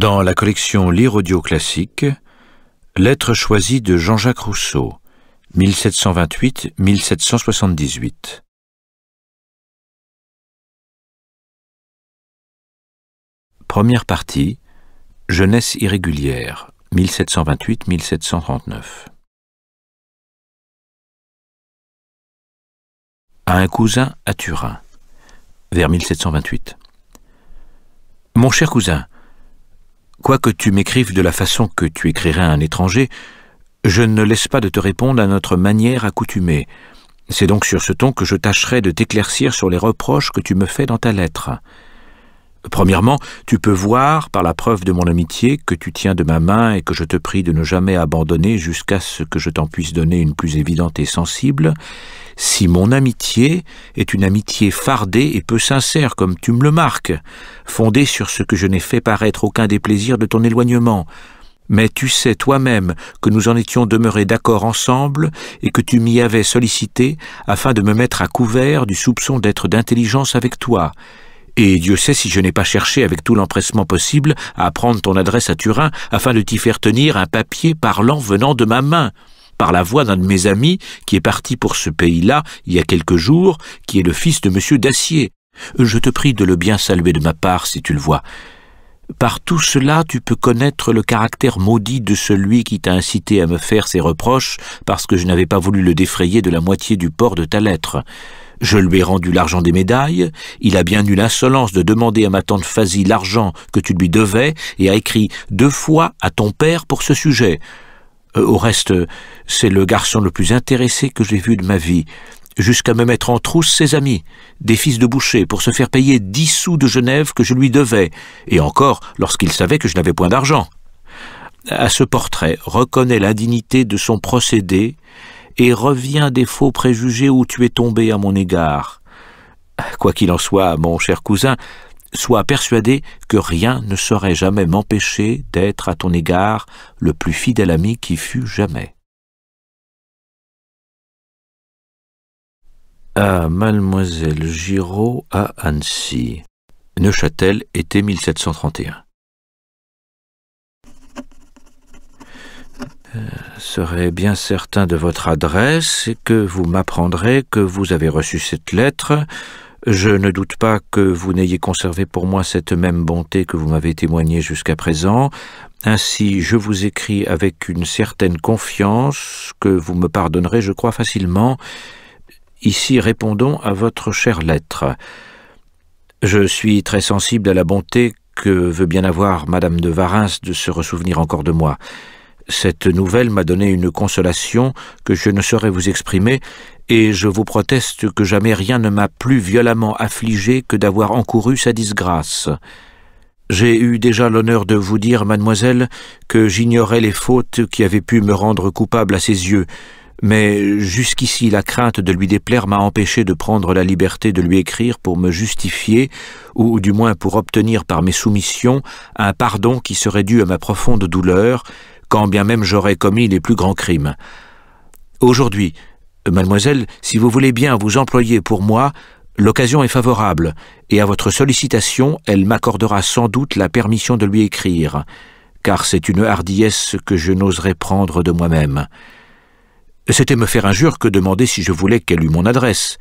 Dans la collection Lire audio classique, Lettres choisie de Jean-Jacques Rousseau, 1728-1778. Première partie Jeunesse irrégulière, 1728-1739. À un cousin à Turin, vers 1728. Mon cher cousin, Quoique tu m'écrives de la façon que tu écrirais à un étranger, je ne laisse pas de te répondre à notre manière accoutumée. C'est donc sur ce ton que je tâcherai de t'éclaircir sur les reproches que tu me fais dans ta lettre. Premièrement, tu peux voir, par la preuve de mon amitié, que tu tiens de ma main et que je te prie de ne jamais abandonner jusqu'à ce que je t'en puisse donner une plus évidente et sensible, si mon amitié est une amitié fardée et peu sincère, comme tu me le marques, fondée sur ce que je n'ai fait paraître aucun des plaisirs de ton éloignement. Mais tu sais toi-même que nous en étions demeurés d'accord ensemble et que tu m'y avais sollicité afin de me mettre à couvert du soupçon d'être d'intelligence avec toi et Dieu sait si je n'ai pas cherché avec tout l'empressement possible à prendre ton adresse à Turin afin de t'y faire tenir un papier parlant venant de ma main par la voix d'un de mes amis qui est parti pour ce pays-là il y a quelques jours, qui est le fils de M. Dacier. Je te prie de le bien saluer de ma part si tu le vois. Par tout cela, tu peux connaître le caractère maudit de celui qui t'a incité à me faire ces reproches parce que je n'avais pas voulu le défrayer de la moitié du port de ta lettre. Je lui ai rendu l'argent des médailles, il a bien eu l'insolence de demander à ma tante Fazi l'argent que tu lui devais et a écrit deux fois à ton père pour ce sujet. Euh, au reste, c'est le garçon le plus intéressé que j'ai vu de ma vie, jusqu'à me mettre en trousse ses amis, des fils de boucher, pour se faire payer dix sous de Genève que je lui devais, et encore lorsqu'il savait que je n'avais point d'argent. À ce portrait reconnaît l'indignité de son procédé et reviens des faux préjugés où tu es tombé à mon égard. Quoi qu'il en soit, mon cher cousin, sois persuadé que rien ne saurait jamais m'empêcher d'être à ton égard le plus fidèle ami qui fut jamais. À ah, Mademoiselle Giraud à Annecy. Neuchâtel, été 1731. serai bien certain de votre adresse et que vous m'apprendrez que vous avez reçu cette lettre. Je ne doute pas que vous n'ayez conservé pour moi cette même bonté que vous m'avez témoignée jusqu'à présent. Ainsi, je vous écris avec une certaine confiance que vous me pardonnerez, je crois, facilement. Ici, répondons à votre chère lettre. Je suis très sensible à la bonté que veut bien avoir Madame de Varins de se ressouvenir encore de moi. Cette nouvelle m'a donné une consolation que je ne saurais vous exprimer, et je vous proteste que jamais rien ne m'a plus violemment affligé que d'avoir encouru sa disgrâce. J'ai eu déjà l'honneur de vous dire, mademoiselle, que j'ignorais les fautes qui avaient pu me rendre coupable à ses yeux, mais jusqu'ici la crainte de lui déplaire m'a empêché de prendre la liberté de lui écrire pour me justifier, ou du moins pour obtenir par mes soumissions un pardon qui serait dû à ma profonde douleur, quand bien même j'aurais commis les plus grands crimes. Aujourd'hui, mademoiselle, si vous voulez bien vous employer pour moi, l'occasion est favorable, et à votre sollicitation, elle m'accordera sans doute la permission de lui écrire, car c'est une hardiesse que je n'oserais prendre de moi-même. C'était me faire injure que demander si je voulais qu'elle eût mon adresse.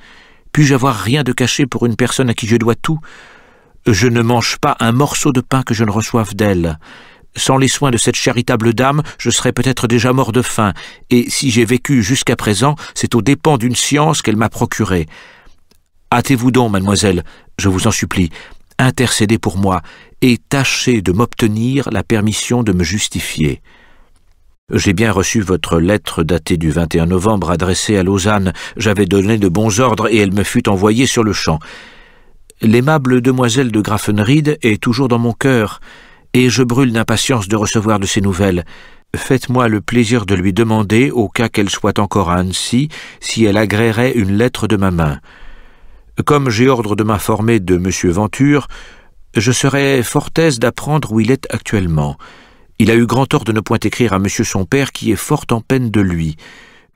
Puis-je avoir rien de caché pour une personne à qui je dois tout Je ne mange pas un morceau de pain que je ne reçoive d'elle. Sans les soins de cette charitable dame, je serais peut-être déjà mort de faim, et si j'ai vécu jusqu'à présent, c'est aux dépens d'une science qu'elle m'a procurée. Hâtez-vous donc, mademoiselle, je vous en supplie, intercédez pour moi, et tâchez de m'obtenir la permission de me justifier. J'ai bien reçu votre lettre datée du 21 novembre adressée à Lausanne. J'avais donné de bons ordres et elle me fut envoyée sur le champ. L'aimable demoiselle de Graffenried est toujours dans mon cœur et je brûle d'impatience de recevoir de ses nouvelles. Faites-moi le plaisir de lui demander, au cas qu'elle soit encore à Annecy, si elle agréerait une lettre de ma main. Comme j'ai ordre de m'informer de M. Venture, je serais fort aise d'apprendre où il est actuellement. Il a eu grand tort de ne point écrire à M. son père qui est fort en peine de lui.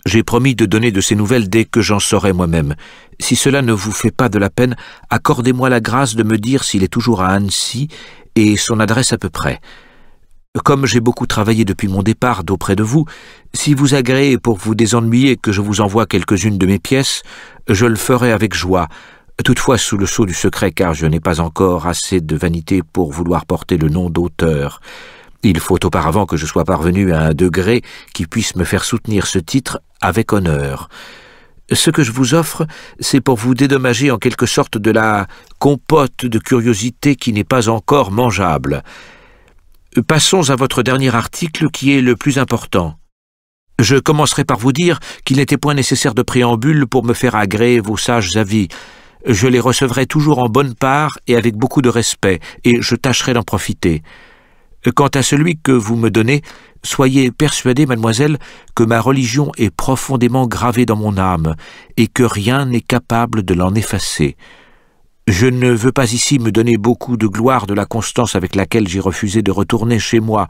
J'ai promis de donner de ses nouvelles dès que j'en saurai moi-même. Si cela ne vous fait pas de la peine, accordez-moi la grâce de me dire s'il est toujours à Annecy et son adresse à peu près. Comme j'ai beaucoup travaillé depuis mon départ d'auprès de vous, si vous agréez pour vous désennuyer que je vous envoie quelques-unes de mes pièces, je le ferai avec joie, toutefois sous le sceau du secret car je n'ai pas encore assez de vanité pour vouloir porter le nom d'auteur. Il faut auparavant que je sois parvenu à un degré qui puisse me faire soutenir ce titre avec honneur. Ce que je vous offre, c'est pour vous dédommager en quelque sorte de la compote de curiosité qui n'est pas encore mangeable. Passons à votre dernier article qui est le plus important. Je commencerai par vous dire qu'il n'était point nécessaire de préambule pour me faire agréer vos sages avis. Je les recevrai toujours en bonne part et avec beaucoup de respect, et je tâcherai d'en profiter. Quant à celui que vous me donnez, soyez persuadée, mademoiselle, que ma religion est profondément gravée dans mon âme, et que rien n'est capable de l'en effacer. Je ne veux pas ici me donner beaucoup de gloire de la constance avec laquelle j'ai refusé de retourner chez moi.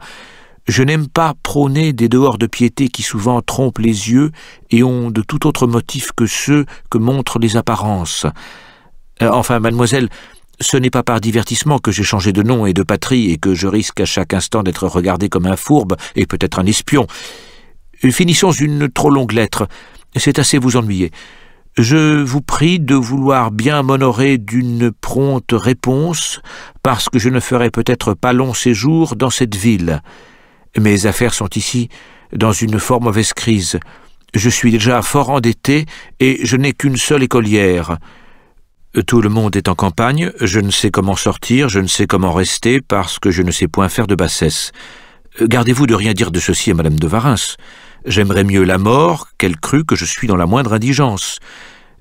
Je n'aime pas prôner des dehors de piété qui souvent trompent les yeux et ont de tout autre motif que ceux que montrent les apparences. Euh, enfin, mademoiselle, ce n'est pas par divertissement que j'ai changé de nom et de patrie et que je risque à chaque instant d'être regardé comme un fourbe et peut-être un espion. Finissons une trop longue lettre. C'est assez vous ennuyer. Je vous prie de vouloir bien m'honorer d'une prompte réponse, parce que je ne ferai peut-être pas long séjour dans cette ville. Mes affaires sont ici dans une fort mauvaise crise. Je suis déjà fort endetté et je n'ai qu'une seule écolière. Tout le monde est en campagne, je ne sais comment sortir, je ne sais comment rester, parce que je ne sais point faire de bassesse. Euh, gardez-vous de rien dire de ceci à madame de Varins. J'aimerais mieux la mort qu'elle crût que je suis dans la moindre indigence.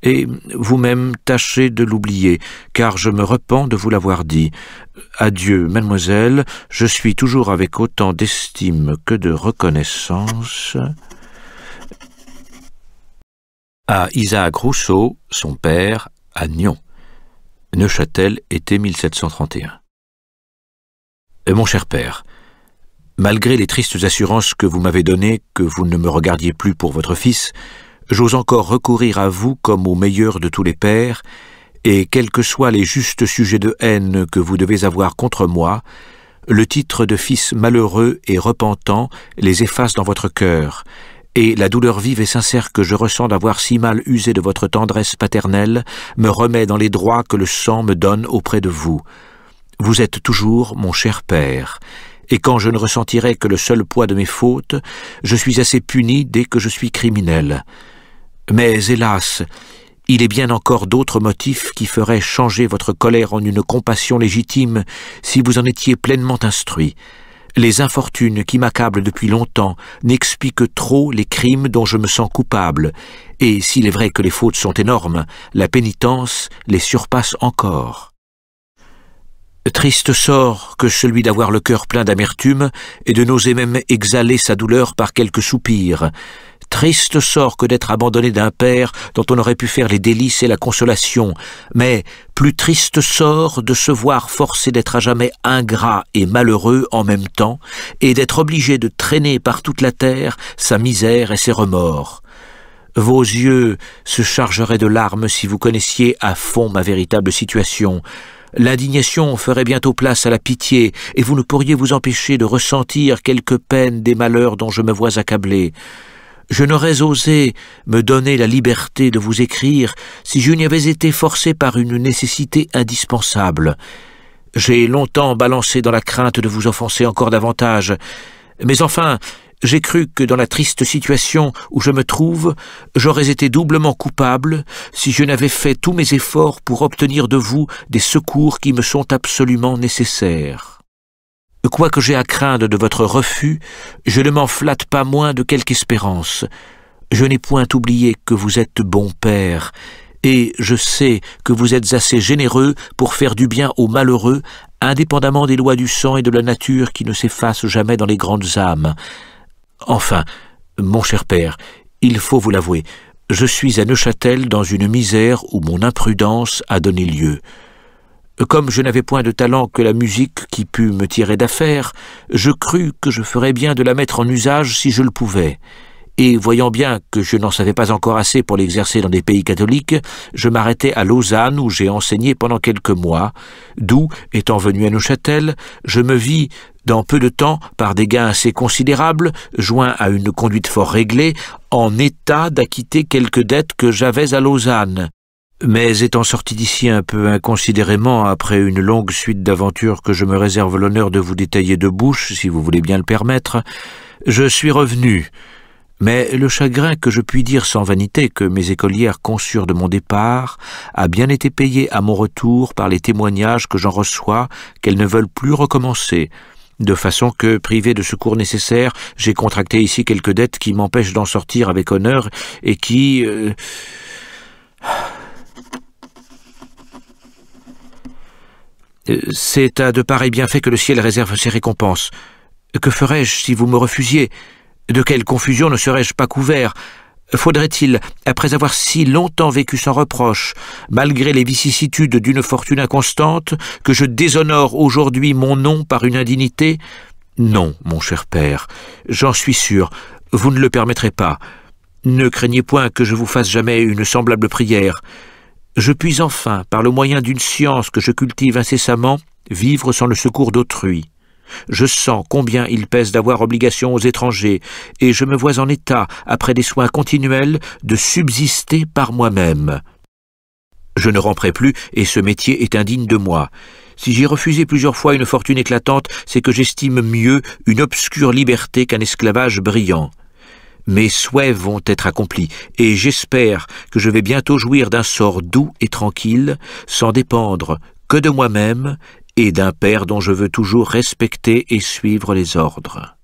Et vous-même tâchez de l'oublier, car je me repens de vous l'avoir dit. Adieu, mademoiselle, je suis toujours avec autant d'estime que de reconnaissance. À Isaac Rousseau, son père, à Nyon. Neuchâtel, été 1731. Euh, mon cher père, malgré les tristes assurances que vous m'avez données que vous ne me regardiez plus pour votre fils, j'ose encore recourir à vous comme au meilleur de tous les pères, et quels que soient les justes sujets de haine que vous devez avoir contre moi, le titre de fils malheureux et repentant les efface dans votre cœur, et la douleur vive et sincère que je ressens d'avoir si mal usé de votre tendresse paternelle me remet dans les droits que le sang me donne auprès de vous. Vous êtes toujours mon cher père, et quand je ne ressentirai que le seul poids de mes fautes, je suis assez puni dès que je suis criminel. Mais hélas, il est bien encore d'autres motifs qui feraient changer votre colère en une compassion légitime si vous en étiez pleinement instruit. Les infortunes qui m'accablent depuis longtemps n'expliquent trop les crimes dont je me sens coupable, et s'il est vrai que les fautes sont énormes, la pénitence les surpasse encore. Triste sort que celui d'avoir le cœur plein d'amertume et de n'oser même exhaler sa douleur par quelques soupirs. Triste sort que d'être abandonné d'un père dont on aurait pu faire les délices et la consolation, mais plus triste sort de se voir forcé d'être à jamais ingrat et malheureux en même temps, et d'être obligé de traîner par toute la terre sa misère et ses remords. Vos yeux se chargeraient de larmes si vous connaissiez à fond ma véritable situation. L'indignation ferait bientôt place à la pitié, et vous ne pourriez vous empêcher de ressentir quelque peine des malheurs dont je me vois accablé. Je n'aurais osé me donner la liberté de vous écrire si je n'y avais été forcé par une nécessité indispensable. J'ai longtemps balancé dans la crainte de vous offenser encore davantage. Mais enfin, j'ai cru que dans la triste situation où je me trouve, j'aurais été doublement coupable si je n'avais fait tous mes efforts pour obtenir de vous des secours qui me sont absolument nécessaires. Quoique j'ai à craindre de votre refus, je ne m'en flatte pas moins de quelque espérance. Je n'ai point oublié que vous êtes bon père, et je sais que vous êtes assez généreux pour faire du bien aux malheureux, indépendamment des lois du sang et de la nature qui ne s'effacent jamais dans les grandes âmes. Enfin, mon cher père, il faut vous l'avouer, je suis à Neuchâtel dans une misère où mon imprudence a donné lieu. Comme je n'avais point de talent que la musique qui pût me tirer d'affaire, je crus que je ferais bien de la mettre en usage si je le pouvais. Et voyant bien que je n'en savais pas encore assez pour l'exercer dans des pays catholiques, je m'arrêtai à Lausanne où j'ai enseigné pendant quelques mois, d'où, étant venu à Neuchâtel, je me vis, dans peu de temps, par des gains assez considérables, joint à une conduite fort réglée, en état d'acquitter quelques dettes que j'avais à Lausanne, mais étant sorti d'ici un peu inconsidérément après une longue suite d'aventures que je me réserve l'honneur de vous détailler de bouche, si vous voulez bien le permettre, je suis revenu. Mais le chagrin que je puis dire sans vanité que mes écolières conçurent de mon départ a bien été payé à mon retour par les témoignages que j'en reçois qu'elles ne veulent plus recommencer, de façon que, privé de secours nécessaires, j'ai contracté ici quelques dettes qui m'empêchent d'en sortir avec honneur et qui... Euh, C'est à de pareils bienfaits que le ciel réserve ses récompenses. Que ferais-je si vous me refusiez De quelle confusion ne serais-je pas couvert Faudrait-il, après avoir si longtemps vécu sans reproche, malgré les vicissitudes d'une fortune inconstante, que je déshonore aujourd'hui mon nom par une indignité Non, mon cher père, j'en suis sûr, vous ne le permettrez pas. Ne craignez point que je vous fasse jamais une semblable prière je puis enfin, par le moyen d'une science que je cultive incessamment, vivre sans le secours d'autrui. Je sens combien il pèse d'avoir obligation aux étrangers, et je me vois en état, après des soins continuels, de subsister par moi-même. Je ne ramperai plus, et ce métier est indigne de moi. Si j'ai refusé plusieurs fois une fortune éclatante, c'est que j'estime mieux une obscure liberté qu'un esclavage brillant. Mes souhaits vont être accomplis, et j'espère que je vais bientôt jouir d'un sort doux et tranquille, sans dépendre que de moi-même et d'un père dont je veux toujours respecter et suivre les ordres.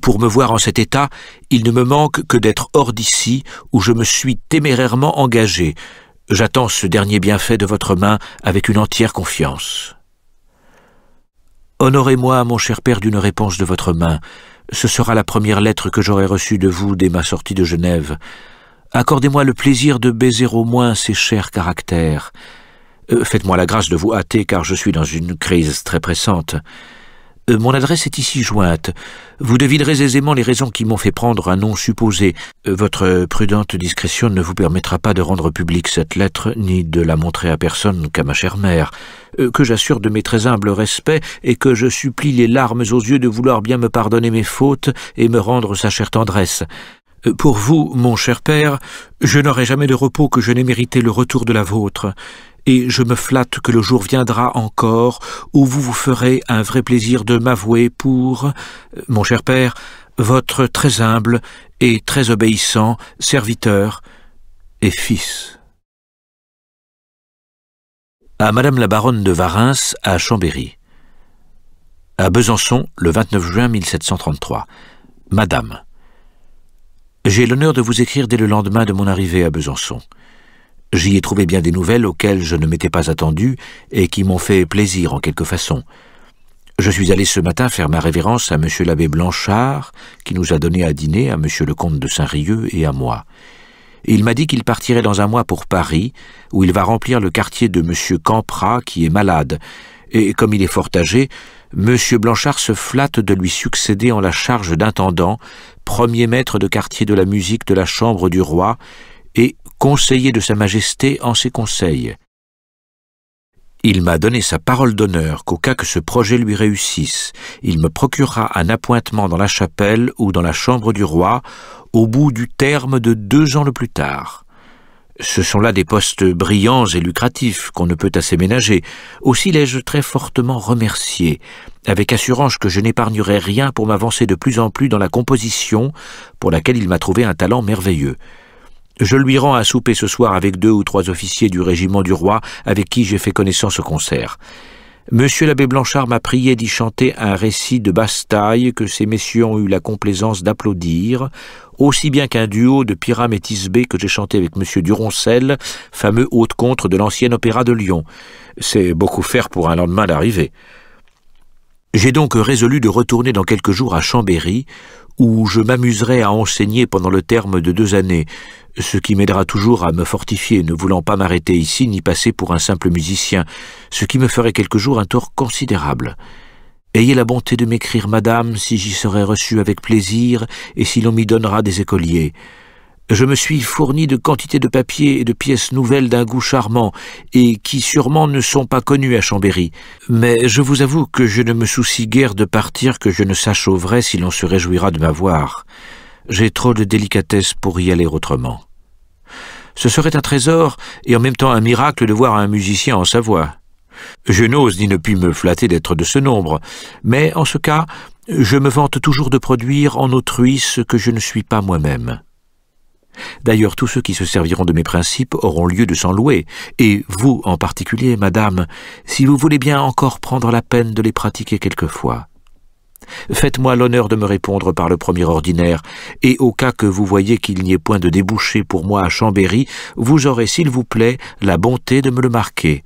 Pour me voir en cet état, il ne me manque que d'être hors d'ici où je me suis témérairement engagé. J'attends ce dernier bienfait de votre main avec une entière confiance. Honorez-moi, mon cher père, d'une réponse de votre main. Ce sera la première lettre que j'aurai reçue de vous dès ma sortie de Genève. Accordez-moi le plaisir de baiser au moins ces chers caractères. Euh, faites-moi la grâce de vous hâter, car je suis dans une crise très pressante. Euh, mon adresse est ici jointe. Vous devinerez aisément les raisons qui m'ont fait prendre un nom supposé. Euh, votre prudente discrétion ne vous permettra pas de rendre publique cette lettre, ni de la montrer à personne qu'à ma chère mère, euh, que j'assure de mes très humbles respects, et que je supplie les larmes aux yeux de vouloir bien me pardonner mes fautes et me rendre sa chère tendresse. Pour vous, mon cher père, je n'aurai jamais de repos que je n'ai mérité le retour de la vôtre, et je me flatte que le jour viendra encore où vous vous ferez un vrai plaisir de m'avouer pour, euh, mon cher père, votre très humble et très obéissant serviteur et fils. À Madame la Baronne de Varins à Chambéry. À Besançon, le 29 juin 1733. Madame, j'ai l'honneur de vous écrire dès le lendemain de mon arrivée à Besançon. J'y ai trouvé bien des nouvelles auxquelles je ne m'étais pas attendu et qui m'ont fait plaisir en quelque façon. Je suis allé ce matin faire ma révérence à Monsieur l'abbé Blanchard, qui nous a donné à dîner à Monsieur le comte de Saint-Rieux et à moi. Il m'a dit qu'il partirait dans un mois pour Paris, où il va remplir le quartier de Monsieur Camprat, qui est malade, et comme il est fort âgé, Monsieur Blanchard se flatte de lui succéder en la charge d'intendant, premier maître de quartier de la musique de la Chambre du Roi, et conseiller de Sa Majesté en ses conseils. Il m'a donné sa parole d'honneur qu'au cas que ce projet lui réussisse, il me procurera un appointement dans la chapelle ou dans la chambre du roi au bout du terme de deux ans le plus tard. Ce sont là des postes brillants et lucratifs qu'on ne peut assez ménager. Aussi l'ai-je très fortement remercié, avec assurance que je n'épargnerai rien pour m'avancer de plus en plus dans la composition, pour laquelle il m'a trouvé un talent merveilleux. Je lui rends à souper ce soir avec deux ou trois officiers du régiment du roi avec qui j'ai fait connaissance au concert. Monsieur l'abbé Blanchard m'a prié d'y chanter un récit de basse-taille que ces messieurs ont eu la complaisance d'applaudir, aussi bien qu'un duo de Pyram et que j'ai chanté avec monsieur Duroncel, fameux haute contre de l'ancien opéra de Lyon. C'est beaucoup faire pour un lendemain d'arrivée. J'ai donc résolu de retourner dans quelques jours à Chambéry, où je m'amuserai à enseigner pendant le terme de deux années, ce qui m'aidera toujours à me fortifier, ne voulant pas m'arrêter ici ni passer pour un simple musicien, ce qui me ferait quelque jours un tort considérable. Ayez la bonté de m'écrire, madame, si j'y serai reçu avec plaisir et si l'on m'y donnera des écoliers. Je me suis fourni de quantités de papiers et de pièces nouvelles d'un goût charmant, et qui sûrement ne sont pas connues à Chambéry. Mais je vous avoue que je ne me soucie guère de partir que je ne sache au si l'on se réjouira de m'avoir. J'ai trop de délicatesse pour y aller autrement. Ce serait un trésor et en même temps un miracle de voir un musicien en Savoie. Je n'ose ni ne puis me flatter d'être de ce nombre, mais en ce cas, je me vante toujours de produire en autrui ce que je ne suis pas moi-même. D'ailleurs, tous ceux qui se serviront de mes principes auront lieu de s'en louer, et vous en particulier, madame, si vous voulez bien encore prendre la peine de les pratiquer quelquefois. Faites-moi l'honneur de me répondre par le premier ordinaire, et au cas que vous voyez qu'il n'y ait point de débouché pour moi à Chambéry, vous aurez, s'il vous plaît, la bonté de me le marquer.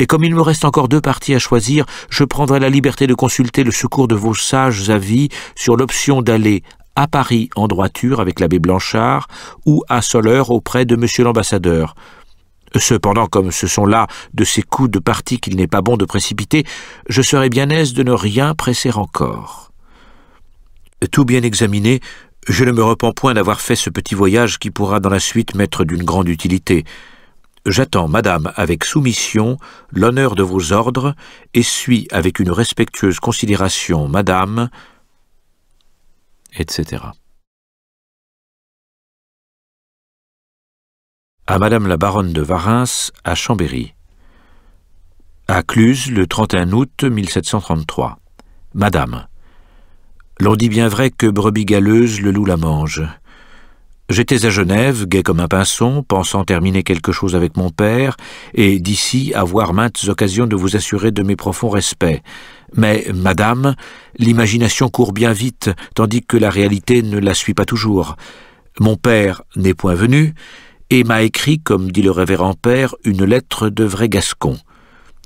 Et comme il me reste encore deux parties à choisir, je prendrai la liberté de consulter le secours de vos sages avis sur l'option d'aller à Paris en droiture avec l'abbé Blanchard ou à Soleure auprès de monsieur l'ambassadeur. Cependant, comme ce sont là de ces coups de parti qu'il n'est pas bon de précipiter, je serais bien aise de ne rien presser encore. Tout bien examiné, je ne me repens point d'avoir fait ce petit voyage qui pourra dans la suite m'être d'une grande utilité. J'attends, madame, avec soumission, l'honneur de vos ordres, et suis avec une respectueuse considération, madame, etc. À Madame la baronne de Varins, à Chambéry. À Cluse, le 31 août 1733. Madame, l'on dit bien vrai que brebis galeuse le loup la mange. J'étais à Genève, gai comme un pinson, pensant terminer quelque chose avec mon père, et d'ici avoir maintes occasions de vous assurer de mes profonds respects. Mais, madame, l'imagination court bien vite, tandis que la réalité ne la suit pas toujours. Mon père n'est point venu, et m'a écrit, comme dit le révérend père, une lettre de vrai gascon.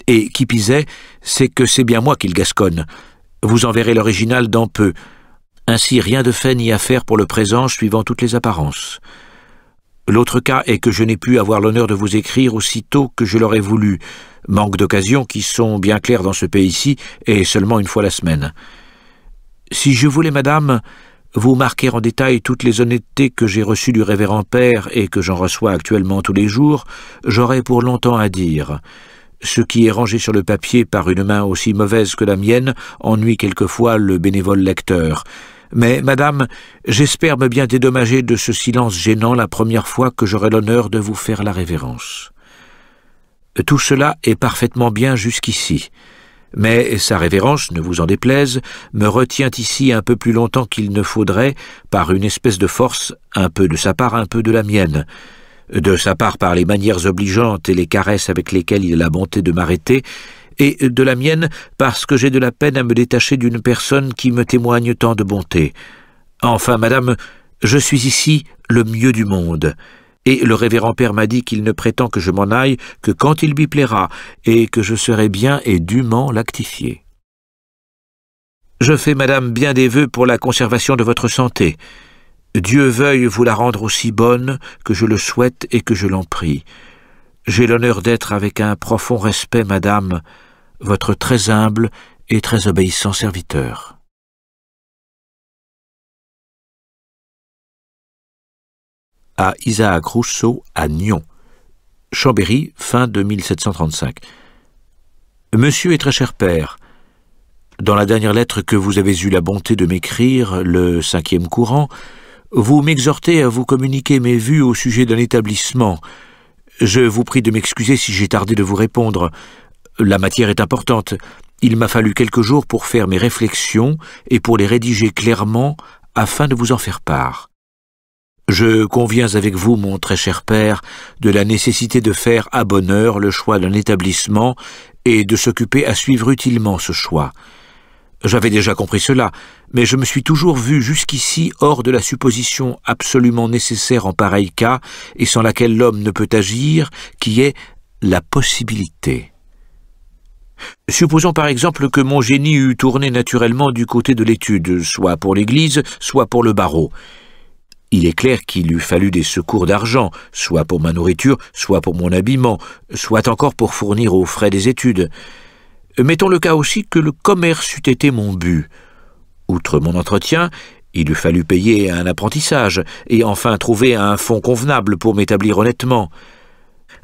Et qui pisait, c'est que c'est bien moi qu'il gasconne. Vous en verrez l'original dans peu. Ainsi rien de fait ni à faire pour le présent, suivant toutes les apparences. L'autre cas est que je n'ai pu avoir l'honneur de vous écrire aussitôt que je l'aurais voulu, manque d'occasions qui sont bien claires dans ce pays-ci, et seulement une fois la semaine. Si je voulais, madame, vous marquer en détail toutes les honnêtetés que j'ai reçues du révérend père et que j'en reçois actuellement tous les jours, j'aurais pour longtemps à dire. Ce qui est rangé sur le papier par une main aussi mauvaise que la mienne ennuie quelquefois le bénévole lecteur. Mais, madame, j'espère me bien dédommager de ce silence gênant la première fois que j'aurai l'honneur de vous faire la révérence. Tout cela est parfaitement bien jusqu'ici, mais sa révérence, ne vous en déplaise, me retient ici un peu plus longtemps qu'il ne faudrait, par une espèce de force, un peu de sa part, un peu de la mienne. De sa part par les manières obligeantes et les caresses avec lesquelles il a la bonté de m'arrêter, et de la mienne parce que j'ai de la peine à me détacher d'une personne qui me témoigne tant de bonté. Enfin, madame, je suis ici le mieux du monde. Et le révérend père m'a dit qu'il ne prétend que je m'en aille que quand il lui plaira, et que je serai bien et dûment lactifié. Je fais, madame, bien des vœux pour la conservation de votre santé. Dieu veuille vous la rendre aussi bonne que je le souhaite et que je l'en prie. J'ai l'honneur d'être avec un profond respect, madame, votre très humble et très obéissant serviteur. À Isaac Rousseau à Nyon, Chambéry, fin de 1735. Monsieur et très cher père, dans la dernière lettre que vous avez eu la bonté de m'écrire, le cinquième courant, vous m'exhortez à vous communiquer mes vues au sujet d'un établissement je vous prie de m'excuser si j'ai tardé de vous répondre. La matière est importante. Il m'a fallu quelques jours pour faire mes réflexions et pour les rédiger clairement afin de vous en faire part. Je conviens avec vous, mon très cher père, de la nécessité de faire à bonne heure le choix d'un établissement et de s'occuper à suivre utilement ce choix. J'avais déjà compris cela, mais je me suis toujours vu jusqu'ici hors de la supposition absolument nécessaire en pareil cas, et sans laquelle l'homme ne peut agir, qui est la possibilité. Supposons par exemple que mon génie eût tourné naturellement du côté de l'étude, soit pour l'Église, soit pour le barreau. Il est clair qu'il eût fallu des secours d'argent, soit pour ma nourriture, soit pour mon habillement, soit encore pour fournir aux frais des études. Mettons le cas aussi que le commerce eût été mon but. Outre mon entretien, il eût fallu payer un apprentissage, et enfin trouver un fonds convenable pour m'établir honnêtement.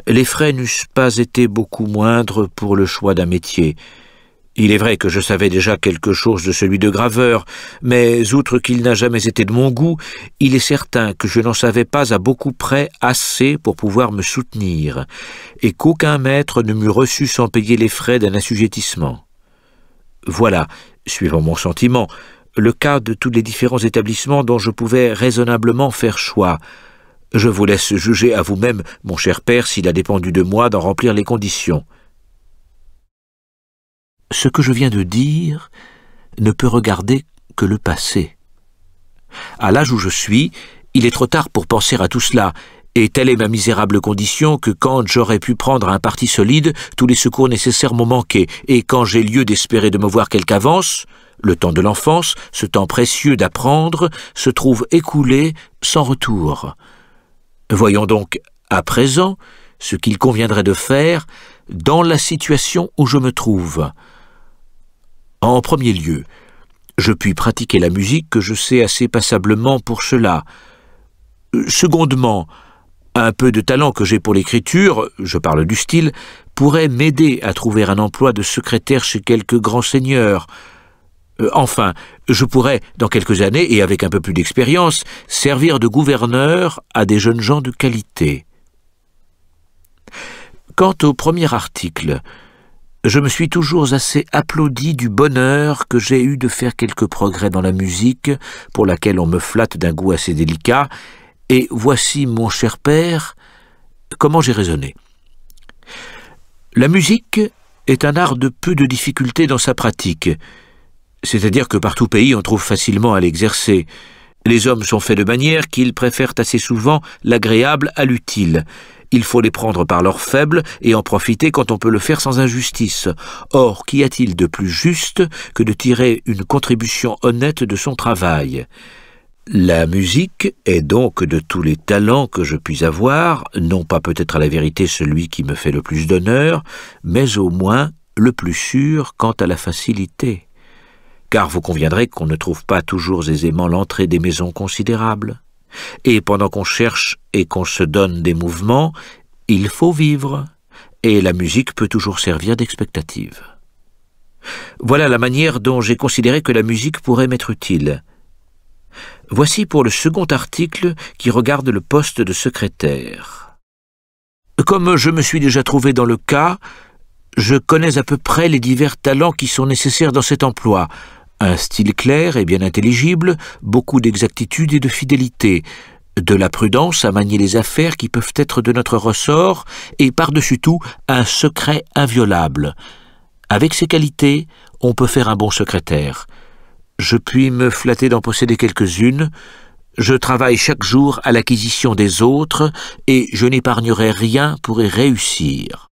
Les frais n'eussent pas été beaucoup moindres pour le choix d'un métier. Il est vrai que je savais déjà quelque chose de celui de graveur, mais outre qu'il n'a jamais été de mon goût, il est certain que je n'en savais pas à beaucoup près assez pour pouvoir me soutenir, et qu'aucun maître ne m'eût reçu sans payer les frais d'un assujettissement. Voilà, suivant mon sentiment, le cas de tous les différents établissements dont je pouvais raisonnablement faire choix. Je vous laisse juger à vous-même, mon cher père, s'il a dépendu de moi d'en remplir les conditions ce que je viens de dire ne peut regarder que le passé. À l'âge où je suis, il est trop tard pour penser à tout cela, et telle est ma misérable condition que quand j'aurais pu prendre un parti solide, tous les secours nécessaires m'ont manqué, et quand j'ai lieu d'espérer de me voir quelque avance, le temps de l'enfance, ce temps précieux d'apprendre, se trouve écoulé sans retour. Voyons donc à présent ce qu'il conviendrait de faire dans la situation où je me trouve. En premier lieu, je puis pratiquer la musique que je sais assez passablement pour cela. Secondement, un peu de talent que j'ai pour l'écriture, je parle du style, pourrait m'aider à trouver un emploi de secrétaire chez quelques grands seigneurs. Euh, enfin, je pourrais, dans quelques années et avec un peu plus d'expérience, servir de gouverneur à des jeunes gens de qualité. Quant au premier article, je me suis toujours assez applaudi du bonheur que j'ai eu de faire quelques progrès dans la musique, pour laquelle on me flatte d'un goût assez délicat, et voici, mon cher père, comment j'ai raisonné. La musique est un art de peu de difficultés dans sa pratique, c'est-à-dire que partout pays on trouve facilement à l'exercer, les hommes sont faits de manière qu'ils préfèrent assez souvent l'agréable à l'utile. Il faut les prendre par leurs faibles et en profiter quand on peut le faire sans injustice. Or, qu'y a-t-il de plus juste que de tirer une contribution honnête de son travail la musique est donc de tous les talents que je puis avoir, non pas peut-être à la vérité celui qui me fait le plus d'honneur, mais au moins le plus sûr quant à la facilité car vous conviendrez qu'on ne trouve pas toujours aisément l'entrée des maisons considérables. Et pendant qu'on cherche et qu'on se donne des mouvements, il faut vivre, et la musique peut toujours servir d'expectative. Voilà la manière dont j'ai considéré que la musique pourrait m'être utile. Voici pour le second article qui regarde le poste de secrétaire. Comme je me suis déjà trouvé dans le cas, je connais à peu près les divers talents qui sont nécessaires dans cet emploi, un style clair et bien intelligible, beaucoup d'exactitude et de fidélité, de la prudence à manier les affaires qui peuvent être de notre ressort, et par-dessus tout un secret inviolable. Avec ces qualités, on peut faire un bon secrétaire. Je puis me flatter d'en posséder quelques-unes. Je travaille chaque jour à l'acquisition des autres, et je n'épargnerai rien pour y réussir.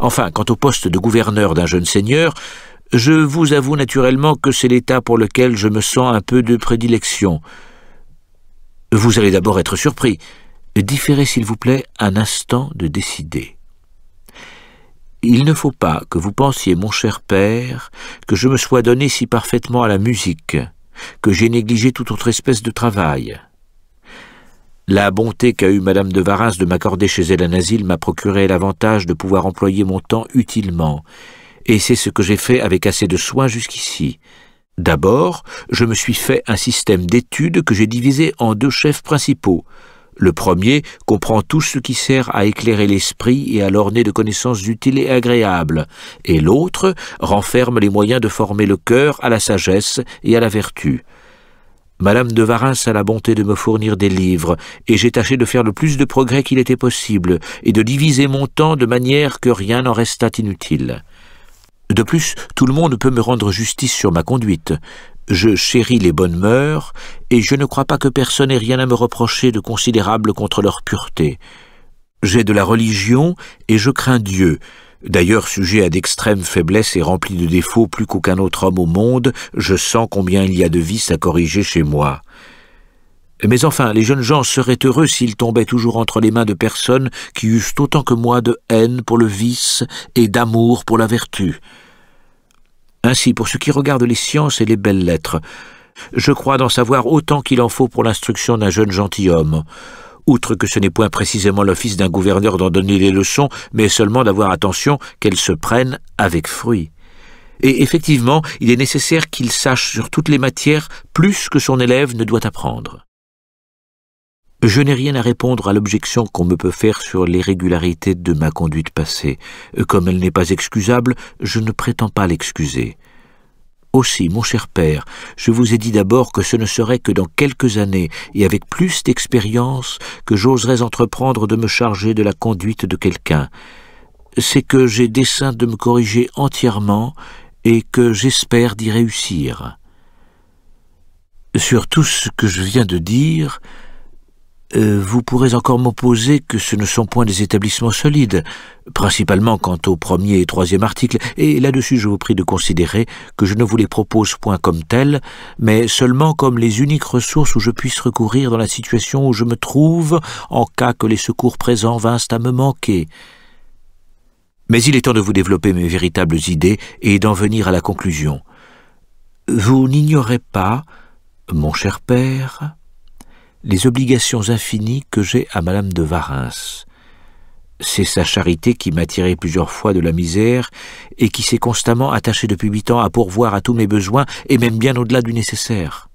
Enfin, quant au poste de gouverneur d'un jeune seigneur, je vous avoue naturellement que c'est l'état pour lequel je me sens un peu de prédilection. Vous allez d'abord être surpris. Différez, s'il vous plaît, un instant de décider. Il ne faut pas que vous pensiez, mon cher père, que je me sois donné si parfaitement à la musique, que j'ai négligé toute autre espèce de travail. La bonté qu'a eue Madame de Varas de m'accorder chez elle un asile m'a procuré l'avantage de pouvoir employer mon temps utilement, et c'est ce que j'ai fait avec assez de soin jusqu'ici. D'abord, je me suis fait un système d'études que j'ai divisé en deux chefs principaux. Le premier comprend tout ce qui sert à éclairer l'esprit et à l'orner de connaissances utiles et agréables, et l'autre renferme les moyens de former le cœur à la sagesse et à la vertu. Madame de Varins a la bonté de me fournir des livres, et j'ai tâché de faire le plus de progrès qu'il était possible, et de diviser mon temps de manière que rien n'en restât inutile. De plus, tout le monde peut me rendre justice sur ma conduite. Je chéris les bonnes mœurs, et je ne crois pas que personne ait rien à me reprocher de considérable contre leur pureté. J'ai de la religion, et je crains Dieu, D'ailleurs, sujet à d'extrêmes faiblesses et rempli de défauts plus qu'aucun autre homme au monde, je sens combien il y a de vices à corriger chez moi. Mais enfin, les jeunes gens seraient heureux s'ils tombaient toujours entre les mains de personnes qui eussent autant que moi de haine pour le vice et d'amour pour la vertu. Ainsi, pour ce qui regarde les sciences et les belles lettres, je crois d'en savoir autant qu'il en faut pour l'instruction d'un jeune gentilhomme. Outre que ce n'est point précisément l'office d'un gouverneur d'en donner les leçons, mais seulement d'avoir attention qu'elles se prennent avec fruit. Et effectivement, il est nécessaire qu'il sache sur toutes les matières plus que son élève ne doit apprendre. Je n'ai rien à répondre à l'objection qu'on me peut faire sur l'irrégularité de ma conduite passée. Euh, comme elle n'est pas excusable, je ne prétends pas l'excuser. Aussi, mon cher père, je vous ai dit d'abord que ce ne serait que dans quelques années et avec plus d'expérience que j'oserais entreprendre de me charger de la conduite de quelqu'un. C'est que j'ai dessein de me corriger entièrement et que j'espère d'y réussir. Sur tout ce que je viens de dire, euh, vous pourrez encore m'opposer que ce ne sont point des établissements solides, principalement quant au premier et troisième article, et là-dessus je vous prie de considérer que je ne vous les propose point comme tels, mais seulement comme les uniques ressources où je puisse recourir dans la situation où je me trouve en cas que les secours présents vinssent à me manquer. Mais il est temps de vous développer mes véritables idées et d'en venir à la conclusion. Vous n'ignorez pas, mon cher père, les obligations infinies que j'ai à Madame de Varins. C'est sa charité qui m'a tiré plusieurs fois de la misère et qui s'est constamment attachée depuis huit ans à pourvoir à tous mes besoins et même bien au-delà du nécessaire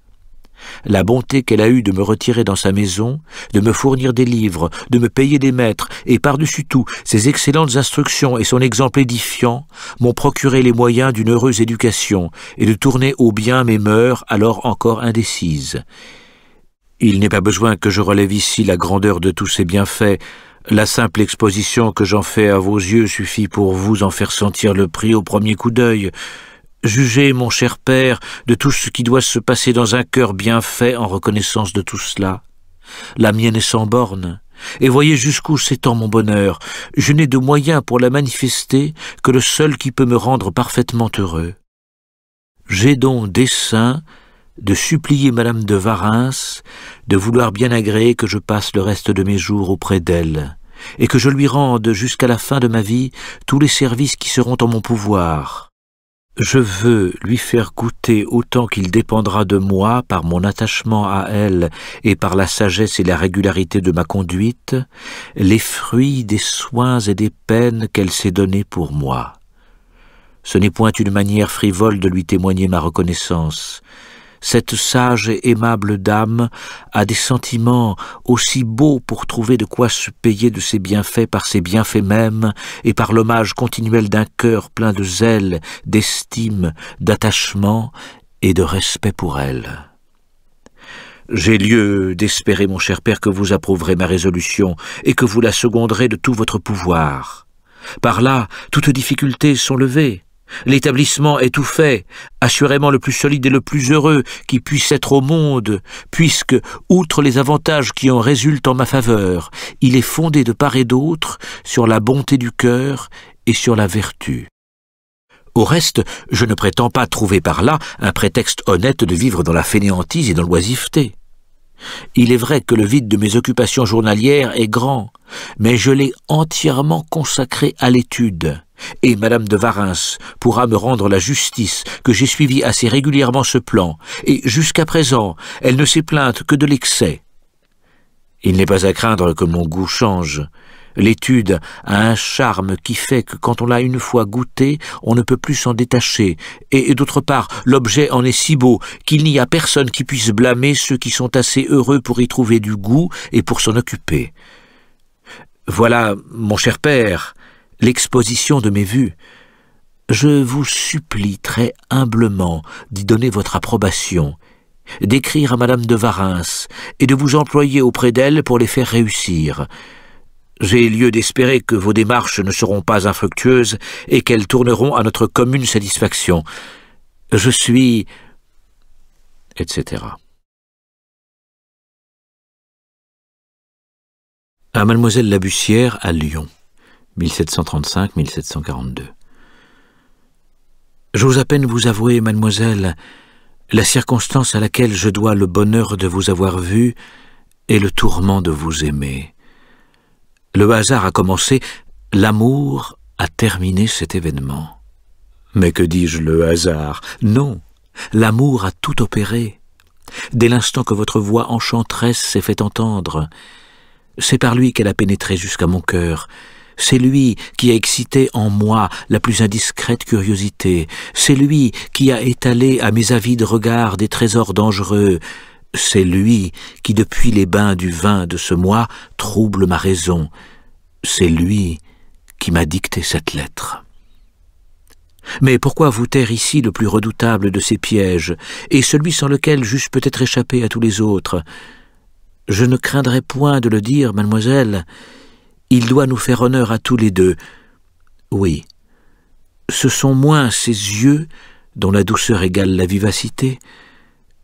la bonté qu'elle a eue de me retirer dans sa maison, de me fournir des livres, de me payer des maîtres, et par-dessus tout, ses excellentes instructions et son exemple édifiant m'ont procuré les moyens d'une heureuse éducation et de tourner au bien mes mœurs alors encore indécises. Il n'est pas besoin que je relève ici la grandeur de tous ces bienfaits. La simple exposition que j'en fais à vos yeux suffit pour vous en faire sentir le prix au premier coup d'œil. Jugez, mon cher père, de tout ce qui doit se passer dans un cœur bien fait en reconnaissance de tout cela. La mienne est sans borne, et voyez jusqu'où s'étend mon bonheur. Je n'ai de moyen pour la manifester que le seul qui peut me rendre parfaitement heureux. J'ai donc dessein de supplier madame de Varins de vouloir bien agréer que je passe le reste de mes jours auprès d'elle, et que je lui rende jusqu'à la fin de ma vie tous les services qui seront en mon pouvoir. Je veux lui faire goûter autant qu'il dépendra de moi par mon attachement à elle et par la sagesse et la régularité de ma conduite, les fruits des soins et des peines qu'elle s'est donnés pour moi. Ce n'est point une manière frivole de lui témoigner ma reconnaissance, cette sage et aimable dame a des sentiments aussi beaux pour trouver de quoi se payer de ses bienfaits par ses bienfaits mêmes et par l'hommage continuel d'un cœur plein de zèle, d'estime, d'attachement et de respect pour elle. J'ai lieu d'espérer, mon cher père, que vous approuverez ma résolution et que vous la seconderez de tout votre pouvoir. Par là, toutes difficultés sont levées. L'établissement est tout fait, assurément le plus solide et le plus heureux qui puisse être au monde, puisque, outre les avantages qui en résultent en ma faveur, il est fondé de part et d'autre sur la bonté du cœur et sur la vertu. Au reste, je ne prétends pas trouver par là un prétexte honnête de vivre dans la fainéantise et dans l'oisiveté. Il est vrai que le vide de mes occupations journalières est grand, mais je l'ai entièrement consacré à l'étude, et Madame de Varins pourra me rendre la justice que j'ai suivi assez régulièrement ce plan, et jusqu'à présent elle ne s'est plainte que de l'excès. Il n'est pas à craindre que mon goût change, L'étude a un charme qui fait que quand on l'a une fois goûté, on ne peut plus s'en détacher, et, d'autre part, l'objet en est si beau qu'il n'y a personne qui puisse blâmer ceux qui sont assez heureux pour y trouver du goût et pour s'en occuper. Voilà, mon cher père, l'exposition de mes vues. Je vous supplie très humblement d'y donner votre approbation, d'écrire à madame de Varins, et de vous employer auprès d'elle pour les faire réussir. J'ai lieu d'espérer que vos démarches ne seront pas infructueuses et qu'elles tourneront à notre commune satisfaction. Je suis... etc. À Mademoiselle Labussière, à Lyon, 1735-1742. J'ose à peine vous avouer, mademoiselle, la circonstance à laquelle je dois le bonheur de vous avoir vue et le tourment de vous aimer. Le hasard a commencé, l'amour a terminé cet événement. Mais que dis-je le hasard Non, l'amour a tout opéré. Dès l'instant que votre voix enchanteresse s'est fait entendre, c'est par lui qu'elle a pénétré jusqu'à mon cœur. C'est lui qui a excité en moi la plus indiscrète curiosité. C'est lui qui a étalé à mes avides regards des trésors dangereux. C'est lui qui, depuis les bains du vin de ce mois, trouble ma raison. C'est lui qui m'a dicté cette lettre. Mais pourquoi vous taire ici le plus redoutable de ces pièges, et celui sans lequel j'eusse peut-être échappé à tous les autres Je ne craindrai point de le dire, mademoiselle. Il doit nous faire honneur à tous les deux. Oui, ce sont moins ses yeux, dont la douceur égale la vivacité,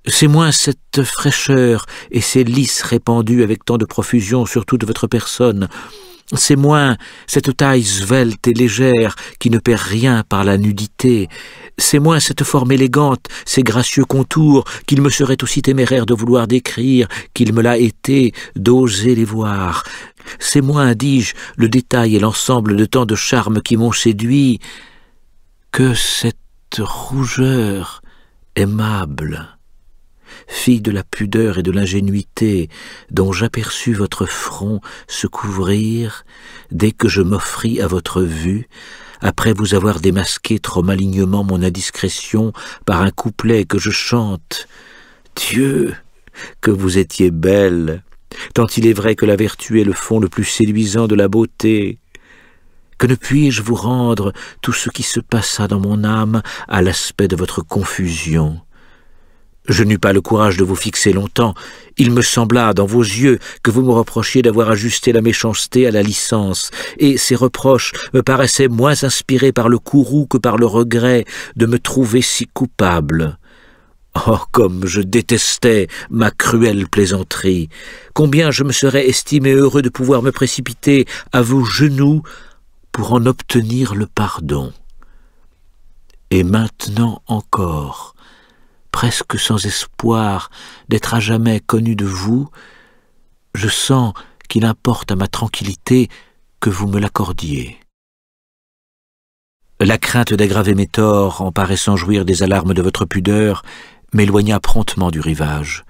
c'est moins cette fraîcheur et ces lisses répandues avec tant de profusion sur toute votre personne, c'est moins cette taille svelte et légère qui ne perd rien par la nudité, c'est moins cette forme élégante, ces gracieux contours qu'il me serait aussi téméraire de vouloir décrire qu'il me l'a été d'oser les voir, c'est moins, dis-je, le détail et l'ensemble de tant de charmes qui m'ont séduit que cette rougeur aimable fille de la pudeur et de l'ingénuité, dont j'aperçus votre front se couvrir dès que je m'offris à votre vue, après vous avoir démasqué trop malignement mon indiscrétion par un couplet que je chante. Dieu, que vous étiez belle, tant il est vrai que la vertu est le fond le plus séduisant de la beauté. Que ne puis-je vous rendre tout ce qui se passa dans mon âme à l'aspect de votre confusion je n'eus pas le courage de vous fixer longtemps. Il me sembla, dans vos yeux, que vous me reprochiez d'avoir ajusté la méchanceté à la licence, et ces reproches me paraissaient moins inspirés par le courroux que par le regret de me trouver si coupable. Oh, comme je détestais ma cruelle plaisanterie. Combien je me serais estimé heureux de pouvoir me précipiter à vos genoux pour en obtenir le pardon. Et maintenant encore, presque sans espoir d'être à jamais connu de vous, je sens qu'il importe à ma tranquillité que vous me l'accordiez. La crainte d'aggraver mes torts en paraissant jouir des alarmes de votre pudeur m'éloigna promptement du rivage.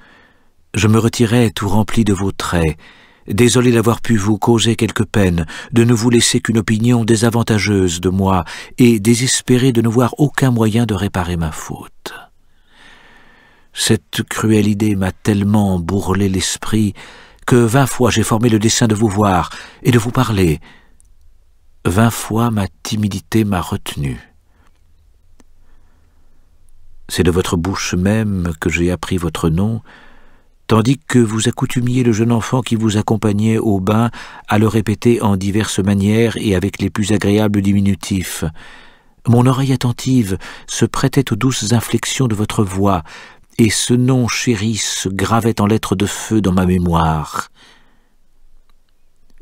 Je me retirai tout rempli de vos traits, désolé d'avoir pu vous causer quelque peine, de ne vous laisser qu'une opinion désavantageuse de moi, et désespéré de ne voir aucun moyen de réparer ma faute. Cette cruelle idée m'a tellement bourrelé l'esprit que vingt fois j'ai formé le dessein de vous voir et de vous parler. Vingt fois ma timidité m'a retenu. C'est de votre bouche même que j'ai appris votre nom, tandis que vous accoutumiez le jeune enfant qui vous accompagnait au bain à le répéter en diverses manières et avec les plus agréables diminutifs. Mon oreille attentive se prêtait aux douces inflexions de votre voix, et ce nom chéri se gravait en lettres de feu dans ma mémoire.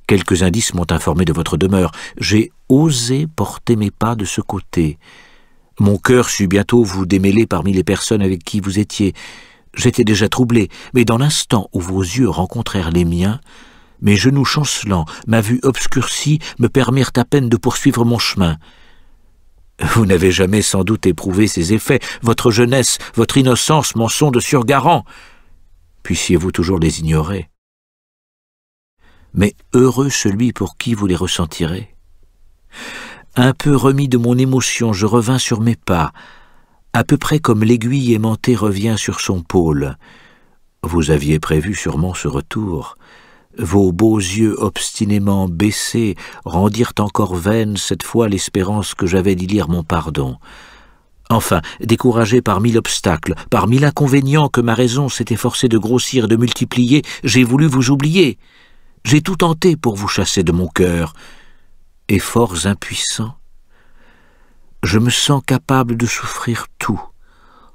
Quelques indices m'ont informé de votre demeure. J'ai osé porter mes pas de ce côté. Mon cœur sut bientôt vous démêler parmi les personnes avec qui vous étiez. J'étais déjà troublé, mais dans l'instant où vos yeux rencontrèrent les miens, mes genoux chancelants, ma vue obscurcie me permirent à peine de poursuivre mon chemin. Vous n'avez jamais sans doute éprouvé ces effets. Votre jeunesse, votre innocence m'en sont de surgarant. Puissiez-vous toujours les ignorer. Mais heureux celui pour qui vous les ressentirez. Un peu remis de mon émotion, je revins sur mes pas, à peu près comme l'aiguille aimantée revient sur son pôle. Vous aviez prévu sûrement ce retour. Vos beaux yeux obstinément baissés rendirent encore vaine cette fois l'espérance que j'avais d'y lire mon pardon. Enfin, découragé par mille obstacles, par mille inconvénients que ma raison s'était forcée de grossir et de multiplier, j'ai voulu vous oublier. J'ai tout tenté pour vous chasser de mon cœur. Et fort impuissant, je me sens capable de souffrir tout,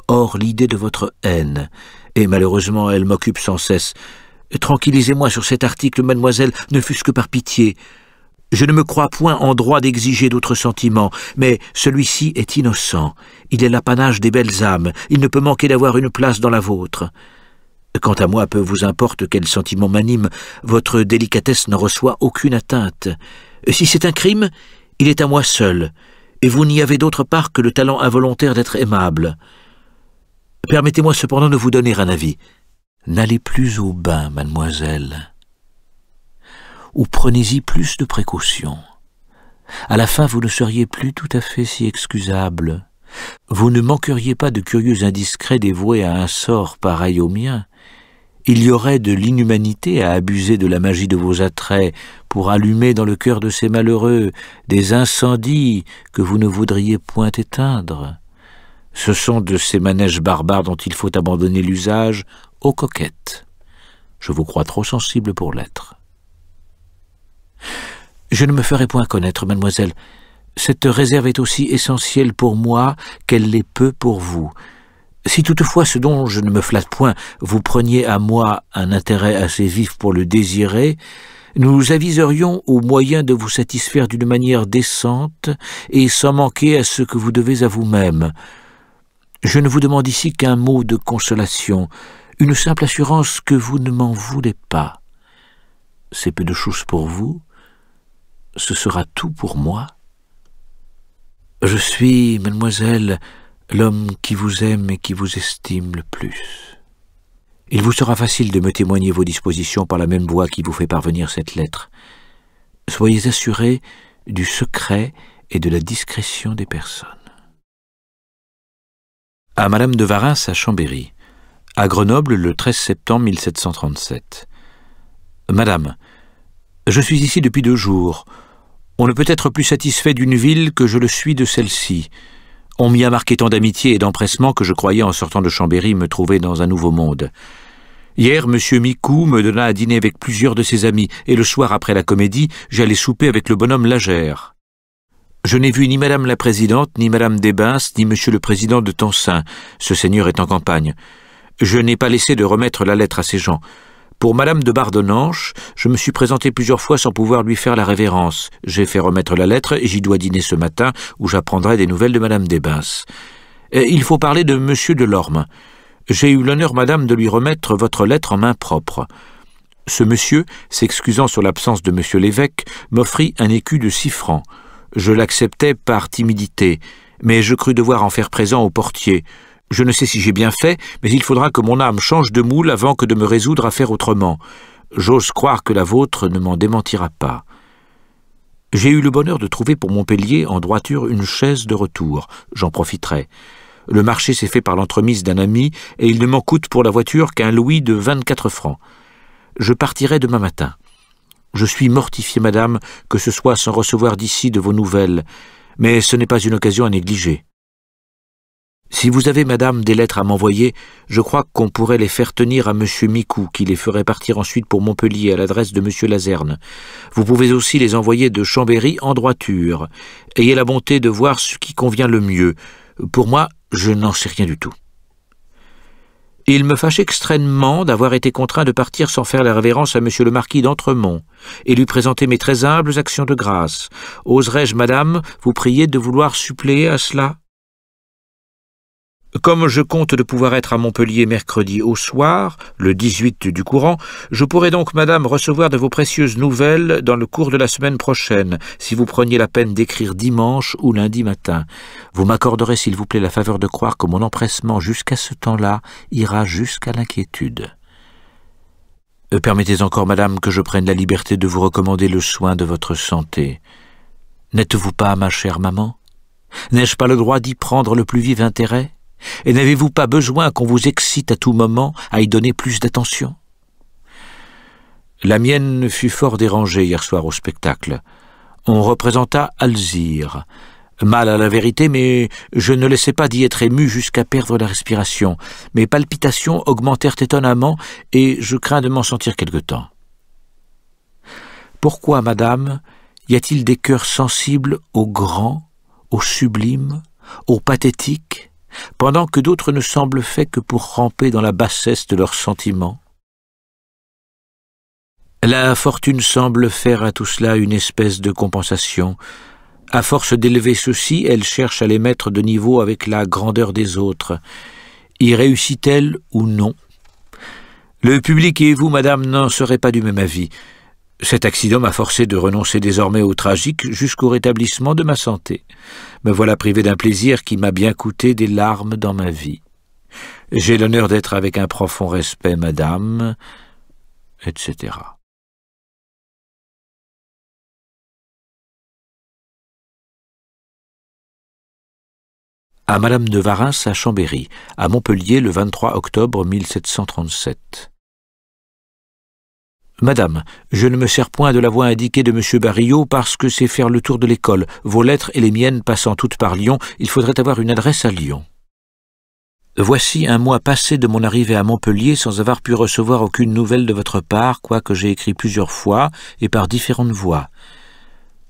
hors l'idée de votre haine, et malheureusement elle m'occupe sans cesse, Tranquillisez-moi sur cet article, mademoiselle, ne fût-ce que par pitié. Je ne me crois point en droit d'exiger d'autres sentiments, mais celui-ci est innocent. Il est l'apanage des belles âmes. Il ne peut manquer d'avoir une place dans la vôtre. Quant à moi, peu vous importe quel sentiment m'anime, votre délicatesse n'en reçoit aucune atteinte. Si c'est un crime, il est à moi seul, et vous n'y avez d'autre part que le talent involontaire d'être aimable. Permettez-moi cependant de vous donner un avis. N'allez plus au bain, mademoiselle, ou prenez-y plus de précautions. À la fin, vous ne seriez plus tout à fait si excusable. Vous ne manqueriez pas de curieux indiscrets dévoués à un sort pareil au mien. Il y aurait de l'inhumanité à abuser de la magie de vos attraits pour allumer dans le cœur de ces malheureux des incendies que vous ne voudriez point éteindre. Ce sont de ces manèges barbares dont il faut abandonner l'usage aux coquette, je vous crois trop sensible pour l'être. Je ne me ferai point connaître, mademoiselle. Cette réserve est aussi essentielle pour moi qu'elle l'est peu pour vous. Si toutefois ce dont je ne me flatte point vous preniez à moi un intérêt assez vif pour le désirer, nous aviserions au moyen de vous satisfaire d'une manière décente et sans manquer à ce que vous devez à vous-même. Je ne vous demande ici qu'un mot de consolation une simple assurance que vous ne m'en voulez pas. C'est peu de choses pour vous, ce sera tout pour moi. Je suis, mademoiselle, l'homme qui vous aime et qui vous estime le plus. Il vous sera facile de me témoigner vos dispositions par la même voie qui vous fait parvenir cette lettre. Soyez assurés du secret et de la discrétion des personnes. À Madame de Varin, à Chambéry à Grenoble le 13 septembre 1737. Madame, je suis ici depuis deux jours. On ne peut être plus satisfait d'une ville que je le suis de celle-ci. On m'y a marqué tant d'amitié et d'empressement que je croyais en sortant de Chambéry me trouver dans un nouveau monde. Hier, M. Micou me donna à dîner avec plusieurs de ses amis, et le soir après la comédie, j'allais souper avec le bonhomme Lagère. Je n'ai vu ni Madame la Présidente, ni Madame Desbins, ni Monsieur le Président de Tancin. ce seigneur est en campagne. Je n'ai pas laissé de remettre la lettre à ces gens. Pour Madame de Bardonnanche, je me suis présenté plusieurs fois sans pouvoir lui faire la révérence. J'ai fait remettre la lettre et j'y dois dîner ce matin où j'apprendrai des nouvelles de Madame et Il faut parler de Monsieur de Lorme. J'ai eu l'honneur, Madame, de lui remettre votre lettre en main propre. Ce monsieur, s'excusant sur l'absence de Monsieur l'évêque, m'offrit un écu de six francs. Je l'acceptai par timidité, mais je crus devoir en faire présent au portier. Je ne sais si j'ai bien fait, mais il faudra que mon âme change de moule avant que de me résoudre à faire autrement. J'ose croire que la vôtre ne m'en démentira pas. J'ai eu le bonheur de trouver pour Montpellier en droiture une chaise de retour. J'en profiterai. Le marché s'est fait par l'entremise d'un ami, et il ne m'en coûte pour la voiture qu'un louis de 24 francs. Je partirai demain matin. Je suis mortifié, madame, que ce soit sans recevoir d'ici de vos nouvelles, mais ce n'est pas une occasion à négliger. Si vous avez, madame, des lettres à m'envoyer, je crois qu'on pourrait les faire tenir à M. Micou, qui les ferait partir ensuite pour Montpellier à l'adresse de M. Lazerne. Vous pouvez aussi les envoyer de Chambéry en droiture. Ayez la bonté de voir ce qui convient le mieux. Pour moi, je n'en sais rien du tout. Il me fâche extrêmement d'avoir été contraint de partir sans faire la révérence à monsieur le marquis d'Entremont, et lui présenter mes très humbles actions de grâce. Oserais-je, madame, vous prier de vouloir suppléer à cela comme je compte de pouvoir être à Montpellier mercredi au soir, le 18 du courant, je pourrai donc, madame, recevoir de vos précieuses nouvelles dans le cours de la semaine prochaine, si vous preniez la peine d'écrire dimanche ou lundi matin. Vous m'accorderez, s'il vous plaît, la faveur de croire que mon empressement jusqu'à ce temps-là ira jusqu'à l'inquiétude. Euh, permettez encore, madame, que je prenne la liberté de vous recommander le soin de votre santé. N'êtes-vous pas, ma chère maman N'ai-je pas le droit d'y prendre le plus vif intérêt et n'avez-vous pas besoin qu'on vous excite à tout moment à y donner plus d'attention La mienne fut fort dérangée hier soir au spectacle. On représenta Alzire. Mal à la vérité, mais je ne laissais pas d'y être ému jusqu'à perdre la respiration. Mes palpitations augmentèrent étonnamment, et je crains de m'en sentir quelque temps. Pourquoi, madame, y a-t-il des cœurs sensibles au grand, au sublime, au pathétique pendant que d'autres ne semblent faits que pour ramper dans la bassesse de leurs sentiments La fortune semble faire à tout cela une espèce de compensation. À force d'élever ceux-ci, elle cherche à les mettre de niveau avec la grandeur des autres. Y réussit-elle ou non le public et vous, madame, n'en serez pas du même avis. Cet accident m'a forcé de renoncer désormais au tragique jusqu'au rétablissement de ma santé. Me voilà privé d'un plaisir qui m'a bien coûté des larmes dans ma vie. J'ai l'honneur d'être avec un profond respect, madame, etc. à Madame de Varins à Chambéry, à Montpellier le 23 octobre 1737. Madame, je ne me sers point de la voie indiquée de M. Barillot parce que c'est faire le tour de l'école. Vos lettres et les miennes passant toutes par Lyon, il faudrait avoir une adresse à Lyon. Voici un mois passé de mon arrivée à Montpellier sans avoir pu recevoir aucune nouvelle de votre part, quoique j'ai écrit plusieurs fois et par différentes voies.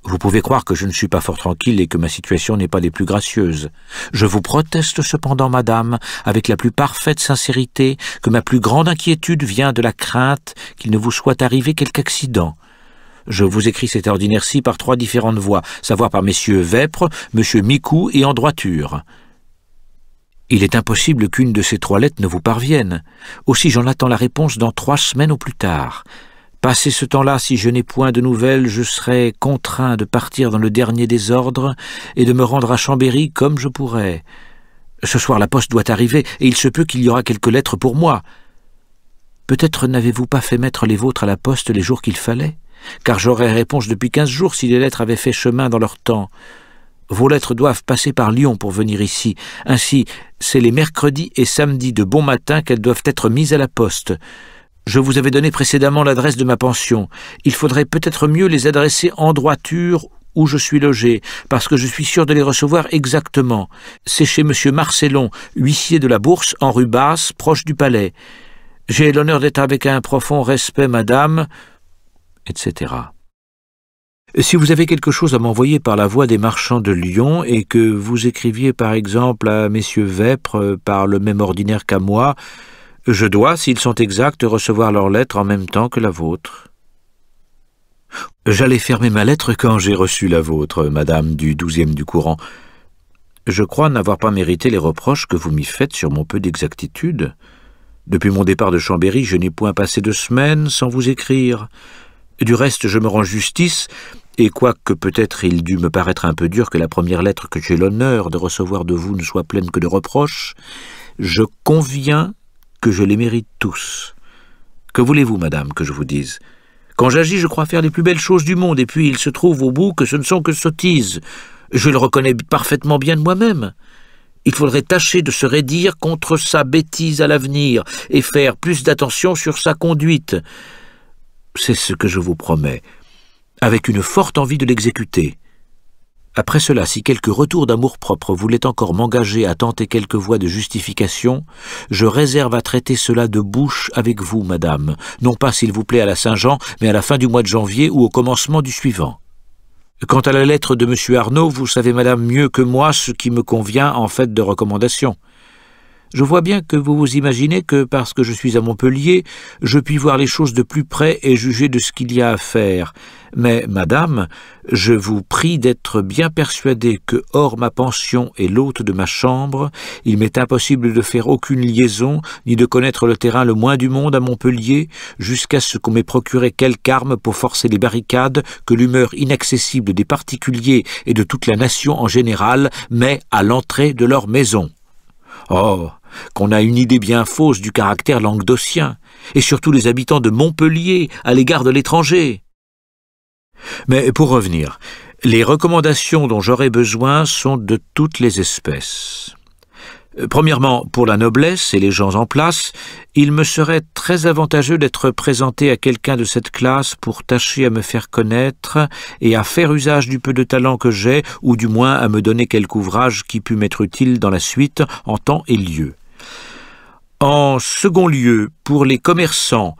Vous pouvez croire que je ne suis pas fort tranquille et que ma situation n'est pas des plus gracieuses. Je vous proteste cependant, madame, avec la plus parfaite sincérité, que ma plus grande inquiétude vient de la crainte qu'il ne vous soit arrivé quelque accident. Je vous écris cette ordinaire-ci par trois différentes voies, savoir par messieurs Vêpres, monsieur Micou et en droiture. Il est impossible qu'une de ces trois lettres ne vous parvienne. Aussi j'en attends la réponse dans trois semaines au plus tard. Passé ce temps-là, si je n'ai point de nouvelles, je serai contraint de partir dans le dernier désordre et de me rendre à Chambéry comme je pourrais. Ce soir, la poste doit arriver, et il se peut qu'il y aura quelques lettres pour moi. Peut-être n'avez-vous pas fait mettre les vôtres à la poste les jours qu'il fallait, car j'aurais réponse depuis quinze jours si les lettres avaient fait chemin dans leur temps. Vos lettres doivent passer par Lyon pour venir ici. Ainsi, c'est les mercredis et samedis de bon matin qu'elles doivent être mises à la poste. Je vous avais donné précédemment l'adresse de ma pension. Il faudrait peut-être mieux les adresser en droiture où je suis logé, parce que je suis sûr de les recevoir exactement. C'est chez M. Marcellon, huissier de la Bourse, en rue Basse, proche du palais. J'ai l'honneur d'être avec un profond respect, madame, etc. Si vous avez quelque chose à m'envoyer par la voie des marchands de Lyon et que vous écriviez par exemple à M. Vêpres euh, par le même ordinaire qu'à moi, je dois, s'ils sont exacts, recevoir leur lettre en même temps que la vôtre. J'allais fermer ma lettre quand j'ai reçu la vôtre, madame du douzième du courant. Je crois n'avoir pas mérité les reproches que vous m'y faites sur mon peu d'exactitude. Depuis mon départ de Chambéry, je n'ai point passé de semaine sans vous écrire. Du reste, je me rends justice, et quoique peut-être il dût me paraître un peu dur que la première lettre que j'ai l'honneur de recevoir de vous ne soit pleine que de reproches, je conviens que je les mérite tous. Que voulez-vous, madame, que je vous dise Quand j'agis, je crois faire les plus belles choses du monde, et puis il se trouve au bout que ce ne sont que sottises. Je le reconnais parfaitement bien de moi-même. Il faudrait tâcher de se raidir contre sa bêtise à l'avenir et faire plus d'attention sur sa conduite. C'est ce que je vous promets, avec une forte envie de l'exécuter. Après cela, si quelque retour d'amour-propre voulait encore m'engager à tenter quelque voie de justification, je réserve à traiter cela de bouche avec vous, madame, non pas s'il vous plaît à la Saint-Jean, mais à la fin du mois de janvier ou au commencement du suivant. Quant à la lettre de M. Arnaud, vous savez, madame, mieux que moi ce qui me convient en fait de recommandation. Je vois bien que vous vous imaginez que, parce que je suis à Montpellier, je puis voir les choses de plus près et juger de ce qu'il y a à faire. Mais, madame, je vous prie d'être bien persuadée que, hors ma pension et l'hôte de ma chambre, il m'est impossible de faire aucune liaison, ni de connaître le terrain le moins du monde à Montpellier, jusqu'à ce qu'on m'ait procuré quelque arme pour forcer les barricades que l'humeur inaccessible des particuliers et de toute la nation en général met à l'entrée de leur maison. Oh qu'on a une idée bien fausse du caractère languedocien, et surtout les habitants de Montpellier à l'égard de l'étranger. Mais pour revenir, les recommandations dont j'aurai besoin sont de toutes les espèces. Premièrement, pour la noblesse et les gens en place, il me serait très avantageux d'être présenté à quelqu'un de cette classe pour tâcher à me faire connaître et à faire usage du peu de talent que j'ai, ou du moins à me donner quelque ouvrage qui pût m'être utile dans la suite en temps et lieu. En second lieu, pour les commerçants,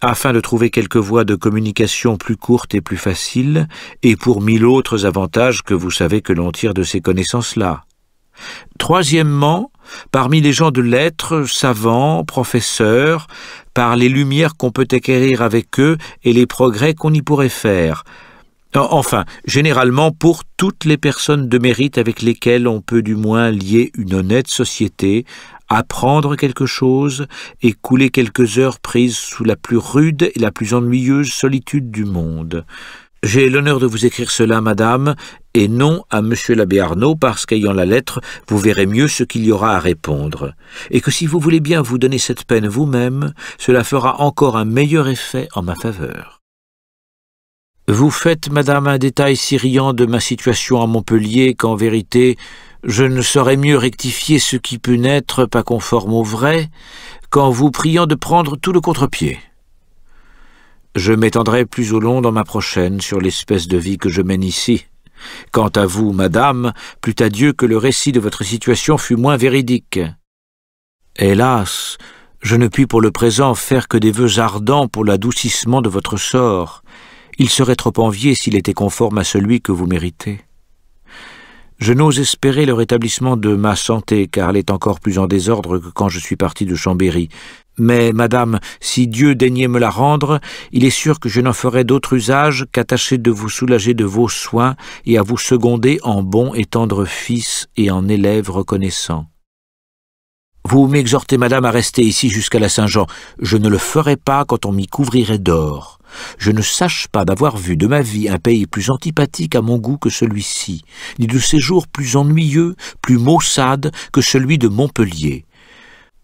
afin de trouver quelques voies de communication plus courtes et plus faciles, et pour mille autres avantages que vous savez que l'on tire de ces connaissances-là. Troisièmement, parmi les gens de lettres, savants, professeurs, par les lumières qu'on peut acquérir avec eux et les progrès qu'on y pourrait faire. Enfin, généralement pour toutes les personnes de mérite avec lesquelles on peut du moins lier une honnête société apprendre quelque chose et couler quelques heures prises sous la plus rude et la plus ennuyeuse solitude du monde. J'ai l'honneur de vous écrire cela, madame, et non à monsieur l'abbé Arnaud, parce qu'ayant la lettre, vous verrez mieux ce qu'il y aura à répondre, et que si vous voulez bien vous donner cette peine vous-même, cela fera encore un meilleur effet en ma faveur. Vous faites, madame, un détail si riant de ma situation à Montpellier qu'en vérité je ne saurais mieux rectifier ce qui peut n'être pas conforme au vrai qu'en vous priant de prendre tout le contre-pied. Je m'étendrai plus au long dans ma prochaine sur l'espèce de vie que je mène ici. Quant à vous, madame, plus à Dieu que le récit de votre situation fût moins véridique. Hélas, je ne puis pour le présent faire que des vœux ardents pour l'adoucissement de votre sort. Il serait trop envié s'il était conforme à celui que vous méritez. Je n'ose espérer le rétablissement de ma santé, car elle est encore plus en désordre que quand je suis parti de Chambéry. Mais, madame, si Dieu daignait me la rendre, il est sûr que je n'en ferai d'autre usage qu'à tâcher de vous soulager de vos soins et à vous seconder en bon et tendre fils et en élève reconnaissant. Vous m'exhortez, madame, à rester ici jusqu'à la Saint-Jean. Je ne le ferai pas quand on m'y couvrirait d'or. Je ne sache pas d'avoir vu de ma vie un pays plus antipathique à mon goût que celui-ci, ni de séjour plus ennuyeux, plus maussade que celui de Montpellier.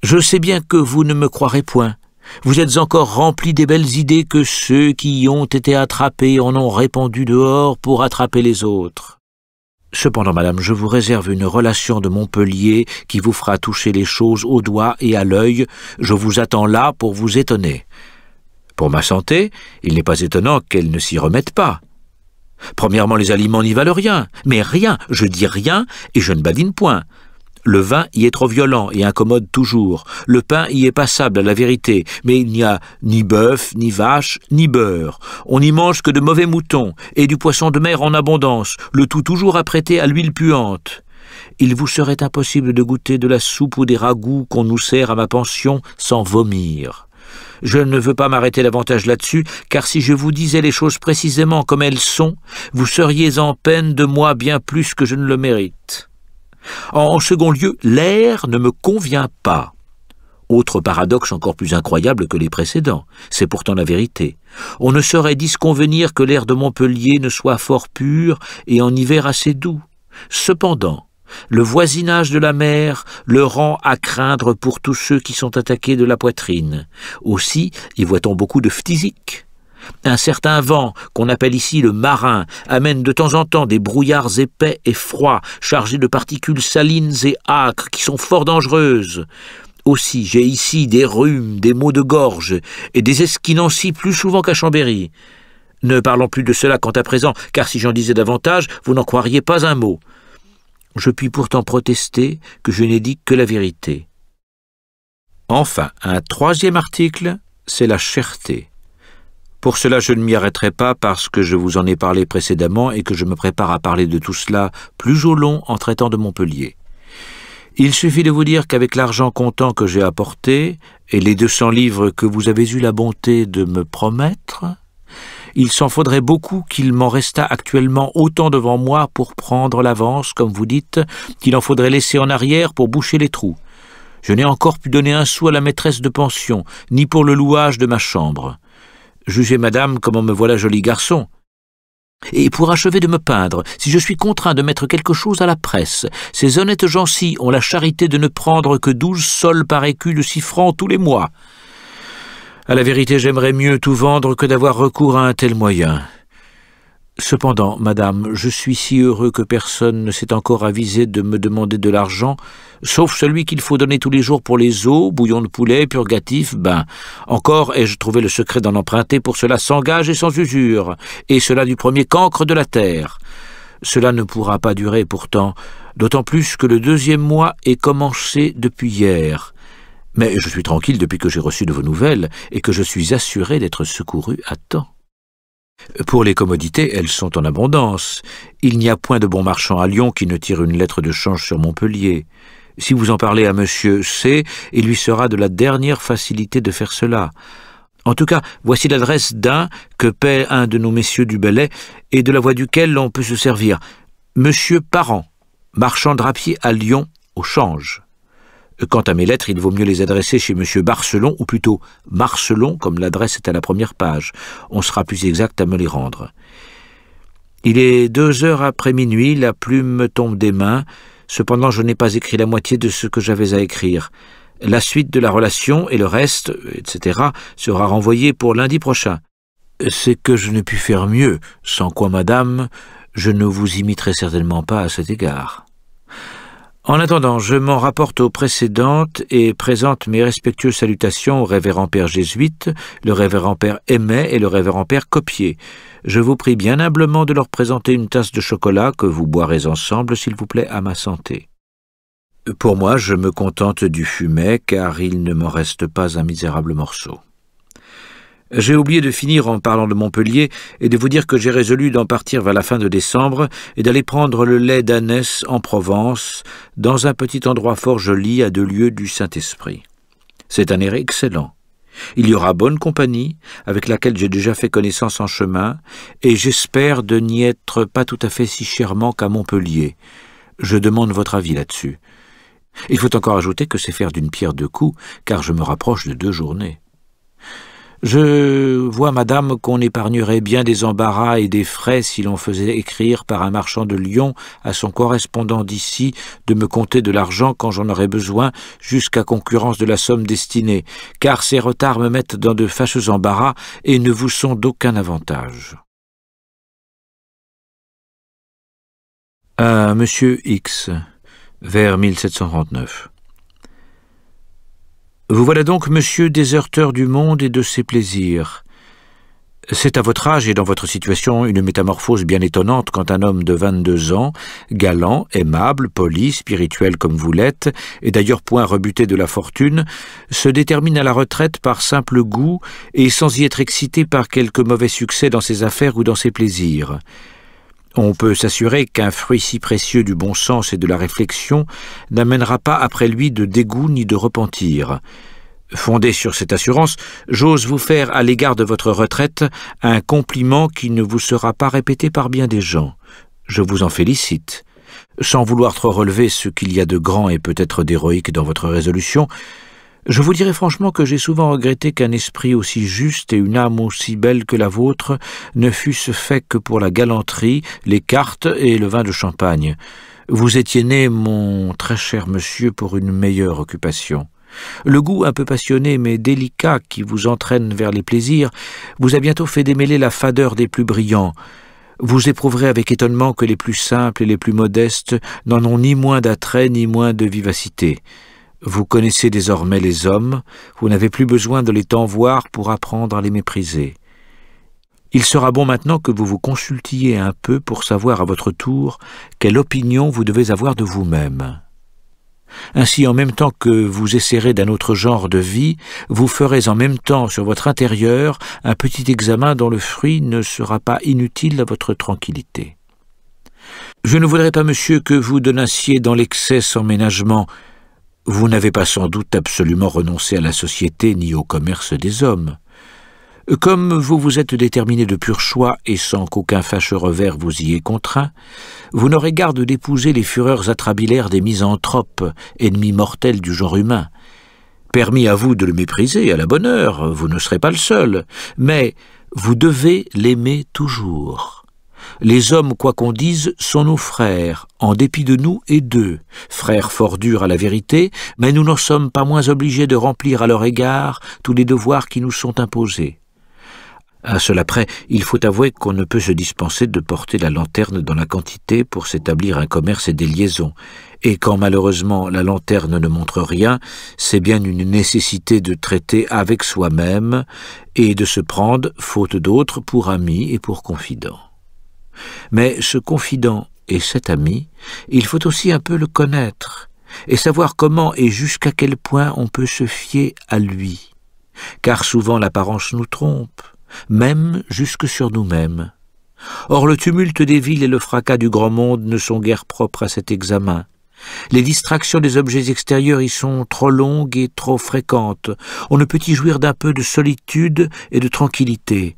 Je sais bien que vous ne me croirez point. Vous êtes encore rempli des belles idées que ceux qui y ont été attrapés en ont répandu dehors pour attraper les autres. Cependant, madame, je vous réserve une relation de Montpellier qui vous fera toucher les choses au doigt et à l'œil. Je vous attends là pour vous étonner. Pour ma santé, il n'est pas étonnant qu'elle ne s'y remette pas. Premièrement, les aliments n'y valent rien, mais rien, je dis rien, et je ne badine point. Le vin y est trop violent et incommode toujours. Le pain y est passable à la vérité, mais il n'y a ni bœuf, ni vache, ni beurre. On n'y mange que de mauvais moutons et du poisson de mer en abondance, le tout toujours apprêté à l'huile puante. Il vous serait impossible de goûter de la soupe ou des ragoûts qu'on nous sert à ma pension sans vomir. Je ne veux pas m'arrêter davantage là-dessus, car si je vous disais les choses précisément comme elles sont, vous seriez en peine de moi bien plus que je ne le mérite. En second lieu, l'air ne me convient pas. Autre paradoxe encore plus incroyable que les précédents, c'est pourtant la vérité. On ne saurait disconvenir que l'air de Montpellier ne soit fort pur et en hiver assez doux. Cependant, le voisinage de la mer le rend à craindre pour tous ceux qui sont attaqués de la poitrine. Aussi y voit-on beaucoup de phthisiques. Un certain vent, qu'on appelle ici le marin, amène de temps en temps des brouillards épais et froids, chargés de particules salines et âcres, qui sont fort dangereuses. Aussi, j'ai ici des rhumes, des maux de gorge, et des esquinancies plus souvent qu'à Chambéry. Ne parlons plus de cela quant à présent, car si j'en disais davantage, vous n'en croiriez pas un mot je puis pourtant protester que je n'ai dit que la vérité. Enfin, un troisième article, c'est la cherté. Pour cela, je ne m'y arrêterai pas parce que je vous en ai parlé précédemment et que je me prépare à parler de tout cela plus au long en traitant de Montpellier. Il suffit de vous dire qu'avec l'argent comptant que j'ai apporté et les 200 livres que vous avez eu la bonté de me promettre, il s'en faudrait beaucoup qu'il m'en restât actuellement autant devant moi pour prendre l'avance, comme vous dites, qu'il en faudrait laisser en arrière pour boucher les trous. Je n'ai encore pu donner un sou à la maîtresse de pension, ni pour le louage de ma chambre. Jugez, madame, comment me voilà joli garçon. Et pour achever de me peindre, si je suis contraint de mettre quelque chose à la presse, ces honnêtes gens-ci ont la charité de ne prendre que douze sols par écu de six francs tous les mois. À la vérité, j'aimerais mieux tout vendre que d'avoir recours à un tel moyen. Cependant, madame, je suis si heureux que personne ne s'est encore avisé de me demander de l'argent, sauf celui qu'il faut donner tous les jours pour les eaux, bouillon de poulet, purgatif, bain. Encore ai-je trouvé le secret d'en emprunter pour cela sans gage et sans usure, et cela du premier cancre de la terre. Cela ne pourra pas durer pourtant, d'autant plus que le deuxième mois est commencé depuis hier. Mais je suis tranquille depuis que j'ai reçu de vos nouvelles et que je suis assuré d'être secouru à temps. Pour les commodités, elles sont en abondance. Il n'y a point de bon marchand à Lyon qui ne tire une lettre de change sur Montpellier. Si vous en parlez à monsieur C, il lui sera de la dernière facilité de faire cela. En tout cas, voici l'adresse d'un que paie un de nos messieurs du Belay et de la voix duquel on peut se servir. Monsieur Parent, marchand drapier à Lyon, au change. Quant à mes lettres, il vaut mieux les adresser chez M. Barcelon, ou plutôt Marcelon, comme l'adresse est à la première page. On sera plus exact à me les rendre. Il est deux heures après minuit, la plume me tombe des mains. Cependant, je n'ai pas écrit la moitié de ce que j'avais à écrire. La suite de la relation et le reste, etc., sera renvoyée pour lundi prochain. C'est que je ne puis faire mieux, sans quoi, madame, je ne vous imiterai certainement pas à cet égard. En attendant, je m'en rapporte aux précédentes et présente mes respectueuses salutations au révérend père jésuite, le révérend père Aimet et le révérend père Copier. Je vous prie bien humblement de leur présenter une tasse de chocolat que vous boirez ensemble, s'il vous plaît, à ma santé. Pour moi, je me contente du fumet, car il ne m'en reste pas un misérable morceau. J'ai oublié de finir en parlant de Montpellier et de vous dire que j'ai résolu d'en partir vers la fin de décembre et d'aller prendre le lait d'Annès en Provence, dans un petit endroit fort joli à deux lieues du Saint-Esprit. C'est un air excellent. Il y aura bonne compagnie, avec laquelle j'ai déjà fait connaissance en chemin, et j'espère de n'y être pas tout à fait si chèrement qu'à Montpellier. Je demande votre avis là-dessus. Il faut encore ajouter que c'est faire d'une pierre deux coups, car je me rapproche de deux journées. Je vois, madame, qu'on épargnerait bien des embarras et des frais si l'on faisait écrire par un marchand de Lyon à son correspondant d'ici de me compter de l'argent quand j'en aurais besoin jusqu'à concurrence de la somme destinée, car ces retards me mettent dans de fâcheux embarras et ne vous sont d'aucun avantage. À euh, Monsieur X, vers 1739. Vous voilà donc monsieur déserteur du monde et de ses plaisirs. C'est à votre âge et dans votre situation une métamorphose bien étonnante quand un homme de vingt-deux ans, galant, aimable, poli, spirituel comme vous l'êtes, et d'ailleurs point rebuté de la fortune, se détermine à la retraite par simple goût et sans y être excité par quelque mauvais succès dans ses affaires ou dans ses plaisirs. On peut s'assurer qu'un fruit si précieux du bon sens et de la réflexion n'amènera pas après lui de dégoût ni de repentir. Fondé sur cette assurance, j'ose vous faire à l'égard de votre retraite un compliment qui ne vous sera pas répété par bien des gens. Je vous en félicite. Sans vouloir trop relever ce qu'il y a de grand et peut-être d'héroïque dans votre résolution, je vous dirai franchement que j'ai souvent regretté qu'un esprit aussi juste et une âme aussi belle que la vôtre ne fussent faits que pour la galanterie, les cartes et le vin de champagne. Vous étiez né, mon très cher monsieur, pour une meilleure occupation. Le goût un peu passionné mais délicat qui vous entraîne vers les plaisirs vous a bientôt fait démêler la fadeur des plus brillants. Vous éprouverez avec étonnement que les plus simples et les plus modestes n'en ont ni moins d'attrait ni moins de vivacité. Vous connaissez désormais les hommes, vous n'avez plus besoin de les tant voir pour apprendre à les mépriser. Il sera bon maintenant que vous vous consultiez un peu pour savoir à votre tour quelle opinion vous devez avoir de vous-même. Ainsi, en même temps que vous essaierez d'un autre genre de vie, vous ferez en même temps sur votre intérieur un petit examen dont le fruit ne sera pas inutile à votre tranquillité. Je ne voudrais pas, monsieur, que vous donnassiez dans l'excès sans ménagement, vous n'avez pas sans doute absolument renoncé à la société ni au commerce des hommes. Comme vous vous êtes déterminé de pur choix et sans qu'aucun fâcheux revers vous y ait contraint, vous n'aurez garde d'épouser les fureurs atrabilaires des misanthropes, ennemis mortels du genre humain. Permis à vous de le mépriser, à la bonne heure, vous ne serez pas le seul, mais vous devez l'aimer toujours. Les hommes, quoi qu'on dise, sont nos frères, en dépit de nous et d'eux, frères fort durs à la vérité, mais nous n'en sommes pas moins obligés de remplir à leur égard tous les devoirs qui nous sont imposés. À cela près, il faut avouer qu'on ne peut se dispenser de porter la lanterne dans la quantité pour s'établir un commerce et des liaisons. Et quand malheureusement la lanterne ne montre rien, c'est bien une nécessité de traiter avec soi-même et de se prendre, faute d'autres, pour amis et pour confident. Mais ce confident et cet ami, il faut aussi un peu le connaître et savoir comment et jusqu'à quel point on peut se fier à lui. Car souvent l'apparence nous trompe, même jusque sur nous-mêmes. Or le tumulte des villes et le fracas du grand monde ne sont guère propres à cet examen. Les distractions des objets extérieurs y sont trop longues et trop fréquentes. On ne peut y jouir d'un peu de solitude et de tranquillité.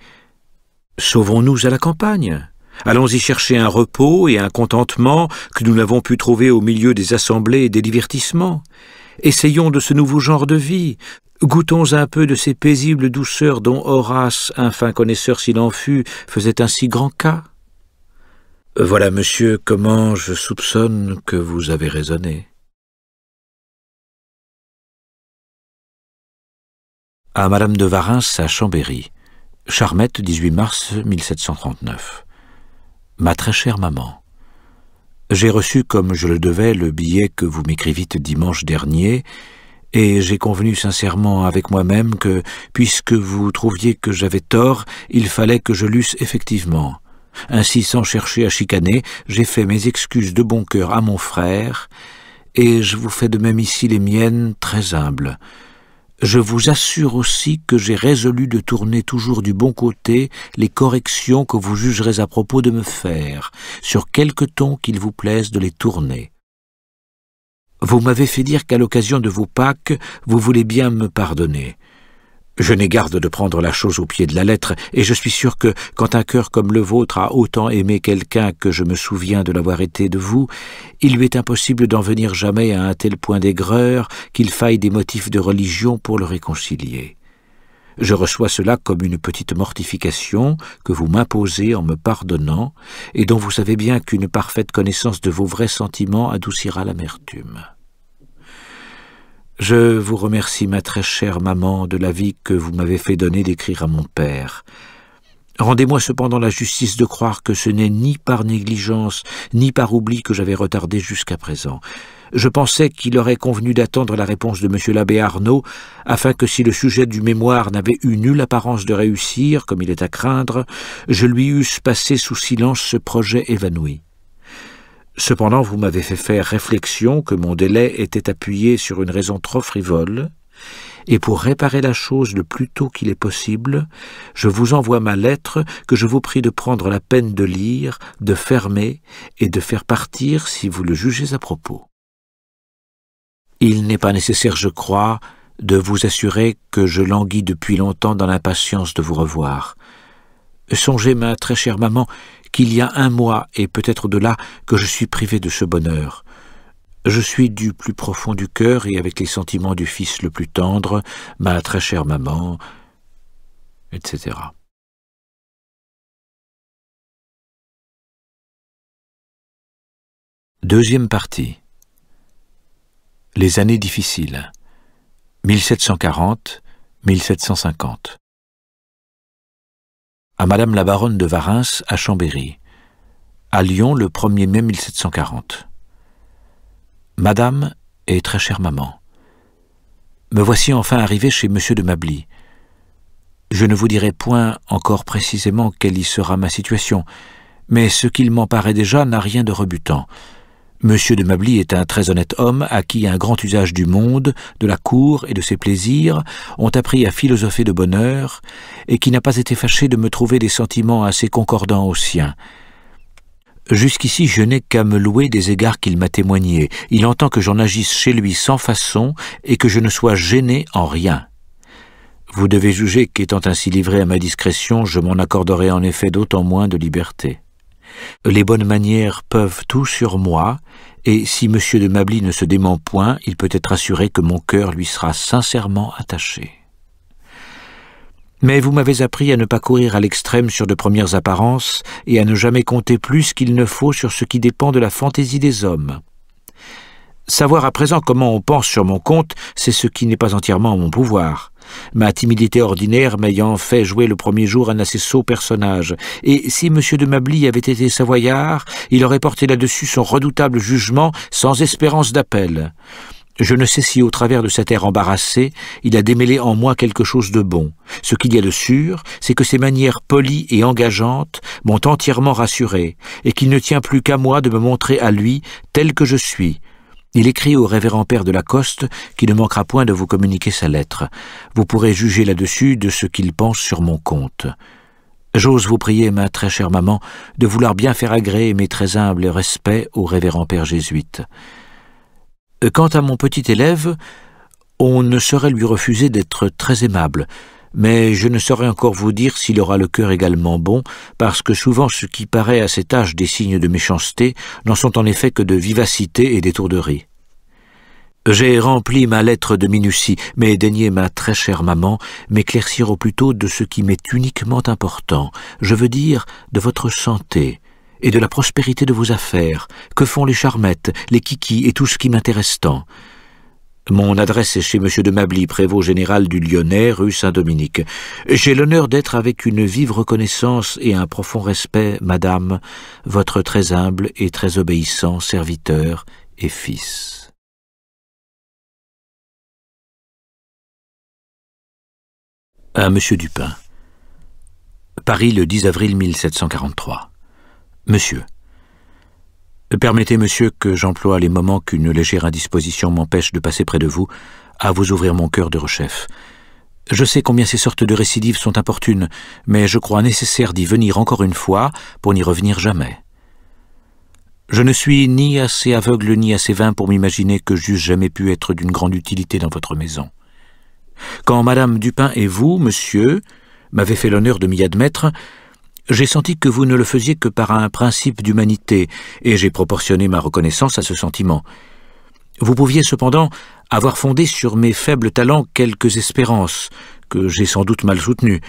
Sauvons-nous à la campagne, Allons y chercher un repos et un contentement que nous n'avons pu trouver au milieu des assemblées et des divertissements. Essayons de ce nouveau genre de vie. Goûtons un peu de ces paisibles douceurs dont Horace, un fin connaisseur s'il en fut, faisait un si grand cas. Voilà, monsieur, comment je soupçonne que vous avez raisonné. À Madame de Varins à Chambéry. Charmette, 18 mars 1739. Ma très chère maman, j'ai reçu comme je le devais le billet que vous m'écrivîtes dimanche dernier, et j'ai convenu sincèrement avec moi-même que, puisque vous trouviez que j'avais tort, il fallait que je l'eusse effectivement. Ainsi, sans chercher à chicaner, j'ai fait mes excuses de bon cœur à mon frère, et je vous fais de même ici les miennes très humbles. Je vous assure aussi que j'ai résolu de tourner toujours du bon côté les corrections que vous jugerez à propos de me faire, sur quelque ton qu'il vous plaise de les tourner. Vous m'avez fait dire qu'à l'occasion de vos Pâques, vous voulez bien me pardonner. Je n'ai garde de prendre la chose au pied de la lettre, et je suis sûr que, quand un cœur comme le vôtre a autant aimé quelqu'un que je me souviens de l'avoir été de vous, il lui est impossible d'en venir jamais à un tel point d'aigreur qu'il faille des motifs de religion pour le réconcilier. Je reçois cela comme une petite mortification que vous m'imposez en me pardonnant, et dont vous savez bien qu'une parfaite connaissance de vos vrais sentiments adoucira l'amertume. Je vous remercie, ma très chère maman, de l'avis que vous m'avez fait donner d'écrire à mon père. Rendez-moi cependant la justice de croire que ce n'est ni par négligence, ni par oubli que j'avais retardé jusqu'à présent. Je pensais qu'il aurait convenu d'attendre la réponse de M. l'abbé Arnaud, afin que si le sujet du mémoire n'avait eu nulle apparence de réussir, comme il est à craindre, je lui eusse passé sous silence ce projet évanoui. Cependant, vous m'avez fait faire réflexion que mon délai était appuyé sur une raison trop frivole, et pour réparer la chose le plus tôt qu'il est possible, je vous envoie ma lettre que je vous prie de prendre la peine de lire, de fermer et de faire partir si vous le jugez à propos. Il n'est pas nécessaire, je crois, de vous assurer que je languis depuis longtemps dans l'impatience de vous revoir. Songez, ma très chère maman, qu'il y a un mois et peut-être de là que je suis privé de ce bonheur. Je suis du plus profond du cœur et avec les sentiments du fils le plus tendre, ma très chère maman, etc. Deuxième partie Les années difficiles 1740-1750 à Madame la baronne de Varins à Chambéry, à Lyon le 1er mai 1740. Madame et très chère maman, me voici enfin arrivé chez Monsieur de Mably. Je ne vous dirai point encore précisément quelle y sera ma situation, mais ce qu'il m'en paraît déjà n'a rien de rebutant. Monsieur de Mably est un très honnête homme à qui un grand usage du monde, de la cour et de ses plaisirs ont appris à philosopher de bonheur, et qui n'a pas été fâché de me trouver des sentiments assez concordants aux siens. Jusqu'ici, je n'ai qu'à me louer des égards qu'il m'a témoignés. Il entend que j'en agisse chez lui sans façon et que je ne sois gêné en rien. Vous devez juger qu'étant ainsi livré à ma discrétion, je m'en accorderai en effet d'autant moins de liberté. Les bonnes manières peuvent tout sur moi, et si M. de Mably ne se dément point, il peut être assuré que mon cœur lui sera sincèrement attaché. Mais vous m'avez appris à ne pas courir à l'extrême sur de premières apparences et à ne jamais compter plus qu'il ne faut sur ce qui dépend de la fantaisie des hommes. Savoir à présent comment on pense sur mon compte, c'est ce qui n'est pas entièrement en mon pouvoir ma timidité ordinaire m'ayant fait jouer le premier jour un assez sot personnage, et si M. de Mably avait été savoyard, il aurait porté là-dessus son redoutable jugement sans espérance d'appel. Je ne sais si au travers de cet air embarrassé, il a démêlé en moi quelque chose de bon. Ce qu'il y a de sûr, c'est que ses manières polies et engageantes m'ont entièrement rassuré, et qu'il ne tient plus qu'à moi de me montrer à lui tel que je suis, il écrit au révérend père de Lacoste qui ne manquera point de vous communiquer sa lettre. Vous pourrez juger là-dessus de ce qu'il pense sur mon compte. J'ose vous prier, ma très chère maman, de vouloir bien faire agréer mes très humbles respects au révérend père jésuite. Quant à mon petit élève, on ne saurait lui refuser d'être très aimable, mais je ne saurais encore vous dire s'il aura le cœur également bon, parce que souvent ce qui paraît à cet âge des signes de méchanceté n'en sont en effet que de vivacité et d'étourderie. J'ai rempli ma lettre de minutie, mais daignez, ma très chère maman, m'éclaircir au plus tôt de ce qui m'est uniquement important, je veux dire de votre santé et de la prospérité de vos affaires, que font les charmettes, les kikis et tout ce qui m'intéresse tant. Mon adresse est chez M. de Mably, prévôt général du Lyonnais, rue Saint-Dominique. J'ai l'honneur d'être avec une vive reconnaissance et un profond respect, Madame, votre très humble et très obéissant serviteur et fils. À ah, Monsieur Dupin. Paris le 10 avril 1743. Monsieur, Permettez, monsieur, que j'emploie les moments qu'une légère indisposition m'empêche de passer près de vous à vous ouvrir mon cœur de rechef. Je sais combien ces sortes de récidives sont importunes, mais je crois nécessaire d'y venir encore une fois pour n'y revenir jamais. Je ne suis ni assez aveugle ni assez vain pour m'imaginer que j'eusse jamais pu être d'une grande utilité dans votre maison. Quand Madame Dupin et vous, monsieur, m'avez fait l'honneur de m'y admettre, j'ai senti que vous ne le faisiez que par un principe d'humanité, et j'ai proportionné ma reconnaissance à ce sentiment. Vous pouviez cependant avoir fondé sur mes faibles talents quelques espérances, que j'ai sans doute mal soutenues.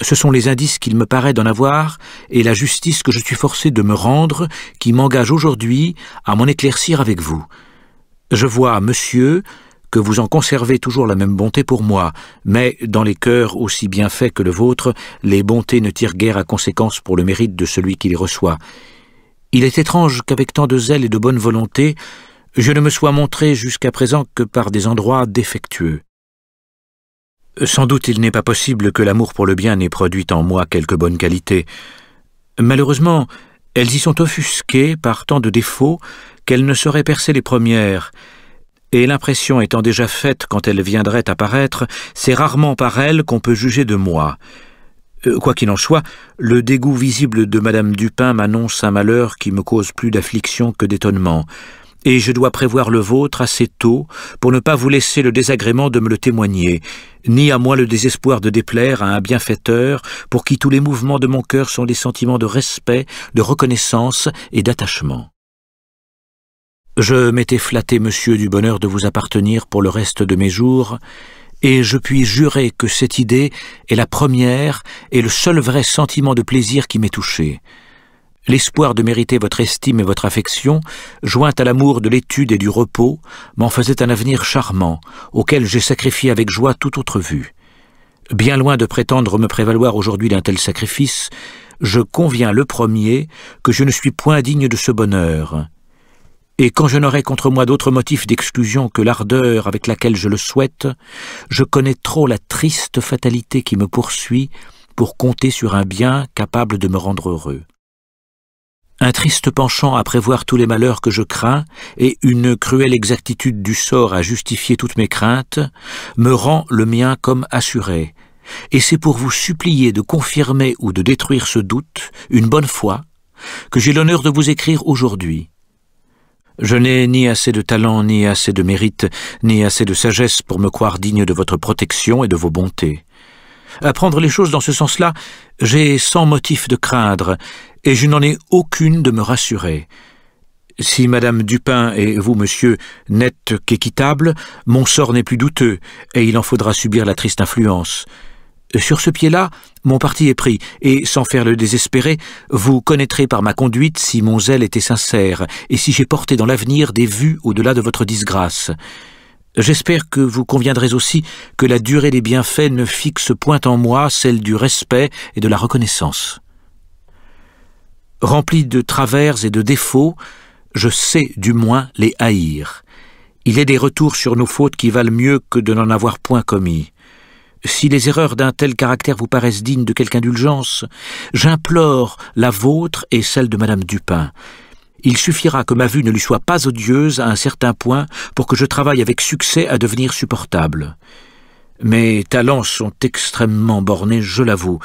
Ce sont les indices qu'il me paraît d'en avoir, et la justice que je suis forcé de me rendre, qui m'engage aujourd'hui à m'en éclaircir avec vous. Je vois, monsieur, que vous en conservez toujours la même bonté pour moi, mais dans les cœurs aussi bien faits que le vôtre, les bontés ne tirent guère à conséquence pour le mérite de celui qui les reçoit. Il est étrange qu'avec tant de zèle et de bonne volonté, je ne me sois montré jusqu'à présent que par des endroits défectueux. Sans doute il n'est pas possible que l'amour pour le bien n'ait produit en moi quelques bonnes qualités. Malheureusement, elles y sont offusquées par tant de défauts qu'elles ne sauraient percer les premières, et l'impression étant déjà faite quand elle viendrait apparaître, c'est rarement par elle qu'on peut juger de moi. Euh, quoi qu'il en soit, le dégoût visible de Madame Dupin m'annonce un malheur qui me cause plus d'affliction que d'étonnement, et je dois prévoir le vôtre assez tôt pour ne pas vous laisser le désagrément de me le témoigner, ni à moi le désespoir de déplaire à un bienfaiteur pour qui tous les mouvements de mon cœur sont des sentiments de respect, de reconnaissance et d'attachement. Je m'étais flatté, monsieur, du bonheur de vous appartenir pour le reste de mes jours, et je puis jurer que cette idée est la première et le seul vrai sentiment de plaisir qui m'ait touché. L'espoir de mériter votre estime et votre affection, joint à l'amour de l'étude et du repos, m'en faisait un avenir charmant, auquel j'ai sacrifié avec joie toute autre vue. Bien loin de prétendre me prévaloir aujourd'hui d'un tel sacrifice, je conviens le premier que je ne suis point digne de ce bonheur et quand je n'aurai contre moi d'autres motifs d'exclusion que l'ardeur avec laquelle je le souhaite, je connais trop la triste fatalité qui me poursuit pour compter sur un bien capable de me rendre heureux. Un triste penchant à prévoir tous les malheurs que je crains et une cruelle exactitude du sort à justifier toutes mes craintes me rend le mien comme assuré, et c'est pour vous supplier de confirmer ou de détruire ce doute, une bonne fois, que j'ai l'honneur de vous écrire aujourd'hui. Je n'ai ni assez de talent, ni assez de mérite, ni assez de sagesse pour me croire digne de votre protection et de vos bontés. À prendre les choses dans ce sens-là, j'ai cent motifs de craindre, et je n'en ai aucune de me rassurer. Si Madame Dupin et vous, monsieur, n'êtes qu'équitables, mon sort n'est plus douteux, et il en faudra subir la triste influence. Sur ce pied-là, mon parti est pris, et sans faire le désespérer, vous connaîtrez par ma conduite si mon zèle était sincère, et si j'ai porté dans l'avenir des vues au-delà de votre disgrâce. J'espère que vous conviendrez aussi que la durée des bienfaits ne fixe point en moi celle du respect et de la reconnaissance. Rempli de travers et de défauts, je sais du moins les haïr. Il est des retours sur nos fautes qui valent mieux que de n'en avoir point commis. Si les erreurs d'un tel caractère vous paraissent dignes de quelque indulgence, j'implore la vôtre et celle de Madame Dupin. Il suffira que ma vue ne lui soit pas odieuse à un certain point pour que je travaille avec succès à devenir supportable. Mes talents sont extrêmement bornés, je l'avoue,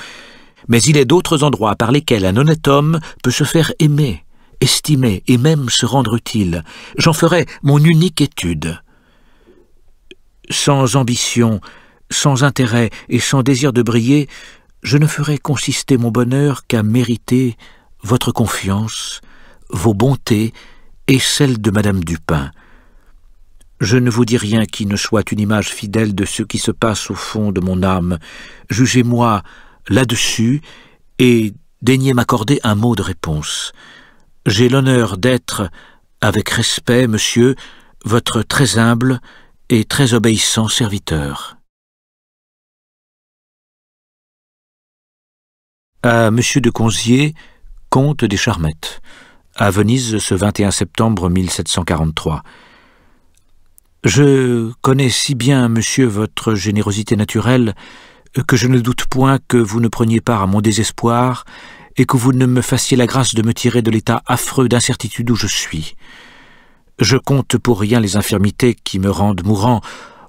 mais il est d'autres endroits par lesquels un honnête homme peut se faire aimer, estimer et même se rendre utile. J'en ferai mon unique étude. Sans ambition, sans intérêt et sans désir de briller, je ne ferai consister mon bonheur qu'à mériter votre confiance, vos bontés et celle de Madame Dupin. Je ne vous dis rien qui ne soit une image fidèle de ce qui se passe au fond de mon âme. Jugez-moi là-dessus et daignez m'accorder un mot de réponse. J'ai l'honneur d'être, avec respect, monsieur, votre très humble et très obéissant serviteur. à M. de Conzier, comte des Charmettes, à Venise ce 21 septembre 1743. Je connais si bien, monsieur, votre générosité naturelle, que je ne doute point que vous ne preniez part à mon désespoir et que vous ne me fassiez la grâce de me tirer de l'état affreux d'incertitude où je suis. Je compte pour rien les infirmités qui me rendent mourant,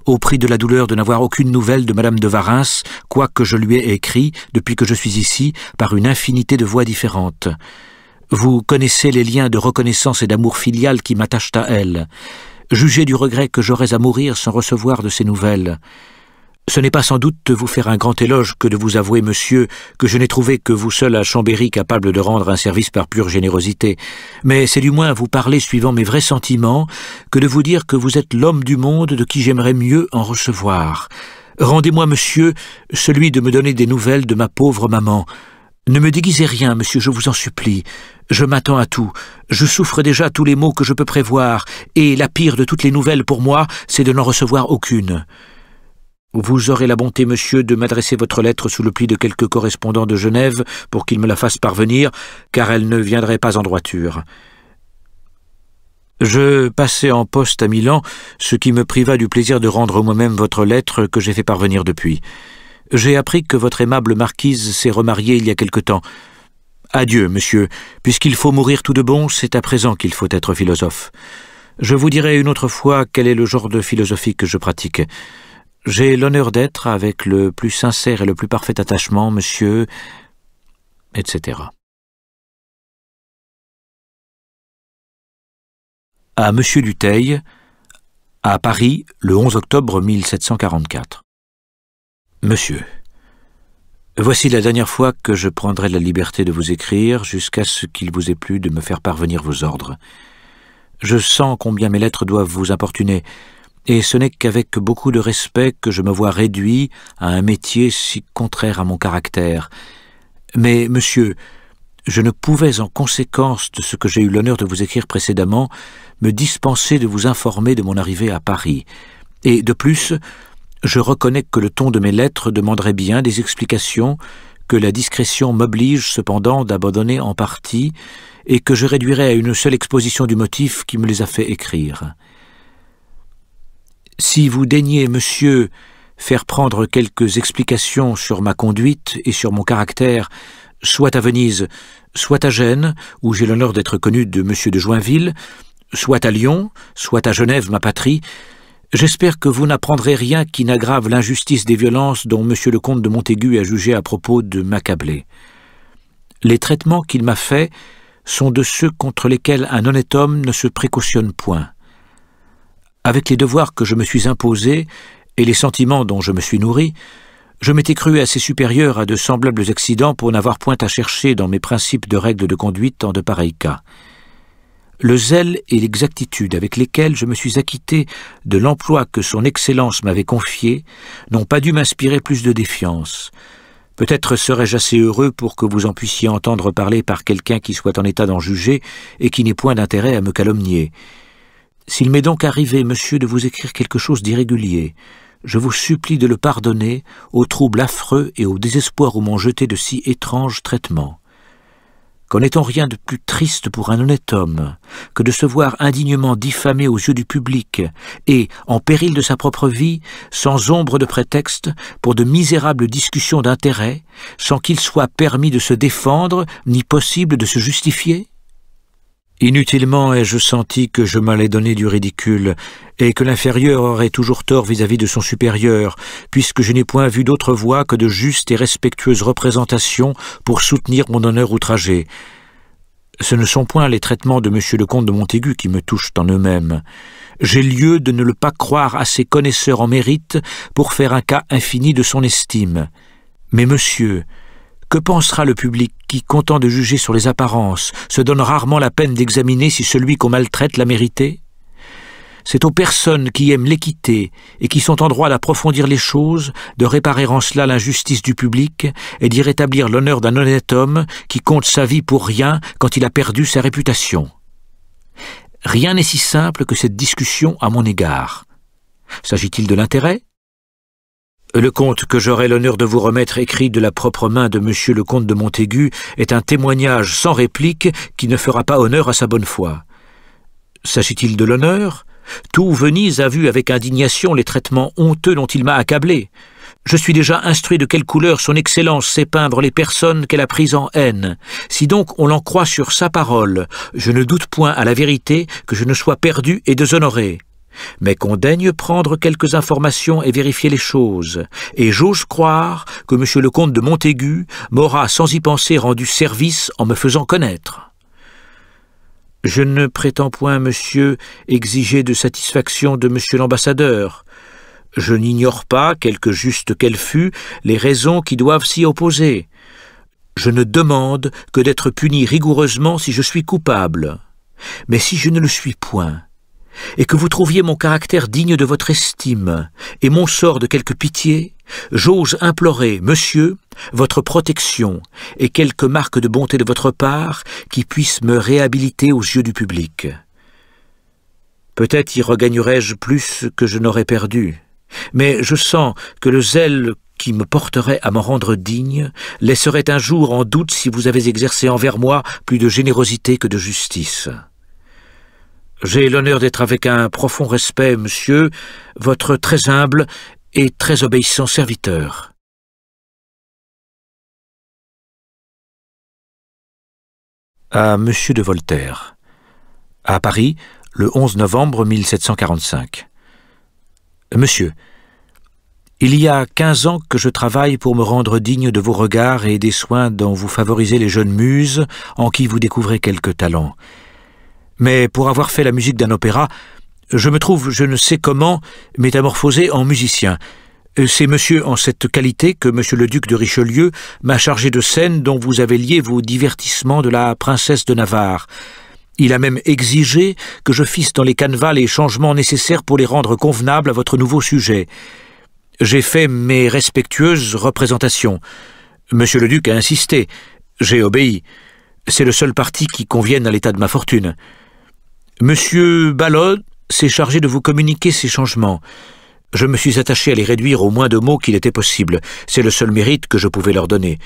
au prix de la douleur de n'avoir aucune nouvelle de Madame de Varins, quoique je lui ai écrit, depuis que je suis ici, par une infinité de voix différentes. Vous connaissez les liens de reconnaissance et d'amour filial qui m'attachent à elle. Jugez du regret que j'aurais à mourir sans recevoir de ses nouvelles. Ce n'est pas sans doute de vous faire un grand éloge que de vous avouer, monsieur, que je n'ai trouvé que vous seul à Chambéry capable de rendre un service par pure générosité, mais c'est du moins à vous parler suivant mes vrais sentiments que de vous dire que vous êtes l'homme du monde de qui j'aimerais mieux en recevoir. Rendez-moi, monsieur, celui de me donner des nouvelles de ma pauvre maman. Ne me déguisez rien, monsieur, je vous en supplie. Je m'attends à tout. Je souffre déjà tous les maux que je peux prévoir, et la pire de toutes les nouvelles pour moi, c'est de n'en recevoir aucune. Vous aurez la bonté, monsieur, de m'adresser votre lettre sous le pli de quelques correspondants de Genève pour qu'il me la fasse parvenir, car elle ne viendrait pas en droiture. Je passais en poste à Milan, ce qui me priva du plaisir de rendre moi-même votre lettre que j'ai fait parvenir depuis. J'ai appris que votre aimable marquise s'est remariée il y a quelque temps. Adieu, monsieur. Puisqu'il faut mourir tout de bon, c'est à présent qu'il faut être philosophe. Je vous dirai une autre fois quel est le genre de philosophie que je pratique. J'ai l'honneur d'être, avec le plus sincère et le plus parfait attachement, monsieur, etc. À monsieur Duteil, à Paris, le 11 octobre 1744. Monsieur, voici la dernière fois que je prendrai la liberté de vous écrire jusqu'à ce qu'il vous ait plu de me faire parvenir vos ordres. Je sens combien mes lettres doivent vous importuner, et ce n'est qu'avec beaucoup de respect que je me vois réduit à un métier si contraire à mon caractère. Mais, monsieur, je ne pouvais, en conséquence de ce que j'ai eu l'honneur de vous écrire précédemment, me dispenser de vous informer de mon arrivée à Paris. Et, de plus, je reconnais que le ton de mes lettres demanderait bien des explications, que la discrétion m'oblige cependant d'abandonner en partie, et que je réduirais à une seule exposition du motif qui me les a fait écrire. Si vous daignez, monsieur, faire prendre quelques explications sur ma conduite et sur mon caractère, soit à Venise, soit à Gênes, où j'ai l'honneur d'être connu de monsieur de Joinville, soit à Lyon, soit à Genève, ma patrie, j'espère que vous n'apprendrez rien qui n'aggrave l'injustice des violences dont monsieur le comte de Montaigu a jugé à propos de m'accabler. Les traitements qu'il m'a faits sont de ceux contre lesquels un honnête homme ne se précautionne point. Avec les devoirs que je me suis imposés et les sentiments dont je me suis nourri, je m'étais cru assez supérieur à de semblables accidents pour n'avoir point à chercher dans mes principes de règles de conduite en de pareils cas. Le zèle et l'exactitude avec lesquels je me suis acquitté de l'emploi que son Excellence m'avait confié n'ont pas dû m'inspirer plus de défiance. Peut-être serais-je assez heureux pour que vous en puissiez entendre parler par quelqu'un qui soit en état d'en juger et qui n'ait point d'intérêt à me calomnier. S'il m'est donc arrivé, monsieur, de vous écrire quelque chose d'irrégulier, je vous supplie de le pardonner aux troubles affreux et au désespoir où m'ont jeté de si étranges traitements. Connaît-on rien de plus triste pour un honnête homme que de se voir indignement diffamé aux yeux du public et, en péril de sa propre vie, sans ombre de prétexte, pour de misérables discussions d'intérêts, sans qu'il soit permis de se défendre ni possible de se justifier Inutilement ai-je senti que je m'allais donner du ridicule, et que l'inférieur aurait toujours tort vis-à-vis de son supérieur, puisque je n'ai point vu d'autre voie que de justes et respectueuses représentations pour soutenir mon honneur outragé. Ce ne sont point les traitements de M. le comte de Montaigu qui me touchent en eux-mêmes. J'ai lieu de ne le pas croire assez connaisseur en mérite pour faire un cas infini de son estime. Mais monsieur, que pensera le public qui, content de juger sur les apparences, se donne rarement la peine d'examiner si celui qu'on maltraite l'a mérité C'est aux personnes qui aiment l'équité et qui sont en droit d'approfondir les choses, de réparer en cela l'injustice du public et d'y rétablir l'honneur d'un honnête homme qui compte sa vie pour rien quand il a perdu sa réputation. Rien n'est si simple que cette discussion à mon égard. S'agit-il de l'intérêt le compte que j'aurai l'honneur de vous remettre écrit de la propre main de monsieur le comte de Montaigu est un témoignage sans réplique qui ne fera pas honneur à sa bonne foi. S'agit-il de l'honneur Tout Venise a vu avec indignation les traitements honteux dont il m'a accablé. Je suis déjà instruit de quelle couleur son Excellence sait peindre les personnes qu'elle a prises en haine. Si donc on l'en croit sur sa parole, je ne doute point à la vérité que je ne sois perdu et déshonoré mais qu'on daigne prendre quelques informations et vérifier les choses, et j'ose croire que M. le comte de Montaigu m'aura sans y penser rendu service en me faisant connaître. Je ne prétends point, monsieur, exiger de satisfaction de monsieur l'ambassadeur. Je n'ignore pas, quelque juste qu'elle fût, les raisons qui doivent s'y opposer. Je ne demande que d'être puni rigoureusement si je suis coupable. Mais si je ne le suis point, et que vous trouviez mon caractère digne de votre estime, et mon sort de quelque pitié, j'ose implorer, monsieur, votre protection, et quelques marques de bonté de votre part qui puissent me réhabiliter aux yeux du public. Peut-être y regagnerai-je plus que je n'aurais perdu, mais je sens que le zèle qui me porterait à m'en rendre digne laisserait un jour en doute si vous avez exercé envers moi plus de générosité que de justice. J'ai l'honneur d'être avec un profond respect, monsieur, votre très humble et très obéissant serviteur. À monsieur de Voltaire. À Paris, le 11 novembre 1745. Monsieur, il y a quinze ans que je travaille pour me rendre digne de vos regards et des soins dont vous favorisez les jeunes muses en qui vous découvrez quelques talents. Mais pour avoir fait la musique d'un opéra, je me trouve, je ne sais comment, métamorphosé en musicien. Euh, c'est monsieur en cette qualité que monsieur le duc de Richelieu m'a chargé de scènes dont vous avez lié vos divertissements de la princesse de Navarre. Il a même exigé que je fisse dans les canevas les changements nécessaires pour les rendre convenables à votre nouveau sujet. J'ai fait mes respectueuses représentations. Monsieur le duc a insisté. J'ai obéi. C'est le seul parti qui convienne à l'état de ma fortune. Monsieur Ballot s'est chargé de vous communiquer ces changements. Je me suis attaché à les réduire au moins de mots qu'il était possible. C'est le seul mérite que je pouvais leur donner.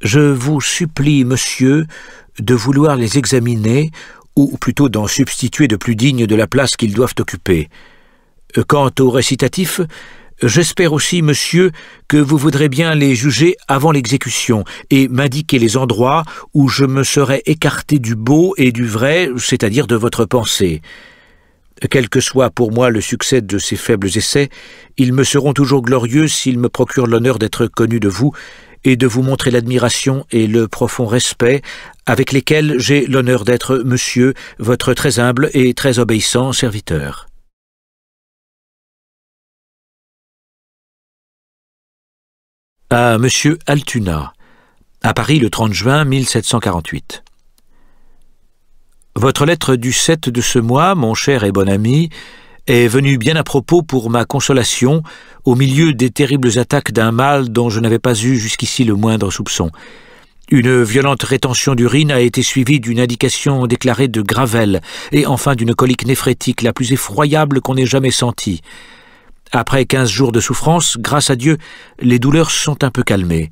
Je vous supplie, monsieur, de vouloir les examiner, ou plutôt d'en substituer de plus dignes de la place qu'ils doivent occuper. Quant au récitatif, J'espère aussi, monsieur, que vous voudrez bien les juger avant l'exécution et m'indiquer les endroits où je me serais écarté du beau et du vrai, c'est-à-dire de votre pensée. Quel que soit pour moi le succès de ces faibles essais, ils me seront toujours glorieux s'ils me procurent l'honneur d'être connu de vous et de vous montrer l'admiration et le profond respect avec lesquels j'ai l'honneur d'être, monsieur, votre très humble et très obéissant serviteur. à M. Altuna, à Paris le 30 juin 1748. Votre lettre du 7 de ce mois, mon cher et bon ami, est venue bien à propos pour ma consolation au milieu des terribles attaques d'un mal dont je n'avais pas eu jusqu'ici le moindre soupçon. Une violente rétention d'urine a été suivie d'une indication déclarée de gravelle et enfin d'une colique néphrétique la plus effroyable qu'on ait jamais sentie. Après quinze jours de souffrance, grâce à Dieu, les douleurs sont un peu calmées.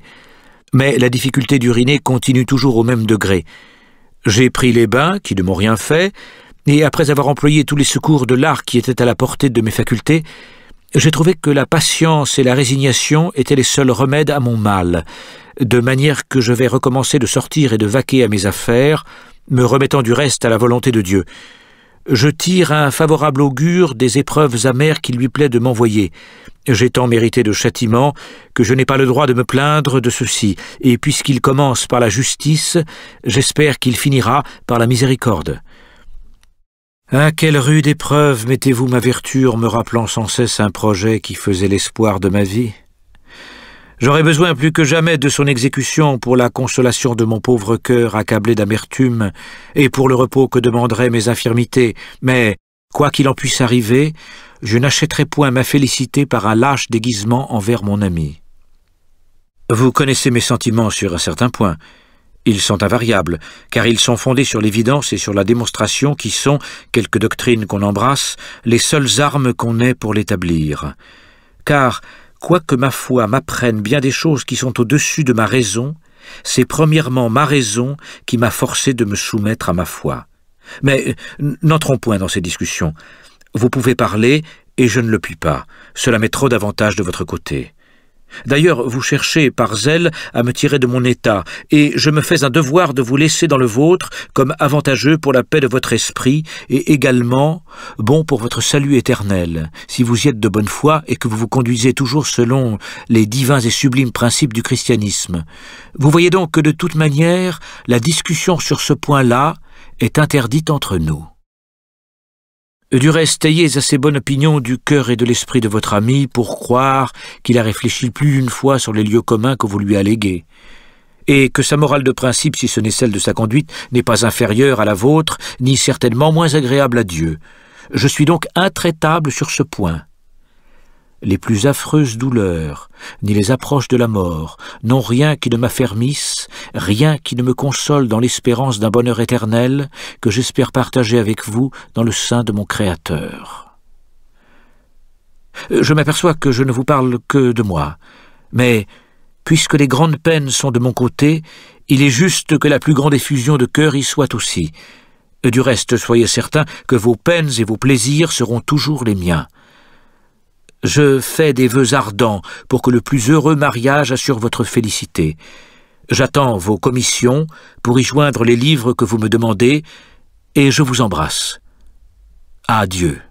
Mais la difficulté d'uriner continue toujours au même degré. J'ai pris les bains, qui ne m'ont rien fait, et après avoir employé tous les secours de l'art qui étaient à la portée de mes facultés, j'ai trouvé que la patience et la résignation étaient les seuls remèdes à mon mal, de manière que je vais recommencer de sortir et de vaquer à mes affaires, me remettant du reste à la volonté de Dieu. Je tire un favorable augure des épreuves amères qu'il lui plaît de m'envoyer. J'ai tant mérité de châtiment que je n'ai pas le droit de me plaindre de ceci, et puisqu'il commence par la justice, j'espère qu'il finira par la miséricorde. À hein, quelle rude épreuve mettez-vous ma vertu en me rappelant sans cesse un projet qui faisait l'espoir de ma vie J'aurais besoin plus que jamais de son exécution pour la consolation de mon pauvre cœur accablé d'amertume et pour le repos que demanderaient mes infirmités, mais, quoi qu'il en puisse arriver, je n'achèterai point ma félicité par un lâche déguisement envers mon ami. Vous connaissez mes sentiments sur un certain point. Ils sont invariables, car ils sont fondés sur l'évidence et sur la démonstration qui sont, quelques doctrines qu'on embrasse, les seules armes qu'on ait pour l'établir. Car, Quoique ma foi m'apprenne bien des choses qui sont au-dessus de ma raison, c'est premièrement ma raison qui m'a forcé de me soumettre à ma foi. Mais euh, n'entrons point dans ces discussions. Vous pouvez parler, et je ne le puis pas. Cela met trop davantage de votre côté. D'ailleurs, vous cherchez par zèle à me tirer de mon état, et je me fais un devoir de vous laisser dans le vôtre comme avantageux pour la paix de votre esprit, et également bon pour votre salut éternel, si vous y êtes de bonne foi et que vous vous conduisez toujours selon les divins et sublimes principes du christianisme. Vous voyez donc que de toute manière, la discussion sur ce point-là est interdite entre nous. Du reste, ayez assez bonne opinion du cœur et de l'esprit de votre ami pour croire qu'il a réfléchi plus d'une fois sur les lieux communs que vous lui alléguez, et que sa morale de principe, si ce n'est celle de sa conduite, n'est pas inférieure à la vôtre, ni certainement moins agréable à Dieu. Je suis donc intraitable sur ce point les plus affreuses douleurs, ni les approches de la mort, n'ont rien qui ne m'affermisse, rien qui ne me console dans l'espérance d'un bonheur éternel que j'espère partager avec vous dans le sein de mon Créateur. Euh, je m'aperçois que je ne vous parle que de moi, mais puisque les grandes peines sont de mon côté, il est juste que la plus grande effusion de cœur y soit aussi. Euh, du reste, soyez certains que vos peines et vos plaisirs seront toujours les miens. Je fais des vœux ardents pour que le plus heureux mariage assure votre félicité. J'attends vos commissions pour y joindre les livres que vous me demandez, et je vous embrasse. Adieu.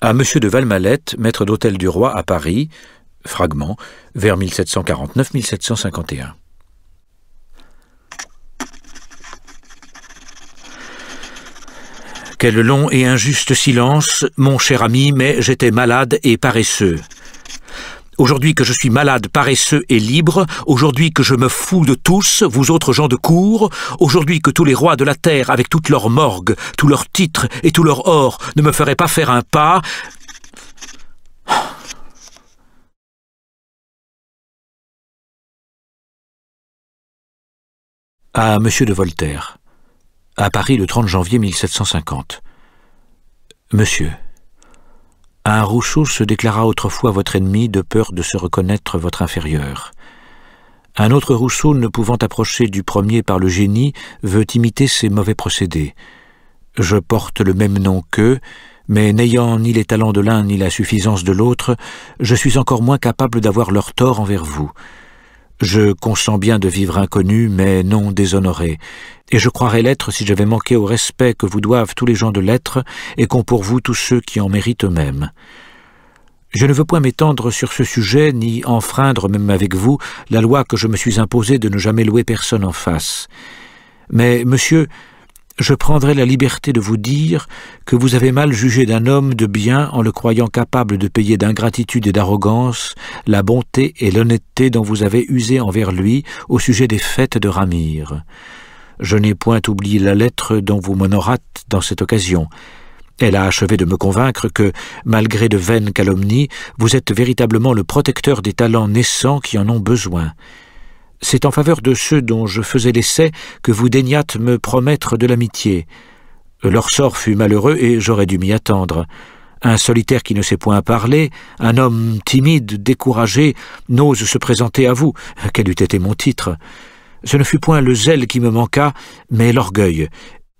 À M. de Valmalette, maître d'hôtel du roi à Paris, fragment, vers 1749-1751. Quel long et injuste silence, mon cher ami, mais j'étais malade et paresseux. Aujourd'hui que je suis malade, paresseux et libre, aujourd'hui que je me fous de tous, vous autres gens de cour, aujourd'hui que tous les rois de la terre, avec toutes leurs morgues, tous leurs titres et tout leur or, ne me feraient pas faire un pas, à ah, monsieur de Voltaire à Paris le 30 janvier 1750. Monsieur, un rousseau se déclara autrefois votre ennemi de peur de se reconnaître votre inférieur. Un autre Rousseau, ne pouvant approcher du premier par le génie, veut imiter ses mauvais procédés. Je porte le même nom qu'eux, mais n'ayant ni les talents de l'un ni la suffisance de l'autre, je suis encore moins capable d'avoir leur tort envers vous. Je consens bien de vivre inconnu, mais non déshonoré, et je croirais l'être si j'avais manqué au respect que vous doivent tous les gens de l'être et qu'ont pour vous tous ceux qui en méritent eux-mêmes. Je ne veux point m'étendre sur ce sujet, ni enfreindre, même avec vous, la loi que je me suis imposée de ne jamais louer personne en face. Mais, monsieur, je prendrai la liberté de vous dire que vous avez mal jugé d'un homme de bien en le croyant capable de payer d'ingratitude et d'arrogance la bonté et l'honnêteté dont vous avez usé envers lui au sujet des fêtes de Ramire. Je n'ai point oublié la lettre dont vous m'honorâtes dans cette occasion. Elle a achevé de me convaincre que, malgré de vaines calomnies, vous êtes véritablement le protecteur des talents naissants qui en ont besoin. C'est en faveur de ceux dont je faisais l'essai que vous daignâtes me promettre de l'amitié. Leur sort fut malheureux et j'aurais dû m'y attendre. Un solitaire qui ne sait point parler, un homme timide, découragé, n'ose se présenter à vous. Quel eût été mon titre Ce ne fut point le zèle qui me manqua, mais l'orgueil.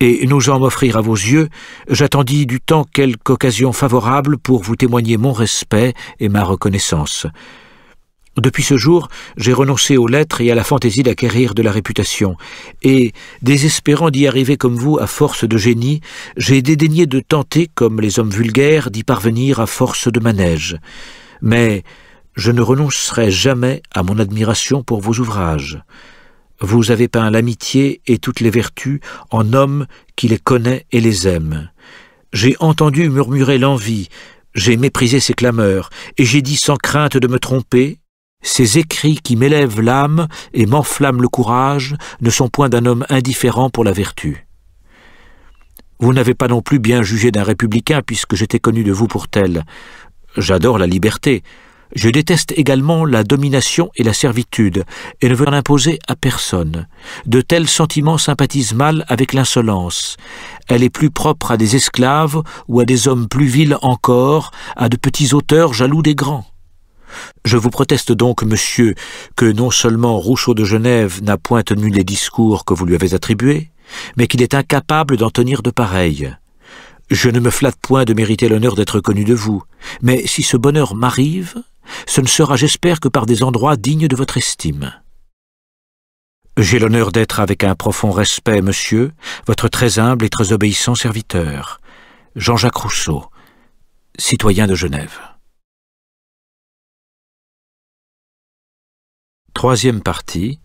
Et n'osant m'offrir à vos yeux, j'attendis du temps quelque occasion favorable pour vous témoigner mon respect et ma reconnaissance. Depuis ce jour, j'ai renoncé aux lettres et à la fantaisie d'acquérir de la réputation, et, désespérant d'y arriver comme vous à force de génie, j'ai dédaigné de tenter, comme les hommes vulgaires, d'y parvenir à force de manège. Mais je ne renoncerai jamais à mon admiration pour vos ouvrages. Vous avez peint l'amitié et toutes les vertus en homme qui les connaît et les aime. J'ai entendu murmurer l'envie, j'ai méprisé ses clameurs, et j'ai dit sans crainte de me tromper, ces écrits qui m'élèvent l'âme et m'enflamment le courage ne sont point d'un homme indifférent pour la vertu. Vous n'avez pas non plus bien jugé d'un républicain puisque j'étais connu de vous pour tel. J'adore la liberté. Je déteste également la domination et la servitude, et ne veux en imposer à personne. De tels sentiments sympathisent mal avec l'insolence. Elle est plus propre à des esclaves ou à des hommes plus vils encore, à de petits auteurs jaloux des grands. Je vous proteste donc, monsieur, que non seulement Rousseau de Genève n'a point tenu les discours que vous lui avez attribués, mais qu'il est incapable d'en tenir de pareils. Je ne me flatte point de mériter l'honneur d'être connu de vous, mais si ce bonheur m'arrive, ce ne sera, j'espère, que par des endroits dignes de votre estime. J'ai l'honneur d'être avec un profond respect, monsieur, votre très humble et très obéissant serviteur, Jean-Jacques Rousseau, citoyen de Genève. Troisième partie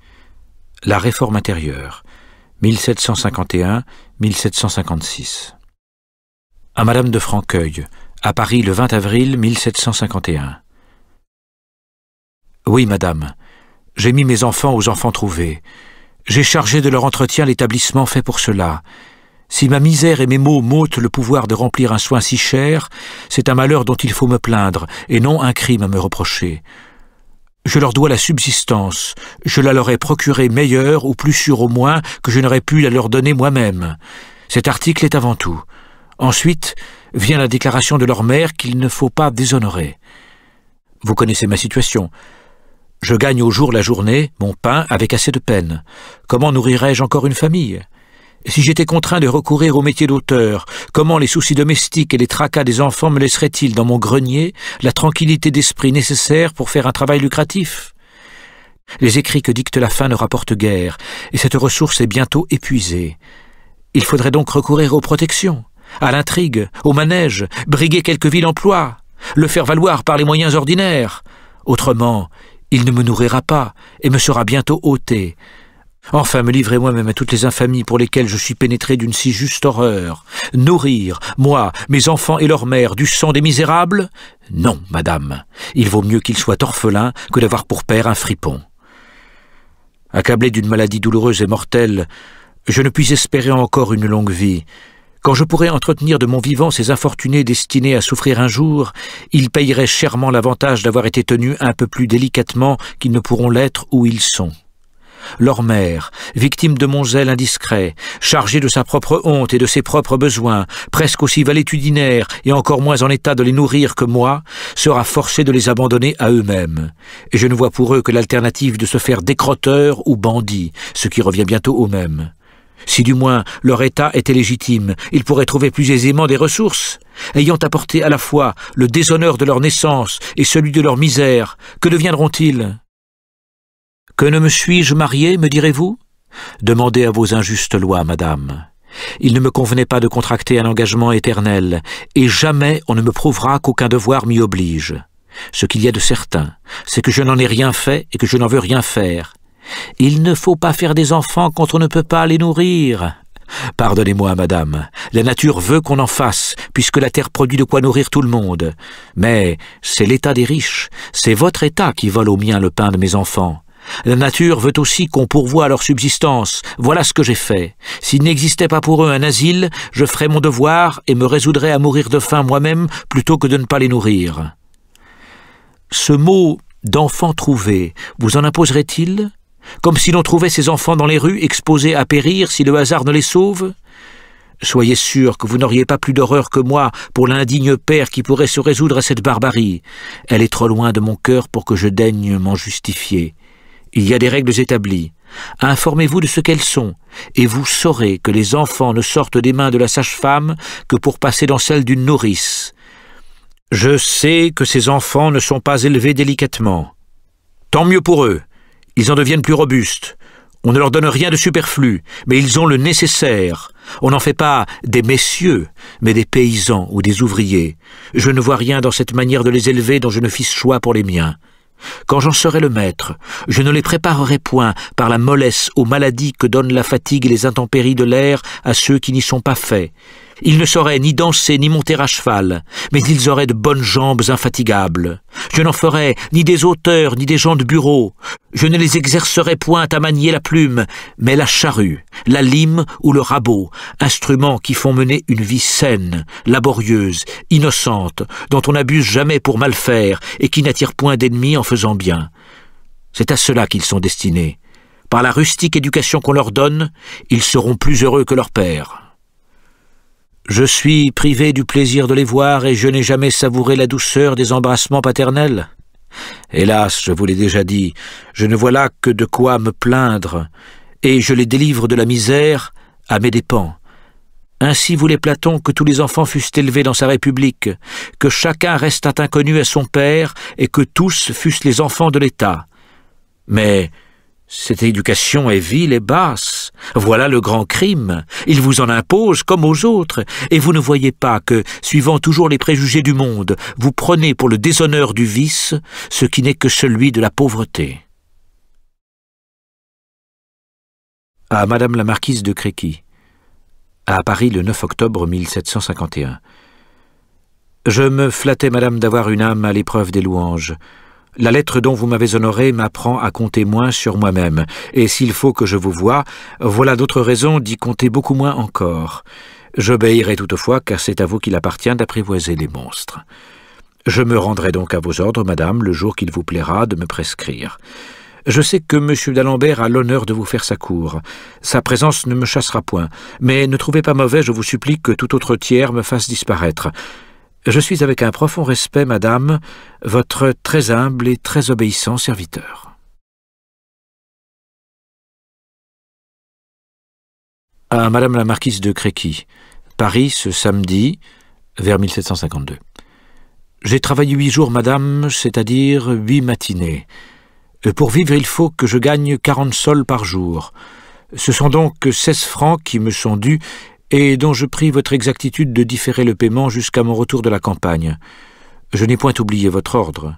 La réforme intérieure 1751-1756 À Madame de Franqueuil, à Paris le 20 avril 1751 Oui, madame, j'ai mis mes enfants aux enfants trouvés. J'ai chargé de leur entretien l'établissement fait pour cela. Si ma misère et mes maux m'ôtent le pouvoir de remplir un soin si cher, c'est un malheur dont il faut me plaindre, et non un crime à me reprocher. Je leur dois la subsistance, je la leur ai procurée meilleure ou plus sûre au moins que je n'aurais pu la leur donner moi-même. Cet article est avant tout. Ensuite vient la déclaration de leur mère qu'il ne faut pas déshonorer. Vous connaissez ma situation. Je gagne au jour la journée, mon pain, avec assez de peine. Comment nourrirais je encore une famille si j'étais contraint de recourir au métier d'auteur, comment les soucis domestiques et les tracas des enfants me laisseraient-ils dans mon grenier la tranquillité d'esprit nécessaire pour faire un travail lucratif Les écrits que dicte la faim ne rapportent guère, et cette ressource est bientôt épuisée. Il faudrait donc recourir aux protections, à l'intrigue, au manège, briguer quelques vil emploi, le faire valoir par les moyens ordinaires. Autrement, il ne me nourrira pas et me sera bientôt ôté. Enfin me livrer moi-même à toutes les infamies pour lesquelles je suis pénétré d'une si juste horreur. Nourrir, moi, mes enfants et leur mère, du sang des misérables Non, madame. Il vaut mieux qu'ils soient orphelins que d'avoir pour père un fripon. Accablé d'une maladie douloureuse et mortelle, je ne puis espérer encore une longue vie. Quand je pourrais entretenir de mon vivant ces infortunés destinés à souffrir un jour, ils payeraient chèrement l'avantage d'avoir été tenus un peu plus délicatement qu'ils ne pourront l'être où ils sont leur mère, victime de mon zèle indiscret, chargée de sa propre honte et de ses propres besoins, presque aussi valétudinaire et encore moins en état de les nourrir que moi, sera forcée de les abandonner à eux-mêmes. Et je ne vois pour eux que l'alternative de se faire décrotteur ou bandit, ce qui revient bientôt au même. Si du moins leur état était légitime, ils pourraient trouver plus aisément des ressources, ayant apporté à la fois le déshonneur de leur naissance et celui de leur misère, que deviendront-ils que ne me suis-je marié, me direz-vous Demandez à vos injustes lois, madame. Il ne me convenait pas de contracter un engagement éternel, et jamais on ne me prouvera qu'aucun devoir m'y oblige. Ce qu'il y a de certain, c'est que je n'en ai rien fait et que je n'en veux rien faire. Il ne faut pas faire des enfants quand on ne peut pas les nourrir. Pardonnez-moi, madame, la nature veut qu'on en fasse, puisque la terre produit de quoi nourrir tout le monde. Mais c'est l'état des riches, c'est votre état qui vole au mien le pain de mes enfants. La nature veut aussi qu'on pourvoie à leur subsistance. Voilà ce que j'ai fait. S'il n'existait pas pour eux un asile, je ferais mon devoir et me résoudrais à mourir de faim moi-même plutôt que de ne pas les nourrir. Ce mot d'enfant trouvé vous en imposerait-il Comme si l'on trouvait ces enfants dans les rues exposés à périr si le hasard ne les sauve Soyez sûr que vous n'auriez pas plus d'horreur que moi pour l'indigne père qui pourrait se résoudre à cette barbarie. Elle est trop loin de mon cœur pour que je daigne m'en justifier. Il y a des règles établies. Informez-vous de ce qu'elles sont, et vous saurez que les enfants ne sortent des mains de la sage-femme que pour passer dans celles d'une nourrice. Je sais que ces enfants ne sont pas élevés délicatement. Tant mieux pour eux. Ils en deviennent plus robustes. On ne leur donne rien de superflu, mais ils ont le nécessaire. On n'en fait pas des messieurs, mais des paysans ou des ouvriers. Je ne vois rien dans cette manière de les élever dont je ne fisse choix pour les miens. Quand j'en serai le maître, je ne les préparerai point par la mollesse aux maladies que donnent la fatigue et les intempéries de l'air à ceux qui n'y sont pas faits, ils ne sauraient ni danser ni monter à cheval, mais ils auraient de bonnes jambes infatigables. Je n'en ferai ni des auteurs ni des gens de bureau. Je ne les exercerai point à manier la plume, mais la charrue, la lime ou le rabot, instruments qui font mener une vie saine, laborieuse, innocente, dont on n'abuse jamais pour mal faire et qui n'attire point d'ennemis en faisant bien. C'est à cela qu'ils sont destinés. Par la rustique éducation qu'on leur donne, ils seront plus heureux que leurs pères. Je suis privé du plaisir de les voir et je n'ai jamais savouré la douceur des embrassements paternels. Hélas, je vous l'ai déjà dit, je ne vois là que de quoi me plaindre, et je les délivre de la misère à mes dépens. Ainsi voulait Platon que tous les enfants fussent élevés dans sa République, que chacun restât inconnu à son père et que tous fussent les enfants de l'État. Mais cette éducation est vile et basse. Voilà le grand crime. Il vous en impose comme aux autres, et vous ne voyez pas que, suivant toujours les préjugés du monde, vous prenez pour le déshonneur du vice ce qui n'est que celui de la pauvreté. À Madame la Marquise de Créqui, à Paris le 9 octobre 1751. Je me flattais, Madame, d'avoir une âme à l'épreuve des louanges. La lettre dont vous m'avez honoré m'apprend à compter moins sur moi-même, et s'il faut que je vous voie, voilà d'autres raisons d'y compter beaucoup moins encore. J'obéirai toutefois, car c'est à vous qu'il appartient d'apprivoiser les monstres. Je me rendrai donc à vos ordres, madame, le jour qu'il vous plaira de me prescrire. Je sais que M. d'Alembert a l'honneur de vous faire sa cour. Sa présence ne me chassera point, mais ne trouvez pas mauvais, je vous supplie, que tout autre tiers me fasse disparaître. Je suis avec un profond respect, madame, votre très humble et très obéissant serviteur. À madame la marquise de Créqui, Paris, ce samedi, vers 1752. J'ai travaillé huit jours, madame, c'est-à-dire huit matinées. Pour vivre, il faut que je gagne quarante sols par jour. Ce sont donc seize francs qui me sont dus et dont je prie votre exactitude de différer le paiement jusqu'à mon retour de la campagne. Je n'ai point oublié votre ordre.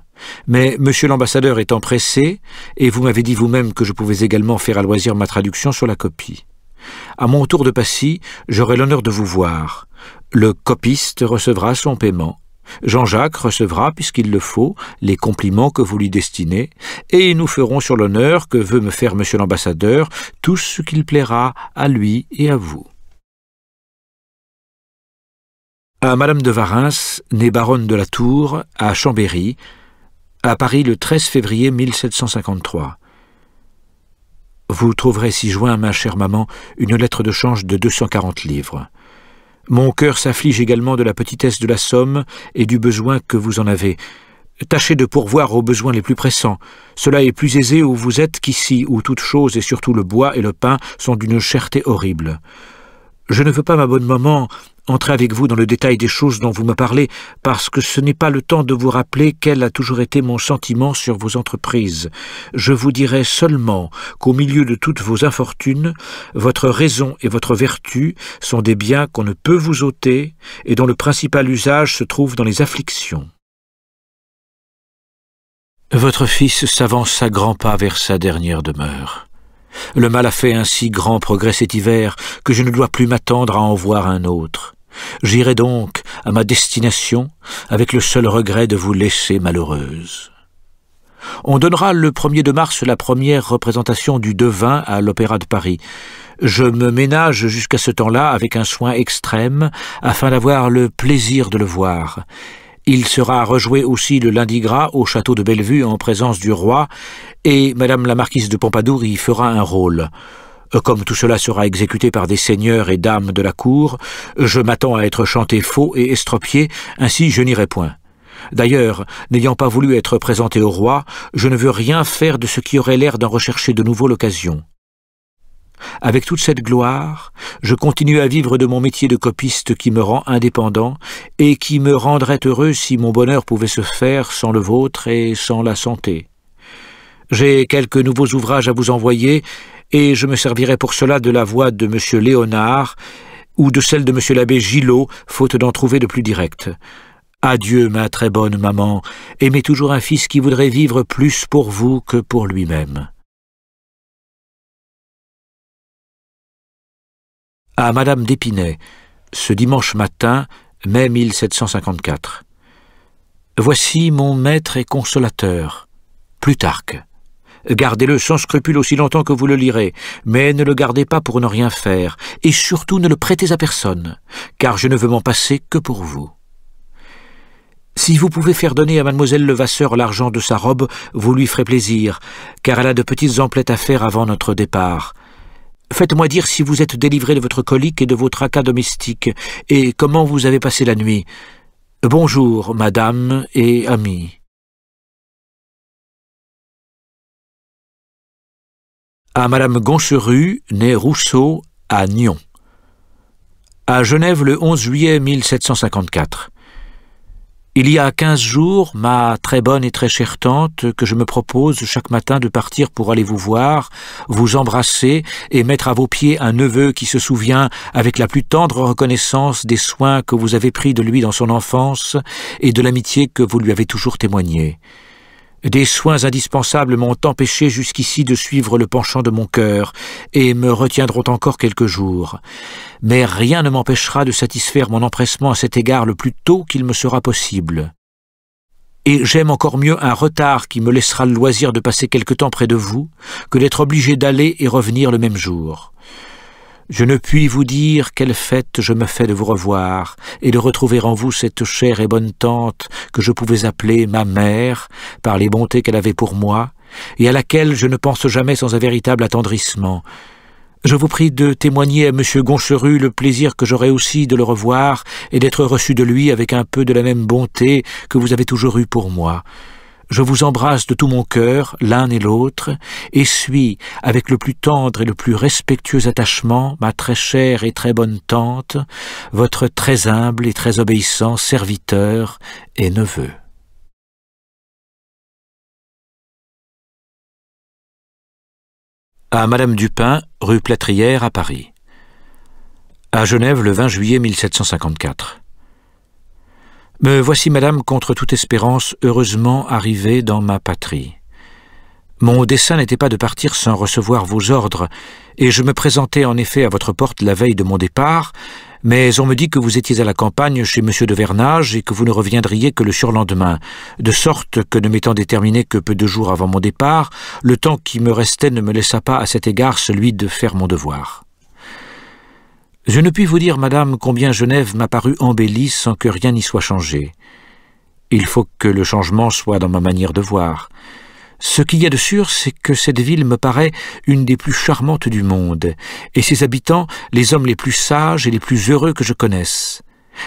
Mais monsieur l'ambassadeur étant pressé, et vous m'avez dit vous-même que je pouvais également faire à loisir ma traduction sur la copie. À mon tour de Passy, j'aurai l'honneur de vous voir. Le copiste recevra son paiement. Jean-Jacques recevra, puisqu'il le faut, les compliments que vous lui destinez, et nous ferons sur l'honneur que veut me faire monsieur l'ambassadeur tout ce qu'il plaira à lui et à vous. à Madame de Varins, née baronne de la Tour, à Chambéry, à Paris le 13 février 1753. Vous trouverez ci-joint, ma chère maman, une lettre de change de 240 livres. Mon cœur s'afflige également de la petitesse de la somme et du besoin que vous en avez. Tâchez de pourvoir aux besoins les plus pressants. Cela est plus aisé où vous êtes qu'ici, où toutes choses et surtout le bois et le pain, sont d'une cherté horrible. Je ne veux pas, ma bonne maman, Entrez avec vous dans le détail des choses dont vous me parlez, parce que ce n'est pas le temps de vous rappeler quel a toujours été mon sentiment sur vos entreprises. Je vous dirai seulement qu'au milieu de toutes vos infortunes, votre raison et votre vertu sont des biens qu'on ne peut vous ôter et dont le principal usage se trouve dans les afflictions. Votre fils s'avance à grands pas vers sa dernière demeure. Le mal a fait un si grand progrès cet hiver que je ne dois plus m'attendre à en voir un autre. J'irai donc à ma destination avec le seul regret de vous laisser malheureuse. On donnera le 1 de mars la première représentation du Devin à l'Opéra de Paris. Je me ménage jusqu'à ce temps-là avec un soin extrême afin d'avoir le plaisir de le voir. Il sera rejoué aussi le lundi gras au château de Bellevue en présence du roi, et Madame la marquise de Pompadour y fera un rôle. Euh, comme tout cela sera exécuté par des seigneurs et dames de la cour, je m'attends à être chanté faux et estropié, ainsi je n'irai point. D'ailleurs, n'ayant pas voulu être présenté au roi, je ne veux rien faire de ce qui aurait l'air d'en rechercher de nouveau l'occasion. Avec toute cette gloire, je continue à vivre de mon métier de copiste qui me rend indépendant et qui me rendrait heureux si mon bonheur pouvait se faire sans le vôtre et sans la santé. J'ai quelques nouveaux ouvrages à vous envoyer, et je me servirai pour cela de la voix de M. Léonard ou de celle de M. l'abbé Gillot, faute d'en trouver de plus direct. Adieu, ma très bonne maman, aimez toujours un fils qui voudrait vivre plus pour vous que pour lui-même. à Madame d'Épinay, ce dimanche matin, mai 1754. Voici mon maître et consolateur, Plutarque. Gardez-le sans scrupule aussi longtemps que vous le lirez, mais ne le gardez pas pour ne rien faire, et surtout ne le prêtez à personne, car je ne veux m'en passer que pour vous. Si vous pouvez faire donner à mademoiselle Levasseur l'argent de sa robe, vous lui ferez plaisir, car elle a de petites emplettes à faire avant notre départ. Faites-moi dire si vous êtes délivré de votre colique et de vos tracas domestiques, et comment vous avez passé la nuit. Bonjour, madame et amie. À madame Goncheru, née Rousseau, à Nyon. À Genève le 11 juillet 1754. Il y a quinze jours, ma très bonne et très chère tante, que je me propose chaque matin de partir pour aller vous voir, vous embrasser et mettre à vos pieds un neveu qui se souvient avec la plus tendre reconnaissance des soins que vous avez pris de lui dans son enfance et de l'amitié que vous lui avez toujours témoignée. Des soins indispensables m'ont empêché jusqu'ici de suivre le penchant de mon cœur, et me retiendront encore quelques jours. Mais rien ne m'empêchera de satisfaire mon empressement à cet égard le plus tôt qu'il me sera possible. Et j'aime encore mieux un retard qui me laissera le loisir de passer quelque temps près de vous, que d'être obligé d'aller et revenir le même jour. Je ne puis vous dire quelle fête je me fais de vous revoir et de retrouver en vous cette chère et bonne tante que je pouvais appeler ma mère par les bontés qu'elle avait pour moi et à laquelle je ne pense jamais sans un véritable attendrissement. Je vous prie de témoigner à M. Goncheru le plaisir que j'aurai aussi de le revoir et d'être reçu de lui avec un peu de la même bonté que vous avez toujours eu pour moi. Je vous embrasse de tout mon cœur, l'un et l'autre, et suis, avec le plus tendre et le plus respectueux attachement, ma très chère et très bonne tante, votre très humble et très obéissant serviteur et neveu. À Madame Dupin, rue Plâtrière à Paris. À Genève le 20 juillet 1754. Me voici, madame, contre toute espérance, heureusement arrivée dans ma patrie. Mon dessein n'était pas de partir sans recevoir vos ordres, et je me présentais en effet à votre porte la veille de mon départ, mais on me dit que vous étiez à la campagne chez M. de Vernage et que vous ne reviendriez que le surlendemain, de sorte que ne m'étant déterminé que peu de jours avant mon départ, le temps qui me restait ne me laissa pas à cet égard celui de faire mon devoir. Je ne puis vous dire, madame, combien Genève m'a paru embellie sans que rien n'y soit changé. Il faut que le changement soit dans ma manière de voir. Ce qu'il y a de sûr, c'est que cette ville me paraît une des plus charmantes du monde, et ses habitants les hommes les plus sages et les plus heureux que je connaisse.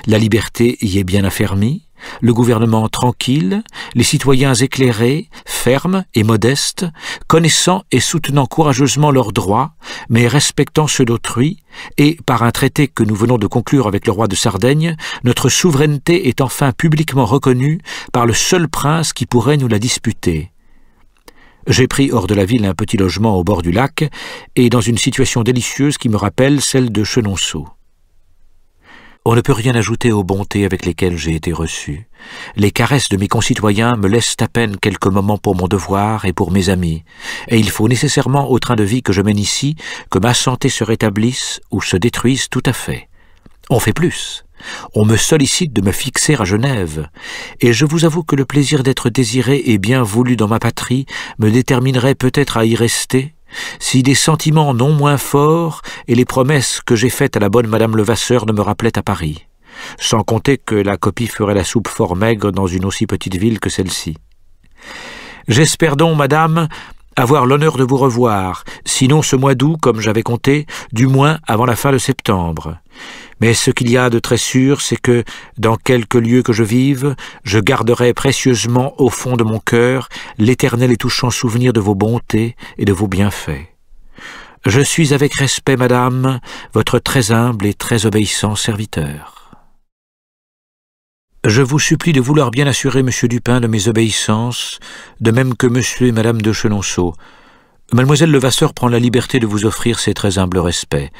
La liberté y est bien affermie, le gouvernement tranquille, les citoyens éclairés, fermes et modestes, connaissant et soutenant courageusement leurs droits, mais respectant ceux d'autrui, et, par un traité que nous venons de conclure avec le roi de Sardaigne, notre souveraineté est enfin publiquement reconnue par le seul prince qui pourrait nous la disputer. J'ai pris hors de la ville un petit logement au bord du lac, et dans une situation délicieuse qui me rappelle celle de Chenonceau. On ne peut rien ajouter aux bontés avec lesquelles j'ai été reçu. Les caresses de mes concitoyens me laissent à peine quelques moments pour mon devoir et pour mes amis, et il faut nécessairement au train de vie que je mène ici que ma santé se rétablisse ou se détruise tout à fait. On fait plus. On me sollicite de me fixer à Genève, et je vous avoue que le plaisir d'être désiré et bien voulu dans ma patrie me déterminerait peut-être à y rester si des sentiments non moins forts et les promesses que j'ai faites à la bonne madame Levasseur ne me rappelaient à Paris, sans compter que la copie ferait la soupe fort maigre dans une aussi petite ville que celle-ci. J'espère donc, madame, avoir l'honneur de vous revoir, sinon ce mois d'août, comme j'avais compté, du moins avant la fin de septembre. Mais ce qu'il y a de très sûr, c'est que, dans quelque lieu que je vive, je garderai précieusement au fond de mon cœur l'éternel et touchant souvenir de vos bontés et de vos bienfaits. Je suis avec respect, madame, votre très humble et très obéissant serviteur. Je vous supplie de vouloir bien assurer monsieur Dupin de mes obéissances, de même que monsieur et madame de Chenonceau. Mademoiselle Levasseur prend la liberté de vous offrir ses très humbles respects.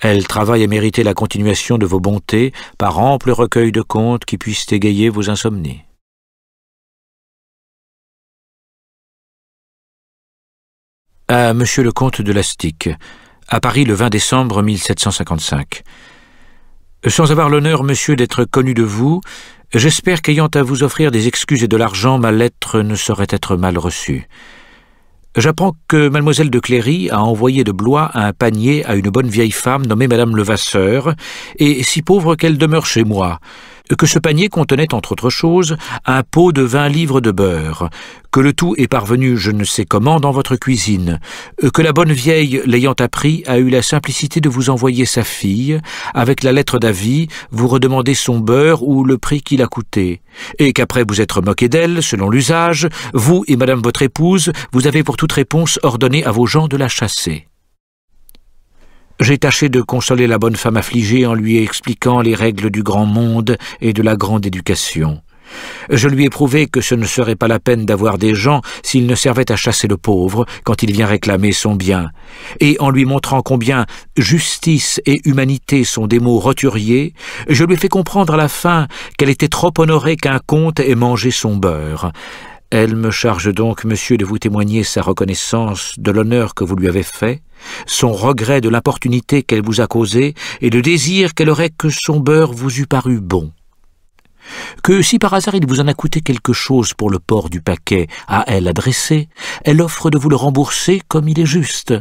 Elle travaille à mériter la continuation de vos bontés par ample recueil de contes qui puissent égayer vos insomnies. À Monsieur le comte de l'Astique, à Paris le 20 décembre 1755. Sans avoir l'honneur, monsieur, d'être connu de vous, j'espère qu'ayant à vous offrir des excuses et de l'argent, ma lettre ne saurait être mal reçue. J'apprends que mademoiselle de Cléry a envoyé de Blois un panier à une bonne vieille femme nommée madame Levasseur, et si pauvre qu'elle demeure chez moi que ce panier contenait, entre autres choses, un pot de vingt livres de beurre, que le tout est parvenu je ne sais comment dans votre cuisine, euh, que la bonne vieille, l'ayant appris, a eu la simplicité de vous envoyer sa fille, avec la lettre d'avis, vous redemander son beurre ou le prix qu'il a coûté, et qu'après vous être moqué d'elle, selon l'usage, vous et madame votre épouse, vous avez pour toute réponse ordonné à vos gens de la chasser. J'ai tâché de consoler la bonne femme affligée en lui expliquant les règles du grand monde et de la grande éducation. Je lui ai prouvé que ce ne serait pas la peine d'avoir des gens s'ils ne servaient à chasser le pauvre quand il vient réclamer son bien, et en lui montrant combien justice et humanité sont des mots roturiers, je lui ai fait comprendre à la fin qu'elle était trop honorée qu'un comte ait mangé son beurre, elle me charge donc, monsieur, de vous témoigner sa reconnaissance de l'honneur que vous lui avez fait, son regret de l'importunité qu'elle vous a causée et le désir qu'elle aurait que son beurre vous eût paru bon. Que si par hasard il vous en a coûté quelque chose pour le port du paquet à elle adressé, elle offre de vous le rembourser comme il est juste.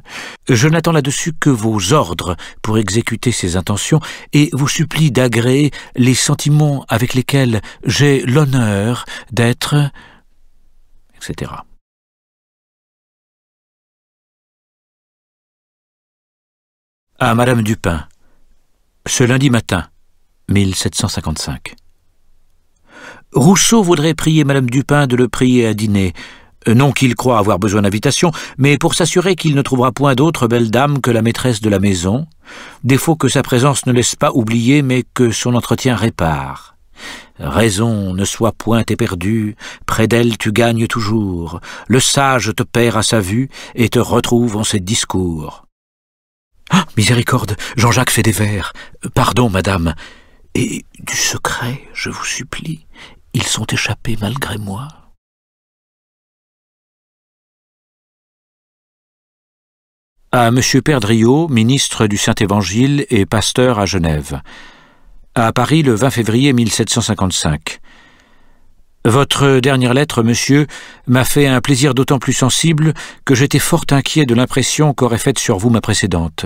Je n'attends là-dessus que vos ordres pour exécuter ses intentions et vous supplie d'agréer les sentiments avec lesquels j'ai l'honneur d'être etc. À Madame Dupin, ce lundi matin, 1755. Rousseau voudrait prier Madame Dupin de le prier à dîner, non qu'il croit avoir besoin d'invitation, mais pour s'assurer qu'il ne trouvera point d'autre belle dame que la maîtresse de la maison, défaut que sa présence ne laisse pas oublier, mais que son entretien répare. Raison, ne soit point éperdue, près d'elle tu gagnes toujours, le sage te perd à sa vue et te retrouve en ses discours. Ah, miséricorde, Jean-Jacques fait des vers. Pardon, madame. Et du secret, je vous supplie, ils sont échappés malgré moi. À M. Perdriot, ministre du Saint-Évangile et pasteur à Genève à Paris le 20 février 1755. Votre dernière lettre, monsieur, m'a fait un plaisir d'autant plus sensible que j'étais fort inquiet de l'impression qu'aurait faite sur vous ma précédente.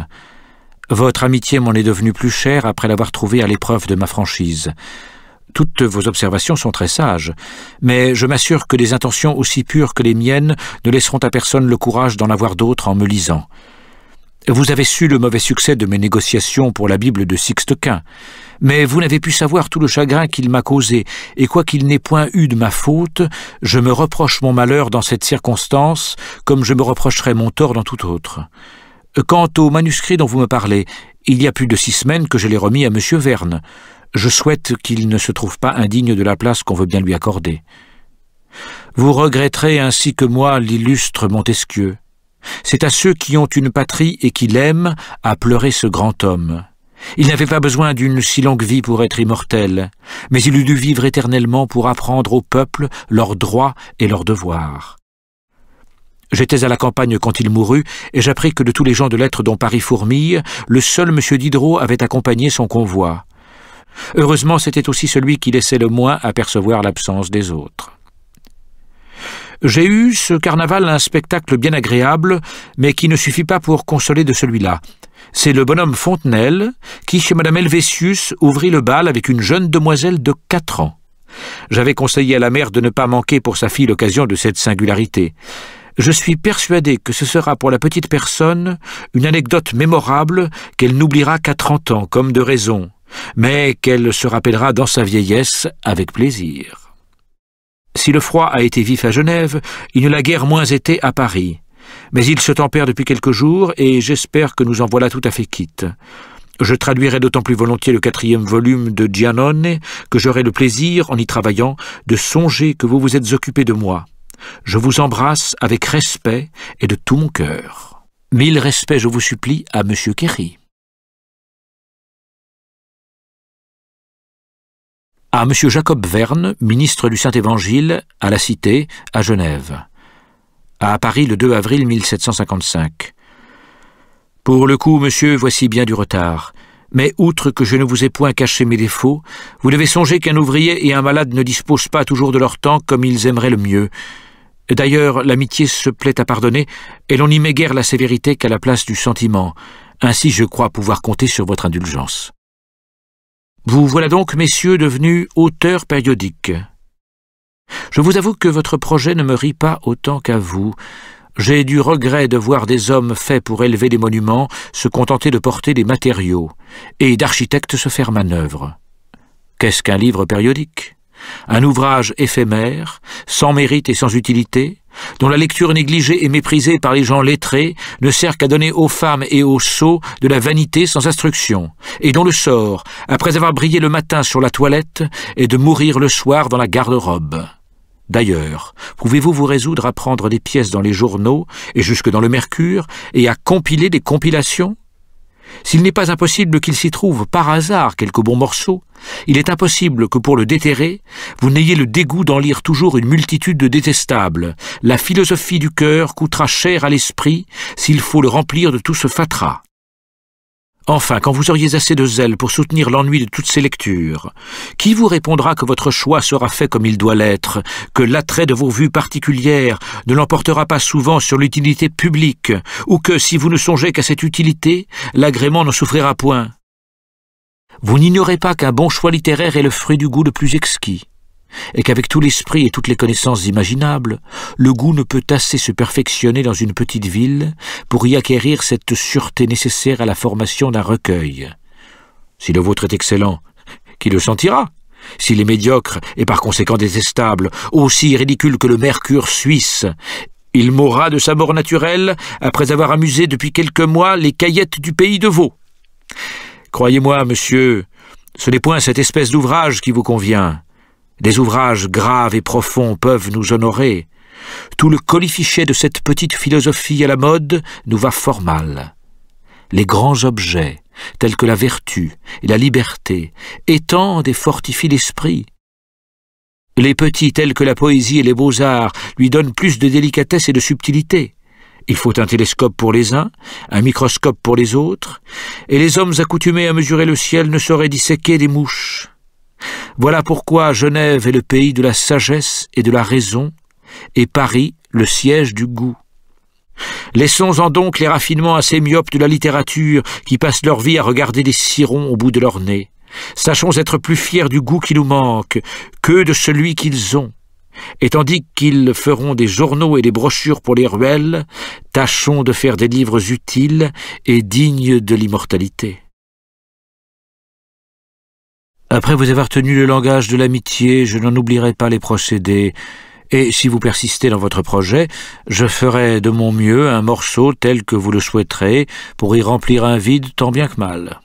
Votre amitié m'en est devenue plus chère après l'avoir trouvée à l'épreuve de ma franchise. Toutes vos observations sont très sages, mais je m'assure que des intentions aussi pures que les miennes ne laisseront à personne le courage d'en avoir d'autres en me lisant. Vous avez su le mauvais succès de mes négociations pour la Bible de Sixte Quint, mais vous n'avez pu savoir tout le chagrin qu'il m'a causé, et quoiqu'il n'ait point eu de ma faute, je me reproche mon malheur dans cette circonstance, comme je me reprocherais mon tort dans tout autre. Quant au manuscrit dont vous me parlez, il y a plus de six semaines que je l'ai remis à M. Verne. Je souhaite qu'il ne se trouve pas indigne de la place qu'on veut bien lui accorder. Vous regretterez ainsi que moi l'illustre Montesquieu. C'est à ceux qui ont une patrie et qui l'aiment à pleurer ce grand homme. Il n'avait pas besoin d'une si longue vie pour être immortel, mais il eût dû vivre éternellement pour apprendre au peuple leurs droits et leurs devoirs. J'étais à la campagne quand il mourut, et j'appris que de tous les gens de lettres dont Paris fourmille, le seul M. Diderot avait accompagné son convoi. Heureusement, c'était aussi celui qui laissait le moins apercevoir l'absence des autres. J'ai eu ce carnaval un spectacle bien agréable, mais qui ne suffit pas pour consoler de celui-là. C'est le bonhomme Fontenelle qui, chez madame Helvétius, ouvrit le bal avec une jeune demoiselle de quatre ans. J'avais conseillé à la mère de ne pas manquer pour sa fille l'occasion de cette singularité. Je suis persuadé que ce sera pour la petite personne une anecdote mémorable qu'elle n'oubliera qu'à trente ans, comme de raison, mais qu'elle se rappellera dans sa vieillesse avec plaisir. Si le froid a été vif à Genève, il ne l'a guère moins été à Paris. Mais il se tempère depuis quelques jours, et j'espère que nous en voilà tout à fait quitte. Je traduirai d'autant plus volontiers le quatrième volume de Giannone que j'aurai le plaisir, en y travaillant, de songer que vous vous êtes occupé de moi. Je vous embrasse avec respect et de tout mon cœur. Mille respects, je vous supplie, à Monsieur Kerry. à M. Jacob Verne, ministre du Saint-Évangile, à la Cité, à Genève. À Paris le 2 avril 1755. Pour le coup, monsieur, voici bien du retard. Mais outre que je ne vous ai point caché mes défauts, vous devez songer qu'un ouvrier et un malade ne disposent pas toujours de leur temps comme ils aimeraient le mieux. D'ailleurs, l'amitié se plaît à pardonner, et l'on n'y met guère la sévérité qu'à la place du sentiment. Ainsi, je crois pouvoir compter sur votre indulgence. Vous voilà donc, messieurs, devenus auteurs périodiques. Je vous avoue que votre projet ne me rit pas autant qu'à vous. J'ai du regret de voir des hommes faits pour élever des monuments se contenter de porter des matériaux, et d'architectes se faire manœuvre. Qu'est-ce qu'un livre périodique Un ouvrage éphémère, sans mérite et sans utilité, dont la lecture négligée et méprisée par les gens lettrés ne sert qu'à donner aux femmes et aux sots de la vanité sans instruction, et dont le sort, après avoir brillé le matin sur la toilette, est de mourir le soir dans la garde-robe. D'ailleurs, pouvez-vous vous résoudre à prendre des pièces dans les journaux et jusque dans le Mercure et à compiler des compilations s'il n'est pas impossible qu'il s'y trouve par hasard quelques bons morceaux, il est impossible que pour le déterrer, vous n'ayez le dégoût d'en lire toujours une multitude de détestables. La philosophie du cœur coûtera cher à l'esprit s'il faut le remplir de tout ce fatras. Enfin, quand vous auriez assez de zèle pour soutenir l'ennui de toutes ces lectures, qui vous répondra que votre choix sera fait comme il doit l'être, que l'attrait de vos vues particulières ne l'emportera pas souvent sur l'utilité publique, ou que, si vous ne songez qu'à cette utilité, l'agrément n'en souffrira point Vous n'ignorez pas qu'un bon choix littéraire est le fruit du goût le plus exquis, et qu'avec tout l'esprit et toutes les connaissances imaginables, le goût ne peut assez se perfectionner dans une petite ville pour y acquérir cette sûreté nécessaire à la formation d'un recueil. Si le vôtre est excellent, qui le sentira S'il est médiocre et par conséquent détestable, aussi ridicule que le mercure suisse, il mourra de sa mort naturelle après avoir amusé depuis quelques mois les caillettes du pays de Vaud. Croyez-moi, monsieur, ce n'est point cette espèce d'ouvrage qui vous convient. Des ouvrages graves et profonds peuvent nous honorer. Tout le colifichet de cette petite philosophie à la mode nous va fort mal. Les grands objets, tels que la vertu et la liberté, étendent et fortifient l'esprit. Les petits, tels que la poésie et les beaux-arts, lui donnent plus de délicatesse et de subtilité. Il faut un télescope pour les uns, un microscope pour les autres, et les hommes accoutumés à mesurer le ciel ne sauraient disséquer des mouches. Voilà pourquoi Genève est le pays de la sagesse et de la raison, et Paris le siège du goût. Laissons-en donc les raffinements assez myopes de la littérature qui passent leur vie à regarder des cirons au bout de leur nez. Sachons être plus fiers du goût qui nous manque que de celui qu'ils ont. Et tandis qu'ils feront des journaux et des brochures pour les ruelles, tâchons de faire des livres utiles et dignes de l'immortalité. Après vous avoir tenu le langage de l'amitié, je n'en oublierai pas les procédés. Et si vous persistez dans votre projet, je ferai de mon mieux un morceau tel que vous le souhaiterez pour y remplir un vide tant bien que mal.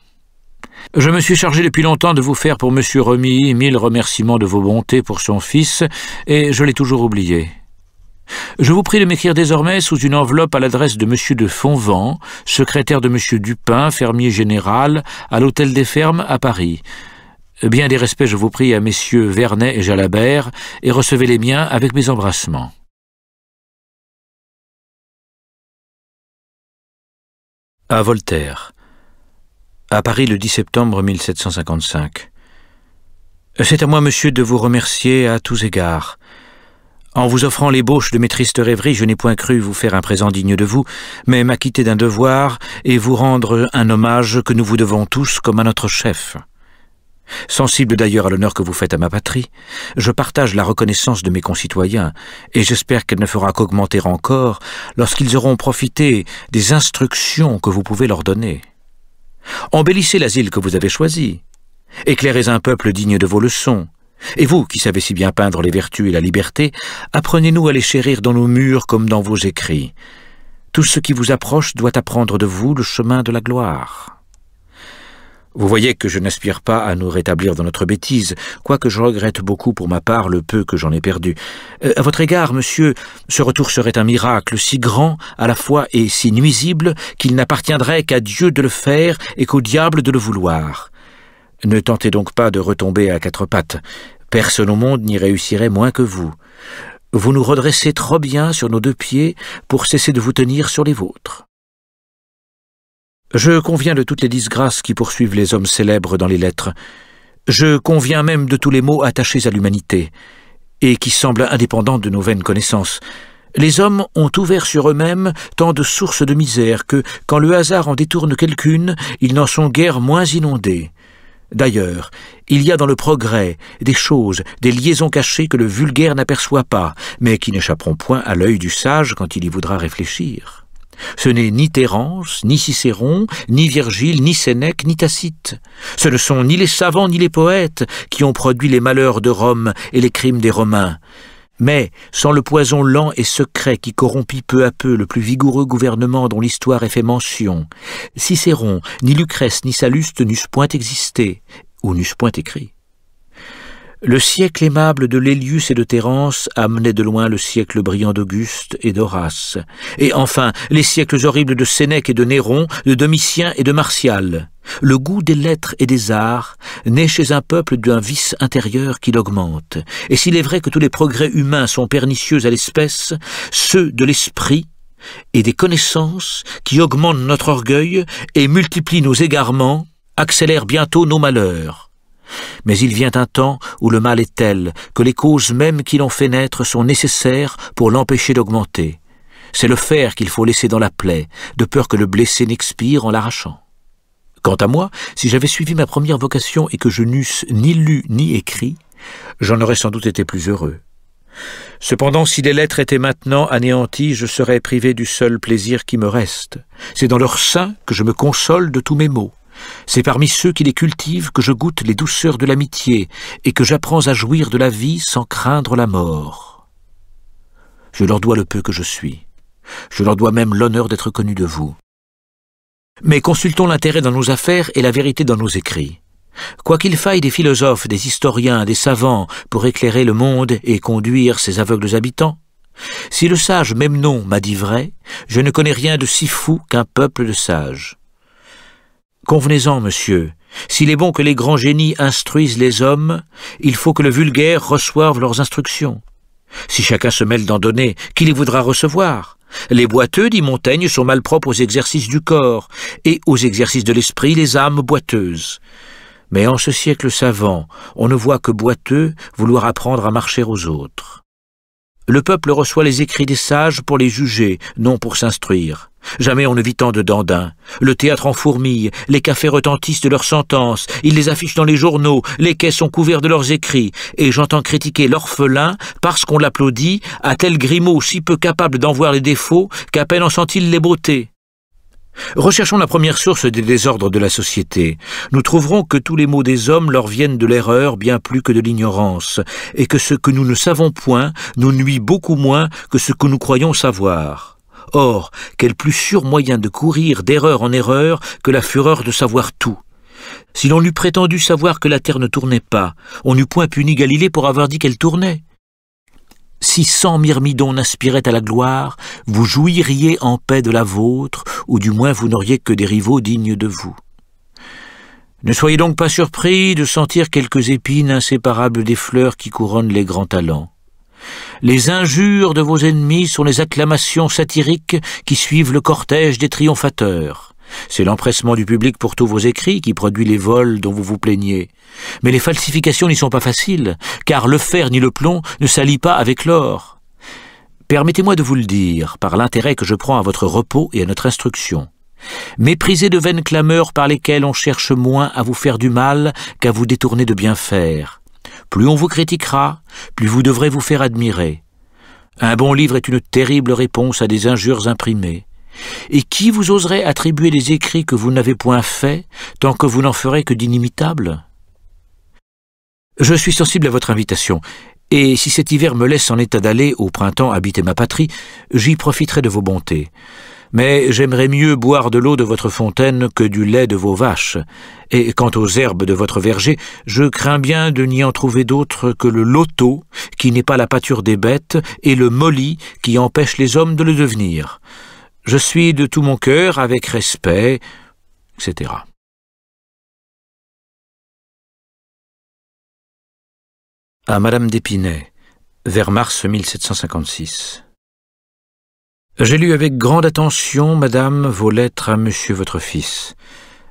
Je me suis chargé depuis longtemps de vous faire pour M. Remy mille remerciements de vos bontés pour son fils, et je l'ai toujours oublié. Je vous prie de m'écrire désormais sous une enveloppe à l'adresse de M. de Fonvent, secrétaire de M. Dupin, fermier général, à l'Hôtel des Fermes à Paris. Eh bien des respects, je vous prie, à messieurs Vernet et Jalabert, et recevez les miens avec mes embrassements. À Voltaire. À Paris le 10 septembre 1755. C'est à moi, monsieur, de vous remercier à tous égards. En vous offrant l'ébauche de mes tristes rêveries, je n'ai point cru vous faire un présent digne de vous, mais m'acquitter d'un devoir et vous rendre un hommage que nous vous devons tous comme à notre chef. Sensible d'ailleurs à l'honneur que vous faites à ma patrie, je partage la reconnaissance de mes concitoyens, et j'espère qu'elle ne fera qu'augmenter encore lorsqu'ils auront profité des instructions que vous pouvez leur donner. Embellissez l'asile que vous avez choisi, éclairez un peuple digne de vos leçons, et vous, qui savez si bien peindre les vertus et la liberté, apprenez-nous à les chérir dans nos murs comme dans vos écrits. Tout ce qui vous approche doit apprendre de vous le chemin de la gloire. Vous voyez que je n'aspire pas à nous rétablir dans notre bêtise, quoique je regrette beaucoup pour ma part le peu que j'en ai perdu. Euh, à votre égard, monsieur, ce retour serait un miracle si grand à la fois et si nuisible qu'il n'appartiendrait qu'à Dieu de le faire et qu'au diable de le vouloir. Ne tentez donc pas de retomber à quatre pattes. Personne au monde n'y réussirait moins que vous. Vous nous redressez trop bien sur nos deux pieds pour cesser de vous tenir sur les vôtres. Je conviens de toutes les disgrâces qui poursuivent les hommes célèbres dans les lettres. Je conviens même de tous les maux attachés à l'humanité, et qui semblent indépendants de nos vaines connaissances. Les hommes ont ouvert sur eux-mêmes tant de sources de misère que, quand le hasard en détourne quelqu'une, ils n'en sont guère moins inondés. D'ailleurs, il y a dans le progrès des choses, des liaisons cachées que le vulgaire n'aperçoit pas, mais qui n'échapperont point à l'œil du sage quand il y voudra réfléchir. Ce n'est ni Terence, ni Cicéron, ni Virgile, ni Sénèque, ni Tacite. Ce ne sont ni les savants ni les poètes qui ont produit les malheurs de Rome et les crimes des Romains. Mais, sans le poison lent et secret qui corrompit peu à peu le plus vigoureux gouvernement dont l'histoire est fait mention, Cicéron, ni Lucrèce, ni Salluste n'eussent point existé, ou n'eussent point écrit. Le siècle aimable de Lélius et de Terence amenait de loin le siècle brillant d'Auguste et d'Horace, et enfin les siècles horribles de Sénèque et de Néron, de Domitien et de Martial. Le goût des lettres et des arts naît chez un peuple d'un vice intérieur qui l'augmente, et s'il est vrai que tous les progrès humains sont pernicieux à l'espèce, ceux de l'esprit et des connaissances qui augmentent notre orgueil et multiplient nos égarements accélèrent bientôt nos malheurs. Mais il vient un temps où le mal est tel que les causes mêmes qui l'ont fait naître sont nécessaires pour l'empêcher d'augmenter. C'est le fer qu'il faut laisser dans la plaie, de peur que le blessé n'expire en l'arrachant. Quant à moi, si j'avais suivi ma première vocation et que je n'eusse ni lu ni écrit, j'en aurais sans doute été plus heureux. Cependant, si les lettres étaient maintenant anéanties, je serais privé du seul plaisir qui me reste. C'est dans leur sein que je me console de tous mes maux. C'est parmi ceux qui les cultivent que je goûte les douceurs de l'amitié et que j'apprends à jouir de la vie sans craindre la mort. Je leur dois le peu que je suis. Je leur dois même l'honneur d'être connu de vous. Mais consultons l'intérêt dans nos affaires et la vérité dans nos écrits. Quoiqu'il faille des philosophes, des historiens, des savants pour éclairer le monde et conduire ses aveugles habitants, si le sage même Memnon m'a dit vrai, je ne connais rien de si fou qu'un peuple de sages. Convenez-en, monsieur, s'il est bon que les grands génies instruisent les hommes, il faut que le vulgaire reçoive leurs instructions. Si chacun se mêle d'en donner, qui les voudra recevoir Les boiteux, dit Montaigne, sont propres aux exercices du corps, et aux exercices de l'esprit, les âmes boiteuses. Mais en ce siècle savant, on ne voit que boiteux vouloir apprendre à marcher aux autres. Le peuple reçoit les écrits des sages pour les juger, non pour s'instruire. Jamais on ne vit tant de dandins. Le théâtre en fourmille, les cafés retentissent de leurs sentences, ils les affichent dans les journaux, les quais sont couverts de leurs écrits, et j'entends critiquer l'orphelin parce qu'on l'applaudit, à tel Grimaud si peu capable d'en voir les défauts qu'à peine en sent-il les beautés. Recherchons la première source des désordres de la société. Nous trouverons que tous les maux des hommes leur viennent de l'erreur bien plus que de l'ignorance, et que ce que nous ne savons point nous nuit beaucoup moins que ce que nous croyons savoir. Or, quel plus sûr moyen de courir d'erreur en erreur que la fureur de savoir tout Si l'on eût prétendu savoir que la Terre ne tournait pas, on n'eût point puni Galilée pour avoir dit qu'elle tournait. Si cent myrmidons n'aspiraient à la gloire, vous jouiriez en paix de la vôtre, ou du moins vous n'auriez que des rivaux dignes de vous. Ne soyez donc pas surpris de sentir quelques épines inséparables des fleurs qui couronnent les grands talents. Les injures de vos ennemis sont les acclamations satiriques qui suivent le cortège des triomphateurs. C'est l'empressement du public pour tous vos écrits qui produit les vols dont vous vous plaignez. Mais les falsifications n'y sont pas faciles, car le fer ni le plomb ne s'allient pas avec l'or. Permettez-moi de vous le dire, par l'intérêt que je prends à votre repos et à notre instruction. Méprisez de vaines clameurs par lesquelles on cherche moins à vous faire du mal qu'à vous détourner de bien faire. Plus on vous critiquera, plus vous devrez vous faire admirer. Un bon livre est une terrible réponse à des injures imprimées. Et qui vous oserait attribuer des écrits que vous n'avez point faits, tant que vous n'en ferez que d'inimitables Je suis sensible à votre invitation, et si cet hiver me laisse en état d'aller au printemps habiter ma patrie, j'y profiterai de vos bontés. Mais j'aimerais mieux boire de l'eau de votre fontaine que du lait de vos vaches. Et quant aux herbes de votre verger, je crains bien de n'y en trouver d'autres que le loto, qui n'est pas la pâture des bêtes, et le molly, qui empêche les hommes de le devenir. Je suis de tout mon cœur, avec respect, etc. À Madame d'Épinay, vers mars 1756. J'ai lu avec grande attention, madame, vos lettres à monsieur votre fils.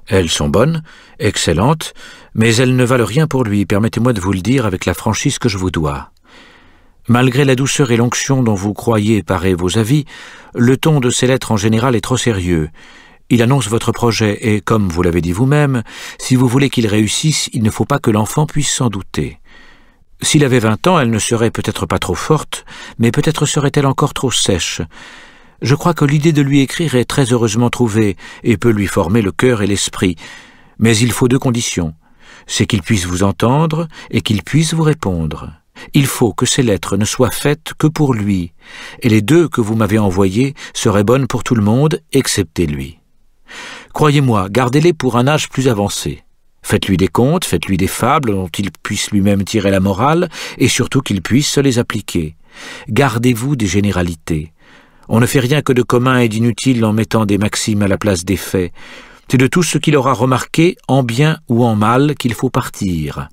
Elles sont bonnes, excellentes, mais elles ne valent rien pour lui, permettez-moi de vous le dire avec la franchise que je vous dois. Malgré la douceur et l'onction dont vous croyez parer vos avis, le ton de ces lettres en général est trop sérieux. Il annonce votre projet et, comme vous l'avez dit vous-même, si vous voulez qu'il réussisse, il ne faut pas que l'enfant puisse s'en douter. S'il avait vingt ans, elle ne serait peut-être pas trop forte, mais peut-être serait-elle encore trop sèche. Je crois que l'idée de lui écrire est très heureusement trouvée et peut lui former le cœur et l'esprit. Mais il faut deux conditions. C'est qu'il puisse vous entendre et qu'il puisse vous répondre. Il faut que ces lettres ne soient faites que pour lui, et les deux que vous m'avez envoyées seraient bonnes pour tout le monde, excepté lui. Croyez-moi, gardez-les pour un âge plus avancé. Faites-lui des contes, faites-lui des fables dont il puisse lui-même tirer la morale, et surtout qu'il puisse se les appliquer. Gardez-vous des généralités. On ne fait rien que de commun et d'inutile en mettant des maximes à la place des faits. C'est de tout ce qu'il aura remarqué, en bien ou en mal, qu'il faut partir.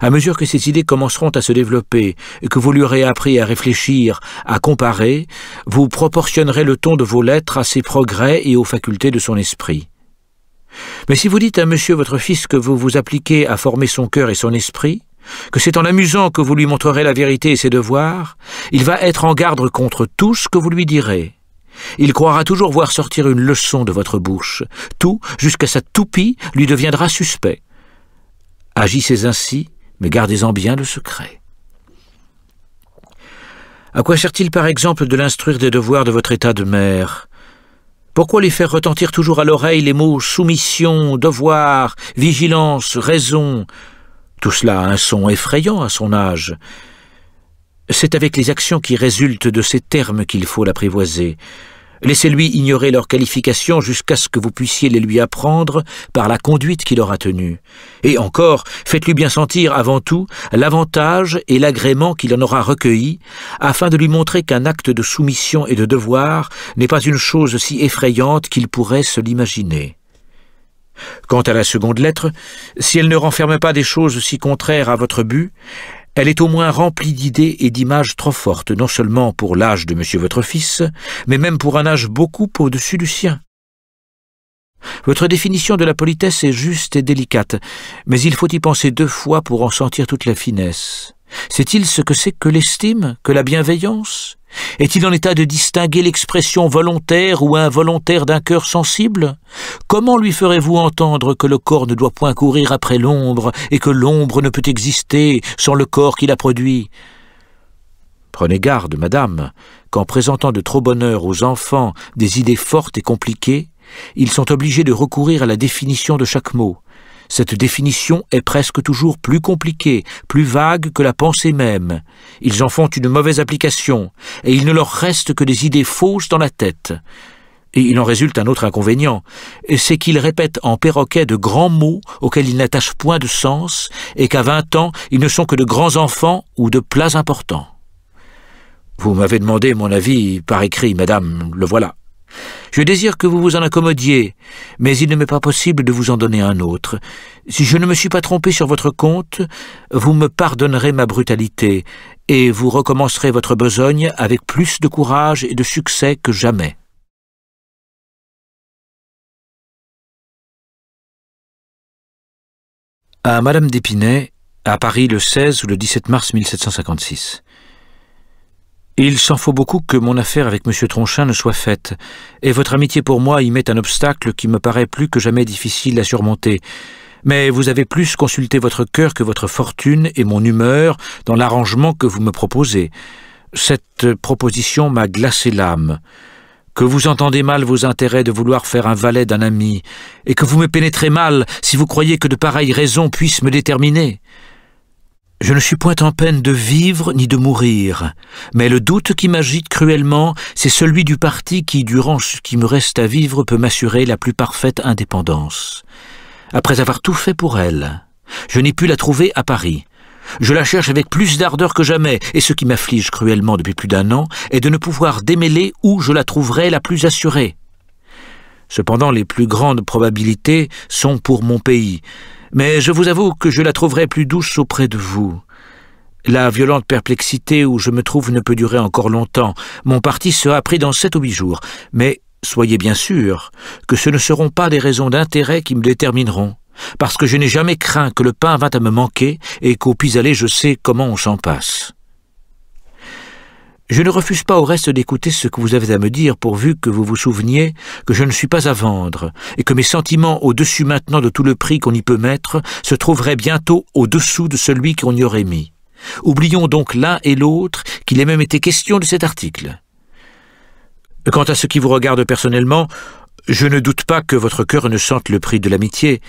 À mesure que ces idées commenceront à se développer, et que vous lui aurez appris à réfléchir, à comparer, vous proportionnerez le ton de vos lettres à ses progrès et aux facultés de son esprit. Mais si vous dites à monsieur votre fils que vous vous appliquez à former son cœur et son esprit, que c'est en amusant que vous lui montrerez la vérité et ses devoirs, il va être en garde contre tout ce que vous lui direz. Il croira toujours voir sortir une leçon de votre bouche. Tout, jusqu'à sa toupie, lui deviendra suspect. Agissez ainsi, mais gardez-en bien le secret. À quoi sert-il par exemple de l'instruire des devoirs de votre état de mère Pourquoi lui faire retentir toujours à l'oreille les mots soumission, devoir, vigilance, raison tout cela a un son effrayant à son âge. C'est avec les actions qui résultent de ces termes qu'il faut l'apprivoiser. Laissez-lui ignorer leurs qualifications jusqu'à ce que vous puissiez les lui apprendre par la conduite qu'il aura tenue. Et encore, faites-lui bien sentir avant tout l'avantage et l'agrément qu'il en aura recueilli, afin de lui montrer qu'un acte de soumission et de devoir n'est pas une chose si effrayante qu'il pourrait se l'imaginer. Quant à la seconde lettre, si elle ne renferme pas des choses si contraires à votre but, elle est au moins remplie d'idées et d'images trop fortes, non seulement pour l'âge de monsieur votre fils, mais même pour un âge beaucoup au-dessus du sien. Votre définition de la politesse est juste et délicate, mais il faut y penser deux fois pour en sentir toute la finesse. C'est-il ce que c'est que l'estime, que la bienveillance est-il en état de distinguer l'expression volontaire ou involontaire d'un cœur sensible Comment lui ferez-vous entendre que le corps ne doit point courir après l'ombre et que l'ombre ne peut exister sans le corps qui la produit Prenez garde, madame, qu'en présentant de trop bonne heure aux enfants des idées fortes et compliquées, ils sont obligés de recourir à la définition de chaque mot, cette définition est presque toujours plus compliquée, plus vague que la pensée même. Ils en font une mauvaise application, et il ne leur reste que des idées fausses dans la tête. Et il en résulte un autre inconvénient, c'est qu'ils répètent en perroquet de grands mots auxquels ils n'attachent point de sens, et qu'à vingt ans, ils ne sont que de grands enfants ou de plats importants. Vous m'avez demandé mon avis par écrit, madame, le voilà. Je désire que vous vous en accommodiez, mais il ne m'est pas possible de vous en donner un autre. Si je ne me suis pas trompé sur votre compte, vous me pardonnerez ma brutalité, et vous recommencerez votre besogne avec plus de courage et de succès que jamais. À Madame d'Épinay, à Paris le 16 ou le 17 mars 1756. Il s'en faut beaucoup que mon affaire avec M. Tronchin ne soit faite, et votre amitié pour moi y met un obstacle qui me paraît plus que jamais difficile à surmonter. Mais vous avez plus consulté votre cœur que votre fortune et mon humeur dans l'arrangement que vous me proposez. Cette proposition m'a glacé l'âme. Que vous entendez mal vos intérêts de vouloir faire un valet d'un ami, et que vous me pénétrez mal si vous croyez que de pareilles raisons puissent me déterminer. Je ne suis point en peine de vivre ni de mourir, mais le doute qui m'agite cruellement, c'est celui du parti qui, durant ce qui me reste à vivre, peut m'assurer la plus parfaite indépendance. Après avoir tout fait pour elle, je n'ai pu la trouver à Paris. Je la cherche avec plus d'ardeur que jamais, et ce qui m'afflige cruellement depuis plus d'un an est de ne pouvoir démêler où je la trouverai la plus assurée. Cependant, les plus grandes probabilités sont pour mon pays, mais je vous avoue que je la trouverai plus douce auprès de vous. La violente perplexité où je me trouve ne peut durer encore longtemps. Mon parti sera pris dans sept ou huit jours. Mais soyez bien sûr que ce ne seront pas des raisons d'intérêt qui me détermineront, parce que je n'ai jamais craint que le pain vint à me manquer et qu'au pis-aller je sais comment on s'en passe. Je ne refuse pas au reste d'écouter ce que vous avez à me dire pourvu que vous vous souveniez que je ne suis pas à vendre et que mes sentiments au-dessus maintenant de tout le prix qu'on y peut mettre se trouveraient bientôt au-dessous de celui qu'on y aurait mis. Oublions donc l'un et l'autre qu'il ait même été question de cet article. Quant à ce qui vous regarde personnellement, je ne doute pas que votre cœur ne sente le prix de l'amitié,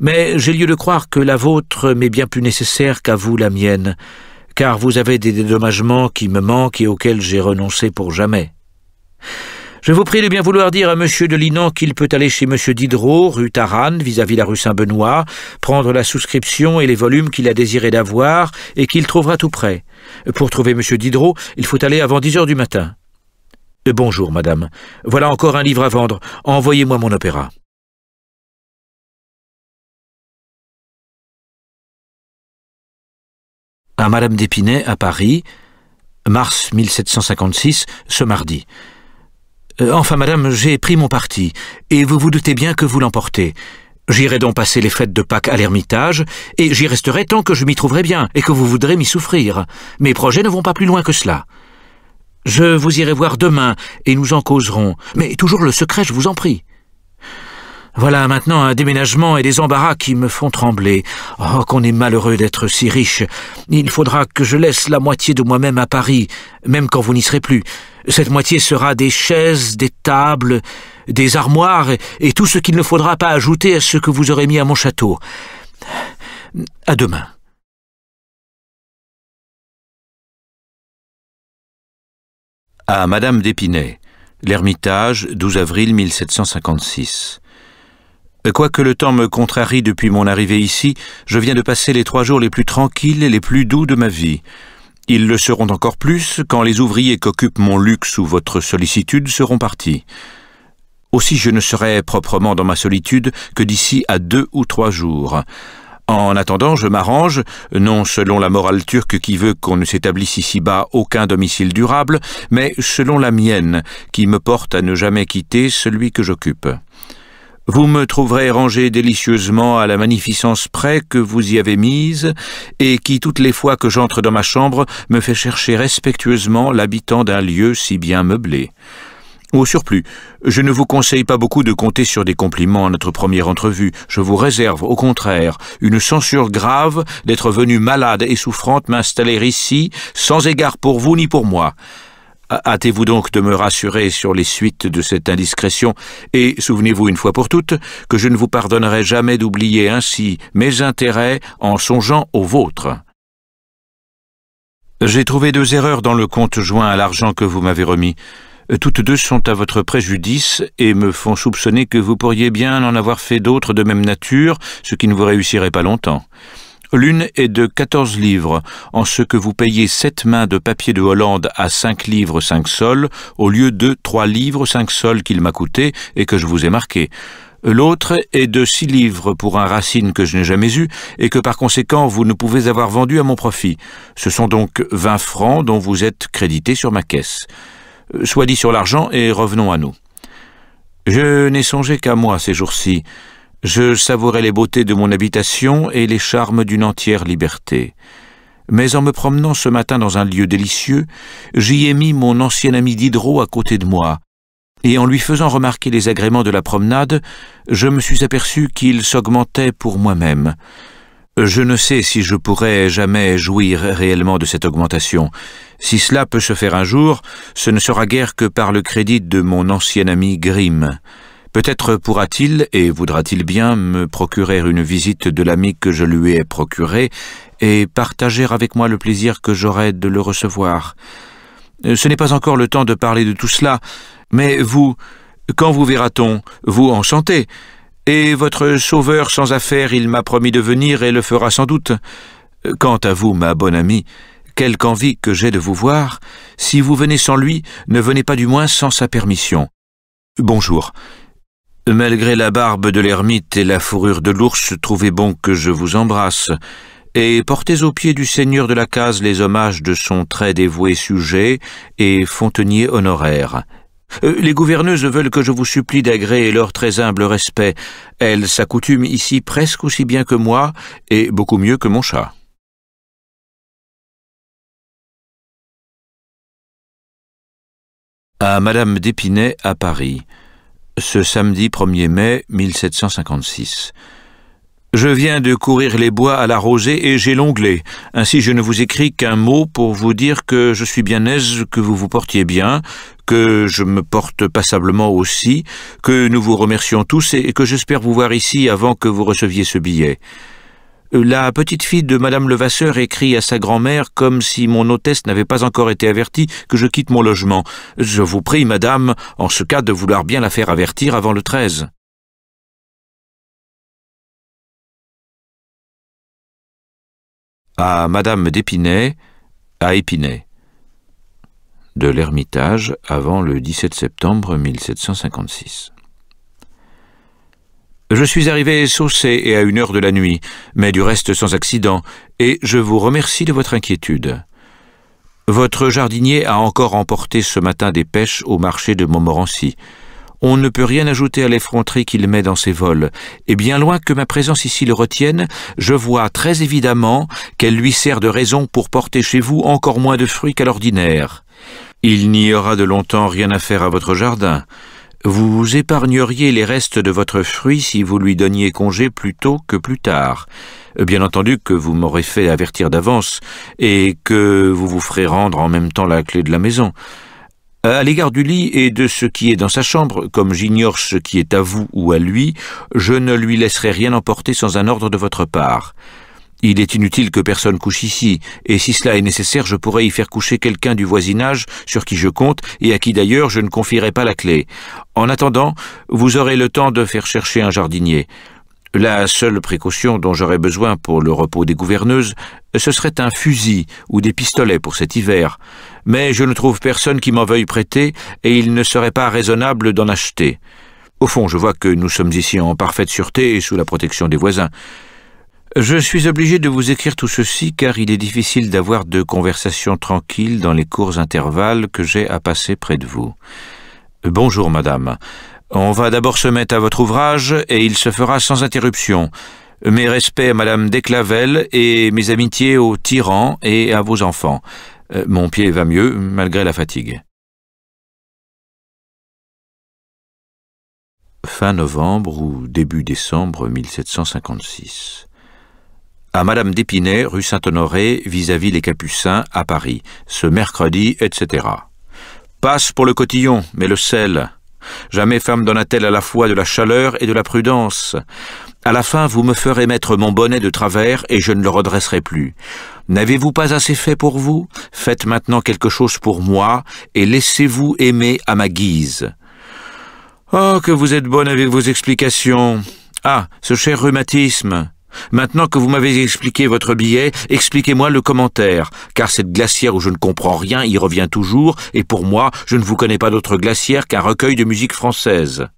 mais j'ai lieu de croire que la vôtre m'est bien plus nécessaire qu'à vous la mienne, car vous avez des dédommagements qui me manquent et auxquels j'ai renoncé pour jamais. Je vous prie de bien vouloir dire à M. de Linan qu'il peut aller chez M. Diderot, rue Taranne, vis-à-vis la rue Saint-Benoît, prendre la souscription et les volumes qu'il a désiré d'avoir et qu'il trouvera tout près. Pour trouver M. Diderot, il faut aller avant dix heures du matin. Bonjour, madame. Voilà encore un livre à vendre. Envoyez-moi mon opéra. à Madame d'Épinay à Paris, mars 1756, ce mardi. Euh, enfin, madame, j'ai pris mon parti, et vous vous doutez bien que vous l'emportez. J'irai donc passer les fêtes de Pâques à l'Ermitage, et j'y resterai tant que je m'y trouverai bien, et que vous voudrez m'y souffrir. Mes projets ne vont pas plus loin que cela. Je vous irai voir demain, et nous en causerons, mais toujours le secret, je vous en prie. Voilà maintenant un déménagement et des embarras qui me font trembler. Oh, qu'on est malheureux d'être si riche. Il faudra que je laisse la moitié de moi-même à Paris, même quand vous n'y serez plus. Cette moitié sera des chaises, des tables, des armoires et, tout ce qu'il ne faudra pas ajouter à ce que vous aurez mis à mon château. À demain. À Madame d'Épinay, l'Ermitage, 12 avril 1756. Euh, quoique le temps me contrarie depuis mon arrivée ici, je viens de passer les trois jours les plus tranquilles et les plus doux de ma vie. Ils le seront encore plus quand les ouvriers qu'occupent mon luxe ou votre sollicitude seront partis. Aussi je ne serai proprement dans ma solitude que d'ici à deux ou trois jours. En attendant, je m'arrange, non selon la morale turque qui veut qu'on ne s'établisse ici-bas aucun domicile durable, mais selon la mienne, qui me porte à ne jamais quitter celui que j'occupe. Vous me trouverez rangé délicieusement à la magnificence près que vous y avez mise, et qui, toutes les fois que j'entre dans ma chambre, me fait chercher respectueusement l'habitant d'un lieu si bien meublé. Au surplus, je ne vous conseille pas beaucoup de compter sur des compliments à notre première entrevue. Je vous réserve, au contraire, une censure grave d'être venu malade et souffrante m'installer ici, sans égard pour vous ni pour moi. Hâtez-vous donc de me rassurer sur les suites de cette indiscrétion, et souvenez-vous une fois pour toutes que je ne vous pardonnerai jamais d'oublier ainsi mes intérêts en songeant aux vôtres. J'ai trouvé deux erreurs dans le compte joint à l'argent que vous m'avez remis. Toutes deux sont à votre préjudice et me font soupçonner que vous pourriez bien en avoir fait d'autres de même nature, ce qui ne vous réussirait pas longtemps. L'une est de 14 livres, en ce que vous payez sept mains de papier de Hollande à 5 livres 5 sols, au lieu de 3 livres 5 sols qu'il m'a coûté et que je vous ai marqué. L'autre est de 6 livres pour un racine que je n'ai jamais eu et que par conséquent vous ne pouvez avoir vendu à mon profit. Ce sont donc 20 francs dont vous êtes crédité sur ma caisse. Euh, soit dit sur l'argent et revenons à nous. Je n'ai songé qu'à moi ces jours-ci. Je savourais les beautés de mon habitation et les charmes d'une entière liberté. Mais en me promenant ce matin dans un lieu délicieux, j'y ai mis mon ancien ami Diderot à côté de moi, et en lui faisant remarquer les agréments de la promenade, je me suis aperçu qu'il s'augmentait pour moi-même. Je ne sais si je pourrais jamais jouir réellement de cette augmentation. Si cela peut se faire un jour, ce ne sera guère que par le crédit de mon ancien ami Grimm. Peut-être pourra-t-il et voudra-t-il bien me procurer une visite de l'ami que je lui ai procuré et partager avec moi le plaisir que j'aurai de le recevoir. Euh, ce n'est pas encore le temps de parler de tout cela, mais vous, quand vous verra-t-on, vous enchanté Et votre sauveur sans affaire, il m'a promis de venir et le fera sans doute. Euh, quant à vous, ma bonne amie, quelque envie que j'ai de vous voir, si vous venez sans lui, ne venez pas du moins sans sa permission. Bonjour. Malgré la barbe de l'ermite et la fourrure de l'ours, trouvez bon que je vous embrasse, et portez aux pieds du seigneur de la case les hommages de son très dévoué sujet et fontenier honoraire. Euh, les gouverneuses veulent que je vous supplie d'agréer leur très humble respect. Elles s'accoutument ici presque aussi bien que moi, et beaucoup mieux que mon chat. À Madame d'Épinay à Paris ce samedi 1er mai 1756. Je viens de courir les bois à la rosée et j'ai l'onglet. Ainsi, je ne vous écris qu'un mot pour vous dire que je suis bien aise, que vous vous portiez bien, que je me porte passablement aussi, que nous vous remercions tous et que j'espère vous voir ici avant que vous receviez ce billet. La petite fille de Madame Levasseur écrit à sa grand-mère comme si mon hôtesse n'avait pas encore été avertie que je quitte mon logement. Je vous prie, madame, en ce cas, de vouloir bien la faire avertir avant le 13. À ah, Madame d'Épinay, à Épinay. De l'Ermitage avant le 17 septembre 1756. Je suis arrivé saucé et à une heure de la nuit, mais du reste sans accident, et je vous remercie de votre inquiétude. Votre jardinier a encore emporté ce matin des pêches au marché de Montmorency. On ne peut rien ajouter à l'effronterie qu'il met dans ses vols, et bien loin que ma présence ici le retienne, je vois très évidemment qu'elle lui sert de raison pour porter chez vous encore moins de fruits qu'à l'ordinaire. Il n'y aura de longtemps rien à faire à votre jardin. Vous épargneriez les restes de votre fruit si vous lui donniez congé plus tôt que plus tard. Bien entendu que vous m'aurez fait avertir d'avance et que vous vous ferez rendre en même temps la clé de la maison. Euh, à l'égard du lit et de ce qui est dans sa chambre, comme j'ignore ce qui est à vous ou à lui, je ne lui laisserai rien emporter sans un ordre de votre part. Il est inutile que personne couche ici, et si cela est nécessaire, je pourrais y faire coucher quelqu'un du voisinage sur qui je compte et à qui d'ailleurs je ne confierai pas la clé. En attendant, vous aurez le temps de faire chercher un jardinier. La seule précaution dont j'aurais besoin pour le repos des gouverneuses, ce serait un fusil ou des pistolets pour cet hiver. Mais je ne trouve personne qui m'en veuille prêter, et il ne serait pas raisonnable d'en acheter. Au fond, je vois que nous sommes ici en parfaite sûreté et sous la protection des voisins. Je suis obligé de vous écrire tout ceci car il est difficile d'avoir de conversations tranquilles dans les courts intervalles que j'ai à passer près de vous. Bonjour, madame. On va d'abord se mettre à votre ouvrage et il se fera sans interruption. Mes respects à madame Desclavel et mes amitiés aux tyrans et à vos enfants. Euh, mon pied va mieux malgré la fatigue. Fin novembre ou début décembre 1756 à Madame d'Épinay, rue Saint-Honoré, vis-à-vis les Capucins, à Paris, ce mercredi, etc. Passe pour le cotillon, mais le sel. Jamais femme donna-t-elle à la fois de la chaleur et de la prudence. À la fin, vous me ferez mettre mon bonnet de travers et je ne le redresserai plus. N'avez-vous pas assez fait pour vous Faites maintenant quelque chose pour moi et laissez-vous aimer à ma guise. Oh, que vous êtes bonne avec vos explications. Ah, ce cher rhumatisme Maintenant que vous m'avez expliqué votre billet, expliquez-moi le commentaire, car cette glacière où je ne comprends rien y revient toujours, et pour moi, je ne vous connais pas d'autre glacière qu'un recueil de musique française.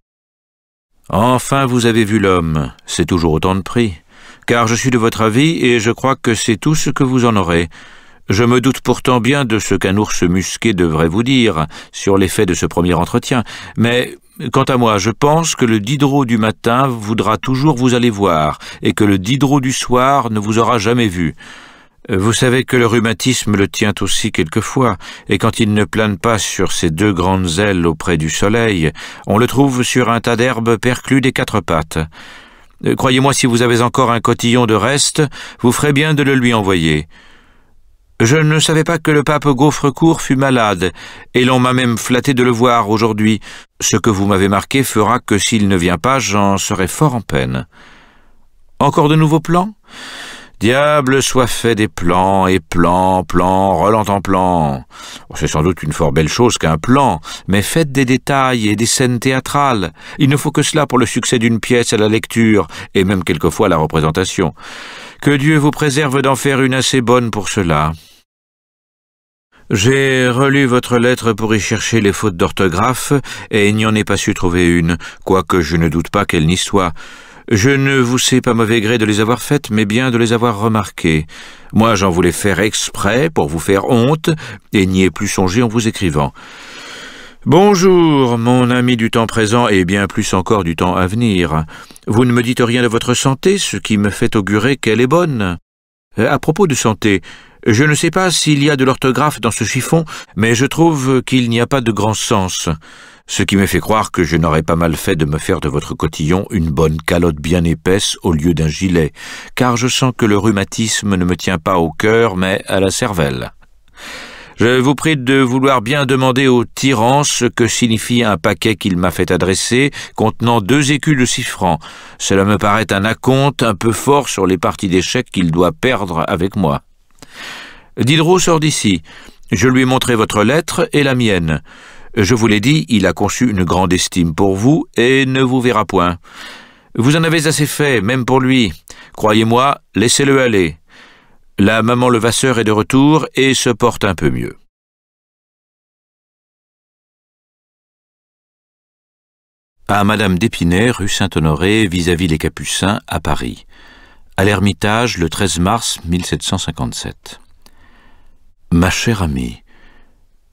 Enfin, vous avez vu l'homme, c'est toujours autant de prix, car je suis de votre avis, et je crois que c'est tout ce que vous en aurez. Je me doute pourtant bien de ce qu'un ours musqué devrait vous dire sur l'effet de ce premier entretien, mais Quant à moi, je pense que le Diderot du matin voudra toujours vous aller voir, et que le Diderot du soir ne vous aura jamais vu. Euh, vous savez que le rhumatisme le tient aussi quelquefois, et quand il ne plane pas sur ses deux grandes ailes auprès du soleil, on le trouve sur un tas d'herbes perclus des quatre pattes. Euh, croyez-moi, si vous avez encore un cotillon de reste, vous ferez bien de le lui envoyer. Je ne savais pas que le pape Gaufrecourt fut malade, et l'on m'a même flatté de le voir aujourd'hui. Ce que vous m'avez marqué fera que s'il ne vient pas, j'en serai fort en peine. Encore de nouveaux plans Diable soit fait des plans, et plans, plans, relents en plans. C'est sans doute une fort belle chose qu'un plan, mais faites des détails et des scènes théâtrales. Il ne faut que cela pour le succès d'une pièce à la lecture, et même quelquefois à la représentation. Que Dieu vous préserve d'en faire une assez bonne pour cela. J'ai relu votre lettre pour y chercher les fautes d'orthographe, et n'y en ai pas su trouver une, quoique je ne doute pas qu'elle n'y soit. Je ne vous sais pas mauvais gré de les avoir faites, mais bien de les avoir remarquées. Moi, j'en voulais faire exprès pour vous faire honte, et n'y ai plus songé en vous écrivant. Bonjour, mon ami du temps présent et bien plus encore du temps à venir. Vous ne me dites rien de votre santé, ce qui me fait augurer qu'elle est bonne. Euh, à propos de santé, je ne sais pas s'il y a de l'orthographe dans ce chiffon, mais je trouve qu'il n'y a pas de grand sens, ce qui me fait croire que je n'aurais pas mal fait de me faire de votre cotillon une bonne calotte bien épaisse au lieu d'un gilet, car je sens que le rhumatisme ne me tient pas au cœur, mais à la cervelle. Je vous prie de vouloir bien demander au tyran ce que signifie un paquet qu'il m'a fait adresser, contenant deux écus de six francs. Cela me paraît un acompte un peu fort sur les parties d'échecs qu'il doit perdre avec moi. Diderot sort d'ici. Je lui ai montré votre lettre et la mienne. Je vous l'ai dit, il a conçu une grande estime pour vous et ne vous verra point. Vous en avez assez fait, même pour lui. Croyez-moi, laissez-le aller. La maman Levasseur est de retour et se porte un peu mieux. À Madame d'Épinay, rue Saint-Honoré, vis-à-vis les Capucins, à Paris. À l'Ermitage, le 13 mars 1757. Ma chère amie,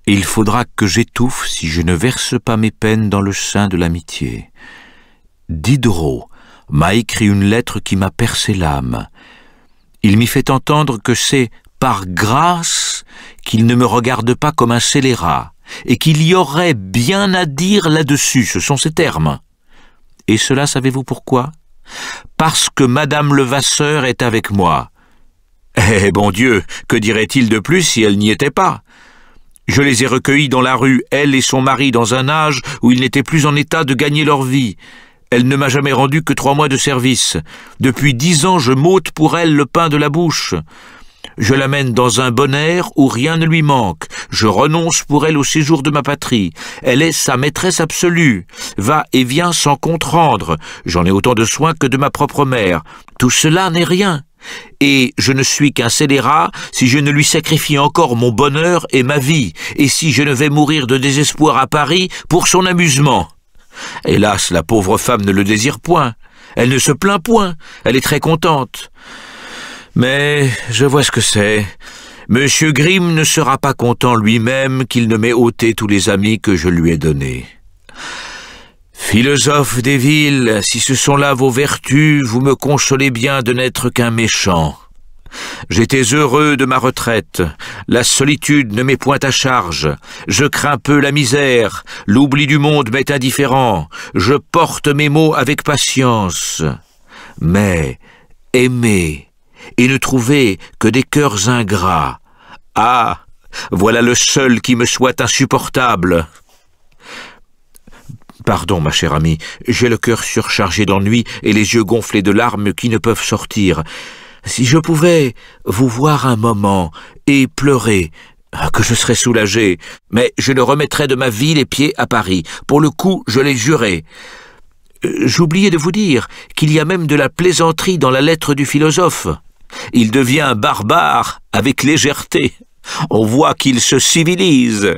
il faudra que j'étouffe si je ne verse pas mes peines dans le sein de l'amitié. Diderot m'a écrit une lettre qui m'a percé l'âme. Il m'y fait entendre que c'est par grâce qu'il ne me regarde pas comme un scélérat, et qu'il y aurait bien à dire là-dessus, ce sont ses termes. Et cela, savez-vous pourquoi Parce que Madame Levasseur est avec moi. Eh bon Dieu, que dirait-il de plus si elle n'y était pas Je les ai recueillis dans la rue, elle et son mari, dans un âge où ils n'étaient plus en état de gagner leur vie. Elle ne m'a jamais rendu que trois mois de service. Depuis dix ans, je m'ôte pour elle le pain de la bouche. Je l'amène dans un bon air où rien ne lui manque. Je renonce pour elle au séjour de ma patrie. Elle est sa maîtresse absolue. Va et vient sans compte rendre. J'en ai autant de soins que de ma propre mère. Tout cela n'est rien. Et je ne suis qu'un scélérat si je ne lui sacrifie encore mon bonheur et ma vie, et si je ne vais mourir de désespoir à Paris pour son amusement. Hélas, la pauvre femme ne le désire point, elle ne se plaint point, elle est très contente. Mais je vois ce que c'est. Monsieur Grimm ne sera pas content lui-même qu'il ne m'ait ôté tous les amis que je lui ai donnés. Philosophe des villes, si ce sont là vos vertus, vous me consolez bien de n'être qu'un méchant. J'étais heureux de ma retraite, la solitude ne m'est point à charge, je crains peu la misère, l'oubli du monde m'est indifférent, je porte mes maux avec patience. Mais aimer et ne trouver que des cœurs ingrats, ah, voilà le seul qui me soit insupportable. Pardon, ma chère amie, j'ai le cœur surchargé d'ennui et les yeux gonflés de larmes qui ne peuvent sortir. Si je pouvais vous voir un moment et pleurer, ah, que je serais soulagé, mais je ne remettrais de ma vie les pieds à Paris. Pour le coup, je l'ai juré. Euh, j'oubliais de vous dire qu'il y a même de la plaisanterie dans la lettre du philosophe. Il devient barbare avec légèreté. On voit qu'il se civilise.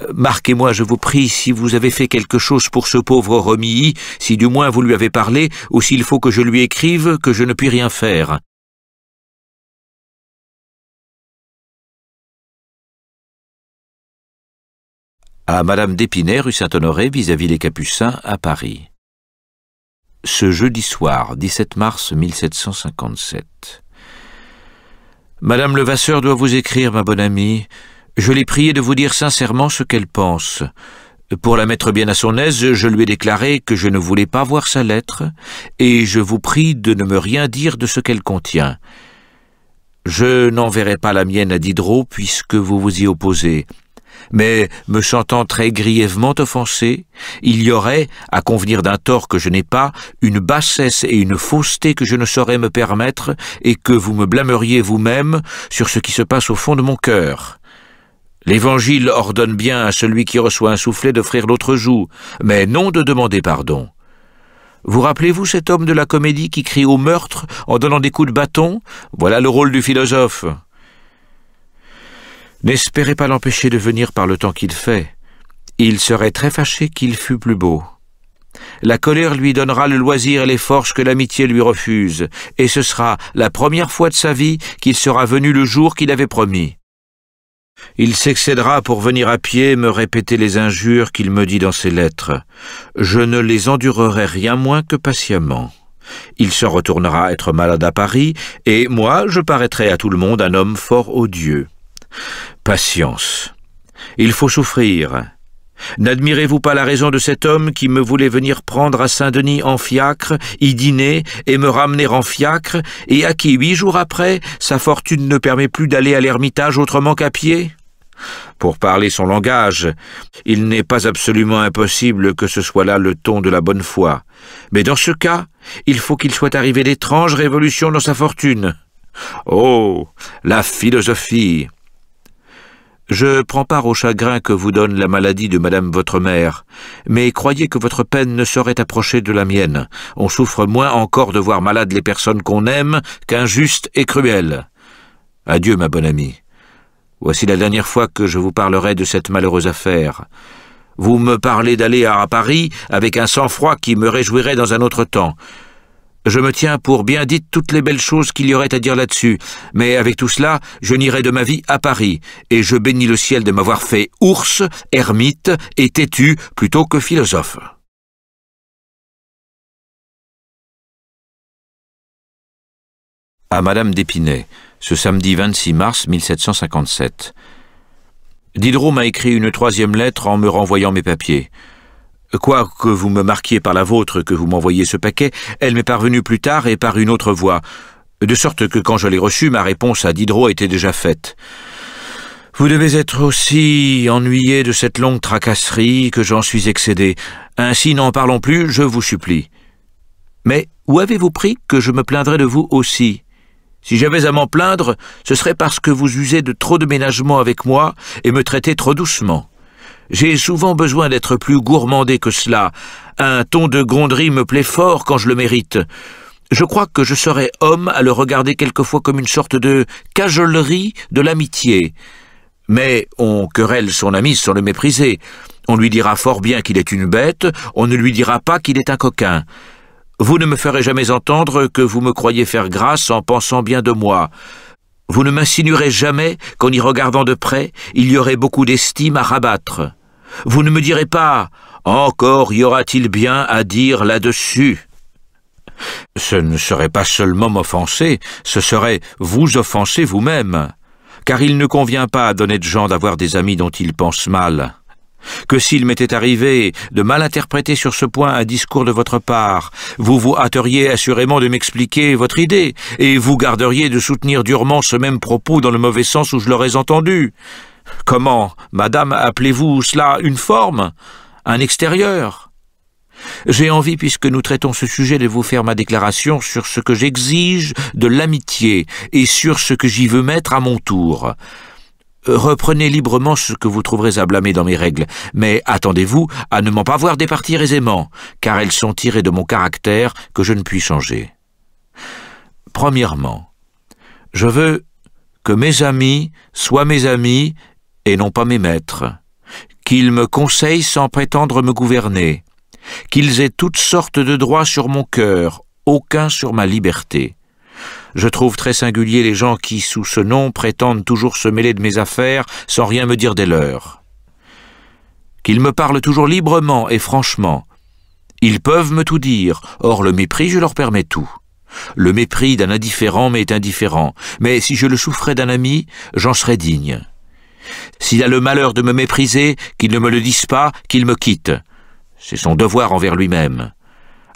Euh, marquez-moi, je vous prie, si vous avez fait quelque chose pour ce pauvre Romilly, si du moins vous lui avez parlé, ou s'il faut que je lui écrive, que je ne puis rien faire. À Madame d'Épinay, rue Saint-Honoré, vis-à-vis les Capucins, à Paris. Ce jeudi soir, 17 mars 1757. Madame Levasseur doit vous écrire, ma bonne amie. Je l'ai priée de vous dire sincèrement ce qu'elle pense. Pour la mettre bien à son aise, je lui ai déclaré que je ne voulais pas voir sa lettre, et je vous prie de ne me rien dire de ce qu'elle contient. Je n'enverrai pas la mienne à Diderot puisque vous vous y opposez. Mais, me sentant très grièvement offensé, il y aurait, à convenir d'un tort que je n'ai pas, une bassesse et une fausseté que je ne saurais me permettre, et que vous me blâmeriez vous-même sur ce qui se passe au fond de mon cœur. L'Évangile ordonne bien à celui qui reçoit un soufflet d'offrir l'autre joue, mais non de demander pardon. Vous rappelez-vous cet homme de la comédie qui crie au meurtre en donnant des coups de bâton Voilà le rôle du philosophe. N'espérez pas l'empêcher de venir par le temps qu'il fait. Il serait très fâché qu'il fût plus beau. La colère lui donnera le loisir et les forces que l'amitié lui refuse, et ce sera la première fois de sa vie qu'il sera venu le jour qu'il avait promis. Il s'excédera pour venir à pied me répéter les injures qu'il me dit dans ses lettres. Je ne les endurerai rien moins que patiemment. Il se retournera être malade à Paris, et moi je paraîtrai à tout le monde un homme fort odieux. Patience. Il faut souffrir. N'admirez-vous pas la raison de cet homme qui me voulait venir prendre à Saint-Denis en fiacre, y dîner et me ramener en fiacre, et à qui, huit jours après, sa fortune ne permet plus d'aller à l'ermitage autrement qu'à pied Pour parler son langage, il n'est pas absolument impossible que ce soit là le ton de la bonne foi. Mais dans ce cas, il faut qu'il soit arrivé d'étranges révolutions dans sa fortune. Oh, la philosophie je prends part au chagrin que vous donne la maladie de madame votre mère, mais croyez que votre peine ne saurait approcher de la mienne. On souffre moins encore de voir malades les personnes qu'on aime qu'injustes et cruelles. Adieu, ma bonne amie. Voici la dernière fois que je vous parlerai de cette malheureuse affaire. Vous me parlez d'aller à Paris avec un sang-froid qui me réjouirait dans un autre temps. Je me tiens pour bien dites toutes les belles choses qu'il y aurait à dire là-dessus, mais avec tout cela, je n'irai de ma vie à Paris, et je bénis le ciel de m'avoir fait ours, ermite et têtu plutôt que philosophe. À Madame d'Épinay, ce samedi 26 mars 1757. Diderot m'a écrit une troisième lettre en me renvoyant mes papiers. Quoique vous me marquiez par la vôtre que vous m'envoyiez ce paquet, elle m'est parvenue plus tard et par une autre voie, de sorte que quand je l'ai reçue, ma réponse à Diderot était déjà faite. Vous devez être aussi ennuyé de cette longue tracasserie que j'en suis excédé. Ainsi, n'en parlons plus, je vous supplie. Mais où avez-vous pris que je me plaindrais de vous aussi Si j'avais à m'en plaindre, ce serait parce que vous usez de trop de ménagement avec moi et me traitez trop doucement. J'ai souvent besoin d'être plus gourmandé que cela. Un ton de gronderie me plaît fort quand je le mérite. Je crois que je serais homme à le regarder quelquefois comme une sorte de cajolerie de l'amitié. Mais on querelle son ami sans le mépriser. On lui dira fort bien qu'il est une bête, on ne lui dira pas qu'il est un coquin. Vous ne me ferez jamais entendre que vous me croyez faire grâce en pensant bien de moi. Vous ne m'insinuerez jamais qu'en y regardant de près, il y aurait beaucoup d'estime à rabattre. Vous ne me direz pas Encore y aura-t-il bien à dire là-dessus Ce ne serait pas seulement m'offenser, ce serait vous offenser vous-même, car il ne convient pas à d'honnêtes gens d'avoir des amis dont ils pensent mal que s'il m'était arrivé de mal interpréter sur ce point un discours de votre part, vous vous hâteriez assurément de m'expliquer votre idée, et vous garderiez de soutenir durement ce même propos dans le mauvais sens où je l'aurais entendu. Comment, madame, appelez-vous cela une forme Un extérieur j'ai envie, puisque nous traitons ce sujet, de vous faire ma déclaration sur ce que j'exige de l'amitié et sur ce que j'y veux mettre à mon tour. Euh, reprenez librement ce que vous trouverez à blâmer dans mes règles, mais attendez-vous à ne m'en pas voir départir aisément, car elles sont tirées de mon caractère que je ne puis changer. Premièrement, je veux que mes amis soient mes amis et non pas mes maîtres, qu'ils me conseillent sans prétendre me gouverner, qu'ils aient toutes sortes de droits sur mon cœur, aucun sur ma liberté, je trouve très singulier les gens qui, sous ce nom, prétendent toujours se mêler de mes affaires sans rien me dire des leurs. Qu'ils me parlent toujours librement et franchement. Ils peuvent me tout dire, or le mépris, je leur permets tout. Le mépris d'un indifférent m'est indifférent, mais si je le souffrais d'un ami, j'en serais digne. S'il a le malheur de me mépriser, qu'il ne me le dise pas, qu'il me quitte. C'est son devoir envers lui-même.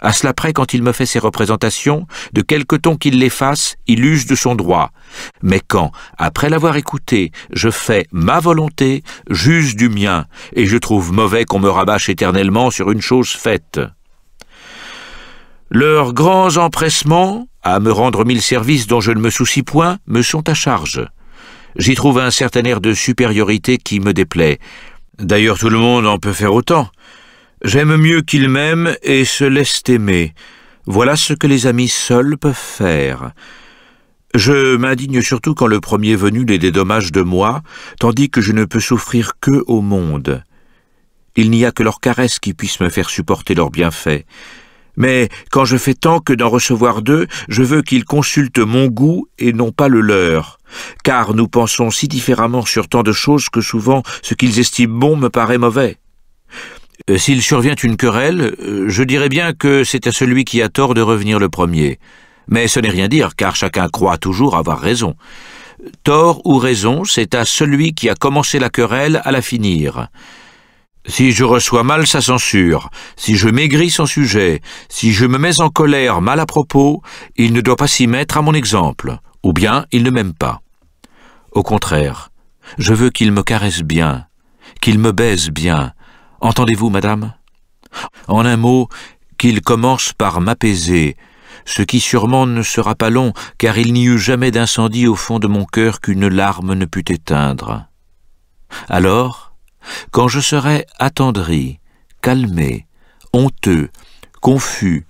À cela près, quand il me fait ses représentations, de quelque ton qu'il les fasse, il use de son droit. Mais quand, après l'avoir écouté, je fais ma volonté, j'use du mien, et je trouve mauvais qu'on me rabâche éternellement sur une chose faite. Leurs grands empressements, à me rendre mille services dont je ne me soucie point, me sont à charge. J'y trouve un certain air de supériorité qui me déplaît. D'ailleurs tout le monde en peut faire autant. J'aime mieux qu'ils m'aiment et se laissent aimer. Voilà ce que les amis seuls peuvent faire. Je m'indigne surtout quand le premier venu les dédommage de moi, tandis que je ne peux souffrir que au monde. Il n'y a que leurs caresses qui puissent me faire supporter leurs bienfaits. Mais quand je fais tant que d'en recevoir d'eux, je veux qu'ils consultent mon goût et non pas le leur, car nous pensons si différemment sur tant de choses que souvent ce qu'ils estiment bon me paraît mauvais. Euh, s'il survient une querelle, euh, je dirais bien que c'est à celui qui a tort de revenir le premier. Mais ce n'est rien dire, car chacun croit toujours avoir raison. Tort ou raison, c'est à celui qui a commencé la querelle à la finir. Si je reçois mal sa censure, si je maigris son sujet, si je me mets en colère mal à propos, il ne doit pas s'y mettre à mon exemple, ou bien il ne m'aime pas. Au contraire, je veux qu'il me caresse bien, qu'il me baise bien, Entendez-vous, madame En un mot, qu'il commence par m'apaiser, ce qui sûrement ne sera pas long, car il n'y eut jamais d'incendie au fond de mon cœur qu'une larme ne put éteindre. Alors, quand je serai attendri, calmé, honteux, confus,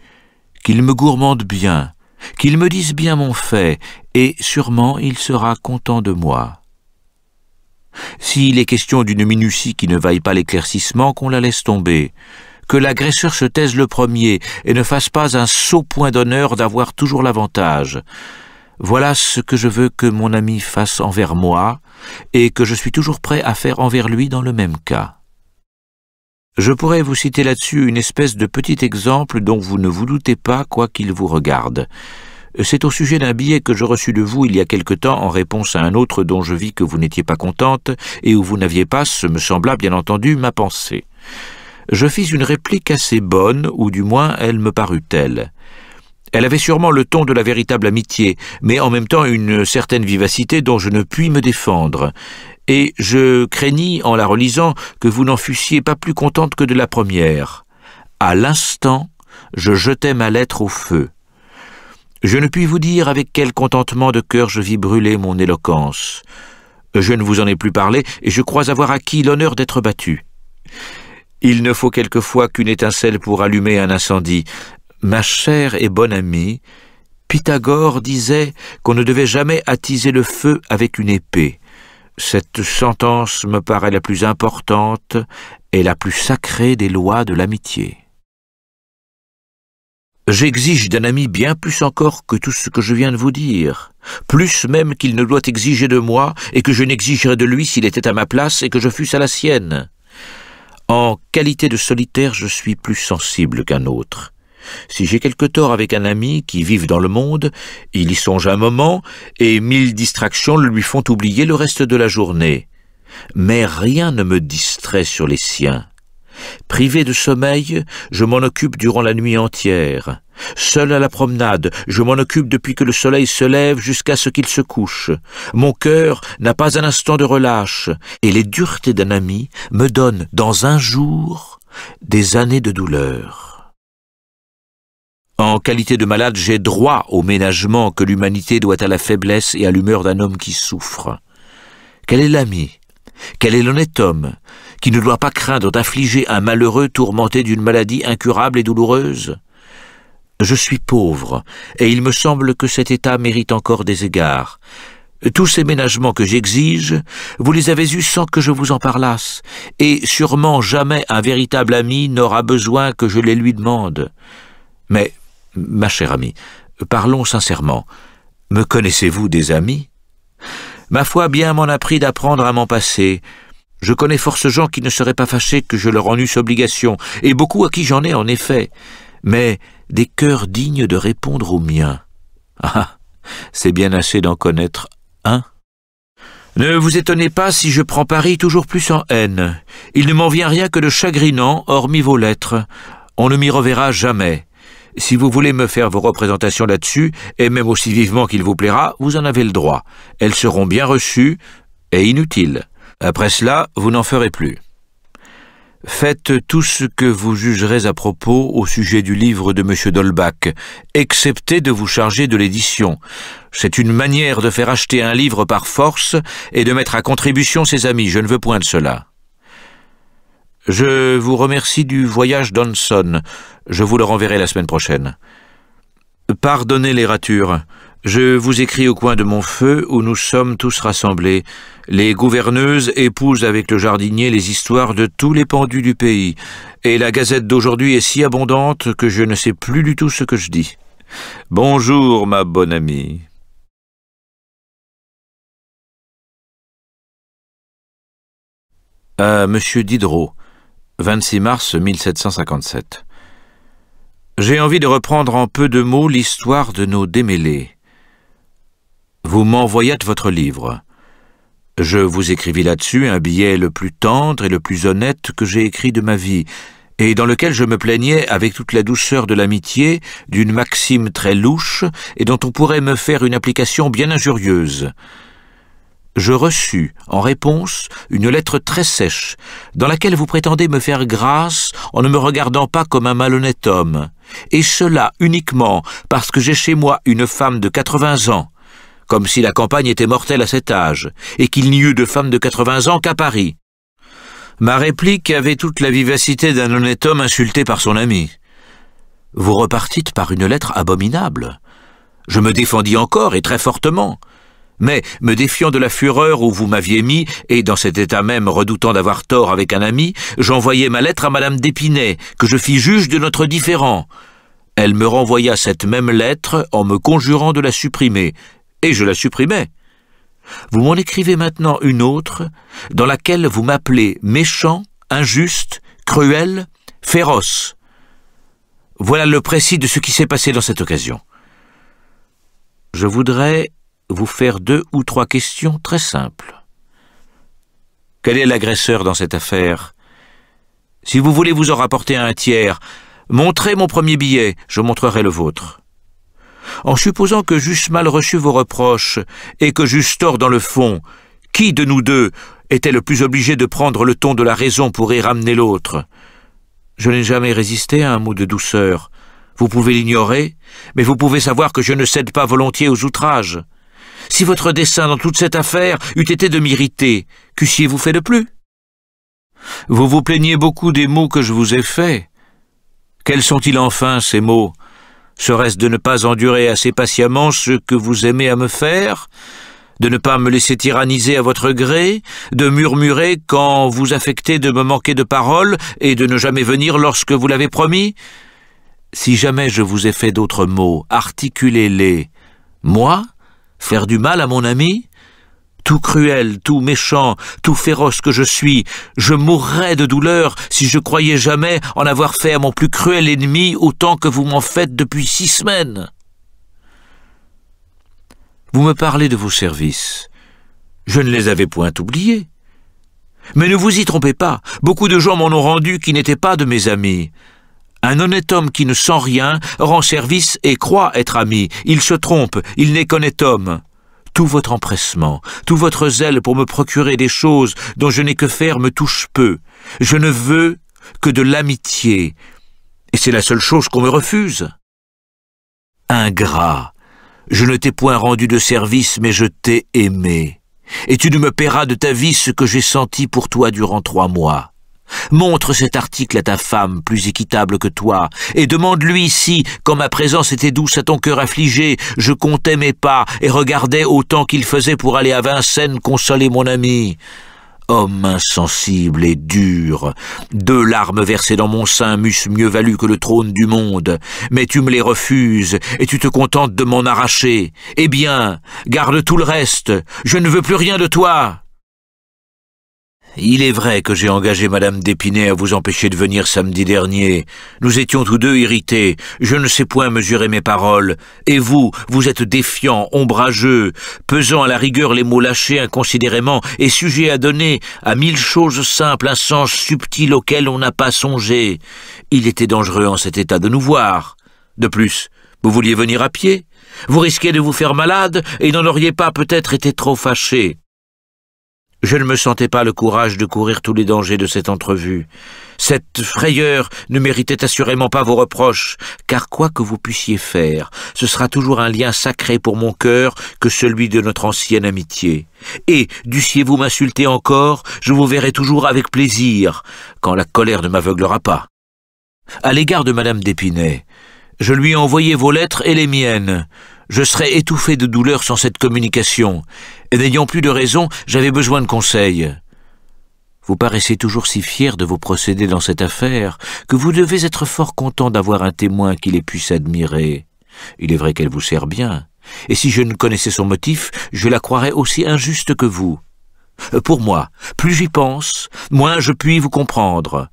qu'il me gourmande bien, qu'il me dise bien mon fait, et sûrement il sera content de moi. S'il est question d'une minutie qui ne vaille pas l'éclaircissement, qu'on la laisse tomber. Que l'agresseur se taise le premier et ne fasse pas un sot point d'honneur d'avoir toujours l'avantage. Voilà ce que je veux que mon ami fasse envers moi, et que je suis toujours prêt à faire envers lui dans le même cas. Je pourrais vous citer là-dessus une espèce de petit exemple dont vous ne vous doutez pas quoi qu'il vous regarde. C'est au sujet d'un billet que je reçus de vous il y a quelque temps en réponse à un autre dont je vis que vous n'étiez pas contente et où vous n'aviez pas, ce me sembla bien entendu, ma pensée. Je fis une réplique assez bonne, ou du moins elle me parut telle. Elle avait sûrement le ton de la véritable amitié, mais en même temps une certaine vivacité dont je ne puis me défendre. Et je craignis, en la relisant, que vous n'en fussiez pas plus contente que de la première. À l'instant, je jetai ma lettre au feu. Je ne puis vous dire avec quel contentement de cœur je vis brûler mon éloquence. Je ne vous en ai plus parlé, et je crois avoir acquis l'honneur d'être battu. Il ne faut quelquefois qu'une étincelle pour allumer un incendie. Ma chère et bonne amie, Pythagore disait qu'on ne devait jamais attiser le feu avec une épée. Cette sentence me paraît la plus importante et la plus sacrée des lois de l'amitié. J'exige d'un ami bien plus encore que tout ce que je viens de vous dire, plus même qu'il ne doit exiger de moi et que je n'exigerais de lui s'il était à ma place et que je fusse à la sienne. En qualité de solitaire, je suis plus sensible qu'un autre. Si j'ai quelque tort avec un ami qui vive dans le monde, il y songe un moment, et mille distractions le lui font oublier le reste de la journée. Mais rien ne me distrait sur les siens. Privé de sommeil, je m'en occupe durant la nuit entière. Seul à la promenade, je m'en occupe depuis que le soleil se lève jusqu'à ce qu'il se couche. Mon cœur n'a pas un instant de relâche, et les duretés d'un ami me donnent, dans un jour, des années de douleur. En qualité de malade, j'ai droit au ménagement que l'humanité doit à la faiblesse et à l'humeur d'un homme qui souffre. Quel est l'ami Quel est l'honnête homme qui ne doit pas craindre d'affliger un malheureux tourmenté d'une maladie incurable et douloureuse Je suis pauvre, et il me semble que cet état mérite encore des égards. Tous ces ménagements que j'exige, vous les avez eus sans que je vous en parlasse, et sûrement jamais un véritable ami n'aura besoin que je les lui demande. Mais, ma chère amie, parlons sincèrement. Me connaissez-vous des amis Ma foi bien m'en a pris d'apprendre à m'en passer. Je connais force gens qui ne seraient pas fâchés que je leur en eusse obligation, et beaucoup à qui j'en ai en effet, mais des cœurs dignes de répondre aux miens. Ah, ah, c'est bien assez d'en connaître un. Ne vous étonnez pas si je prends Paris toujours plus en haine. Il ne m'en vient rien que de chagrinant, hormis vos lettres. On ne m'y reverra jamais. Si vous voulez me faire vos représentations là-dessus, et même aussi vivement qu'il vous plaira, vous en avez le droit. Elles seront bien reçues et inutiles. Après cela, vous n'en ferez plus. Faites tout ce que vous jugerez à propos au sujet du livre de M. Dolbach, excepté de vous charger de l'édition. C'est une manière de faire acheter un livre par force et de mettre à contribution ses amis. Je ne veux point de cela. Je vous remercie du voyage d'Hanson. Je vous le renverrai la semaine prochaine. Pardonnez les ratures. Je vous écris au coin de mon feu où nous sommes tous rassemblés. Les gouverneuses épousent avec le jardinier les histoires de tous les pendus du pays, et la gazette d'aujourd'hui est si abondante que je ne sais plus du tout ce que je dis. Bonjour, ma bonne amie. À Monsieur Diderot, 26 mars 1757. J'ai envie de reprendre en peu de mots l'histoire de nos démêlés. Vous m'envoyâtes votre livre. Je vous écrivis là-dessus un billet le plus tendre et le plus honnête que j'ai écrit de ma vie, et dans lequel je me plaignais avec toute la douceur de l'amitié d'une maxime très louche et dont on pourrait me faire une application bien injurieuse. Je reçus, en réponse, une lettre très sèche, dans laquelle vous prétendez me faire grâce en ne me regardant pas comme un malhonnête homme, et cela uniquement parce que j'ai chez moi une femme de quatre-vingts ans, comme si la campagne était mortelle à cet âge, et qu'il n'y eût de femme de 80 ans qu'à Paris. Ma réplique avait toute la vivacité d'un honnête homme insulté par son ami. Vous repartîtes par une lettre abominable. Je me défendis encore, et très fortement. Mais, me défiant de la fureur où vous m'aviez mis, et dans cet état même redoutant d'avoir tort avec un ami, j'envoyai ma lettre à madame d'Épinay, que je fis juge de notre différend. Elle me renvoya cette même lettre en me conjurant de la supprimer, et je la supprimais. Vous m'en écrivez maintenant une autre, dans laquelle vous m'appelez méchant, injuste, cruel, féroce. Voilà le précis de ce qui s'est passé dans cette occasion. Je voudrais vous faire deux ou trois questions très simples. Quel est l'agresseur dans cette affaire Si vous voulez vous en rapporter à un tiers, montrez mon premier billet, je montrerai le vôtre en supposant que j'eusse mal reçu vos reproches et que j'eusse tort dans le fond, qui de nous deux était le plus obligé de prendre le ton de la raison pour y ramener l'autre Je n'ai jamais résisté à un mot de douceur. Vous pouvez l'ignorer, mais vous pouvez savoir que je ne cède pas volontiers aux outrages. Si votre dessein dans toute cette affaire eût été de m'irriter, qu'eussiez-vous fait de plus Vous vous plaignez beaucoup des mots que je vous ai faits. Quels sont-ils enfin, ces mots Serait-ce de ne pas endurer assez patiemment ce que vous aimez à me faire De ne pas me laisser tyranniser à votre gré De murmurer quand vous affectez de me manquer de parole et de ne jamais venir lorsque vous l'avez promis Si jamais je vous ai fait d'autres mots, articulez-les. Moi Faire du mal à mon ami tout cruel, tout méchant, tout féroce que je suis, je mourrais de douleur si je croyais jamais en avoir fait à mon plus cruel ennemi autant que vous m'en faites depuis six semaines. Vous me parlez de vos services. Je ne les avais point oubliés. Mais ne vous y trompez pas, beaucoup de gens m'en ont rendu qui n'étaient pas de mes amis. Un honnête homme qui ne sent rien rend service et croit être ami. Il se trompe, il n'est qu'honnête homme. Tout votre empressement, tout votre zèle pour me procurer des choses dont je n'ai que faire me touche peu. Je ne veux que de l'amitié, et c'est la seule chose qu'on me refuse. Ingrat, je ne t'ai point rendu de service, mais je t'ai aimé, et tu ne me paieras de ta vie ce que j'ai senti pour toi durant trois mois. Montre cet article à ta femme plus équitable que toi, et demande-lui si, quand ma présence était douce à ton cœur affligé, je comptais mes pas et regardais autant qu'il faisait pour aller à Vincennes consoler mon ami. Homme insensible et dur, deux larmes versées dans mon sein m'eussent mieux valu que le trône du monde, mais tu me les refuses, et tu te contentes de m'en arracher. Eh bien, garde tout le reste, je ne veux plus rien de toi. Il est vrai que j'ai engagé Madame d'Épinay à vous empêcher de venir samedi dernier. Nous étions tous deux irrités. Je ne sais point mesurer mes paroles. Et vous, vous êtes défiant, ombrageux, pesant à la rigueur les mots lâchés inconsidérément et sujet à donner à mille choses simples un sens subtil auquel on n'a pas songé. Il était dangereux en cet état de nous voir. De plus, vous vouliez venir à pied? Vous risquiez de vous faire malade et n'en auriez pas peut-être été trop fâché. Je ne me sentais pas le courage de courir tous les dangers de cette entrevue. Cette frayeur ne méritait assurément pas vos reproches, car quoi que vous puissiez faire, ce sera toujours un lien sacré pour mon cœur que celui de notre ancienne amitié. Et, dussiez-vous m'insulter encore, je vous verrai toujours avec plaisir, quand la colère ne m'aveuglera pas. À l'égard de Madame d'Épinay, je lui ai envoyé vos lettres et les miennes. Je serais étouffé de douleur sans cette communication, n'ayant plus de raison, j'avais besoin de conseils. Vous paraissez toujours si fier de vos procédés dans cette affaire que vous devez être fort content d'avoir un témoin qui les puisse admirer. Il est vrai qu'elle vous sert bien, et si je ne connaissais son motif, je la croirais aussi injuste que vous. Euh, pour moi, plus j'y pense, moins je puis vous comprendre.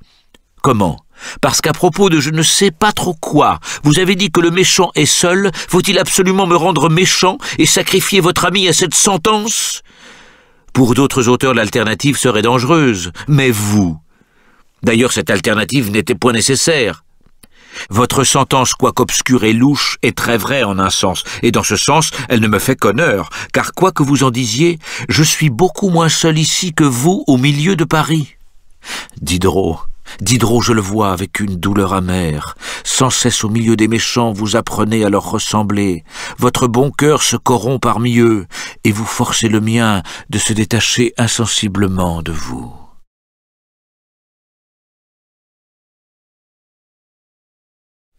Comment parce qu'à propos de je ne sais pas trop quoi, vous avez dit que le méchant est seul, faut-il absolument me rendre méchant et sacrifier votre ami à cette sentence Pour d'autres auteurs, l'alternative serait dangereuse, mais vous D'ailleurs, cette alternative n'était point nécessaire. Votre sentence, quoique obscure et louche, est très vraie en un sens, et dans ce sens, elle ne me fait qu'honneur, car quoi que vous en disiez, je suis beaucoup moins seul ici que vous au milieu de Paris. Diderot, Diderot, je le vois avec une douleur amère. Sans cesse au milieu des méchants, vous apprenez à leur ressembler. Votre bon cœur se corrompt parmi eux, et vous forcez le mien de se détacher insensiblement de vous.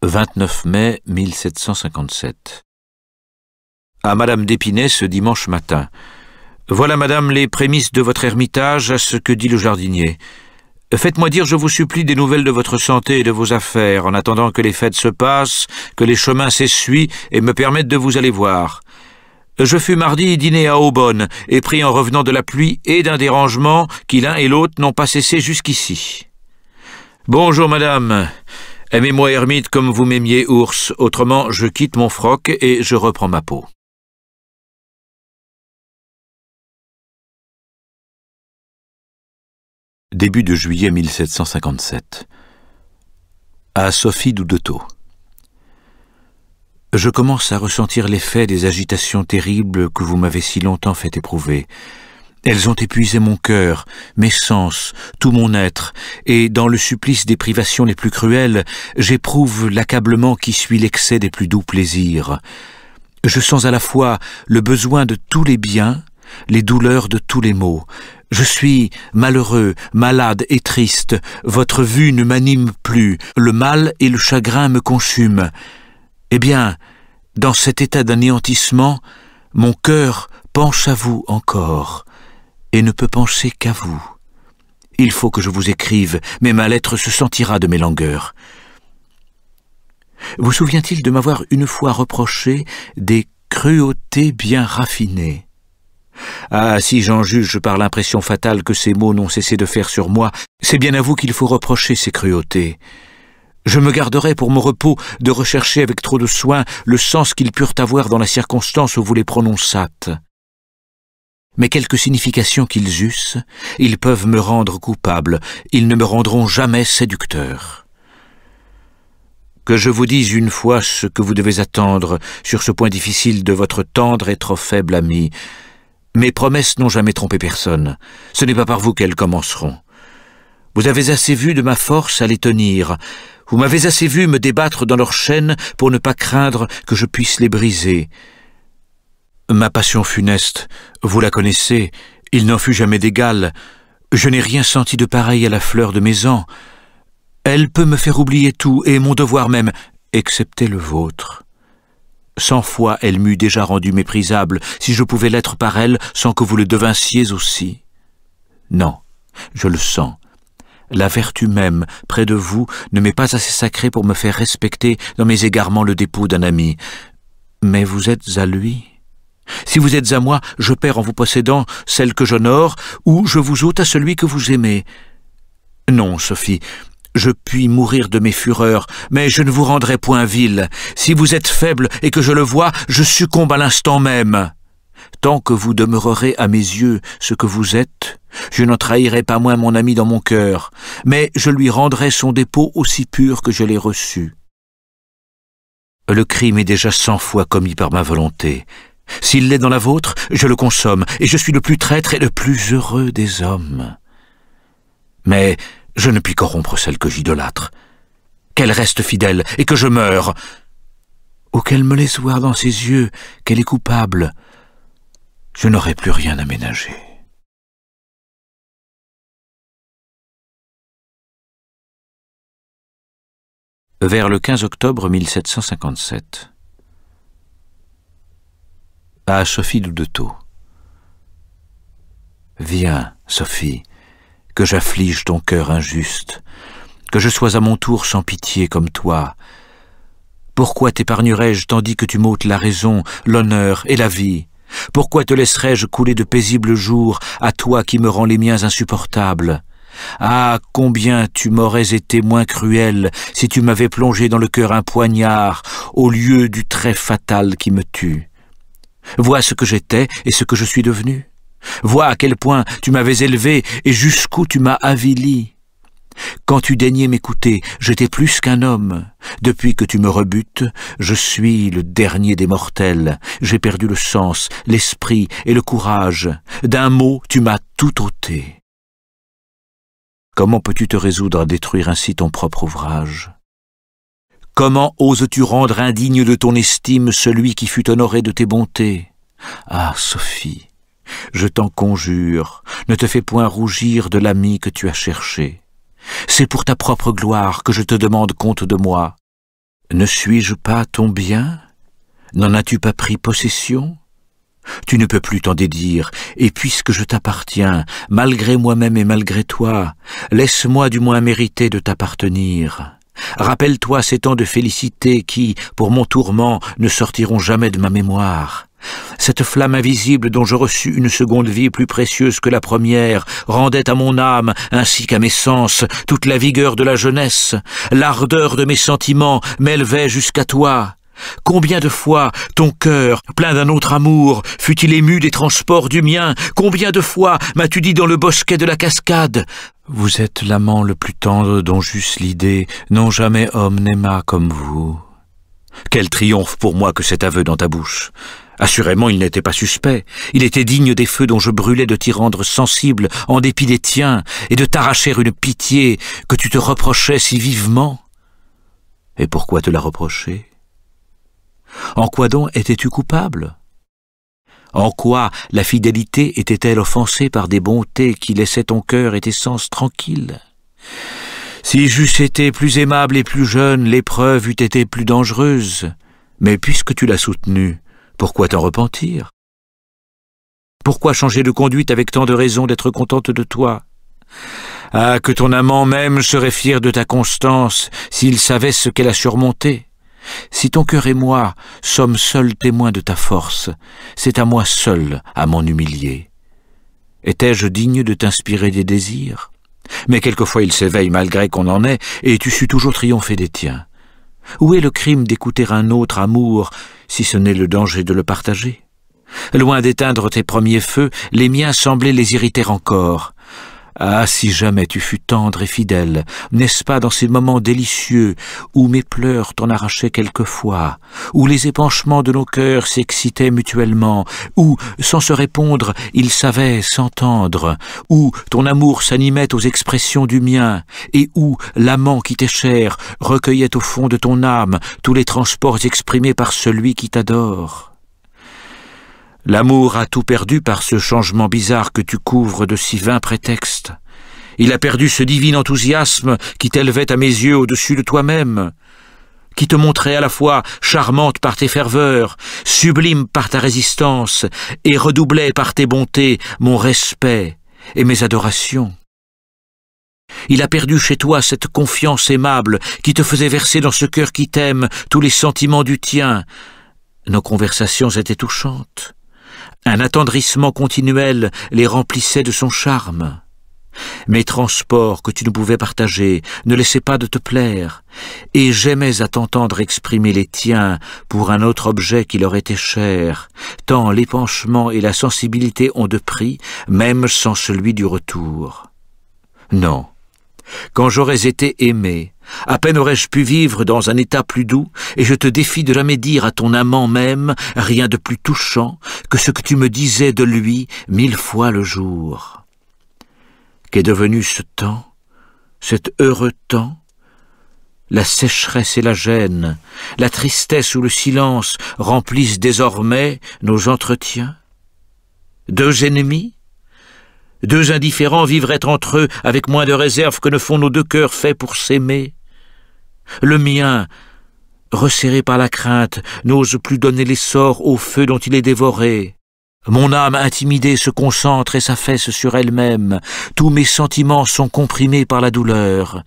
« 29 mai 1757 À Madame d'Épinay ce dimanche matin. « Voilà, Madame, les prémices de votre ermitage à ce que dit le jardinier. » Faites-moi dire, je vous supplie, des nouvelles de votre santé et de vos affaires, en attendant que les fêtes se passent, que les chemins s'essuient et me permettent de vous aller voir. Je fus mardi dîner à Aubonne, et pris en revenant de la pluie et d'un dérangement qui l'un et l'autre n'ont pas cessé jusqu'ici. Bonjour, madame. Aimez-moi ermite comme vous m'aimiez ours, autrement je quitte mon froc et je reprends ma peau. Début de juillet 1757. À Sophie d'Oudetot. Je commence à ressentir l'effet des agitations terribles que vous m'avez si longtemps fait éprouver. Elles ont épuisé mon cœur, mes sens, tout mon être, et dans le supplice des privations les plus cruelles, j'éprouve l'accablement qui suit l'excès des plus doux plaisirs. Je sens à la fois le besoin de tous les biens, les douleurs de tous les maux, je suis malheureux, malade et triste, votre vue ne m'anime plus, le mal et le chagrin me consument. Eh bien, dans cet état d'anéantissement, mon cœur penche à vous encore, et ne peut penser qu'à vous. Il faut que je vous écrive, mais ma lettre se sentira de mes langueurs. Vous souvient-il de m'avoir une fois reproché des cruautés bien raffinées ah, si j'en juge par l'impression fatale que ces mots n'ont cessé de faire sur moi, c'est bien à vous qu'il faut reprocher ces cruautés. Je me garderai pour mon repos de rechercher avec trop de soin le sens qu'ils purent avoir dans la circonstance où vous les prononçâtes. Mais quelque signification qu'ils eussent, ils peuvent me rendre coupable, ils ne me rendront jamais séducteur. Que je vous dise une fois ce que vous devez attendre sur ce point difficile de votre tendre et trop faible ami, mes promesses n'ont jamais trompé personne. Ce n'est pas par vous qu'elles commenceront. Vous avez assez vu de ma force à les tenir. Vous m'avez assez vu me débattre dans leurs chaînes pour ne pas craindre que je puisse les briser. Ma passion funeste, vous la connaissez, il n'en fut jamais d'égal. Je n'ai rien senti de pareil à la fleur de mes ans. Elle peut me faire oublier tout, et mon devoir même, excepté le vôtre. Cent fois elle m'eût déjà rendu méprisable, si je pouvais l'être par elle sans que vous le devinssiez aussi. Non, je le sens. La vertu même, près de vous, ne m'est pas assez sacrée pour me faire respecter dans mes égarements le dépôt d'un ami. Mais vous êtes à lui. Si vous êtes à moi, je perds en vous possédant celle que j'honore, ou je vous ôte à celui que vous aimez. Non, Sophie, je puis mourir de mes fureurs, mais je ne vous rendrai point vile. Si vous êtes faible et que je le vois, je succombe à l'instant même. Tant que vous demeurerez à mes yeux ce que vous êtes, je n'en trahirai pas moins mon ami dans mon cœur, mais je lui rendrai son dépôt aussi pur que je l'ai reçu. Le crime est déjà cent fois commis par ma volonté. S'il l'est dans la vôtre, je le consomme, et je suis le plus traître et le plus heureux des hommes. Mais je ne puis corrompre celle que j'idolâtre. Qu'elle reste fidèle et que je meure. Ou qu'elle me laisse voir dans ses yeux qu'elle est coupable. Je n'aurai plus rien à ménager. Vers le 15 octobre 1757. À Sophie Doudetot. Viens, Sophie, que j'afflige ton cœur injuste, que je sois à mon tour sans pitié comme toi. Pourquoi t'épargnerais-je tandis que tu m'ôtes la raison, l'honneur et la vie Pourquoi te laisserais-je couler de paisibles jours à toi qui me rends les miens insupportables ah, combien tu m'aurais été moins cruel si tu m'avais plongé dans le cœur un poignard au lieu du trait fatal qui me tue. Vois ce que j'étais et ce que je suis devenu. Vois à quel point tu m'avais élevé et jusqu'où tu m'as avili. Quand tu daignais m'écouter, j'étais plus qu'un homme. Depuis que tu me rebutes, je suis le dernier des mortels. J'ai perdu le sens, l'esprit et le courage. D'un mot, tu m'as tout ôté. Comment peux-tu te résoudre à détruire ainsi ton propre ouvrage Comment oses-tu rendre indigne de ton estime celui qui fut honoré de tes bontés Ah, Sophie, je t'en conjure, ne te fais point rougir de l'ami que tu as cherché. C'est pour ta propre gloire que je te demande compte de moi. Ne suis-je pas ton bien N'en as-tu pas pris possession Tu ne peux plus t'en dédire, et puisque je t'appartiens, malgré moi-même et malgré toi, laisse-moi du moins mériter de t'appartenir. Rappelle-toi ces temps de félicité qui, pour mon tourment, ne sortiront jamais de ma mémoire. Cette flamme invisible dont je reçus une seconde vie plus précieuse que la première rendait à mon âme, ainsi qu'à mes sens, toute la vigueur de la jeunesse. L'ardeur de mes sentiments m'élevait jusqu'à toi. Combien de fois ton cœur, plein d'un autre amour, fut-il ému des transports du mien Combien de fois m'as-tu dit dans le bosquet de la cascade Vous êtes l'amant le plus tendre dont j'eusse l'idée, non jamais homme n'aima comme vous. Quel triomphe pour moi que cet aveu dans ta bouche. Assurément, il n'était pas suspect. Il était digne des feux dont je brûlais de t'y rendre sensible, en dépit des tiens, et de t'arracher une pitié que tu te reprochais si vivement. Et pourquoi te la reprocher En quoi donc étais-tu coupable En quoi la fidélité était-elle offensée par des bontés qui laissaient ton cœur et tes sens tranquilles si j'eusse été plus aimable et plus jeune, l'épreuve eût été plus dangereuse. Mais puisque tu l'as soutenue, pourquoi t'en repentir Pourquoi changer de conduite avec tant de raisons d'être contente de toi Ah, que ton amant même serait fier de ta constance s'il savait ce qu'elle a surmonté. Si ton cœur et moi sommes seuls témoins de ta force, c'est à moi seul à m'en humilier. Étais-je digne de t'inspirer des désirs mais quelquefois il s'éveille malgré qu'on en ait, et tu suis toujours triomphé des tiens. Où est le crime d'écouter un autre amour, si ce n'est le danger de le partager Loin d'éteindre tes premiers feux, les miens semblaient les irriter encore. Ah, si jamais tu fus tendre et fidèle, n'est-ce pas dans ces moments délicieux où mes pleurs t'en arrachaient quelquefois, où les épanchements de nos cœurs s'excitaient mutuellement, où, sans se répondre, ils savaient s'entendre, où ton amour s'animait aux expressions du mien, et où l'amant qui t'est cher recueillait au fond de ton âme tous les transports exprimés par celui qui t'adore. L'amour a tout perdu par ce changement bizarre que tu couvres de si vains prétextes. Il a perdu ce divin enthousiasme qui t'élevait à mes yeux au-dessus de toi-même, qui te montrait à la fois charmante par tes ferveurs, sublime par ta résistance, et redoublait par tes bontés mon respect et mes adorations. Il a perdu chez toi cette confiance aimable qui te faisait verser dans ce cœur qui t'aime tous les sentiments du tien. Nos conversations étaient touchantes. Un attendrissement continuel les remplissait de son charme. Mes transports que tu ne pouvais partager ne laissaient pas de te plaire, et j'aimais à t'entendre exprimer les tiens pour un autre objet qui leur était cher, tant l'épanchement et la sensibilité ont de prix, même sans celui du retour. Non, quand j'aurais été aimé, à peine aurais-je pu vivre dans un état plus doux, et je te défie de jamais dire à ton amant même rien de plus touchant que ce que tu me disais de lui mille fois le jour. Qu'est devenu ce temps, cet heureux temps La sécheresse et la gêne, la tristesse ou le silence remplissent désormais nos entretiens Deux ennemis deux indifférents vivraient entre eux avec moins de réserve que ne font nos deux cœurs faits pour s'aimer. Le mien, resserré par la crainte, n'ose plus donner l'essor au feu dont il est dévoré. Mon âme intimidée se concentre et s'affaisse sur elle-même. Tous mes sentiments sont comprimés par la douleur.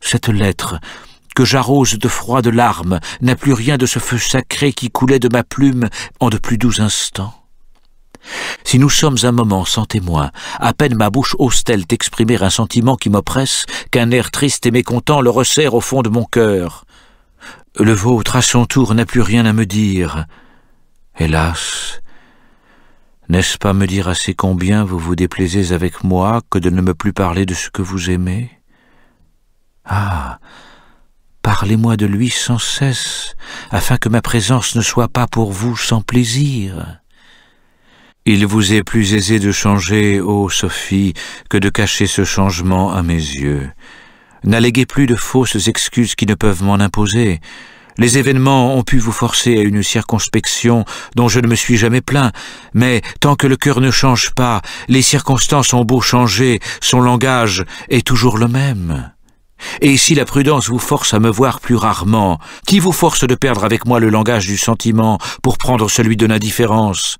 Cette lettre, que j'arrose de froides larmes, n'a plus rien de ce feu sacré qui coulait de ma plume en de plus doux instants. Si nous sommes un moment sans témoin, à peine ma bouche ose-t-elle t'exprimer un sentiment qui m'oppresse, qu'un air triste et mécontent le resserre au fond de mon cœur. Le vôtre, à son tour, n'a plus rien à me dire. Hélas. N'est-ce pas me dire assez combien vous vous déplaisez avec moi que de ne me plus parler de ce que vous aimez Ah Parlez-moi de lui sans cesse, afin que ma présence ne soit pas pour vous sans plaisir. Il vous est plus aisé de changer, ô Sophie, que de cacher ce changement à mes yeux. N'alléguez plus de fausses excuses qui ne peuvent m'en imposer. Les événements ont pu vous forcer à une circonspection dont je ne me suis jamais plaint, mais tant que le cœur ne change pas, les circonstances ont beau changer, son langage est toujours le même. Et si la prudence vous force à me voir plus rarement, qui vous force de perdre avec moi le langage du sentiment pour prendre celui de l'indifférence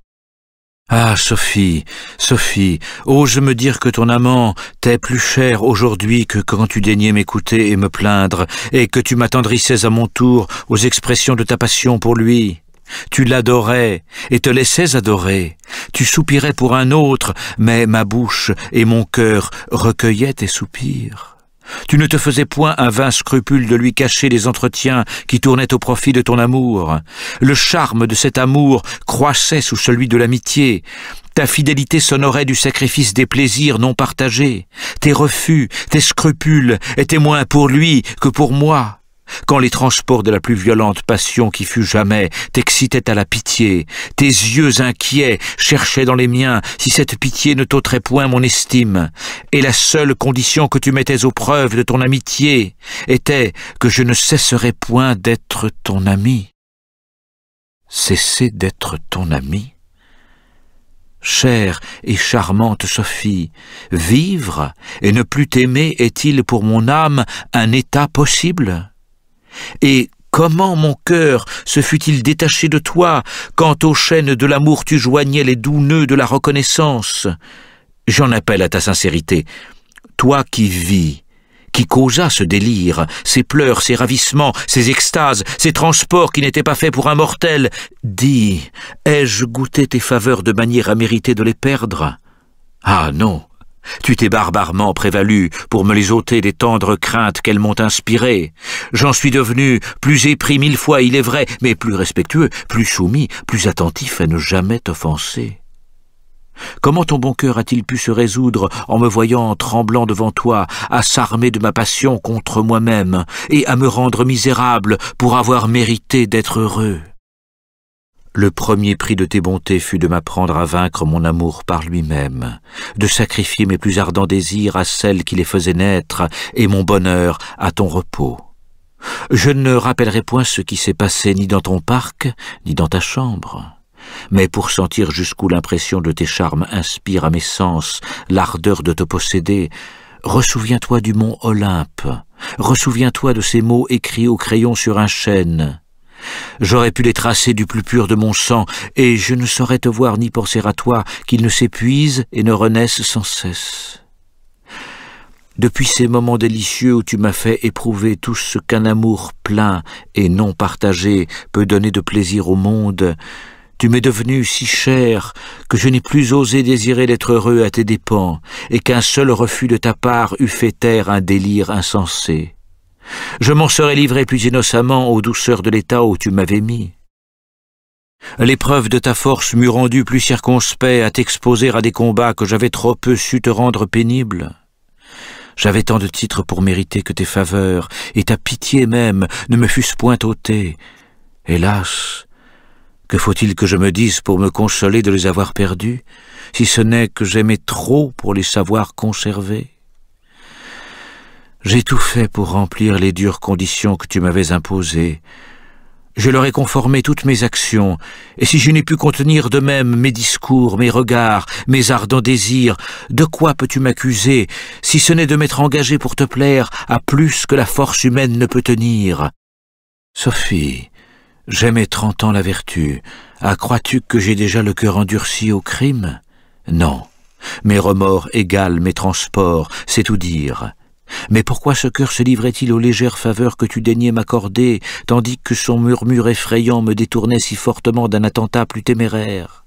ah, Sophie, Sophie, ose oh, me dire que ton amant t'est plus cher aujourd'hui que quand tu daignais m'écouter et me plaindre, et que tu m'attendrissais à mon tour aux expressions de ta passion pour lui. Tu l'adorais et te laissais adorer. Tu soupirais pour un autre, mais ma bouche et mon cœur recueillaient tes soupirs. Tu ne te faisais point un vain scrupule de lui cacher les entretiens qui tournaient au profit de ton amour. Le charme de cet amour croissait sous celui de l'amitié. Ta fidélité s'honorait du sacrifice des plaisirs non partagés. Tes refus, tes scrupules étaient moins pour lui que pour moi quand les transports de la plus violente passion qui fut jamais t'excitaient à la pitié, tes yeux inquiets cherchaient dans les miens si cette pitié ne t'ôterait point mon estime, et la seule condition que tu mettais aux preuves de ton amitié était que je ne cesserais point d'être ton ami. Cesser d'être ton ami Chère et charmante Sophie, vivre et ne plus t'aimer est-il pour mon âme un état possible et comment mon cœur se fut-il détaché de toi, quand aux chaînes de l'amour tu joignais les doux nœuds de la reconnaissance J'en appelle à ta sincérité. Toi qui vis, qui causa ce délire, ces pleurs, ces ravissements, ces extases, ces transports qui n'étaient pas faits pour un mortel. Dis, ai-je goûté tes faveurs de manière à mériter de les perdre Ah non, tu t'es barbarement prévalu pour me les ôter des tendres craintes qu'elles m'ont inspirées. J'en suis devenu plus épris mille fois, il est vrai, mais plus respectueux, plus soumis, plus attentif à ne jamais t'offenser. Comment ton bon cœur a-t-il pu se résoudre, en me voyant tremblant devant toi, à s'armer de ma passion contre moi-même, et à me rendre misérable pour avoir mérité d'être heureux le premier prix de tes bontés fut de m'apprendre à vaincre mon amour par lui-même, de sacrifier mes plus ardents désirs à celles qui les faisaient naître, et mon bonheur à ton repos. Je ne rappellerai point ce qui s'est passé ni dans ton parc, ni dans ta chambre, mais pour sentir jusqu'où l'impression de tes charmes inspire à mes sens l'ardeur de te posséder, ressouviens-toi du mont Olympe, ressouviens-toi de ces mots écrits au crayon sur un chêne, J'aurais pu les tracer du plus pur de mon sang, et je ne saurais te voir ni penser à toi, qu'ils ne s'épuisent et ne renaissent sans cesse. Depuis ces moments délicieux où tu m'as fait éprouver tout ce qu'un amour plein et non partagé peut donner de plaisir au monde, tu m'es devenu si cher que je n'ai plus osé désirer d'être heureux à tes dépens, et qu'un seul refus de ta part eût fait taire un délire insensé. Je m'en serais livré plus innocemment aux douceurs de l'état où tu m'avais mis. L'épreuve de ta force m'eût rendu plus circonspect à t'exposer à des combats que j'avais trop peu su te rendre pénibles. J'avais tant de titres pour mériter que tes faveurs, et ta pitié même, ne me fussent point ôtées. Hélas, que faut-il que je me dise pour me consoler de les avoir perdus, si ce n'est que j'aimais trop pour les savoir conserver j'ai tout fait pour remplir les dures conditions que tu m'avais imposées. Je leur ai conformé toutes mes actions, et si je n'ai pu contenir de même mes discours, mes regards, mes ardents désirs, de quoi peux-tu m'accuser, si ce n'est de m'être engagé pour te plaire à plus que la force humaine ne peut tenir Sophie, j'aimais trente ans la vertu. accrois crois-tu que j'ai déjà le cœur endurci au crime Non. Mes remords égalent mes transports, c'est tout dire. Mais pourquoi ce cœur se livrait-il aux légères faveurs que tu daignais m'accorder, tandis que son murmure effrayant me détournait si fortement d'un attentat plus téméraire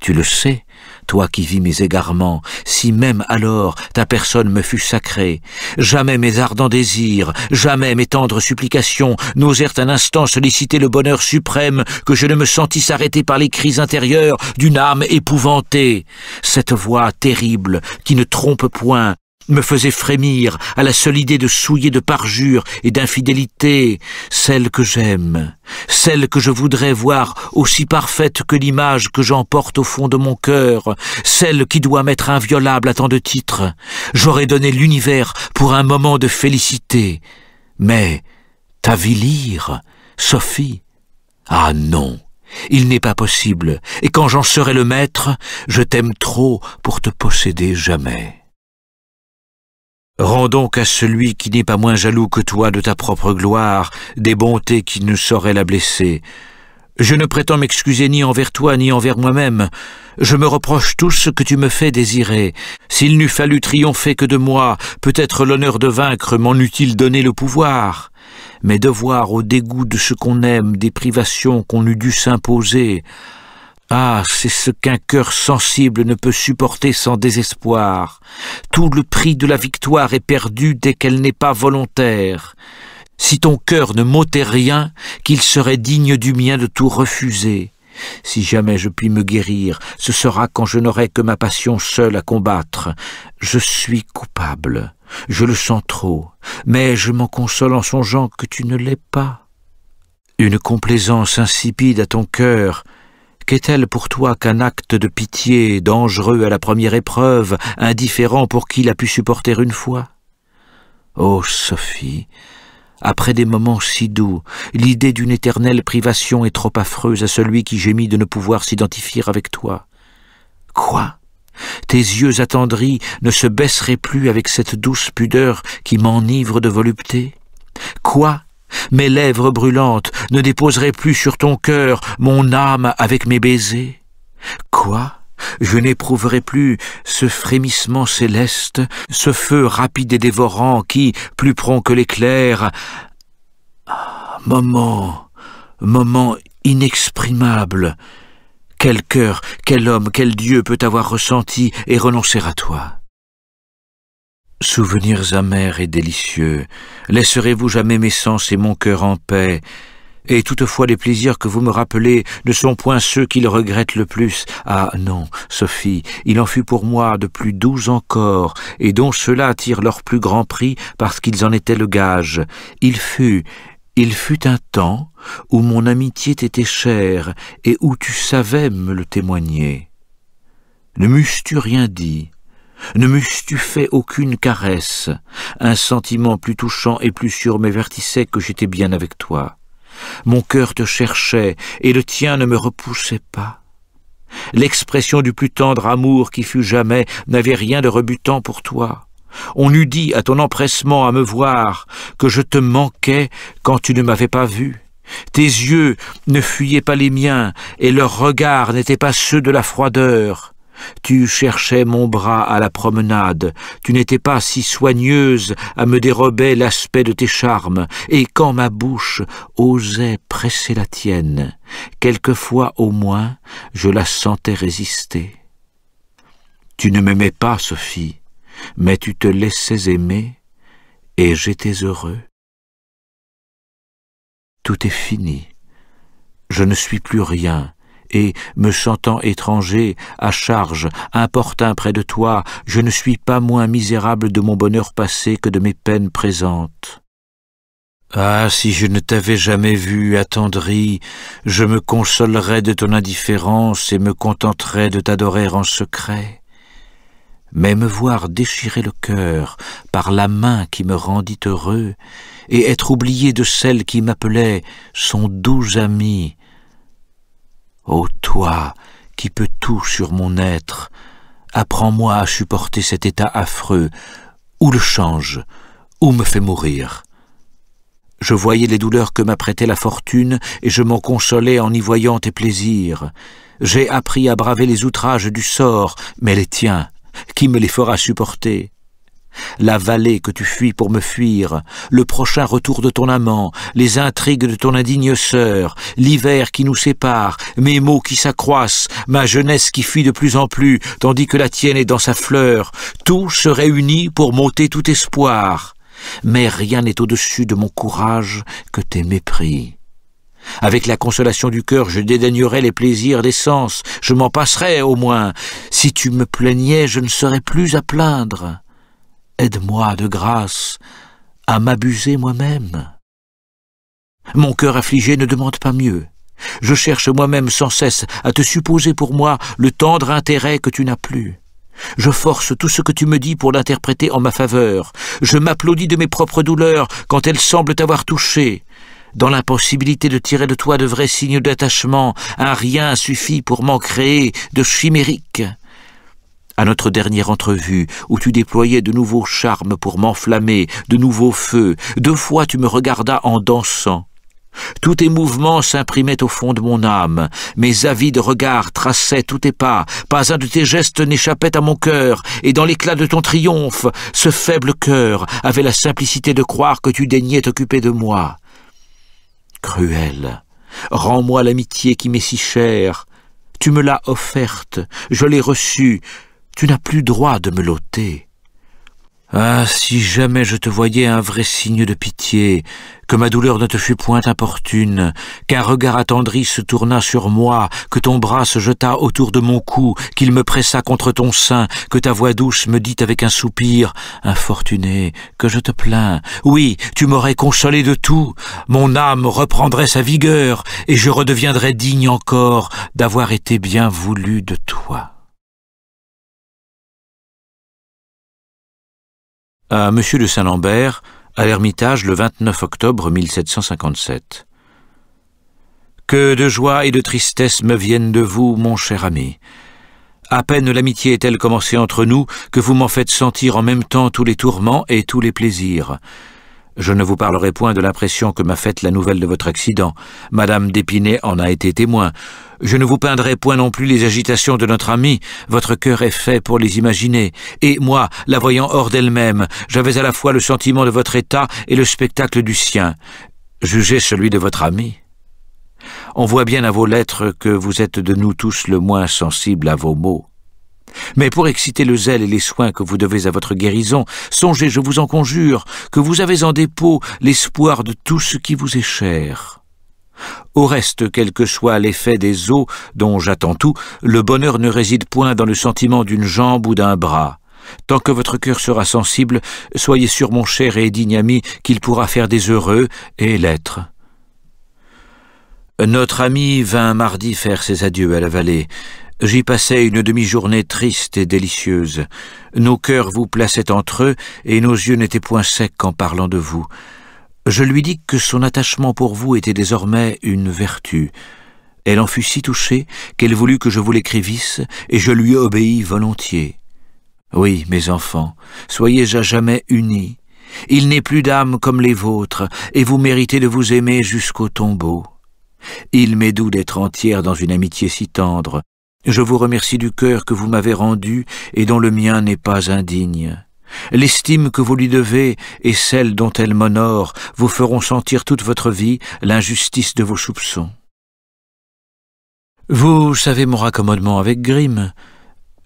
Tu le sais, toi qui vis mes égarements, si même alors ta personne me fut sacrée, jamais mes ardents désirs, jamais mes tendres supplications n'osèrent un instant solliciter le bonheur suprême que je ne me sentisse arrêté par les cris intérieurs d'une âme épouvantée. Cette voix terrible qui ne trompe point, me faisait frémir à la seule idée de souiller de parjure et d'infidélité celle que j'aime, celle que je voudrais voir aussi parfaite que l'image que j'emporte au fond de mon cœur, celle qui doit m'être inviolable à tant de titres. J'aurais donné l'univers pour un moment de félicité. Mais t'avilir, Sophie Ah non il n'est pas possible, et quand j'en serai le maître, je t'aime trop pour te posséder jamais. Rends donc à celui qui n'est pas moins jaloux que toi de ta propre gloire des bontés qui ne sauraient la blesser. Je ne prétends m'excuser ni envers toi ni envers moi-même. Je me reproche tout ce que tu me fais désirer. S'il n'eût fallu triompher que de moi, peut-être l'honneur de vaincre m'en eût-il donné le pouvoir. Mais devoir au dégoût de ce qu'on aime des privations qu'on eût dû s'imposer, ah, c'est ce qu'un cœur sensible ne peut supporter sans désespoir. Tout le prix de la victoire est perdu dès qu'elle n'est pas volontaire. Si ton cœur ne m'ôtait rien, qu'il serait digne du mien de tout refuser. Si jamais je puis me guérir, ce sera quand je n'aurai que ma passion seule à combattre. Je suis coupable, je le sens trop, mais je m'en console en songeant que tu ne l'es pas. Une complaisance insipide à ton cœur, Qu'est-elle pour toi qu'un acte de pitié, dangereux à la première épreuve, indifférent pour qui l'a pu supporter une fois oh, Sophie, après des moments si doux, l'idée d'une éternelle privation est trop affreuse à celui qui gémit de ne pouvoir s'identifier avec toi. Quoi Tes yeux attendris ne se baisseraient plus avec cette douce pudeur qui m'enivre de volupté Quoi mes lèvres brûlantes ne déposeraient plus sur ton cœur mon âme avec mes baisers. Quoi Je n'éprouverais plus ce frémissement céleste, ce feu rapide et dévorant qui, plus prompt que l'éclair... Ah, moment, moment inexprimable. Quel cœur, quel homme, quel Dieu peut avoir ressenti et renoncer à toi Souvenirs amers et délicieux, laisserez-vous jamais mes sens et mon cœur en paix et toutefois les plaisirs que vous me rappelez ne sont point ceux qu'il regrette le plus. Ah non, Sophie, il en fut pour moi de plus doux encore, et dont ceux-là tirent leur plus grand prix parce qu'ils en étaient le gage. Il fut, il fut un temps où mon amitié t'était chère et où tu savais me le témoigner. Ne m'eusses-tu rien dit ne m'eusses-tu fait aucune caresse Un sentiment plus touchant et plus sûr m'évertissait que j'étais bien avec toi. Mon cœur te cherchait, et le tien ne me repoussait pas. L'expression du plus tendre amour qui fut jamais n'avait rien de rebutant pour toi. On eût dit à ton empressement à me voir que je te manquais quand tu ne m'avais pas vu. Tes yeux ne fuyaient pas les miens, et leurs regards n'étaient pas ceux de la froideur. Tu cherchais mon bras à la promenade, tu n'étais pas si soigneuse à me dérober l'aspect de tes charmes, et quand ma bouche osait presser la tienne, quelquefois au moins je la sentais résister. Tu ne m'aimais pas, Sophie, mais tu te laissais aimer, et j'étais heureux. Tout est fini, je ne suis plus rien, et, me sentant étranger, à charge, importun près de toi, je ne suis pas moins misérable de mon bonheur passé que de mes peines présentes. Ah, si je ne t'avais jamais vu, attendrie, je me consolerais de ton indifférence et me contenterais de t'adorer en secret. Mais me voir déchirer le cœur par la main qui me rendit heureux, et être oublié de celle qui m'appelait son doux ami, Ô toi, qui peux tout sur mon être, apprends-moi à supporter cet état affreux, ou le change, ou me fait mourir. Je voyais les douleurs que m'apprêtait la fortune, et je m'en consolais en y voyant tes plaisirs. J'ai appris à braver les outrages du sort, mais les tiens, qui me les fera supporter la vallée que tu fuis pour me fuir, le prochain retour de ton amant, les intrigues de ton indigne sœur, l'hiver qui nous sépare, mes maux qui s'accroissent, ma jeunesse qui fuit de plus en plus, tandis que la tienne est dans sa fleur, tout se réunit pour monter tout espoir. Mais rien n'est au-dessus de mon courage que tes mépris. Avec la consolation du cœur, je dédaignerais les plaisirs des sens, je m'en passerais au moins. Si tu me plaignais, je ne serais plus à plaindre aide-moi de grâce à m'abuser moi-même. Mon cœur affligé ne demande pas mieux. Je cherche moi-même sans cesse à te supposer pour moi le tendre intérêt que tu n'as plus. Je force tout ce que tu me dis pour l'interpréter en ma faveur. Je m'applaudis de mes propres douleurs quand elles semblent t'avoir touché. Dans l'impossibilité de tirer de toi de vrais signes d'attachement, un rien suffit pour m'en créer de chimérique. À notre dernière entrevue, où tu déployais de nouveaux charmes pour m'enflammer, de nouveaux feux, deux fois tu me regardas en dansant. Tous tes mouvements s'imprimaient au fond de mon âme, mes avides regards traçaient tous tes pas, pas un de tes gestes n'échappait à mon cœur, et dans l'éclat de ton triomphe, ce faible cœur avait la simplicité de croire que tu daignais t'occuper de moi. Cruel, rends-moi l'amitié qui m'est si chère, tu me l'as offerte, je l'ai reçue, tu n'as plus droit de me l'ôter. Ah, si jamais je te voyais un vrai signe de pitié, que ma douleur ne te fût point importune, qu'un regard attendri se tourna sur moi, que ton bras se jeta autour de mon cou, qu'il me pressa contre ton sein, que ta voix douce me dit avec un soupir, Infortuné, que je te plains. Oui, tu m'aurais consolé de tout, mon âme reprendrait sa vigueur, et je redeviendrais digne encore d'avoir été bien voulu de toi. à M. de Saint-Lambert, à l'Ermitage le 29 octobre 1757. Que de joie et de tristesse me viennent de vous, mon cher ami. À peine l'amitié est-elle commencée entre nous que vous m'en faites sentir en même temps tous les tourments et tous les plaisirs. Je ne vous parlerai point de l'impression que m'a faite la nouvelle de votre accident. Madame d'Épinay en a été témoin. Je ne vous peindrai point non plus les agitations de notre amie. Votre cœur est fait pour les imaginer. Et moi, la voyant hors d'elle-même, j'avais à la fois le sentiment de votre état et le spectacle du sien. Jugez celui de votre ami. On voit bien à vos lettres que vous êtes de nous tous le moins sensible à vos mots. Mais pour exciter le zèle et les soins que vous devez à votre guérison, songez, je vous en conjure, que vous avez en dépôt l'espoir de tout ce qui vous est cher. Au reste, quel que soit l'effet des eaux dont j'attends tout, le bonheur ne réside point dans le sentiment d'une jambe ou d'un bras. Tant que votre cœur sera sensible, soyez sûr, mon cher et digne ami, qu'il pourra faire des heureux et l'être. Notre ami vint mardi faire ses adieux à la vallée. J'y passais une demi-journée triste et délicieuse. Nos cœurs vous plaçaient entre eux, et nos yeux n'étaient point secs en parlant de vous. Je lui dis que son attachement pour vous était désormais une vertu. Elle en fut si touchée qu'elle voulut que je vous l'écrivisse, et je lui obéis volontiers. Oui, mes enfants, soyez à jamais unis. Il n'est plus d'âme comme les vôtres, et vous méritez de vous aimer jusqu'au tombeau. Il m'est doux d'être entière dans une amitié si tendre, je vous remercie du cœur que vous m'avez rendu et dont le mien n'est pas indigne. L'estime que vous lui devez et celle dont elle m'honore vous feront sentir toute votre vie l'injustice de vos soupçons. Vous savez mon raccommodement avec Grimm.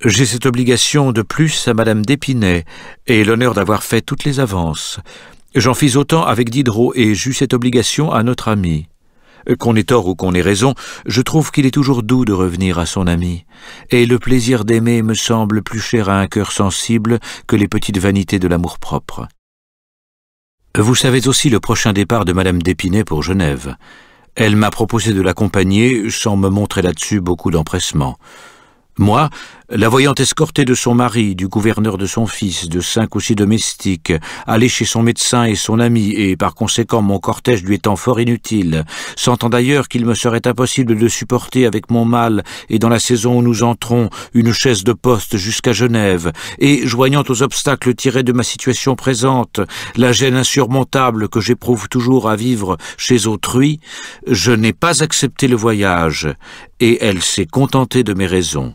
J'ai cette obligation de plus à Madame d'Épinay, et l'honneur d'avoir fait toutes les avances. J'en fis autant avec Diderot et j'eus cette obligation à notre ami. Qu'on ait tort ou qu'on ait raison, je trouve qu'il est toujours doux de revenir à son ami, et le plaisir d'aimer me semble plus cher à un cœur sensible que les petites vanités de l'amour-propre. Vous savez aussi le prochain départ de Madame d'Épinay pour Genève. Elle m'a proposé de l'accompagner sans me montrer là-dessus beaucoup d'empressement. Moi, la voyant escortée de son mari, du gouverneur de son fils, de cinq ou six domestiques, aller chez son médecin et son ami, et par conséquent mon cortège lui étant fort inutile, sentant d'ailleurs qu'il me serait impossible de supporter avec mon mal, et dans la saison où nous entrons, une chaise de poste jusqu'à Genève, et joignant aux obstacles tirés de ma situation présente, la gêne insurmontable que j'éprouve toujours à vivre chez autrui, je n'ai pas accepté le voyage, et elle s'est contentée de mes raisons.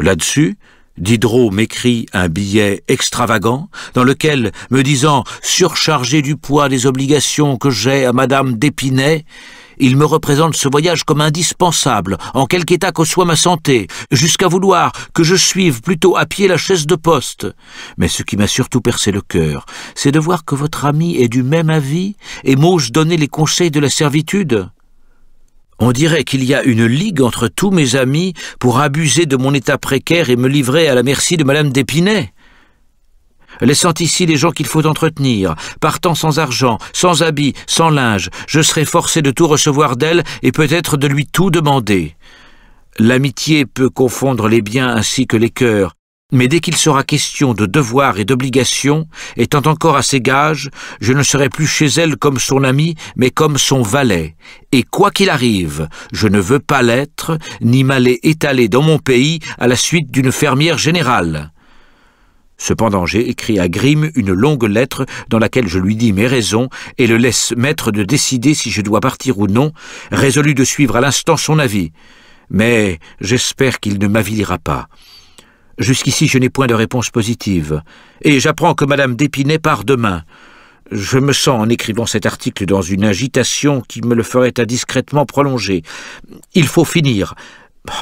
Là-dessus, Diderot m'écrit un billet extravagant dans lequel, me disant surchargé du poids des obligations que j'ai à Madame d'Épinay, il me représente ce voyage comme indispensable, en quelque état que soit ma santé, jusqu'à vouloir que je suive plutôt à pied la chaise de poste. Mais ce qui m'a surtout percé le cœur, c'est de voir que votre ami est du même avis et m'ose donner les conseils de la servitude. On dirait qu'il y a une ligue entre tous mes amis pour abuser de mon état précaire et me livrer à la merci de Madame d'Épinay. Laissant ici les gens qu'il faut entretenir, partant sans argent, sans habits, sans linge, je serai forcé de tout recevoir d'elle et peut-être de lui tout demander. L'amitié peut confondre les biens ainsi que les cœurs, mais dès qu'il sera question de devoirs et d'obligations, étant encore à ses gages, je ne serai plus chez elle comme son ami, mais comme son valet. Et quoi qu'il arrive, je ne veux pas l'être, ni m'aller étaler dans mon pays à la suite d'une fermière générale. Cependant, j'ai écrit à Grimm une longue lettre dans laquelle je lui dis mes raisons et le laisse maître de décider si je dois partir ou non, résolu de suivre à l'instant son avis. Mais j'espère qu'il ne m'avilira pas. Jusqu'ici, je n'ai point de réponse positive. Et j'apprends que Madame d'Épinay part demain. Je me sens, en écrivant cet article, dans une agitation qui me le ferait indiscrètement prolonger. Il faut finir.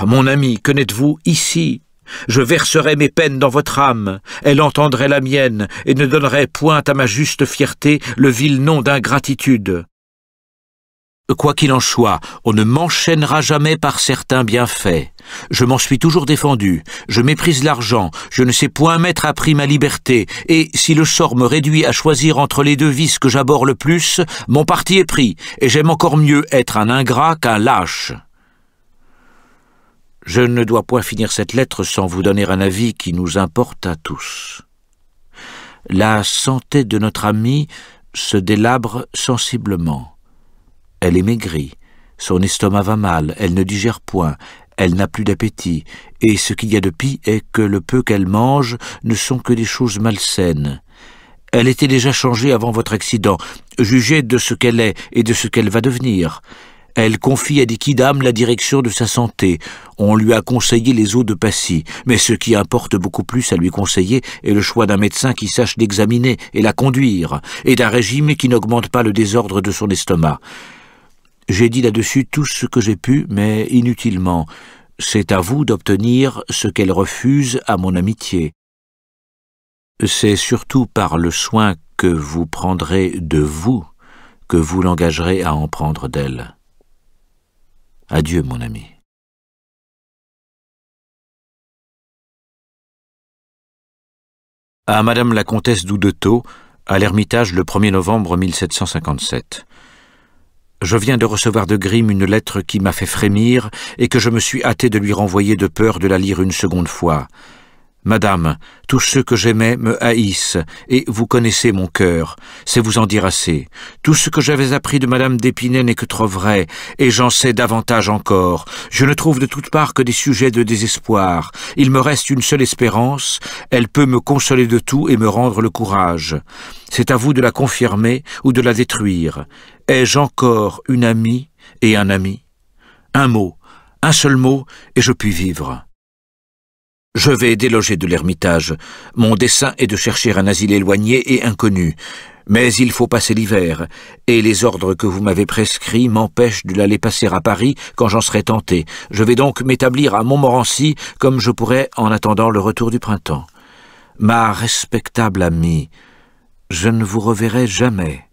Ah, mon ami, que n'êtes-vous ici Je verserai mes peines dans votre âme. Elle entendrait la mienne et ne donnerait point à ma juste fierté le vil nom d'ingratitude. Quoi qu'il en soit, on ne m'enchaînera jamais par certains bienfaits. Je m'en suis toujours défendu, je méprise l'argent, je ne sais point mettre à prix ma liberté, et si le sort me réduit à choisir entre les deux vices que j'aborde le plus, mon parti est pris, et j'aime encore mieux être un ingrat qu'un lâche. Je ne dois point finir cette lettre sans vous donner un avis qui nous importe à tous. La santé de notre ami se délabre sensiblement. Elle est maigrie, son estomac va mal, elle ne digère point, elle n'a plus d'appétit, et ce qu'il y a de pis est que le peu qu'elle mange ne sont que des choses malsaines. Elle était déjà changée avant votre accident, jugez de ce qu'elle est et de ce qu'elle va devenir. Elle confie à des kidames la direction de sa santé. On lui a conseillé les eaux de Passy, mais ce qui importe beaucoup plus à lui conseiller est le choix d'un médecin qui sache l'examiner et la conduire, et d'un régime qui n'augmente pas le désordre de son estomac. J'ai dit là-dessus tout ce que j'ai pu, mais inutilement. C'est à vous d'obtenir ce qu'elle refuse à mon amitié. C'est surtout par le soin que vous prendrez de vous que vous l'engagerez à en prendre d'elle. Adieu, mon ami. À Madame la Comtesse d'Oudetot, à l'Ermitage le 1er novembre 1757. Je viens de recevoir de Grimm une lettre qui m'a fait frémir et que je me suis hâté de lui renvoyer de peur de la lire une seconde fois. Madame, tous ceux que j'aimais me haïssent, et vous connaissez mon cœur, c'est vous en dire assez. Tout ce que j'avais appris de Madame d'Épinay n'est que trop vrai, et j'en sais davantage encore. Je ne trouve de toutes parts que des sujets de désespoir. Il me reste une seule espérance, elle peut me consoler de tout et me rendre le courage. C'est à vous de la confirmer ou de la détruire. Ai-je encore une amie et un ami Un mot, un seul mot, et je puis vivre. Je vais déloger de l'ermitage. Mon dessein est de chercher un asile éloigné et inconnu. Mais il faut passer l'hiver, et les ordres que vous m'avez prescrits m'empêchent de l'aller passer à Paris quand j'en serai tenté. Je vais donc m'établir à Montmorency comme je pourrais en attendant le retour du printemps. Ma respectable amie, je ne vous reverrai jamais.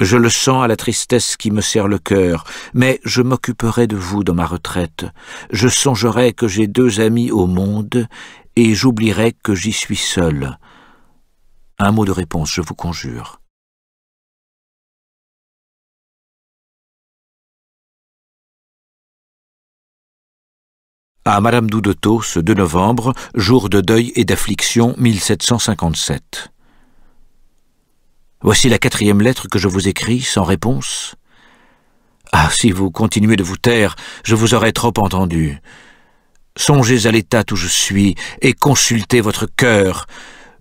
Je le sens à la tristesse qui me serre le cœur, mais je m'occuperai de vous dans ma retraite. Je songerai que j'ai deux amis au monde, et j'oublierai que j'y suis seul. Un mot de réponse, je vous conjure. À Madame Doudetot, ce 2 novembre, jour de deuil et d'affliction 1757. Voici la quatrième lettre que je vous écris sans réponse. Ah, si vous continuez de vous taire, je vous aurais trop entendu. Songez à l'état où je suis et consultez votre cœur.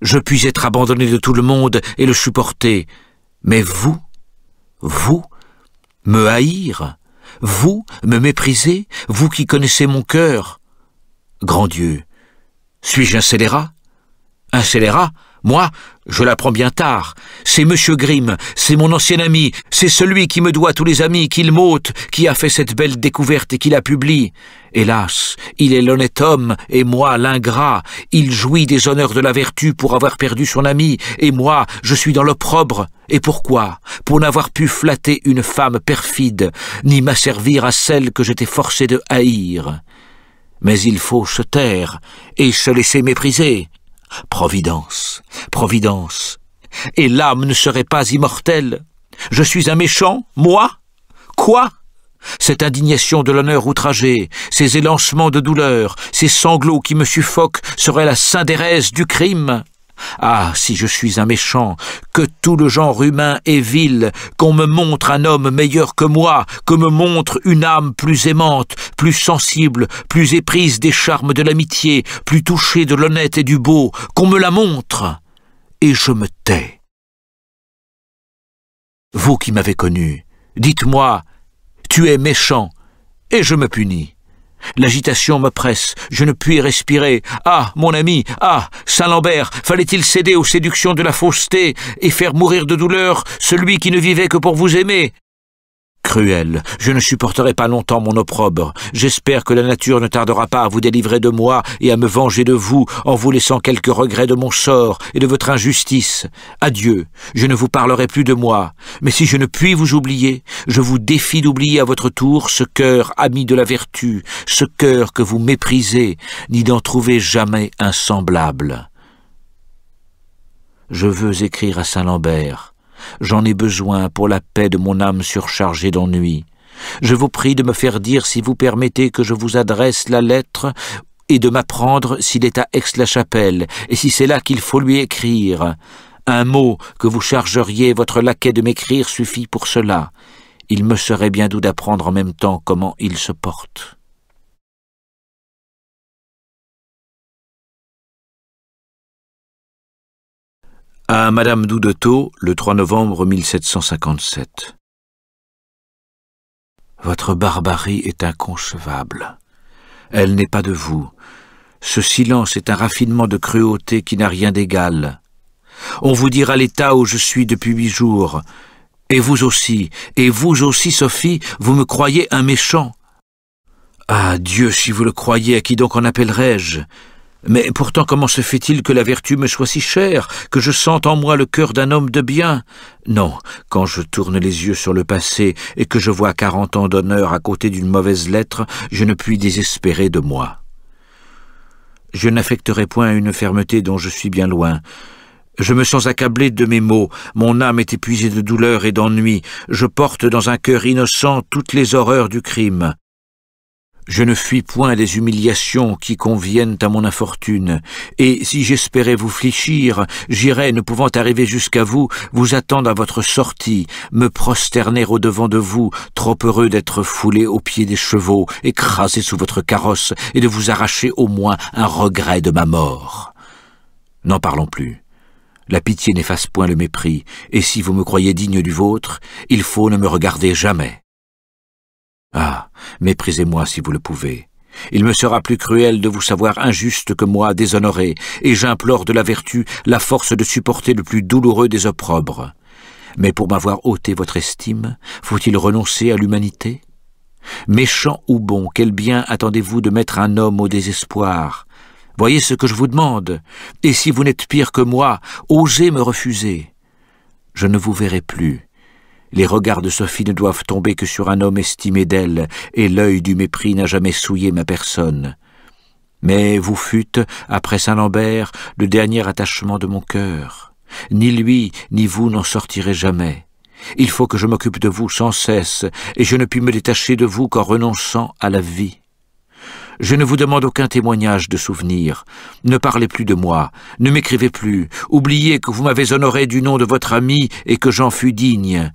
Je puis être abandonné de tout le monde et le supporter. Mais vous, vous, me haïr, vous, me mépriser, vous qui connaissez mon cœur. Grand Dieu, suis-je un scélérat Un scélérat moi, je l'apprends bien tard. C'est Monsieur Grimm, c'est mon ancien ami, c'est celui qui me doit tous les amis, qu'il m'ôte, qui a fait cette belle découverte et qui la publie. Hélas, il est l'honnête homme, et moi l'ingrat. Il jouit des honneurs de la vertu pour avoir perdu son ami, et moi, je suis dans l'opprobre. Et pourquoi Pour n'avoir pu flatter une femme perfide, ni m'asservir à celle que j'étais forcé de haïr. Mais il faut se taire et se laisser mépriser. Providence, Providence. Et l'âme ne serait pas immortelle. Je suis un méchant, moi Quoi cette indignation de l'honneur outragé, ces élancements de douleur, ces sanglots qui me suffoquent seraient la saint-dérèse du crime. Ah, si je suis un méchant, que tout le genre humain est vil, qu'on me montre un homme meilleur que moi, que me montre une âme plus aimante, plus sensible, plus éprise des charmes de l'amitié, plus touchée de l'honnête et du beau, qu'on me la montre. Et je me tais. Vous qui m'avez connu, dites-moi, tu es méchant, et je me punis. L'agitation me presse, je ne puis respirer. Ah, mon ami, ah, Saint-Lambert, fallait-il céder aux séductions de la fausseté et faire mourir de douleur celui qui ne vivait que pour vous aimer cruel. Je ne supporterai pas longtemps mon opprobre. J'espère que la nature ne tardera pas à vous délivrer de moi et à me venger de vous, en vous laissant quelques regrets de mon sort et de votre injustice. Adieu. Je ne vous parlerai plus de moi. Mais si je ne puis vous oublier, je vous défie d'oublier à votre tour ce cœur ami de la vertu, ce cœur que vous méprisez, ni d'en trouver jamais un semblable. Je veux écrire à Saint-Lambert, J'en ai besoin pour la paix de mon âme surchargée d'ennui. Je vous prie de me faire dire si vous permettez que je vous adresse la lettre et de m'apprendre s'il est à Aix-la-Chapelle et si c'est là qu'il faut lui écrire. Un mot que vous chargeriez votre laquais de m'écrire suffit pour cela. Il me serait bien doux d'apprendre en même temps comment il se porte. à Madame Doudetot le 3 novembre 1757. Votre barbarie est inconcevable. Elle n'est pas de vous. Ce silence est un raffinement de cruauté qui n'a rien d'égal. On vous dira l'état où je suis depuis huit jours. Et vous aussi, et vous aussi, Sophie, vous me croyez un méchant. Ah Dieu, si vous le croyez, à qui donc en appellerais je mais pourtant comment se fait-il que la vertu me soit si chère, que je sente en moi le cœur d'un homme de bien Non, quand je tourne les yeux sur le passé et que je vois quarante ans d'honneur à côté d'une mauvaise lettre, je ne puis désespérer de moi. Je n'affecterai point une fermeté dont je suis bien loin. Je me sens accablé de mes maux, mon âme est épuisée de douleur et d'ennui, je porte dans un cœur innocent toutes les horreurs du crime. Je ne fuis point des humiliations qui conviennent à mon infortune, et si j'espérais vous fléchir, j'irais, ne pouvant arriver jusqu'à vous, vous attendre à votre sortie, me prosterner au devant de vous, trop heureux d'être foulé au pied des chevaux, écrasé sous votre carrosse, et de vous arracher au moins un regret de ma mort. N'en parlons plus. La pitié n'efface point le mépris, et si vous me croyez digne du vôtre, il faut ne me regarder jamais. Ah, méprisez-moi si vous le pouvez. Il me sera plus cruel de vous savoir injuste que moi déshonoré, et j'implore de la vertu la force de supporter le plus douloureux des opprobres. Mais pour m'avoir ôté votre estime, faut-il renoncer à l'humanité Méchant ou bon, quel bien attendez-vous de mettre un homme au désespoir Voyez ce que je vous demande, et si vous n'êtes pire que moi, osez me refuser. Je ne vous verrai plus, les regards de Sophie ne doivent tomber que sur un homme estimé d'elle, et l'œil du mépris n'a jamais souillé ma personne. Mais vous fûtes, après Saint-Lambert, le dernier attachement de mon cœur. Ni lui, ni vous n'en sortirez jamais. Il faut que je m'occupe de vous sans cesse, et je ne puis me détacher de vous qu'en renonçant à la vie. Je ne vous demande aucun témoignage de souvenir. Ne parlez plus de moi, ne m'écrivez plus, oubliez que vous m'avez honoré du nom de votre ami et que j'en fus digne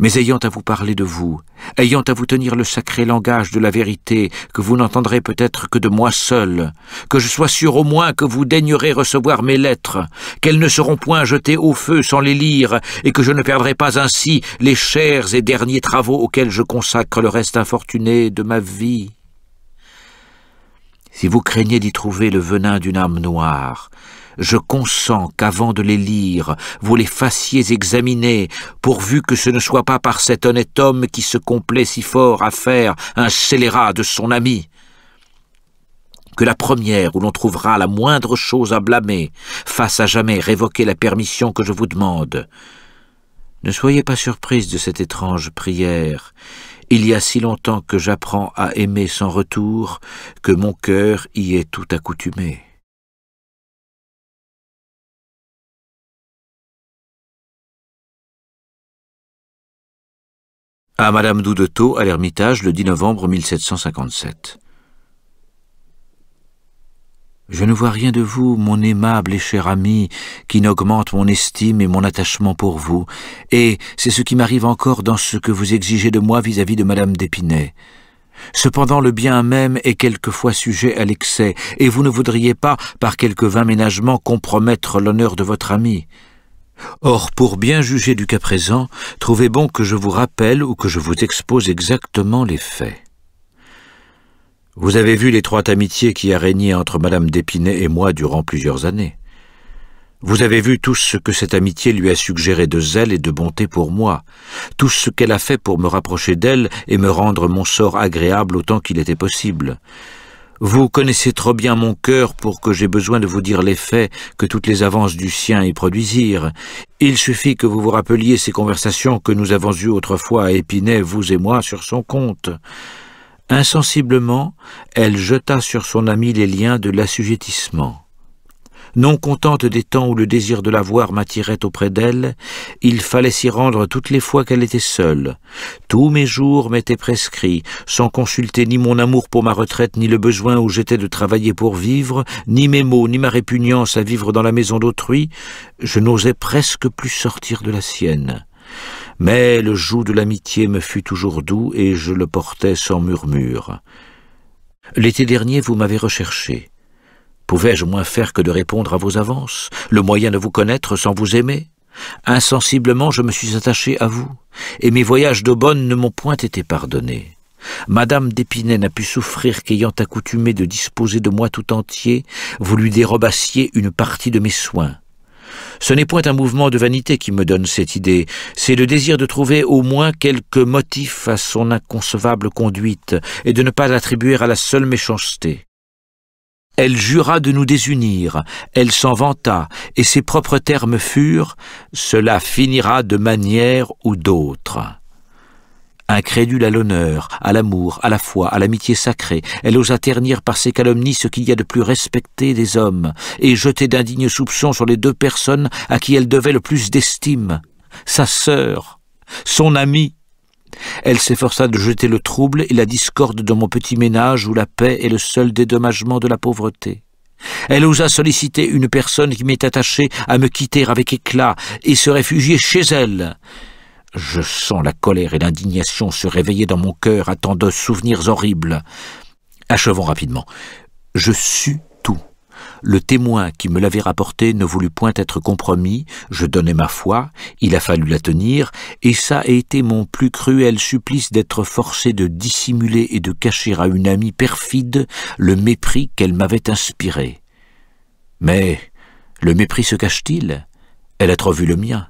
mais ayant à vous parler de vous, ayant à vous tenir le sacré langage de la vérité, que vous n'entendrez peut-être que de moi seul, que je sois sûr au moins que vous daignerez recevoir mes lettres, qu'elles ne seront point jetées au feu sans les lire, et que je ne perdrai pas ainsi les chers et derniers travaux auxquels je consacre le reste infortuné de ma vie. Si vous craignez d'y trouver le venin d'une âme noire, je consens qu'avant de les lire, vous les fassiez examiner, pourvu que ce ne soit pas par cet honnête homme qui se complaît si fort à faire un scélérat de son ami que la première où l'on trouvera la moindre chose à blâmer fasse à jamais révoquer la permission que je vous demande. Ne soyez pas surprise de cette étrange prière. Il y a si longtemps que j'apprends à aimer sans retour que mon cœur y est tout accoutumé. à Madame Doudetot à l'Ermitage le 10 novembre 1757. Je ne vois rien de vous, mon aimable et cher ami, qui n'augmente mon estime et mon attachement pour vous, et c'est ce qui m'arrive encore dans ce que vous exigez de moi vis-à-vis de Madame d'Épinay. Cependant le bien même est quelquefois sujet à l'excès, et vous ne voudriez pas, par quelques vains ménagements, compromettre l'honneur de votre ami. Or, pour bien juger du cas présent, trouvez bon que je vous rappelle ou que je vous expose exactement les faits. Vous avez vu l'étroite amitié qui a régné entre Madame d'Épinay et moi durant plusieurs années. Vous avez vu tout ce que cette amitié lui a suggéré de zèle et de bonté pour moi, tout ce qu'elle a fait pour me rapprocher d'elle et me rendre mon sort agréable autant qu'il était possible. Vous connaissez trop bien mon cœur pour que j'ai besoin de vous dire les faits que toutes les avances du sien y produisirent. Il suffit que vous vous rappeliez ces conversations que nous avons eues autrefois à Épinay, vous et moi, sur son compte. Insensiblement, elle jeta sur son ami les liens de l'assujettissement non contente des temps où le désir de la voir m'attirait auprès d'elle, il fallait s'y rendre toutes les fois qu'elle était seule. Tous mes jours m'étaient prescrits, sans consulter ni mon amour pour ma retraite, ni le besoin où j'étais de travailler pour vivre, ni mes maux, ni ma répugnance à vivre dans la maison d'autrui, je n'osais presque plus sortir de la sienne. Mais le joug de l'amitié me fut toujours doux et je le portais sans murmure. L'été dernier, vous m'avez recherché. Pouvais-je moins faire que de répondre à vos avances, le moyen de vous connaître sans vous aimer Insensiblement, je me suis attaché à vous, et mes voyages d'aubonne ne m'ont point été pardonnés. Madame d'Épinay n'a pu souffrir qu'ayant accoutumé de disposer de moi tout entier, vous lui dérobassiez une partie de mes soins. Ce n'est point un mouvement de vanité qui me donne cette idée, c'est le désir de trouver au moins quelque motif à son inconcevable conduite, et de ne pas l'attribuer à la seule méchanceté. Elle jura de nous désunir, elle s'en vanta, et ses propres termes furent « Cela finira de manière ou d'autre ». Incrédule à l'honneur, à l'amour, à la foi, à l'amitié sacrée, elle osa ternir par ses calomnies ce qu'il y a de plus respecté des hommes, et jeter d'indignes soupçons sur les deux personnes à qui elle devait le plus d'estime, sa sœur, son amie, elle s'efforça de jeter le trouble et la discorde dans mon petit ménage où la paix est le seul dédommagement de la pauvreté. Elle osa solliciter une personne qui m'est attachée à me quitter avec éclat et se réfugier chez elle. Je sens la colère et l'indignation se réveiller dans mon cœur à tant de souvenirs horribles. Achevons rapidement. Je sus le témoin qui me l'avait rapporté ne voulut point être compromis, je donnai ma foi, il a fallu la tenir, et ça a été mon plus cruel supplice d'être forcé de dissimuler et de cacher à une amie perfide le mépris qu'elle m'avait inspiré. Mais le mépris se cache-t-il Elle a trop vu le mien.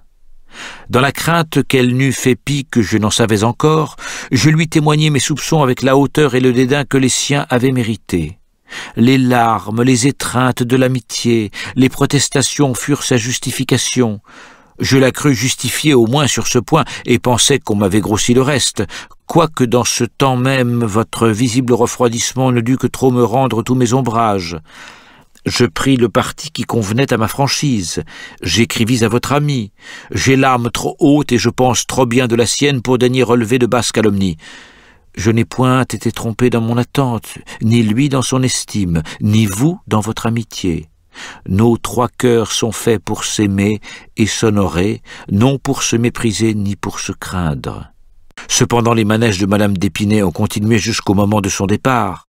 Dans la crainte qu'elle n'eût fait pis que je n'en savais encore, je lui témoignai mes soupçons avec la hauteur et le dédain que les siens avaient mérités. Les larmes, les étreintes de l'amitié, les protestations furent sa justification. Je la crus justifiée au moins sur ce point, et pensais qu'on m'avait grossi le reste, quoique dans ce temps même votre visible refroidissement ne dût que trop me rendre tous mes ombrages. Je pris le parti qui convenait à ma franchise. J'écrivis à votre ami. J'ai l'âme trop haute et je pense trop bien de la sienne pour daigner relever de basses calomnies. Je n'ai point été trompé dans mon attente, ni lui dans son estime, ni vous dans votre amitié. Nos trois cœurs sont faits pour s'aimer et s'honorer, non pour se mépriser ni pour se craindre. Cependant les manèges de madame d'Épinay ont continué jusqu'au moment de son départ.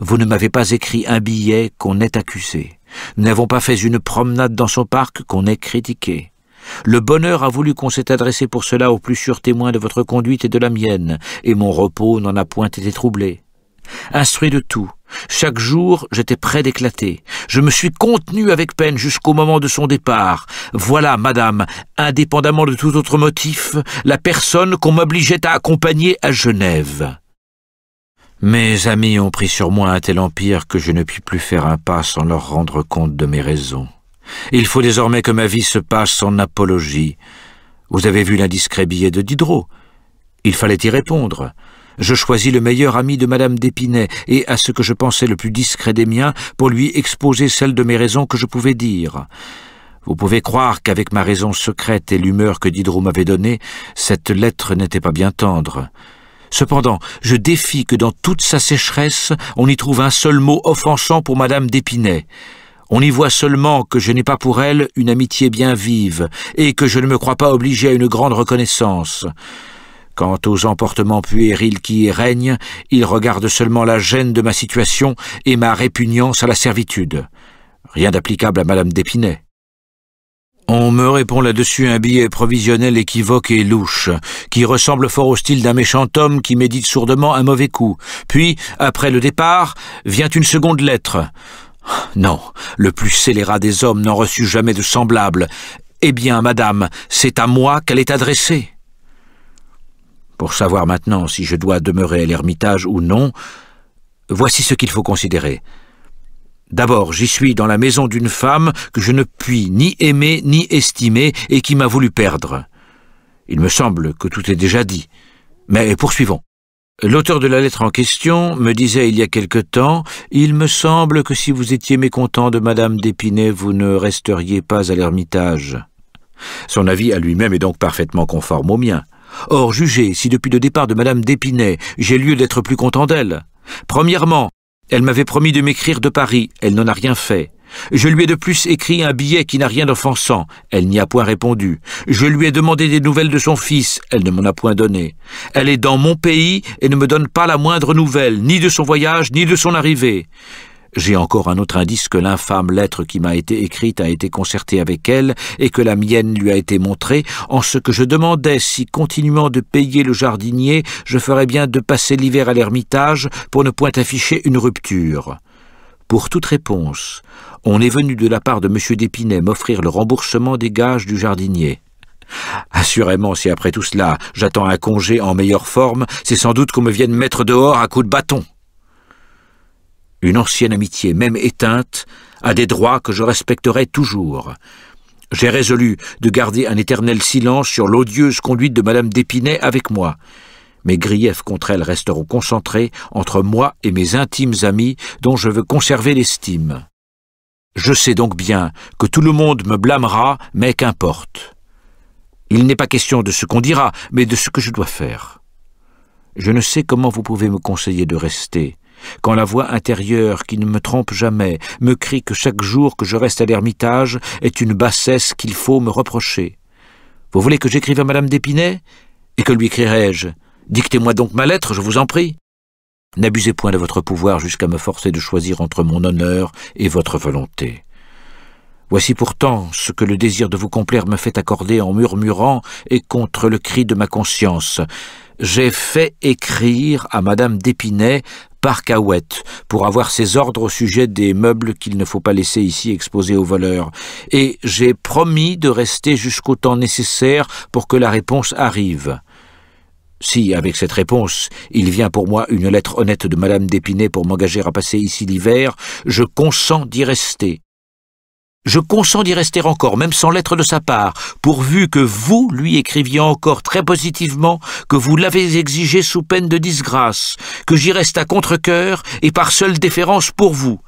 Vous ne m'avez pas écrit un billet qu'on ait accusé. Nous n'avons pas fait une promenade dans son parc qu'on ait critiqué. Le bonheur a voulu qu'on s'est adressé pour cela au plus sûr témoin de votre conduite et de la mienne, et mon repos n'en a point été troublé. Instruit de tout, chaque jour j'étais prêt d'éclater. Je me suis contenu avec peine jusqu'au moment de son départ. Voilà, madame, indépendamment de tout autre motif, la personne qu'on m'obligeait à accompagner à Genève. Mes amis ont pris sur moi un tel empire que je ne puis plus faire un pas sans leur rendre compte de mes raisons. Il faut désormais que ma vie se passe en apologie. Vous avez vu l'indiscret billet de Diderot. Il fallait y répondre. Je choisis le meilleur ami de Madame d'Épinay et à ce que je pensais le plus discret des miens pour lui exposer celle de mes raisons que je pouvais dire. Vous pouvez croire qu'avec ma raison secrète et l'humeur que Diderot m'avait donnée, cette lettre n'était pas bien tendre. Cependant, je défie que dans toute sa sécheresse, on y trouve un seul mot offensant pour Madame d'Épinay. On y voit seulement que je n'ai pas pour elle une amitié bien vive, et que je ne me crois pas obligé à une grande reconnaissance. Quant aux emportements puérils qui y règnent, ils regardent seulement la gêne de ma situation et ma répugnance à la servitude. Rien d'applicable à Madame d'Épinay. On me répond là-dessus un billet provisionnel équivoque et louche, qui ressemble fort au style d'un méchant homme qui médite sourdement un mauvais coup. Puis, après le départ, vient une seconde lettre. Non, le plus scélérat des hommes n'en reçut jamais de semblable. Eh bien, madame, c'est à moi qu'elle est adressée. Pour savoir maintenant si je dois demeurer à l'ermitage ou non, voici ce qu'il faut considérer. D'abord, j'y suis dans la maison d'une femme que je ne puis ni aimer ni estimer et qui m'a voulu perdre. Il me semble que tout est déjà dit. Mais poursuivons. L'auteur de la lettre en question me disait il y a quelque temps Il me semble que si vous étiez mécontent de Madame d'Épinay, vous ne resteriez pas à l'ermitage. Son avis à lui-même est donc parfaitement conforme au mien. Or, jugez si depuis le départ de Madame d'Épinay, j'ai lieu d'être plus content d'elle. Premièrement, elle m'avait promis de m'écrire de Paris, elle n'en a rien fait. Je lui ai de plus écrit un billet qui n'a rien d'offensant. Elle n'y a point répondu. Je lui ai demandé des nouvelles de son fils. Elle ne m'en a point donné. Elle est dans mon pays et ne me donne pas la moindre nouvelle, ni de son voyage, ni de son arrivée. J'ai encore un autre indice que l'infâme lettre qui m'a été écrite a été concertée avec elle et que la mienne lui a été montrée, en ce que je demandais si, continuant de payer le jardinier, je ferais bien de passer l'hiver à l'ermitage pour ne point afficher une rupture. Pour toute réponse, on est venu de la part de M. d'Épinay m'offrir le remboursement des gages du jardinier. Assurément, si après tout cela, j'attends un congé en meilleure forme, c'est sans doute qu'on me vienne mettre dehors à coups de bâton. Une ancienne amitié, même éteinte, a des droits que je respecterai toujours. J'ai résolu de garder un éternel silence sur l'odieuse conduite de Madame d'Épinay avec moi. Mes griefs contre elle resteront concentrés entre moi et mes intimes amis dont je veux conserver l'estime. Je sais donc bien que tout le monde me blâmera, mais qu'importe. Il n'est pas question de ce qu'on dira, mais de ce que je dois faire. Je ne sais comment vous pouvez me conseiller de rester, quand la voix intérieure qui ne me trompe jamais me crie que chaque jour que je reste à l'ermitage est une bassesse qu'il faut me reprocher. Vous voulez que j'écrive à Madame d'Épinay Et que lui écrirai-je Dictez-moi donc ma lettre, je vous en prie. N'abusez point de votre pouvoir jusqu'à me forcer de choisir entre mon honneur et votre volonté. Voici pourtant ce que le désir de vous complaire me fait accorder en murmurant et contre le cri de ma conscience. J'ai fait écrire à madame d'Épinay par Cahouette pour avoir ses ordres au sujet des meubles qu'il ne faut pas laisser ici exposés aux voleurs, et j'ai promis de rester jusqu'au temps nécessaire pour que la réponse arrive. Si, avec cette réponse, il vient pour moi une lettre honnête de Madame d'Épinay pour m'engager à passer ici l'hiver, je consens d'y rester. Je consens d'y rester encore, même sans lettre de sa part, pourvu que vous lui écriviez encore très positivement que vous l'avez exigé sous peine de disgrâce, que j'y reste à contre-cœur et par seule déférence pour vous.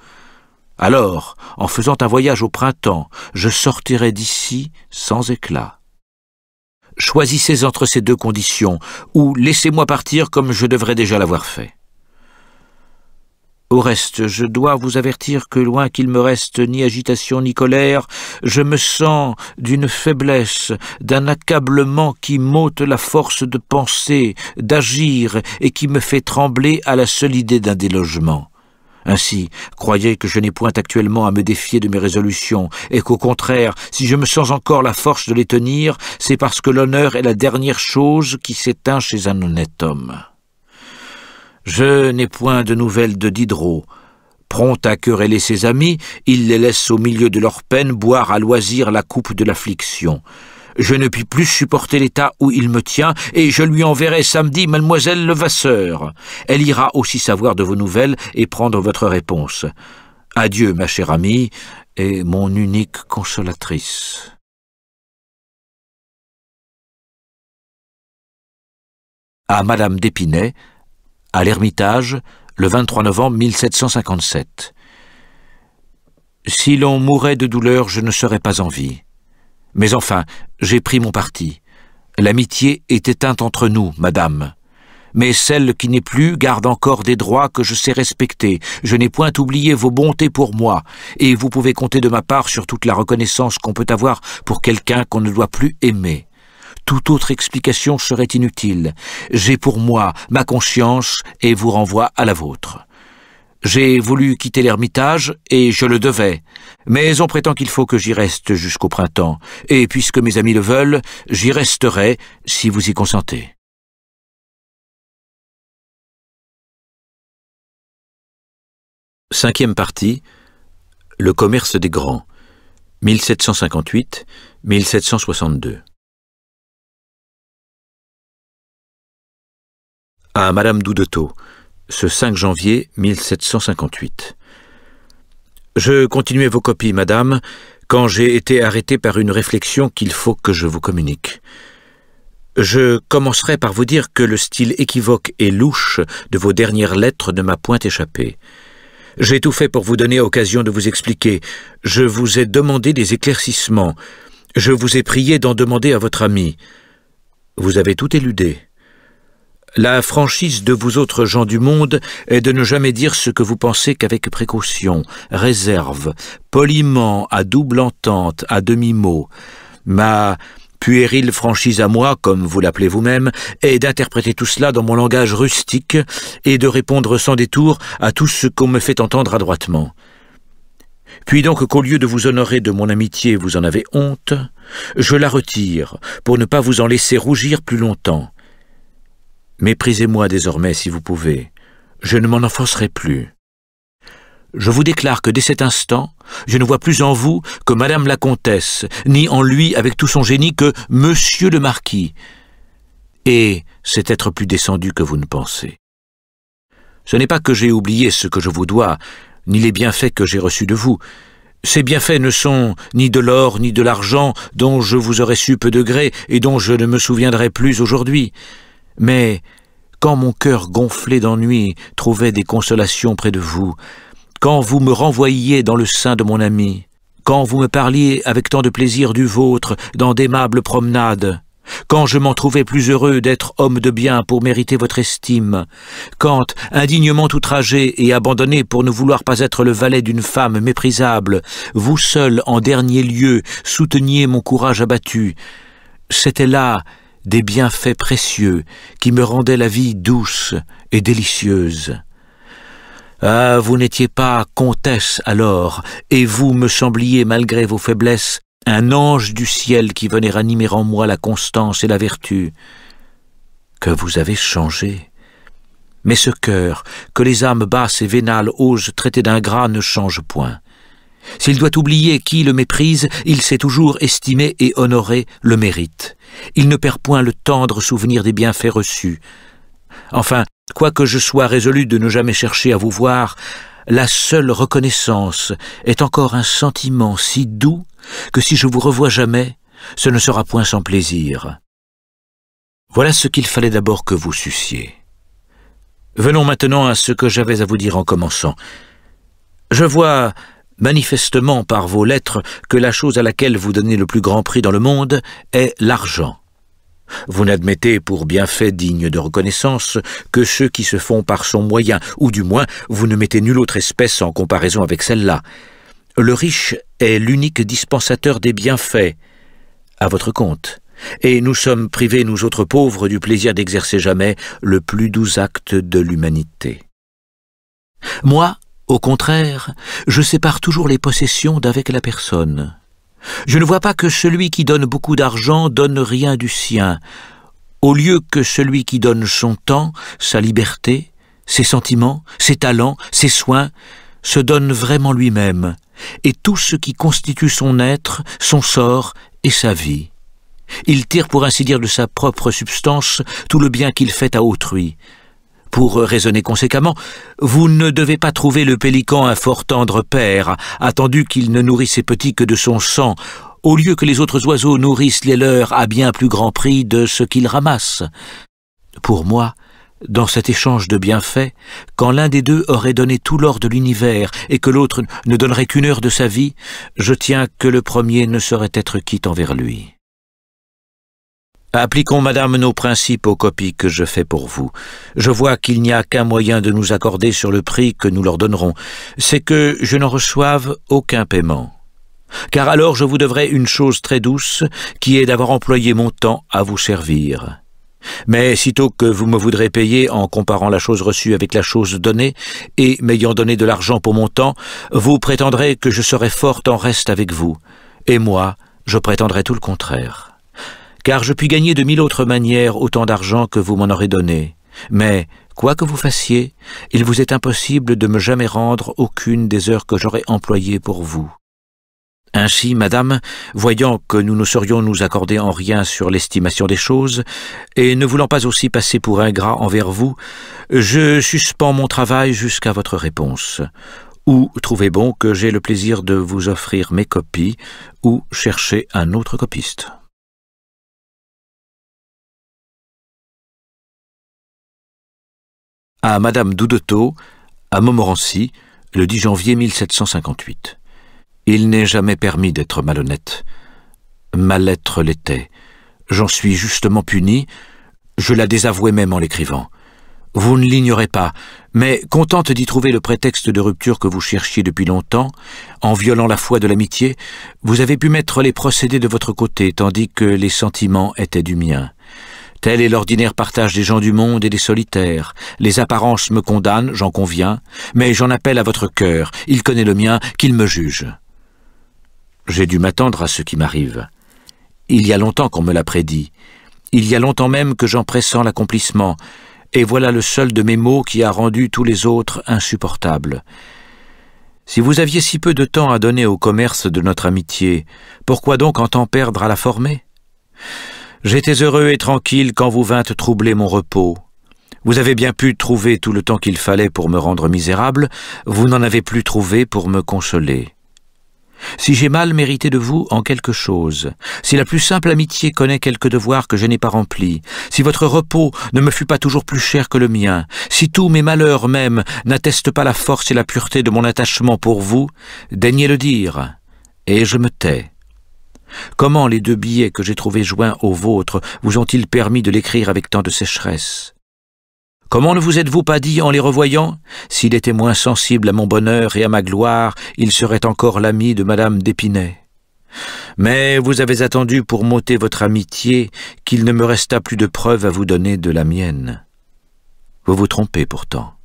Alors, en faisant un voyage au printemps, je sortirai d'ici sans éclat. Choisissez entre ces deux conditions, ou laissez-moi partir comme je devrais déjà l'avoir fait. Au reste, je dois vous avertir que loin qu'il me reste ni agitation ni colère, je me sens d'une faiblesse, d'un accablement qui m'ôte la force de penser, d'agir, et qui me fait trembler à la seule idée d'un délogement. Ainsi, croyez que je n'ai point actuellement à me défier de mes résolutions, et qu'au contraire, si je me sens encore la force de les tenir, c'est parce que l'honneur est la dernière chose qui s'éteint chez un honnête homme. Je n'ai point de nouvelles de Diderot, Prompt à quereller ses amis, il les laisse au milieu de leur peine boire à loisir la coupe de l'affliction. Je ne puis plus supporter l'état où il me tient, et je lui enverrai samedi mademoiselle Levasseur. Elle ira aussi savoir de vos nouvelles et prendre votre réponse. Adieu, ma chère amie, et mon unique consolatrice. À Madame d'Épinay, à l'Ermitage, le 23 novembre 1757. Si l'on mourait de douleur, je ne serais pas en vie. Mais enfin, j'ai pris mon parti. L'amitié est éteinte entre nous, madame. Mais celle qui n'est plus garde encore des droits que je sais respecter. Je n'ai point oublié vos bontés pour moi, et vous pouvez compter de ma part sur toute la reconnaissance qu'on peut avoir pour quelqu'un qu'on ne doit plus aimer. Toute autre explication serait inutile. J'ai pour moi ma conscience et vous renvoie à la vôtre. J'ai voulu quitter l'ermitage, et je le devais. Mais on prétend qu'il faut que j'y reste jusqu'au printemps, et puisque mes amis le veulent, j'y resterai si vous y consentez. Cinquième partie Le commerce des grands 1758-1762 À Madame Doudetot ce 5 janvier 1758. Je continuais vos copies, madame, quand j'ai été arrêté par une réflexion qu'il faut que je vous communique. Je commencerai par vous dire que le style équivoque et louche de vos dernières lettres ne m'a point échappé. J'ai tout fait pour vous donner occasion de vous expliquer. Je vous ai demandé des éclaircissements. Je vous ai prié d'en demander à votre ami. Vous avez tout éludé. La franchise de vous autres gens du monde est de ne jamais dire ce que vous pensez qu'avec précaution, réserve, poliment, à double entente, à demi-mot. Ma puérile franchise à moi, comme vous l'appelez vous-même, est d'interpréter tout cela dans mon langage rustique et de répondre sans détour à tout ce qu'on me fait entendre adroitement. Puis donc qu'au lieu de vous honorer de mon amitié, vous en avez honte, je la retire, pour ne pas vous en laisser rougir plus longtemps. Méprisez-moi désormais si vous pouvez. Je ne m'en enfoncerai plus. Je vous déclare que dès cet instant, je ne vois plus en vous que Madame la Comtesse, ni en lui, avec tout son génie, que Monsieur le Marquis. Et c'est être plus descendu que vous ne pensez. Ce n'est pas que j'ai oublié ce que je vous dois, ni les bienfaits que j'ai reçus de vous. Ces bienfaits ne sont ni de l'or, ni de l'argent, dont je vous aurais su peu de gré, et dont je ne me souviendrai plus aujourd'hui. Mais quand mon cœur gonflé d'ennui trouvait des consolations près de vous, quand vous me renvoyiez dans le sein de mon ami, quand vous me parliez avec tant de plaisir du vôtre dans d'aimables promenades, quand je m'en trouvais plus heureux d'être homme de bien pour mériter votre estime, quand, indignement outragé et abandonné pour ne vouloir pas être le valet d'une femme méprisable, vous seul, en dernier lieu, souteniez mon courage abattu, c'était là des bienfaits précieux qui me rendaient la vie douce et délicieuse. Ah, vous n'étiez pas comtesse alors, et vous me sembliez, malgré vos faiblesses, un ange du ciel qui venait ranimer en moi la constance et la vertu. Que vous avez changé. Mais ce cœur, que les âmes basses et vénales osent traiter d'ingrat, ne change point. S'il doit oublier qui le méprise, il sait toujours estimer et honorer le mérite. Il ne perd point le tendre souvenir des bienfaits reçus. Enfin, quoique je sois résolu de ne jamais chercher à vous voir, la seule reconnaissance est encore un sentiment si doux que si je vous revois jamais, ce ne sera point sans plaisir. Voilà ce qu'il fallait d'abord que vous sussiez. Venons maintenant à ce que j'avais à vous dire en commençant. Je vois manifestement par vos lettres que la chose à laquelle vous donnez le plus grand prix dans le monde est l'argent. Vous n'admettez pour bienfaits digne de reconnaissance que ceux qui se font par son moyen, ou du moins vous ne mettez nulle autre espèce en comparaison avec celle-là. Le riche est l'unique dispensateur des bienfaits, à votre compte, et nous sommes privés, nous autres pauvres, du plaisir d'exercer jamais le plus doux acte de l'humanité. Moi, au contraire, je sépare toujours les possessions d'avec la personne. Je ne vois pas que celui qui donne beaucoup d'argent donne rien du sien, au lieu que celui qui donne son temps, sa liberté, ses sentiments, ses talents, ses soins, se donne vraiment lui-même, et tout ce qui constitue son être, son sort et sa vie. Il tire pour ainsi dire de sa propre substance tout le bien qu'il fait à autrui, pour raisonner conséquemment, vous ne devez pas trouver le pélican un fort tendre père, attendu qu'il ne nourrisse ses petits que de son sang, au lieu que les autres oiseaux nourrissent les leurs à bien plus grand prix de ce qu'ils ramassent. Pour moi, dans cet échange de bienfaits, quand l'un des deux aurait donné tout l'or de l'univers et que l'autre ne donnerait qu'une heure de sa vie, je tiens que le premier ne saurait être quitte envers lui. Appliquons, madame, nos principes aux copies que je fais pour vous. Je vois qu'il n'y a qu'un moyen de nous accorder sur le prix que nous leur donnerons, c'est que je n'en reçoive aucun paiement. Car alors je vous devrais une chose très douce, qui est d'avoir employé mon temps à vous servir. Mais sitôt que vous me voudrez payer en comparant la chose reçue avec la chose donnée, et m'ayant donné de l'argent pour mon temps, vous prétendrez que je serai fort en reste avec vous, et moi, je prétendrai tout le contraire car je puis gagner de mille autres manières autant d'argent que vous m'en aurez donné. Mais, quoi que vous fassiez, il vous est impossible de me jamais rendre aucune des heures que j'aurais employées pour vous. Ainsi, madame, voyant que nous ne saurions nous accorder en rien sur l'estimation des choses, et ne voulant pas aussi passer pour ingrat envers vous, je suspends mon travail jusqu'à votre réponse. Ou trouvez bon que j'ai le plaisir de vous offrir mes copies, ou chercher un autre copiste. à Madame Doudeteau, à Montmorency, le 10 janvier 1758. Il n'est jamais permis d'être malhonnête. Ma lettre l'était. J'en suis justement puni. Je la désavouais même en l'écrivant. Vous ne l'ignorez pas, mais contente d'y trouver le prétexte de rupture que vous cherchiez depuis longtemps, en violant la foi de l'amitié, vous avez pu mettre les procédés de votre côté, tandis que les sentiments étaient du mien. Tel est l'ordinaire partage des gens du monde et des solitaires. Les apparences me condamnent, j'en conviens, mais j'en appelle à votre cœur. Il connaît le mien, qu'il me juge. J'ai dû m'attendre à ce qui m'arrive. Il y a longtemps qu'on me l'a prédit. Il y a longtemps même que j'en pressens l'accomplissement, et voilà le seul de mes maux qui a rendu tous les autres insupportables. Si vous aviez si peu de temps à donner au commerce de notre amitié, pourquoi donc en temps perdre à la former J'étais heureux et tranquille quand vous vîntes troubler mon repos. Vous avez bien pu trouver tout le temps qu'il fallait pour me rendre misérable, vous n'en avez plus trouvé pour me consoler. Si j'ai mal mérité de vous en quelque chose, si la plus simple amitié connaît quelque devoir que je n'ai pas rempli, si votre repos ne me fut pas toujours plus cher que le mien, si tous mes malheurs même n'attestent pas la force et la pureté de mon attachement pour vous, daignez le dire, et je me tais. Comment les deux billets que j'ai trouvés joints aux vôtres vous ont-ils permis de l'écrire avec tant de sécheresse Comment ne vous êtes-vous pas dit en les revoyant S'il était moins sensible à mon bonheur et à ma gloire, il serait encore l'ami de Madame d'Épinay. Mais vous avez attendu pour m'ôter votre amitié qu'il ne me resta plus de preuves à vous donner de la mienne. Vous vous trompez pourtant.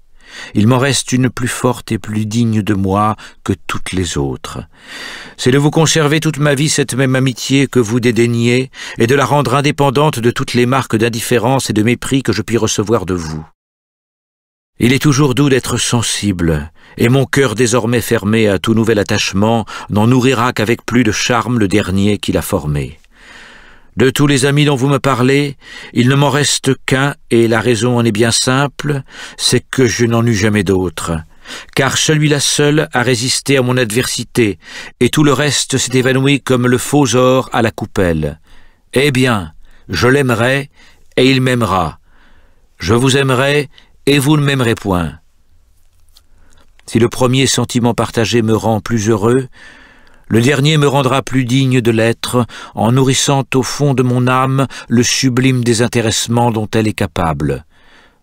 Il m'en reste une plus forte et plus digne de moi que toutes les autres. C'est de vous conserver toute ma vie cette même amitié que vous dédaignez, et de la rendre indépendante de toutes les marques d'indifférence et de mépris que je puis recevoir de vous. Il est toujours doux d'être sensible, et mon cœur désormais fermé à tout nouvel attachement n'en nourrira qu'avec plus de charme le dernier qui l'a formé. De tous les amis dont vous me parlez, il ne m'en reste qu'un, et la raison en est bien simple, c'est que je n'en eus jamais d'autre. Car celui-là seul a résisté à mon adversité, et tout le reste s'est évanoui comme le faux or à la coupelle. Eh bien, je l'aimerai, et il m'aimera. Je vous aimerai, et vous ne m'aimerez point. Si le premier sentiment partagé me rend plus heureux, le dernier me rendra plus digne de l'être en nourrissant au fond de mon âme le sublime désintéressement dont elle est capable.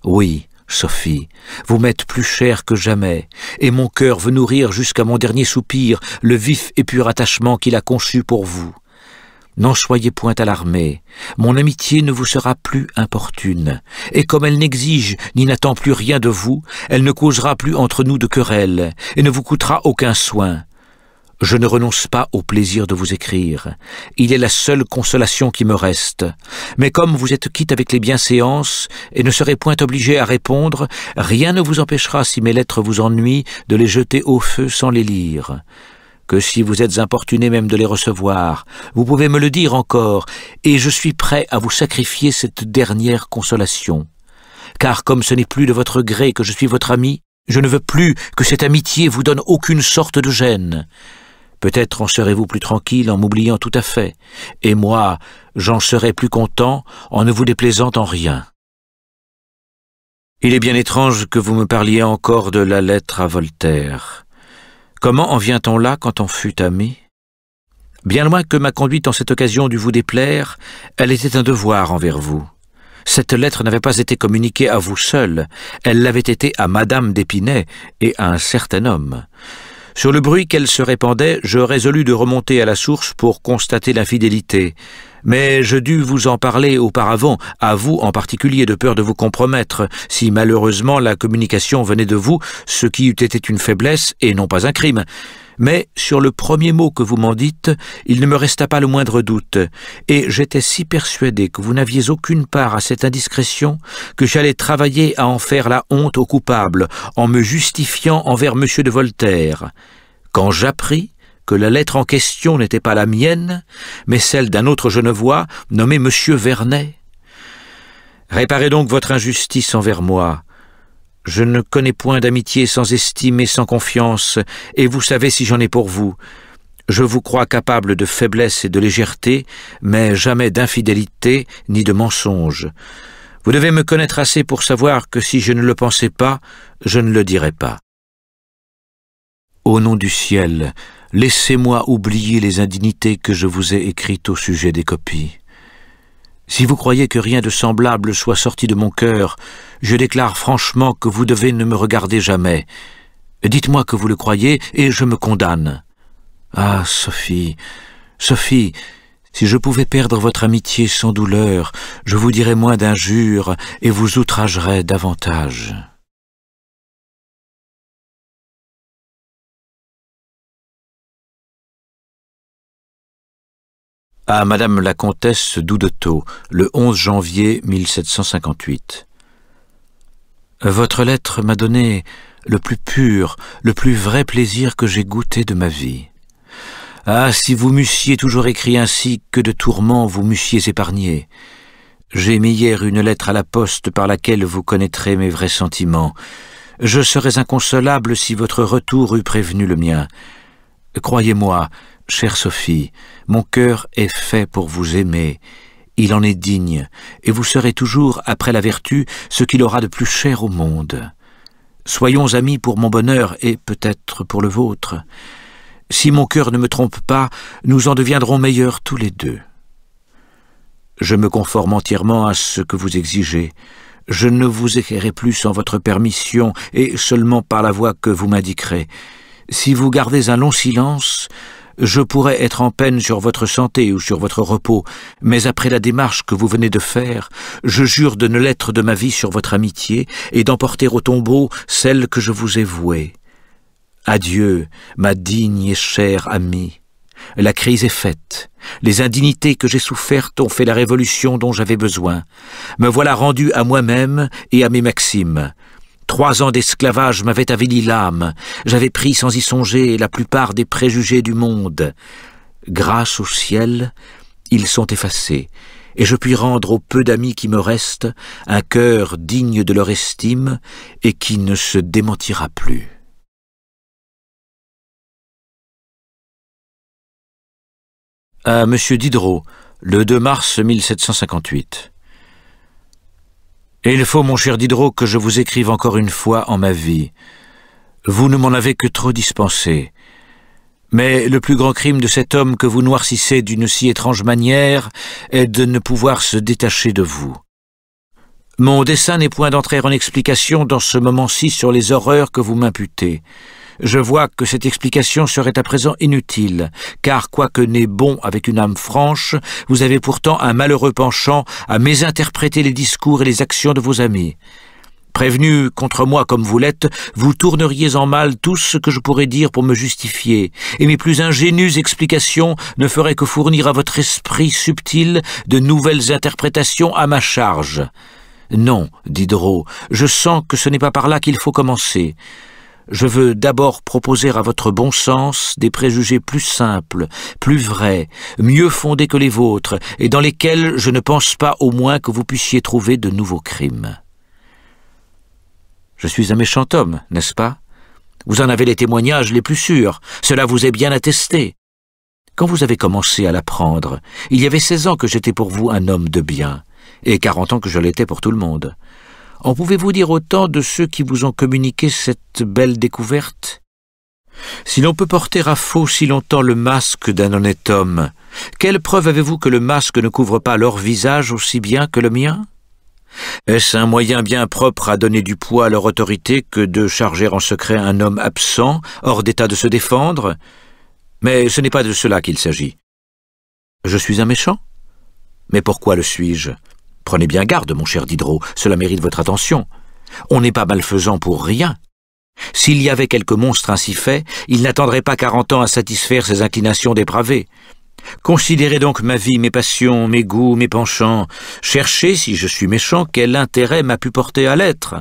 Oui, Sophie, vous m'êtes plus chère que jamais, et mon cœur veut nourrir jusqu'à mon dernier soupir le vif et pur attachement qu'il a conçu pour vous. N'en soyez point alarmée, mon amitié ne vous sera plus importune, et comme elle n'exige ni n'attend plus rien de vous, elle ne causera plus entre nous de querelles, et ne vous coûtera aucun soin. Je ne renonce pas au plaisir de vous écrire. Il est la seule consolation qui me reste. Mais comme vous êtes quitte avec les bienséances et ne serez point obligé à répondre, rien ne vous empêchera, si mes lettres vous ennuient, de les jeter au feu sans les lire. Que si vous êtes importuné même de les recevoir, vous pouvez me le dire encore, et je suis prêt à vous sacrifier cette dernière consolation. Car comme ce n'est plus de votre gré que je suis votre ami, je ne veux plus que cette amitié vous donne aucune sorte de gêne. Peut-être en serez-vous plus tranquille en m'oubliant tout à fait, et moi, j'en serai plus content en ne vous déplaisant en rien. Il est bien étrange que vous me parliez encore de la lettre à Voltaire. Comment en vient-on là quand on fut ami Bien loin que ma conduite en cette occasion dût vous déplaire, elle était un devoir envers vous. Cette lettre n'avait pas été communiquée à vous seule, elle l'avait été à Madame d'Épinay et à un certain homme. Sur le bruit qu'elle se répandait, je résolus de remonter à la source pour constater l'infidélité. Mais je dus vous en parler auparavant, à vous en particulier, de peur de vous compromettre, si malheureusement la communication venait de vous, ce qui eût été une faiblesse et non pas un crime. Mais sur le premier mot que vous m'en dites, il ne me resta pas le moindre doute, et j'étais si persuadé que vous n'aviez aucune part à cette indiscrétion que j'allais travailler à en faire la honte aux coupables en me justifiant envers M. de Voltaire. Quand j'appris que la lettre en question n'était pas la mienne, mais celle d'un autre Genevois nommé M. Vernet. Réparez donc votre injustice envers moi, je ne connais point d'amitié sans estime et sans confiance, et vous savez si j'en ai pour vous. Je vous crois capable de faiblesse et de légèreté, mais jamais d'infidélité ni de mensonge. Vous devez me connaître assez pour savoir que si je ne le pensais pas, je ne le dirais pas. Au nom du ciel, laissez-moi oublier les indignités que je vous ai écrites au sujet des copies. Si vous croyez que rien de semblable soit sorti de mon cœur, je déclare franchement que vous devez ne me regarder jamais. Dites-moi que vous le croyez, et je me condamne. Ah, Sophie, Sophie, si je pouvais perdre votre amitié sans douleur, je vous dirais moins d'injures et vous outragerais davantage. À Madame la Comtesse d'Oudetot, le 11 janvier 1758. Votre lettre m'a donné le plus pur, le plus vrai plaisir que j'ai goûté de ma vie. Ah, si vous m'eussiez toujours écrit ainsi, que de tourments vous m'eussiez épargné. J'ai mis hier une lettre à la poste par laquelle vous connaîtrez mes vrais sentiments. Je serais inconsolable si votre retour eût prévenu le mien. Croyez-moi, chère Sophie, mon cœur est fait pour vous aimer, il en est digne, et vous serez toujours, après la vertu, ce qu'il aura de plus cher au monde. Soyons amis pour mon bonheur et peut-être pour le vôtre. Si mon cœur ne me trompe pas, nous en deviendrons meilleurs tous les deux. Je me conforme entièrement à ce que vous exigez. Je ne vous écrirai plus sans votre permission et seulement par la voie que vous m'indiquerez. Si vous gardez un long silence, je pourrais être en peine sur votre santé ou sur votre repos, mais après la démarche que vous venez de faire, je jure de ne l'être de ma vie sur votre amitié et d'emporter au tombeau celle que je vous ai vouée. Adieu, ma digne et chère amie. La crise est faite. Les indignités que j'ai souffertes ont fait la révolution dont j'avais besoin. Me voilà rendu à moi-même et à mes maximes. Trois ans d'esclavage m'avaient avili l'âme, j'avais pris sans y songer la plupart des préjugés du monde. Grâce au ciel, ils sont effacés, et je puis rendre aux peu d'amis qui me restent un cœur digne de leur estime et qui ne se démentira plus. À M. Diderot, le 2 mars 1758. Et il faut, mon cher Diderot, que je vous écrive encore une fois en ma vie. Vous ne m'en avez que trop dispensé. Mais le plus grand crime de cet homme que vous noircissez d'une si étrange manière est de ne pouvoir se détacher de vous. Mon dessein n'est point d'entrer en explication dans ce moment-ci sur les horreurs que vous m'imputez. Je vois que cette explication serait à présent inutile, car quoique né bon avec une âme franche, vous avez pourtant un malheureux penchant à mésinterpréter les discours et les actions de vos amis. Prévenu contre moi comme vous l'êtes, vous tourneriez en mal tout ce que je pourrais dire pour me justifier, et mes plus ingénues explications ne feraient que fournir à votre esprit subtil de nouvelles interprétations à ma charge. Non, dit Diderot, je sens que ce n'est pas par là qu'il faut commencer je veux d'abord proposer à votre bon sens des préjugés plus simples, plus vrais, mieux fondés que les vôtres, et dans lesquels je ne pense pas au moins que vous puissiez trouver de nouveaux crimes. Je suis un méchant homme, n'est-ce pas Vous en avez les témoignages les plus sûrs, cela vous est bien attesté. Quand vous avez commencé à l'apprendre, il y avait seize ans que j'étais pour vous un homme de bien, et quarante ans que je l'étais pour tout le monde. En pouvez-vous dire autant de ceux qui vous ont communiqué cette belle découverte Si l'on peut porter à faux si longtemps le masque d'un honnête homme, quelle preuve avez-vous que le masque ne couvre pas leur visage aussi bien que le mien Est-ce un moyen bien propre à donner du poids à leur autorité que de charger en secret un homme absent, hors d'état de se défendre Mais ce n'est pas de cela qu'il s'agit. Je suis un méchant Mais pourquoi le suis-je Prenez bien garde, mon cher Diderot, cela mérite votre attention. On n'est pas malfaisant pour rien. S'il y avait quelque monstre ainsi fait, il n'attendrait pas quarante ans à satisfaire ses inclinations dépravées. Considérez donc ma vie, mes passions, mes goûts, mes penchants. Cherchez, si je suis méchant, quel intérêt m'a pu porter à l'être.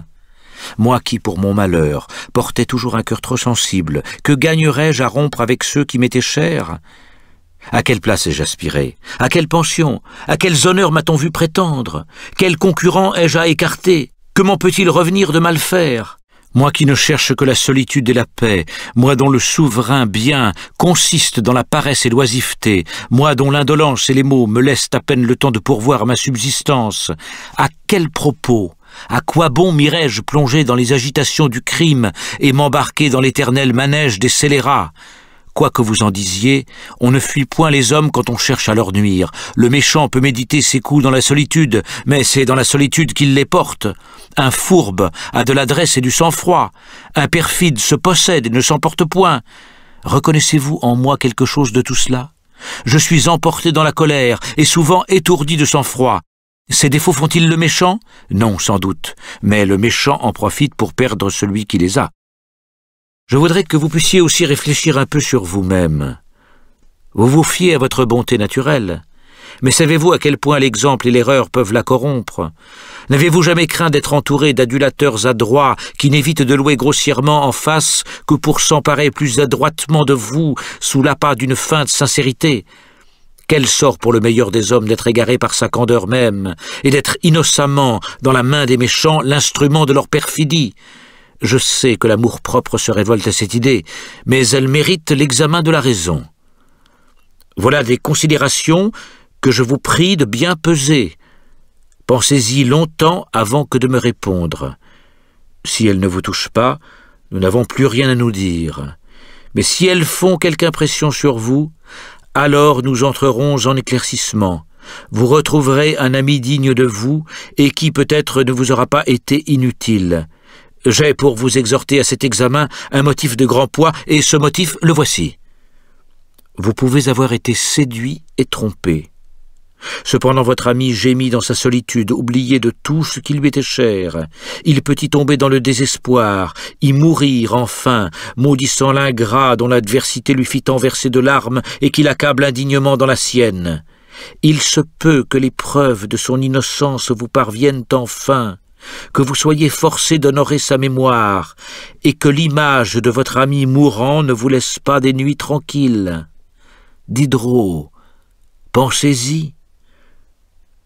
Moi qui, pour mon malheur, portais toujours un cœur trop sensible, que gagnerais-je à rompre avec ceux qui m'étaient chers à quelle place ai-je aspiré À quelle pension À quels honneurs m'a-t-on vu prétendre Quel concurrent ai-je à écarter Comment peut-il revenir de mal faire Moi qui ne cherche que la solitude et la paix, moi dont le souverain bien consiste dans la paresse et l'oisiveté, moi dont l'indolence et les mots me laissent à peine le temps de pourvoir ma subsistance, à quel propos à quoi bon m'irais-je plonger dans les agitations du crime et m'embarquer dans l'éternel manège des scélérats Quoi que vous en disiez, on ne fuit point les hommes quand on cherche à leur nuire. Le méchant peut méditer ses coups dans la solitude, mais c'est dans la solitude qu'il les porte. Un fourbe a de l'adresse et du sang-froid. Un perfide se possède et ne s'emporte point. Reconnaissez-vous en moi quelque chose de tout cela Je suis emporté dans la colère et souvent étourdi de sang-froid. Ces défauts font-ils le méchant Non, sans doute, mais le méchant en profite pour perdre celui qui les a. Je voudrais que vous puissiez aussi réfléchir un peu sur vous-même. Vous vous fiez à votre bonté naturelle, mais savez-vous à quel point l'exemple et l'erreur peuvent la corrompre N'avez-vous jamais craint d'être entouré d'adulateurs adroits qui n'évitent de louer grossièrement en face que pour s'emparer plus adroitement de vous sous l'appât d'une feinte sincérité quel sort pour le meilleur des hommes d'être égaré par sa candeur même, et d'être innocemment, dans la main des méchants, l'instrument de leur perfidie je sais que l'amour-propre se révolte à cette idée, mais elle mérite l'examen de la raison. Voilà des considérations que je vous prie de bien peser. Pensez-y longtemps avant que de me répondre. Si elles ne vous touchent pas, nous n'avons plus rien à nous dire. Mais si elles font quelque impression sur vous, alors nous entrerons en éclaircissement. Vous retrouverez un ami digne de vous et qui peut-être ne vous aura pas été inutile. J'ai pour vous exhorter à cet examen un motif de grand poids, et ce motif, le voici. Vous pouvez avoir été séduit et trompé. Cependant votre ami gémit dans sa solitude, oublié de tout ce qui lui était cher. Il peut y tomber dans le désespoir, y mourir enfin, maudissant l'ingrat dont l'adversité lui fit enverser de larmes et qu'il l'accable indignement dans la sienne. Il se peut que les preuves de son innocence vous parviennent enfin, que vous soyez forcé d'honorer sa mémoire, et que l'image de votre ami mourant ne vous laisse pas des nuits tranquilles. Diderot, pensez-y.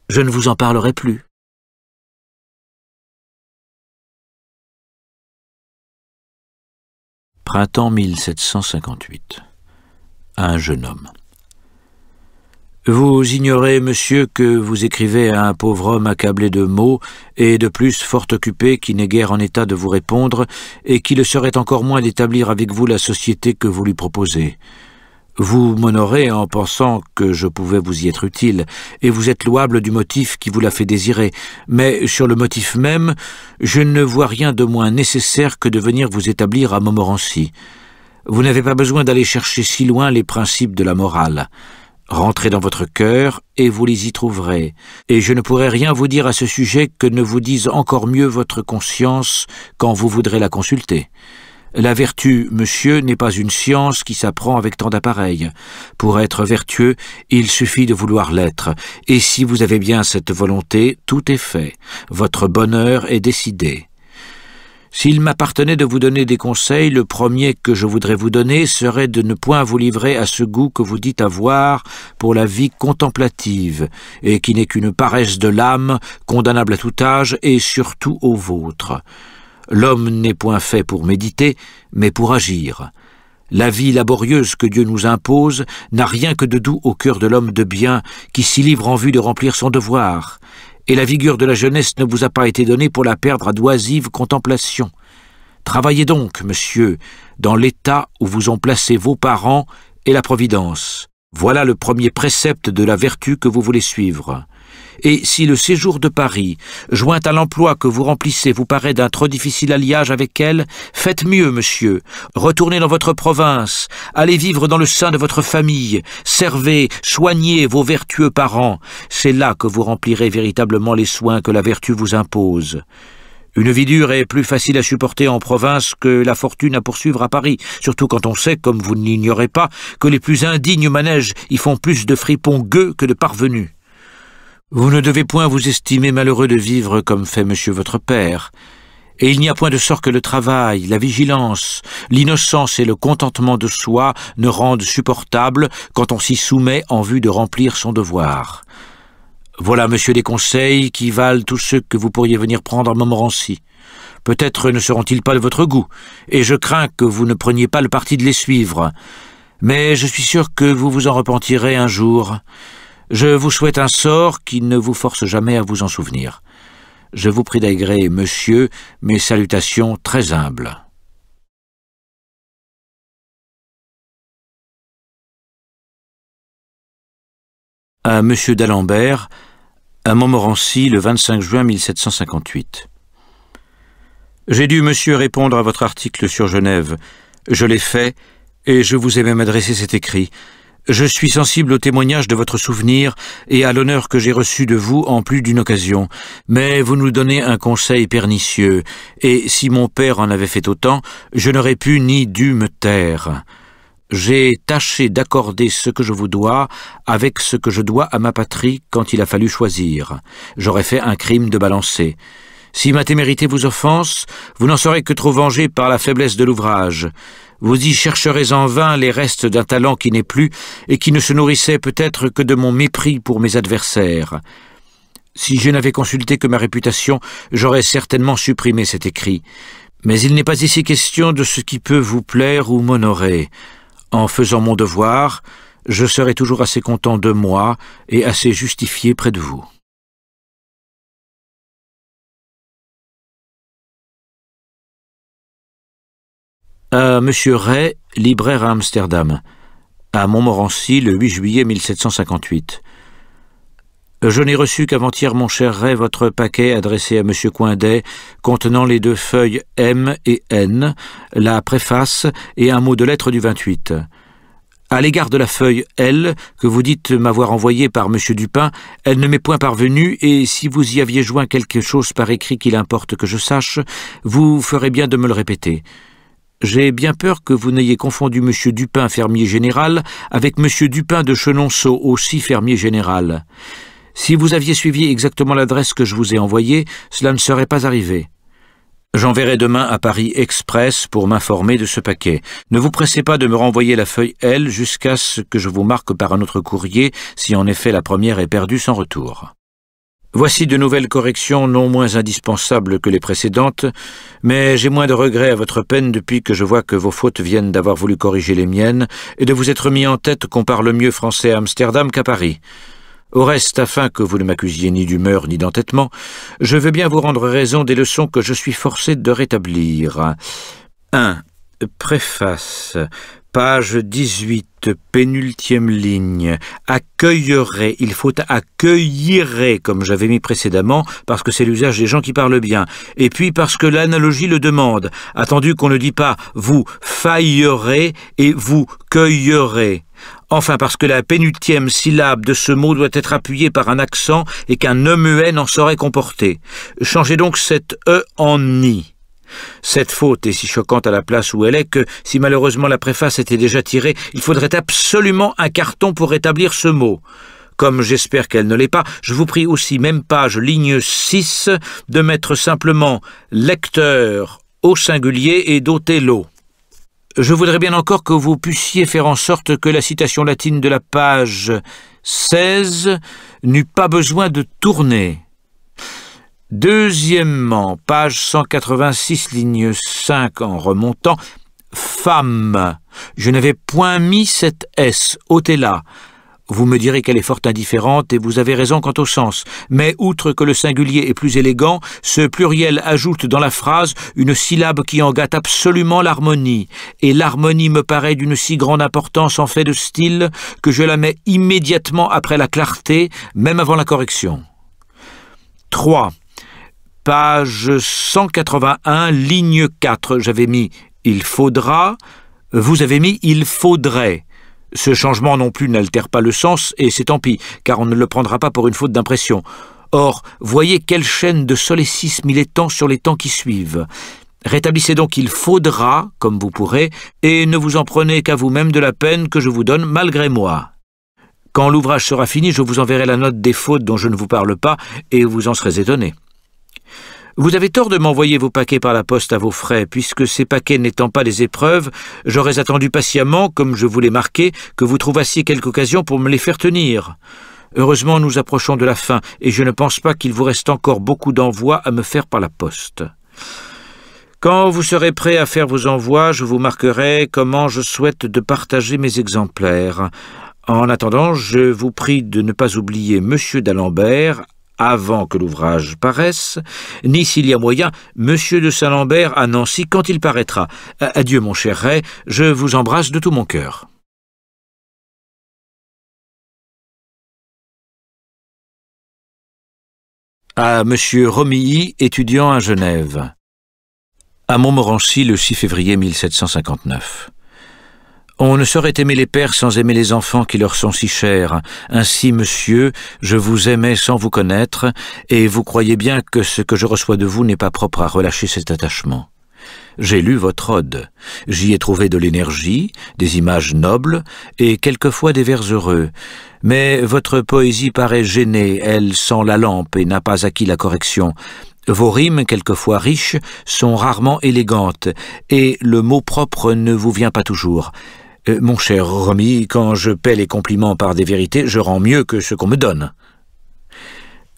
Je ne vous en parlerai plus. Printemps 1758 un jeune homme. Vous ignorez, monsieur, que vous écrivez à un pauvre homme accablé de mots, et de plus fort occupé, qui n'est guère en état de vous répondre, et qui le serait encore moins d'établir avec vous la société que vous lui proposez. Vous m'honorez en pensant que je pouvais vous y être utile, et vous êtes louable du motif qui vous l'a fait désirer, mais sur le motif même, je ne vois rien de moins nécessaire que de venir vous établir à Montmorency. Vous n'avez pas besoin d'aller chercher si loin les principes de la morale. Rentrez dans votre cœur, et vous les y trouverez, et je ne pourrai rien vous dire à ce sujet que ne vous dise encore mieux votre conscience quand vous voudrez la consulter. La vertu, monsieur, n'est pas une science qui s'apprend avec tant d'appareils. Pour être vertueux, il suffit de vouloir l'être, et si vous avez bien cette volonté, tout est fait. Votre bonheur est décidé. S'il m'appartenait de vous donner des conseils, le premier que je voudrais vous donner serait de ne point vous livrer à ce goût que vous dites avoir pour la vie contemplative, et qui n'est qu'une paresse de l'âme, condamnable à tout âge, et surtout au vôtre. L'homme n'est point fait pour méditer, mais pour agir. La vie laborieuse que Dieu nous impose n'a rien que de doux au cœur de l'homme de bien qui s'y livre en vue de remplir son devoir et la vigueur de la jeunesse ne vous a pas été donnée pour la perdre à d'oisives contemplations. Travaillez donc, monsieur, dans l'état où vous ont placé vos parents et la Providence. Voilà le premier précepte de la vertu que vous voulez suivre. Et si le séjour de Paris, joint à l'emploi que vous remplissez, vous paraît d'un trop difficile alliage avec elle, faites mieux, monsieur. Retournez dans votre province, allez vivre dans le sein de votre famille, servez, soignez vos vertueux parents. C'est là que vous remplirez véritablement les soins que la vertu vous impose. Une vie dure est plus facile à supporter en province que la fortune à poursuivre à Paris, surtout quand on sait, comme vous n'ignorez pas, que les plus indignes manèges y font plus de fripons gueux que de parvenus. Vous ne devez point vous estimer malheureux de vivre comme fait monsieur votre père, et il n'y a point de sort que le travail, la vigilance, l'innocence et le contentement de soi ne rendent supportable quand on s'y soumet en vue de remplir son devoir. Voilà, monsieur, des conseils qui valent tous ceux que vous pourriez venir prendre à Montmorency. Peut-être ne seront-ils pas de votre goût, et je crains que vous ne preniez pas le parti de les suivre. Mais je suis sûr que vous vous en repentirez un jour. Je vous souhaite un sort qui ne vous force jamais à vous en souvenir. Je vous prie d'agréer, monsieur, mes salutations très humbles. À monsieur d'Alembert, à Montmorency, le 25 juin 1758. J'ai dû, monsieur, répondre à votre article sur Genève. Je l'ai fait, et je vous ai même adressé cet écrit. Je suis sensible au témoignage de votre souvenir et à l'honneur que j'ai reçu de vous en plus d'une occasion, mais vous nous donnez un conseil pernicieux, et si mon père en avait fait autant, je n'aurais pu ni dû me taire. J'ai tâché d'accorder ce que je vous dois avec ce que je dois à ma patrie quand il a fallu choisir. J'aurais fait un crime de balancer. Si ma témérité vous offense, vous n'en serez que trop vengé par la faiblesse de l'ouvrage. Vous y chercherez en vain les restes d'un talent qui n'est plus et qui ne se nourrissait peut-être que de mon mépris pour mes adversaires. Si je n'avais consulté que ma réputation, j'aurais certainement supprimé cet écrit. Mais il n'est pas ici question de ce qui peut vous plaire ou m'honorer. En faisant mon devoir, je serai toujours assez content de moi et assez justifié près de vous. Euh, Monsieur Ray, libraire à Amsterdam, à Montmorency le 8 juillet 1758. Euh, je n'ai reçu qu'avant-hier, mon cher Ray, votre paquet adressé à M. Coindet, contenant les deux feuilles M et N, la préface et un mot de lettre du 28. À l'égard de la feuille L, que vous dites m'avoir envoyée par M. Dupin, elle ne m'est point parvenue, et si vous y aviez joint quelque chose par écrit qu'il importe que je sache, vous ferez bien de me le répéter. J'ai bien peur que vous n'ayez confondu M. Dupin, fermier général, avec M. Dupin de Chenonceau, aussi fermier général. Si vous aviez suivi exactement l'adresse que je vous ai envoyée, cela ne serait pas arrivé. J'enverrai demain à Paris Express pour m'informer de ce paquet. Ne vous pressez pas de me renvoyer la feuille L jusqu'à ce que je vous marque par un autre courrier si en effet la première est perdue sans retour. Voici de nouvelles corrections non moins indispensables que les précédentes, mais j'ai moins de regrets à votre peine depuis que je vois que vos fautes viennent d'avoir voulu corriger les miennes et de vous être mis en tête qu'on parle mieux français à Amsterdam qu'à Paris. Au reste, afin que vous ne m'accusiez ni d'humeur ni d'entêtement, je veux bien vous rendre raison des leçons que je suis forcé de rétablir. 1. Préface. Page 18, pénultième ligne. Accueillerez. Il faut accueillirait, comme j'avais mis précédemment, parce que c'est l'usage des gens qui parlent bien. Et puis parce que l'analogie le demande. Attendu qu'on ne dit pas vous faillerez et vous cueillerez. Enfin, parce que la pénultième syllabe de ce mot doit être appuyée par un accent et qu'un e muet n'en saurait comporter. Changez donc cette e en i. Cette faute est si choquante à la place où elle est que, si malheureusement la préface était déjà tirée, il faudrait absolument un carton pour rétablir ce mot. Comme j'espère qu'elle ne l'est pas, je vous prie aussi, même page ligne 6, de mettre simplement lecteur au singulier et d'ôter l'eau. Je voudrais bien encore que vous puissiez faire en sorte que la citation latine de la page 16 n'eût pas besoin de tourner. Deuxièmement, page 186, ligne 5 en remontant, femme. Je n'avais point mis cette S, ôtez-la. Vous me direz qu'elle est fort indifférente et vous avez raison quant au sens. Mais outre que le singulier est plus élégant, ce pluriel ajoute dans la phrase une syllabe qui en gâte absolument l'harmonie. Et l'harmonie me paraît d'une si grande importance en fait de style que je la mets immédiatement après la clarté, même avant la correction. 3 page 181, ligne 4. J'avais mis il faudra, vous avez mis il faudrait. Ce changement non plus n'altère pas le sens, et c'est tant pis, car on ne le prendra pas pour une faute d'impression. Or, voyez quelle chaîne de solécisme il étend sur les temps qui suivent. Rétablissez donc il faudra, comme vous pourrez, et ne vous en prenez qu'à vous-même de la peine que je vous donne malgré moi. Quand l'ouvrage sera fini, je vous enverrai la note des fautes dont je ne vous parle pas, et vous en serez étonné. Vous avez tort de m'envoyer vos paquets par la poste à vos frais, puisque ces paquets n'étant pas des épreuves, j'aurais attendu patiemment, comme je vous l'ai marqué, que vous trouvassiez quelque occasion pour me les faire tenir. Heureusement, nous approchons de la fin, et je ne pense pas qu'il vous reste encore beaucoup d'envois à me faire par la poste. Quand vous serez prêt à faire vos envois, je vous marquerai comment je souhaite de partager mes exemplaires. En attendant, je vous prie de ne pas oublier M. d'Alembert avant que l'ouvrage paraisse, ni s'il y a moyen, M. de Saint-Lambert à Nancy quand il paraîtra. Adieu, mon cher Ray, je vous embrasse de tout mon cœur. À monsieur Romilly, étudiant à Genève. À Montmorency le 6 février 1759. On ne saurait aimer les pères sans aimer les enfants qui leur sont si chers. Ainsi, monsieur, je vous aimais sans vous connaître, et vous croyez bien que ce que je reçois de vous n'est pas propre à relâcher cet attachement. J'ai lu votre ode. J'y ai trouvé de l'énergie, des images nobles, et quelquefois des vers heureux. Mais votre poésie paraît gênée, elle sent la lampe et n'a pas acquis la correction. Vos rimes, quelquefois riches, sont rarement élégantes, et le mot propre ne vous vient pas toujours. Euh, mon cher Romy, quand je paie les compliments par des vérités, je rends mieux que ce qu'on me donne.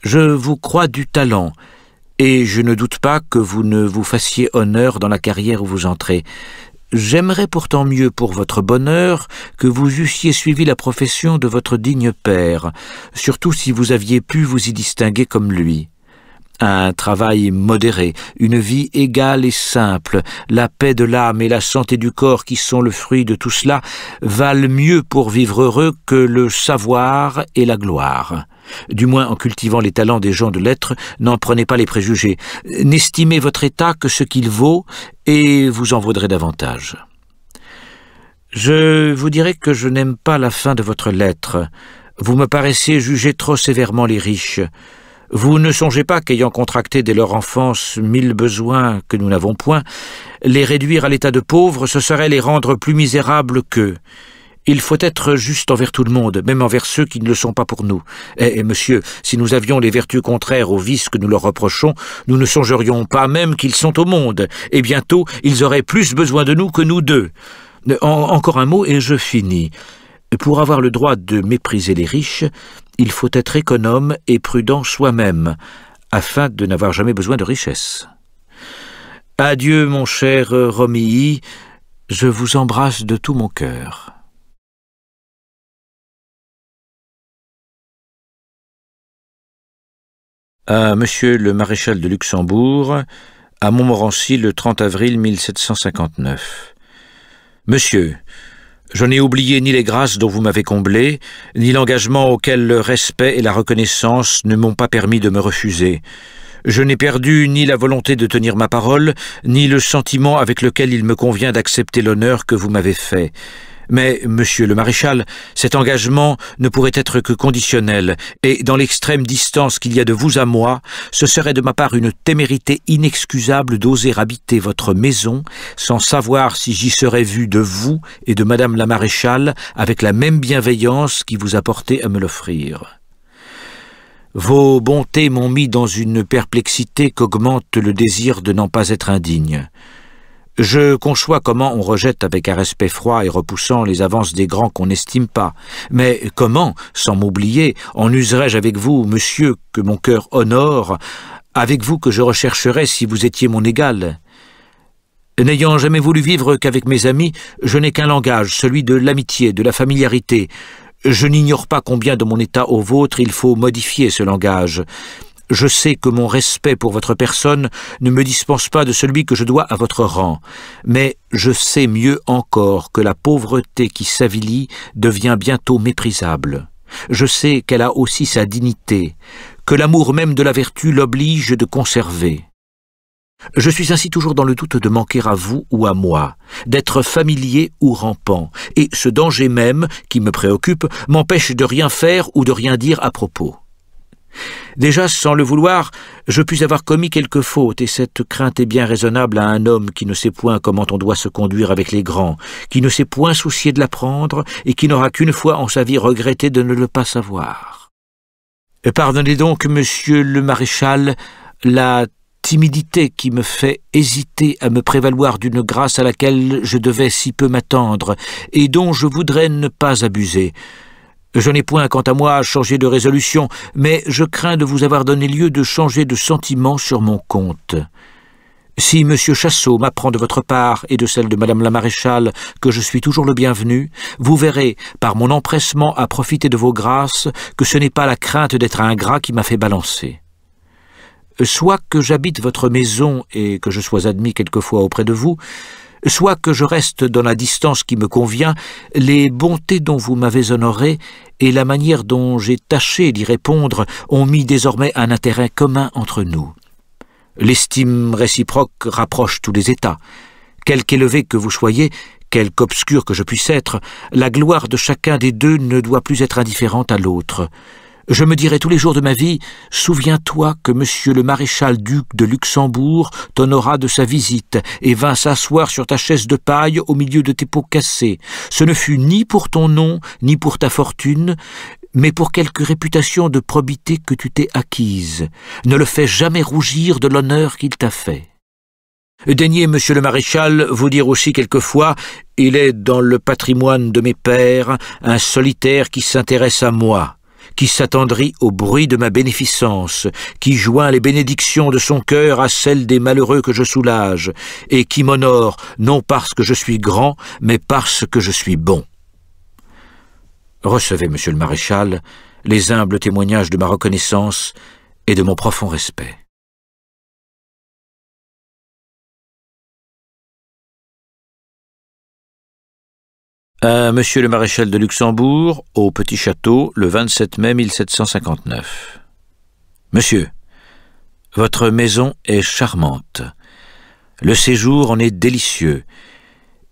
Je vous crois du talent, et je ne doute pas que vous ne vous fassiez honneur dans la carrière où vous entrez. J'aimerais pourtant mieux pour votre bonheur que vous eussiez suivi la profession de votre digne père, surtout si vous aviez pu vous y distinguer comme lui un travail modéré, une vie égale et simple, la paix de l'âme et la santé du corps qui sont le fruit de tout cela valent mieux pour vivre heureux que le savoir et la gloire. Du moins en cultivant les talents des gens de lettres, n'en prenez pas les préjugés. N'estimez votre état que ce qu'il vaut, et vous en vaudrez davantage. Je vous dirai que je n'aime pas la fin de votre lettre. Vous me paraissez juger trop sévèrement les riches. Vous ne songez pas qu'ayant contracté dès leur enfance mille besoins que nous n'avons point, les réduire à l'état de pauvres, ce serait les rendre plus misérables qu'eux. Il faut être juste envers tout le monde, même envers ceux qui ne le sont pas pour nous. Eh, eh monsieur, si nous avions les vertus contraires aux vices que nous leur reprochons, nous ne songerions pas même qu'ils sont au monde, et bientôt ils auraient plus besoin de nous que nous d'eux. encore un mot et je finis. Pour avoir le droit de mépriser les riches, il faut être économe et prudent soi-même, afin de n'avoir jamais besoin de richesse. Adieu, mon cher Romilly, je vous embrasse de tout mon cœur. à Monsieur le Maréchal de Luxembourg, à Montmorency le 30 avril 1759. Monsieur, je n'ai oublié ni les grâces dont vous m'avez comblé, ni l'engagement auquel le respect et la reconnaissance ne m'ont pas permis de me refuser. Je n'ai perdu ni la volonté de tenir ma parole, ni le sentiment avec lequel il me convient d'accepter l'honneur que vous m'avez fait. Mais, monsieur le maréchal, cet engagement ne pourrait être que conditionnel, et dans l'extrême distance qu'il y a de vous à moi, ce serait de ma part une témérité inexcusable d'oser habiter votre maison sans savoir si j'y serais vu de vous et de madame la maréchale avec la même bienveillance qui vous porté à me l'offrir. Vos bontés m'ont mis dans une perplexité qu'augmente le désir de n'en pas être indigne. Je conçois comment on rejette avec un respect froid et repoussant les avances des grands qu'on n'estime pas. Mais comment, sans m'oublier, en userais-je avec vous, monsieur, que mon cœur honore, avec vous que je rechercherais si vous étiez mon égal N'ayant jamais voulu vivre qu'avec mes amis, je n'ai qu'un langage, celui de l'amitié, de la familiarité. Je n'ignore pas combien de mon état au vôtre il faut modifier ce langage. Je sais que mon respect pour votre personne ne me dispense pas de celui que je dois à votre rang, mais je sais mieux encore que la pauvreté qui s'avilit devient bientôt méprisable. Je sais qu'elle a aussi sa dignité, que l'amour même de la vertu l'oblige de conserver. Je suis ainsi toujours dans le doute de manquer à vous ou à moi, d'être familier ou rampant, et ce danger même, qui me préoccupe, m'empêche de rien faire ou de rien dire à propos. Déjà, sans le vouloir, je puis avoir commis quelque faute, et cette crainte est bien raisonnable à un homme qui ne sait point comment on doit se conduire avec les grands, qui ne s'est point soucié de l'apprendre, et qui n'aura qu'une fois en sa vie regretté de ne le pas savoir. Euh, pardonnez donc, monsieur le maréchal, la timidité qui me fait hésiter à me prévaloir d'une grâce à laquelle je devais si peu m'attendre, et dont je voudrais ne pas abuser. Je n'ai point, quant à moi, changé de résolution, mais je crains de vous avoir donné lieu de changer de sentiment sur mon compte. Si M. Chassot m'apprend de votre part et de celle de Madame la Maréchale que je suis toujours le bienvenu, vous verrez, par mon empressement à profiter de vos grâces, que ce n'est pas la crainte d'être ingrat qui m'a fait balancer. Soit que j'habite votre maison et que je sois admis quelquefois auprès de vous, soit que je reste dans la distance qui me convient, les bontés dont vous m'avez honoré et la manière dont j'ai tâché d'y répondre ont mis désormais un intérêt commun entre nous. L'estime réciproque rapproche tous les États. Quelque élevé que vous soyez, quelque obscur que je puisse être, la gloire de chacun des deux ne doit plus être indifférente à l'autre. Je me dirai tous les jours de ma vie Souviens-toi que monsieur le maréchal duc de Luxembourg t'honora de sa visite et vint s'asseoir sur ta chaise de paille au milieu de tes pots cassés. Ce ne fut ni pour ton nom, ni pour ta fortune, mais pour quelque réputation de probité que tu t'es acquise. Ne le fais jamais rougir de l'honneur qu'il t'a fait. Daignez, monsieur le maréchal, vous dire aussi quelquefois il est dans le patrimoine de mes pères un solitaire qui s'intéresse à moi qui s'attendrit au bruit de ma bénéficence, qui joint les bénédictions de son cœur à celles des malheureux que je soulage, et qui m'honore non parce que je suis grand, mais parce que je suis bon. Recevez, monsieur le maréchal, les humbles témoignages de ma reconnaissance et de mon profond respect. Monsieur le Maréchal de Luxembourg, au Petit Château, le 27 mai 1759. Monsieur, votre maison est charmante. Le séjour en est délicieux.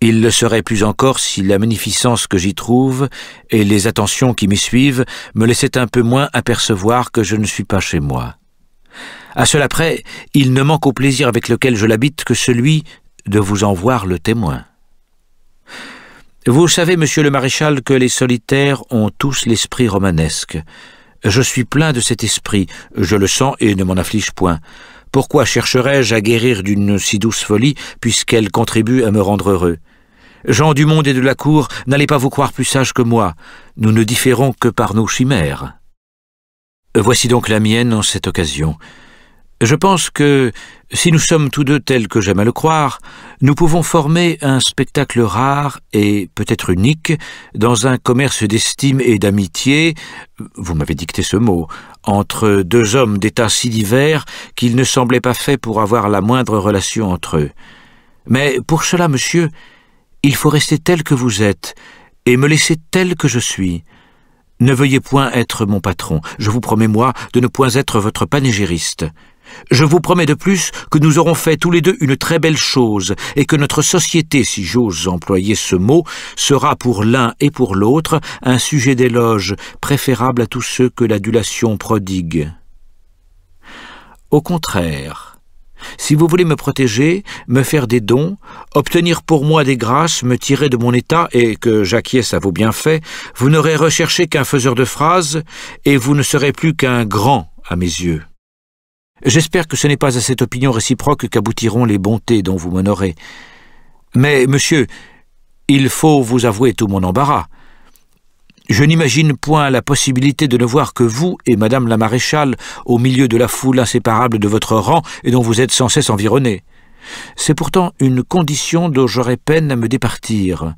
Il le serait plus encore si la magnificence que j'y trouve et les attentions qui m'y suivent me laissaient un peu moins apercevoir que je ne suis pas chez moi. À cela près, il ne manque au plaisir avec lequel je l'habite que celui de vous en voir le témoin. Vous savez, monsieur le maréchal, que les solitaires ont tous l'esprit romanesque. Je suis plein de cet esprit, je le sens et ne m'en afflige point. Pourquoi chercherais-je à guérir d'une si douce folie, puisqu'elle contribue à me rendre heureux Gens du monde et de la cour, n'allez pas vous croire plus sage que moi. Nous ne différons que par nos chimères. Voici donc la mienne en cette occasion. Je pense que si nous sommes tous deux tels que j'aime à le croire, nous pouvons former un spectacle rare et peut-être unique dans un commerce d'estime et d'amitié, vous m'avez dicté ce mot, entre deux hommes d'État si divers qu'ils ne semblait pas faits pour avoir la moindre relation entre eux. Mais pour cela, monsieur, il faut rester tel que vous êtes et me laisser tel que je suis. Ne veuillez point être mon patron, je vous promets, moi, de ne point être votre panégériste. Je vous promets de plus que nous aurons fait tous les deux une très belle chose et que notre société, si j'ose employer ce mot, sera pour l'un et pour l'autre un sujet d'éloge préférable à tous ceux que l'adulation prodigue. Au contraire, si vous voulez me protéger, me faire des dons, obtenir pour moi des grâces, me tirer de mon état et que j'acquiesce à vos bienfaits, vous n'aurez recherché qu'un faiseur de phrases et vous ne serez plus qu'un grand à mes yeux. J'espère que ce n'est pas à cette opinion réciproque qu'aboutiront les bontés dont vous m'honorez. Mais, monsieur, il faut vous avouer tout mon embarras. Je n'imagine point la possibilité de ne voir que vous et madame la maréchale au milieu de la foule inséparable de votre rang et dont vous êtes sans cesse environné. C'est pourtant une condition dont j'aurais peine à me départir.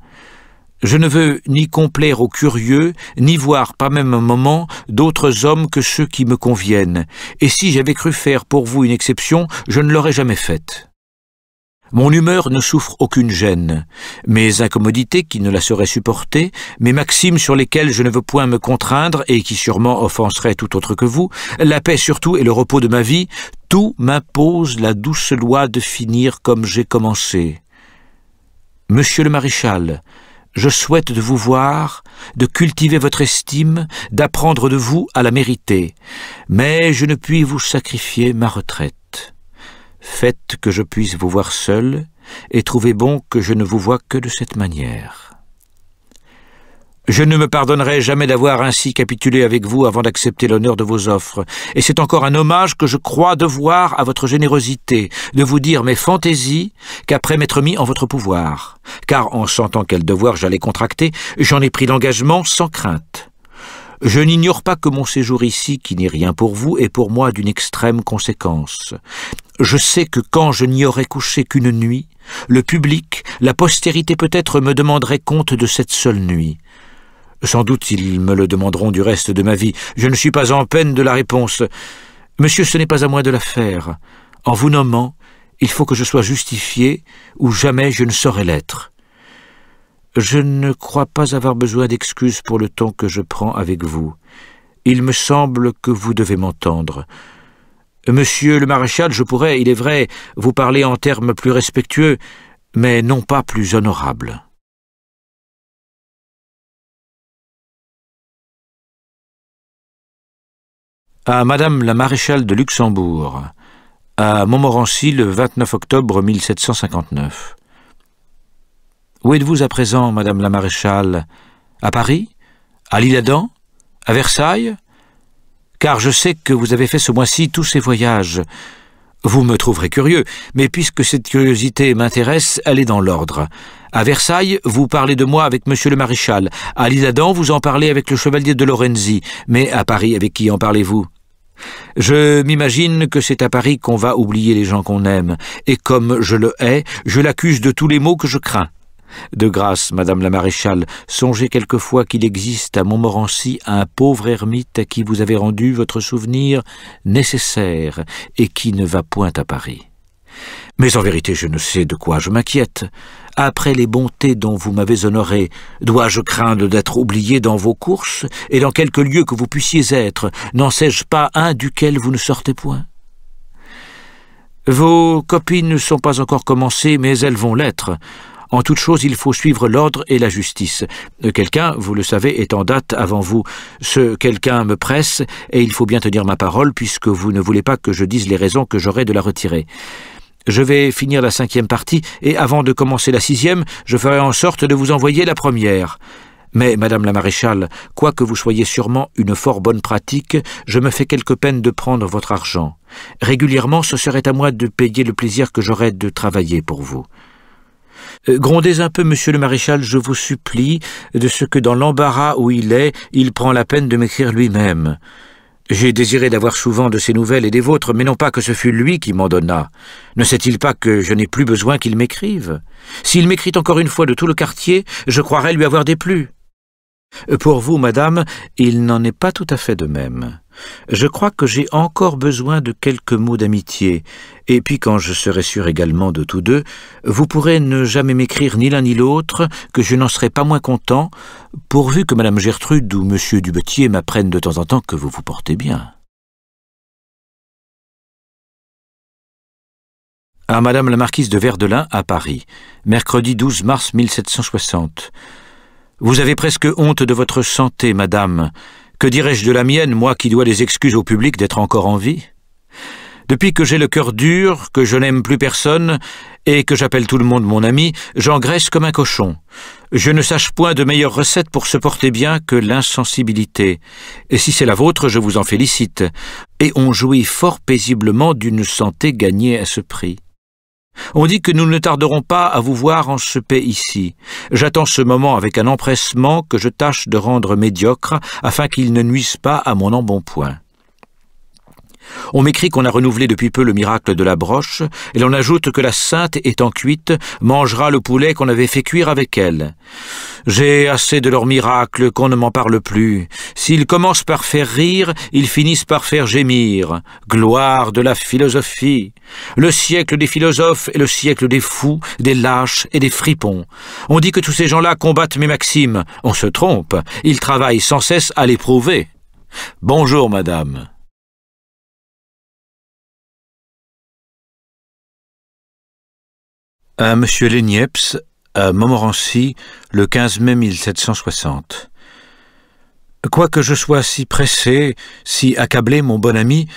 Je ne veux ni complaire aux curieux, ni voir, pas même un moment, d'autres hommes que ceux qui me conviennent, et si j'avais cru faire pour vous une exception, je ne l'aurais jamais faite. Mon humeur ne souffre aucune gêne. Mes incommodités qui ne la seraient supportées, mes maximes sur lesquelles je ne veux point me contraindre et qui sûrement offenseraient tout autre que vous, la paix surtout et le repos de ma vie, tout m'impose la douce loi de finir comme j'ai commencé. Monsieur le maréchal, je souhaite de vous voir, de cultiver votre estime, d'apprendre de vous à la mériter, mais je ne puis vous sacrifier ma retraite. Faites que je puisse vous voir seul, et trouvez bon que je ne vous vois que de cette manière. Je ne me pardonnerai jamais d'avoir ainsi capitulé avec vous avant d'accepter l'honneur de vos offres, et c'est encore un hommage que je crois devoir à votre générosité, de vous dire mes fantaisies qu'après m'être mis en votre pouvoir, car en sentant quel devoir j'allais contracter, j'en ai pris l'engagement sans crainte. Je n'ignore pas que mon séjour ici, qui n'est rien pour vous, est pour moi d'une extrême conséquence. Je sais que quand je n'y aurais couché qu'une nuit, le public, la postérité peut-être me demanderait compte de cette seule nuit. Sans doute ils me le demanderont du reste de ma vie. Je ne suis pas en peine de la réponse. Monsieur, ce n'est pas à moi de la faire. En vous nommant, il faut que je sois justifié, ou jamais je ne saurais l'être. Je ne crois pas avoir besoin d'excuses pour le temps que je prends avec vous. Il me semble que vous devez m'entendre. Monsieur le maréchal, je pourrais, il est vrai, vous parler en termes plus respectueux, mais non pas plus honorables. à Madame la Maréchale de Luxembourg, à Montmorency le 29 octobre 1759. Où êtes-vous à présent, Madame la Maréchale À Paris À l'Île-Adam À Versailles Car je sais que vous avez fait ce mois-ci tous ces voyages. Vous me trouverez curieux, mais puisque cette curiosité m'intéresse, elle est dans l'ordre. À Versailles, vous parlez de moi avec Monsieur le Maréchal. À lîle vous en parlez avec le Chevalier de Lorenzi. Mais à Paris, avec qui en parlez-vous je m'imagine que c'est à Paris qu'on va oublier les gens qu'on aime, et comme je le hais, je l'accuse de tous les maux que je crains. De grâce, madame la maréchale, songez quelquefois qu'il existe à Montmorency un pauvre ermite à qui vous avez rendu votre souvenir nécessaire et qui ne va point à Paris. Mais en vérité, je ne sais de quoi je m'inquiète. Après les bontés dont vous m'avez honoré, dois-je craindre d'être oublié dans vos courses, et dans quelque lieu que vous puissiez être, n'en sais-je pas un duquel vous ne sortez point Vos copines ne sont pas encore commencées, mais elles vont l'être. En toute chose, il faut suivre l'ordre et la justice. Quelqu'un, vous le savez, est en date avant vous. Ce quelqu'un me presse, et il faut bien tenir ma parole, puisque vous ne voulez pas que je dise les raisons que j'aurai de la retirer. Je vais finir la cinquième partie, et avant de commencer la sixième, je ferai en sorte de vous envoyer la première. Mais, Madame la Maréchale, quoique vous soyez sûrement une fort bonne pratique, je me fais quelque peine de prendre votre argent. Régulièrement, ce serait à moi de payer le plaisir que j'aurais de travailler pour vous. Euh, grondez un peu, monsieur le maréchal, je vous supplie, de ce que dans l'embarras où il est, il prend la peine de m'écrire lui-même. J'ai désiré d'avoir souvent de ses nouvelles et des vôtres, mais non pas que ce fût lui qui m'en donna. Ne sait-il pas que je n'ai plus besoin qu'il m'écrive S'il m'écrit encore une fois de tout le quartier, je croirais lui avoir déplu. Pour vous, madame, il n'en est pas tout à fait de même. Je crois que j'ai encore besoin de quelques mots d'amitié, et puis quand je serai sûr également de tous deux, vous pourrez ne jamais m'écrire ni l'un ni l'autre, que je n'en serai pas moins content, pourvu que madame Gertrude ou monsieur Dubetier m'apprennent de temps en temps que vous vous portez bien. À madame la marquise de Verdelin à Paris, mercredi 12 mars 1760. Vous avez presque honte de votre santé, madame. Que dirais-je de la mienne, moi qui dois des excuses au public d'être encore en vie Depuis que j'ai le cœur dur, que je n'aime plus personne, et que j'appelle tout le monde mon ami, j'engraisse comme un cochon. Je ne sache point de meilleure recette pour se porter bien que l'insensibilité. Et si c'est la vôtre, je vous en félicite. Et on jouit fort paisiblement d'une santé gagnée à ce prix. On dit que nous ne tarderons pas à vous voir en ce pays ici. J'attends ce moment avec un empressement que je tâche de rendre médiocre afin qu'il ne nuise pas à mon embonpoint. On m'écrit qu'on a renouvelé depuis peu le miracle de la broche, et l'on ajoute que la sainte, étant cuite, mangera le poulet qu'on avait fait cuire avec elle. J'ai assez de leurs miracles qu'on ne m'en parle plus. S'ils commencent par faire rire, ils finissent par faire gémir. Gloire de la philosophie. Le siècle des philosophes est le siècle des fous, des lâches et des fripons. On dit que tous ces gens-là combattent mes maximes. On se trompe. Ils travaillent sans cesse à l'éprouver. Bonjour, madame. À M. Léniepce, à Montmorency, le 15 mai 1760. Quoique je sois si pressé, si accablé, mon bon ami,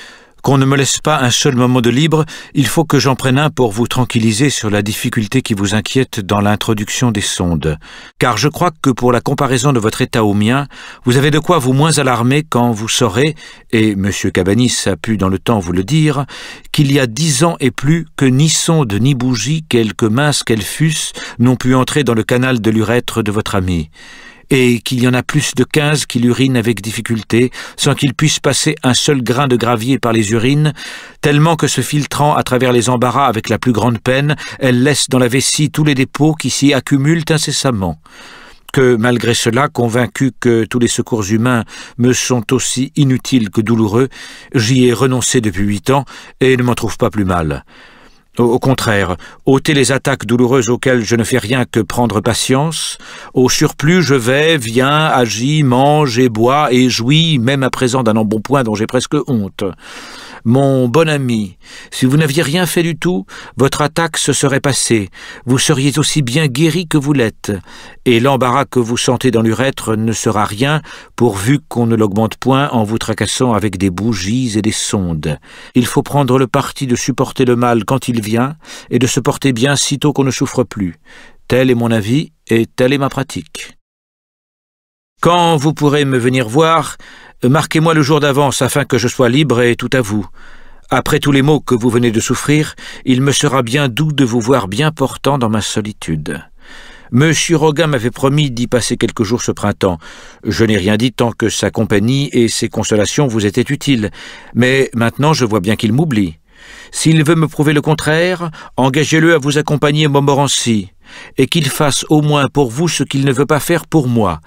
qu'on ne me laisse pas un seul moment de libre, il faut que j'en prenne un pour vous tranquilliser sur la difficulté qui vous inquiète dans l'introduction des sondes, car je crois que pour la comparaison de votre état au mien, vous avez de quoi vous moins alarmer quand vous saurez, et M. Cabanis a pu dans le temps vous le dire, qu'il y a dix ans et plus que ni sondes ni bougies, quelque minces qu'elles fussent, n'ont pu entrer dans le canal de l'urètre de votre ami et qu'il y en a plus de quinze qui l'urinent avec difficulté, sans qu'il puisse passer un seul grain de gravier par les urines, tellement que se filtrant à travers les embarras avec la plus grande peine, elle laisse dans la vessie tous les dépôts qui s'y accumulent incessamment que, malgré cela, convaincu que tous les secours humains me sont aussi inutiles que douloureux, j'y ai renoncé depuis huit ans et ne m'en trouve pas plus mal. Au contraire, ôtez les attaques douloureuses auxquelles je ne fais rien que prendre patience. Au surplus, je vais, viens, agis, mange et bois et jouis, même à présent d'un embonpoint dont j'ai presque honte. Mon bon ami, si vous n'aviez rien fait du tout, votre attaque se serait passée, vous seriez aussi bien guéri que vous l'êtes, et l'embarras que vous sentez dans l'urètre ne sera rien, pourvu qu'on ne l'augmente point en vous tracassant avec des bougies et des sondes. Il faut prendre le parti de supporter le mal quand il et de se porter bien sitôt qu'on ne souffre plus. Tel est mon avis et telle est ma pratique. Quand vous pourrez me venir voir, marquez-moi le jour d'avance afin que je sois libre et tout à vous. Après tous les maux que vous venez de souffrir, il me sera bien doux de vous voir bien portant dans ma solitude. Monsieur Roguin m'avait promis d'y passer quelques jours ce printemps. Je n'ai rien dit tant que sa compagnie et ses consolations vous étaient utiles, mais maintenant je vois bien qu'il m'oublie. S'il veut me prouver le contraire, engagez-le à vous accompagner à Montmorency, et qu'il fasse au moins pour vous ce qu'il ne veut pas faire pour moi.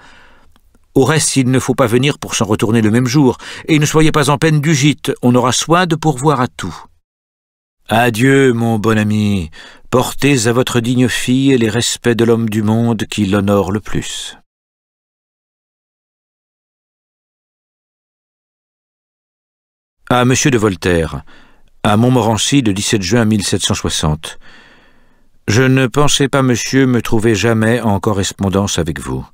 Au reste, il ne faut pas venir pour s'en retourner le même jour, et ne soyez pas en peine du gîte, on aura soin de pourvoir à tout. Adieu, mon bon ami, portez à votre digne fille les respects de l'homme du monde qui l'honore le plus. À ah, Monsieur de Voltaire à Montmorency le 17 juin 1760. Je ne pensais pas, monsieur, me trouver jamais en correspondance avec vous.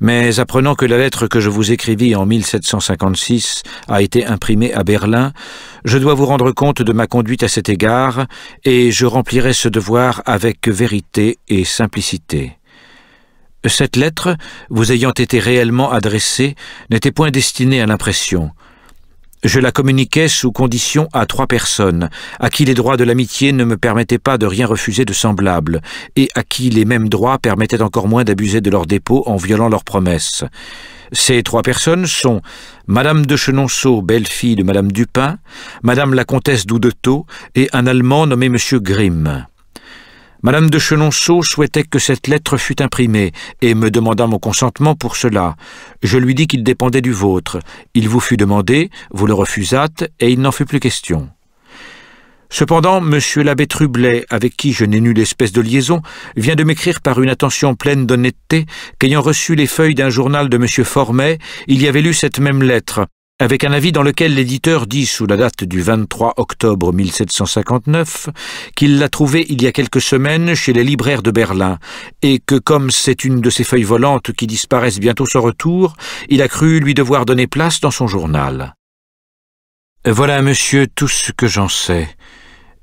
Mais apprenant que la lettre que je vous écrivis en 1756 a été imprimée à Berlin, je dois vous rendre compte de ma conduite à cet égard, et je remplirai ce devoir avec vérité et simplicité. Cette lettre, vous ayant été réellement adressée, n'était point destinée à l'impression. Je la communiquais sous condition à trois personnes, à qui les droits de l'amitié ne me permettaient pas de rien refuser de semblable, et à qui les mêmes droits permettaient encore moins d'abuser de leurs dépôts en violant leurs promesses. Ces trois personnes sont Madame de Chenonceau, belle-fille de Madame Dupin, Madame la comtesse d'Oudetot et un Allemand nommé Monsieur Grimm. Madame de Chenonceau souhaitait que cette lettre fût imprimée, et me demanda mon consentement pour cela. Je lui dis qu'il dépendait du vôtre. Il vous fut demandé, vous le refusâtes, et il n'en fut plus question. Cependant, Monsieur l'abbé Trublet, avec qui je n'ai nulle espèce de liaison, vient de m'écrire par une attention pleine d'honnêteté qu'ayant reçu les feuilles d'un journal de Monsieur Formet, il y avait lu cette même lettre, avec un avis dans lequel l'éditeur dit sous la date du 23 octobre 1759 qu'il l'a trouvé il y a quelques semaines chez les libraires de Berlin et que comme c'est une de ces feuilles volantes qui disparaissent bientôt sans retour, il a cru lui devoir donner place dans son journal. Voilà, monsieur, tout ce que j'en sais.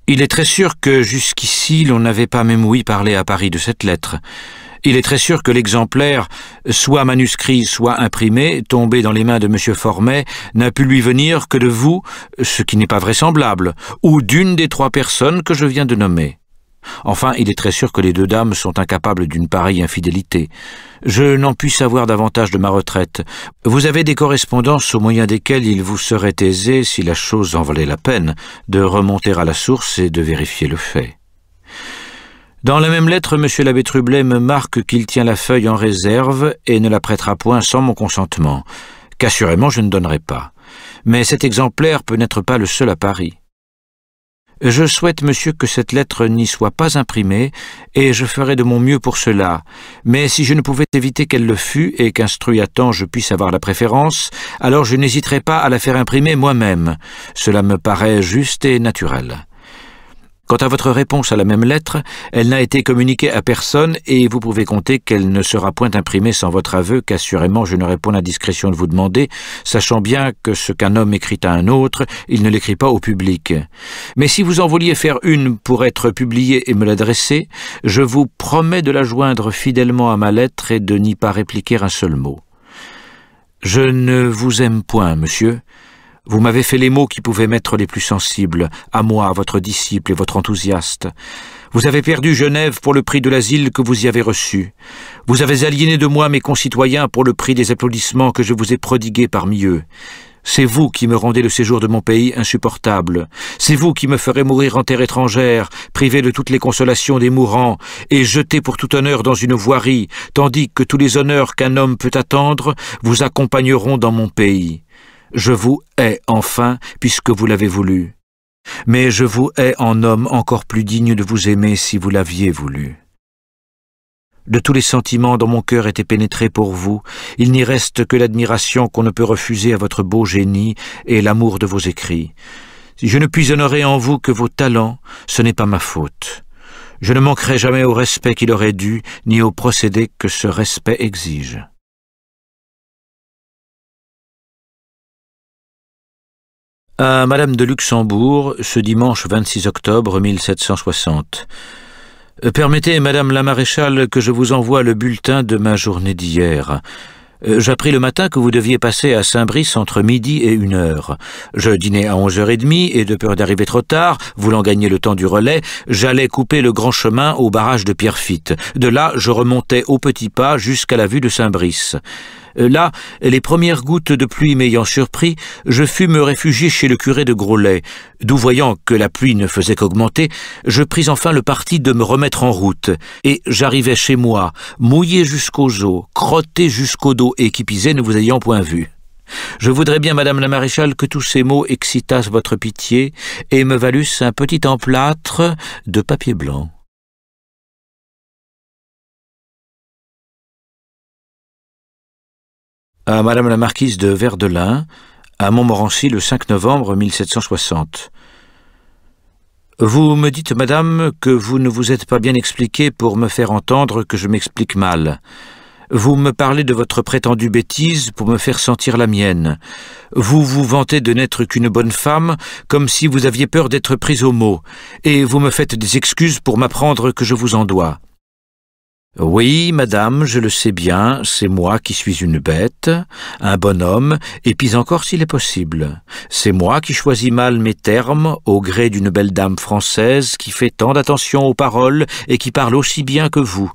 Il est très sûr que jusqu'ici l'on n'avait pas même ouï parler à Paris de cette lettre. Il est très sûr que l'exemplaire, soit manuscrit, soit imprimé, tombé dans les mains de M. Formet, n'a pu lui venir que de vous, ce qui n'est pas vraisemblable, ou d'une des trois personnes que je viens de nommer. Enfin, il est très sûr que les deux dames sont incapables d'une pareille infidélité. Je n'en puis savoir davantage de ma retraite. Vous avez des correspondances au moyen desquelles il vous serait aisé, si la chose en valait la peine, de remonter à la source et de vérifier le fait. Dans la même lettre, M. l'abbé Trublet me marque qu'il tient la feuille en réserve et ne la prêtera point sans mon consentement, qu'assurément je ne donnerai pas. Mais cet exemplaire peut n'être pas le seul à Paris. Je souhaite, monsieur, que cette lettre n'y soit pas imprimée, et je ferai de mon mieux pour cela. Mais si je ne pouvais éviter qu'elle le fût, et qu'instruit à temps je puisse avoir la préférence, alors je n'hésiterai pas à la faire imprimer moi-même. Cela me paraît juste et naturel. Quant à votre réponse à la même lettre, elle n'a été communiquée à personne et vous pouvez compter qu'elle ne sera point imprimée sans votre aveu qu'assurément je n'aurai point discrétion de vous demander, sachant bien que ce qu'un homme écrit à un autre, il ne l'écrit pas au public. Mais si vous en vouliez faire une pour être publiée et me l'adresser, je vous promets de la joindre fidèlement à ma lettre et de n'y pas répliquer un seul mot. Je ne vous aime point, monsieur, vous m'avez fait les mots qui pouvaient m'être les plus sensibles, à moi, votre disciple et votre enthousiaste. Vous avez perdu Genève pour le prix de l'asile que vous y avez reçu. Vous avez aliéné de moi mes concitoyens pour le prix des applaudissements que je vous ai prodigués parmi eux. C'est vous qui me rendez le séjour de mon pays insupportable. C'est vous qui me ferez mourir en terre étrangère, privé de toutes les consolations des mourants, et jeté pour tout honneur dans une voirie, tandis que tous les honneurs qu'un homme peut attendre vous accompagneront dans mon pays. Je vous hais enfin, puisque vous l'avez voulu. Mais je vous hais en homme encore plus digne de vous aimer si vous l'aviez voulu. De tous les sentiments dont mon cœur était pénétré pour vous, il n'y reste que l'admiration qu'on ne peut refuser à votre beau génie et l'amour de vos écrits. Si je ne puis honorer en vous que vos talents, ce n'est pas ma faute. Je ne manquerai jamais au respect qu'il aurait dû, ni au procédé que ce respect exige. À Madame de Luxembourg, ce dimanche 26 octobre 1760. Euh, permettez, Madame la Maréchale, que je vous envoie le bulletin de ma journée d'hier. Euh, j'appris le matin que vous deviez passer à Saint-Brice entre midi et une heure. Je dînais à onze heures et demie et de peur d'arriver trop tard, voulant gagner le temps du relais, j'allais couper le grand chemin au barrage de Pierrefitte. De là, je remontais au petit pas jusqu'à la vue de Saint-Brice. Euh, là, les premières gouttes de pluie m'ayant surpris, je fus me réfugier chez le curé de Groslet, d'où voyant que la pluie ne faisait qu'augmenter, je pris enfin le parti de me remettre en route, et j'arrivai chez moi, mouillé jusqu'aux os, crotté jusqu'au dos, et équipisé ne vous ayant point vu. Je voudrais bien, madame la maréchale, que tous ces mots excitassent votre pitié et me valussent un petit emplâtre de papier blanc. à Madame la Marquise de Verdelin, à Montmorency le 5 novembre 1760. Vous me dites, Madame, que vous ne vous êtes pas bien expliqué pour me faire entendre que je m'explique mal. Vous me parlez de votre prétendue bêtise pour me faire sentir la mienne. Vous vous vantez de n'être qu'une bonne femme, comme si vous aviez peur d'être prise au mot, et vous me faites des excuses pour m'apprendre que je vous en dois. Oui, madame, je le sais bien, c'est moi qui suis une bête, un bonhomme, et puis encore s'il est possible. C'est moi qui choisis mal mes termes, au gré d'une belle dame française qui fait tant d'attention aux paroles et qui parle aussi bien que vous.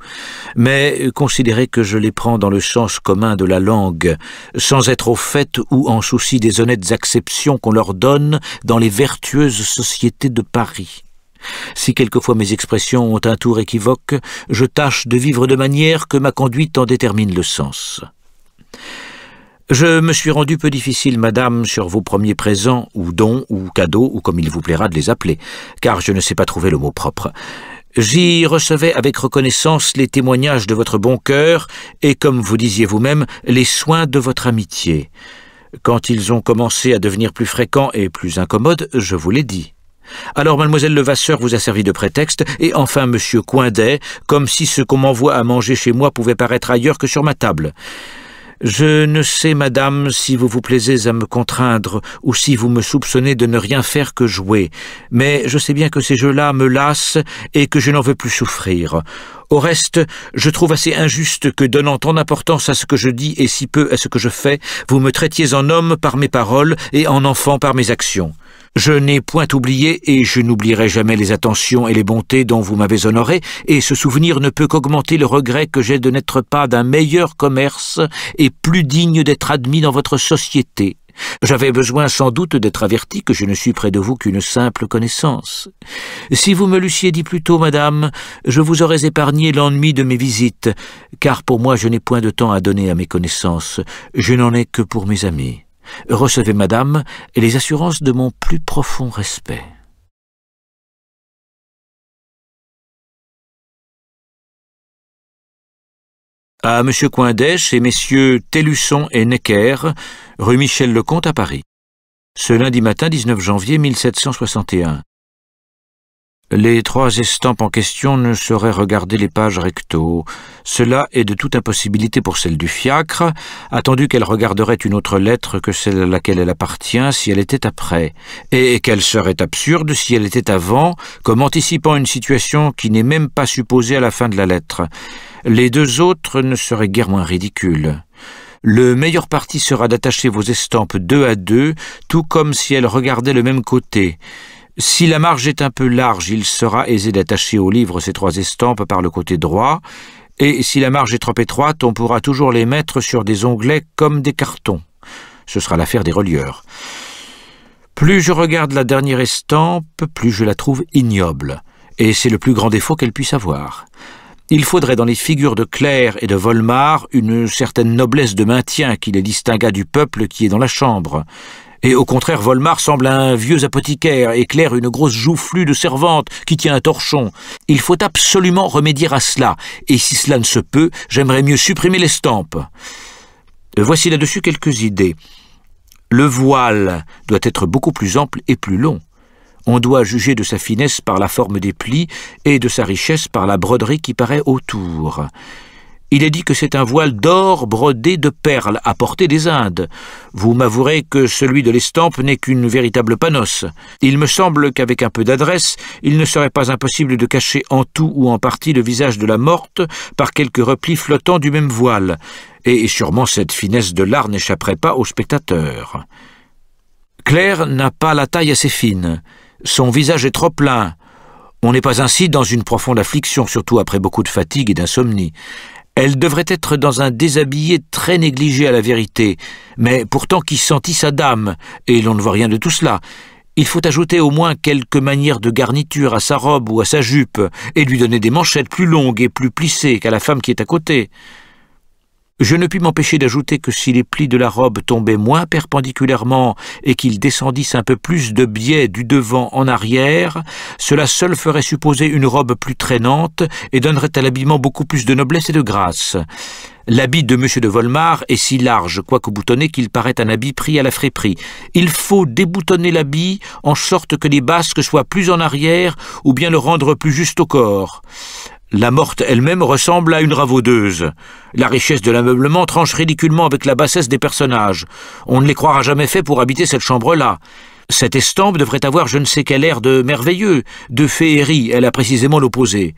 Mais considérez que je les prends dans le sens commun de la langue, sans être au fait ou en souci des honnêtes acceptions qu'on leur donne dans les vertueuses sociétés de Paris. Si quelquefois mes expressions ont un tour équivoque, je tâche de vivre de manière que ma conduite en détermine le sens. Je me suis rendu peu difficile, madame, sur vos premiers présents, ou dons, ou cadeaux, ou comme il vous plaira de les appeler, car je ne sais pas trouver le mot propre. J'y recevais avec reconnaissance les témoignages de votre bon cœur et, comme vous disiez vous-même, les soins de votre amitié. Quand ils ont commencé à devenir plus fréquents et plus incommodes, je vous l'ai dit. Alors mademoiselle Levasseur vous a servi de prétexte, et enfin monsieur Coindet, comme si ce qu'on m'envoie à manger chez moi pouvait paraître ailleurs que sur ma table. Je ne sais, madame, si vous vous plaisez à me contraindre ou si vous me soupçonnez de ne rien faire que jouer, mais je sais bien que ces jeux-là me lassent et que je n'en veux plus souffrir. Au reste, je trouve assez injuste que, donnant tant d'importance à ce que je dis et si peu à ce que je fais, vous me traitiez en homme par mes paroles et en enfant par mes actions. Je n'ai point oublié et je n'oublierai jamais les attentions et les bontés dont vous m'avez honoré, et ce souvenir ne peut qu'augmenter le regret que j'ai de n'être pas d'un meilleur commerce et plus digne d'être admis dans votre société. J'avais besoin sans doute d'être averti que je ne suis près de vous qu'une simple connaissance. Si vous me l'eussiez dit plus tôt, madame, je vous aurais épargné l'ennui de mes visites, car pour moi je n'ai point de temps à donner à mes connaissances, je n'en ai que pour mes amis. Recevez, madame, les assurances de mon plus profond respect. À M. Coindèche et Messieurs Tellusson et Necker, rue michel comte à Paris. Ce lundi matin 19 janvier 1761. Les trois estampes en question ne sauraient regarder les pages recto. Cela est de toute impossibilité pour celle du fiacre, attendu qu'elle regarderait une autre lettre que celle à laquelle elle appartient si elle était après, et qu'elle serait absurde si elle était avant, comme anticipant une situation qui n'est même pas supposée à la fin de la lettre. Les deux autres ne seraient guère moins ridicules. Le meilleur parti sera d'attacher vos estampes deux à deux, tout comme si elles regardaient le même côté. Si la marge est un peu large, il sera aisé d'attacher au livre ces trois estampes par le côté droit, et si la marge est trop étroite, on pourra toujours les mettre sur des onglets comme des cartons. Ce sera l'affaire des relieurs. Plus je regarde la dernière estampe, plus je la trouve ignoble, et c'est le plus grand défaut qu'elle puisse avoir. Il faudrait dans les figures de Claire et de Volmar une certaine noblesse de maintien qui les distingua du peuple qui est dans la chambre, et au contraire, Volmar semble un vieux apothicaire éclaire une grosse joufflue de servante qui tient un torchon. Il faut absolument remédier à cela, et si cela ne se peut, j'aimerais mieux supprimer l'estampe. Euh, voici là-dessus quelques idées. Le voile doit être beaucoup plus ample et plus long. On doit juger de sa finesse par la forme des plis et de sa richesse par la broderie qui paraît autour. Il est dit que c'est un voile d'or brodé de perles à portée des Indes. Vous m'avouerez que celui de l'estampe n'est qu'une véritable panosse. Il me semble qu'avec un peu d'adresse, il ne serait pas impossible de cacher en tout ou en partie le visage de la morte par quelques replis flottants du même voile. Et sûrement cette finesse de l'art n'échapperait pas aux spectateurs. Claire n'a pas la taille assez fine. Son visage est trop plein. On n'est pas ainsi dans une profonde affliction, surtout après beaucoup de fatigue et d'insomnie. Elle devrait être dans un déshabillé très négligé à la vérité, mais pourtant qui sentit sa dame, et l'on ne voit rien de tout cela. Il faut ajouter au moins quelques manières de garniture à sa robe ou à sa jupe, et lui donner des manchettes plus longues et plus plissées qu'à la femme qui est à côté. Je ne puis m'empêcher d'ajouter que si les plis de la robe tombaient moins perpendiculairement et qu'ils descendissent un peu plus de biais du devant en arrière, cela seul ferait supposer une robe plus traînante et donnerait à l'habillement beaucoup plus de noblesse et de grâce. L'habit de M. de Volmar est si large, quoique boutonné, qu'il paraît un habit pris à la friperie. Il faut déboutonner l'habit en sorte que les basques soient plus en arrière ou bien le rendre plus juste au corps. La morte elle-même ressemble à une ravaudeuse. La richesse de l'ameublement tranche ridiculement avec la bassesse des personnages. On ne les croira jamais faits pour habiter cette chambre-là. Cette estampe devrait avoir je ne sais quel air de merveilleux, de féerie, elle a précisément l'opposé.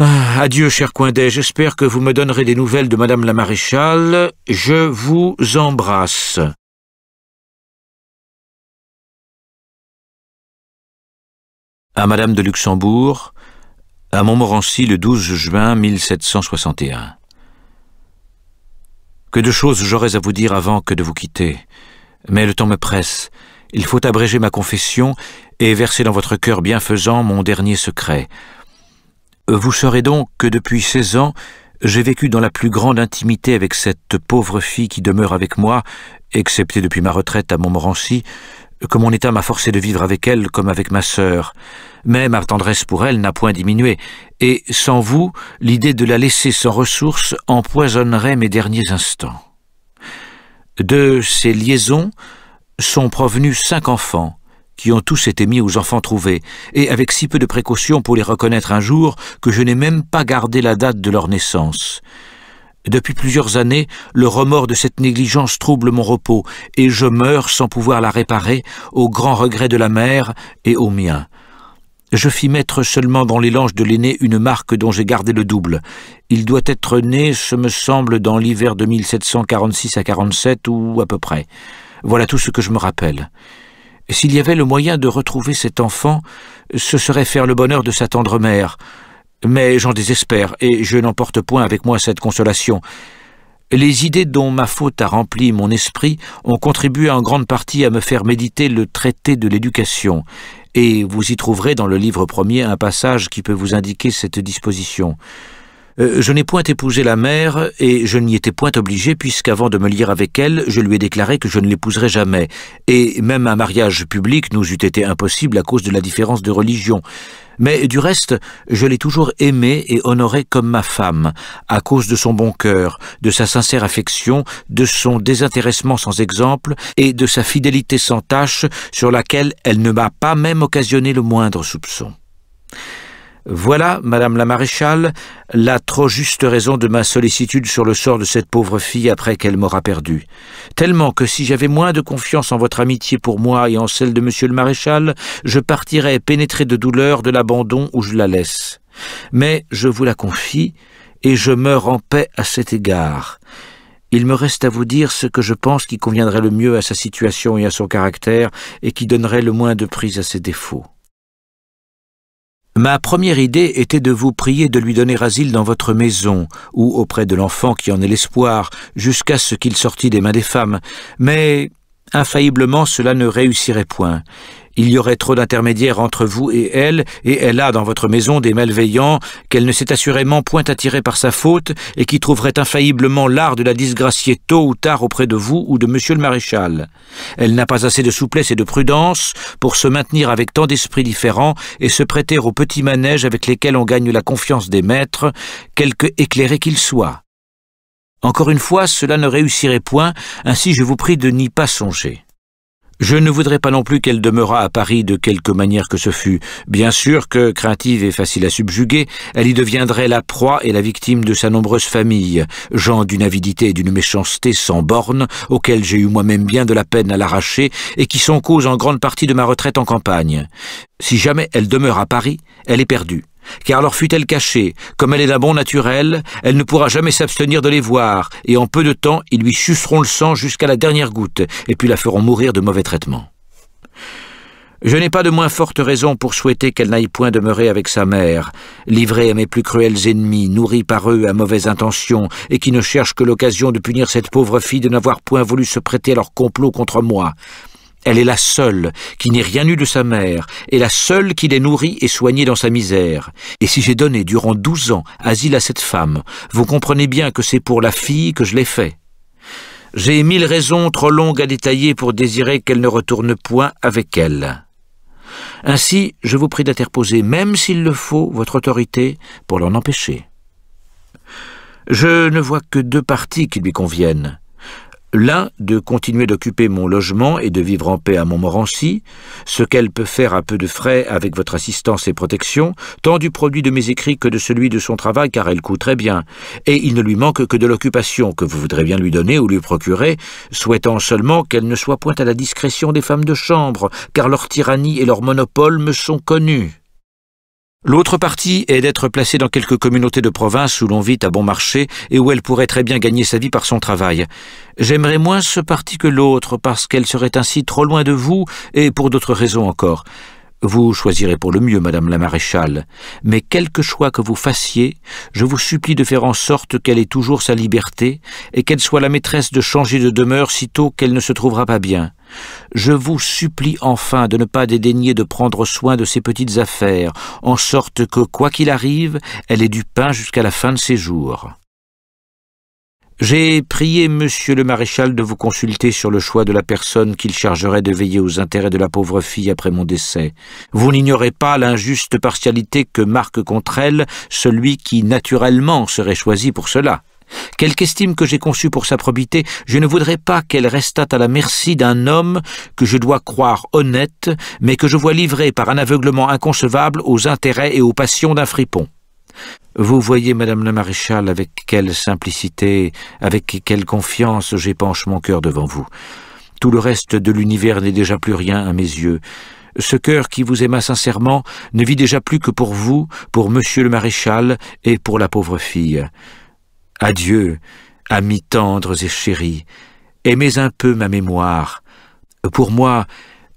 Ah, adieu, cher Coindet, j'espère que vous me donnerez des nouvelles de Madame la Maréchale. Je vous embrasse. À Madame de Luxembourg, à Montmorency le 12 juin 1761. Que de choses j'aurais à vous dire avant que de vous quitter, mais le temps me presse, il faut abréger ma confession et verser dans votre cœur bienfaisant mon dernier secret. Vous saurez donc que depuis seize ans, j'ai vécu dans la plus grande intimité avec cette pauvre fille qui demeure avec moi, excepté depuis ma retraite à Montmorency, que mon état m'a forcé de vivre avec elle comme avec ma sœur. Mais ma tendresse pour elle n'a point diminué, et sans vous, l'idée de la laisser sans ressources empoisonnerait mes derniers instants. De ces liaisons sont provenus cinq enfants, qui ont tous été mis aux enfants trouvés, et avec si peu de précautions pour les reconnaître un jour que je n'ai même pas gardé la date de leur naissance. Depuis plusieurs années, le remords de cette négligence trouble mon repos, et je meurs sans pouvoir la réparer, au grand regret de la mère et au mien. Je fis mettre seulement dans les langes de l'aîné une marque dont j'ai gardé le double. Il doit être né, ce me semble, dans l'hiver de 1746 à 47, ou à peu près. Voilà tout ce que je me rappelle. S'il y avait le moyen de retrouver cet enfant, ce serait faire le bonheur de sa tendre mère, mais j'en désespère, et je n'emporte point avec moi cette consolation. Les idées dont ma faute a rempli mon esprit ont contribué en grande partie à me faire méditer le traité de l'éducation, et vous y trouverez dans le livre premier un passage qui peut vous indiquer cette disposition. Euh, je n'ai point épousé la mère, et je n'y étais point obligé, puisqu'avant de me lire avec elle, je lui ai déclaré que je ne l'épouserais jamais, et même un mariage public nous eût été impossible à cause de la différence de religion. Mais du reste, je l'ai toujours aimée et honorée comme ma femme, à cause de son bon cœur, de sa sincère affection, de son désintéressement sans exemple et de sa fidélité sans tâche sur laquelle elle ne m'a pas même occasionné le moindre soupçon. Voilà, madame la maréchale, la trop juste raison de ma sollicitude sur le sort de cette pauvre fille après qu'elle m'aura perdue. Tellement que si j'avais moins de confiance en votre amitié pour moi et en celle de monsieur le maréchal, je partirais pénétré de douleur de l'abandon où je la laisse. Mais je vous la confie, et je meurs en paix à cet égard. Il me reste à vous dire ce que je pense qui conviendrait le mieux à sa situation et à son caractère, et qui donnerait le moins de prise à ses défauts. Ma première idée était de vous prier de lui donner asile dans votre maison, ou auprès de l'enfant qui en est l'espoir, jusqu'à ce qu'il sortît des mains des femmes, mais infailliblement cela ne réussirait point. Il y aurait trop d'intermédiaires entre vous et elle, et elle a dans votre maison des malveillants qu'elle ne s'est assurément point attirée par sa faute et qui trouveraient infailliblement l'art de la disgracier tôt ou tard auprès de vous ou de monsieur le maréchal. Elle n'a pas assez de souplesse et de prudence pour se maintenir avec tant d'esprits différents et se prêter aux petits manèges avec lesquels on gagne la confiance des maîtres, quelque éclairé qu'ils soient. Encore une fois, cela ne réussirait point, ainsi je vous prie de n'y pas songer. Je ne voudrais pas non plus qu'elle demeurât à Paris de quelque manière que ce fût. Bien sûr que, craintive et facile à subjuguer, elle y deviendrait la proie et la victime de sa nombreuse famille, gens d'une avidité et d'une méchanceté sans bornes, auxquels j'ai eu moi-même bien de la peine à l'arracher, et qui sont cause en grande partie de ma retraite en campagne. Si jamais elle demeure à Paris, elle est perdue car alors fut-elle cachée, comme elle est d'un bon naturel, elle ne pourra jamais s'abstenir de les voir, et en peu de temps ils lui suceront le sang jusqu'à la dernière goutte, et puis la feront mourir de mauvais traitements. Je n'ai pas de moins forte raison pour souhaiter qu'elle n'aille point demeurer avec sa mère, livrée à mes plus cruels ennemis, nourrie par eux à mauvaise intention, et qui ne cherchent que l'occasion de punir cette pauvre fille de n'avoir point voulu se prêter à leur complot contre moi. Elle est la seule qui n'ait rien eu de sa mère, et la seule qui l'ait nourrie et soignée dans sa misère. Et si j'ai donné durant douze ans asile à cette femme, vous comprenez bien que c'est pour la fille que je l'ai fait. J'ai mille raisons trop longues à détailler pour désirer qu'elle ne retourne point avec elle. Ainsi, je vous prie d'interposer, même s'il le faut, votre autorité pour l'en empêcher. Je ne vois que deux parties qui lui conviennent l'un de continuer d'occuper mon logement et de vivre en paix à Montmorency, ce qu'elle peut faire à peu de frais avec votre assistance et protection, tant du produit de mes écrits que de celui de son travail, car elle coûte très bien, et il ne lui manque que de l'occupation que vous voudrez bien lui donner ou lui procurer, souhaitant seulement qu'elle ne soit point à la discrétion des femmes de chambre, car leur tyrannie et leur monopole me sont connus. L'autre partie est d'être placée dans quelques communautés de province où l'on vit à bon marché et où elle pourrait très bien gagner sa vie par son travail. J'aimerais moins ce parti que l'autre parce qu'elle serait ainsi trop loin de vous et pour d'autres raisons encore. Vous choisirez pour le mieux, madame la maréchale, mais quelque choix que vous fassiez, je vous supplie de faire en sorte qu'elle ait toujours sa liberté et qu'elle soit la maîtresse de changer de demeure sitôt qu'elle ne se trouvera pas bien. Je vous supplie enfin de ne pas dédaigner de prendre soin de ces petites affaires, en sorte que, quoi qu'il arrive, elle ait du pain jusqu'à la fin de ses jours. J'ai prié monsieur le maréchal de vous consulter sur le choix de la personne qu'il chargerait de veiller aux intérêts de la pauvre fille après mon décès. Vous n'ignorez pas l'injuste partialité que marque contre elle celui qui naturellement serait choisi pour cela. Quelque estime que j'ai conçue pour sa probité, je ne voudrais pas qu'elle restât à la merci d'un homme que je dois croire honnête, mais que je vois livré par un aveuglement inconcevable aux intérêts et aux passions d'un fripon. Vous voyez, Madame le maréchal, avec quelle simplicité, avec quelle confiance j'épanche mon cœur devant vous. Tout le reste de l'univers n'est déjà plus rien à mes yeux. Ce cœur qui vous aima sincèrement ne vit déjà plus que pour vous, pour Monsieur le Maréchal et pour la pauvre fille. Adieu, amis tendres et chéris, aimez un peu ma mémoire. Pour moi,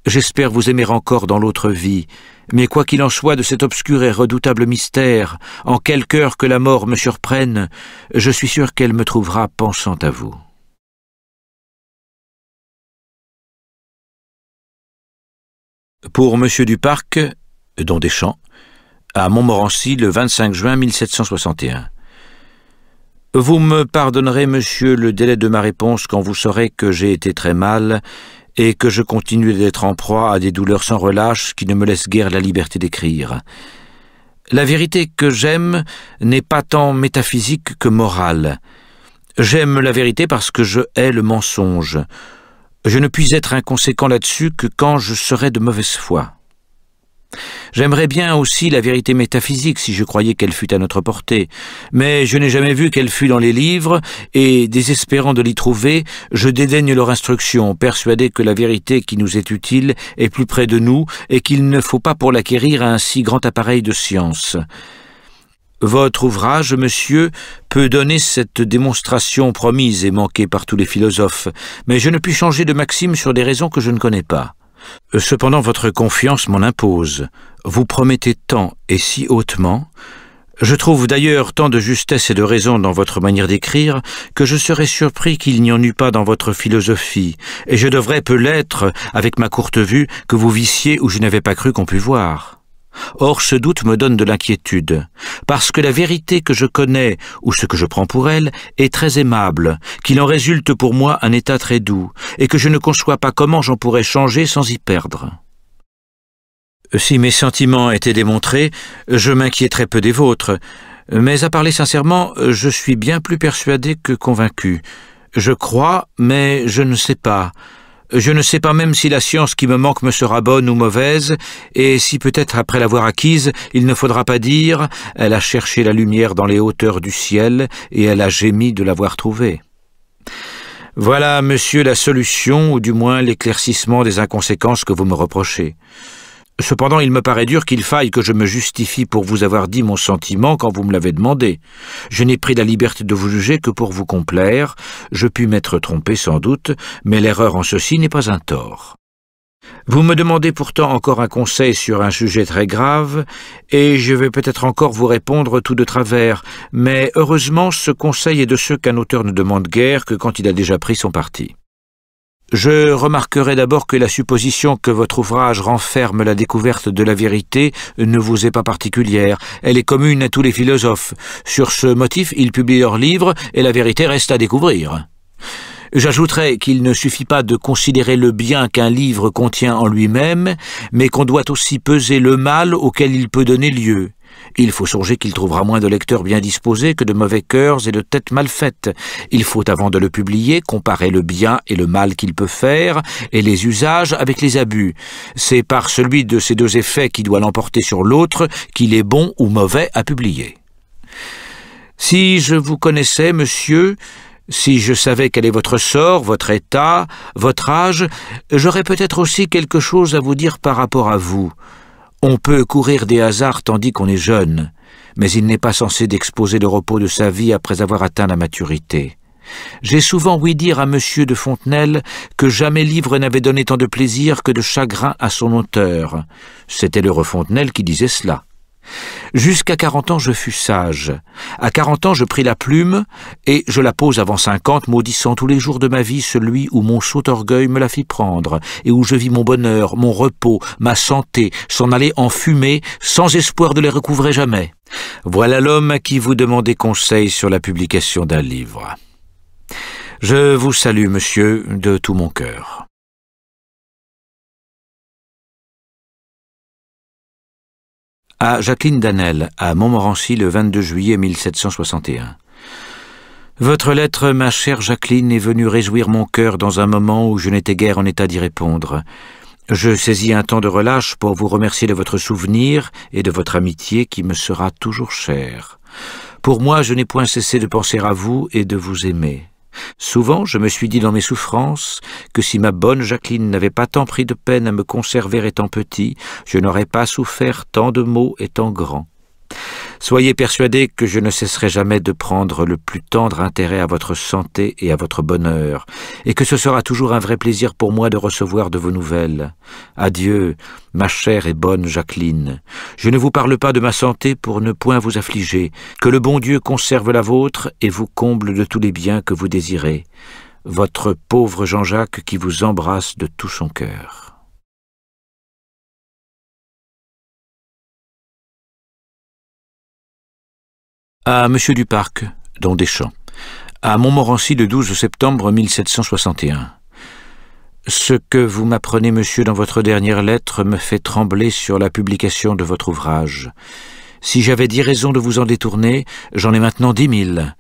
j'espère vous aimer encore dans l'autre vie, mais quoi qu'il en soit de cet obscur et redoutable mystère, en quelque heure que la mort me surprenne, je suis sûr qu'elle me trouvera pensant à vous. Pour M. Duparc, dont Deschamps, à Montmorency le 25 juin 1761. Vous me pardonnerez, monsieur, le délai de ma réponse quand vous saurez que j'ai été très mal et que je continue d'être en proie à des douleurs sans relâche qui ne me laissent guère la liberté d'écrire. La vérité que j'aime n'est pas tant métaphysique que morale. J'aime la vérité parce que je hais le mensonge. Je ne puis être inconséquent là-dessus que quand je serai de mauvaise foi. J'aimerais bien aussi la vérité métaphysique si je croyais qu'elle fût à notre portée, mais je n'ai jamais vu qu'elle fût dans les livres, et, désespérant de l'y trouver, je dédaigne leur instruction, persuadé que la vérité qui nous est utile est plus près de nous, et qu'il ne faut pas pour l'acquérir un si grand appareil de science. Votre ouvrage, monsieur, peut donner cette démonstration promise et manquée par tous les philosophes, mais je ne puis changer de maxime sur des raisons que je ne connais pas. Cependant votre confiance m'en impose. Vous promettez tant et si hautement. Je trouve d'ailleurs tant de justesse et de raison dans votre manière d'écrire que je serais surpris qu'il n'y en eût pas dans votre philosophie, et je devrais peut l'être, avec ma courte vue, que vous vissiez où je n'avais pas cru qu'on pût voir. Or ce doute me donne de l'inquiétude, parce que la vérité que je connais, ou ce que je prends pour elle, est très aimable, qu'il en résulte pour moi un état très doux, et que je ne conçois pas comment j'en pourrais changer sans y perdre. Si mes sentiments étaient démontrés, je m'inquiéterais peu des vôtres, mais à parler sincèrement, je suis bien plus persuadé que convaincu. Je crois, mais je ne sais pas. Je ne sais pas même si la science qui me manque me sera bonne ou mauvaise, et si peut-être après l'avoir acquise, il ne faudra pas dire ⁇ Elle a cherché la lumière dans les hauteurs du ciel, et elle a gémi de l'avoir trouvée ⁇ Voilà, monsieur, la solution, ou du moins l'éclaircissement des inconséquences que vous me reprochez. Cependant, il me paraît dur qu'il faille que je me justifie pour vous avoir dit mon sentiment quand vous me l'avez demandé. Je n'ai pris la liberté de vous juger que pour vous complaire. Je puis m'être trompé sans doute, mais l'erreur en ceci n'est pas un tort. Vous me demandez pourtant encore un conseil sur un sujet très grave, et je vais peut-être encore vous répondre tout de travers, mais heureusement ce conseil est de ceux qu'un auteur ne demande guère que quand il a déjà pris son parti. Je remarquerai d'abord que la supposition que votre ouvrage renferme la découverte de la vérité ne vous est pas particulière. Elle est commune à tous les philosophes. Sur ce motif, ils publient leurs livres et la vérité reste à découvrir. J'ajouterai qu'il ne suffit pas de considérer le bien qu'un livre contient en lui-même, mais qu'on doit aussi peser le mal auquel il peut donner lieu. Il faut songer qu'il trouvera moins de lecteurs bien disposés que de mauvais cœurs et de têtes mal faites. Il faut, avant de le publier, comparer le bien et le mal qu'il peut faire, et les usages avec les abus. C'est par celui de ces deux effets qui doit l'emporter sur l'autre qu'il est bon ou mauvais à publier. Si je vous connaissais, monsieur, si je savais quel est votre sort, votre état, votre âge, j'aurais peut-être aussi quelque chose à vous dire par rapport à vous. On peut courir des hasards tandis qu'on est jeune, mais il n'est pas censé d'exposer le repos de sa vie après avoir atteint la maturité. J'ai souvent ouï dire à Monsieur de Fontenelle que jamais livre n'avait donné tant de plaisir que de chagrin à son auteur. C'était le Fontenelle qui disait cela. Jusqu'à quarante ans je fus sage. À quarante ans je pris la plume, et je la pose avant cinquante, maudissant tous les jours de ma vie celui où mon sot orgueil me la fit prendre, et où je vis mon bonheur, mon repos, ma santé, s'en aller en fumée, sans espoir de les recouvrer jamais. Voilà l'homme à qui vous demandez conseil sur la publication d'un livre. Je vous salue, monsieur, de tout mon cœur. à Jacqueline Danel, à Montmorency, le 22 juillet 1761. Votre lettre, ma chère Jacqueline, est venue réjouir mon cœur dans un moment où je n'étais guère en état d'y répondre. Je saisis un temps de relâche pour vous remercier de votre souvenir et de votre amitié qui me sera toujours chère. Pour moi, je n'ai point cessé de penser à vous et de vous aimer. Souvent, je me suis dit dans mes souffrances que si ma bonne Jacqueline n'avait pas tant pris de peine à me conserver étant petit, je n'aurais pas souffert tant de maux étant grand. Soyez persuadés que je ne cesserai jamais de prendre le plus tendre intérêt à votre santé et à votre bonheur, et que ce sera toujours un vrai plaisir pour moi de recevoir de vos nouvelles. Adieu, ma chère et bonne Jacqueline. Je ne vous parle pas de ma santé pour ne point vous affliger. Que le bon Dieu conserve la vôtre et vous comble de tous les biens que vous désirez. Votre pauvre Jean-Jacques qui vous embrasse de tout son cœur. à M. Duparc, dans Deschamps, à Montmorency le 12 septembre 1761. Ce que vous m'apprenez, monsieur, dans votre dernière lettre me fait trembler sur la publication de votre ouvrage. Si j'avais dix raisons de vous en détourner, j'en ai maintenant dix mille.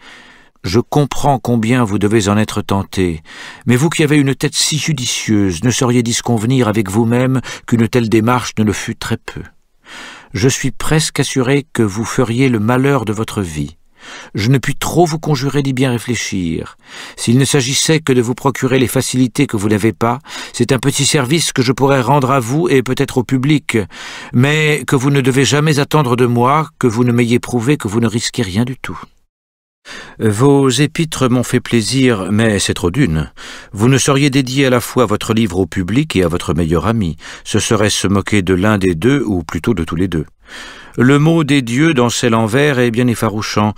Je comprends combien vous devez en être tenté, mais vous qui avez une tête si judicieuse, ne sauriez disconvenir avec vous-même qu'une telle démarche ne le fût très peu je suis presque assuré que vous feriez le malheur de votre vie. Je ne puis trop vous conjurer d'y bien réfléchir. S'il ne s'agissait que de vous procurer les facilités que vous n'avez pas, c'est un petit service que je pourrais rendre à vous et peut-être au public, mais que vous ne devez jamais attendre de moi, que vous ne m'ayez prouvé que vous ne risquez rien du tout. Vos épîtres m'ont fait plaisir, mais c'est trop d'une. Vous ne sauriez dédier à la fois votre livre au public et à votre meilleur ami. Ce serait se moquer de l'un des deux, ou plutôt de tous les deux. Le mot des dieux dans cet envers est bien effarouchant.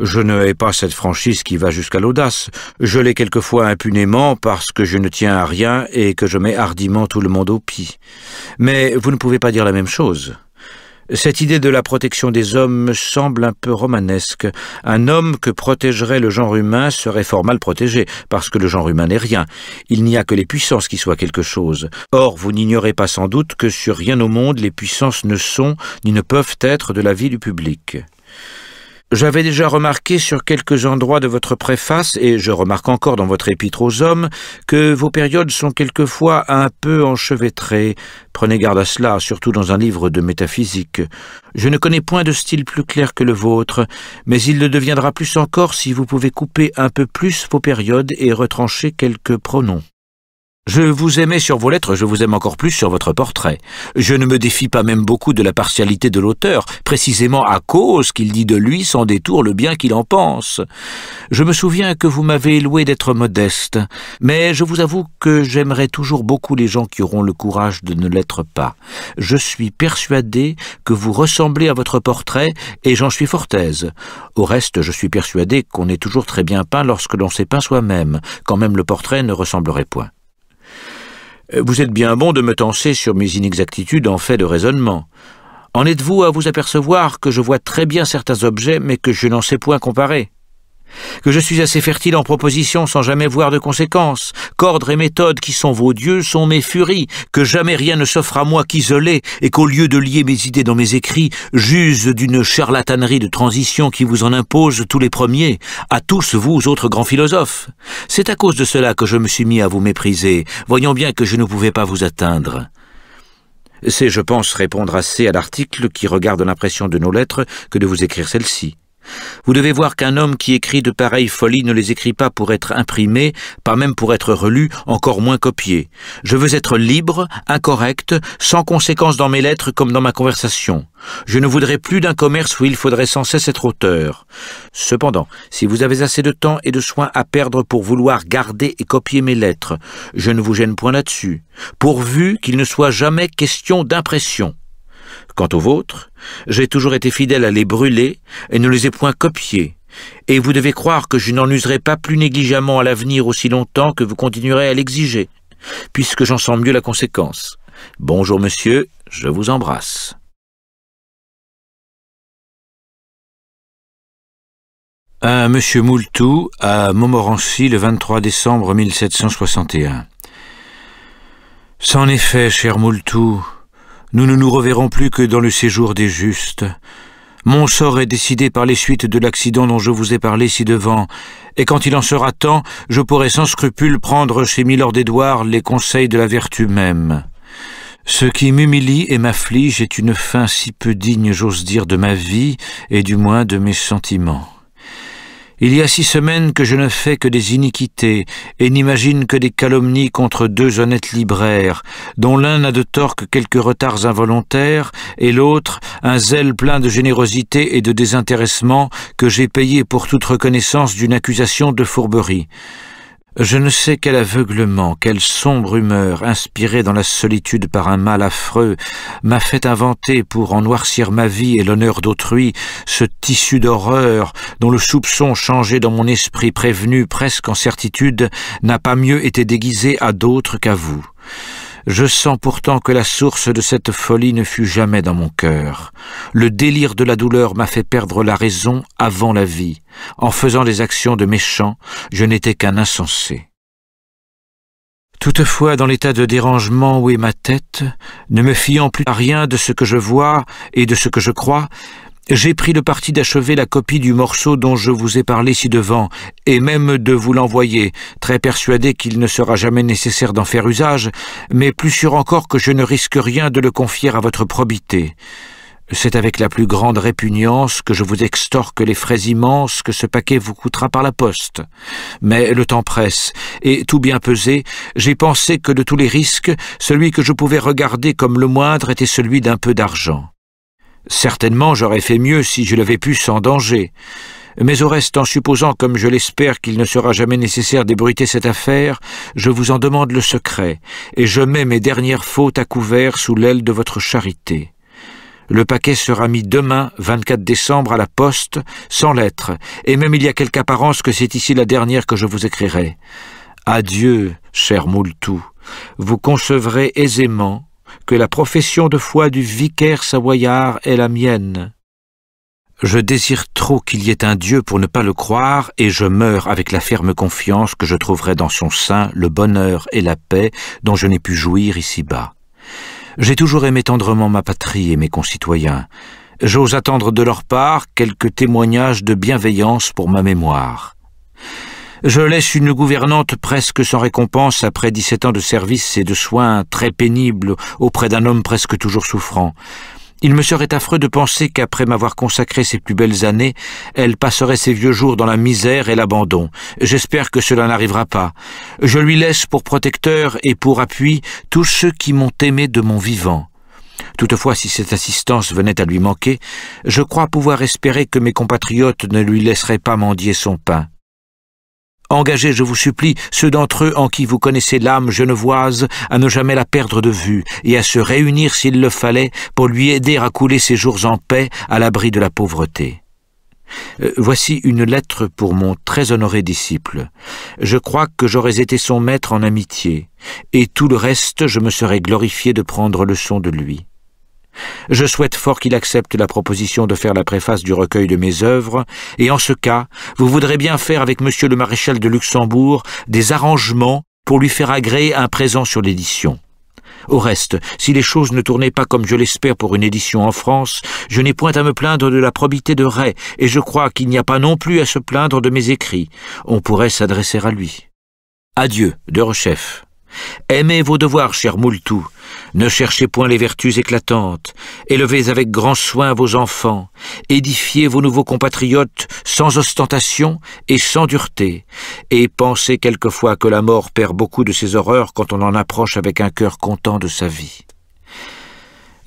Je ne hais pas cette franchise qui va jusqu'à l'audace. Je l'ai quelquefois impunément parce que je ne tiens à rien et que je mets hardiment tout le monde au pied. Mais vous ne pouvez pas dire la même chose. Cette idée de la protection des hommes me semble un peu romanesque. Un homme que protégerait le genre humain serait fort mal protégé, parce que le genre humain n'est rien. Il n'y a que les puissances qui soient quelque chose. Or, vous n'ignorez pas sans doute que sur rien au monde les puissances ne sont ni ne peuvent être de la vie du public. J'avais déjà remarqué sur quelques endroits de votre préface, et je remarque encore dans votre épître aux hommes, que vos périodes sont quelquefois un peu enchevêtrées. Prenez garde à cela, surtout dans un livre de métaphysique. Je ne connais point de style plus clair que le vôtre, mais il le deviendra plus encore si vous pouvez couper un peu plus vos périodes et retrancher quelques pronoms. Je vous aimais sur vos lettres, je vous aime encore plus sur votre portrait. Je ne me défie pas même beaucoup de la partialité de l'auteur, précisément à cause qu'il dit de lui sans détour le bien qu'il en pense. Je me souviens que vous m'avez loué d'être modeste, mais je vous avoue que j'aimerais toujours beaucoup les gens qui auront le courage de ne l'être pas. Je suis persuadé que vous ressemblez à votre portrait, et j'en suis fort aise. Au reste, je suis persuadé qu'on est toujours très bien peint lorsque l'on s'est peint soi-même, quand même le portrait ne ressemblerait point. Euh, vous êtes bien bon de me tancer sur mes inexactitudes en fait de raisonnement. En êtes-vous à vous apercevoir que je vois très bien certains objets, mais que je n'en sais point comparer que je suis assez fertile en propositions sans jamais voir de conséquences, qu'ordre et méthodes qui sont vos dieux sont mes furies, que jamais rien ne s'offre à moi qu'isolé, et qu'au lieu de lier mes idées dans mes écrits, j'use d'une charlatanerie de transition qui vous en impose tous les premiers, à tous vous autres grands philosophes. C'est à cause de cela que je me suis mis à vous mépriser, Voyons bien que je ne pouvais pas vous atteindre. C'est, je pense, répondre assez à l'article qui regarde l'impression de nos lettres que de vous écrire celle-ci. Vous devez voir qu'un homme qui écrit de pareilles folies ne les écrit pas pour être imprimé, pas même pour être relu, encore moins copié. Je veux être libre, incorrect, sans conséquence dans mes lettres comme dans ma conversation. Je ne voudrais plus d'un commerce où il faudrait sans cesse être auteur. Cependant, si vous avez assez de temps et de soins à perdre pour vouloir garder et copier mes lettres, je ne vous gêne point là-dessus, pourvu qu'il ne soit jamais question d'impression. Quant aux vôtres, j'ai toujours été fidèle à les brûler et ne les ai point copiés, et vous devez croire que je n'en userai pas plus négligemment à l'avenir aussi longtemps que vous continuerez à l'exiger, puisque j'en sens mieux la conséquence. Bonjour monsieur, je vous embrasse. Un monsieur Moultou, à Montmorency, le 23 décembre 1761. C'en est fait, cher Moultou, nous ne nous reverrons plus que dans le séjour des justes. Mon sort est décidé par les suites de l'accident dont je vous ai parlé ci-devant, et quand il en sera temps, je pourrai sans scrupule prendre chez Milord Édouard les conseils de la vertu même. Ce qui m'humilie et m'afflige est une fin si peu digne, j'ose dire, de ma vie, et du moins de mes sentiments. Il y a six semaines que je ne fais que des iniquités et n'imagine que des calomnies contre deux honnêtes libraires, dont l'un n'a de tort que quelques retards involontaires et l'autre un zèle plein de générosité et de désintéressement que j'ai payé pour toute reconnaissance d'une accusation de fourberie. Je ne sais quel aveuglement, quelle sombre humeur, inspirée dans la solitude par un mal affreux, m'a fait inventer, pour en noircir ma vie et l'honneur d'autrui, ce tissu d'horreur dont le soupçon changé dans mon esprit prévenu presque en certitude n'a pas mieux été déguisé à d'autres qu'à vous. Je sens pourtant que la source de cette folie ne fut jamais dans mon cœur. Le délire de la douleur m'a fait perdre la raison avant la vie. En faisant des actions de méchants, je n'étais qu'un insensé. Toutefois, dans l'état de dérangement où est ma tête, ne me fiant plus à rien de ce que je vois et de ce que je crois, j'ai pris le parti d'achever la copie du morceau dont je vous ai parlé ci-devant, et même de vous l'envoyer, très persuadé qu'il ne sera jamais nécessaire d'en faire usage, mais plus sûr encore que je ne risque rien de le confier à votre probité. C'est avec la plus grande répugnance que je vous extorque les frais immenses que ce paquet vous coûtera par la poste. Mais le temps presse, et tout bien pesé, j'ai pensé que de tous les risques, celui que je pouvais regarder comme le moindre était celui d'un peu d'argent. Certainement j'aurais fait mieux si je l'avais pu sans danger. Mais au reste, en supposant, comme je l'espère, qu'il ne sera jamais nécessaire d'ébruiter cette affaire, je vous en demande le secret, et je mets mes dernières fautes à couvert sous l'aile de votre charité. Le paquet sera mis demain, 24 décembre, à la poste, sans lettre, et même il y a quelque apparence que c'est ici la dernière que je vous écrirai. Adieu, cher Moultou. Vous concevrez aisément que la profession de foi du vicaire savoyard est la mienne. Je désire trop qu'il y ait un Dieu pour ne pas le croire, et je meurs avec la ferme confiance que je trouverai dans son sein le bonheur et la paix dont je n'ai pu jouir ici-bas. J'ai toujours aimé tendrement ma patrie et mes concitoyens. J'ose attendre de leur part quelques témoignages de bienveillance pour ma mémoire. Je laisse une gouvernante presque sans récompense après dix-sept ans de service et de soins très pénibles auprès d'un homme presque toujours souffrant. Il me serait affreux de penser qu'après m'avoir consacré ses plus belles années, elle passerait ses vieux jours dans la misère et l'abandon. J'espère que cela n'arrivera pas. Je lui laisse pour protecteur et pour appui tous ceux qui m'ont aimé de mon vivant. Toutefois, si cette assistance venait à lui manquer, je crois pouvoir espérer que mes compatriotes ne lui laisseraient pas mendier son pain. Engagez, je vous supplie, ceux d'entre eux en qui vous connaissez l'âme genevoise à ne jamais la perdre de vue et à se réunir s'il le fallait pour lui aider à couler ses jours en paix à l'abri de la pauvreté. Euh, voici une lettre pour mon très honoré disciple. Je crois que j'aurais été son maître en amitié, et tout le reste je me serais glorifié de prendre leçon de lui. Je souhaite fort qu'il accepte la proposition de faire la préface du recueil de mes œuvres, et en ce cas, vous voudrez bien faire avec Monsieur le Maréchal de Luxembourg des arrangements pour lui faire agréer un présent sur l'édition. Au reste, si les choses ne tournaient pas comme je l'espère pour une édition en France, je n'ai point à me plaindre de la probité de Ray, et je crois qu'il n'y a pas non plus à se plaindre de mes écrits. On pourrait s'adresser à lui. Adieu, de Rechef. Aimez vos devoirs, cher Moultou, ne cherchez point les vertus éclatantes, élevez avec grand soin vos enfants, édifiez vos nouveaux compatriotes sans ostentation et sans dureté, et pensez quelquefois que la mort perd beaucoup de ses horreurs quand on en approche avec un cœur content de sa vie.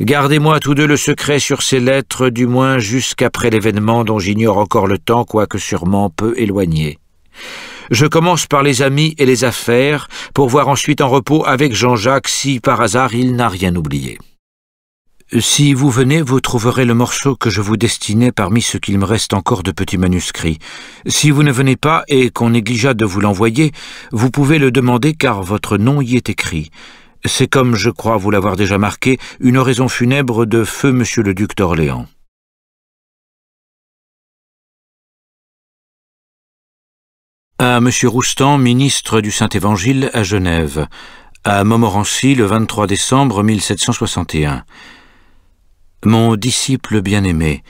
Gardez-moi tous deux le secret sur ces lettres, du moins jusqu'après l'événement dont j'ignore encore le temps, quoique sûrement peu éloigné. Je commence par les amis et les affaires, pour voir ensuite en repos avec Jean-Jacques si par hasard il n'a rien oublié. Si vous venez, vous trouverez le morceau que je vous destinais parmi ce qu'il me reste encore de petits manuscrits. Si vous ne venez pas et qu'on négligea de vous l'envoyer, vous pouvez le demander car votre nom y est écrit. C'est comme je crois vous l'avoir déjà marqué, une oraison funèbre de feu monsieur le duc d'Orléans. À M. Roustan, ministre du Saint-Évangile à Genève, à Montmorency le 23 décembre 1761. Mon disciple bien-aimé,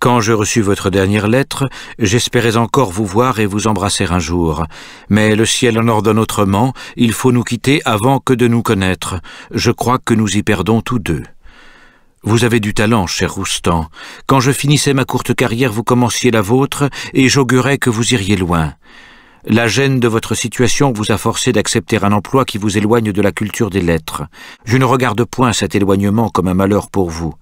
quand je reçus votre dernière lettre, j'espérais encore vous voir et vous embrasser un jour. Mais le ciel en ordonne autrement, il faut nous quitter avant que de nous connaître. Je crois que nous y perdons tous deux. Vous avez du talent, cher Roustan. Quand je finissais ma courte carrière, vous commenciez la vôtre, et j'augurais que vous iriez loin. La gêne de votre situation vous a forcé d'accepter un emploi qui vous éloigne de la culture des lettres. Je ne regarde point cet éloignement comme un malheur pour vous.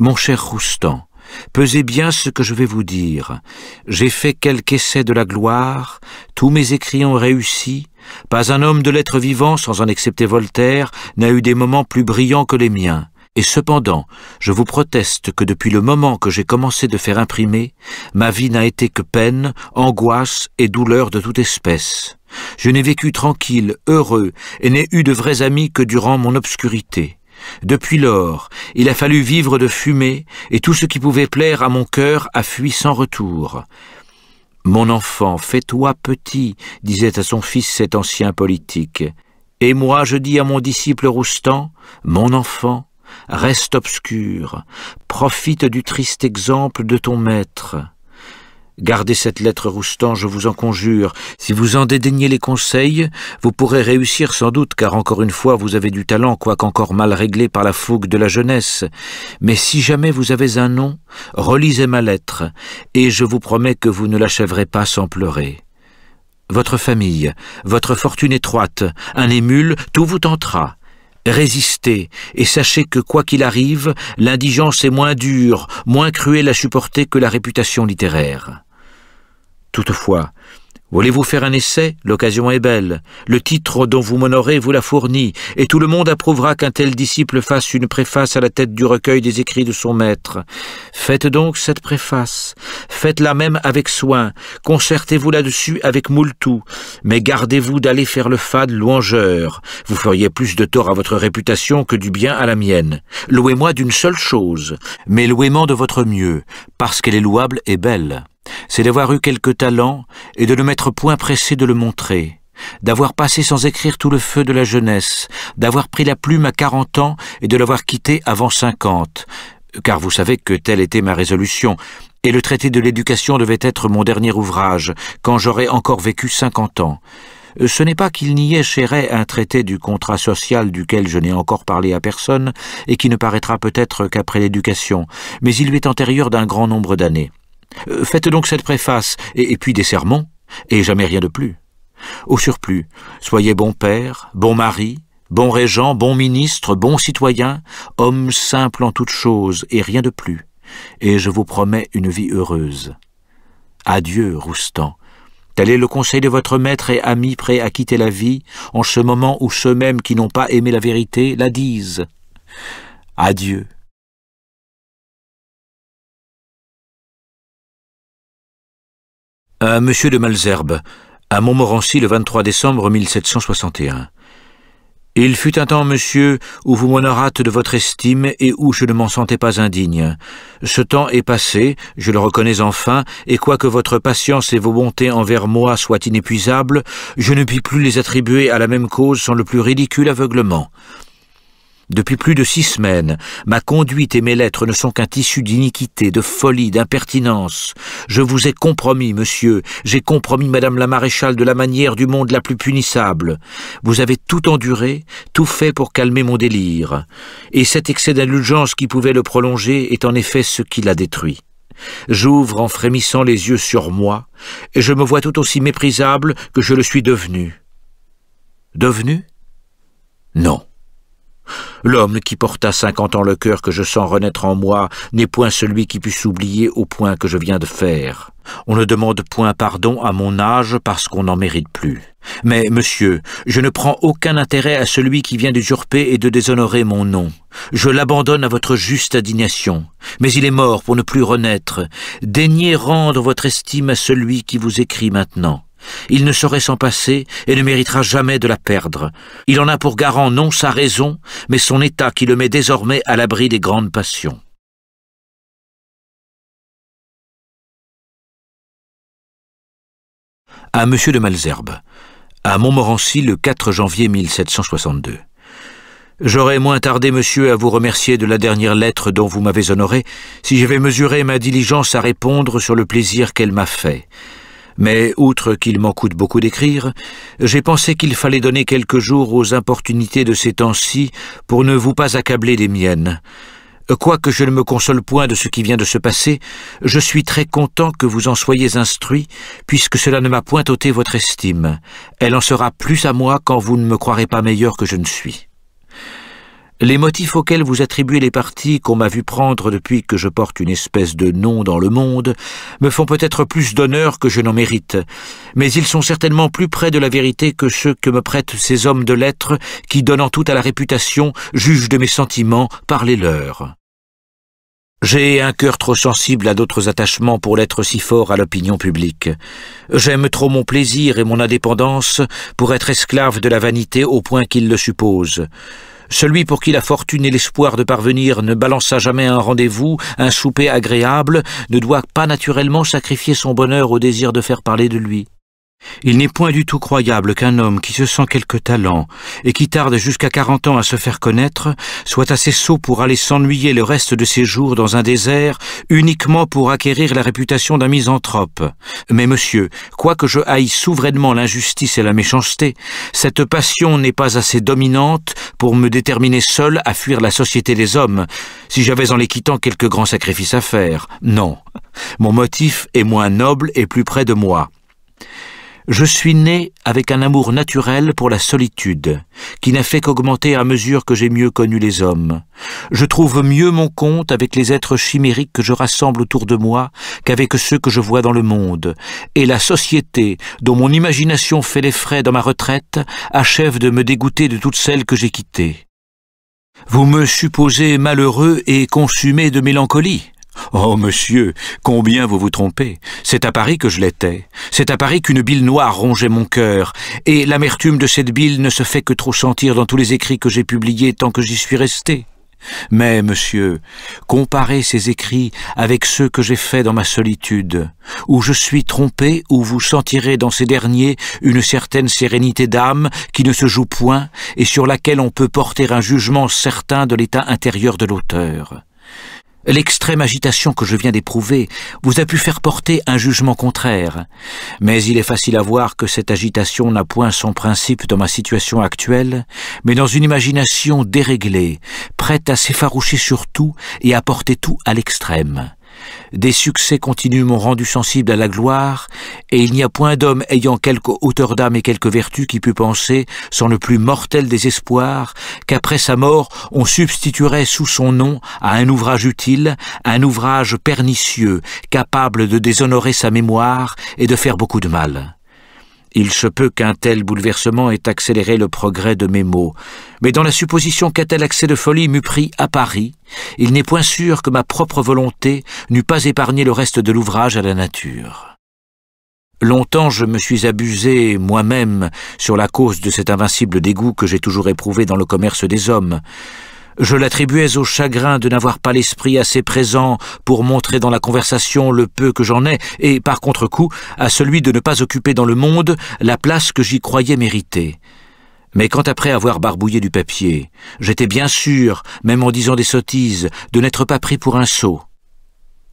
Mon cher Roustan, pesez bien ce que je vais vous dire. J'ai fait quelque essai de la gloire, tous mes écrits ont réussi, pas un homme de lettres vivant, sans en excepter Voltaire, n'a eu des moments plus brillants que les miens. Et cependant, je vous proteste que depuis le moment que j'ai commencé de faire imprimer, ma vie n'a été que peine, angoisse et douleur de toute espèce. Je n'ai vécu tranquille, heureux, et n'ai eu de vrais amis que durant mon obscurité. Depuis lors, il a fallu vivre de fumée, et tout ce qui pouvait plaire à mon cœur a fui sans retour. Mon enfant, fais-toi petit, disait à son fils cet ancien politique. Et moi, je dis à mon disciple Roustan, mon enfant, reste obscur, profite du triste exemple de ton maître. Gardez cette lettre, Roustan, je vous en conjure. Si vous en dédaignez les conseils, vous pourrez réussir sans doute, car encore une fois, vous avez du talent, quoique encore mal réglé par la fougue de la jeunesse. Mais si jamais vous avez un nom, relisez ma lettre, et je vous promets que vous ne l'achèverez pas sans pleurer. Votre famille, votre fortune étroite, un émule, tout vous tentera. Résistez et sachez que quoi qu'il arrive, l'indigence est moins dure, moins cruelle à supporter que la réputation littéraire. Toutefois, Voulez-vous faire un essai L'occasion est belle. Le titre dont vous m'honorez vous la fournit, et tout le monde approuvera qu'un tel disciple fasse une préface à la tête du recueil des écrits de son maître. Faites donc cette préface. Faites-la même avec soin. Concertez-vous là-dessus avec Moultou. Mais gardez-vous d'aller faire le fade louangeur. Vous feriez plus de tort à votre réputation que du bien à la mienne. Louez-moi d'une seule chose, mais louez-moi de votre mieux, parce qu'elle est louable et belle c'est d'avoir eu quelques talents et de ne m'être point pressé de le montrer, d'avoir passé sans écrire tout le feu de la jeunesse, d'avoir pris la plume à quarante ans et de l'avoir quittée avant cinquante, car vous savez que telle était ma résolution, et le traité de l'éducation devait être mon dernier ouvrage, quand j'aurais encore vécu cinquante ans. Ce n'est pas qu'il n'y ait chez un traité du contrat social duquel je n'ai encore parlé à personne, et qui ne paraîtra peut-être qu'après l'éducation, mais il lui est antérieur d'un grand nombre d'années. Euh, faites donc cette préface, et, puis des sermons, et jamais rien de plus. Au surplus, soyez bon père, bon mari, bon régent, bon ministre, bon citoyen, homme simple en toutes choses, et rien de plus, et je vous promets une vie heureuse. Adieu, Roustan. Tel est le conseil de votre maître et ami prêt à quitter la vie, en ce moment où ceux mêmes qui n'ont pas aimé la vérité la disent. Adieu. Monsieur de Malzerbe, à Montmorency le 23 décembre 1761. Il fut un temps, monsieur, où vous m'honorâtes de votre estime et où je ne m'en sentais pas indigne. Ce temps est passé, je le reconnais enfin, et quoique votre patience et vos bontés envers moi soient inépuisables, je ne puis plus les attribuer à la même cause sans le plus ridicule aveuglement. Depuis plus de six semaines, ma conduite et mes lettres ne sont qu'un tissu d'iniquité, de folie, d'impertinence. Je vous ai compromis, monsieur, j'ai compromis madame la maréchale de la manière du monde la plus punissable. Vous avez tout enduré, tout fait pour calmer mon délire. Et cet excès d'indulgence qui pouvait le prolonger est en effet ce qui l'a détruit. J'ouvre en frémissant les yeux sur moi, et je me vois tout aussi méprisable que je le suis devenu. Devenu Non. L'homme qui porta cinquante ans le cœur que je sens renaître en moi n'est point celui qui puisse oublier au point que je viens de faire. On ne demande point pardon à mon âge parce qu'on n'en mérite plus. Mais, monsieur, je ne prends aucun intérêt à celui qui vient d'usurper et de déshonorer mon nom. Je l'abandonne à votre juste indignation. Mais il est mort pour ne plus renaître. Daignez rendre votre estime à celui qui vous écrit maintenant. Il ne saurait s'en passer et ne méritera jamais de la perdre. Il en a pour garant non sa raison, mais son état qui le met désormais à l'abri des grandes passions. À M. de Malzerbe, à Montmorency le 4 janvier 1762. J'aurais moins tardé, monsieur, à vous remercier de la dernière lettre dont vous m'avez honoré, si j'avais mesuré ma diligence à répondre sur le plaisir qu'elle m'a fait. Mais, outre qu'il m'en coûte beaucoup d'écrire, j'ai pensé qu'il fallait donner quelques jours aux importunités de ces temps-ci pour ne vous pas accabler des miennes. Quoique je ne me console point de ce qui vient de se passer, je suis très content que vous en soyez instruit, puisque cela ne m'a point ôté votre estime. Elle en sera plus à moi quand vous ne me croirez pas meilleur que je ne suis. Les motifs auxquels vous attribuez les partis qu'on m'a vu prendre depuis que je porte une espèce de nom dans le monde me font peut-être plus d'honneur que je n'en mérite, mais ils sont certainement plus près de la vérité que ceux que me prêtent ces hommes de lettres qui, donnant tout à la réputation, jugent de mes sentiments par les leurs. J'ai un cœur trop sensible à d'autres attachements pour l'être si fort à l'opinion publique. J'aime trop mon plaisir et mon indépendance pour être esclave de la vanité au point qu'ils le suppose. Celui pour qui la fortune et l'espoir de parvenir ne balança jamais un rendez-vous, un souper agréable, ne doit pas naturellement sacrifier son bonheur au désir de faire parler de lui. Il n'est point du tout croyable qu'un homme qui se sent quelque talent et qui tarde jusqu'à quarante ans à se faire connaître soit assez sot pour aller s'ennuyer le reste de ses jours dans un désert uniquement pour acquérir la réputation d'un misanthrope. Mais monsieur, quoique je haïs souverainement l'injustice et la méchanceté, cette passion n'est pas assez dominante pour me déterminer seul à fuir la société des hommes, si j'avais en les quittant quelques grands sacrifices à faire. Non. Mon motif est moins noble et plus près de moi. Je suis né avec un amour naturel pour la solitude, qui n'a fait qu'augmenter à mesure que j'ai mieux connu les hommes. Je trouve mieux mon compte avec les êtres chimériques que je rassemble autour de moi qu'avec ceux que je vois dans le monde, et la société, dont mon imagination fait les frais dans ma retraite, achève de me dégoûter de toutes celles que j'ai quittées. Vous me supposez malheureux et consumé de mélancolie. Oh, monsieur, combien vous vous trompez. C'est à Paris que je l'étais. C'est à Paris qu'une bile noire rongeait mon cœur. Et l'amertume de cette bile ne se fait que trop sentir dans tous les écrits que j'ai publiés tant que j'y suis resté. Mais, monsieur, comparez ces écrits avec ceux que j'ai faits dans ma solitude, où je suis trompé, où vous sentirez dans ces derniers une certaine sérénité d'âme qui ne se joue point et sur laquelle on peut porter un jugement certain de l'état intérieur de l'auteur. L'extrême agitation que je viens d'éprouver vous a pu faire porter un jugement contraire, mais il est facile à voir que cette agitation n'a point son principe dans ma situation actuelle, mais dans une imagination déréglée, prête à s'effaroucher sur tout et à porter tout à l'extrême. Des succès continus m'ont rendu sensible à la gloire, et il n'y a point d'homme ayant quelque hauteur d'âme et quelque vertu qui pût penser, sans le plus mortel désespoir, qu'après sa mort on substituerait sous son nom à un ouvrage utile, un ouvrage pernicieux, capable de déshonorer sa mémoire et de faire beaucoup de mal. Il se peut qu'un tel bouleversement ait accéléré le progrès de mes mots, mais dans la supposition qu'un tel accès de folie m'eût pris à Paris, il n'est point sûr que ma propre volonté n'eût pas épargné le reste de l'ouvrage à la nature. Longtemps je me suis abusé moi-même sur la cause de cet invincible dégoût que j'ai toujours éprouvé dans le commerce des hommes. Je l'attribuais au chagrin de n'avoir pas l'esprit assez présent pour montrer dans la conversation le peu que j'en ai, et par contre-coup à celui de ne pas occuper dans le monde la place que j'y croyais mériter. Mais quand après avoir barbouillé du papier, j'étais bien sûr, même en disant des sottises, de n'être pas pris pour un sot,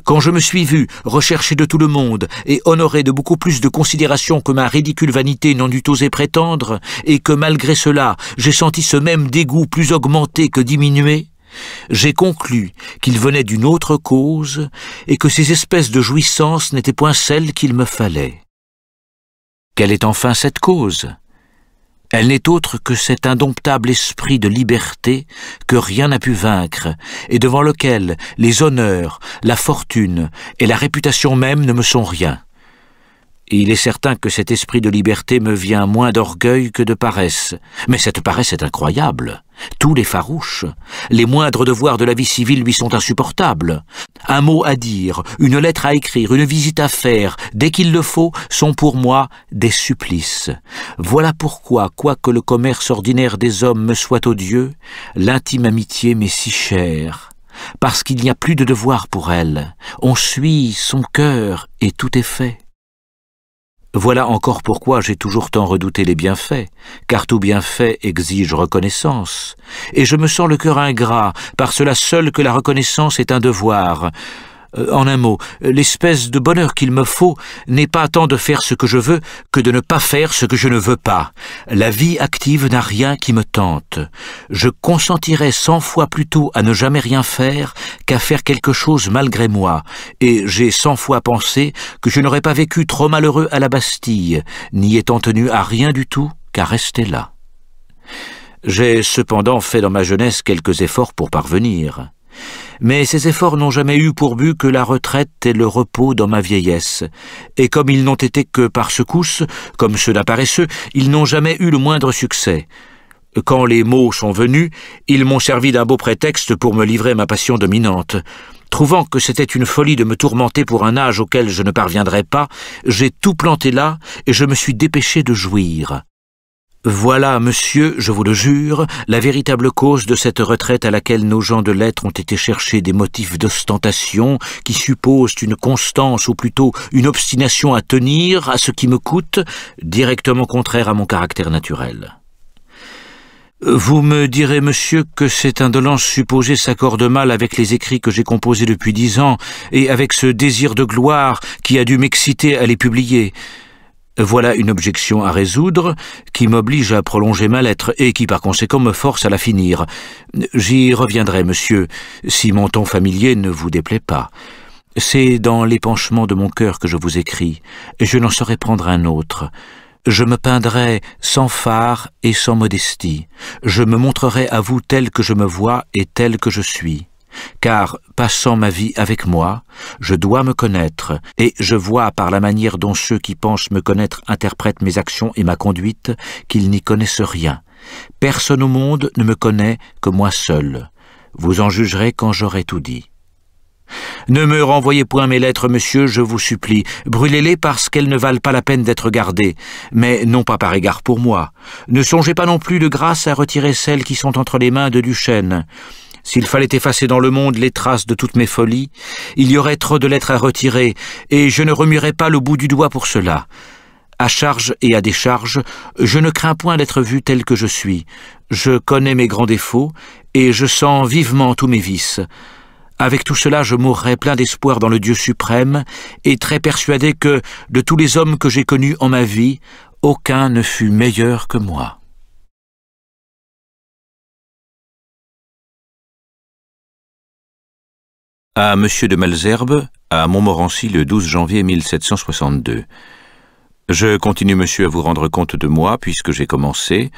quand je me suis vu, recherché de tout le monde, et honoré de beaucoup plus de considération que ma ridicule vanité n'en eût osé prétendre, et que malgré cela j'ai senti ce même dégoût plus augmenté que diminué, j'ai conclu qu'il venait d'une autre cause, et que ces espèces de jouissances n'étaient point celles qu'il me fallait. Quelle est enfin cette cause? Elle n'est autre que cet indomptable esprit de liberté que rien n'a pu vaincre, et devant lequel les honneurs, la fortune et la réputation même ne me sont rien et il est certain que cet esprit de liberté me vient moins d'orgueil que de paresse. Mais cette paresse est incroyable. Tous les farouches. Les moindres devoirs de la vie civile lui sont insupportables. Un mot à dire, une lettre à écrire, une visite à faire, dès qu'il le faut, sont pour moi des supplices. Voilà pourquoi, quoique le commerce ordinaire des hommes me soit odieux, l'intime amitié m'est si chère parce qu'il n'y a plus de devoir pour elle. On suit son cœur et tout est fait. Voilà encore pourquoi j'ai toujours tant redouté les bienfaits, car tout bienfait exige reconnaissance. Et je me sens le cœur ingrat, par cela seul que la reconnaissance est un devoir. Euh, en un mot, l'espèce de bonheur qu'il me faut n'est pas tant de faire ce que je veux que de ne pas faire ce que je ne veux pas. La vie active n'a rien qui me tente. Je consentirais cent fois plutôt à ne jamais rien faire qu'à faire quelque chose malgré moi, et j'ai cent fois pensé que je n'aurais pas vécu trop malheureux à la Bastille, n'y étant tenu à rien du tout qu'à rester là. J'ai cependant fait dans ma jeunesse quelques efforts pour parvenir mais ces efforts n'ont jamais eu pour but que la retraite et le repos dans ma vieillesse. Et comme ils n'ont été que par secousses, comme ceux d'un paresseux, ils n'ont jamais eu le moindre succès. Quand les mots sont venus, ils m'ont servi d'un beau prétexte pour me livrer ma passion dominante. Trouvant que c'était une folie de me tourmenter pour un âge auquel je ne parviendrais pas, j'ai tout planté là et je me suis dépêché de jouir. Voilà, monsieur, je vous le jure, la véritable cause de cette retraite à laquelle nos gens de lettres ont été chercher des motifs d'ostentation qui supposent une constance ou plutôt une obstination à tenir à ce qui me coûte, directement contraire à mon caractère naturel. Vous me direz, monsieur, que cette indolence supposée s'accorde mal avec les écrits que j'ai composés depuis dix ans et avec ce désir de gloire qui a dû m'exciter à les publier. Voilà une objection à résoudre qui m'oblige à prolonger ma lettre et qui par conséquent me force à la finir. J'y reviendrai, monsieur, si mon ton familier ne vous déplaît pas. C'est dans l'épanchement de mon cœur que je vous écris. Je n'en saurais prendre un autre. Je me peindrai sans phare et sans modestie. Je me montrerai à vous tel que je me vois et tel que je suis car, passant ma vie avec moi, je dois me connaître, et je vois par la manière dont ceux qui pensent me connaître interprètent mes actions et ma conduite qu'ils n'y connaissent rien. Personne au monde ne me connaît que moi seul. Vous en jugerez quand j'aurai tout dit. Ne me renvoyez point mes lettres, monsieur, je vous supplie. Brûlez-les parce qu'elles ne valent pas la peine d'être gardées, mais non pas par égard pour moi. Ne songez pas non plus de grâce à retirer celles qui sont entre les mains de Duchesne. S'il fallait effacer dans le monde les traces de toutes mes folies, il y aurait trop de lettres à retirer, et je ne remuerai pas le bout du doigt pour cela. À charge et à décharge, je ne crains point d'être vu tel que je suis. Je connais mes grands défauts, et je sens vivement tous mes vices. Avec tout cela, je mourrai plein d'espoir dans le Dieu suprême, et très persuadé que, de tous les hommes que j'ai connus en ma vie, aucun ne fut meilleur que moi. à Monsieur de Malzerbe, à Montmorency le 12 janvier 1762. Je continue, monsieur, à vous rendre compte de moi, puisque j'ai commencé,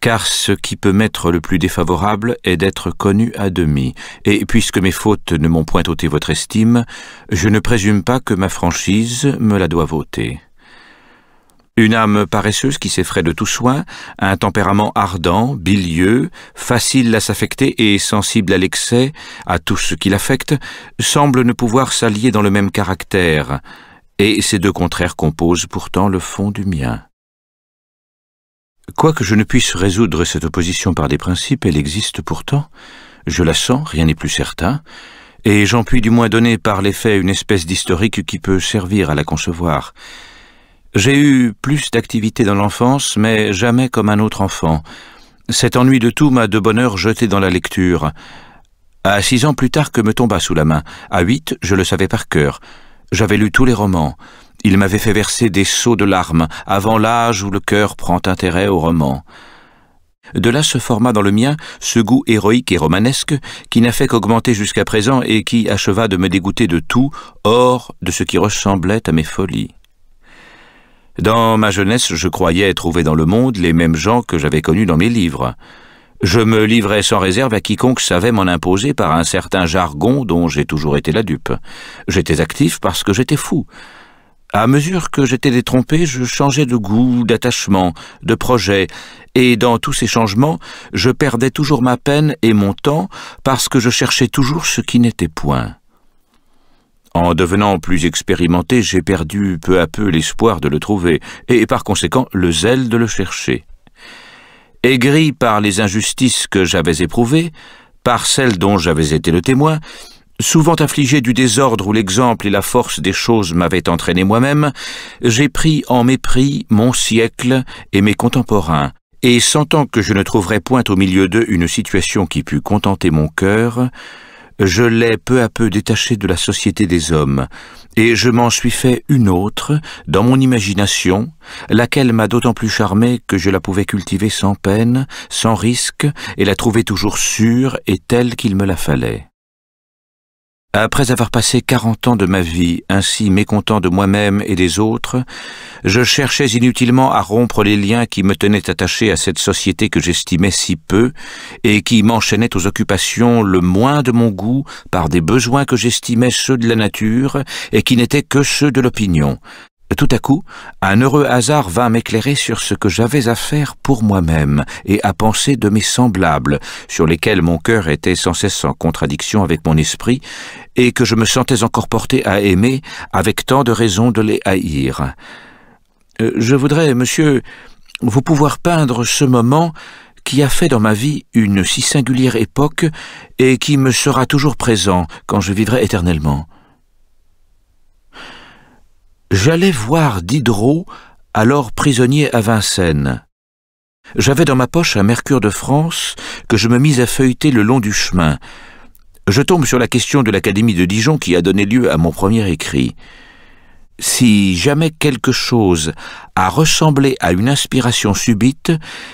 car ce qui peut m'être le plus défavorable est d'être connu à demi, et puisque mes fautes ne m'ont point ôté votre estime, je ne présume pas que ma franchise me la doit voter. » Une âme paresseuse qui s'effraie de tout soin, un tempérament ardent, bilieux, facile à s'affecter et sensible à l'excès, à tout ce qui l'affecte, semble ne pouvoir s'allier dans le même caractère, et ces deux contraires composent pourtant le fond du mien. Quoique je ne puisse résoudre cette opposition par des principes, elle existe pourtant, je la sens, rien n'est plus certain, et j'en puis du moins donner par les faits une espèce d'historique qui peut servir à la concevoir. J'ai eu plus d'activité dans l'enfance, mais jamais comme un autre enfant. Cet ennui de tout m'a de bonheur jeté dans la lecture. À six ans plus tard que me tomba sous la main. À huit, je le savais par cœur. J'avais lu tous les romans. Il m'avait fait verser des sauts de larmes, avant l'âge où le cœur prend intérêt au roman. De là se forma dans le mien ce goût héroïque et romanesque qui n'a fait qu'augmenter jusqu'à présent et qui acheva de me dégoûter de tout, hors de ce qui ressemblait à mes folies. Dans ma jeunesse, je croyais trouver dans le monde les mêmes gens que j'avais connus dans mes livres. Je me livrais sans réserve à quiconque savait m'en imposer par un certain jargon dont j'ai toujours été la dupe. J'étais actif parce que j'étais fou. À mesure que j'étais détrompé, je changeais de goût, d'attachement, de projet, et dans tous ces changements, je perdais toujours ma peine et mon temps parce que je cherchais toujours ce qui n'était point. En devenant plus expérimenté, j'ai perdu peu à peu l'espoir de le trouver, et par conséquent le zèle de le chercher. Aigri par les injustices que j'avais éprouvées, par celles dont j'avais été le témoin, souvent affligé du désordre où l'exemple et la force des choses m'avaient entraîné moi-même, j'ai pris en mépris mon siècle et mes contemporains, et sentant que je ne trouverais point au milieu d'eux une situation qui pût contenter mon cœur, je l'ai peu à peu détachée de la société des hommes, et je m'en suis fait une autre, dans mon imagination, laquelle m'a d'autant plus charmé que je la pouvais cultiver sans peine, sans risque, et la trouver toujours sûre et telle qu'il me la fallait. Après avoir passé quarante ans de ma vie ainsi mécontent de moi-même et des autres, je cherchais inutilement à rompre les liens qui me tenaient attaché à cette société que j'estimais si peu et qui m'enchaînait aux occupations le moins de mon goût par des besoins que j'estimais ceux de la nature et qui n'étaient que ceux de l'opinion, tout à coup, un heureux hasard vint m'éclairer sur ce que j'avais à faire pour moi-même et à penser de mes semblables, sur lesquels mon cœur était sans cesse en contradiction avec mon esprit, et que je me sentais encore porté à aimer avec tant de raisons de les haïr. Euh, je voudrais, monsieur, vous pouvoir peindre ce moment qui a fait dans ma vie une si singulière époque et qui me sera toujours présent quand je vivrai éternellement. J'allais voir Diderot, alors prisonnier à Vincennes. J'avais dans ma poche un Mercure de France que je me mis à feuilleter le long du chemin. Je tombe sur la question de l'Académie de Dijon qui a donné lieu à mon premier écrit. Si jamais quelque chose a ressemblé à une inspiration subite,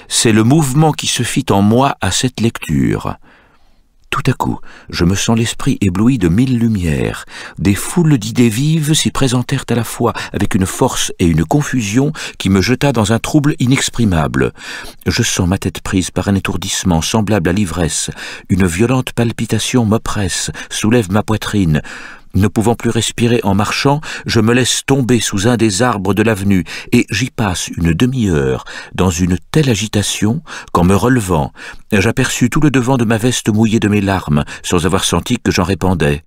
c'est le mouvement qui se fit en moi à cette lecture. Tout à coup, je me sens l'esprit ébloui de mille lumières. Des foules d'idées vives s'y présentèrent à la fois, avec une force et une confusion qui me jeta dans un trouble inexprimable. Je sens ma tête prise par un étourdissement semblable à l'ivresse. Une violente palpitation m'oppresse, soulève ma poitrine. Ne pouvant plus respirer en marchant, je me laisse tomber sous un des arbres de l'avenue, et j'y passe une demi-heure, dans une telle agitation, qu'en me relevant, j'aperçus tout le devant de ma veste mouillée de mes larmes, sans avoir senti que j'en répandais.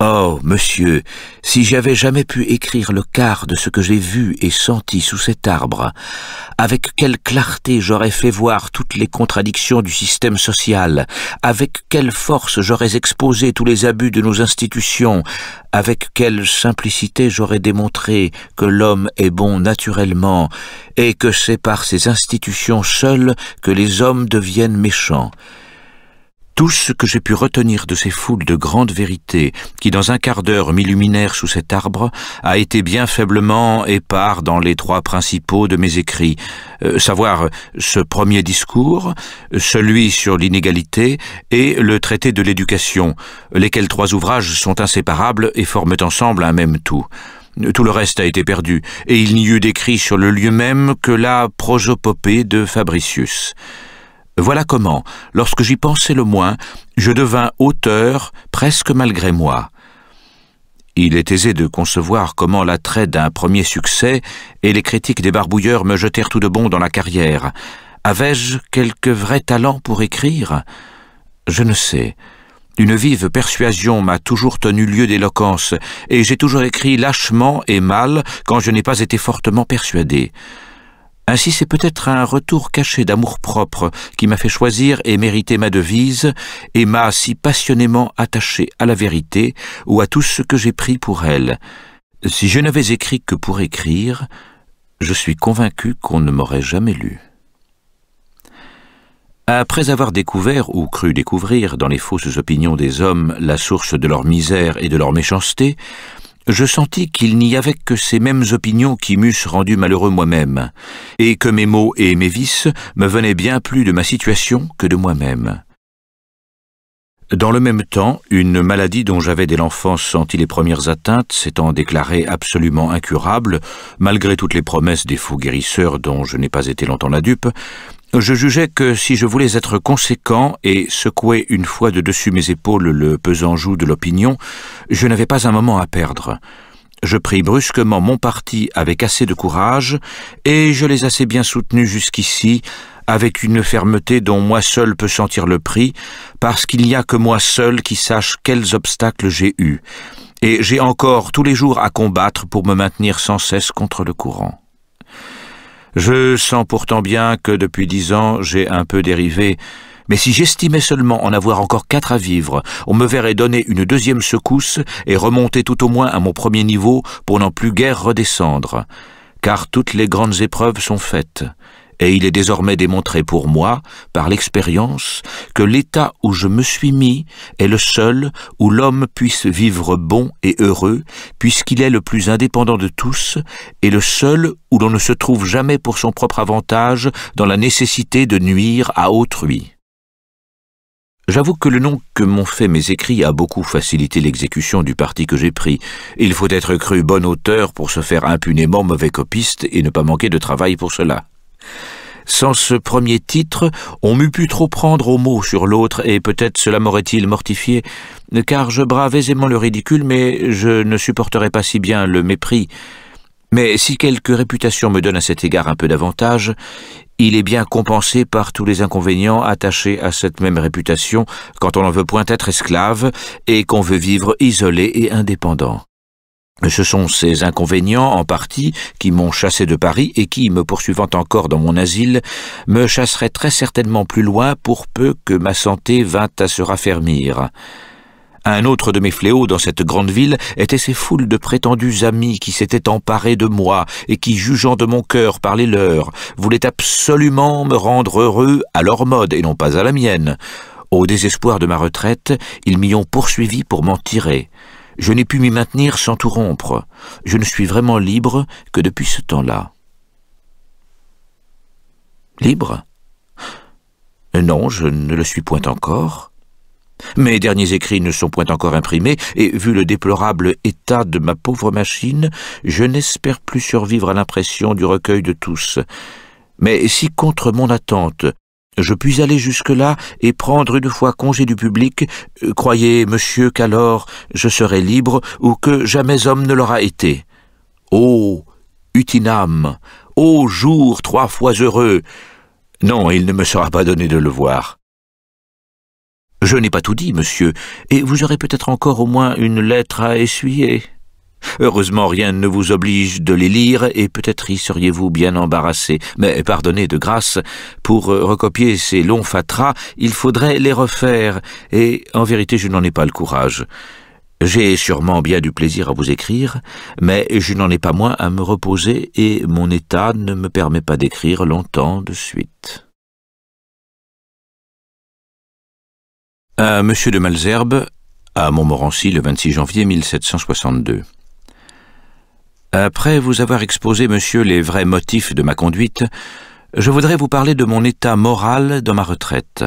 Oh, monsieur, si j'avais jamais pu écrire le quart de ce que j'ai vu et senti sous cet arbre, avec quelle clarté j'aurais fait voir toutes les contradictions du système social, avec quelle force j'aurais exposé tous les abus de nos institutions, avec quelle simplicité j'aurais démontré que l'homme est bon naturellement, et que c'est par ces institutions seules que les hommes deviennent méchants. Tout ce que j'ai pu retenir de ces foules de grandes vérités qui dans un quart d'heure m'illuminèrent sous cet arbre a été bien faiblement épars dans les trois principaux de mes écrits, euh, savoir ce premier discours, celui sur l'inégalité et le traité de l'éducation, lesquels trois ouvrages sont inséparables et forment ensemble un même tout. Tout le reste a été perdu, et il n'y eut d'écrit sur le lieu même que la prosopopée de Fabricius. Voilà comment, lorsque j'y pensais le moins, je devins auteur presque malgré moi. Il est aisé de concevoir comment l'attrait d'un premier succès et les critiques des barbouilleurs me jetèrent tout de bon dans la carrière. Avais-je quelque vrai talent pour écrire Je ne sais. Une vive persuasion m'a toujours tenu lieu d'éloquence, et j'ai toujours écrit lâchement et mal quand je n'ai pas été fortement persuadé. Ainsi, c'est peut-être un retour caché d'amour-propre qui m'a fait choisir et mériter ma devise et m'a si passionnément attaché à la vérité ou à tout ce que j'ai pris pour elle. Si je n'avais écrit que pour écrire, je suis convaincu qu'on ne m'aurait jamais lu. Après avoir découvert ou cru découvrir dans les fausses opinions des hommes la source de leur misère et de leur méchanceté, je sentis qu'il n'y avait que ces mêmes opinions qui m'eussent rendu malheureux moi-même, et que mes maux et mes vices me venaient bien plus de ma situation que de moi-même. Dans le même temps, une maladie dont j'avais dès l'enfance senti les premières atteintes, s'étant déclarée absolument incurable, malgré toutes les promesses des faux guérisseurs dont je n'ai pas été longtemps la dupe, je jugeais que si je voulais être conséquent et secouer une fois de dessus mes épaules le pesant joug de l'opinion, je n'avais pas un moment à perdre. Je pris brusquement mon parti avec assez de courage, et je les assez bien soutenus jusqu'ici, avec une fermeté dont moi seul peux sentir le prix, parce qu'il n'y a que moi seul qui sache quels obstacles j'ai eus, et j'ai encore tous les jours à combattre pour me maintenir sans cesse contre le courant. Je sens pourtant bien que depuis dix ans j'ai un peu dérivé, mais si j'estimais seulement en avoir encore quatre à vivre, on me verrait donner une deuxième secousse et remonter tout au moins à mon premier niveau pour n'en plus guère redescendre, car toutes les grandes épreuves sont faites et il est désormais démontré pour moi, par l'expérience, que l'état où je me suis mis est le seul où l'homme puisse vivre bon et heureux, puisqu'il est le plus indépendant de tous, et le seul où l'on ne se trouve jamais pour son propre avantage dans la nécessité de nuire à autrui. J'avoue que le nom que m'ont fait mes écrits a beaucoup facilité l'exécution du parti que j'ai pris. Il faut être cru bon auteur pour se faire impunément mauvais copiste et ne pas manquer de travail pour cela. Sans ce premier titre, on m'eût pu trop prendre au mot sur l'autre, et peut-être cela m'aurait-il mortifié, car je brave aisément le ridicule, mais je ne supporterais pas si bien le mépris. Mais si quelque réputation me donne à cet égard un peu d'avantage, il est bien compensé par tous les inconvénients attachés à cette même réputation quand on n'en veut point être esclave et qu'on veut vivre isolé et indépendant. Ce sont ces inconvénients, en partie, qui m'ont chassé de Paris et qui, me poursuivant encore dans mon asile, me chasseraient très certainement plus loin pour peu que ma santé vint à se raffermir. Un autre de mes fléaux dans cette grande ville étaient ces foules de prétendus amis qui s'étaient emparés de moi et qui, jugeant de mon cœur par les leurs, voulaient absolument me rendre heureux à leur mode et non pas à la mienne. Au désespoir de ma retraite, ils m'y ont poursuivi pour m'en tirer. Je n'ai pu m'y maintenir sans tout rompre. Je ne suis vraiment libre que depuis ce temps-là. Libre Non, je ne le suis point encore. Mes derniers écrits ne sont point encore imprimés, et vu le déplorable état de ma pauvre machine, je n'espère plus survivre à l'impression du recueil de tous. Mais si contre mon attente je puis aller jusque-là et prendre une fois congé du public, euh, croyez, monsieur, qu'alors je serai libre ou que jamais homme ne l'aura été. Ô Utinam, ô jour trois fois heureux Non, il ne me sera pas donné de le voir. Je n'ai pas tout dit, monsieur, et vous aurez peut-être encore au moins une lettre à essuyer. Heureusement rien ne vous oblige de les lire, et peut-être y seriez-vous bien embarrassé. Mais pardonnez de grâce, pour euh, recopier ces longs fatras, il faudrait les refaire, et en vérité je n'en ai pas le courage. J'ai sûrement bien du plaisir à vous écrire, mais je n'en ai pas moins à me reposer, et mon état ne me permet pas d'écrire longtemps de suite. À Monsieur de Malzerbe, à Montmorency le 26 janvier 1762. Après vous avoir exposé, monsieur, les vrais motifs de ma conduite, je voudrais vous parler de mon état moral dans ma retraite.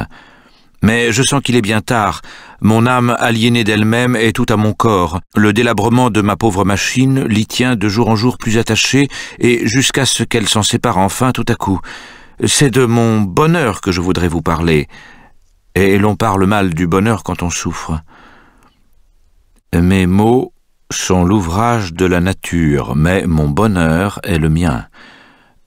Mais je sens qu'il est bien tard. Mon âme aliénée d'elle-même est tout à mon corps. Le délabrement de ma pauvre machine l'y tient de jour en jour plus attachée, et jusqu'à ce qu'elle s'en sépare enfin tout à coup. C'est de mon bonheur que je voudrais vous parler. Et l'on parle mal du bonheur quand on souffre. Mes mots sont l'ouvrage de la nature, mais mon bonheur est le mien.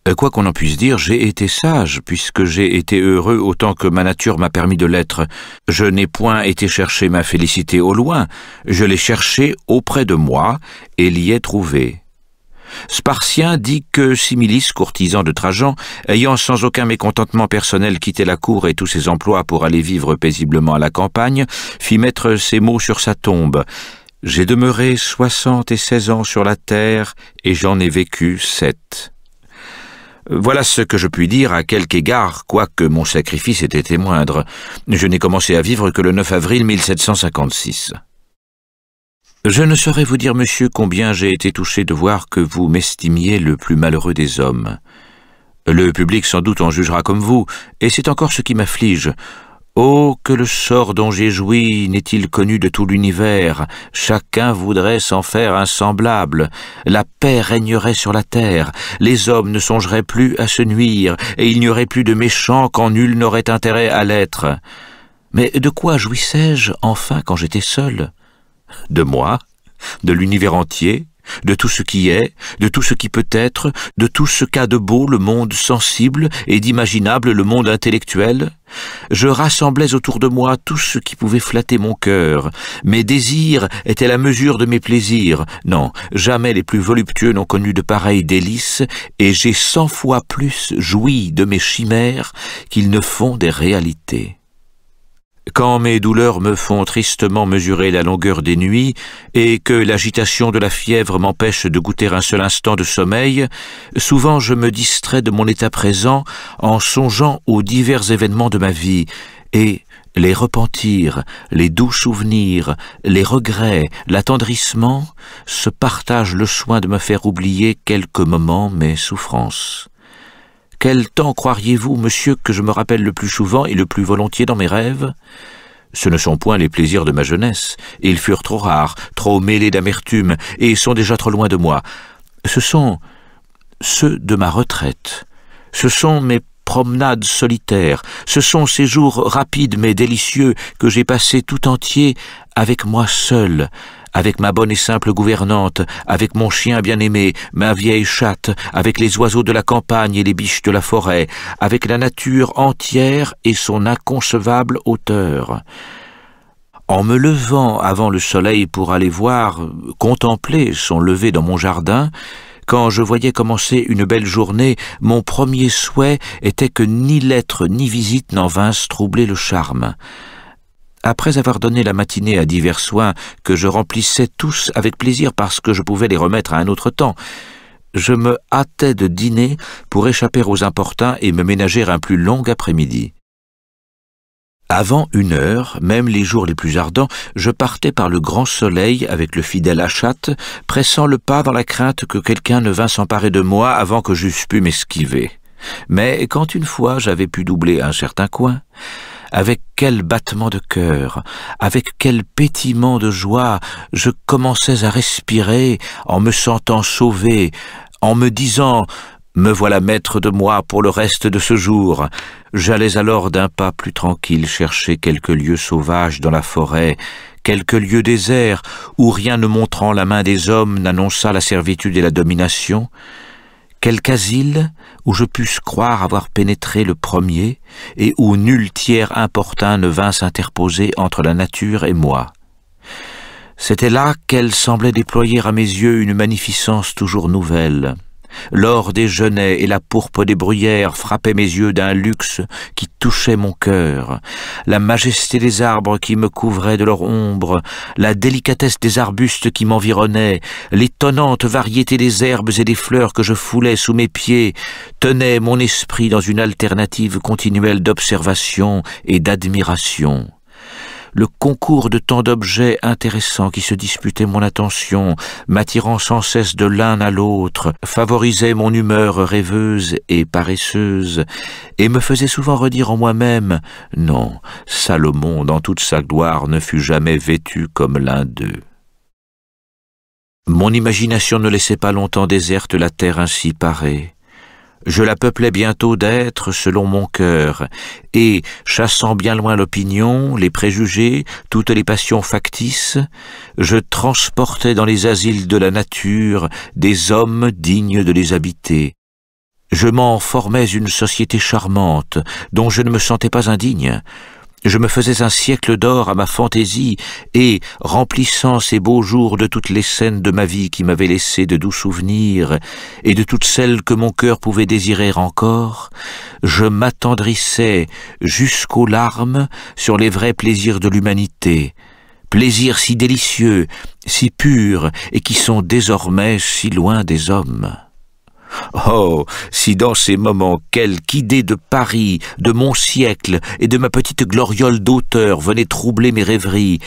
Euh, quoi qu'on en puisse dire, j'ai été sage, puisque j'ai été heureux autant que ma nature m'a permis de l'être. Je n'ai point été chercher ma félicité au loin, je l'ai cherchée auprès de moi, et l'y ai trouvée. Spartien dit que Similis, courtisan de Trajan, ayant sans aucun mécontentement personnel quitté la cour et tous ses emplois pour aller vivre paisiblement à la campagne, fit mettre ces mots sur sa tombe. J'ai demeuré soixante et seize ans sur la terre et j'en ai vécu sept. Voilà ce que je puis dire à quelque égard, quoique mon sacrifice ait été moindre. Je n'ai commencé à vivre que le 9 avril 1756. Je ne saurais vous dire, monsieur, combien j'ai été touché de voir que vous m'estimiez le plus malheureux des hommes. Le public sans doute en jugera comme vous, et c'est encore ce qui m'afflige. Oh, que le sort dont j'ai joui n'est-il connu de tout l'univers Chacun voudrait s'en faire un semblable. La paix régnerait sur la terre, les hommes ne songeraient plus à se nuire, et il n'y aurait plus de méchants quand nul n'aurait intérêt à l'être. Mais de quoi jouissais-je enfin quand j'étais seul De moi De l'univers entier de tout ce qui est, de tout ce qui peut être, de tout ce qu'a de beau le monde sensible et d'imaginable le monde intellectuel, je rassemblais autour de moi tout ce qui pouvait flatter mon cœur. Mes désirs étaient la mesure de mes plaisirs. Non, jamais les plus voluptueux n'ont connu de pareilles délices, et j'ai cent fois plus joui de mes chimères qu'ils ne font des réalités quand mes douleurs me font tristement mesurer la longueur des nuits, et que l'agitation de la fièvre m'empêche de goûter un seul instant de sommeil, souvent je me distrais de mon état présent en songeant aux divers événements de ma vie, et les repentirs, les doux souvenirs, les regrets, l'attendrissement se partagent le soin de me faire oublier quelques moments mes souffrances. Quel temps croiriez-vous, monsieur, que je me rappelle le plus souvent et le plus volontiers dans mes rêves Ce ne sont point les plaisirs de ma jeunesse, ils furent trop rares, trop mêlés d'amertume, et sont déjà trop loin de moi. Ce sont ceux de ma retraite. Ce sont mes promenades solitaires, ce sont ces jours rapides mais délicieux que j'ai passés tout entier avec moi seul, avec ma bonne et simple gouvernante, avec mon chien bien-aimé, ma vieille chatte, avec les oiseaux de la campagne et les biches de la forêt, avec la nature entière et son inconcevable hauteur. En me levant avant le soleil pour aller voir, contempler son lever dans mon jardin, quand je voyais commencer une belle journée, mon premier souhait était que ni lettre ni visite n'en vinssent troubler le charme après avoir donné la matinée à divers soins que je remplissais tous avec plaisir parce que je pouvais les remettre à un autre temps, je me hâtais de dîner pour échapper aux importuns et me ménager un plus long après-midi. Avant une heure, même les jours les plus ardents, je partais par le grand soleil avec le fidèle Achat, pressant le pas dans la crainte que quelqu'un ne vînt s'emparer de moi avant que j'eusse pu m'esquiver. Mais quand une fois j'avais pu doubler un certain coin, avec quel battement de cœur, avec quel pétiment de joie je commençais à respirer en me sentant sauvé, en me disant me voilà maître de moi pour le reste de ce jour. J'allais alors d'un pas plus tranquille chercher quelques lieux sauvages dans la forêt, quelque lieu désert où rien ne montrant la main des hommes n'annonça la servitude et la domination, quelque asile où je pusse croire avoir pénétré le premier, et où nul tiers importun ne vint s'interposer entre la nature et moi. C'était là qu'elle semblait déployer à mes yeux une magnificence toujours nouvelle, L'or des genêts et la pourpre des bruyères frappaient mes yeux d'un luxe qui touchait mon cœur. La majesté des arbres qui me couvraient de leur ombre, la délicatesse des arbustes qui m'environnaient, l'étonnante variété des herbes et des fleurs que je foulais sous mes pieds, tenaient mon esprit dans une alternative continuelle d'observation et d'admiration le concours de tant d'objets intéressants qui se disputaient mon attention, m'attirant sans cesse de l'un à l'autre, favorisait mon humeur rêveuse et paresseuse, et me faisait souvent redire en moi-même « Non, Salomon, dans toute sa gloire, ne fut jamais vêtu comme l'un d'eux ». Mon imagination ne laissait pas longtemps déserte la terre ainsi parée je la peuplai bientôt d'êtres selon mon cœur, et, chassant bien loin l'opinion, les préjugés, toutes les passions factices, je transportais dans les asiles de la nature des hommes dignes de les habiter. Je m'en formais une société charmante, dont je ne me sentais pas indigne, je me faisais un siècle d'or à ma fantaisie, et, remplissant ces beaux jours de toutes les scènes de ma vie qui m'avaient laissé de doux souvenirs, et de toutes celles que mon cœur pouvait désirer encore, je m'attendrissais jusqu'aux larmes sur les vrais plaisirs de l'humanité, plaisirs si délicieux, si purs, et qui sont désormais si loin des hommes. Oh. Si dans ces moments quelque idée de Paris, de mon siècle et de ma petite gloriole d'auteur venait troubler mes rêveries,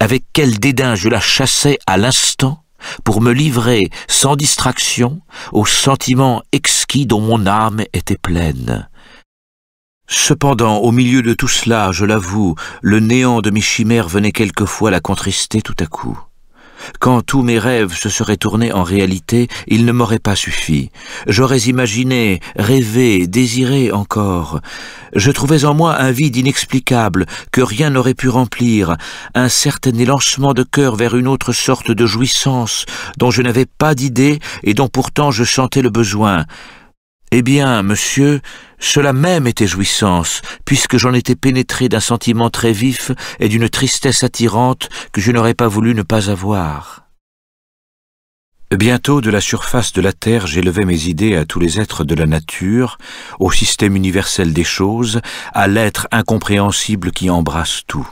avec quel dédain je la chassais à l'instant pour me livrer, sans distraction, aux sentiments exquis dont mon âme était pleine. Cependant, au milieu de tout cela, je l'avoue, le néant de mes chimères venait quelquefois la contrister tout à coup. Quand tous mes rêves se seraient tournés en réalité, il ne m'aurait pas suffi. J'aurais imaginé, rêvé, désiré encore. Je trouvais en moi un vide inexplicable que rien n'aurait pu remplir, un certain élancement de cœur vers une autre sorte de jouissance dont je n'avais pas d'idée et dont pourtant je sentais le besoin. Eh bien, monsieur, cela même était jouissance, puisque j'en étais pénétré d'un sentiment très vif et d'une tristesse attirante que je n'aurais pas voulu ne pas avoir. Bientôt, de la surface de la terre, j'élevais mes idées à tous les êtres de la nature, au système universel des choses, à l'être incompréhensible qui embrasse tout.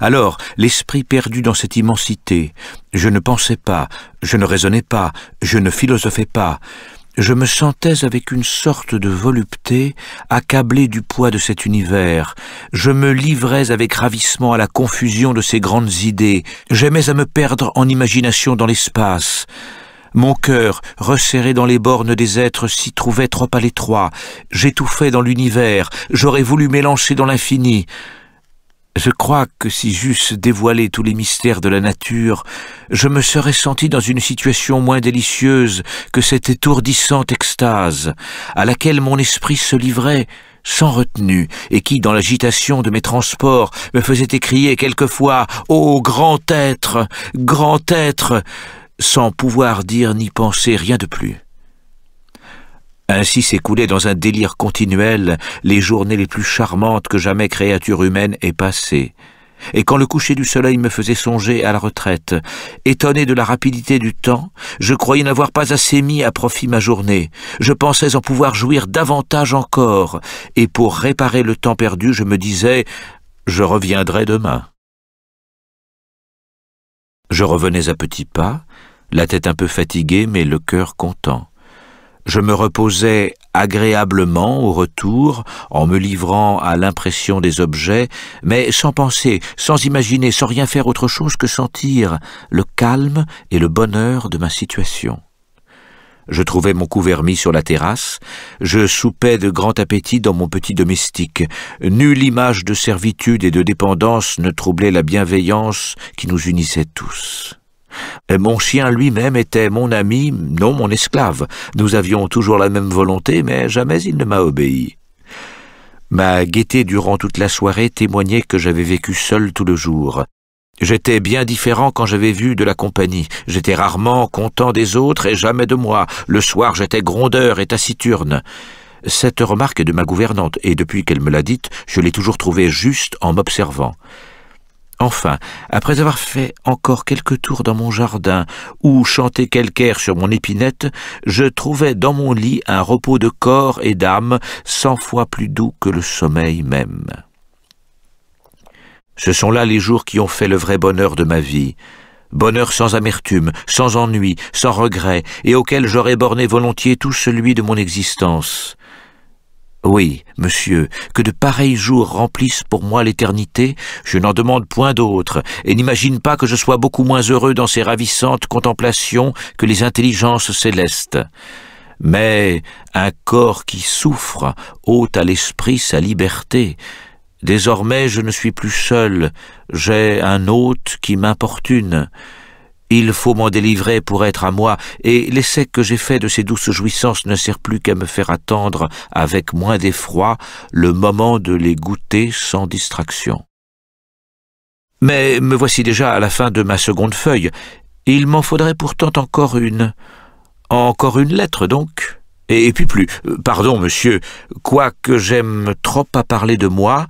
Alors, l'esprit perdu dans cette immensité, je ne pensais pas, je ne raisonnais pas, je ne philosophais pas, je me sentais avec une sorte de volupté, accablé du poids de cet univers. Je me livrais avec ravissement à la confusion de ces grandes idées. J'aimais à me perdre en imagination dans l'espace. Mon cœur, resserré dans les bornes des êtres, s'y trouvait trop à l'étroit. J'étouffais dans l'univers. J'aurais voulu m'élancer dans l'infini. Je crois que si j'eusse dévoilé tous les mystères de la nature, je me serais senti dans une situation moins délicieuse que cette étourdissante extase, à laquelle mon esprit se livrait sans retenue, et qui, dans l'agitation de mes transports, me faisait écrier quelquefois « Ô grand être Grand être !» sans pouvoir dire ni penser rien de plus. Ainsi s'écoulaient dans un délire continuel les journées les plus charmantes que jamais créature humaine ait passées. Et quand le coucher du soleil me faisait songer à la retraite, étonné de la rapidité du temps, je croyais n'avoir pas assez mis à profit ma journée. Je pensais en pouvoir jouir davantage encore, et pour réparer le temps perdu, je me disais Je reviendrai demain. Je revenais à petits pas, la tête un peu fatiguée, mais le cœur content. Je me reposais agréablement au retour, en me livrant à l'impression des objets, mais sans penser, sans imaginer, sans rien faire autre chose que sentir le calme et le bonheur de ma situation. Je trouvais mon couvert mis sur la terrasse, je soupais de grand appétit dans mon petit domestique. Nulle image de servitude et de dépendance ne troublait la bienveillance qui nous unissait tous. Mon chien lui-même était mon ami, non mon esclave. Nous avions toujours la même volonté, mais jamais il ne m'a obéi. Ma gaieté durant toute la soirée témoignait que j'avais vécu seul tout le jour. J'étais bien différent quand j'avais vu de la compagnie. J'étais rarement content des autres et jamais de moi. Le soir, j'étais grondeur et taciturne. Cette remarque est de ma gouvernante, et depuis qu'elle me l'a dite, je l'ai toujours trouvée juste en m'observant. Enfin, après avoir fait encore quelques tours dans mon jardin ou chanté quelque air sur mon épinette, je trouvais dans mon lit un repos de corps et d'âme cent fois plus doux que le sommeil même. Ce sont là les jours qui ont fait le vrai bonheur de ma vie, bonheur sans amertume, sans ennui, sans regret, et auquel j'aurais borné volontiers tout celui de mon existence. Oui, monsieur, que de pareils jours remplissent pour moi l'éternité, je n'en demande point d'autre, et n'imagine pas que je sois beaucoup moins heureux dans ces ravissantes contemplations que les intelligences célestes. Mais un corps qui souffre ôte à l'esprit sa liberté. Désormais je ne suis plus seul, j'ai un hôte qui m'importune. Il faut m'en délivrer pour être à moi, et l'essai que j'ai fait de ces douces jouissances ne sert plus qu'à me faire attendre avec moins d'effroi le moment de les goûter sans distraction. Mais me voici déjà à la fin de ma seconde feuille. Il m'en faudrait pourtant encore une. Encore une lettre, donc. Et puis plus. Euh, pardon, monsieur, quoique j'aime trop à parler de moi,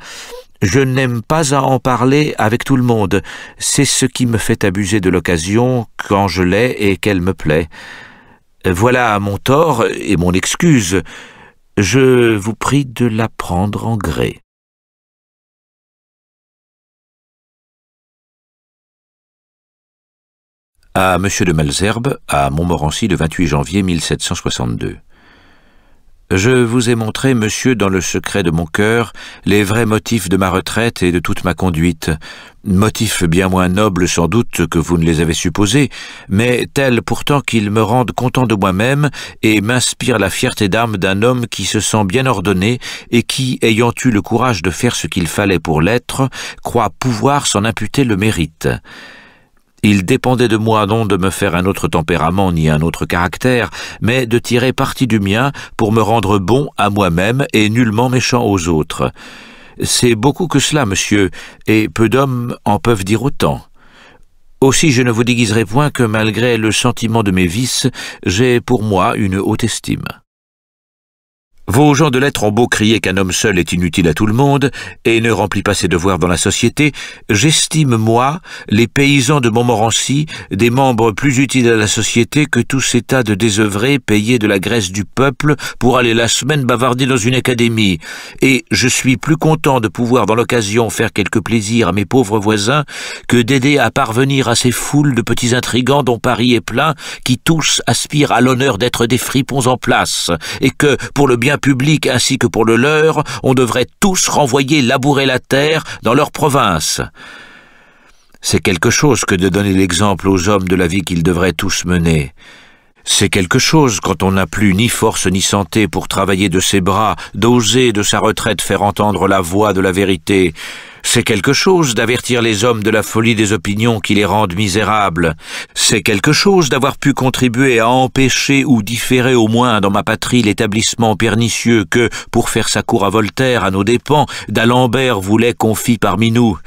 je n'aime pas à en parler avec tout le monde. C'est ce qui me fait abuser de l'occasion quand je l'ai et qu'elle me plaît. Voilà mon tort et mon excuse. Je vous prie de la prendre en gré. À M. de Malzerbe, à Montmorency, le 28 janvier 1762. Je vous ai montré, monsieur, dans le secret de mon cœur, les vrais motifs de ma retraite et de toute ma conduite, motifs bien moins nobles sans doute que vous ne les avez supposés, mais tels pourtant qu'ils me rendent content de moi-même et m'inspirent la fierté d'âme d'un homme qui se sent bien ordonné et qui, ayant eu le courage de faire ce qu'il fallait pour l'être, croit pouvoir s'en imputer le mérite. Il dépendait de moi non de me faire un autre tempérament ni un autre caractère, mais de tirer parti du mien pour me rendre bon à moi-même et nullement méchant aux autres. C'est beaucoup que cela, monsieur, et peu d'hommes en peuvent dire autant. Aussi je ne vous déguiserai point que malgré le sentiment de mes vices, j'ai pour moi une haute estime. Vos gens de lettres ont beau crier qu'un homme seul est inutile à tout le monde et ne remplit pas ses devoirs dans la société, j'estime, moi, les paysans de Montmorency, des membres plus utiles à la société que tous ces tas de désœuvrés payés de la graisse du peuple pour aller la semaine bavarder dans une académie. Et je suis plus content de pouvoir, dans l'occasion, faire quelques plaisir à mes pauvres voisins que d'aider à parvenir à ces foules de petits intrigants dont Paris est plein, qui tous aspirent à l'honneur d'être des fripons en place, et que, pour le bien public ainsi que pour le leur, on devrait tous renvoyer labourer la terre dans leur province. C'est quelque chose que de donner l'exemple aux hommes de la vie qu'ils devraient tous mener. C'est quelque chose quand on n'a plus ni force ni santé pour travailler de ses bras, d'oser de sa retraite faire entendre la voix de la vérité. C'est quelque chose d'avertir les hommes de la folie des opinions qui les rendent misérables. C'est quelque chose d'avoir pu contribuer à empêcher ou différer au moins dans ma patrie l'établissement pernicieux que, pour faire sa cour à Voltaire à nos dépens, d'Alembert voulait qu'on fît parmi nous.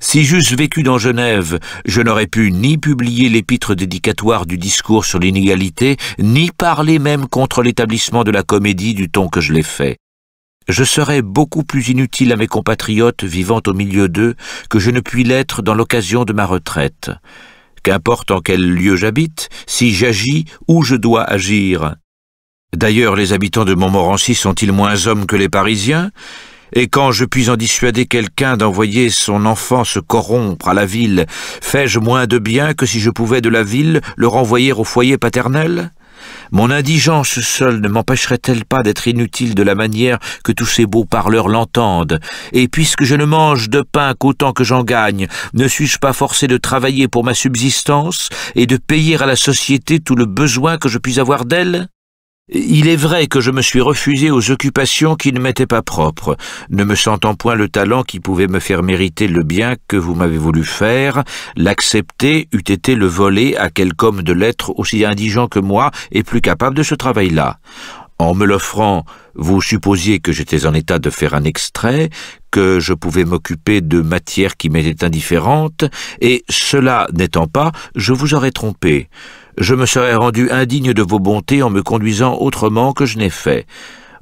Si j'eusse vécu dans Genève, je n'aurais pu ni publier l'épître dédicatoire du discours sur l'inégalité, ni parler même contre l'établissement de la comédie du ton que je l'ai fait je serais beaucoup plus inutile à mes compatriotes vivant au milieu d'eux que je ne puis l'être dans l'occasion de ma retraite. Qu'importe en quel lieu j'habite, si j'agis, où je dois agir. D'ailleurs, les habitants de Montmorency sont-ils moins hommes que les Parisiens Et quand je puis en dissuader quelqu'un d'envoyer son enfant se corrompre à la ville, fais-je moins de bien que si je pouvais de la ville le renvoyer au foyer paternel mon indigence seule ne m'empêcherait-elle pas d'être inutile de la manière que tous ces beaux parleurs l'entendent Et puisque je ne mange de pain qu'autant que j'en gagne, ne suis-je pas forcé de travailler pour ma subsistance et de payer à la société tout le besoin que je puis avoir d'elle il est vrai que je me suis refusé aux occupations qui ne m'étaient pas propres, ne me sentant point le talent qui pouvait me faire mériter le bien que vous m'avez voulu faire, l'accepter eût été le voler à quelque homme de l'être aussi indigent que moi et plus capable de ce travail-là. En me l'offrant, vous supposiez que j'étais en état de faire un extrait, que je pouvais m'occuper de matières qui m'étaient indifférentes, et cela n'étant pas, je vous aurais trompé je me serais rendu indigne de vos bontés en me conduisant autrement que je n'ai fait.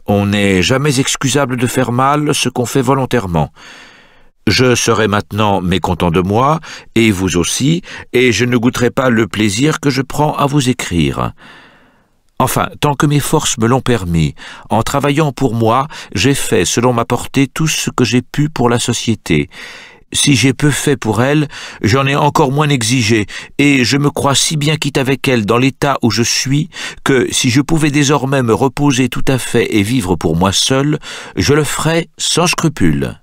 On n'est jamais excusable de faire mal ce qu'on fait volontairement. Je serai maintenant mécontent de moi, et vous aussi, et je ne goûterai pas le plaisir que je prends à vous écrire. Enfin, tant que mes forces me l'ont permis, en travaillant pour moi, j'ai fait, selon ma portée, tout ce que j'ai pu pour la société, si j'ai peu fait pour elle, j'en ai encore moins exigé, et je me crois si bien quitte avec elle dans l'état où je suis, que si je pouvais désormais me reposer tout à fait et vivre pour moi seul, je le ferais sans scrupule.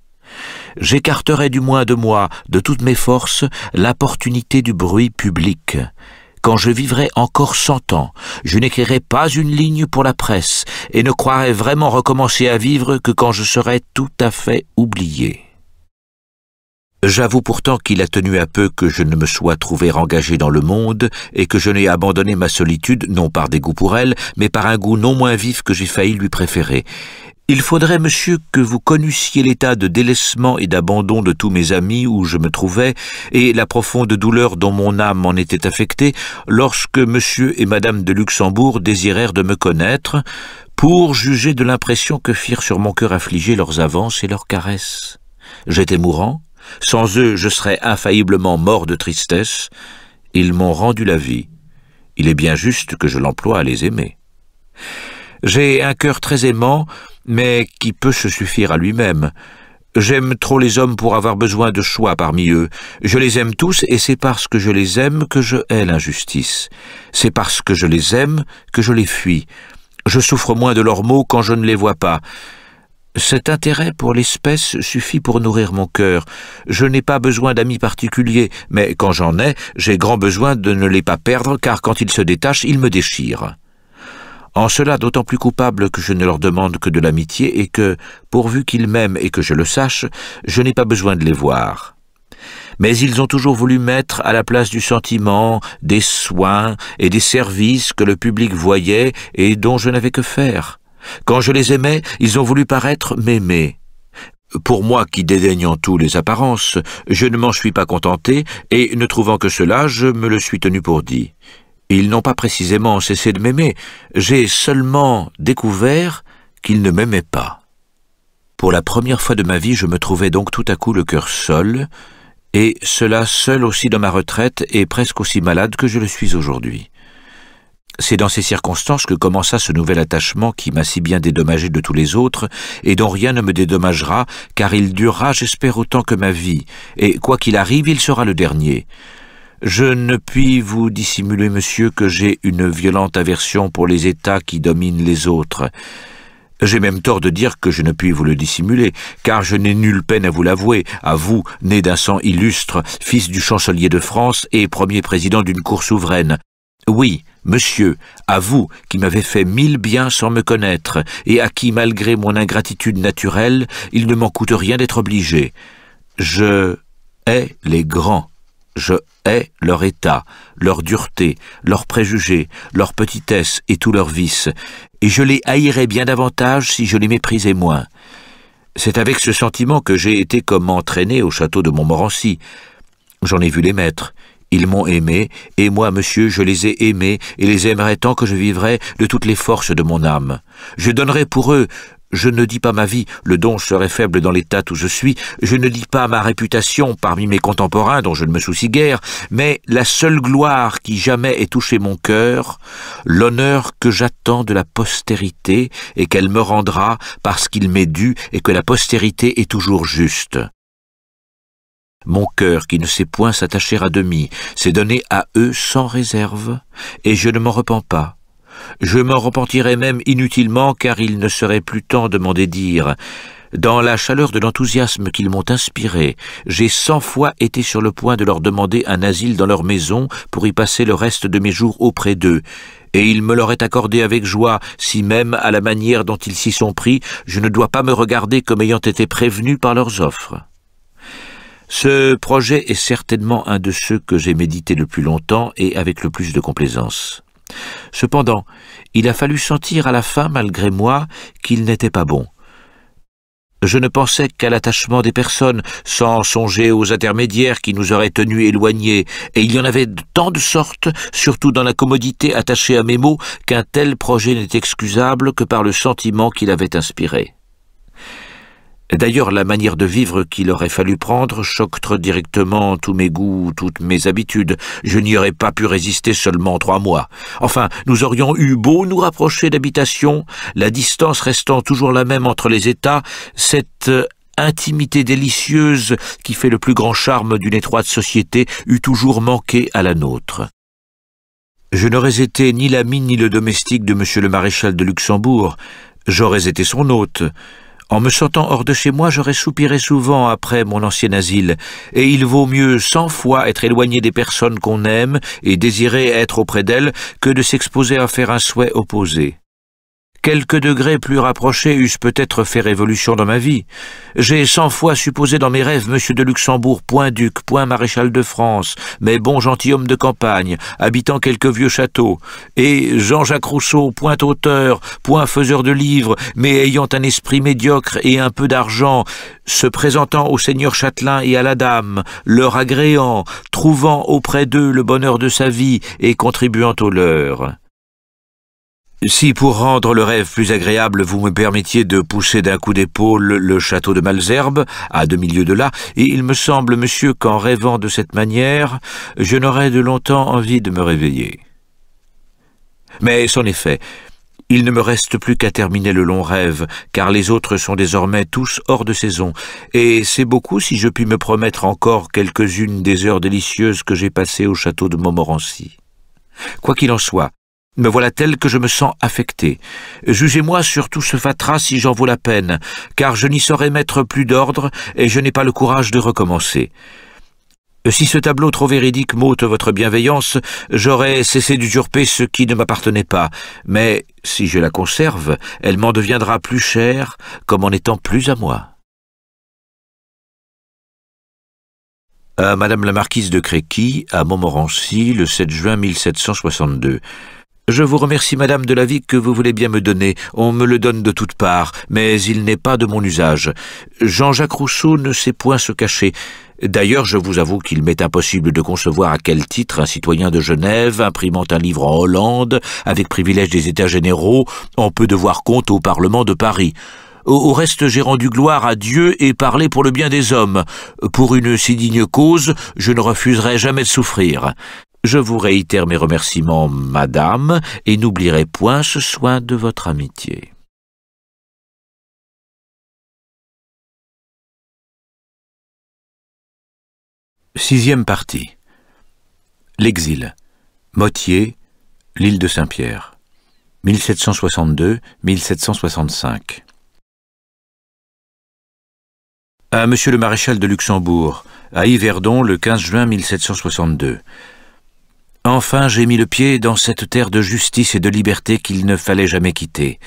J'écarterais du moins de moi, de toutes mes forces, l'opportunité du bruit public. Quand je vivrai encore cent ans, je n'écrirai pas une ligne pour la presse, et ne croirai vraiment recommencer à vivre que quand je serai tout à fait oublié. J'avoue pourtant qu'il a tenu à peu que je ne me sois trouvé engagé dans le monde et que je n'ai abandonné ma solitude non par dégoût pour elle, mais par un goût non moins vif que j'ai failli lui préférer. Il faudrait, monsieur, que vous connussiez l'état de délaissement et d'abandon de tous mes amis où je me trouvais, et la profonde douleur dont mon âme en était affectée, lorsque monsieur et madame de Luxembourg désirèrent de me connaître, pour juger de l'impression que firent sur mon cœur affligé leurs avances et leurs caresses. J'étais mourant, sans eux, je serais infailliblement mort de tristesse. Ils m'ont rendu la vie. Il est bien juste que je l'emploie à les aimer. J'ai un cœur très aimant, mais qui peut se suffire à lui-même. J'aime trop les hommes pour avoir besoin de choix parmi eux. Je les aime tous, et c'est parce que je les aime que je hais l'injustice. C'est parce que je les aime que je les fuis. Je souffre moins de leurs maux quand je ne les vois pas. Cet intérêt pour l'espèce suffit pour nourrir mon cœur. Je n'ai pas besoin d'amis particuliers, mais quand j'en ai, j'ai grand besoin de ne les pas perdre, car quand ils se détachent, ils me déchirent. En cela d'autant plus coupable que je ne leur demande que de l'amitié et que, pourvu qu'ils m'aiment et que je le sache, je n'ai pas besoin de les voir. Mais ils ont toujours voulu mettre à la place du sentiment des soins et des services que le public voyait et dont je n'avais que faire. Quand je les aimais, ils ont voulu paraître m'aimer. Pour moi qui dédaigne en toutes les apparences, je ne m'en suis pas contenté, et ne trouvant que cela, je me le suis tenu pour dit. Ils n'ont pas précisément cessé de m'aimer, j'ai seulement découvert qu'ils ne m'aimaient pas. Pour la première fois de ma vie, je me trouvais donc tout à coup le cœur seul, et cela seul aussi dans ma retraite et presque aussi malade que je le suis aujourd'hui. C'est dans ces circonstances que commença ce nouvel attachement qui m'a si bien dédommagé de tous les autres, et dont rien ne me dédommagera, car il durera, j'espère, autant que ma vie, et quoi qu'il arrive, il sera le dernier. Je ne puis vous dissimuler, monsieur, que j'ai une violente aversion pour les États qui dominent les autres. J'ai même tort de dire que je ne puis vous le dissimuler, car je n'ai nulle peine à vous l'avouer, à vous, né d'un sang illustre, fils du chancelier de France et premier président d'une cour souveraine. Oui, Monsieur, à vous qui m'avez fait mille biens sans me connaître, et à qui, malgré mon ingratitude naturelle, il ne m'en coûte rien d'être obligé. Je hais les grands, je hais leur état, leur dureté, leurs préjugés, leur petitesse et tous leurs vices, et je les haïrais bien davantage si je les méprisais moins. C'est avec ce sentiment que j'ai été comme entraîné au château de Montmorency. J'en ai vu les maîtres, ils m'ont aimé, et moi, monsieur, je les ai aimés, et les aimerai tant que je vivrai de toutes les forces de mon âme. Je donnerai pour eux, je ne dis pas ma vie, le don serait faible dans l'état où je suis, je ne dis pas ma réputation parmi mes contemporains dont je ne me soucie guère, mais la seule gloire qui jamais ait touché mon cœur, l'honneur que j'attends de la postérité et qu'elle me rendra parce qu'il m'est dû et que la postérité est toujours juste. Mon cœur, qui ne sait point s'attacher à demi, s'est donné à eux sans réserve, et je ne m'en repens pas. Je m'en repentirais même inutilement, car il ne serait plus temps de m'en dédire. Dans la chaleur de l'enthousiasme qu'ils m'ont inspiré, j'ai cent fois été sur le point de leur demander un asile dans leur maison pour y passer le reste de mes jours auprès d'eux, et ils me l'auraient accordé avec joie, si même, à la manière dont ils s'y sont pris, je ne dois pas me regarder comme ayant été prévenu par leurs offres. Ce projet est certainement un de ceux que j'ai médité le plus longtemps et avec le plus de complaisance. Cependant, il a fallu sentir à la fin, malgré moi, qu'il n'était pas bon. Je ne pensais qu'à l'attachement des personnes, sans songer aux intermédiaires qui nous auraient tenus éloignés, et il y en avait tant de sortes, surtout dans la commodité attachée à mes mots, qu'un tel projet n'est excusable que par le sentiment qu'il avait inspiré. D'ailleurs, la manière de vivre qu'il aurait fallu prendre choque directement tous mes goûts, toutes mes habitudes. Je n'y aurais pas pu résister seulement trois mois. Enfin, nous aurions eu beau nous rapprocher d'habitation, la distance restant toujours la même entre les États, cette euh, intimité délicieuse qui fait le plus grand charme d'une étroite société eût toujours manqué à la nôtre. Je n'aurais été ni l'ami ni le domestique de M. le maréchal de Luxembourg, j'aurais été son hôte, en me sentant hors de chez moi, j'aurais soupiré souvent après mon ancien asile, et il vaut mieux cent fois être éloigné des personnes qu'on aime et désirer être auprès d'elles que de s'exposer à faire un souhait opposé. Quelques degrés plus rapprochés eussent peut-être fait révolution dans ma vie. J'ai cent fois supposé dans mes rêves monsieur de Luxembourg, point duc, point maréchal de France, mais bon gentilhomme de campagne, habitant quelques vieux châteaux, et Jean-Jacques Rousseau, point auteur, point faiseur de livres, mais ayant un esprit médiocre et un peu d'argent, se présentant au seigneur Châtelain et à la dame, leur agréant, trouvant auprès d'eux le bonheur de sa vie et contribuant au leur. Si, pour rendre le rêve plus agréable, vous me permettiez de pousser d'un coup d'épaule le château de Malzerbe, à demi-lieu de là, et il me semble, monsieur, qu'en rêvant de cette manière, je n'aurais de longtemps envie de me réveiller. Mais, c'en est fait. Il ne me reste plus qu'à terminer le long rêve, car les autres sont désormais tous hors de saison, et c'est beaucoup si je puis me promettre encore quelques-unes des heures délicieuses que j'ai passées au château de Montmorency. Quoi qu'il en soit, me voilà tel que je me sens affecté. Jugez-moi sur tout ce fatras si j'en vaux la peine, car je n'y saurais mettre plus d'ordre et je n'ai pas le courage de recommencer. Si ce tableau trop véridique m'ôte votre bienveillance, j'aurais cessé d'usurper ce qui ne m'appartenait pas, mais si je la conserve, elle m'en deviendra plus chère comme en étant plus à moi. À Madame la Marquise de Créqui, à Montmorency, le 7 juin 1762. Je vous remercie, madame, de l'avis que vous voulez bien me donner. On me le donne de toutes parts, mais il n'est pas de mon usage. Jean-Jacques Rousseau ne sait point se cacher. D'ailleurs, je vous avoue qu'il m'est impossible de concevoir à quel titre un citoyen de Genève, imprimant un livre en Hollande, avec privilège des États généraux, en peut devoir compte au Parlement de Paris. Au reste, j'ai rendu gloire à Dieu et parlé pour le bien des hommes. Pour une si digne cause, je ne refuserai jamais de souffrir. Je vous réitère mes remerciements, madame, et n'oublierai point ce soin de votre amitié. Sixième partie. L'exil. Motier, l'île de Saint-Pierre. 1762-1765. À ah, Monsieur le Maréchal de Luxembourg, à Yverdon, le 15 juin 1762. Enfin j'ai mis le pied dans cette terre de justice et de liberté qu'il ne fallait jamais quitter.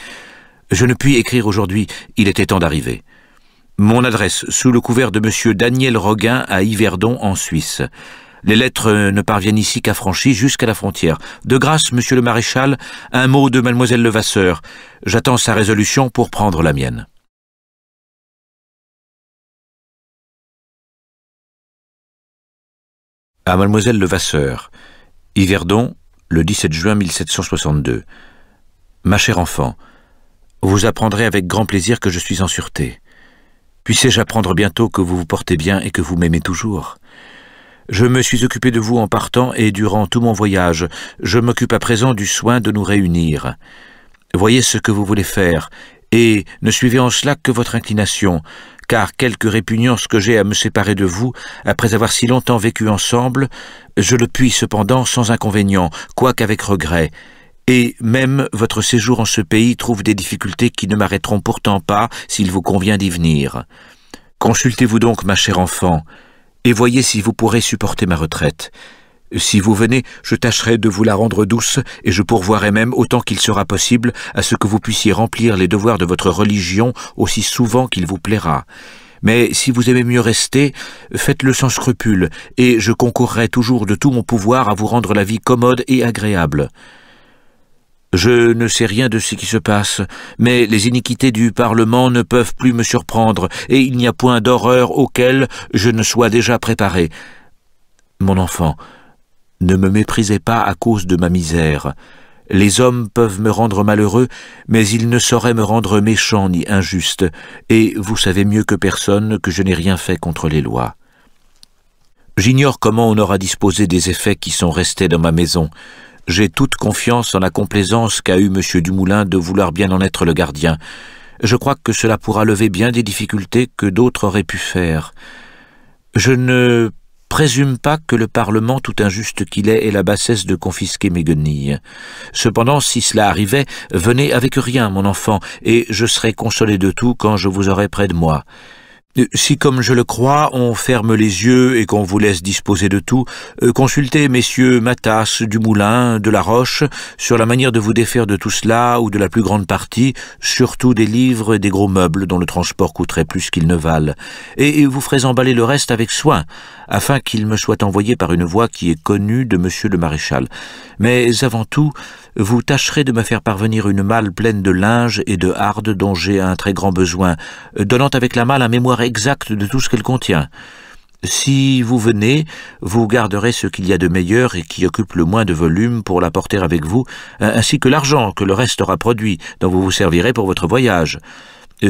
Je ne puis écrire aujourd'hui, il était temps d'arriver. Mon adresse, sous le couvert de M. Daniel Roguin à Yverdon, en Suisse. Les lettres ne parviennent ici qu'affranchies jusqu'à la frontière. De grâce, monsieur le maréchal, un mot de mademoiselle Levasseur. J'attends sa résolution pour prendre la mienne. À mademoiselle Levasseur. Yverdon, le 17 juin 1762. Ma chère enfant, vous apprendrez avec grand plaisir que je suis en sûreté. Puissé-je apprendre bientôt que vous vous portez bien et que vous m'aimez toujours Je me suis occupé de vous en partant et durant tout mon voyage. Je m'occupe à présent du soin de nous réunir. Voyez ce que vous voulez faire, et ne suivez en cela que votre inclination car quelque répugnance que j'ai à me séparer de vous, après avoir si longtemps vécu ensemble, je le puis cependant sans inconvénient, quoique avec regret, et même votre séjour en ce pays trouve des difficultés qui ne m'arrêteront pourtant pas s'il vous convient d'y venir. Consultez-vous donc, ma chère enfant, et voyez si vous pourrez supporter ma retraite. Si vous venez, je tâcherai de vous la rendre douce, et je pourvoirai même autant qu'il sera possible à ce que vous puissiez remplir les devoirs de votre religion aussi souvent qu'il vous plaira. Mais si vous aimez mieux rester, faites-le sans scrupule, et je concourrai toujours de tout mon pouvoir à vous rendre la vie commode et agréable. Je ne sais rien de ce qui se passe, mais les iniquités du Parlement ne peuvent plus me surprendre, et il n'y a point d'horreur auquel je ne sois déjà préparé. Mon enfant, ne me méprisez pas à cause de ma misère. Les hommes peuvent me rendre malheureux, mais ils ne sauraient me rendre méchant ni injuste, et vous savez mieux que personne que je n'ai rien fait contre les lois. J'ignore comment on aura disposé des effets qui sont restés dans ma maison. J'ai toute confiance en la complaisance qu'a eue M. Dumoulin de vouloir bien en être le gardien. Je crois que cela pourra lever bien des difficultés que d'autres auraient pu faire. Je ne présume pas que le Parlement, tout injuste qu'il est, ait la bassesse de confisquer mes guenilles. Cependant, si cela arrivait, venez avec rien, mon enfant, et je serai consolé de tout quand je vous aurai près de moi. Euh, si, comme je le crois, on ferme les yeux et qu'on vous laisse disposer de tout, euh, consultez messieurs Matas, moulin, de la Roche sur la manière de vous défaire de tout cela ou de la plus grande partie, surtout des livres et des gros meubles dont le transport coûterait plus qu'ils ne valent, et vous ferez emballer le reste avec soin, afin qu'il me soit envoyé par une voie qui est connue de monsieur le maréchal. Mais avant tout, vous tâcherez de me faire parvenir une malle pleine de linge et de hardes dont j'ai un très grand besoin, euh, donnant avec la malle un mémoire exact de tout ce qu'elle contient. Si vous venez, vous garderez ce qu'il y a de meilleur et qui occupe le moins de volume pour l'apporter avec vous, ainsi que l'argent que le reste aura produit, dont vous vous servirez pour votre voyage.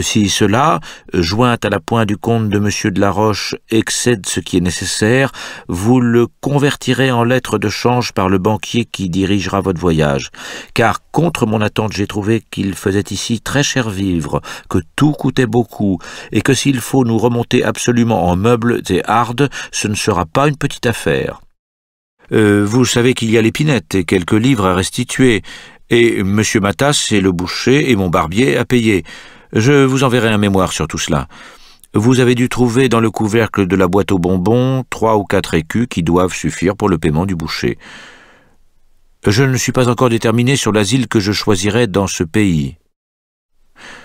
Si cela, euh, joint à la pointe du compte de M. de la Roche, excède ce qui est nécessaire, vous le convertirez en lettre de change par le banquier qui dirigera votre voyage. Car, contre mon attente, j'ai trouvé qu'il faisait ici très cher vivre, que tout coûtait beaucoup, et que s'il faut nous remonter absolument en meubles et hardes, ce ne sera pas une petite affaire. Euh, vous savez qu'il y a l'épinette et quelques livres à restituer, et M. Matas et le boucher et mon barbier à payer. Je vous enverrai un mémoire sur tout cela. Vous avez dû trouver dans le couvercle de la boîte aux bonbons trois ou quatre écus qui doivent suffire pour le paiement du boucher. Je ne suis pas encore déterminé sur l'asile que je choisirai dans ce pays.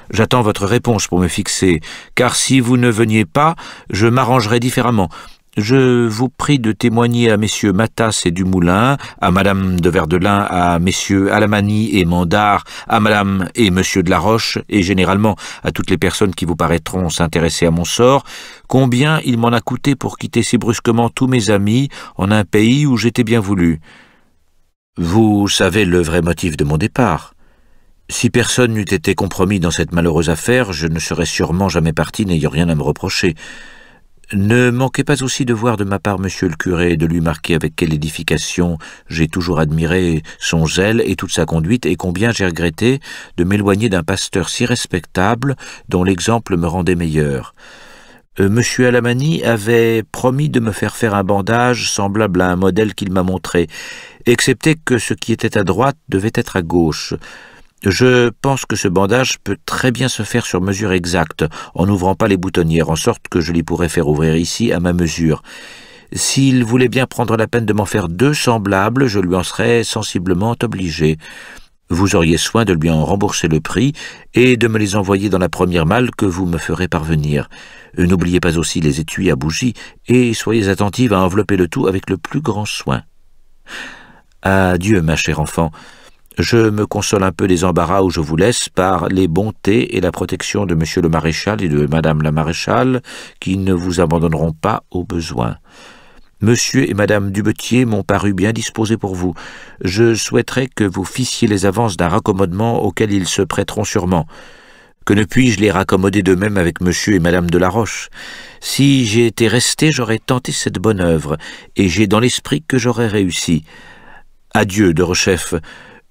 J'attends votre réponse pour me fixer, car si vous ne veniez pas, je m'arrangerai différemment. Je vous prie de témoigner à messieurs Matas et Dumoulin, à madame de Verdelin, à messieurs Alamani et Mandard, à madame et monsieur de la Roche, et généralement à toutes les personnes qui vous paraîtront s'intéresser à mon sort, combien il m'en a coûté pour quitter si brusquement tous mes amis en un pays où j'étais bien voulu. Vous savez le vrai motif de mon départ. Si personne n'eût été compromis dans cette malheureuse affaire, je ne serais sûrement jamais parti n'ayant rien à me reprocher. Ne manquez pas aussi de voir de ma part monsieur le curé et de lui marquer avec quelle édification j'ai toujours admiré son zèle et toute sa conduite et combien j'ai regretté de m'éloigner d'un pasteur si respectable dont l'exemple me rendait meilleur. Euh, monsieur Alamani avait promis de me faire faire un bandage semblable à un modèle qu'il m'a montré, excepté que ce qui était à droite devait être à gauche. Je pense que ce bandage peut très bien se faire sur mesure exacte, en n'ouvrant pas les boutonnières, en sorte que je les pourrais faire ouvrir ici à ma mesure. S'il voulait bien prendre la peine de m'en faire deux semblables, je lui en serais sensiblement obligé. Vous auriez soin de lui en rembourser le prix et de me les envoyer dans la première malle que vous me ferez parvenir. N'oubliez pas aussi les étuis à bougie et soyez attentive à envelopper le tout avec le plus grand soin. Adieu, ma chère enfant. Je me console un peu des embarras où je vous laisse par les bontés et la protection de Monsieur le Maréchal et de Madame la Maréchale, qui ne vous abandonneront pas au besoin. Monsieur et Madame Dubetier m'ont paru bien disposés pour vous. Je souhaiterais que vous fissiez les avances d'un raccommodement auquel ils se prêteront sûrement. Que ne puis-je les raccommoder de même avec Monsieur et Madame de la Roche Si j'ai été resté, j'aurais tenté cette bonne œuvre, et j'ai dans l'esprit que j'aurais réussi. Adieu, de Rochef.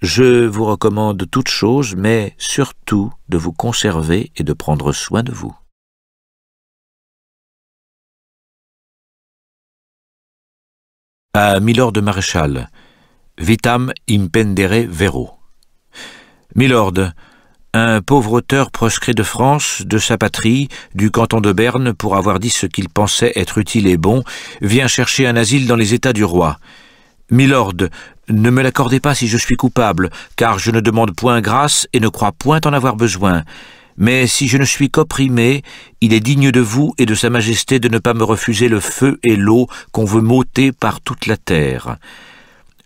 Je vous recommande toutes choses, mais surtout de vous conserver et de prendre soin de vous. À Milord de Maréchal, Vitam impendere vero. Milord, un pauvre auteur proscrit de France, de sa patrie, du canton de Berne, pour avoir dit ce qu'il pensait être utile et bon, vient chercher un asile dans les États du roi. Milord, ne me l'accordez pas si je suis coupable, car je ne demande point grâce et ne crois point en avoir besoin. Mais si je ne suis qu'opprimé, il est digne de vous et de Sa Majesté de ne pas me refuser le feu et l'eau qu'on veut m'ôter par toute la terre.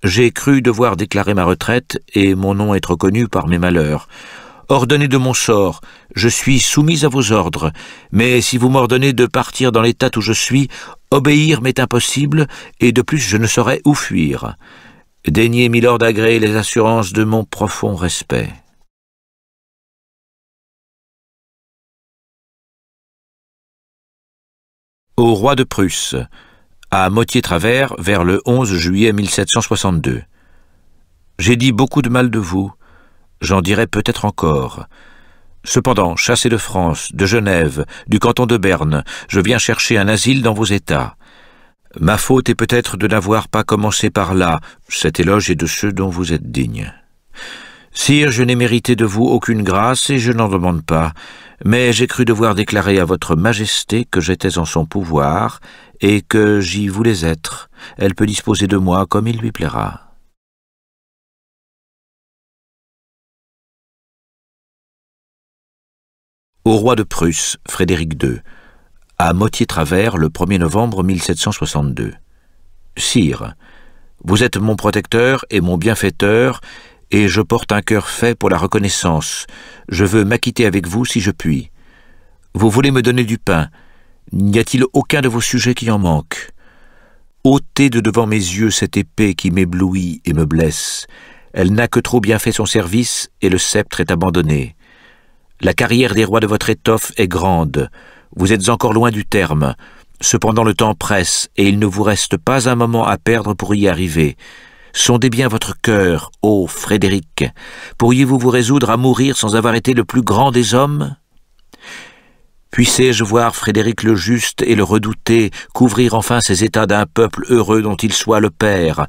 J'ai cru devoir déclarer ma retraite et mon nom être connu par mes malheurs. Ordonnez de mon sort, je suis soumis à vos ordres, mais si vous m'ordonnez de partir dans l'état où je suis, obéir m'est impossible, et de plus je ne saurais où fuir. Daignez, milord, agréer les assurances de mon profond respect. Au roi de Prusse, à moitié travers, vers le 11 juillet 1762. J'ai dit beaucoup de mal de vous, j'en dirai peut-être encore. Cependant, chassé de France, de Genève, du canton de Berne, je viens chercher un asile dans vos États. Ma faute est peut-être de n'avoir pas commencé par là. Cet éloge est de ceux dont vous êtes digne. Sire, je n'ai mérité de vous aucune grâce et je n'en demande pas, mais j'ai cru devoir déclarer à votre majesté que j'étais en son pouvoir et que j'y voulais être. Elle peut disposer de moi comme il lui plaira. Au roi de Prusse, Frédéric II, à moitié travers le 1er novembre 1762. Sire, vous êtes mon protecteur et mon bienfaiteur, et je porte un cœur fait pour la reconnaissance. Je veux m'acquitter avec vous si je puis. Vous voulez me donner du pain. N'y a-t-il aucun de vos sujets qui en manque Ôtez de devant mes yeux cette épée qui m'éblouit et me blesse. Elle n'a que trop bien fait son service, et le sceptre est abandonné. La carrière des rois de votre étoffe est grande. Vous êtes encore loin du terme. Cependant le temps presse, et il ne vous reste pas un moment à perdre pour y arriver. Sondez bien votre cœur, ô Frédéric. Pourriez-vous vous résoudre à mourir sans avoir été le plus grand des hommes Puissé-je voir Frédéric le Juste et le redouté couvrir enfin ces états d'un peuple heureux dont il soit le père,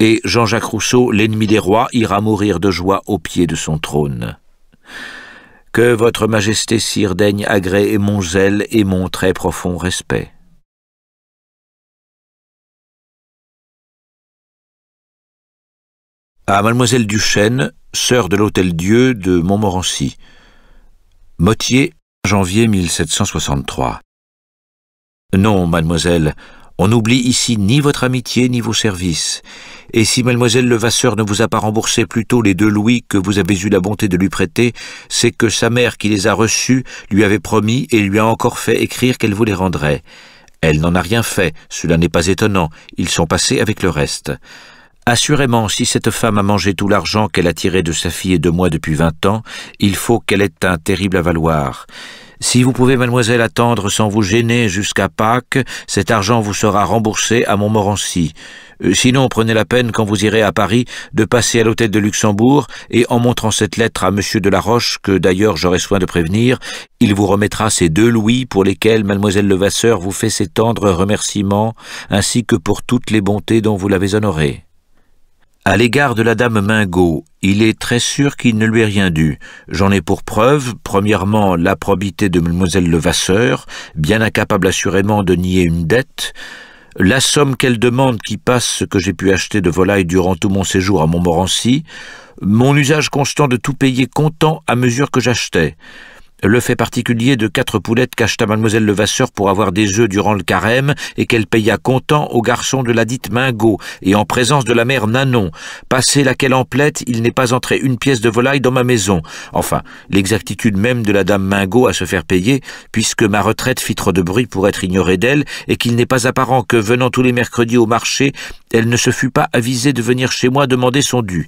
et Jean-Jacques Rousseau, l'ennemi des rois, ira mourir de joie au pied de son trône que votre majesté sire daigne agréer mon zèle et mon très profond respect. À ah, mademoiselle Duchesne, sœur de l'Hôtel Dieu de Montmorency. Motier, janvier 1763. Non, mademoiselle, on n'oublie ici ni votre amitié ni vos services, et si mademoiselle Levasseur ne vous a pas remboursé plus tôt les deux louis que vous avez eu la bonté de lui prêter, c'est que sa mère qui les a reçus lui avait promis et lui a encore fait écrire qu'elle vous les rendrait. Elle n'en a rien fait, cela n'est pas étonnant, ils sont passés avec le reste. Assurément, si cette femme a mangé tout l'argent qu'elle a tiré de sa fille et de moi depuis vingt ans, il faut qu'elle ait un terrible avaloir. Si vous pouvez, mademoiselle, attendre sans vous gêner jusqu'à Pâques, cet argent vous sera remboursé à Montmorency. Euh, sinon, prenez la peine, quand vous irez à Paris, de passer à l'hôtel de Luxembourg, et en montrant cette lettre à Monsieur de la Roche, que d'ailleurs j'aurai soin de prévenir, il vous remettra ces deux louis pour lesquels Mademoiselle Levasseur vous fait ses tendres remerciements, ainsi que pour toutes les bontés dont vous l'avez honoré. À l'égard de la dame Mingot, il est très sûr qu'il ne lui est rien dû. J'en ai pour preuve, premièrement, la probité de Mademoiselle Levasseur, bien incapable assurément de nier une dette, la somme qu'elle demande qui passe ce que j'ai pu acheter de volaille durant tout mon séjour à Montmorency, mon usage constant de tout payer comptant à mesure que j'achetais, le fait particulier de quatre poulettes qu'acheta mademoiselle Levasseur pour avoir des œufs durant le carême et qu'elle paya comptant au garçon de la dite Mingot et en présence de la mère Nanon, passé laquelle emplette il n'est pas entré une pièce de volaille dans ma maison. Enfin, l'exactitude même de la dame Mingot à se faire payer, puisque ma retraite fit trop de bruit pour être ignorée d'elle et qu'il n'est pas apparent que venant tous les mercredis au marché, elle ne se fut pas avisée de venir chez moi demander son dû.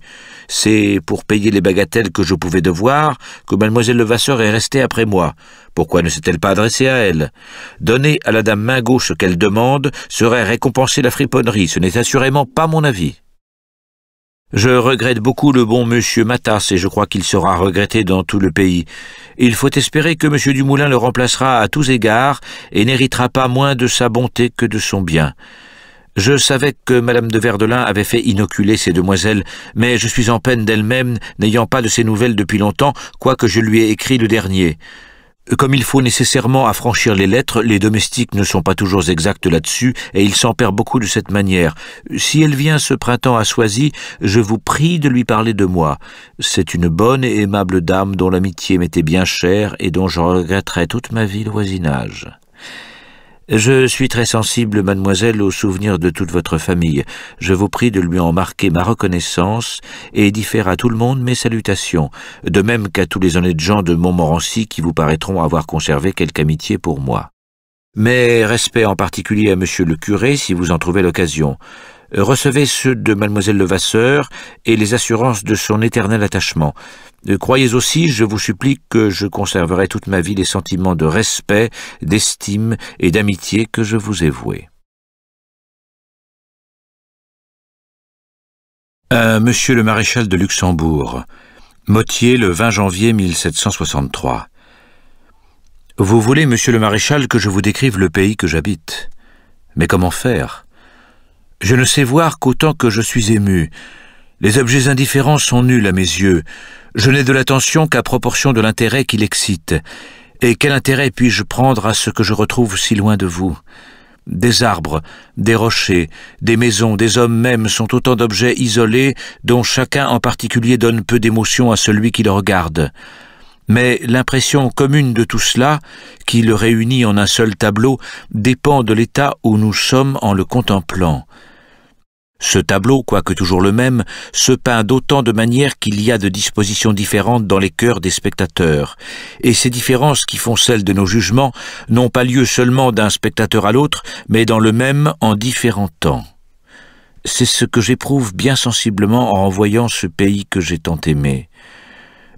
C'est pour payer les bagatelles que je pouvais devoir que mademoiselle Levasseur est restée après moi. Pourquoi ne s'est-elle pas adressée à elle Donner à la dame main gauche ce qu'elle demande serait récompenser la friponnerie, ce n'est assurément pas mon avis. Je regrette beaucoup le bon monsieur Matas, et je crois qu'il sera regretté dans tout le pays. Il faut espérer que monsieur Dumoulin le remplacera à tous égards, et n'héritera pas moins de sa bonté que de son bien. Je savais que Madame de Verdelin avait fait inoculer ces demoiselles, mais je suis en peine d'elle-même, n'ayant pas de ses nouvelles depuis longtemps, quoique je lui ai écrit le dernier. Comme il faut nécessairement affranchir les lettres, les domestiques ne sont pas toujours exacts là-dessus, et il s'en perd beaucoup de cette manière. Si elle vient ce printemps à Soisy, je vous prie de lui parler de moi. C'est une bonne et aimable dame dont l'amitié m'était bien chère et dont je regretterai toute ma vie le voisinage. Je suis très sensible, mademoiselle, au souvenir de toute votre famille. Je vous prie de lui en marquer ma reconnaissance et d'y faire à tout le monde mes salutations, de même qu'à tous les honnêtes gens de Montmorency qui vous paraîtront avoir conservé quelque amitié pour moi. Mais respect en particulier à monsieur le curé si vous en trouvez l'occasion. Euh, recevez ceux de mademoiselle Levasseur et les assurances de son éternel attachement. Euh, croyez aussi, je vous supplie, que je conserverai toute ma vie les sentiments de respect, d'estime et d'amitié que je vous ai voués. Euh, monsieur le Maréchal de Luxembourg, Motier, le 20 janvier 1763. Vous voulez, Monsieur le Maréchal, que je vous décrive le pays que j'habite. Mais comment faire je ne sais voir qu'autant que je suis ému. Les objets indifférents sont nuls à mes yeux. Je n'ai de l'attention qu'à proportion de l'intérêt qu'ils excitent. Et quel intérêt puis-je prendre à ce que je retrouve si loin de vous Des arbres, des rochers, des maisons, des hommes mêmes sont autant d'objets isolés dont chacun en particulier donne peu d'émotion à celui qui le regarde. Mais l'impression commune de tout cela, qui le réunit en un seul tableau, dépend de l'état où nous sommes en le contemplant. Ce tableau, quoique toujours le même, se peint d'autant de manières qu'il y a de dispositions différentes dans les cœurs des spectateurs, et ces différences qui font celles de nos jugements n'ont pas lieu seulement d'un spectateur à l'autre, mais dans le même en différents temps. C'est ce que j'éprouve bien sensiblement en voyant ce pays que j'ai tant aimé.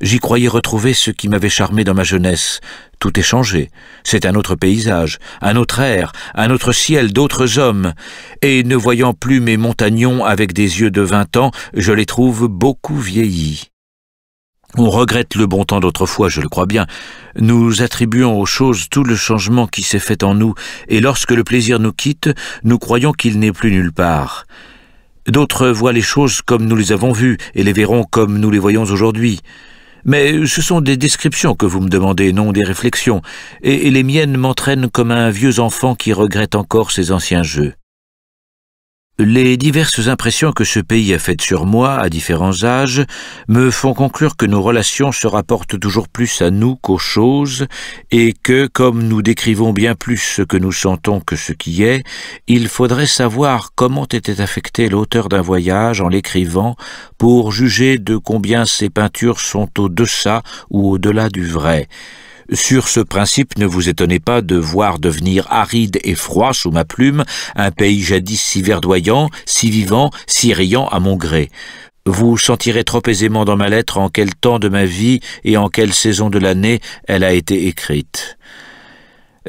J'y croyais retrouver ce qui m'avait charmé dans ma jeunesse. Tout est changé. C'est un autre paysage, un autre air, un autre ciel, d'autres hommes. Et ne voyant plus mes montagnons avec des yeux de vingt ans, je les trouve beaucoup vieillis. On regrette le bon temps d'autrefois, je le crois bien. Nous attribuons aux choses tout le changement qui s'est fait en nous, et lorsque le plaisir nous quitte, nous croyons qu'il n'est plus nulle part. D'autres voient les choses comme nous les avons vues, et les verront comme nous les voyons aujourd'hui. Mais ce sont des descriptions que vous me demandez, non des réflexions, et, les miennes m'entraînent comme un vieux enfant qui regrette encore ses anciens jeux. Les diverses impressions que ce pays a faites sur moi, à différents âges, me font conclure que nos relations se rapportent toujours plus à nous qu'aux choses, et que, comme nous décrivons bien plus ce que nous sentons que ce qui est, il faudrait savoir comment était affecté l'auteur d'un voyage en l'écrivant pour juger de combien ses peintures sont au-deçà ou au-delà du vrai. Sur ce principe, ne vous étonnez pas de voir devenir aride et froid sous ma plume un pays jadis si verdoyant, si vivant, si riant à mon gré. Vous sentirez trop aisément dans ma lettre en quel temps de ma vie et en quelle saison de l'année elle a été écrite.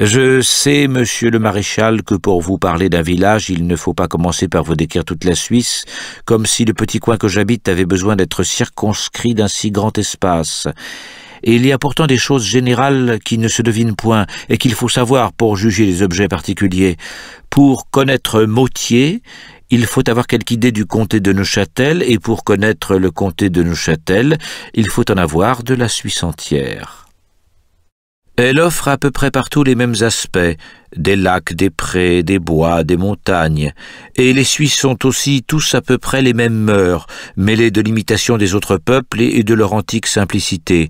Je sais, monsieur le maréchal, que pour vous parler d'un village, il ne faut pas commencer par vous décrire toute la Suisse, comme si le petit coin que j'habite avait besoin d'être circonscrit d'un si grand espace et il y a pourtant des choses générales qui ne se devinent point et qu'il faut savoir pour juger les objets particuliers. Pour connaître Mautier, il faut avoir quelque idée du comté de Neuchâtel, et pour connaître le comté de Neuchâtel, il faut en avoir de la Suisse entière. Elle offre à peu près partout les mêmes aspects, des lacs, des prés, des bois, des montagnes, et les Suisses sont aussi tous à peu près les mêmes mœurs, mêlées de l'imitation des autres peuples et de leur antique simplicité.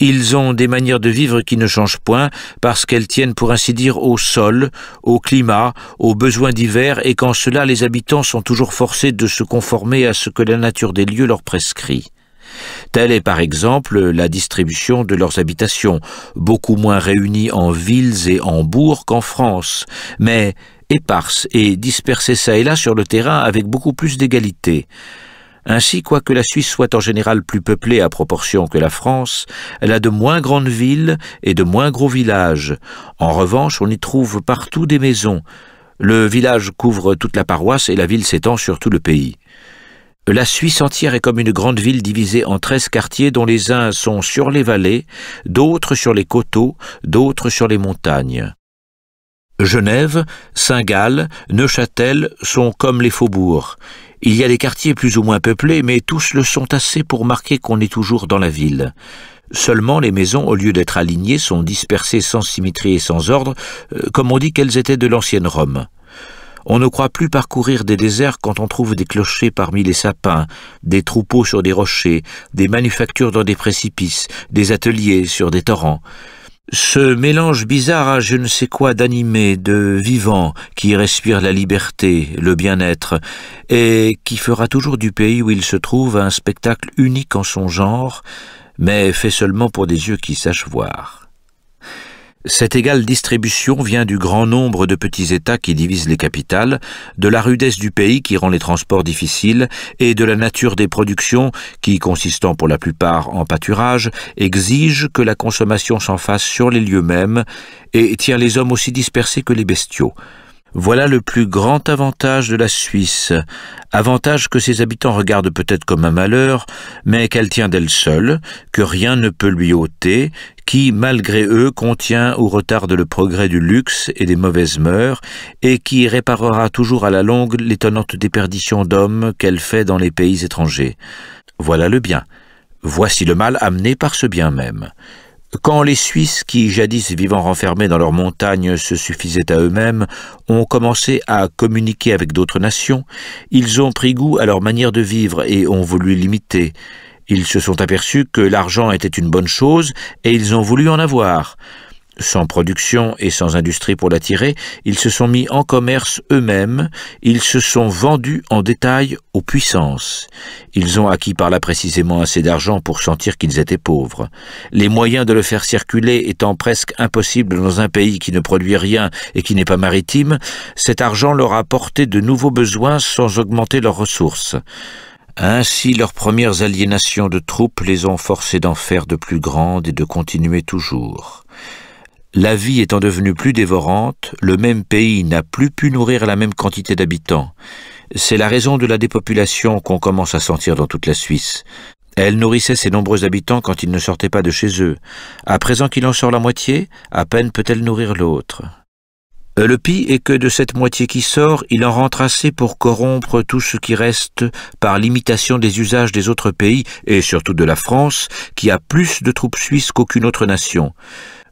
Ils ont des manières de vivre qui ne changent point parce qu'elles tiennent pour ainsi dire au sol, au climat, aux besoins divers et qu'en cela les habitants sont toujours forcés de se conformer à ce que la nature des lieux leur prescrit. Telle est par exemple la distribution de leurs habitations, beaucoup moins réunies en villes et en bourgs qu'en France, mais éparses et dispersées çà et là sur le terrain avec beaucoup plus d'égalité. Ainsi, quoique la Suisse soit en général plus peuplée à proportion que la France, elle a de moins grandes villes et de moins gros villages. En revanche, on y trouve partout des maisons. Le village couvre toute la paroisse et la ville s'étend sur tout le pays. La Suisse entière est comme une grande ville divisée en treize quartiers dont les uns sont sur les vallées, d'autres sur les coteaux, d'autres sur les montagnes. Genève, Saint-Gall, Neuchâtel sont comme les faubourgs. Il y a des quartiers plus ou moins peuplés, mais tous le sont assez pour marquer qu'on est toujours dans la ville. Seulement, les maisons, au lieu d'être alignées, sont dispersées sans symétrie et sans ordre, euh, comme on dit qu'elles étaient de l'ancienne Rome. On ne croit plus parcourir des déserts quand on trouve des clochers parmi les sapins, des troupeaux sur des rochers, des manufactures dans des précipices, des ateliers sur des torrents. Ce mélange bizarre à je ne sais quoi d'animé, de vivant, qui respire la liberté, le bien-être, et qui fera toujours du pays où il se trouve un spectacle unique en son genre, mais fait seulement pour des yeux qui sachent voir. Cette égale distribution vient du grand nombre de petits États qui divisent les capitales, de la rudesse du pays qui rend les transports difficiles, et de la nature des productions qui, consistant pour la plupart en pâturage, exige que la consommation s'en fasse sur les lieux mêmes et tient les hommes aussi dispersés que les bestiaux. Voilà le plus grand avantage de la Suisse, avantage que ses habitants regardent peut-être comme un malheur, mais qu'elle tient d'elle seule, que rien ne peut lui ôter, qui, malgré eux, contient ou retarde le progrès du luxe et des mauvaises mœurs, et qui réparera toujours à la longue l'étonnante déperdition d'hommes qu'elle fait dans les pays étrangers. Voilà le bien. Voici le mal amené par ce bien même. Quand les Suisses, qui jadis vivant renfermés dans leurs montagnes se suffisaient à eux-mêmes, ont commencé à communiquer avec d'autres nations, ils ont pris goût à leur manière de vivre et ont voulu l'imiter. Ils se sont aperçus que l'argent était une bonne chose et ils ont voulu en avoir. Sans production et sans industrie pour l'attirer, ils se sont mis en commerce eux-mêmes, ils se sont vendus en détail aux puissances. Ils ont acquis par là précisément assez d'argent pour sentir qu'ils étaient pauvres. Les moyens de le faire circuler étant presque impossibles dans un pays qui ne produit rien et qui n'est pas maritime, cet argent leur a apporté de nouveaux besoins sans augmenter leurs ressources. Ainsi leurs premières aliénations de troupes les ont forcés d'en faire de plus grandes et de continuer toujours. La vie étant devenue plus dévorante, le même pays n'a plus pu nourrir la même quantité d'habitants. C'est la raison de la dépopulation qu'on commence à sentir dans toute la Suisse. Elle nourrissait ses nombreux habitants quand ils ne sortaient pas de chez eux. À présent qu'il en sort la moitié, à peine peut-elle nourrir l'autre. Euh, le pis est que de cette moitié qui sort, il en rentre assez pour corrompre tout ce qui reste par l'imitation des usages des autres pays, et surtout de la France, qui a plus de troupes suisses qu'aucune autre nation.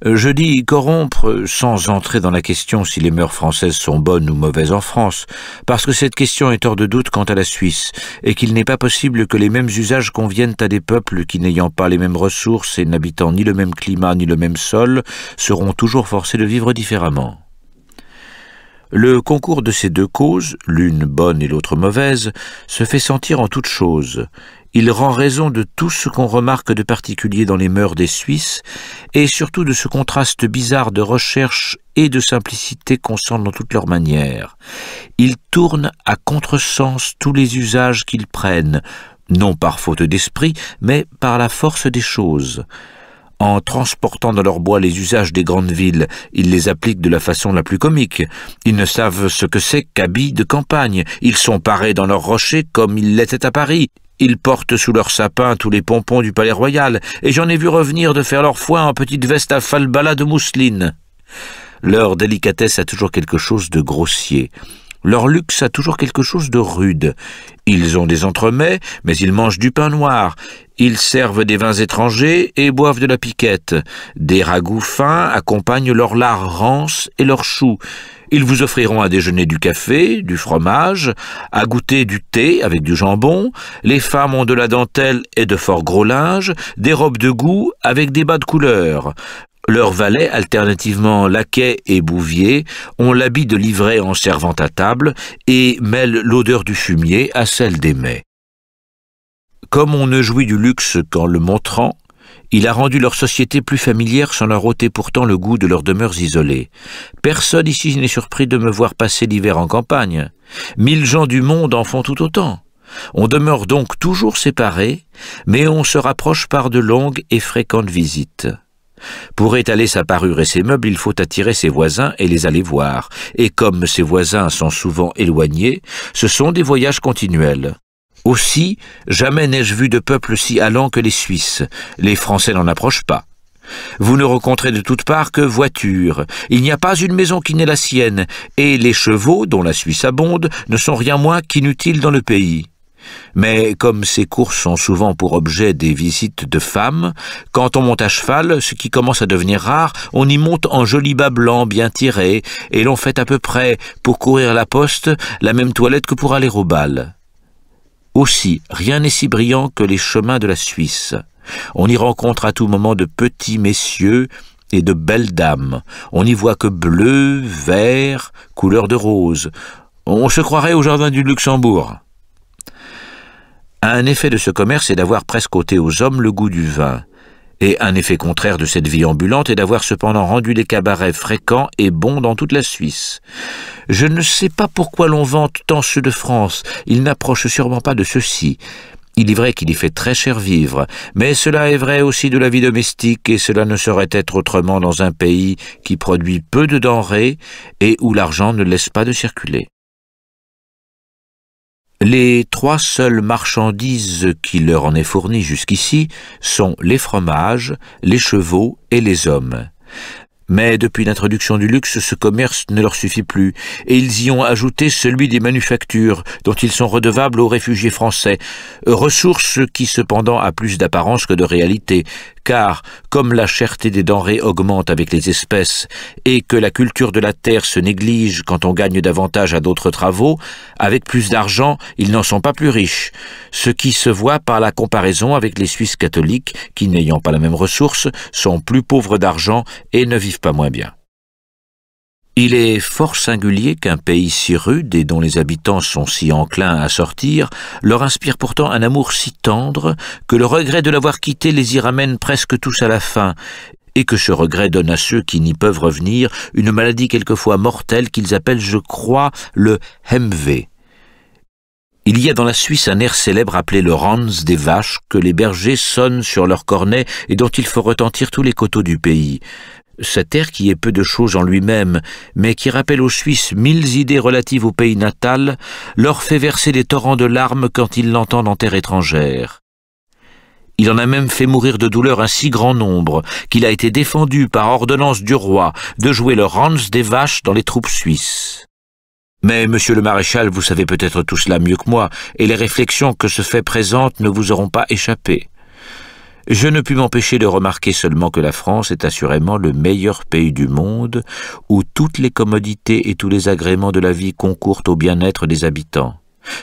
Euh, je dis corrompre sans entrer dans la question si les mœurs françaises sont bonnes ou mauvaises en France, parce que cette question est hors de doute quant à la Suisse, et qu'il n'est pas possible que les mêmes usages conviennent à des peuples qui n'ayant pas les mêmes ressources et n'habitant ni le même climat ni le même sol seront toujours forcés de vivre différemment. Le concours de ces deux causes, l'une bonne et l'autre mauvaise, se fait sentir en toutes choses. Il rend raison de tout ce qu'on remarque de particulier dans les mœurs des Suisses, et surtout de ce contraste bizarre de recherche et de simplicité qu'on sent dans toutes leurs manières. Il tourne à contresens tous les usages qu'ils prennent, non par faute d'esprit, mais par la force des choses. En transportant dans leur bois les usages des grandes villes, ils les appliquent de la façon la plus comique. Ils ne savent ce que c'est qu'habits de campagne. Ils sont parés dans leurs rochers comme ils l'étaient à Paris. Ils portent sous leur sapin tous les pompons du palais royal, et j'en ai vu revenir de faire leur foin en petite veste à falbala de mousseline. Leur délicatesse a toujours quelque chose de grossier. Leur luxe a toujours quelque chose de rude. Ils ont des entremets, mais ils mangent du pain noir. Ils servent des vins étrangers et boivent de la piquette. Des ragoûts fins accompagnent leurs lard rances et leurs choux. Ils vous offriront à déjeuner du café, du fromage, à goûter du thé avec du jambon. Les femmes ont de la dentelle et de fort gros linge, des robes de goût avec des bas de couleur. Leurs valets, alternativement laquais et bouvier, ont l'habit de livrer en servant à table et mêlent l'odeur du fumier à celle des mets. Comme on ne jouit du luxe qu'en le montrant, il a rendu leur société plus familière sans leur ôter pourtant le goût de leurs demeures isolées. Personne ici n'est surpris de me voir passer l'hiver en campagne. Mille gens du monde en font tout autant. On demeure donc toujours séparés, mais on se rapproche par de longues et fréquentes visites. Pour étaler sa parure et ses meubles, il faut attirer ses voisins et les aller voir, et comme ses voisins sont souvent éloignés, ce sont des voyages continuels. Aussi, jamais n'ai-je vu de peuple si allant que les Suisses. Les Français n'en approchent pas. Vous ne rencontrez de toutes parts que voitures. Il n'y a pas une maison qui n'ait la sienne, et les chevaux, dont la Suisse abonde, ne sont rien moins qu'inutiles dans le pays. Mais comme ces courses sont souvent pour objet des visites de femmes, quand on monte à cheval, ce qui commence à devenir rare, on y monte en joli bas blanc bien tiré, et l'on fait à peu près, pour courir la poste, la même toilette que pour aller au bal. Aussi, rien n'est si brillant que les chemins de la Suisse. On y rencontre à tout moment de petits messieurs et de belles dames. On n'y voit que bleu, vert, couleur de rose. On se croirait au jardin du Luxembourg. Un effet de ce commerce est d'avoir presque ôté aux hommes le goût du vin. Et un effet contraire de cette vie ambulante est d'avoir cependant rendu les cabarets fréquents et bons dans toute la Suisse. Je ne sais pas pourquoi l'on vante tant ceux de France, ils n'approchent sûrement pas de ceux-ci. Il est vrai qu'il y fait très cher vivre, mais cela est vrai aussi de la vie domestique et cela ne saurait être autrement dans un pays qui produit peu de denrées et où l'argent ne laisse pas de circuler. Les trois seules marchandises qui leur en est fournies jusqu'ici sont les fromages, les chevaux et les hommes. Mais depuis l'introduction du luxe, ce commerce ne leur suffit plus, et ils y ont ajouté celui des manufactures, dont ils sont redevables aux réfugiés français, ressources qui cependant a plus d'apparence que de réalité, car, comme la cherté des denrées augmente avec les espèces, et que la culture de la terre se néglige quand on gagne davantage à d'autres travaux, avec plus d'argent, ils n'en sont pas plus riches, ce qui se voit par la comparaison avec les Suisses catholiques, qui n'ayant pas la même ressource, sont plus pauvres d'argent et ne vivent pas moins bien. Il est fort singulier qu'un pays si rude et dont les habitants sont si enclins à sortir leur inspire pourtant un amour si tendre que le regret de l'avoir quitté les y ramène presque tous à la fin, et que ce regret donne à ceux qui n'y peuvent revenir une maladie quelquefois mortelle qu'ils appellent, je crois, le Hemvé. Il y a dans la Suisse un air célèbre appelé le Rans des vaches que les bergers sonnent sur leurs cornets et dont il faut retentir tous les coteaux du pays. Cet air qui est peu de chose en lui-même, mais qui rappelle aux Suisses mille idées relatives au pays natal, leur fait verser des torrents de larmes quand ils l'entendent en terre étrangère. Il en a même fait mourir de douleur un si grand nombre qu'il a été défendu par ordonnance du roi de jouer le Ranz des vaches dans les troupes suisses. Mais, monsieur le maréchal, vous savez peut-être tout cela mieux que moi, et les réflexions que ce fait présente ne vous auront pas échappé je ne puis m'empêcher de remarquer seulement que la France est assurément le meilleur pays du monde où toutes les commodités et tous les agréments de la vie concourent au bien-être des habitants.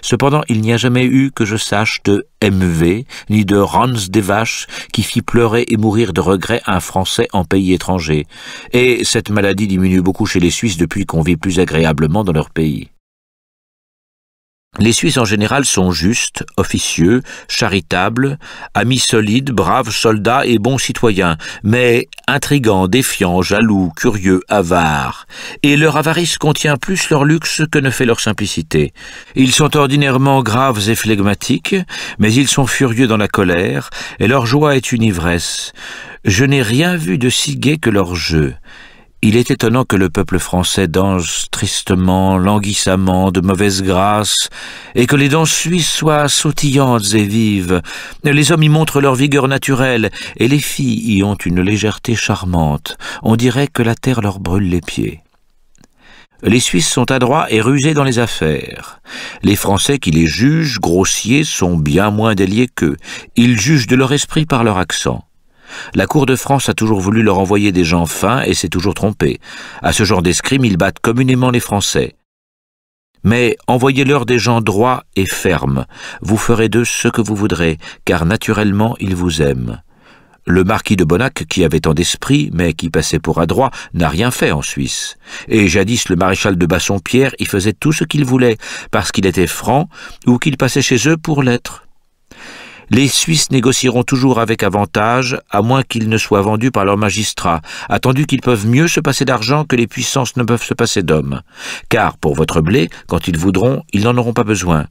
Cependant, il n'y a jamais eu que je sache de MV, ni de Rans des vaches, qui fit pleurer et mourir de regret un Français en pays étranger. Et cette maladie diminue beaucoup chez les Suisses depuis qu'on vit plus agréablement dans leur pays. Les Suisses en général sont justes, officieux, charitables, amis solides, braves soldats et bons citoyens, mais intrigants, défiants, jaloux, curieux, avares. Et leur avarice contient plus leur luxe que ne fait leur simplicité. Ils sont ordinairement graves et flegmatiques, mais ils sont furieux dans la colère, et leur joie est une ivresse. Je n'ai rien vu de si gai que leur jeu. Il est étonnant que le peuple français danse tristement, languissamment, de mauvaise grâce, et que les danses suisses soient sautillantes et vives. Les hommes y montrent leur vigueur naturelle, et les filles y ont une légèreté charmante. On dirait que la terre leur brûle les pieds. Les Suisses sont adroits et rusés dans les affaires. Les Français qui les jugent grossiers sont bien moins déliés qu'eux. Ils jugent de leur esprit par leur accent. La Cour de France a toujours voulu leur envoyer des gens fins et s'est toujours trompée. À ce genre d'escrime, ils battent communément les Français. Mais envoyez-leur des gens droits et fermes. Vous ferez d'eux ce que vous voudrez, car naturellement ils vous aiment. Le marquis de Bonnac, qui avait tant d'esprit, mais qui passait pour adroit, n'a rien fait en Suisse. Et jadis le maréchal de Bassompierre y faisait tout ce qu'il voulait, parce qu'il était franc ou qu'il passait chez eux pour l'être les Suisses négocieront toujours avec avantage, à moins qu'ils ne soient vendus par leurs magistrats, attendu qu'ils peuvent mieux se passer d'argent que les puissances ne peuvent se passer d'hommes. Car, pour votre blé, quand ils voudront, ils n'en auront pas besoin.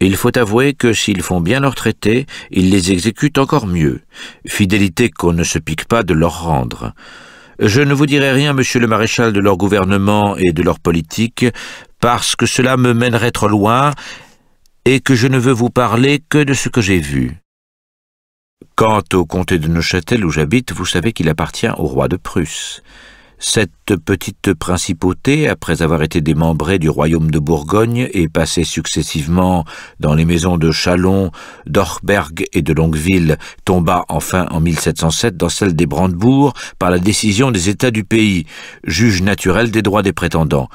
Il faut avouer que s'ils font bien leurs traités, ils les exécutent encore mieux. Fidélité qu'on ne se pique pas de leur rendre. Je ne vous dirai rien, monsieur le maréchal, de leur gouvernement et de leur politique, parce que cela me mènerait trop loin et que je ne veux vous parler que de ce que j'ai vu. Quant au comté de Neuchâtel où j'habite, vous savez qu'il appartient au roi de Prusse. Cette petite principauté, après avoir été démembrée du royaume de Bourgogne et passée successivement dans les maisons de Chalon, d'Orberg et de Longueville, tomba enfin en 1707 dans celle des Brandebourg par la décision des États du pays, juge naturel des droits des prétendants.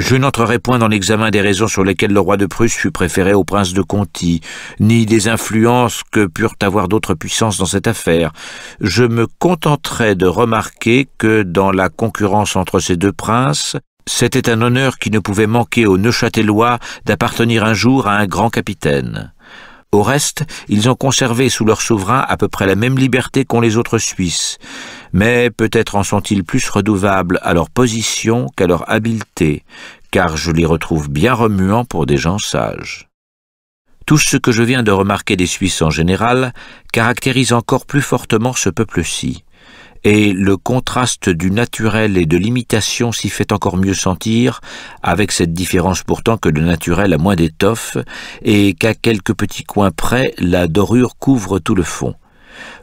Je n'entrerai point dans l'examen des raisons sur lesquelles le roi de Prusse fut préféré au prince de Conti, ni des influences que purent avoir d'autres puissances dans cette affaire. Je me contenterai de remarquer que, dans la concurrence entre ces deux princes, c'était un honneur qui ne pouvait manquer aux Neuchâtelois d'appartenir un jour à un grand capitaine. Au reste, ils ont conservé sous leur souverain à peu près la même liberté qu'ont les autres Suisses mais peut-être en sont-ils plus redouvables à leur position qu'à leur habileté, car je les retrouve bien remuants pour des gens sages. Tout ce que je viens de remarquer des Suisses en général caractérise encore plus fortement ce peuple-ci, et le contraste du naturel et de l'imitation s'y fait encore mieux sentir, avec cette différence pourtant que le naturel a moins d'étoffe, et qu'à quelques petits coins près la dorure couvre tout le fond.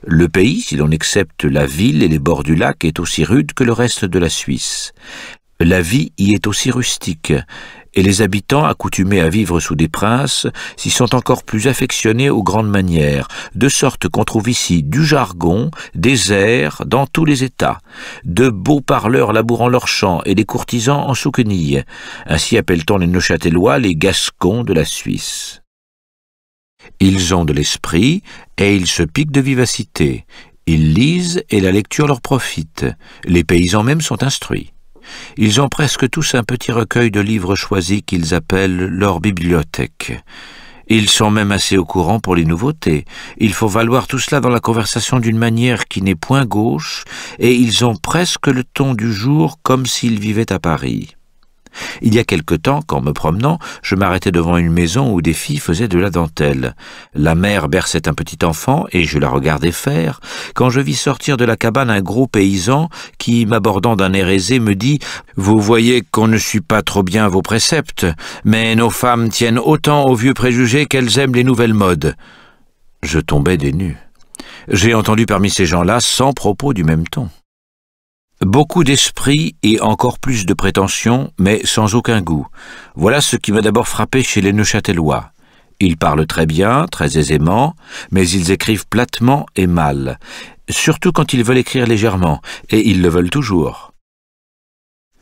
Le pays, si l'on excepte la ville et les bords du lac, est aussi rude que le reste de la Suisse. La vie y est aussi rustique, et les habitants, accoutumés à vivre sous des princes, s'y sont encore plus affectionnés aux grandes manières, de sorte qu'on trouve ici du jargon, des airs, dans tous les états, de beaux parleurs labourant leurs champs et des courtisans en souquenille. Ainsi appelle-t-on les Neuchâtelois les Gascons de la Suisse. Ils ont de l'esprit et ils se piquent de vivacité. Ils lisent et la lecture leur profite. Les paysans même sont instruits. Ils ont presque tous un petit recueil de livres choisis qu'ils appellent leur bibliothèque. Ils sont même assez au courant pour les nouveautés. Il faut valoir tout cela dans la conversation d'une manière qui n'est point gauche, et ils ont presque le ton du jour comme s'ils vivaient à Paris. Il y a quelque temps, qu'en me promenant, je m'arrêtais devant une maison où des filles faisaient de la dentelle. La mère berçait un petit enfant, et je la regardais faire, quand je vis sortir de la cabane un gros paysan, qui, m'abordant d'un air aisé, me dit « Vous voyez qu'on ne suit pas trop bien vos préceptes, mais nos femmes tiennent autant aux vieux préjugés qu'elles aiment les nouvelles modes. » Je tombai des nues. J'ai entendu parmi ces gens-là cent propos du même ton. Beaucoup d'esprit et encore plus de prétention, mais sans aucun goût. Voilà ce qui m'a d'abord frappé chez les Neuchâtelois. Ils parlent très bien, très aisément, mais ils écrivent platement et mal, surtout quand ils veulent écrire légèrement, et ils le veulent toujours.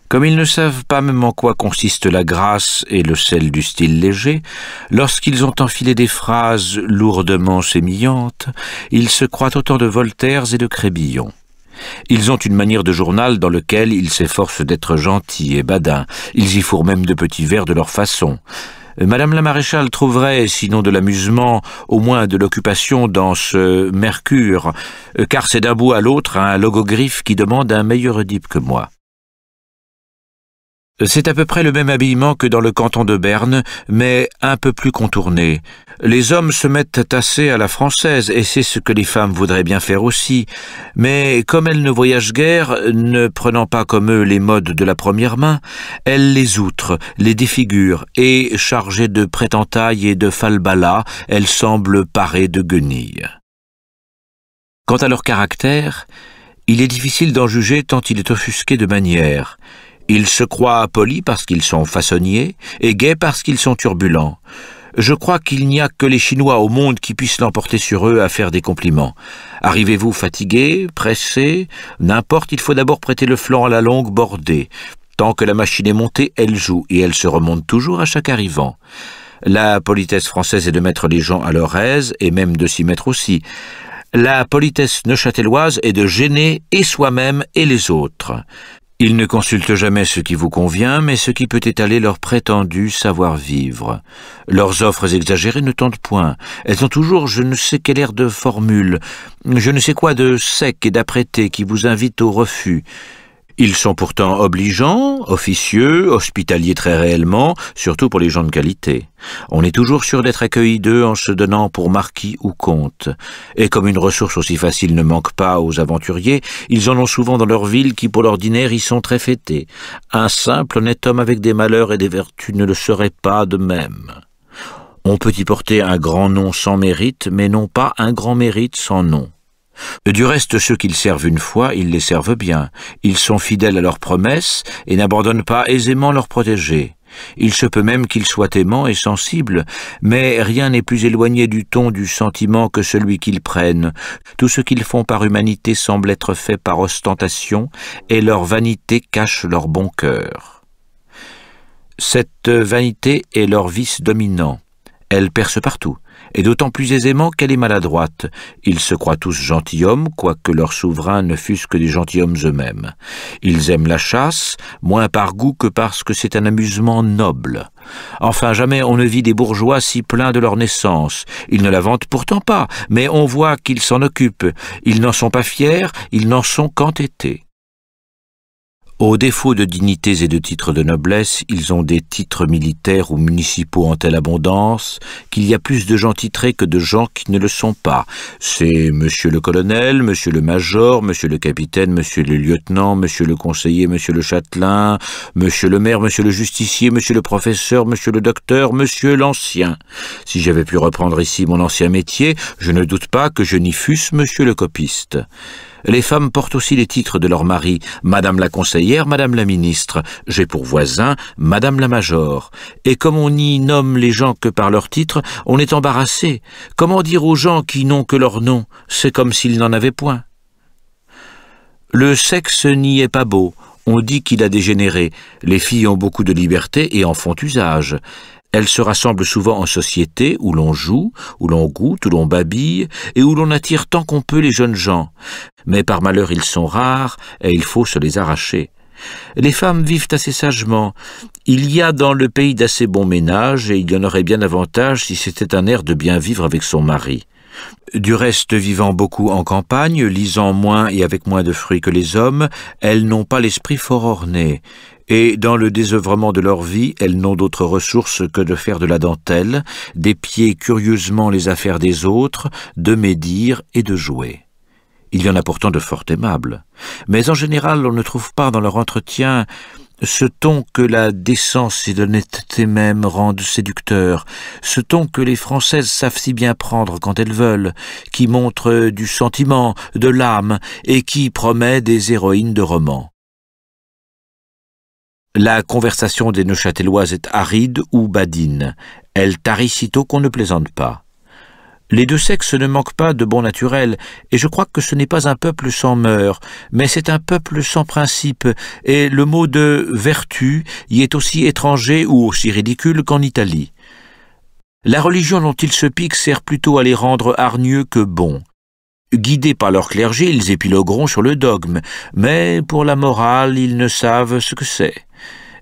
Comme ils ne savent pas même en quoi consiste la grâce et le sel du style léger, lorsqu'ils ont enfilé des phrases lourdement sémillantes, ils se croient autant de Voltaire et de Crébillon. Ils ont une manière de journal dans lequel ils s'efforcent d'être gentils et badins. Ils y fourrent même de petits vers de leur façon. Euh, Madame la maréchale trouverait, sinon de l'amusement, au moins de l'occupation dans ce Mercure, euh, car c'est d'un bout à l'autre un logogriffe qui demande un meilleur Oedipe que moi. C'est à peu près le même habillement que dans le canton de Berne, mais un peu plus contourné. Les hommes se mettent assez à la française, et c'est ce que les femmes voudraient bien faire aussi. Mais comme elles ne voyagent guère, ne prenant pas comme eux les modes de la première main, elles les outrent, les défigurent, et, chargées de prétentailles et de falbalas, elles semblent parées de guenilles. Quant à leur caractère, il est difficile d'en juger tant il est offusqué de manière. Ils se croient polis parce qu'ils sont façonniers et gais parce qu'ils sont turbulents. Je crois qu'il n'y a que les Chinois au monde qui puissent l'emporter sur eux à faire des compliments. Arrivez-vous fatigué, pressé, n'importe, il faut d'abord prêter le flanc à la longue bordée. Tant que la machine est montée, elle joue, et elle se remonte toujours à chaque arrivant. La politesse française est de mettre les gens à leur aise, et même de s'y mettre aussi. La politesse neuchâteloise est de gêner et soi-même et les autres. Ils ne consultent jamais ce qui vous convient, mais ce qui peut étaler leur prétendu savoir-vivre. Leurs offres exagérées ne tentent point. Elles ont toujours je ne sais quel air de formule, je ne sais quoi de sec et d'apprêté qui vous invite au refus. Ils sont pourtant obligeants, officieux, hospitaliers très réellement, surtout pour les gens de qualité. On est toujours sûr d'être accueilli d'eux en se donnant pour marquis ou comte. Et comme une ressource aussi facile ne manque pas aux aventuriers, ils en ont souvent dans leur ville qui pour l'ordinaire y sont très fêtés. Un simple honnête homme avec des malheurs et des vertus ne le serait pas de même. On peut y porter un grand nom sans mérite, mais non pas un grand mérite sans nom. Du reste, ceux qu'ils servent une fois, ils les servent bien. Ils sont fidèles à leurs promesses et n'abandonnent pas aisément leurs protégés. Il se peut même qu'ils soient aimants et sensibles, mais rien n'est plus éloigné du ton du sentiment que celui qu'ils prennent. Tout ce qu'ils font par humanité semble être fait par ostentation, et leur vanité cache leur bon cœur. Cette vanité est leur vice dominant. Elle perce partout et d'autant plus aisément qu'elle est maladroite. Ils se croient tous gentilshommes, quoique leurs souverains ne fussent que des gentilshommes eux-mêmes. Ils aiment la chasse, moins par goût que parce que c'est un amusement noble. Enfin, jamais on ne vit des bourgeois si pleins de leur naissance. Ils ne la vantent pourtant pas, mais on voit qu'ils s'en occupent. Ils n'en sont pas fiers, ils n'en sont qu'entêtés. Au défaut de dignités et de titres de noblesse, ils ont des titres militaires ou municipaux en telle abondance qu'il y a plus de gens titrés que de gens qui ne le sont pas. C'est monsieur le colonel, monsieur le major, monsieur le capitaine, monsieur le lieutenant, monsieur le conseiller, monsieur le châtelain, monsieur le maire, monsieur le justicier, monsieur le professeur, monsieur le docteur, monsieur l'ancien. Si j'avais pu reprendre ici mon ancien métier, je ne doute pas que je n'y fusse monsieur le copiste. Les femmes portent aussi les titres de leur mari, Madame la conseillère, Madame la ministre, j'ai pour voisin, Madame la major. Et comme on n'y nomme les gens que par leurs titre, on est embarrassé. Comment dire aux gens qui n'ont que leur nom C'est comme s'ils n'en avaient point. Le sexe n'y est pas beau. On dit qu'il a dégénéré. Les filles ont beaucoup de liberté et en font usage. Elles se rassemblent souvent en société où l'on joue, où l'on goûte, où l'on babille et où l'on attire tant qu'on peut les jeunes gens. Mais par malheur ils sont rares et il faut se les arracher. Les femmes vivent assez sagement. Il y a dans le pays d'assez bons ménages et il y en aurait bien davantage si c'était un air de bien vivre avec son mari. Du reste, vivant beaucoup en campagne, lisant moins et avec moins de fruits que les hommes, elles n'ont pas l'esprit fort orné, et dans le désœuvrement de leur vie, elles n'ont d'autre ressource que de faire de la dentelle, d'épier curieusement les affaires des autres, de médire et de jouer. Il y en a pourtant de fort aimables, mais en général on ne trouve pas dans leur entretien ce ton que la décence et l'honnêteté même rendent séducteur, ce ton que les Françaises savent si bien prendre quand elles veulent, qui montre du sentiment, de l'âme, et qui promet des héroïnes de romans. La conversation des Neuchâteloises est aride ou badine. Elle tarit sitôt qu'on ne plaisante pas. Les deux sexes ne manquent pas de bon naturel, et je crois que ce n'est pas un peuple sans mœurs, mais c'est un peuple sans principe, et le mot de vertu y est aussi étranger ou aussi ridicule qu'en Italie. La religion dont ils se piquent sert plutôt à les rendre hargneux que bons. Guidés par leur clergé, ils épilogueront sur le dogme, mais pour la morale, ils ne savent ce que c'est.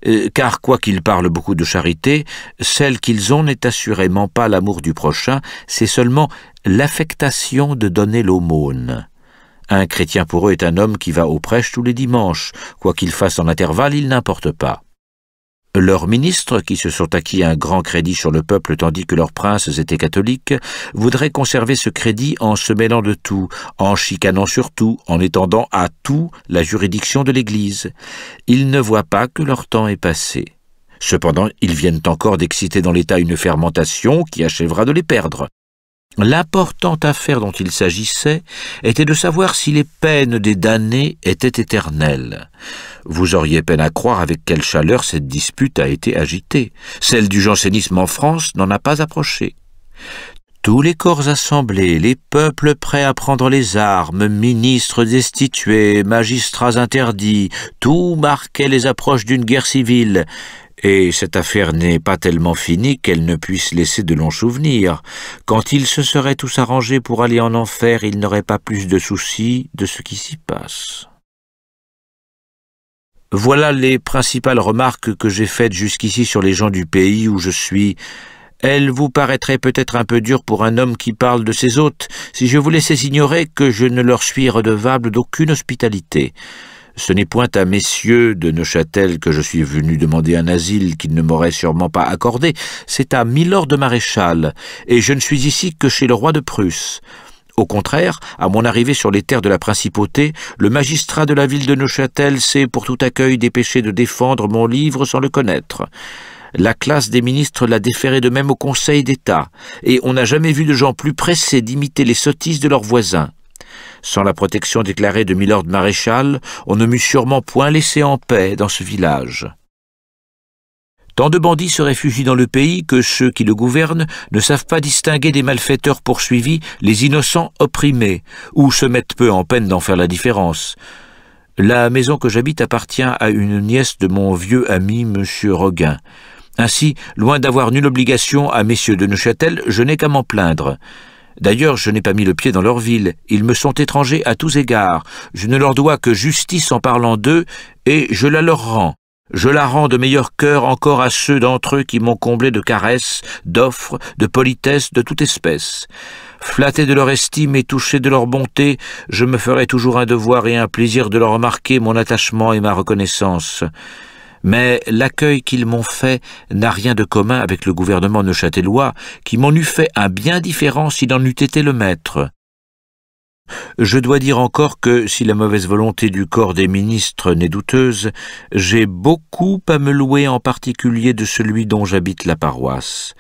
Euh, car quoi qu'ils parlent beaucoup de charité, celle qu'ils ont n'est assurément pas l'amour du prochain, c'est seulement l'affectation de donner l'aumône. Un chrétien pour eux est un homme qui va au prêche tous les dimanches, quoi qu'il fasse en intervalle, il n'importe pas leurs ministres, qui se sont acquis un grand crédit sur le peuple tandis que leurs princes étaient catholiques, voudraient conserver ce crédit en se mêlant de tout, en chicanant sur tout, en étendant à tout la juridiction de l'Église. Ils ne voient pas que leur temps est passé. Cependant, ils viennent encore d'exciter dans l'État une fermentation qui achèvera de les perdre. L'importante affaire dont il s'agissait était de savoir si les peines des damnés étaient éternelles. Vous auriez peine à croire avec quelle chaleur cette dispute a été agitée. Celle du jansénisme en France n'en a pas approché. Tous les corps assemblés, les peuples prêts à prendre les armes, ministres destitués, magistrats interdits, tout marquait les approches d'une guerre civile, et cette affaire n'est pas tellement finie qu'elle ne puisse laisser de longs souvenirs. Quand ils se seraient tous arrangés pour aller en enfer, ils n'auraient pas plus de soucis de ce qui s'y passe. Voilà les principales remarques que j'ai faites jusqu'ici sur les gens du pays où je suis. Elles vous paraîtraient peut-être un peu dures pour un homme qui parle de ses hôtes, si je vous laissais ignorer que je ne leur suis redevable d'aucune hospitalité. Ce n'est point à messieurs de Neuchâtel que je suis venu demander un asile qu'ils ne m'auraient sûrement pas accordé, c'est à Milord de Maréchal, et je ne suis ici que chez le roi de Prusse. Au contraire, à mon arrivée sur les terres de la principauté, le magistrat de la ville de Neuchâtel s'est pour tout accueil dépêché de défendre mon livre sans le connaître. La classe des ministres l'a déféré de même au Conseil d'État, et on n'a jamais vu de gens plus pressés d'imiter les sottises de leurs voisins. Sans la protection déclarée de Milord Maréchal, on ne m'eût sûrement point laissé en paix dans ce village. Tant de bandits se réfugient dans le pays que ceux qui le gouvernent ne savent pas distinguer des malfaiteurs poursuivis les innocents opprimés, ou se mettent peu en peine d'en faire la différence. La maison que j'habite appartient à une nièce de mon vieux ami Monsieur Roguin. Ainsi, loin d'avoir nulle obligation à messieurs de Neuchâtel, je n'ai qu'à m'en plaindre. D'ailleurs, je n'ai pas mis le pied dans leur ville. Ils me sont étrangers à tous égards. Je ne leur dois que justice en parlant d'eux, et je la leur rends. Je la rends de meilleur cœur encore à ceux d'entre eux qui m'ont comblé de caresses, d'offres, de politesses de toute espèce. Flatté de leur estime et touché de leur bonté, je me ferai toujours un devoir et un plaisir de leur remarquer mon attachement et ma reconnaissance mais l'accueil qu'ils m'ont fait n'a rien de commun avec le gouvernement neuchâtelois, qui m'en eût fait un bien différent s'il en eût été le maître. Je dois dire encore que, si la mauvaise volonté du corps des ministres n'est douteuse, j'ai beaucoup à me louer en particulier de celui dont j'habite la paroisse.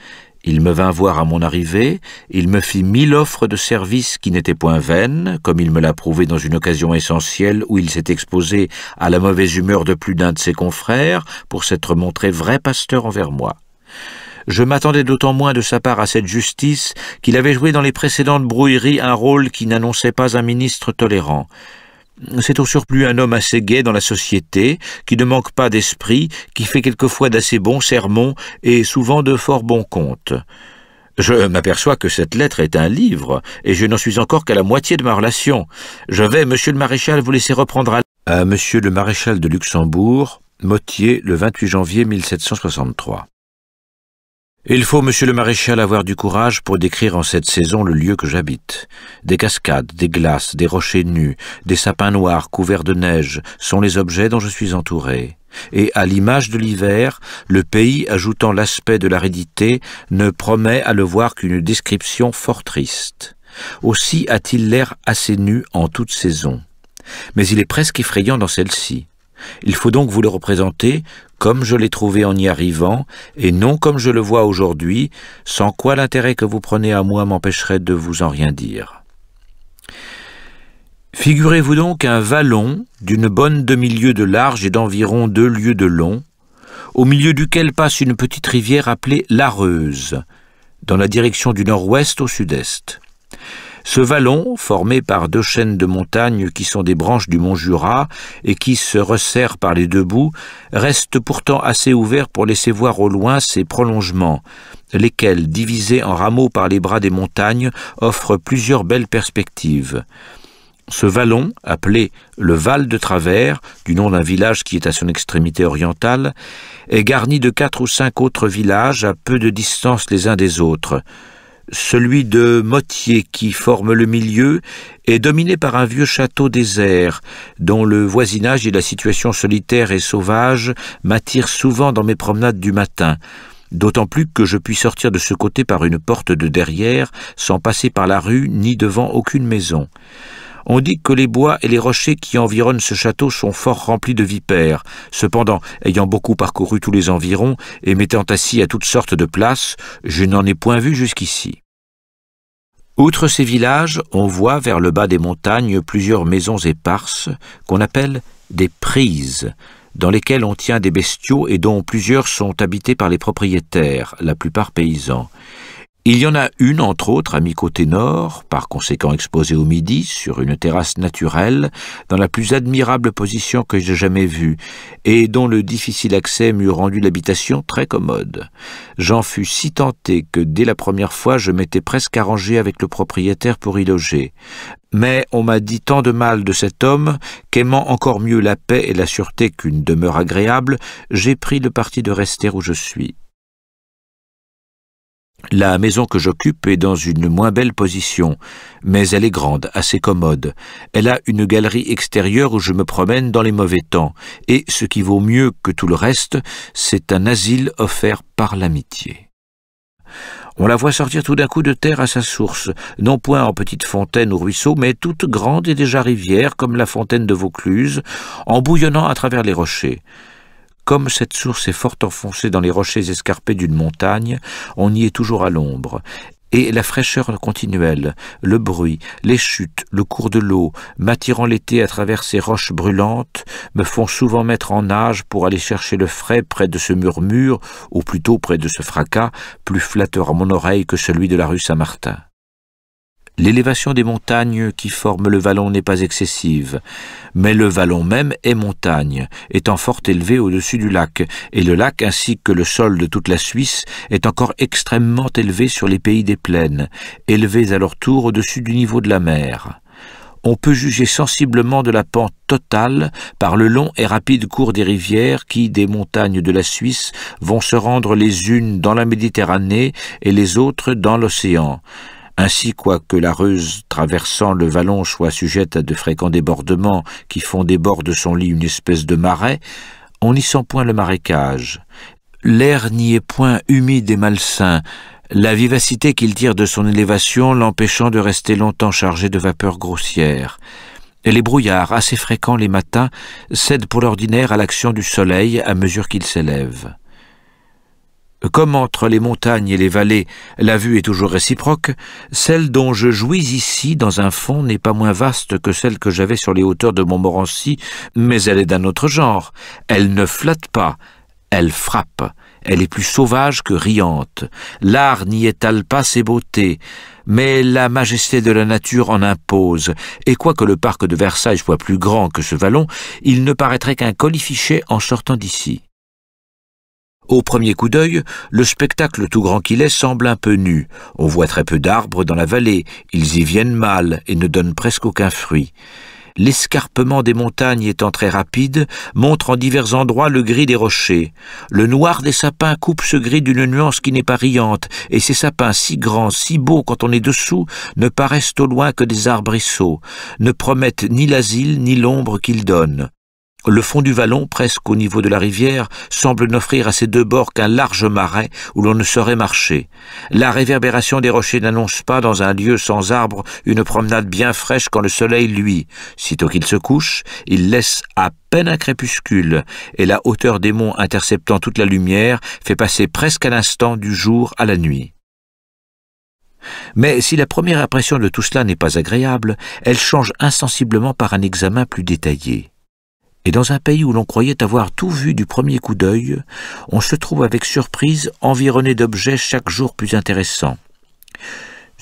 Il me vint voir à mon arrivée, il me fit mille offres de services qui n'étaient point vaines, comme il me l'a prouvé dans une occasion essentielle où il s'est exposé à la mauvaise humeur de plus d'un de ses confrères pour s'être montré vrai pasteur envers moi. Je m'attendais d'autant moins de sa part à cette justice qu'il avait joué dans les précédentes brouilleries un rôle qui n'annonçait pas un ministre tolérant. C'est au surplus un homme assez gai dans la société, qui ne manque pas d'esprit, qui fait quelquefois d'assez bons sermons et souvent de fort bons contes. Je m'aperçois que cette lettre est un livre, et je n'en suis encore qu'à la moitié de ma relation. Je vais, monsieur le maréchal, vous laisser reprendre à... à monsieur le maréchal de Luxembourg, Mottier, le 28 janvier 1763. Il faut, monsieur le maréchal, avoir du courage pour décrire en cette saison le lieu que j'habite. Des cascades, des glaces, des rochers nus, des sapins noirs couverts de neige sont les objets dont je suis entouré. Et à l'image de l'hiver, le pays, ajoutant l'aspect de l'aridité, ne promet à le voir qu'une description fort triste. Aussi a-t-il l'air assez nu en toute saison. Mais il est presque effrayant dans celle-ci. Il faut donc vous le représenter comme je l'ai trouvé en y arrivant, et non comme je le vois aujourd'hui, sans quoi l'intérêt que vous prenez à moi m'empêcherait de vous en rien dire. Figurez-vous donc un vallon d'une bonne demi-lieue de large et d'environ deux lieues de long, au milieu duquel passe une petite rivière appelée l'Areuse, dans la direction du nord-ouest au sud-est. Ce vallon, formé par deux chaînes de montagnes qui sont des branches du mont Jura et qui se resserrent par les deux bouts, reste pourtant assez ouvert pour laisser voir au loin ses prolongements, lesquels, divisés en rameaux par les bras des montagnes, offrent plusieurs belles perspectives. Ce vallon, appelé le Val de Travers, du nom d'un village qui est à son extrémité orientale, est garni de quatre ou cinq autres villages à peu de distance les uns des autres. Celui de Motier qui forme le milieu, est dominé par un vieux château désert, dont le voisinage et la situation solitaire et sauvage m'attirent souvent dans mes promenades du matin, d'autant plus que je puis sortir de ce côté par une porte de derrière, sans passer par la rue ni devant aucune maison. On dit que les bois et les rochers qui environnent ce château sont fort remplis de vipères. Cependant, ayant beaucoup parcouru tous les environs et m'étant assis à toutes sortes de places, je n'en ai point vu jusqu'ici. Outre ces villages, on voit vers le bas des montagnes plusieurs maisons éparses qu'on appelle des prises, dans lesquelles on tient des bestiaux et dont plusieurs sont habités par les propriétaires, la plupart paysans. Il y en a une, entre autres, à mi-côté nord, par conséquent exposée au midi, sur une terrasse naturelle, dans la plus admirable position que j'ai jamais vue, et dont le difficile accès m'eût rendu l'habitation très commode. J'en fus si tenté que, dès la première fois, je m'étais presque arrangé avec le propriétaire pour y loger. Mais on m'a dit tant de mal de cet homme qu'aimant encore mieux la paix et la sûreté qu'une demeure agréable, j'ai pris le parti de rester où je suis. La maison que j'occupe est dans une moins belle position, mais elle est grande, assez commode. Elle a une galerie extérieure où je me promène dans les mauvais temps, et ce qui vaut mieux que tout le reste, c'est un asile offert par l'amitié. On la voit sortir tout d'un coup de terre à sa source, non point en petite fontaine ou ruisseau, mais toute grande et déjà rivière, comme la fontaine de Vaucluse, en bouillonnant à travers les rochers. Comme cette source est fort enfoncée dans les rochers escarpés d'une montagne, on y est toujours à l'ombre, et la fraîcheur continuelle, le bruit, les chutes, le cours de l'eau, m'attirant l'été à travers ces roches brûlantes, me font souvent mettre en nage pour aller chercher le frais près de ce murmure, ou plutôt près de ce fracas, plus flatteur à mon oreille que celui de la rue Saint-Martin. L'élévation des montagnes qui forment le vallon n'est pas excessive, mais le vallon même est montagne, étant fort élevé au-dessus du lac, et le lac ainsi que le sol de toute la Suisse est encore extrêmement élevé sur les pays des plaines, élevés à leur tour au-dessus du niveau de la mer. On peut juger sensiblement de la pente totale par le long et rapide cours des rivières qui, des montagnes de la Suisse, vont se rendre les unes dans la Méditerranée et les autres dans l'océan ainsi, quoique la ruse traversant le vallon soit sujette à de fréquents débordements qui font des bords de son lit une espèce de marais, on n'y sent point le marécage. L'air n'y est point humide et malsain, la vivacité qu'il tire de son élévation l'empêchant de rester longtemps chargé de vapeurs grossières. Les brouillards, assez fréquents les matins, cèdent pour l'ordinaire à l'action du soleil à mesure qu'il s'élève. Comme entre les montagnes et les vallées, la vue est toujours réciproque, celle dont je jouis ici dans un fond n'est pas moins vaste que celle que j'avais sur les hauteurs de Montmorency, mais elle est d'un autre genre. Elle ne flatte pas, elle frappe. Elle est plus sauvage que riante. L'art n'y étale pas ses beautés, mais la majesté de la nature en impose, et quoique le parc de Versailles soit plus grand que ce vallon, il ne paraîtrait qu'un colifichet en sortant d'ici. Au premier coup d'œil, le spectacle tout grand qu'il est semble un peu nu. On voit très peu d'arbres dans la vallée, ils y viennent mal et ne donnent presque aucun fruit. L'escarpement des montagnes étant très rapide, montre en divers endroits le gris des rochers. Le noir des sapins coupe ce gris d'une nuance qui n'est pas riante, et ces sapins si grands, si beaux quand on est dessous, ne paraissent au loin que des arbrisseaux, ne promettent ni l'asile ni l'ombre qu'ils donnent. Le fond du vallon, presque au niveau de la rivière, semble n'offrir à ses deux bords qu'un large marais où l'on ne saurait marcher. La réverbération des rochers n'annonce pas, dans un lieu sans arbres, une promenade bien fraîche quand le soleil lui. Sitôt qu'il se couche, il laisse à peine un crépuscule, et la hauteur des monts interceptant toute la lumière fait passer presque à l'instant du jour à la nuit. Mais si la première impression de tout cela n'est pas agréable, elle change insensiblement par un examen plus détaillé. Et dans un pays où l'on croyait avoir tout vu du premier coup d'œil, on se trouve avec surprise environné d'objets chaque jour plus intéressants.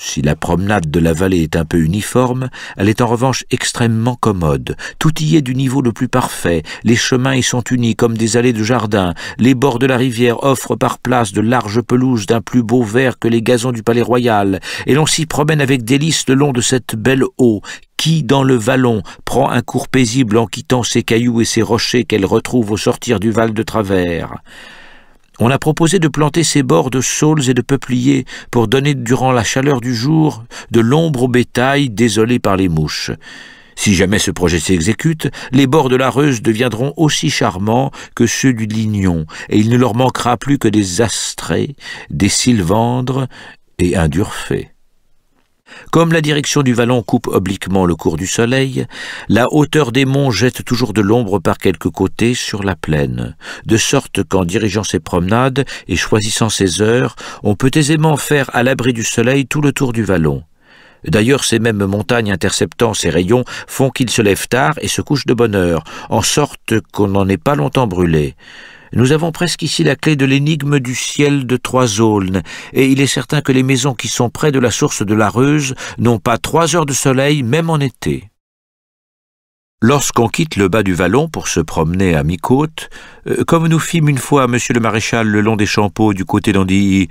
Si la promenade de la vallée est un peu uniforme, elle est en revanche extrêmement commode. Tout y est du niveau le plus parfait, les chemins y sont unis comme des allées de jardin, les bords de la rivière offrent par place de larges pelouses d'un plus beau vert que les gazons du palais royal, et l'on s'y promène avec délice le long de cette belle eau qui, dans le vallon, prend un cours paisible en quittant ses cailloux et ses rochers qu'elle retrouve au sortir du val de travers. On a proposé de planter ces bords de saules et de peupliers pour donner durant la chaleur du jour de l'ombre au bétail désolé par les mouches. Si jamais ce projet s'exécute, les bords de la Reuse deviendront aussi charmants que ceux du Lignon, et il ne leur manquera plus que des astrées, des sylvandres et un durfait. Comme la direction du vallon coupe obliquement le cours du soleil, la hauteur des monts jette toujours de l'ombre par quelque côtés sur la plaine, de sorte qu'en dirigeant ses promenades et choisissant ses heures, on peut aisément faire à l'abri du soleil tout le tour du vallon. D'ailleurs, ces mêmes montagnes interceptant ses rayons font qu'ils se lèvent tard et se couchent de bonne heure, en sorte qu'on n'en est pas longtemps brûlé. Nous avons presque ici la clé de l'énigme du ciel de trois aulnes, et il est certain que les maisons qui sont près de la source de la Reuse n'ont pas trois heures de soleil, même en été. Lorsqu'on quitte le bas du vallon pour se promener à mi-côte, euh, comme nous fîmes une fois Monsieur le Maréchal le long des champeaux du côté d'Andilly,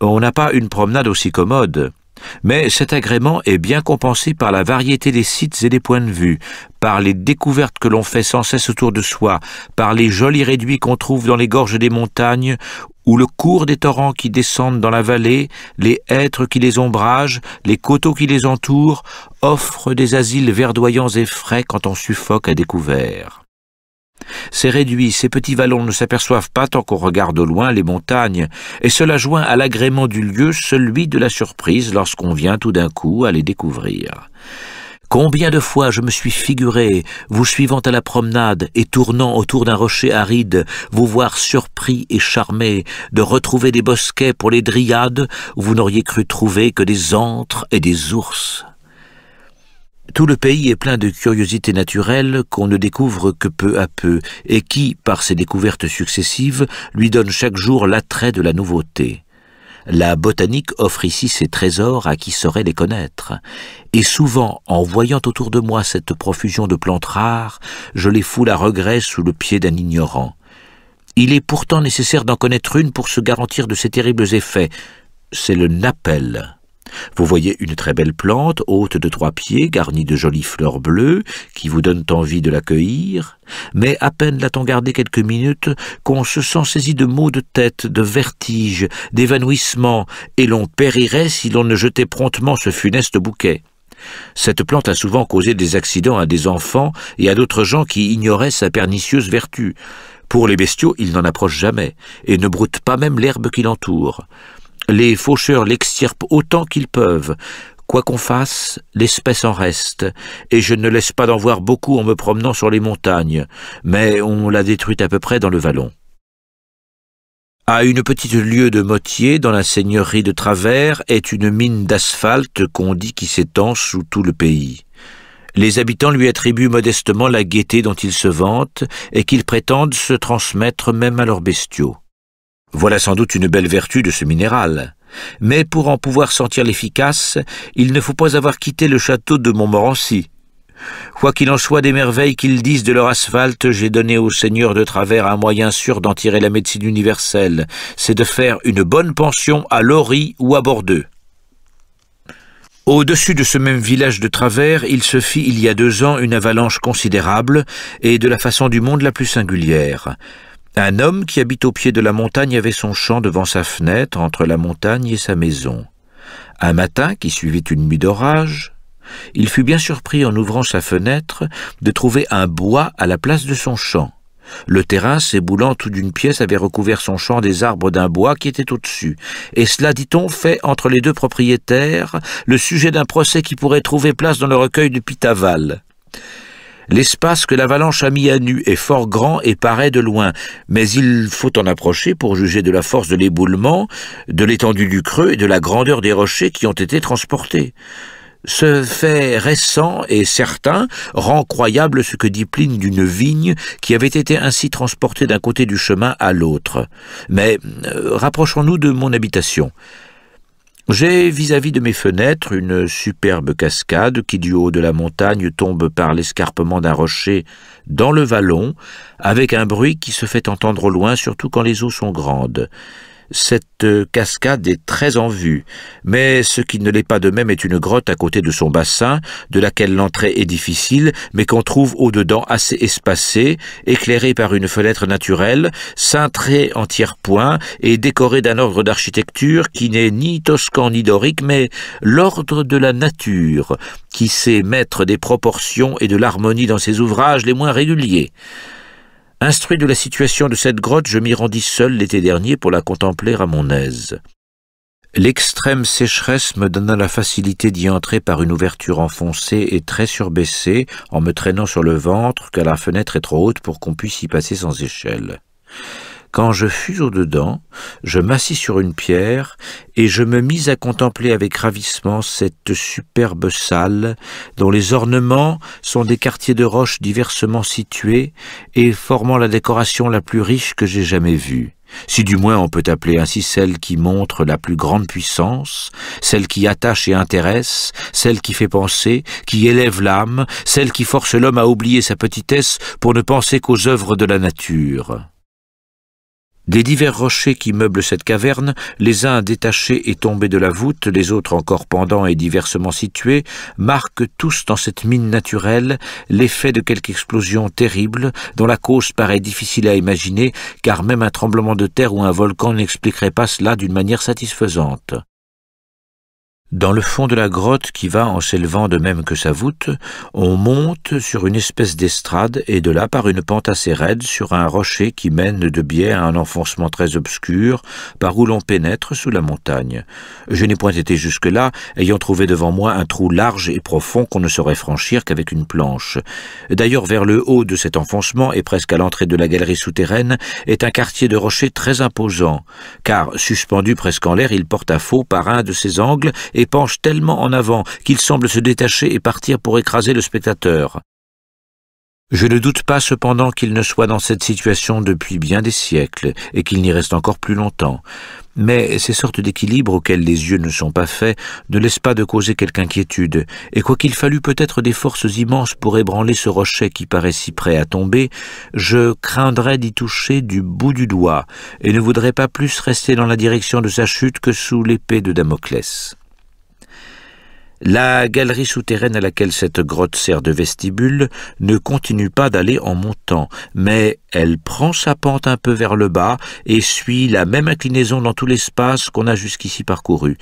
on n'a pas une promenade aussi commode mais cet agrément est bien compensé par la variété des sites et des points de vue, par les découvertes que l'on fait sans cesse autour de soi, par les jolis réduits qu'on trouve dans les gorges des montagnes, ou le cours des torrents qui descendent dans la vallée, les hêtres qui les ombragent, les coteaux qui les entourent, offrent des asiles verdoyants et frais quand on suffoque à découvert. Ces réduits, ces petits vallons ne s'aperçoivent pas tant qu'on regarde au loin les montagnes, et cela joint à l'agrément du lieu celui de la surprise lorsqu'on vient tout d'un coup à les découvrir. Combien de fois je me suis figuré, vous suivant à la promenade et tournant autour d'un rocher aride, vous voir surpris et charmé de retrouver des bosquets pour les dryades où vous n'auriez cru trouver que des antres et des ours. Tout le pays est plein de curiosités naturelles qu'on ne découvre que peu à peu et qui, par ses découvertes successives, lui donnent chaque jour l'attrait de la nouveauté. La botanique offre ici ses trésors à qui saurait les connaître. Et souvent, en voyant autour de moi cette profusion de plantes rares, je les foule à regret sous le pied d'un ignorant. Il est pourtant nécessaire d'en connaître une pour se garantir de ses terribles effets. C'est le nappel. Vous voyez une très belle plante, haute de trois pieds, garnie de jolies fleurs bleues, qui vous donnent envie de l'accueillir, mais à peine l'a-t-on gardée quelques minutes qu'on se sent saisi de maux de tête, de vertige, d'évanouissement, et l'on périrait si l'on ne jetait promptement ce funeste bouquet. Cette plante a souvent causé des accidents à des enfants et à d'autres gens qui ignoraient sa pernicieuse vertu. Pour les bestiaux, il n'en approche jamais, et ne broute pas même l'herbe qui l'entoure. Les faucheurs l'extirpent autant qu'ils peuvent. Quoi qu'on fasse, l'espèce en reste, et je ne laisse pas d'en voir beaucoup en me promenant sur les montagnes, mais on l'a détruit à peu près dans le vallon. À une petite lieue de Motier, dans la seigneurie de Travers, est une mine d'asphalte qu'on dit qui s'étend sous tout le pays. Les habitants lui attribuent modestement la gaieté dont ils se vantent et qu'ils prétendent se transmettre même à leurs bestiaux. Voilà sans doute une belle vertu de ce minéral. Mais pour en pouvoir sentir l'efficace, il ne faut pas avoir quitté le château de Montmorency. Quoi qu'il en soit des merveilles qu'ils disent de leur asphalte, j'ai donné au seigneur de travers un moyen sûr d'en tirer la médecine universelle, c'est de faire une bonne pension à Lori ou à Bordeaux. Au-dessus de ce même village de travers, il se fit il y a deux ans une avalanche considérable, et de la façon du monde la plus singulière. Un homme qui habite au pied de la montagne avait son champ devant sa fenêtre entre la montagne et sa maison. Un matin qui suivit une nuit d'orage, il fut bien surpris en ouvrant sa fenêtre de trouver un bois à la place de son champ. Le terrain s'éboulant tout d'une pièce avait recouvert son champ des arbres d'un bois qui était au-dessus, et cela, dit-on, fait entre les deux propriétaires le sujet d'un procès qui pourrait trouver place dans le recueil de Pitaval. L'espace que l'avalanche a mis à nu est fort grand et paraît de loin, mais il faut en approcher pour juger de la force de l'éboulement, de l'étendue du creux et de la grandeur des rochers qui ont été transportés. Ce fait récent et certain rend croyable ce que dit Pline d'une vigne qui avait été ainsi transportée d'un côté du chemin à l'autre. Mais euh, rapprochons-nous de mon habitation. J'ai vis-à-vis de mes fenêtres une superbe cascade qui du haut de la montagne tombe par l'escarpement d'un rocher dans le vallon, avec un bruit qui se fait entendre au loin, surtout quand les eaux sont grandes. Cette euh, cascade est très en vue, mais ce qui ne l'est pas de même est une grotte à côté de son bassin, de laquelle l'entrée est difficile, mais qu'on trouve au-dedans assez espacée, éclairée par une fenêtre naturelle, cintrée en tiers-point et décorée d'un ordre d'architecture qui n'est ni toscan ni dorique, mais l'ordre de la nature, qui sait mettre des proportions et de l'harmonie dans ses ouvrages les moins réguliers. Instruit de la situation de cette grotte, je m'y rendis seul l'été dernier pour la contempler à mon aise. L'extrême sécheresse me donna la facilité d'y entrer par une ouverture enfoncée et très surbaissée, en me traînant sur le ventre, car la fenêtre est trop haute pour qu'on puisse y passer sans échelle. Quand je fus au-dedans, je m'assis sur une pierre et je me mis à contempler avec ravissement cette superbe salle dont les ornements sont des quartiers de roches diversement situés et formant la décoration la plus riche que j'ai jamais vue si du moins on peut appeler ainsi celle qui montre la plus grande puissance, celle qui attache et intéresse, celle qui fait penser, qui élève l'âme, celle qui force l'homme à oublier sa petitesse pour ne penser qu'aux œuvres de la nature. Des divers rochers qui meublent cette caverne, les uns détachés et tombés de la voûte, les autres encore pendants et diversement situés, marquent tous dans cette mine naturelle l'effet de quelque explosion terrible dont la cause paraît difficile à imaginer, car même un tremblement de terre ou un volcan n'expliquerait pas cela d'une manière satisfaisante. Dans le fond de la grotte qui va en s'élevant de même que sa voûte, on monte sur une espèce d'estrade et de là par une pente assez raide sur un rocher qui mène de biais à un enfoncement très obscur par où l'on pénètre sous la montagne. Je n'ai point été jusque-là, ayant trouvé devant moi un trou large et profond qu'on ne saurait franchir qu'avec une planche. D'ailleurs vers le haut de cet enfoncement et presque à l'entrée de la galerie souterraine est un quartier de rochers très imposant, car suspendu presque en l'air il porte à faux par un de ses angles et penche tellement en avant qu'il semble se détacher et partir pour écraser le spectateur. Je ne doute pas cependant qu'il ne soit dans cette situation depuis bien des siècles, et qu'il n'y reste encore plus longtemps. Mais ces sortes d'équilibres auxquels les yeux ne sont pas faits ne laissent pas de causer quelque inquiétude, et quoiqu'il fallût peut-être des forces immenses pour ébranler ce rocher qui paraît si prêt à tomber, je craindrais d'y toucher du bout du doigt, et ne voudrais pas plus rester dans la direction de sa chute que sous l'épée de Damoclès. La galerie souterraine à laquelle cette grotte sert de vestibule ne continue pas d'aller en montant, mais elle prend sa pente un peu vers le bas et suit la même inclinaison dans tout l'espace qu'on a jusqu'ici parcouru.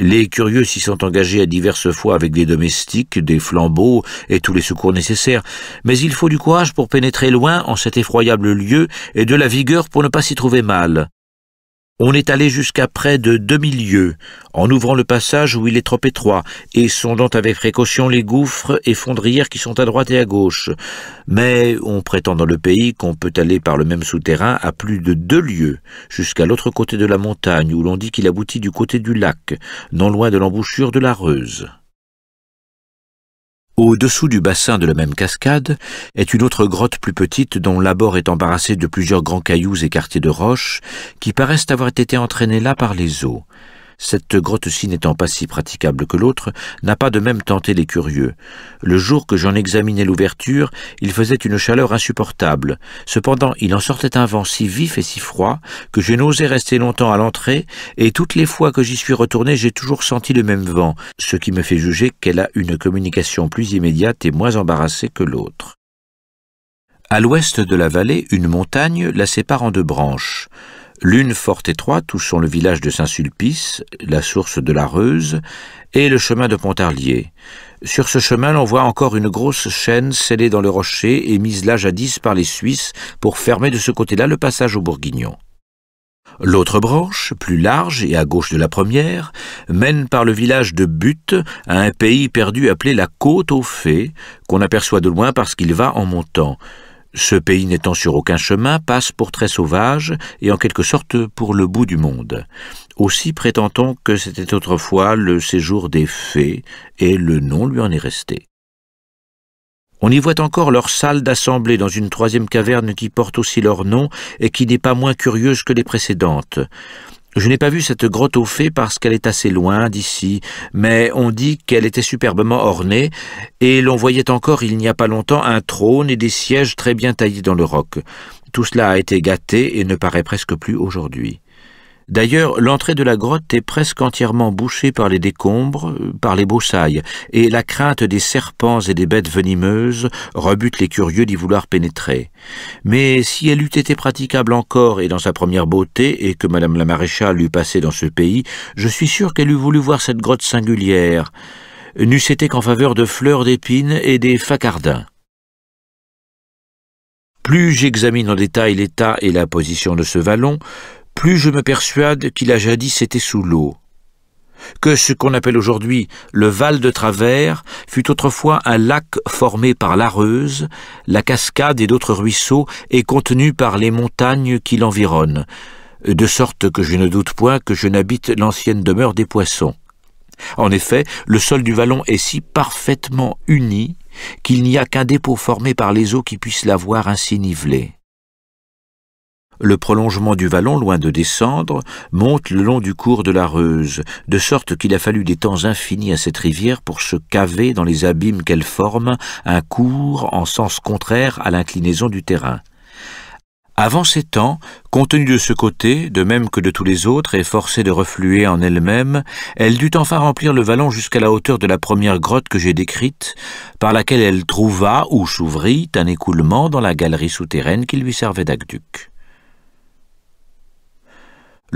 Les curieux s'y sont engagés à diverses fois avec des domestiques, des flambeaux et tous les secours nécessaires, mais il faut du courage pour pénétrer loin en cet effroyable lieu et de la vigueur pour ne pas s'y trouver mal. On est allé jusqu'à près de demi lieues, en ouvrant le passage où il est trop étroit, et sondant avec précaution les gouffres et fondrières qui sont à droite et à gauche. Mais on prétend dans le pays qu'on peut aller par le même souterrain à plus de deux lieues, jusqu'à l'autre côté de la montagne, où l'on dit qu'il aboutit du côté du lac, non loin de l'embouchure de la Reuse. Au-dessous du bassin de la même cascade est une autre grotte plus petite dont l'abord est embarrassé de plusieurs grands cailloux écartés de roches qui paraissent avoir été entraînés là par les eaux. Cette grotte-ci n'étant pas si praticable que l'autre, n'a pas de même tenté les curieux. Le jour que j'en examinais l'ouverture, il faisait une chaleur insupportable. Cependant, il en sortait un vent si vif et si froid que je n'osais rester longtemps à l'entrée, et toutes les fois que j'y suis retourné, j'ai toujours senti le même vent, ce qui me fait juger qu'elle a une communication plus immédiate et moins embarrassée que l'autre. À l'ouest de la vallée, une montagne la sépare en deux branches l'une fort étroite sont le village de Saint-Sulpice, la source de la Reuse, et le chemin de Pontarlier. Sur ce chemin, l'on voit encore une grosse chaîne scellée dans le rocher et mise là jadis par les Suisses pour fermer de ce côté-là le passage au Bourguignon. L'autre branche, plus large et à gauche de la première, mène par le village de Butte à un pays perdu appelé la Côte aux Fées, qu'on aperçoit de loin parce qu'il va en montant. Ce pays n'étant sur aucun chemin passe pour très sauvage et en quelque sorte pour le bout du monde. Aussi prétend-on que c'était autrefois le séjour des fées et le nom lui en est resté. On y voit encore leur salle d'assemblée dans une troisième caverne qui porte aussi leur nom et qui n'est pas moins curieuse que les précédentes. Je n'ai pas vu cette grotte au fées parce qu'elle est assez loin d'ici, mais on dit qu'elle était superbement ornée, et l'on voyait encore il n'y a pas longtemps un trône et des sièges très bien taillés dans le roc. Tout cela a été gâté et ne paraît presque plus aujourd'hui. D'ailleurs, l'entrée de la grotte est presque entièrement bouchée par les décombres, euh, par les broussailles, et la crainte des serpents et des bêtes venimeuses rebute les curieux d'y vouloir pénétrer. Mais si elle eût été praticable encore et dans sa première beauté, et que madame la maréchale eût passé dans ce pays, je suis sûr qu'elle eût voulu voir cette grotte singulière. N'eût été qu'en faveur de fleurs d'épines et des facardins. Plus j'examine en détail l'état et la position de ce vallon, plus je me persuade qu'il a jadis été sous l'eau, que ce qu'on appelle aujourd'hui le Val de Travers fut autrefois un lac formé par l'Areuse, la cascade et d'autres ruisseaux et contenu par les montagnes qui l'environnent, de sorte que je ne doute point que je n'habite l'ancienne demeure des poissons. En effet, le sol du vallon est si parfaitement uni qu'il n'y a qu'un dépôt formé par les eaux qui puisse l'avoir ainsi nivelé. Le prolongement du vallon, loin de descendre, monte le long du cours de la Reuse, de sorte qu'il a fallu des temps infinis à cette rivière pour se caver dans les abîmes qu'elle forme, un cours en sens contraire à l'inclinaison du terrain. Avant ces temps, contenue de ce côté, de même que de tous les autres, et forcée de refluer en elle-même, elle dut enfin remplir le vallon jusqu'à la hauteur de la première grotte que j'ai décrite, par laquelle elle trouva ou s'ouvrit un écoulement dans la galerie souterraine qui lui servait d'aqueduc.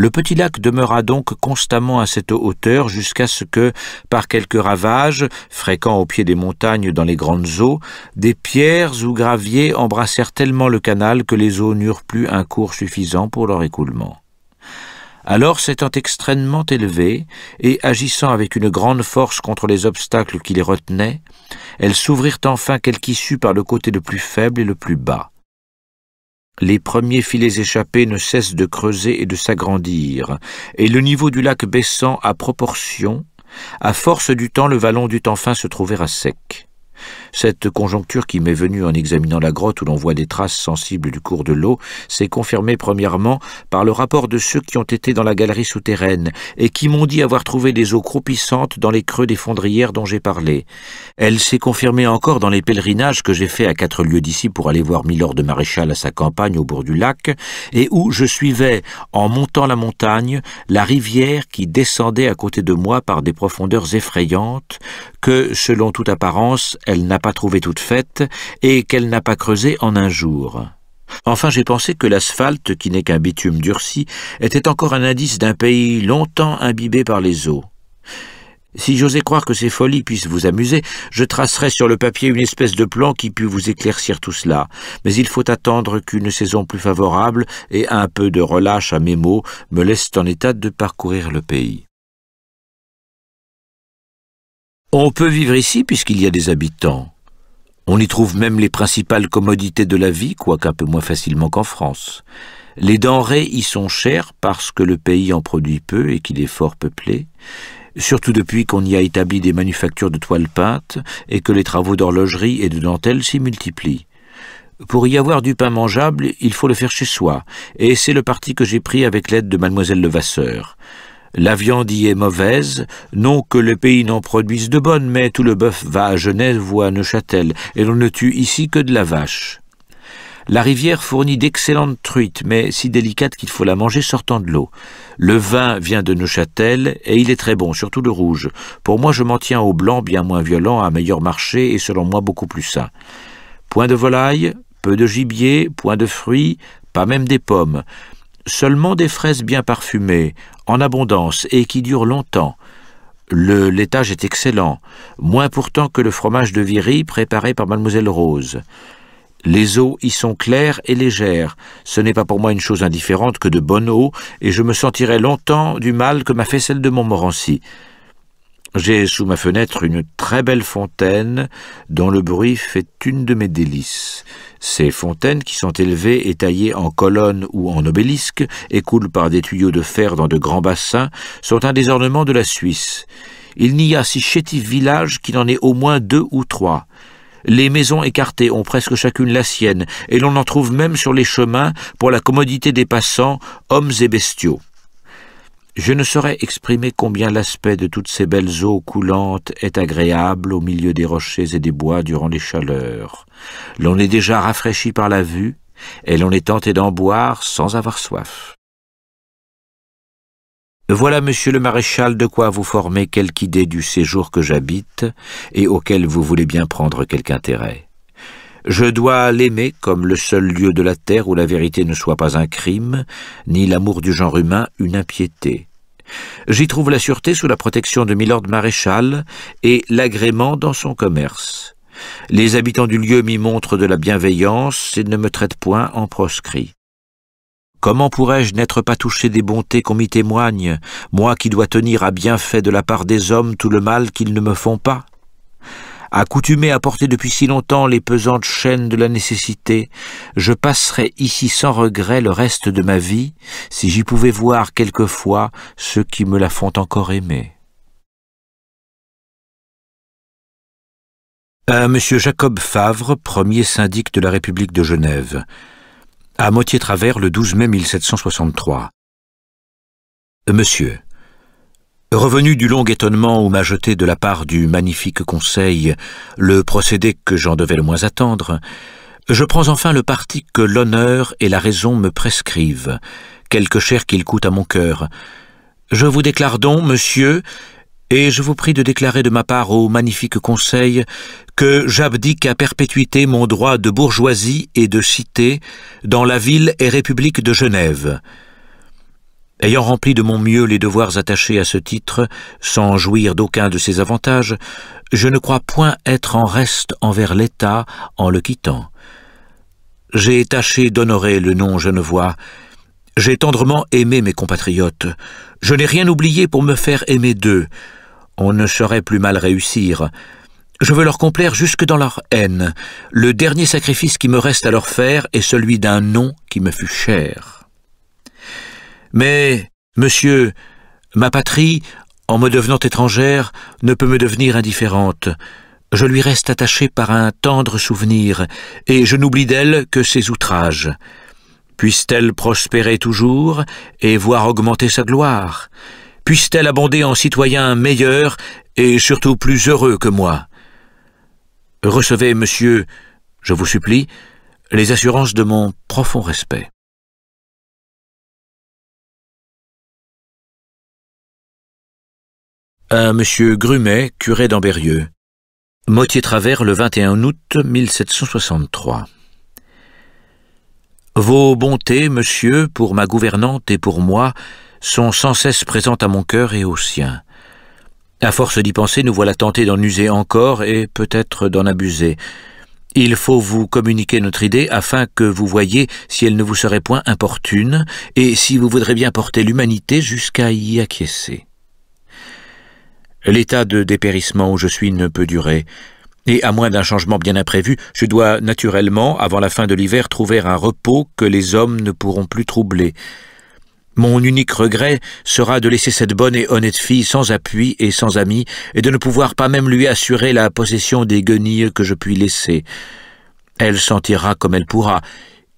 Le petit lac demeura donc constamment à cette hauteur jusqu'à ce que, par quelques ravages, fréquents au pied des montagnes dans les grandes eaux, des pierres ou graviers embrassèrent tellement le canal que les eaux n'eurent plus un cours suffisant pour leur écoulement. Alors s'étant extrêmement élevées et agissant avec une grande force contre les obstacles qui les retenaient, elles s'ouvrirent enfin quelque issue par le côté le plus faible et le plus bas. Les premiers filets échappés ne cessent de creuser et de s'agrandir, et le niveau du lac baissant à proportion, à force du temps le vallon dut enfin se trouver à sec. Cette conjoncture qui m'est venue en examinant la grotte où l'on voit des traces sensibles du cours de l'eau s'est confirmée premièrement par le rapport de ceux qui ont été dans la galerie souterraine et qui m'ont dit avoir trouvé des eaux croupissantes dans les creux des fondrières dont j'ai parlé. Elle s'est confirmée encore dans les pèlerinages que j'ai faits à quatre lieues d'ici pour aller voir Milord de Maréchal à sa campagne au bord du lac et où je suivais, en montant la montagne, la rivière qui descendait à côté de moi par des profondeurs effrayantes que, selon toute apparence, elle n'a pas trouvée toute faite et qu'elle n'a pas creusée en un jour. Enfin, j'ai pensé que l'asphalte, qui n'est qu'un bitume durci, était encore un indice d'un pays longtemps imbibé par les eaux. Si j'osais croire que ces folies puissent vous amuser, je tracerais sur le papier une espèce de plan qui pût vous éclaircir tout cela. Mais il faut attendre qu'une saison plus favorable et un peu de relâche à mes mots me laissent en état de parcourir le pays. On peut vivre ici puisqu'il y a des habitants. On y trouve même les principales commodités de la vie, un peu moins facilement qu'en France. Les denrées y sont chères parce que le pays en produit peu et qu'il est fort peuplé, surtout depuis qu'on y a établi des manufactures de toiles peintes et que les travaux d'horlogerie et de dentelle s'y multiplient. Pour y avoir du pain mangeable, il faut le faire chez soi, et c'est le parti que j'ai pris avec l'aide de mademoiselle Levasseur. La viande y est mauvaise, non que le pays n'en produise de bonne, mais tout le bœuf va à Genève ou à Neuchâtel, et l'on ne tue ici que de la vache. La rivière fournit d'excellentes truites, mais si délicates qu'il faut la manger sortant de l'eau. Le vin vient de Neuchâtel, et il est très bon, surtout le rouge. Pour moi, je m'en tiens au blanc, bien moins violent, à meilleur marché, et selon moi beaucoup plus sain. Point de volaille, peu de gibier, point de fruits, pas même des pommes seulement des fraises bien parfumées, en abondance et qui dure longtemps. Le laitage est excellent, moins pourtant que le fromage de Viry préparé par Mademoiselle Rose. Les eaux y sont claires et légères. Ce n'est pas pour moi une chose indifférente que de bonnes eaux et je me sentirai longtemps du mal que m'a fait celle de Montmorency. J'ai sous ma fenêtre une très belle fontaine dont le bruit fait une de mes délices. Ces fontaines, qui sont élevées et taillées en colonnes ou en obélisques, et coulent par des tuyaux de fer dans de grands bassins, sont un des ornements de la Suisse. Il n'y a si chétif village qu'il en ait au moins deux ou trois. Les maisons écartées ont presque chacune la sienne, et l'on en trouve même sur les chemins pour la commodité des passants, hommes et bestiaux. Je ne saurais exprimer combien l'aspect de toutes ces belles eaux coulantes est agréable au milieu des rochers et des bois durant les chaleurs. L'on est déjà rafraîchi par la vue, et l'on est tenté d'en boire sans avoir soif. Voilà, monsieur le maréchal, de quoi vous former quelque idée du séjour que j'habite et auquel vous voulez bien prendre quelque intérêt. Je dois l'aimer comme le seul lieu de la terre où la vérité ne soit pas un crime, ni l'amour du genre humain une impiété. J'y trouve la sûreté sous la protection de Milord Maréchal et l'agrément dans son commerce. Les habitants du lieu m'y montrent de la bienveillance et ne me traitent point en proscrit. Comment pourrais-je n'être pas touché des bontés qu'on m'y témoigne, moi qui dois tenir à bienfait de la part des hommes tout le mal qu'ils ne me font pas accoutumé à porter depuis si longtemps les pesantes chaînes de la nécessité, je passerais ici sans regret le reste de ma vie, si j'y pouvais voir quelquefois ceux qui me la font encore aimer. Monsieur M. Jacob Favre, premier syndic de la République de Genève, à moitié travers le 12 mai 1763. Monsieur, Revenu du long étonnement où m'a jeté de la part du magnifique conseil le procédé que j'en devais le moins attendre, je prends enfin le parti que l'honneur et la raison me prescrivent, quelque cher qu'il coûte à mon cœur. Je vous déclare donc, monsieur, et je vous prie de déclarer de ma part au magnifique conseil que j'abdique à perpétuité mon droit de bourgeoisie et de cité dans la ville et république de Genève. Ayant rempli de mon mieux les devoirs attachés à ce titre, sans jouir d'aucun de ses avantages, je ne crois point être en reste envers l'État en le quittant. J'ai tâché d'honorer le nom genevois, j'ai tendrement aimé mes compatriotes, je n'ai rien oublié pour me faire aimer d'eux, on ne saurait plus mal réussir. Je veux leur complaire jusque dans leur haine, le dernier sacrifice qui me reste à leur faire est celui d'un nom qui me fut cher. Mais, monsieur, ma patrie, en me devenant étrangère, ne peut me devenir indifférente. Je lui reste attaché par un tendre souvenir, et je n'oublie d'elle que ses outrages. Puisse-t-elle prospérer toujours et voir augmenter sa gloire Puisse-t-elle abonder en citoyens meilleurs et surtout plus heureux que moi Recevez, monsieur, je vous supplie, les assurances de mon profond respect. à M. Grumet, curé d'Ambérieux. Motier Travers, le 21 août 1763. Vos bontés, monsieur, pour ma gouvernante et pour moi, sont sans cesse présentes à mon cœur et au sien. À force d'y penser, nous voilà tentés d'en user encore et peut-être d'en abuser. Il faut vous communiquer notre idée afin que vous voyez si elle ne vous serait point importune et si vous voudrez bien porter l'humanité jusqu'à y acquiescer. L'état de dépérissement où je suis ne peut durer, et à moins d'un changement bien imprévu, je dois naturellement, avant la fin de l'hiver, trouver un repos que les hommes ne pourront plus troubler. Mon unique regret sera de laisser cette bonne et honnête fille sans appui et sans amis, et de ne pouvoir pas même lui assurer la possession des guenilles que je puis laisser. Elle s'en tirera comme elle pourra.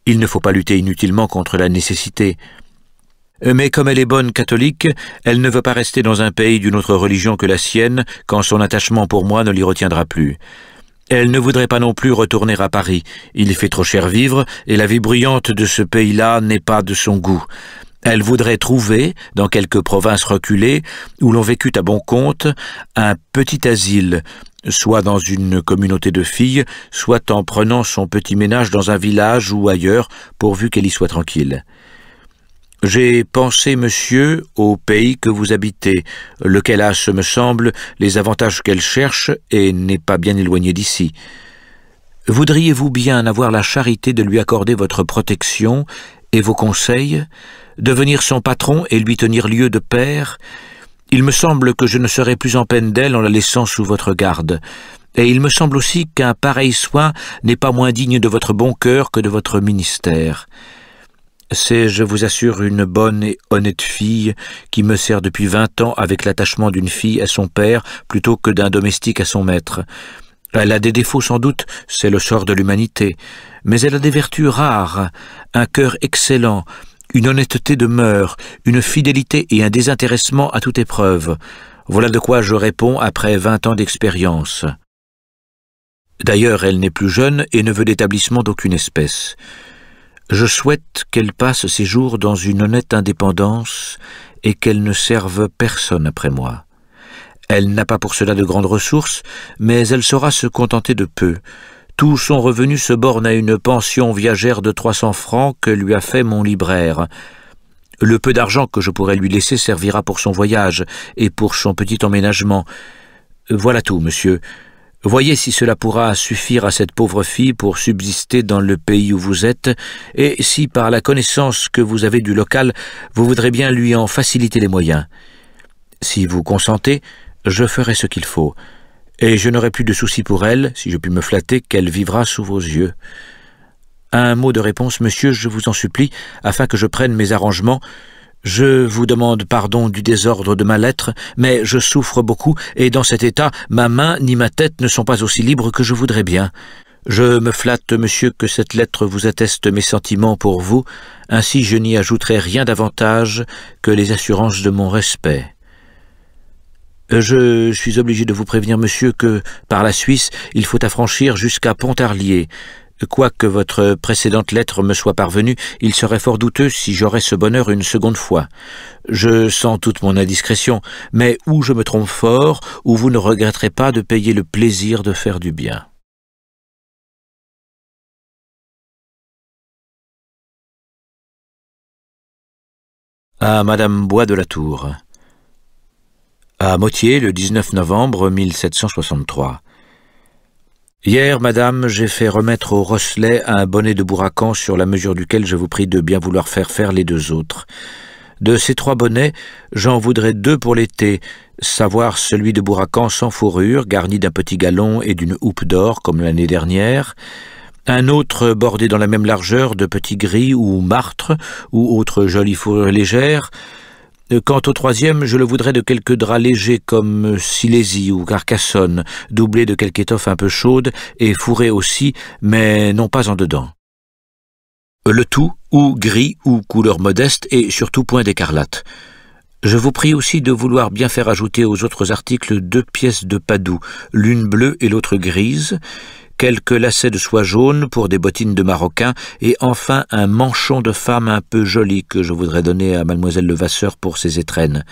Il ne faut pas lutter inutilement contre la nécessité. Euh, mais comme elle est bonne catholique, elle ne veut pas rester dans un pays d'une autre religion que la sienne quand son attachement pour moi ne l'y retiendra plus. Elle ne voudrait pas non plus retourner à Paris. Il fait trop cher vivre et la vie bruyante de ce pays-là n'est pas de son goût. Elle voudrait trouver, dans quelque province reculée, où l'on vécut à bon compte, un petit asile, soit dans une communauté de filles, soit en prenant son petit ménage dans un village ou ailleurs, pourvu qu'elle y soit tranquille. J'ai pensé, monsieur, au pays que vous habitez, lequel a, ce me semble, les avantages qu'elle cherche et n'est pas bien éloigné d'ici. Voudriez-vous bien avoir la charité de lui accorder votre protection et vos conseils, devenir son patron et lui tenir lieu de père Il me semble que je ne serai plus en peine d'elle en la laissant sous votre garde. Et il me semble aussi qu'un pareil soin n'est pas moins digne de votre bon cœur que de votre ministère. C'est, je vous assure, une bonne et honnête fille qui me sert depuis vingt ans avec l'attachement d'une fille à son père plutôt que d'un domestique à son maître. Elle a des défauts sans doute, c'est le sort de l'humanité, mais elle a des vertus rares, un cœur excellent, une honnêteté de mœurs, une fidélité et un désintéressement à toute épreuve. Voilà de quoi je réponds après vingt ans d'expérience. D'ailleurs, elle n'est plus jeune et ne veut d'établissement d'aucune espèce. Je souhaite qu'elle passe ses jours dans une honnête indépendance et qu'elle ne serve personne après moi. Elle n'a pas pour cela de grandes ressources, mais elle saura se contenter de peu. Tout son revenu se borne à une pension viagère de trois cents francs que lui a fait mon libraire. Le peu d'argent que je pourrais lui laisser servira pour son voyage et pour son petit emménagement. Voilà tout, monsieur. Voyez si cela pourra suffire à cette pauvre fille pour subsister dans le pays où vous êtes, et si par la connaissance que vous avez du local, vous voudrez bien lui en faciliter les moyens. Si vous consentez, je ferai ce qu'il faut, et je n'aurai plus de soucis pour elle, si je puis me flatter qu'elle vivra sous vos yeux. Un mot de réponse, monsieur, je vous en supplie, afin que je prenne mes arrangements. Je vous demande pardon du désordre de ma lettre, mais je souffre beaucoup, et dans cet état, ma main ni ma tête ne sont pas aussi libres que je voudrais bien. Je me flatte, monsieur, que cette lettre vous atteste mes sentiments pour vous, ainsi je n'y ajouterai rien davantage que les assurances de mon respect. Euh, je suis obligé de vous prévenir, monsieur, que, par la Suisse, il faut affranchir jusqu'à Pontarlier. Quoique votre précédente lettre me soit parvenue, il serait fort douteux si j'aurais ce bonheur une seconde fois. Je sens toute mon indiscrétion, mais ou je me trompe fort, ou vous ne regretterez pas de payer le plaisir de faire du bien. À Madame Bois de la Tour. À Motier, le 19 novembre 1763. Hier, madame, j'ai fait remettre au Rosselet un bonnet de bourracan sur la mesure duquel je vous prie de bien vouloir faire faire les deux autres. De ces trois bonnets, j'en voudrais deux pour l'été, savoir celui de bourracan sans fourrure, garni d'un petit galon et d'une houppe d'or comme l'année dernière, un autre bordé dans la même largeur de petits gris ou martre ou autre jolie fourrure légère, euh, quant au troisième, je le voudrais de quelques draps légers comme euh, Silésie ou Carcassonne, doublé de quelque étoffe un peu chaude et fourré aussi, mais non pas en dedans. Euh, le tout, ou gris ou couleur modeste et surtout point d'écarlate. Je vous prie aussi de vouloir bien faire ajouter aux autres articles deux pièces de Padoue, l'une bleue et l'autre grise, quelques lacets de soie jaune pour des bottines de maroquin, et enfin un manchon de femme un peu joli que je voudrais donner à mademoiselle Levasseur pour ses étrennes.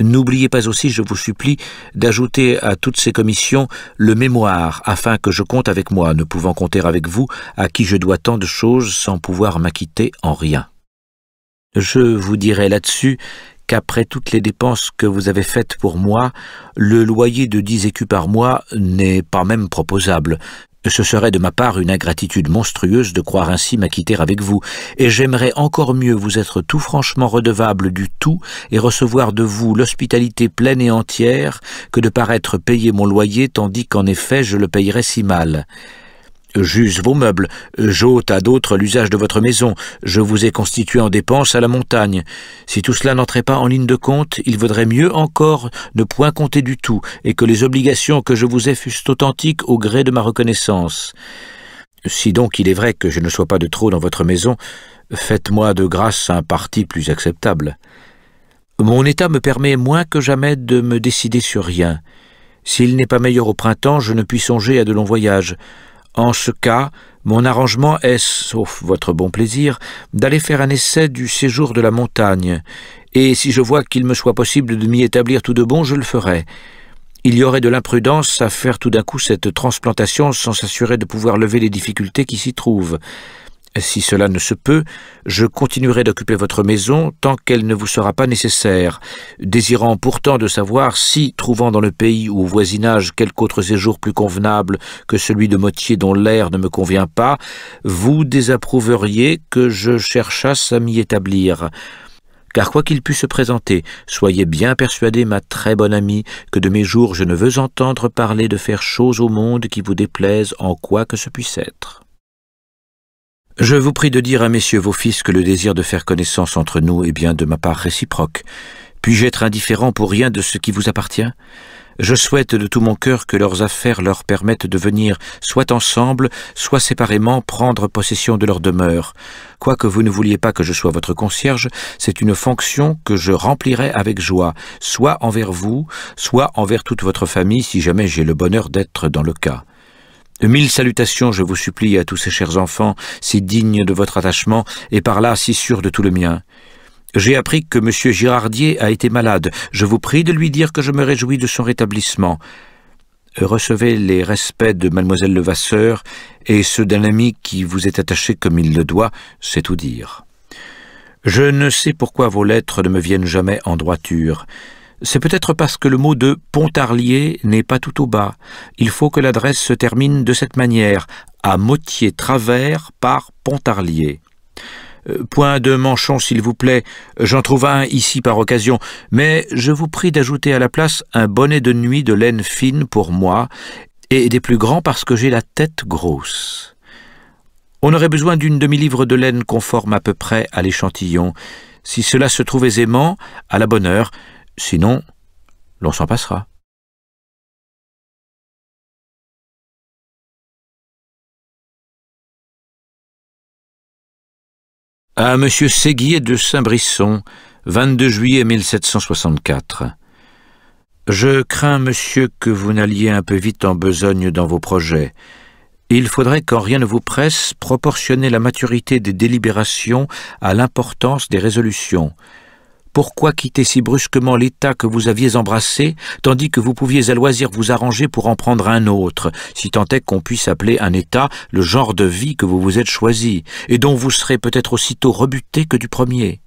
N'oubliez pas aussi, je vous supplie, d'ajouter à toutes ces commissions le mémoire, afin que je compte avec moi, ne pouvant compter avec vous, à qui je dois tant de choses sans pouvoir m'acquitter en rien. Je vous dirai là-dessus qu'après toutes les dépenses que vous avez faites pour moi, le loyer de dix écus par mois n'est pas même proposable, ce serait de ma part une ingratitude monstrueuse de croire ainsi m'acquitter avec vous, et j'aimerais encore mieux vous être tout franchement redevable du tout et recevoir de vous l'hospitalité pleine et entière que de paraître payer mon loyer tandis qu'en effet je le payerais si mal. J'use vos meubles, j'ôte à d'autres l'usage de votre maison, je vous ai constitué en dépense à la montagne. Si tout cela n'entrait pas en ligne de compte, il vaudrait mieux encore ne point compter du tout, et que les obligations que je vous ai fussent authentiques au gré de ma reconnaissance. Si donc il est vrai que je ne sois pas de trop dans votre maison, faites-moi de grâce un parti plus acceptable. Mon état me permet moins que jamais de me décider sur rien. S'il n'est pas meilleur au printemps, je ne puis songer à de longs voyages. En ce cas, mon arrangement est, sauf votre bon plaisir, d'aller faire un essai du séjour de la montagne, et si je vois qu'il me soit possible de m'y établir tout de bon, je le ferai. Il y aurait de l'imprudence à faire tout d'un coup cette transplantation sans s'assurer de pouvoir lever les difficultés qui s'y trouvent. Si cela ne se peut, je continuerai d'occuper votre maison tant qu'elle ne vous sera pas nécessaire, désirant pourtant de savoir si, trouvant dans le pays ou au voisinage quelque autre séjour plus convenable que celui de moitié dont l'air ne me convient pas, vous désapprouveriez que je cherchasse à m'y établir. Car quoi qu'il pût se présenter, soyez bien persuadé, ma très bonne amie, que de mes jours je ne veux entendre parler de faire chose au monde qui vous déplaise en quoi que ce puisse être. Je vous prie de dire à messieurs vos fils que le désir de faire connaissance entre nous est bien de ma part réciproque. Puis-je être indifférent pour rien de ce qui vous appartient Je souhaite de tout mon cœur que leurs affaires leur permettent de venir, soit ensemble, soit séparément, prendre possession de leur demeure. Quoique vous ne vouliez pas que je sois votre concierge, c'est une fonction que je remplirai avec joie, soit envers vous, soit envers toute votre famille si jamais j'ai le bonheur d'être dans le cas. Mille salutations, je vous supplie, à tous ces chers enfants, si dignes de votre attachement, et par là si sûrs de tout le mien. J'ai appris que M. Girardier a été malade. Je vous prie de lui dire que je me réjouis de son rétablissement. Recevez les respects de Mademoiselle Levasseur et ceux d'un ami qui vous est attaché comme il le doit, c'est tout dire. Je ne sais pourquoi vos lettres ne me viennent jamais en droiture. C'est peut-être parce que le mot de Pontarlier n'est pas tout au bas. Il faut que l'adresse se termine de cette manière, à moitié travers par Pontarlier. Euh, point de manchon, s'il vous plaît. J'en trouve un ici par occasion, mais je vous prie d'ajouter à la place un bonnet de nuit de laine fine pour moi, et des plus grands parce que j'ai la tête grosse. On aurait besoin d'une demi-livre de laine conforme à peu près à l'échantillon. Si cela se trouve aisément, à la bonne heure, Sinon, l'on s'en passera. À M. Séguier de Saint-Brisson, 22 juillet 1764. Je crains, monsieur, que vous n'alliez un peu vite en besogne dans vos projets. Il faudrait, quand rien ne vous presse, proportionner la maturité des délibérations à l'importance des résolutions. Pourquoi quitter si brusquement l'État que vous aviez embrassé, tandis que vous pouviez à loisir vous arranger pour en prendre un autre, si tant est qu'on puisse appeler un État le genre de vie que vous vous êtes choisi, et dont vous serez peut-être aussitôt rebuté que du premier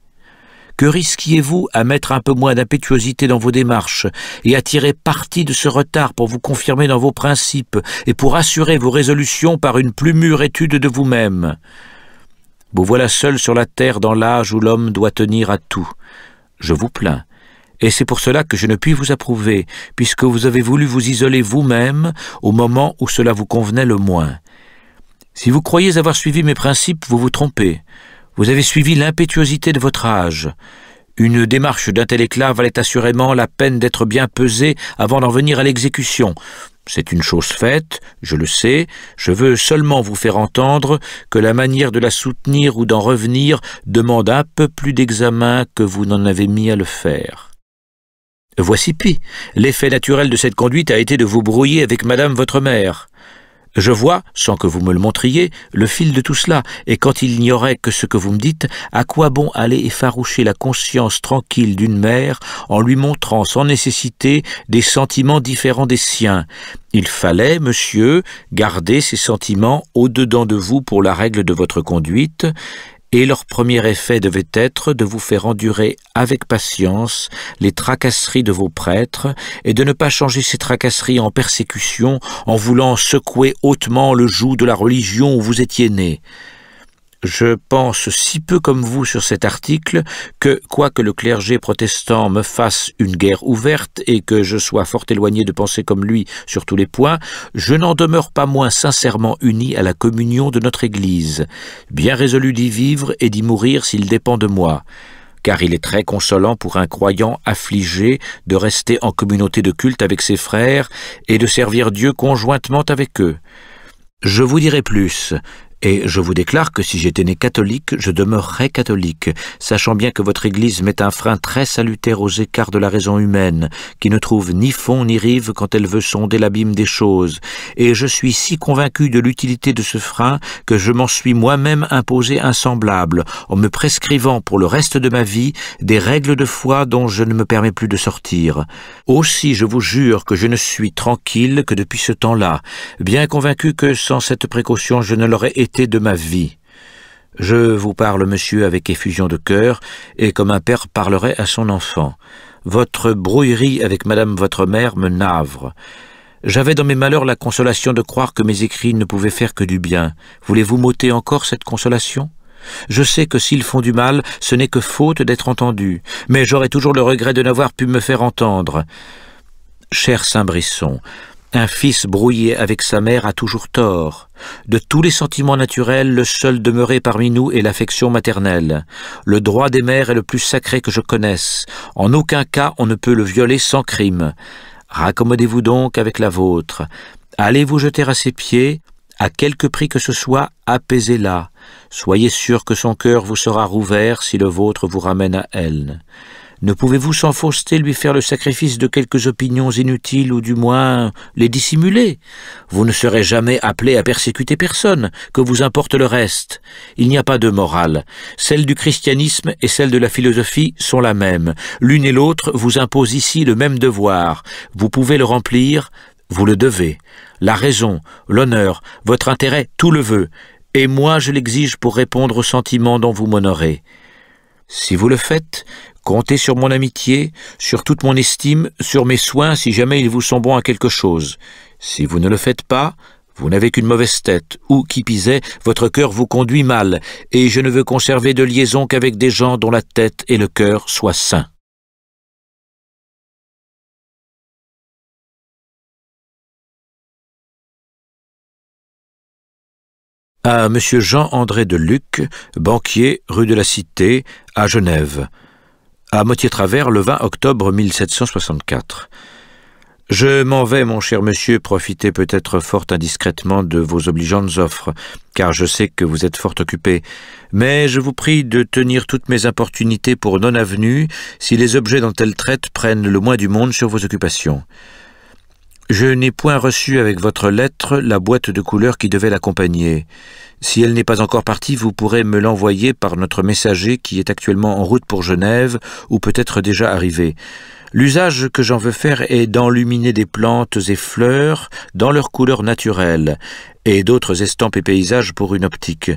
que risquiez-vous à mettre un peu moins d'impétuosité dans vos démarches et à tirer parti de ce retard pour vous confirmer dans vos principes et pour assurer vos résolutions par une plus mûre étude de vous-même Vous voilà seul sur la terre dans l'âge où l'homme doit tenir à tout je vous plains. Et c'est pour cela que je ne puis vous approuver, puisque vous avez voulu vous isoler vous-même au moment où cela vous convenait le moins. Si vous croyez avoir suivi mes principes, vous vous trompez. Vous avez suivi l'impétuosité de votre âge. Une démarche d'un tel éclat valait assurément la peine d'être bien pesée avant d'en venir à l'exécution. C'est une chose faite, je le sais, je veux seulement vous faire entendre que la manière de la soutenir ou d'en revenir demande un peu plus d'examen que vous n'en avez mis à le faire. Voici pis. L'effet naturel de cette conduite a été de vous brouiller avec madame votre mère. Je vois, sans que vous me le montriez, le fil de tout cela, et quand il n'y aurait que ce que vous me dites, à quoi bon aller effaroucher la conscience tranquille d'une mère en lui montrant sans nécessité des sentiments différents des siens Il fallait, monsieur, garder ces sentiments au-dedans de vous pour la règle de votre conduite, et leur premier effet devait être de vous faire endurer avec patience les tracasseries de vos prêtres et de ne pas changer ces tracasseries en persécution en voulant secouer hautement le joug de la religion où vous étiez nés je pense si peu comme vous sur cet article que, quoique le clergé protestant me fasse une guerre ouverte et que je sois fort éloigné de penser comme lui sur tous les points, je n'en demeure pas moins sincèrement uni à la communion de notre Église, bien résolu d'y vivre et d'y mourir s'il dépend de moi car il est très consolant pour un croyant affligé de rester en communauté de culte avec ses frères et de servir Dieu conjointement avec eux. Je vous dirai plus, et je vous déclare que si j'étais né catholique, je demeurerais catholique, sachant bien que votre Église met un frein très salutaire aux écarts de la raison humaine, qui ne trouve ni fond ni rive quand elle veut sonder l'abîme des choses, et je suis si convaincu de l'utilité de ce frein que je m'en suis moi-même imposé un semblable, en me prescrivant pour le reste de ma vie des règles de foi dont je ne me permets plus de sortir. Aussi je vous jure que je ne suis tranquille que depuis ce temps-là, bien convaincu que sans cette précaution je ne l'aurais été de ma vie. Je vous parle, monsieur, avec effusion de cœur, et comme un père parlerait à son enfant. Votre brouillerie avec madame votre mère me navre. J'avais dans mes malheurs la consolation de croire que mes écrits ne pouvaient faire que du bien. Voulez-vous m'ôter encore cette consolation Je sais que s'ils font du mal, ce n'est que faute d'être entendu. mais j'aurais toujours le regret de n'avoir pu me faire entendre. Cher Saint-Brisson, un fils brouillé avec sa mère a toujours tort. De tous les sentiments naturels, le seul demeuré parmi nous est l'affection maternelle. Le droit des mères est le plus sacré que je connaisse. En aucun cas on ne peut le violer sans crime. Raccommodez-vous donc avec la vôtre. Allez vous jeter à ses pieds, à quelque prix que ce soit, apaisez-la. Soyez sûr que son cœur vous sera rouvert si le vôtre vous ramène à elle. Ne pouvez-vous sans fausseté lui faire le sacrifice de quelques opinions inutiles ou du moins les dissimuler Vous ne serez jamais appelé à persécuter personne, que vous importe le reste. Il n'y a pas de morale. Celle du christianisme et celle de la philosophie sont la même. L'une et l'autre vous imposent ici le même devoir. Vous pouvez le remplir, vous le devez. La raison, l'honneur, votre intérêt, tout le veut. Et moi je l'exige pour répondre aux sentiments dont vous m'honorez. Si vous le faites, Comptez sur mon amitié, sur toute mon estime, sur mes soins si jamais ils vous sont bons à quelque chose. Si vous ne le faites pas, vous n'avez qu'une mauvaise tête, ou, qui pisait, votre cœur vous conduit mal, et je ne veux conserver de liaison qu'avec des gens dont la tête et le cœur soient sains. À M. Jean-André de Luc, banquier, rue de la Cité, à Genève à moitié travers le 20 octobre 1764. Je m'en vais, mon cher monsieur, profiter peut-être fort indiscrètement de vos obligeantes offres, car je sais que vous êtes fort occupé. Mais je vous prie de tenir toutes mes importunités pour non avenues si les objets dont elles traitent prennent le moins du monde sur vos occupations. Je n'ai point reçu avec votre lettre la boîte de couleurs qui devait l'accompagner. Si elle n'est pas encore partie, vous pourrez me l'envoyer par notre messager qui est actuellement en route pour Genève ou peut-être déjà arrivé. L'usage que j'en veux faire est d'enluminer des plantes et fleurs dans leur couleur naturelle et d'autres estampes et paysages pour une optique.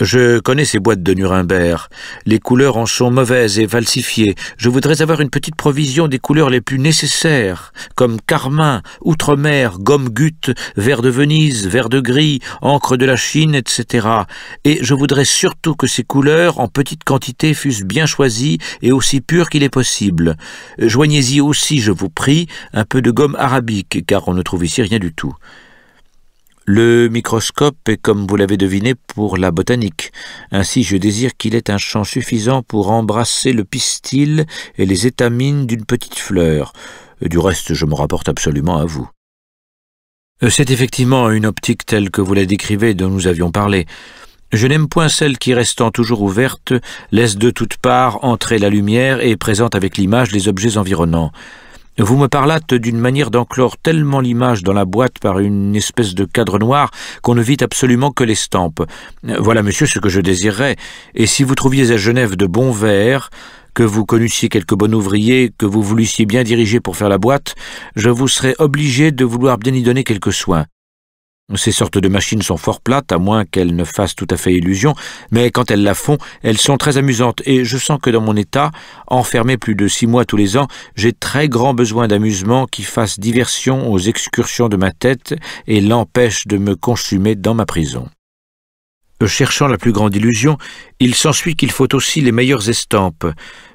Je connais ces boîtes de Nuremberg. Les couleurs en sont mauvaises et falsifiées. Je voudrais avoir une petite provision des couleurs les plus nécessaires, comme carmin, outre-mer, gomme gutte, vert de Venise, vert de gris, encre de la Chine, etc. Et je voudrais surtout que ces couleurs, en petite quantité, fussent bien choisies et aussi pures qu'il est possible. Joignez-y aussi, je vous prie, un peu de gomme arabique, car on ne trouve ici rien du tout. Le microscope est, comme vous l'avez deviné, pour la botanique. Ainsi, je désire qu'il ait un champ suffisant pour embrasser le pistil et les étamines d'une petite fleur. Du reste, je me rapporte absolument à vous. Euh, c'est effectivement une optique telle que vous la décrivez dont nous avions parlé. Je n'aime point celle qui, restant toujours ouverte, laisse de toutes parts entrer la lumière et présente avec l'image les objets environnants. Vous me parlâtes d'une manière d'enclore tellement l'image dans la boîte par une espèce de cadre noir qu'on ne vit absolument que l'estampe. Voilà, monsieur, ce que je désirerais. Et si vous trouviez à Genève de bons verres, que vous connussiez quelques bons ouvriers, que vous voulussiez bien diriger pour faire la boîte, je vous serais obligé de vouloir bien y donner quelques soins. Ces sortes de machines sont fort plates, à moins qu'elles ne fassent tout à fait illusion, mais quand elles la font, elles sont très amusantes, et je sens que dans mon état, enfermé plus de six mois tous les ans, j'ai très grand besoin d'amusement qui fasse diversion aux excursions de ma tête et l'empêche de me consumer dans ma prison. Cherchant la plus grande illusion, il s'ensuit qu'il faut aussi les meilleures estampes.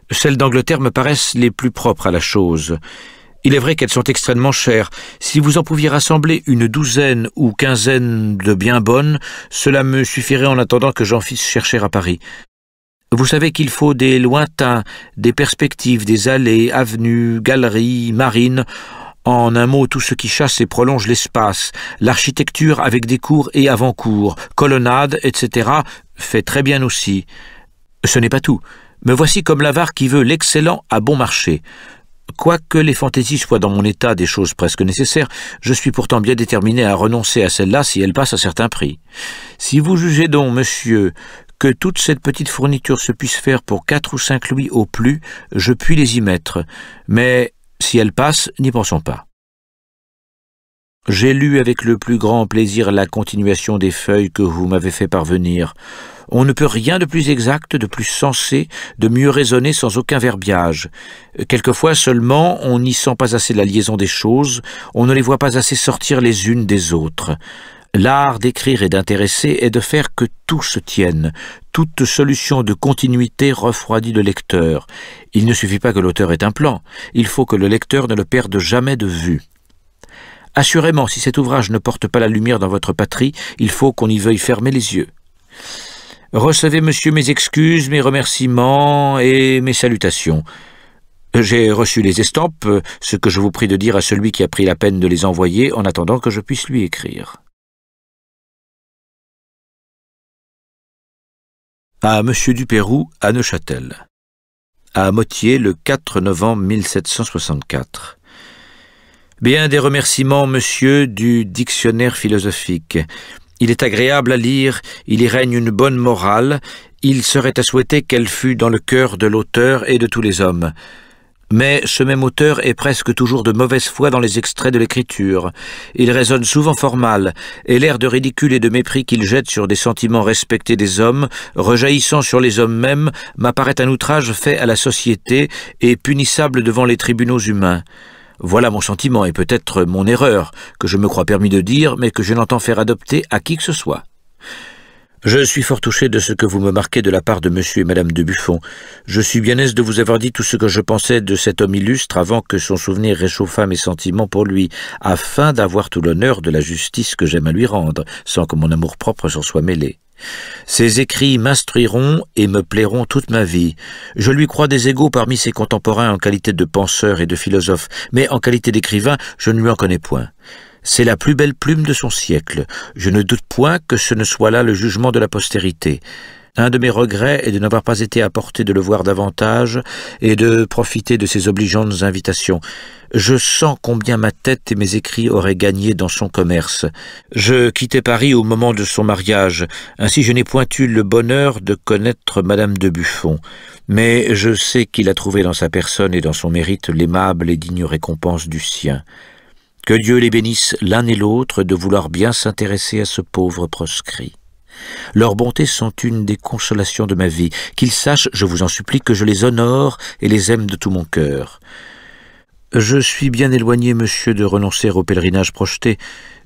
Celles d'Angleterre me paraissent les plus propres à la chose. Il est vrai qu'elles sont extrêmement chères. Si vous en pouviez rassembler une douzaine ou quinzaine de bien bonnes, cela me suffirait en attendant que j'en fisse chercher à Paris. Vous savez qu'il faut des lointains, des perspectives, des allées, avenues, galeries, marines, en un mot tout ce qui chasse et prolonge l'espace, l'architecture avec des cours et avant-cours, colonnades, etc., fait très bien aussi. Ce n'est pas tout. Me voici comme l'avare qui veut l'excellent à bon marché. Quoique les fantaisies soient dans mon état des choses presque nécessaires, je suis pourtant bien déterminé à renoncer à celles-là si elles passent à certains prix. Si vous jugez donc, monsieur, que toute cette petite fourniture se puisse faire pour quatre ou cinq louis au plus, je puis les y mettre. Mais si elle passe n'y pensons pas. J'ai lu avec le plus grand plaisir la continuation des feuilles que vous m'avez fait parvenir. On ne peut rien de plus exact, de plus sensé, de mieux raisonner sans aucun verbiage. Quelquefois seulement, on n'y sent pas assez la liaison des choses, on ne les voit pas assez sortir les unes des autres. L'art d'écrire et d'intéresser est de faire que tout se tienne. Toute solution de continuité refroidit le lecteur. Il ne suffit pas que l'auteur ait un plan, il faut que le lecteur ne le perde jamais de vue. Assurément, si cet ouvrage ne porte pas la lumière dans votre patrie, il faut qu'on y veuille fermer les yeux. Recevez, monsieur, mes excuses, mes remerciements et mes salutations. J'ai reçu les estampes, ce que je vous prie de dire à celui qui a pris la peine de les envoyer en attendant que je puisse lui écrire. À Monsieur Dupérou, à Neuchâtel. À Motier, le 4 novembre 1764. Bien des remerciements, monsieur, du dictionnaire philosophique. Il est agréable à lire, il y règne une bonne morale, il serait à souhaiter qu'elle fût dans le cœur de l'auteur et de tous les hommes. Mais ce même auteur est presque toujours de mauvaise foi dans les extraits de l'écriture. Il raisonne souvent fort mal, et l'air de ridicule et de mépris qu'il jette sur des sentiments respectés des hommes, rejaillissant sur les hommes mêmes, m'apparaît un outrage fait à la société et punissable devant les tribunaux humains. Voilà mon sentiment et peut-être mon erreur, que je me crois permis de dire, mais que je n'entends faire adopter à qui que ce soit. Je suis fort touché de ce que vous me marquez de la part de monsieur et madame de Buffon. Je suis bien aise de vous avoir dit tout ce que je pensais de cet homme illustre avant que son souvenir réchauffât mes sentiments pour lui, afin d'avoir tout l'honneur de la justice que j'aime à lui rendre, sans que mon amour-propre s'en soit mêlé. Ses écrits m'instruiront et me plairont toute ma vie. Je lui crois des égaux parmi ses contemporains en qualité de penseur et de philosophe, mais en qualité d'écrivain, je ne lui en connais point. C'est la plus belle plume de son siècle. Je ne doute point que ce ne soit là le jugement de la postérité. Un de mes regrets est de n'avoir pas été à portée de le voir davantage et de profiter de ses obligeantes invitations. Je sens combien ma tête et mes écrits auraient gagné dans son commerce. Je quittais Paris au moment de son mariage, ainsi je n'ai point eu le bonheur de connaître Madame de Buffon. Mais je sais qu'il a trouvé dans sa personne et dans son mérite l'aimable et digne récompense du sien. Que Dieu les bénisse l'un et l'autre de vouloir bien s'intéresser à ce pauvre proscrit. Leurs bontés sont une des consolations de ma vie. Qu'ils sachent, je vous en supplie, que je les honore et les aime de tout mon cœur. Je suis bien éloigné, monsieur, de renoncer au pèlerinage projeté.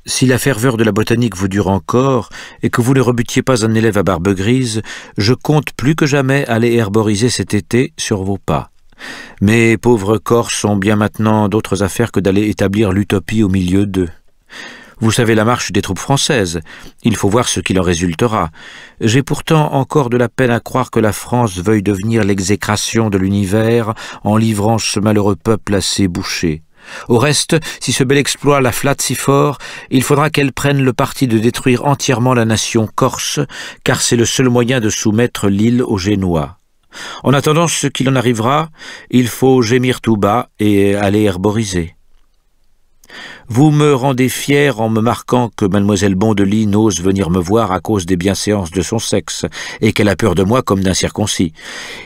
Si la ferveur de la botanique vous dure encore, et que vous ne rebutiez pas un élève à barbe grise, je compte plus que jamais aller herboriser cet été sur vos pas. Mes pauvres Corses ont bien maintenant d'autres affaires que d'aller établir l'utopie au milieu d'eux. Vous savez la marche des troupes françaises. Il faut voir ce qu'il en résultera. J'ai pourtant encore de la peine à croire que la France veuille devenir l'exécration de l'univers en livrant ce malheureux peuple à ses bouchers. Au reste, si ce bel exploit la flatte si fort, il faudra qu'elle prenne le parti de détruire entièrement la nation corse, car c'est le seul moyen de soumettre l'île aux Génois. En attendant ce qu'il en arrivera, il faut gémir tout bas et aller herboriser. Vous me rendez fier en me marquant que mademoiselle Bondely n'ose venir me voir à cause des bienséances de son sexe, et qu'elle a peur de moi comme d'un circoncis.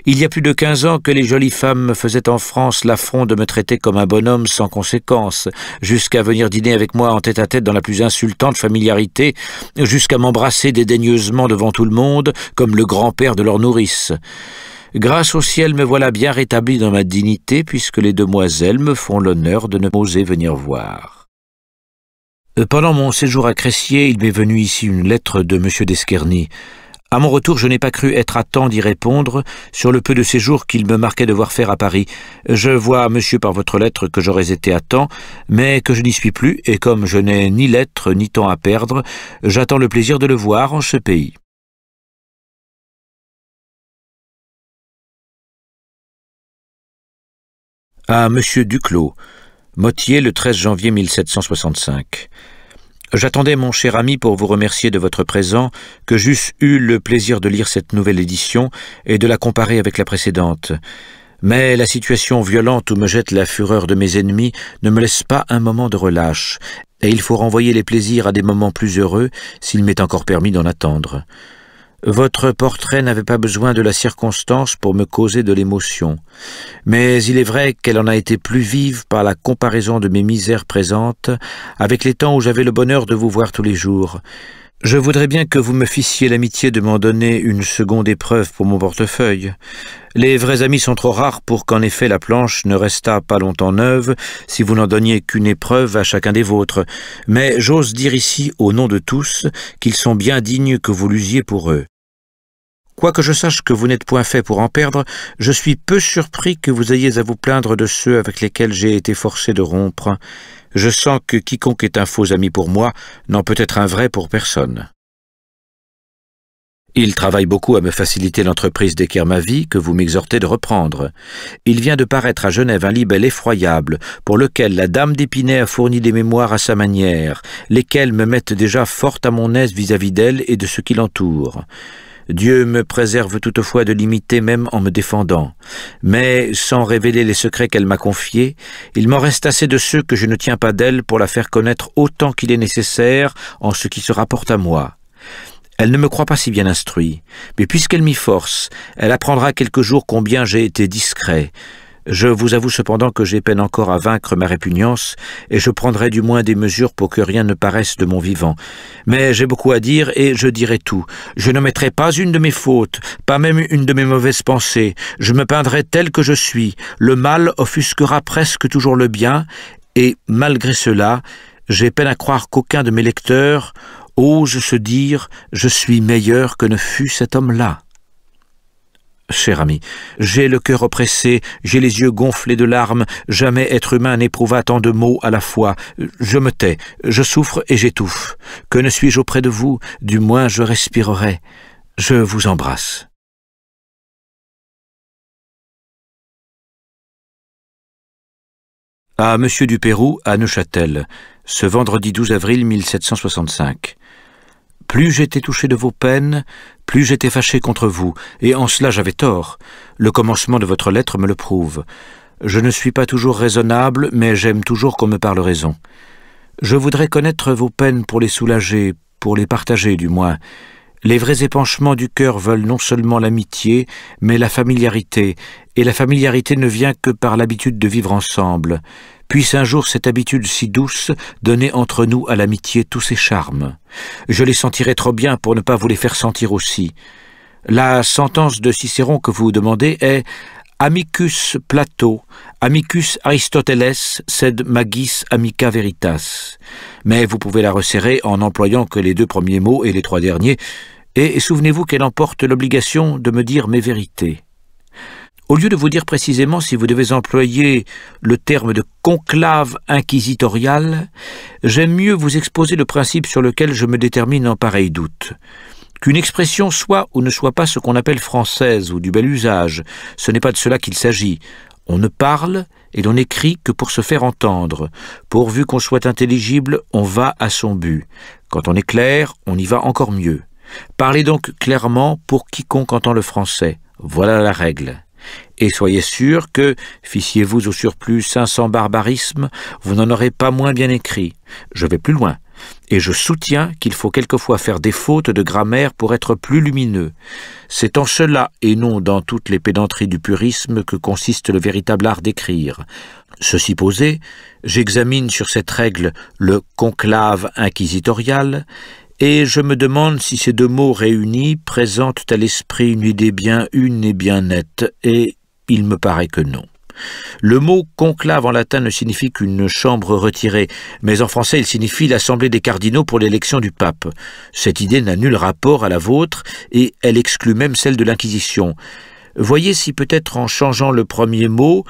Il y a plus de quinze ans que les jolies femmes me faisaient en France l'affront de me traiter comme un bonhomme sans conséquence, jusqu'à venir dîner avec moi en tête à tête dans la plus insultante familiarité, jusqu'à m'embrasser dédaigneusement devant tout le monde, comme le grand-père de leur nourrice. Grâce au ciel, me voilà bien rétabli dans ma dignité, puisque les demoiselles me font l'honneur de ne oser venir voir. Euh, pendant mon séjour à Crécier, il m'est venu ici une lettre de M. d'Esquerny. À mon retour, je n'ai pas cru être à temps d'y répondre sur le peu de séjour qu'il me marquait devoir faire à Paris. Je vois, monsieur, par votre lettre que j'aurais été à temps, mais que je n'y suis plus, et comme je n'ai ni lettre ni temps à perdre, j'attends le plaisir de le voir en ce pays. À M. Duclos, Motier, le 13 janvier 1765. J'attendais, mon cher ami, pour vous remercier de votre présent, que j'eusse eu le plaisir de lire cette nouvelle édition et de la comparer avec la précédente. Mais la situation violente où me jette la fureur de mes ennemis ne me laisse pas un moment de relâche, et il faut renvoyer les plaisirs à des moments plus heureux, s'il m'est encore permis d'en attendre. Votre portrait n'avait pas besoin de la circonstance pour me causer de l'émotion, mais il est vrai qu'elle en a été plus vive par la comparaison de mes misères présentes avec les temps où j'avais le bonheur de vous voir tous les jours. Je voudrais bien que vous me fissiez l'amitié de m'en donner une seconde épreuve pour mon portefeuille. Les vrais amis sont trop rares pour qu'en effet la planche ne restât pas longtemps neuve si vous n'en donniez qu'une épreuve à chacun des vôtres. Mais j'ose dire ici, au nom de tous, qu'ils sont bien dignes que vous l'usiez pour eux. Quoique je sache que vous n'êtes point fait pour en perdre, je suis peu surpris que vous ayez à vous plaindre de ceux avec lesquels j'ai été forcé de rompre. Je sens que quiconque est un faux ami pour moi n'en peut être un vrai pour personne. Il travaille beaucoup à me faciliter l'entreprise d'écrire ma vie que vous m'exhortez de reprendre. Il vient de paraître à Genève un libelle effroyable pour lequel la dame d'Épinay a fourni des mémoires à sa manière, lesquelles me mettent déjà fort à mon aise vis-à-vis d'elle et de ceux qui l'entourent. Dieu me préserve toutefois de l'imiter même en me défendant. Mais, sans révéler les secrets qu'elle m'a confiés, il m'en reste assez de ceux que je ne tiens pas d'elle pour la faire connaître autant qu'il est nécessaire en ce qui se rapporte à moi. Elle ne me croit pas si bien instruit, mais puisqu'elle m'y force, elle apprendra quelques jours combien j'ai été discret, je vous avoue cependant que j'ai peine encore à vaincre ma répugnance, et je prendrai du moins des mesures pour que rien ne paraisse de mon vivant. Mais j'ai beaucoup à dire, et je dirai tout. Je ne mettrai pas une de mes fautes, pas même une de mes mauvaises pensées. Je me peindrai tel que je suis. Le mal offusquera presque toujours le bien, et, malgré cela, j'ai peine à croire qu'aucun de mes lecteurs ose se dire « Je suis meilleur que ne fut cet homme-là ». Cher ami, j'ai le cœur oppressé, j'ai les yeux gonflés de larmes, jamais être humain n'éprouva tant de maux à la fois. Je me tais, je souffre et j'étouffe. Que ne suis-je auprès de vous Du moins je respirerai. Je vous embrasse. À M. Pérou, à Neuchâtel, ce vendredi 12 avril 1765. Plus j'étais touché de vos peines, plus j'étais fâché contre vous, et en cela j'avais tort. Le commencement de votre lettre me le prouve. Je ne suis pas toujours raisonnable, mais j'aime toujours qu'on me parle raison. Je voudrais connaître vos peines pour les soulager, pour les partager du moins. Les vrais épanchements du cœur veulent non seulement l'amitié, mais la familiarité, et la familiarité ne vient que par l'habitude de vivre ensemble. Puisse un jour cette habitude si douce donner entre nous à l'amitié tous ses charmes. Je les sentirai trop bien pour ne pas vous les faire sentir aussi. La sentence de Cicéron que vous demandez est Amicus Plato, amicus Aristoteles, sed magis amica veritas. Mais vous pouvez la resserrer en n'employant que les deux premiers mots et les trois derniers, et souvenez-vous qu'elle emporte l'obligation de me dire mes vérités au lieu de vous dire précisément si vous devez employer le terme de conclave inquisitorial, j'aime mieux vous exposer le principe sur lequel je me détermine en pareil doute. Qu'une expression soit ou ne soit pas ce qu'on appelle française ou du bel usage, ce n'est pas de cela qu'il s'agit. On ne parle et l'on écrit que pour se faire entendre. Pourvu qu'on soit intelligible, on va à son but. Quand on est clair, on y va encore mieux. Parlez donc clairement pour quiconque entend le français. Voilà la règle et soyez sûr que, fissiez-vous au surplus 500 cents barbarismes, vous n'en aurez pas moins bien écrit. Je vais plus loin, et je soutiens qu'il faut quelquefois faire des fautes de grammaire pour être plus lumineux. C'est en cela, et non dans toutes les pédanteries du purisme, que consiste le véritable art d'écrire. Ceci posé, j'examine sur cette règle le conclave inquisitorial, et je me demande si ces deux mots réunis présentent à l'esprit une idée bien une et bien nette, et il me paraît que non. Le mot conclave en latin ne signifie qu'une chambre retirée, mais en français il signifie l'Assemblée des cardinaux pour l'élection du pape. Cette idée n'a nul rapport à la vôtre, et elle exclut même celle de l'Inquisition. Voyez si peut-être en changeant le premier mot,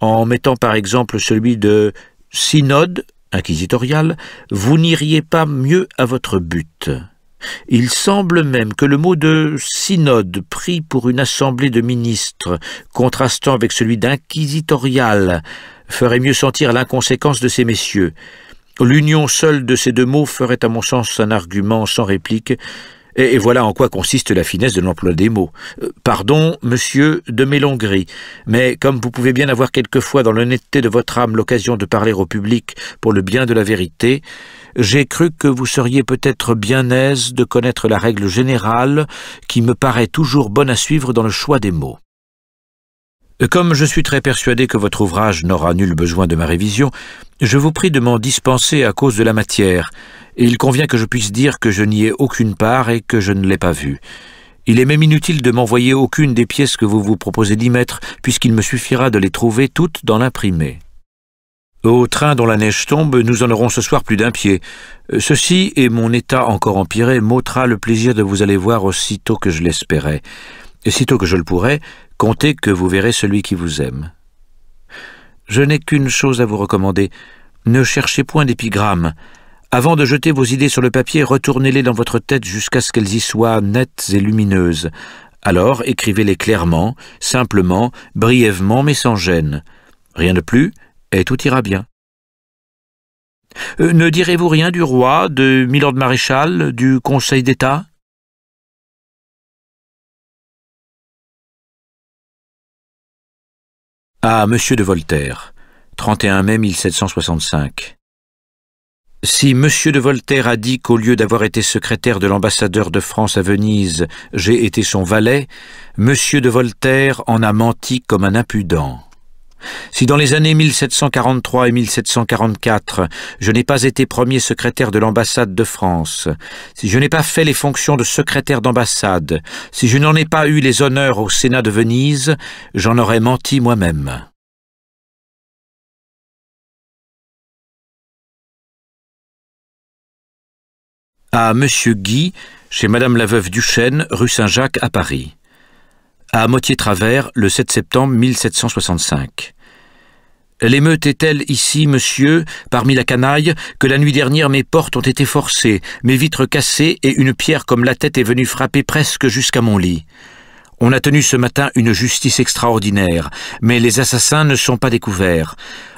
en mettant par exemple celui de synode « Inquisitorial, vous n'iriez pas mieux à votre but. Il semble même que le mot de synode pris pour une assemblée de ministres, contrastant avec celui d'inquisitorial, ferait mieux sentir l'inconséquence de ces messieurs. L'union seule de ces deux mots ferait à mon sens un argument sans réplique et, voilà en quoi consiste la finesse de l'emploi des mots. Euh, pardon, monsieur de Mélongris, mais comme vous pouvez bien avoir quelquefois dans l'honnêteté de votre âme l'occasion de parler au public pour le bien de la vérité, j'ai cru que vous seriez peut-être bien aise de connaître la règle générale qui me paraît toujours bonne à suivre dans le choix des mots. Euh, comme je suis très persuadé que votre ouvrage n'aura nul besoin de ma révision, je vous prie de m'en dispenser à cause de la matière, il convient que je puisse dire que je n'y ai aucune part et que je ne l'ai pas vue. Il est même inutile de m'envoyer aucune des pièces que vous vous proposez d'y mettre, puisqu'il me suffira de les trouver toutes dans l'imprimé. Au train dont la neige tombe, nous en aurons ce soir plus d'un pied. Euh, ceci, et mon état encore empiré, m'ôtera le plaisir de vous aller voir aussitôt que je l'espérais. Et sitôt que je le pourrai, comptez que vous verrez celui qui vous aime. Je n'ai qu'une chose à vous recommander. Ne cherchez point d'épigrammes. Avant de jeter vos idées sur le papier, retournez-les dans votre tête jusqu'à ce qu'elles y soient nettes et lumineuses. Alors écrivez-les clairement, simplement, brièvement, mais sans gêne. Rien de plus, et tout ira bien. Euh, ne direz-vous rien du roi, de Milord Maréchal, du Conseil d'État À ah, Monsieur de Voltaire, 31 mai 1765. Si M. de Voltaire a dit qu'au lieu d'avoir été secrétaire de l'ambassadeur de France à Venise, j'ai été son valet, M. de Voltaire en a menti comme un impudent. Si dans les années 1743 et 1744, je n'ai pas été premier secrétaire de l'ambassade de France, si je n'ai pas fait les fonctions de secrétaire d'ambassade, si je n'en ai pas eu les honneurs au Sénat de Venise, j'en aurais menti moi-même. à M. Guy, chez Madame la Veuve Duchesne, rue Saint-Jacques, à Paris. À moitié Travers, le 7 septembre 1765. L'émeute est-elle ici, monsieur, parmi la canaille, que la nuit dernière mes portes ont été forcées, mes vitres cassées et une pierre comme la tête est venue frapper presque jusqu'à mon lit On a tenu ce matin une justice extraordinaire, mais les assassins ne sont pas découverts.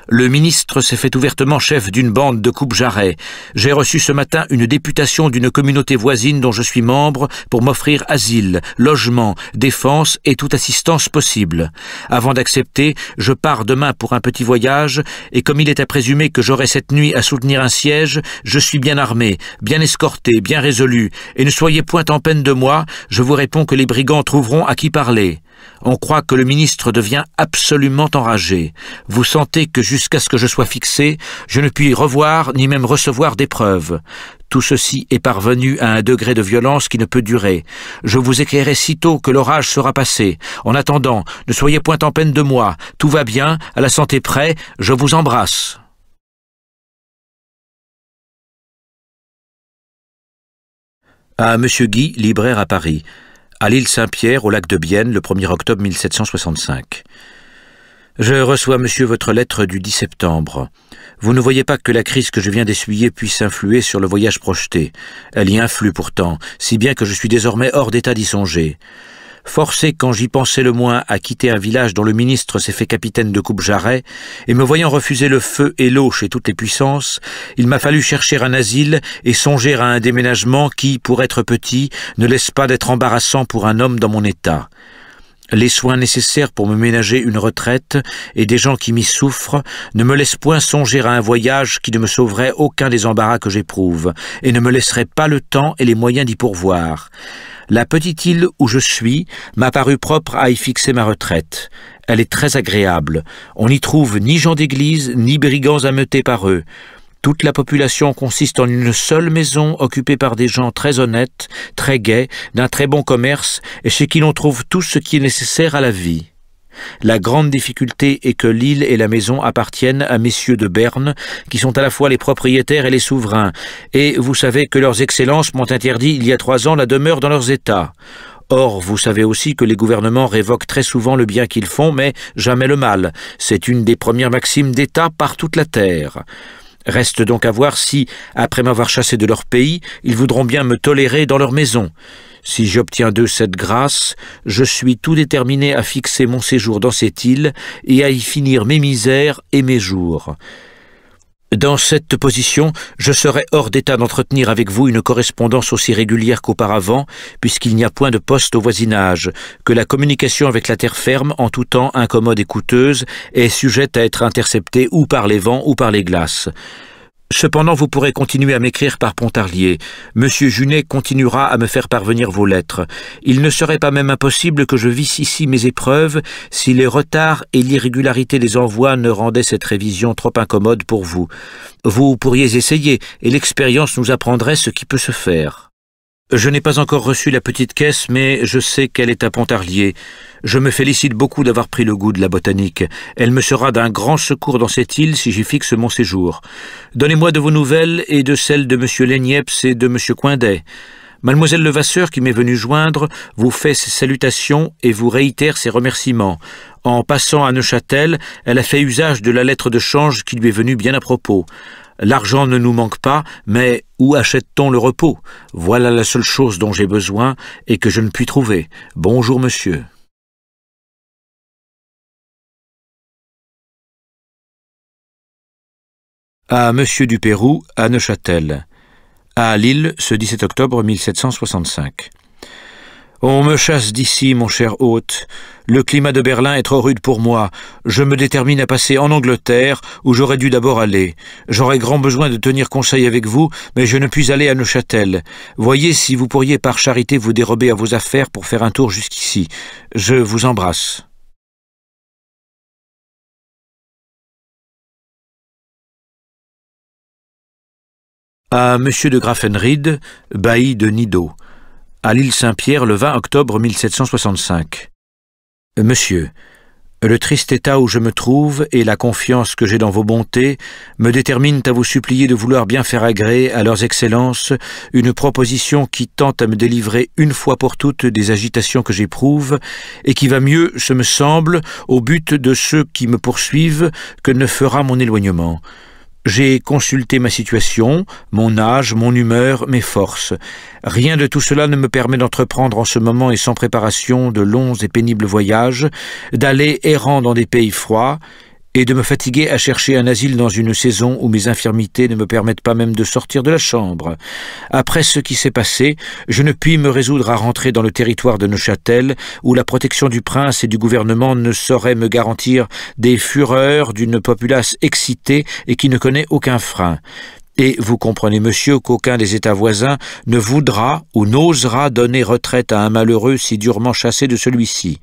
Le ministre s'est fait ouvertement chef d'une bande de coupe-jarret. J'ai reçu ce matin une députation d'une communauté voisine dont je suis membre pour m'offrir asile, logement, défense et toute assistance possible. Avant d'accepter, je pars demain pour un petit voyage et comme il est à présumer que j'aurai cette nuit à soutenir un siège, je suis bien armé, bien escorté, bien résolu et ne soyez point en peine de moi, je vous réponds que les brigands trouveront à qui parler. On croit que le ministre devient absolument enragé. Vous sentez que jusqu'à ce que je sois fixé, je ne puis revoir ni même recevoir des preuves. Tout ceci est parvenu à un degré de violence qui ne peut durer. Je vous éclairerai sitôt que l'orage sera passé. En attendant, ne soyez point en peine de moi. Tout va bien, à la santé près, je vous embrasse. À Monsieur Guy, libraire à Paris à l'île Saint-Pierre, au lac de Bienne, le 1er octobre 1765. Je reçois, monsieur, votre lettre du 10 septembre. Vous ne voyez pas que la crise que je viens d'essuyer puisse influer sur le voyage projeté. Elle y influe pourtant, si bien que je suis désormais hors d'état d'y songer forcé quand j'y pensais le moins à quitter un village dont le ministre s'est fait capitaine de coupe-jarret, et me voyant refuser le feu et l'eau chez toutes les puissances, il m'a fallu chercher un asile et songer à un déménagement qui, pour être petit, ne laisse pas d'être embarrassant pour un homme dans mon état. Les soins nécessaires pour me ménager une retraite et des gens qui m'y souffrent ne me laissent point songer à un voyage qui ne me sauverait aucun des embarras que j'éprouve et ne me laisserait pas le temps et les moyens d'y pourvoir. La petite île où je suis m'a paru propre à y fixer ma retraite. Elle est très agréable. On n'y trouve ni gens d'église, ni brigands ameutés par eux. Toute la population consiste en une seule maison occupée par des gens très honnêtes, très gais, d'un très bon commerce, et chez qui l'on trouve tout ce qui est nécessaire à la vie. La grande difficulté est que l'île et la maison appartiennent à messieurs de Berne, qui sont à la fois les propriétaires et les souverains, et vous savez que leurs excellences m'ont interdit il y a trois ans la demeure dans leurs états. Or, vous savez aussi que les gouvernements révoquent très souvent le bien qu'ils font, mais jamais le mal. C'est une des premières maximes d'État par toute la terre. Reste donc à voir si, après m'avoir chassé de leur pays, ils voudront bien me tolérer dans leur maison. Si j'obtiens d'eux cette grâce, je suis tout déterminé à fixer mon séjour dans cette île et à y finir mes misères et mes jours. Dans cette position, je serai hors d'état d'entretenir avec vous une correspondance aussi régulière qu'auparavant, puisqu'il n'y a point de poste au voisinage, que la communication avec la terre ferme, en tout temps incommode et coûteuse, est sujette à être interceptée ou par les vents ou par les glaces. Cependant, vous pourrez continuer à m'écrire par Pontarlier. Monsieur Junet continuera à me faire parvenir vos lettres. Il ne serait pas même impossible que je visse ici mes épreuves si les retards et l'irrégularité des envois ne rendaient cette révision trop incommode pour vous. Vous pourriez essayer, et l'expérience nous apprendrait ce qui peut se faire. Je n'ai pas encore reçu la petite caisse, mais je sais qu'elle est à Pontarlier. Je me félicite beaucoup d'avoir pris le goût de la botanique. Elle me sera d'un grand secours dans cette île si j'y fixe mon séjour. Donnez-moi de vos nouvelles et de celles de M. Lénieps et de M. Coindet. Mademoiselle Levasseur, qui m'est venue joindre, vous fait ses salutations et vous réitère ses remerciements. En passant à Neuchâtel, elle a fait usage de la lettre de change qui lui est venue bien à propos. L'argent ne nous manque pas, mais où achète-t-on le repos Voilà la seule chose dont j'ai besoin et que je ne puis trouver. Bonjour, monsieur. À Monsieur du Pérou, à Neuchâtel. À Lille, ce 17 octobre 1765. On me chasse d'ici, mon cher hôte. Le climat de Berlin est trop rude pour moi. Je me détermine à passer en Angleterre, où j'aurais dû d'abord aller. J'aurais grand besoin de tenir conseil avec vous, mais je ne puis aller à Neuchâtel. Voyez si vous pourriez par charité vous dérober à vos affaires pour faire un tour jusqu'ici. Je vous embrasse. À Monsieur de Graffenried, bailli de Nido à l'île Saint-Pierre le 20 octobre 1765. Monsieur, le triste état où je me trouve et la confiance que j'ai dans vos bontés me déterminent à vous supplier de vouloir bien faire agréer à leurs excellences une proposition qui tend à me délivrer une fois pour toutes des agitations que j'éprouve et qui va mieux, ce me semble, au but de ceux qui me poursuivent que ne fera mon éloignement. J'ai consulté ma situation, mon âge, mon humeur, mes forces. Rien de tout cela ne me permet d'entreprendre en ce moment et sans préparation de longs et pénibles voyages, d'aller errant dans des pays froids, et de me fatiguer à chercher un asile dans une saison où mes infirmités ne me permettent pas même de sortir de la chambre. Après ce qui s'est passé, je ne puis me résoudre à rentrer dans le territoire de Neuchâtel, où la protection du prince et du gouvernement ne saurait me garantir des fureurs d'une populace excitée et qui ne connaît aucun frein. Et vous comprenez, monsieur, qu'aucun des États voisins ne voudra ou n'osera donner retraite à un malheureux si durement chassé de celui-ci.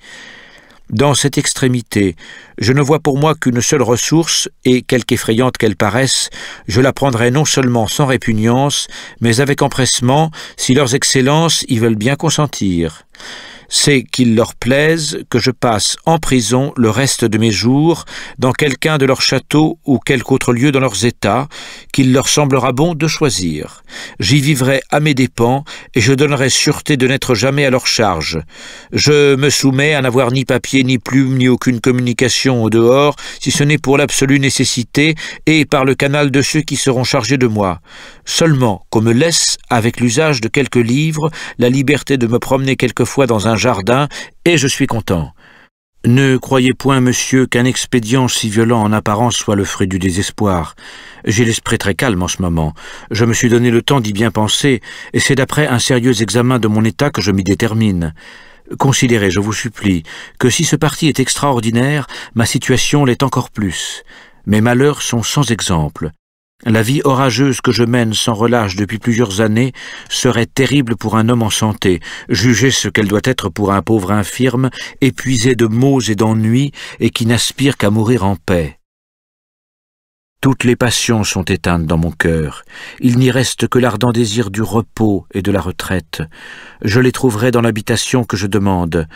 Dans cette extrémité, je ne vois pour moi qu'une seule ressource, et quelque effrayante qu'elle paraisse, je la prendrai non seulement sans répugnance, mais avec empressement, si leurs excellences y veulent bien consentir c'est qu'il leur plaise que je passe en prison le reste de mes jours, dans quelqu'un de leurs châteaux ou quelque autre lieu dans leurs états, qu'il leur semblera bon de choisir. J'y vivrai à mes dépens, et je donnerai sûreté de n'être jamais à leur charge. Je me soumets à n'avoir ni papier, ni plume, ni aucune communication au dehors, si ce n'est pour l'absolue nécessité, et par le canal de ceux qui seront chargés de moi. Seulement, qu'on me laisse, avec l'usage de quelques livres, la liberté de me promener quelquefois dans un jardin, et je suis content. Ne croyez point, monsieur, qu'un expédient si violent en apparence soit le fruit du désespoir. J'ai l'esprit très calme en ce moment. Je me suis donné le temps d'y bien penser, et c'est d'après un sérieux examen de mon état que je m'y détermine. Considérez, je vous supplie, que si ce parti est extraordinaire, ma situation l'est encore plus. Mes malheurs sont sans exemple. La vie orageuse que je mène sans relâche depuis plusieurs années serait terrible pour un homme en santé, jugez ce qu'elle doit être pour un pauvre infirme, épuisé de maux et d'ennuis, et qui n'aspire qu'à mourir en paix. Toutes les passions sont éteintes dans mon cœur. Il n'y reste que l'ardent désir du repos et de la retraite. Je les trouverai dans l'habitation que je demande.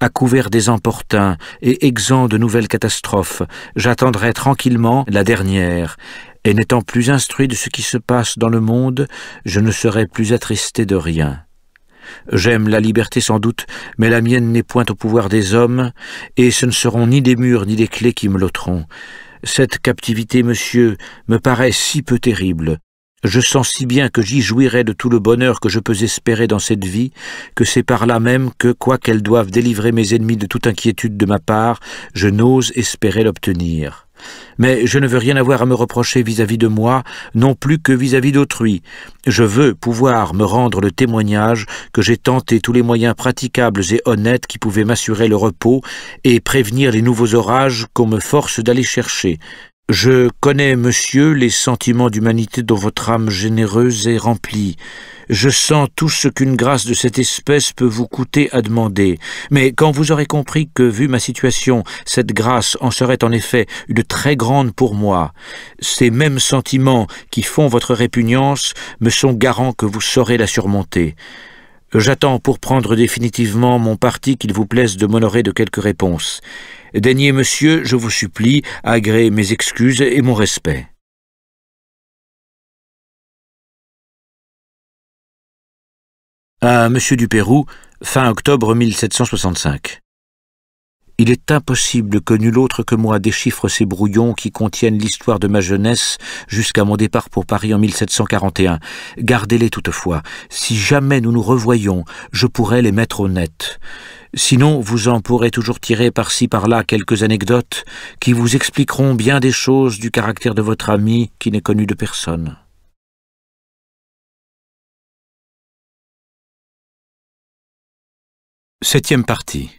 À couvert des importuns et exempt de nouvelles catastrophes, j'attendrai tranquillement la dernière, et n'étant plus instruit de ce qui se passe dans le monde, je ne serai plus attristé de rien. J'aime la liberté sans doute, mais la mienne n'est point au pouvoir des hommes, et ce ne seront ni des murs ni des clés qui me l'ôteront. Cette captivité, monsieur, me paraît si peu terrible. Je sens si bien que j'y jouirai de tout le bonheur que je peux espérer dans cette vie, que c'est par là même que, quoiqu'elles doivent délivrer mes ennemis de toute inquiétude de ma part, je n'ose espérer l'obtenir. Mais je ne veux rien avoir à me reprocher vis-à-vis de moi, non plus que vis-à-vis d'autrui. Je veux pouvoir me rendre le témoignage que j'ai tenté tous les moyens praticables et honnêtes qui pouvaient m'assurer le repos et prévenir les nouveaux orages qu'on me force d'aller chercher. Je connais, monsieur, les sentiments d'humanité dont votre âme généreuse est remplie. Je sens tout ce qu'une grâce de cette espèce peut vous coûter à demander. Mais quand vous aurez compris que, vu ma situation, cette grâce en serait en effet une très grande pour moi, ces mêmes sentiments qui font votre répugnance me sont garants que vous saurez la surmonter. J'attends pour prendre définitivement mon parti qu'il vous plaise de m'honorer de quelques réponses. Daignez, monsieur, je vous supplie, agréer mes excuses et mon respect. monsieur du Pérou, fin octobre 1765. Il est impossible que nul autre que moi déchiffre ces brouillons qui contiennent l'histoire de ma jeunesse jusqu'à mon départ pour Paris en 1741. Gardez-les toutefois. Si jamais nous nous revoyons, je pourrai les mettre au net. Sinon, vous en pourrez toujours tirer par-ci par-là quelques anecdotes qui vous expliqueront bien des choses du caractère de votre ami qui n'est connu de personne. Septième partie.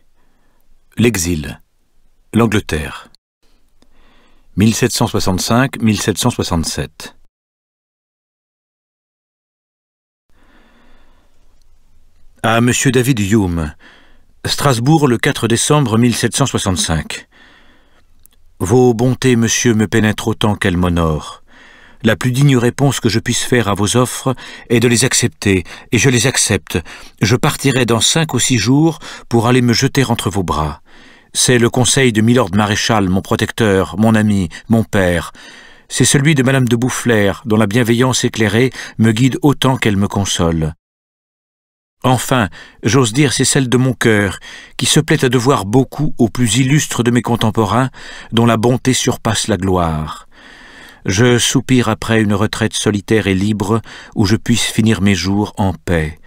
L'exil. L'Angleterre. 1765-1767. À M. David Hume, Strasbourg le 4 décembre 1765. Vos bontés, monsieur, me pénètrent autant qu'elles m'honorent. La plus digne réponse que je puisse faire à vos offres est de les accepter, et je les accepte. Je partirai dans cinq ou six jours pour aller me jeter entre vos bras. C'est le conseil de Milord Maréchal, mon protecteur, mon ami, mon père. C'est celui de Madame de Boufflers, dont la bienveillance éclairée me guide autant qu'elle me console. Enfin, j'ose dire, c'est celle de mon cœur, qui se plaît à devoir beaucoup aux plus illustres de mes contemporains, dont la bonté surpasse la gloire. Je soupire après une retraite solitaire et libre où je puisse finir mes jours en paix.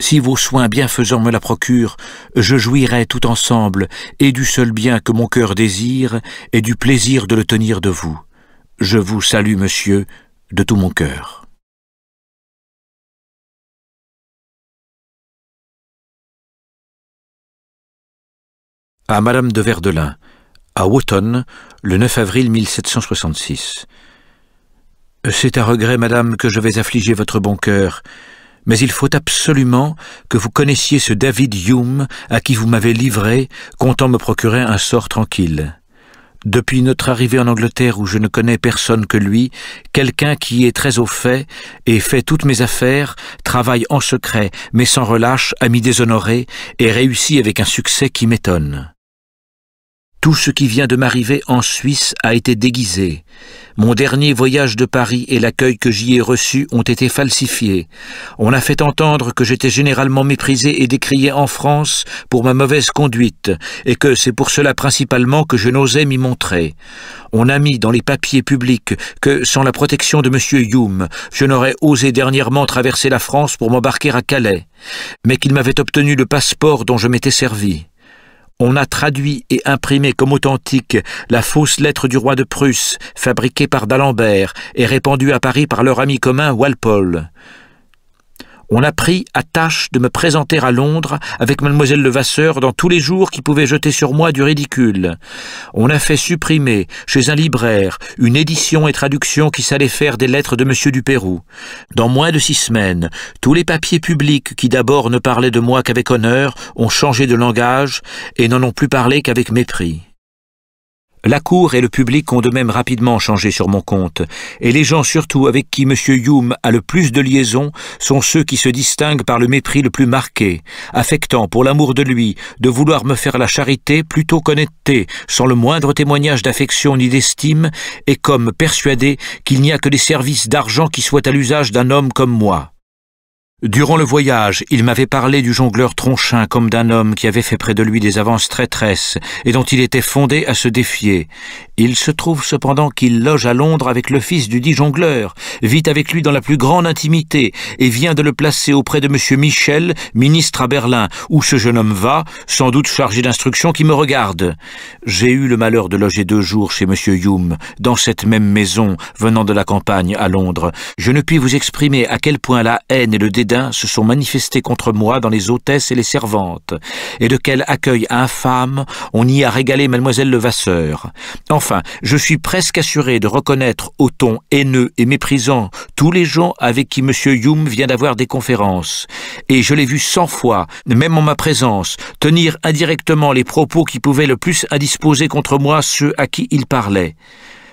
Si vos soins bienfaisants me la procurent, je jouirai tout ensemble, et du seul bien que mon cœur désire, et du plaisir de le tenir de vous. Je vous salue, monsieur, de tout mon cœur. À Madame de Verdelin, à Wotton, le 9 avril 1766. C'est un regret, madame, que je vais affliger votre bon cœur, mais il faut absolument que vous connaissiez ce David Hume à qui vous m'avez livré, comptant me procurer un sort tranquille. Depuis notre arrivée en Angleterre où je ne connais personne que lui, quelqu'un qui est très au fait et fait toutes mes affaires, travaille en secret mais sans relâche, à m'y déshonorer et réussit avec un succès qui m'étonne. Tout ce qui vient de m'arriver en Suisse a été déguisé. Mon dernier voyage de Paris et l'accueil que j'y ai reçu ont été falsifiés. On a fait entendre que j'étais généralement méprisé et décrié en France pour ma mauvaise conduite, et que c'est pour cela principalement que je n'osais m'y montrer. On a mis dans les papiers publics que, sans la protection de M. Hume, je n'aurais osé dernièrement traverser la France pour m'embarquer à Calais, mais qu'il m'avait obtenu le passeport dont je m'étais servi. On a traduit et imprimé comme authentique la fausse lettre du roi de Prusse, fabriquée par d'Alembert et répandue à Paris par leur ami commun Walpole. On a pris à tâche de me présenter à Londres avec mademoiselle Levasseur dans tous les jours qui pouvaient jeter sur moi du ridicule. On a fait supprimer, chez un libraire, une édition et traduction qui s'allait faire des lettres de monsieur du Pérou. Dans moins de six semaines, tous les papiers publics qui d'abord ne parlaient de moi qu'avec honneur ont changé de langage et n'en ont plus parlé qu'avec mépris. La cour et le public ont de même rapidement changé sur mon compte, et les gens surtout avec qui M. Hume a le plus de liaison sont ceux qui se distinguent par le mépris le plus marqué, affectant, pour l'amour de lui, de vouloir me faire la charité plutôt qu'honnêteté, sans le moindre témoignage d'affection ni d'estime, et comme persuadé qu'il n'y a que des services d'argent qui soient à l'usage d'un homme comme moi. Durant le voyage, il m'avait parlé du jongleur Tronchin comme d'un homme qui avait fait près de lui des avances traîtresses et dont il était fondé à se défier, il se trouve cependant qu'il loge à Londres avec le fils du dit jongleur, vit avec lui dans la plus grande intimité, et vient de le placer auprès de M. Michel, ministre à Berlin, où ce jeune homme va, sans doute chargé d'instructions qui me regarde. J'ai eu le malheur de loger deux jours chez M. Hume, dans cette même maison, venant de la campagne à Londres. Je ne puis vous exprimer à quel point la haine et le dédain se sont manifestés contre moi dans les hôtesses et les servantes, et de quel accueil infâme on y a régalé Mademoiselle Levasseur je suis presque assuré de reconnaître au ton haineux et méprisant tous les gens avec qui M. Hume vient d'avoir des conférences. Et je l'ai vu cent fois, même en ma présence, tenir indirectement les propos qui pouvaient le plus indisposer contre moi ceux à qui il parlait.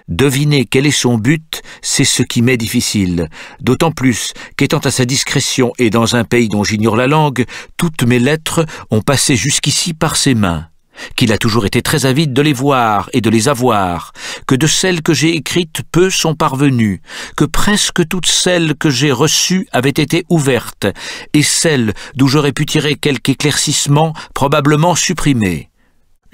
Deviner quel est son but, c'est ce qui m'est difficile, d'autant plus qu'étant à sa discrétion et dans un pays dont j'ignore la langue, toutes mes lettres ont passé jusqu'ici par ses mains qu'il a toujours été très avide de les voir et de les avoir, que de celles que j'ai écrites peu sont parvenues, que presque toutes celles que j'ai reçues avaient été ouvertes, et celles d'où j'aurais pu tirer quelque éclaircissement probablement supprimées.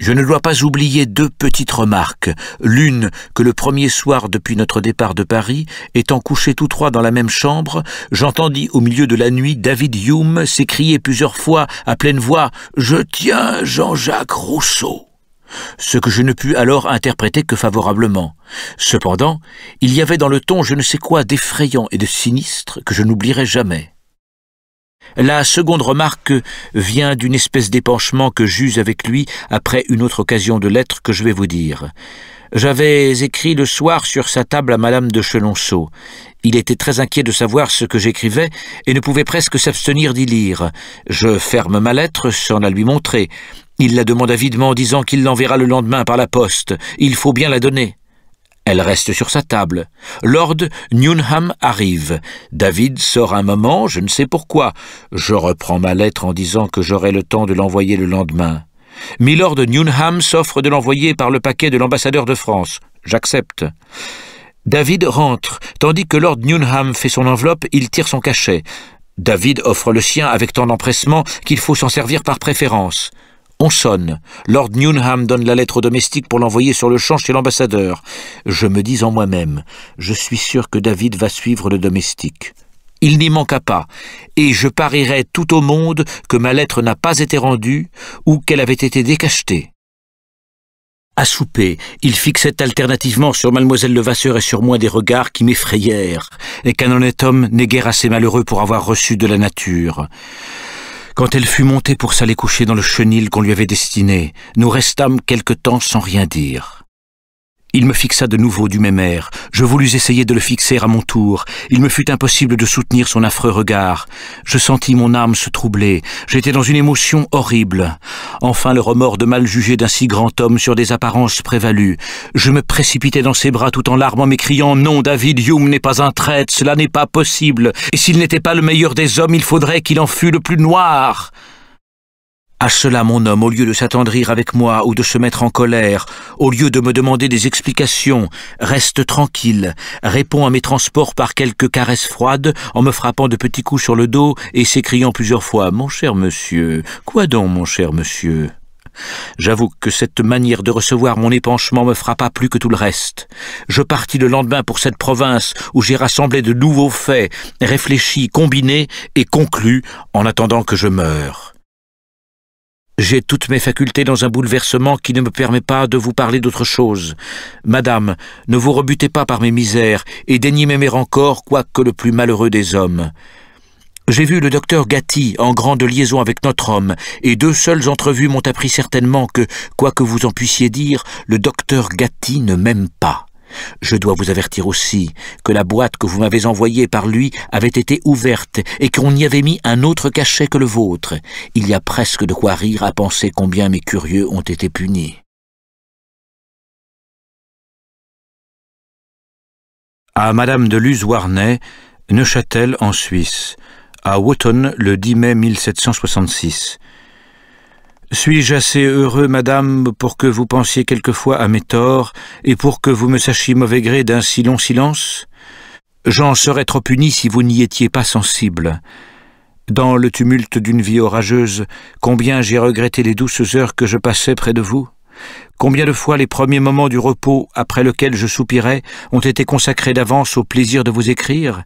Je ne dois pas oublier deux petites remarques. L'une, que le premier soir depuis notre départ de Paris, étant couchés tous trois dans la même chambre, j'entendis au milieu de la nuit David Hume s'écrier plusieurs fois à pleine voix Je tiens Jean-Jacques Rousseau ce que je ne pus alors interpréter que favorablement. Cependant, il y avait dans le ton je ne sais quoi d'effrayant et de sinistre que je n'oublierai jamais. La seconde remarque vient d'une espèce d'épanchement que j'use avec lui après une autre occasion de lettre que je vais vous dire. J'avais écrit le soir sur sa table à Madame de Chelonceau. Il était très inquiet de savoir ce que j'écrivais et ne pouvait presque s'abstenir d'y lire. Je ferme ma lettre sans la lui montrer. Il la demande avidement en disant qu'il l'enverra le lendemain par la poste. Il faut bien la donner. Elle reste sur sa table. Lord Newnham arrive. David sort un moment, je ne sais pourquoi. Je reprends ma lettre en disant que j'aurai le temps de l'envoyer le lendemain. Milord Newnham s'offre de l'envoyer par le paquet de l'ambassadeur de France. J'accepte. David rentre. Tandis que Lord Newnham fait son enveloppe, il tire son cachet. David offre le sien avec tant d'empressement qu'il faut s'en servir par préférence. On sonne. Lord Newnham donne la lettre au domestique pour l'envoyer sur le champ chez l'ambassadeur. Je me dis en moi-même, je suis sûr que David va suivre le domestique. Il n'y manqua pas, et je parierais tout au monde que ma lettre n'a pas été rendue ou qu'elle avait été décachetée. À souper, il fixait alternativement sur mademoiselle Levasseur et sur moi des regards qui m'effrayèrent, et qu'un honnête homme n'est guère assez malheureux pour avoir reçu de la nature. Quand elle fut montée pour s'aller coucher dans le chenil qu'on lui avait destiné, nous restâmes quelque temps sans rien dire. Il me fixa de nouveau du même air. Je voulus essayer de le fixer à mon tour. Il me fut impossible de soutenir son affreux regard. Je sentis mon âme se troubler. J'étais dans une émotion horrible. Enfin, le remords de mal juger d'un si grand homme sur des apparences prévalues. Je me précipitai dans ses bras tout en larmes en m'écriant Non, David Hume n'est pas un traître, cela n'est pas possible. Et s'il n'était pas le meilleur des hommes, il faudrait qu'il en fût le plus noir. À cela, mon homme, au lieu de s'attendrir avec moi ou de se mettre en colère, au lieu de me demander des explications, reste tranquille, réponds à mes transports par quelques caresses froides, en me frappant de petits coups sur le dos et s'écriant plusieurs fois Mon cher monsieur, quoi donc, mon cher monsieur J'avoue que cette manière de recevoir mon épanchement me frappa plus que tout le reste. Je partis le lendemain pour cette province où j'ai rassemblé de nouveaux faits, réfléchis, combinés et conclus en attendant que je meure. J'ai toutes mes facultés dans un bouleversement qui ne me permet pas de vous parler d'autre chose. Madame, ne vous rebutez pas par mes misères, et daignez m'aimer encore, quoique le plus malheureux des hommes. J'ai vu le docteur Gatti en grande liaison avec notre homme, et deux seules entrevues m'ont appris certainement que, quoi que vous en puissiez dire, le docteur Gatti ne m'aime pas. Je dois vous avertir aussi que la boîte que vous m'avez envoyée par lui avait été ouverte et qu'on y avait mis un autre cachet que le vôtre. Il y a presque de quoi rire à penser combien mes curieux ont été punis. À Madame de Luz Neuchâtel en Suisse, à Wotton le 10 mai 1766. Suis-je assez heureux, madame, pour que vous pensiez quelquefois à mes torts, et pour que vous me sachiez mauvais gré d'un si long silence? J'en serais trop puni si vous n'y étiez pas sensible. Dans le tumulte d'une vie orageuse, combien j'ai regretté les douces heures que je passais près de vous? Combien de fois les premiers moments du repos après lequel je soupirais ont été consacrés d'avance au plaisir de vous écrire?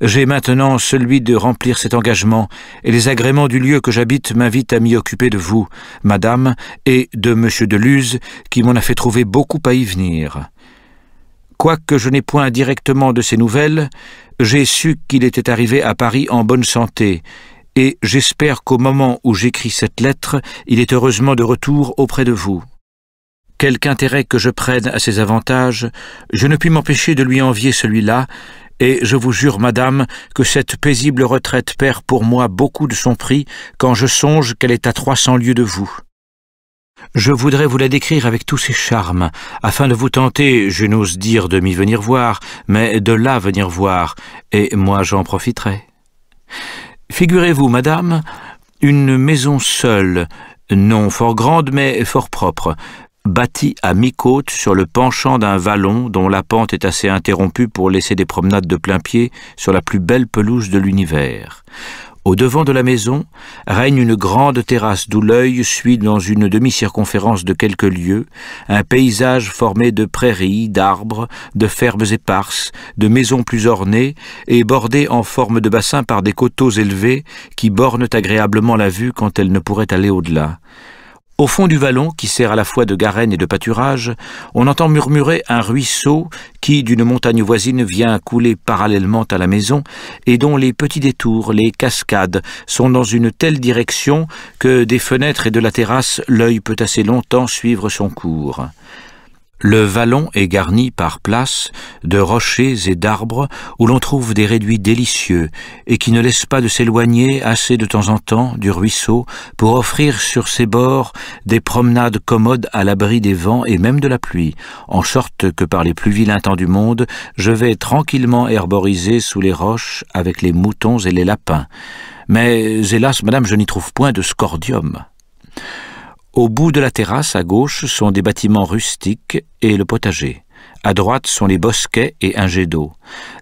J'ai maintenant celui de remplir cet engagement, et les agréments du lieu que j'habite m'invitent à m'y occuper de vous, madame, et de monsieur de Luz, qui m'en a fait trouver beaucoup à y venir. Quoique je n'ai point directement de ses nouvelles, j'ai su qu'il était arrivé à Paris en bonne santé, et j'espère qu'au moment où j'écris cette lettre, il est heureusement de retour auprès de vous. Quelque intérêt que je prenne à ses avantages, je ne puis m'empêcher de lui envier celui-là, et je vous jure, madame, que cette paisible retraite perd pour moi beaucoup de son prix quand je songe qu'elle est à trois cents lieues de vous. Je voudrais vous la décrire avec tous ses charmes, afin de vous tenter, je n'ose dire de m'y venir voir, mais de la venir voir, et moi j'en profiterai. Figurez-vous, madame, une maison seule, non fort grande, mais fort propre, bâti à mi-côte sur le penchant d'un vallon dont la pente est assez interrompue pour laisser des promenades de plein pied sur la plus belle pelouse de l'univers. Au devant de la maison règne une grande terrasse d'où l'œil suit dans une demi-circonférence de quelques lieues un paysage formé de prairies, d'arbres, de fermes éparses, de maisons plus ornées et bordées en forme de bassin par des coteaux élevés qui bornent agréablement la vue quand elle ne pourrait aller au-delà. Au fond du vallon, qui sert à la fois de garenne et de pâturage, on entend murmurer un ruisseau qui, d'une montagne voisine, vient couler parallèlement à la maison et dont les petits détours, les cascades, sont dans une telle direction que des fenêtres et de la terrasse, l'œil peut assez longtemps suivre son cours. Le vallon est garni par places de rochers et d'arbres où l'on trouve des réduits délicieux et qui ne laissent pas de s'éloigner assez de temps en temps du ruisseau pour offrir sur ses bords des promenades commodes à l'abri des vents et même de la pluie, en sorte que par les plus vilains temps du monde, je vais tranquillement herboriser sous les roches avec les moutons et les lapins. Mais hélas, madame, je n'y trouve point de scordium. Au bout de la terrasse, à gauche, sont des bâtiments rustiques et le potager. À droite sont les bosquets et un jet d'eau.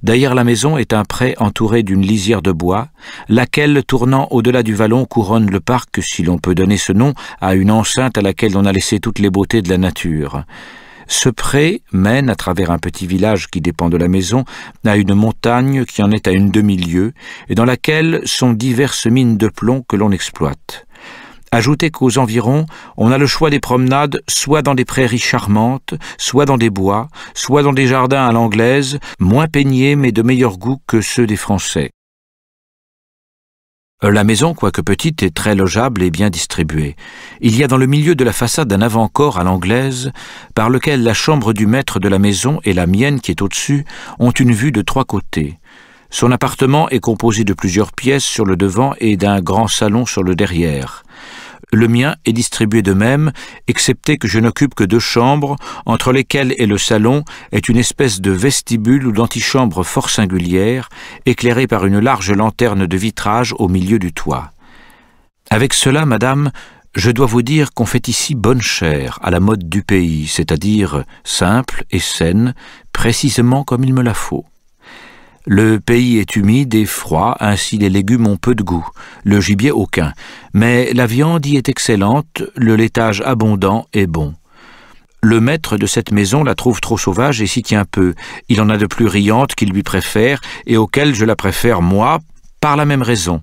Derrière la maison est un pré entouré d'une lisière de bois, laquelle, tournant au-delà du vallon, couronne le parc, si l'on peut donner ce nom, à une enceinte à laquelle on a laissé toutes les beautés de la nature. Ce pré mène, à travers un petit village qui dépend de la maison, à une montagne qui en est à une demi-lieue, et dans laquelle sont diverses mines de plomb que l'on exploite. Ajoutez qu'aux environs, on a le choix des promenades soit dans des prairies charmantes, soit dans des bois, soit dans des jardins à l'anglaise, moins peignés mais de meilleur goût que ceux des Français. Euh, la maison, quoique petite, est très logeable et bien distribuée. Il y a dans le milieu de la façade un avant-corps à l'anglaise, par lequel la chambre du maître de la maison et la mienne qui est au-dessus ont une vue de trois côtés. Son appartement est composé de plusieurs pièces sur le devant et d'un grand salon sur le derrière le mien est distribué de même, excepté que je n'occupe que deux chambres, entre lesquelles et le salon est une espèce de vestibule ou d'antichambre fort singulière, éclairée par une large lanterne de vitrage au milieu du toit. Avec cela, madame, je dois vous dire qu'on fait ici bonne chère à la mode du pays, c'est-à-dire simple et saine, précisément comme il me la faut. Le pays est humide et froid, ainsi les légumes ont peu de goût, le gibier aucun, mais la viande y est excellente, le laitage abondant et bon. Le maître de cette maison la trouve trop sauvage et s'y tient peu. Il en a de plus riantes qu'il lui préfère et auxquelles je la préfère, moi, par la même raison.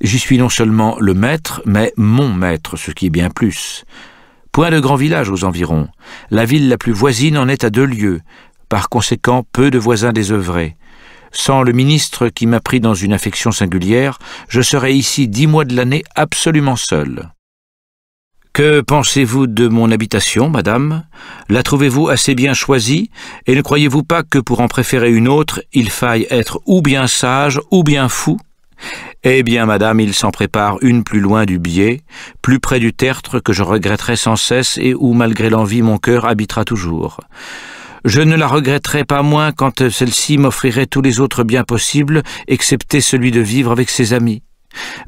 J'y suis non seulement le maître, mais mon maître, ce qui est bien plus. Point de grand village aux environs. La ville la plus voisine en est à deux lieues. Par conséquent, peu de voisins désœuvrés. Sans le ministre qui m'a pris dans une affection singulière, je serai ici dix mois de l'année absolument seul. Que pensez-vous de mon habitation, madame La trouvez-vous assez bien choisie Et ne croyez-vous pas que pour en préférer une autre, il faille être ou bien sage ou bien fou Eh bien, madame, il s'en prépare une plus loin du biais, plus près du tertre que je regretterai sans cesse et où, malgré l'envie, mon cœur habitera toujours. Je ne la regretterai pas moins quand celle-ci m'offrirait tous les autres biens possibles, excepté celui de vivre avec ses amis.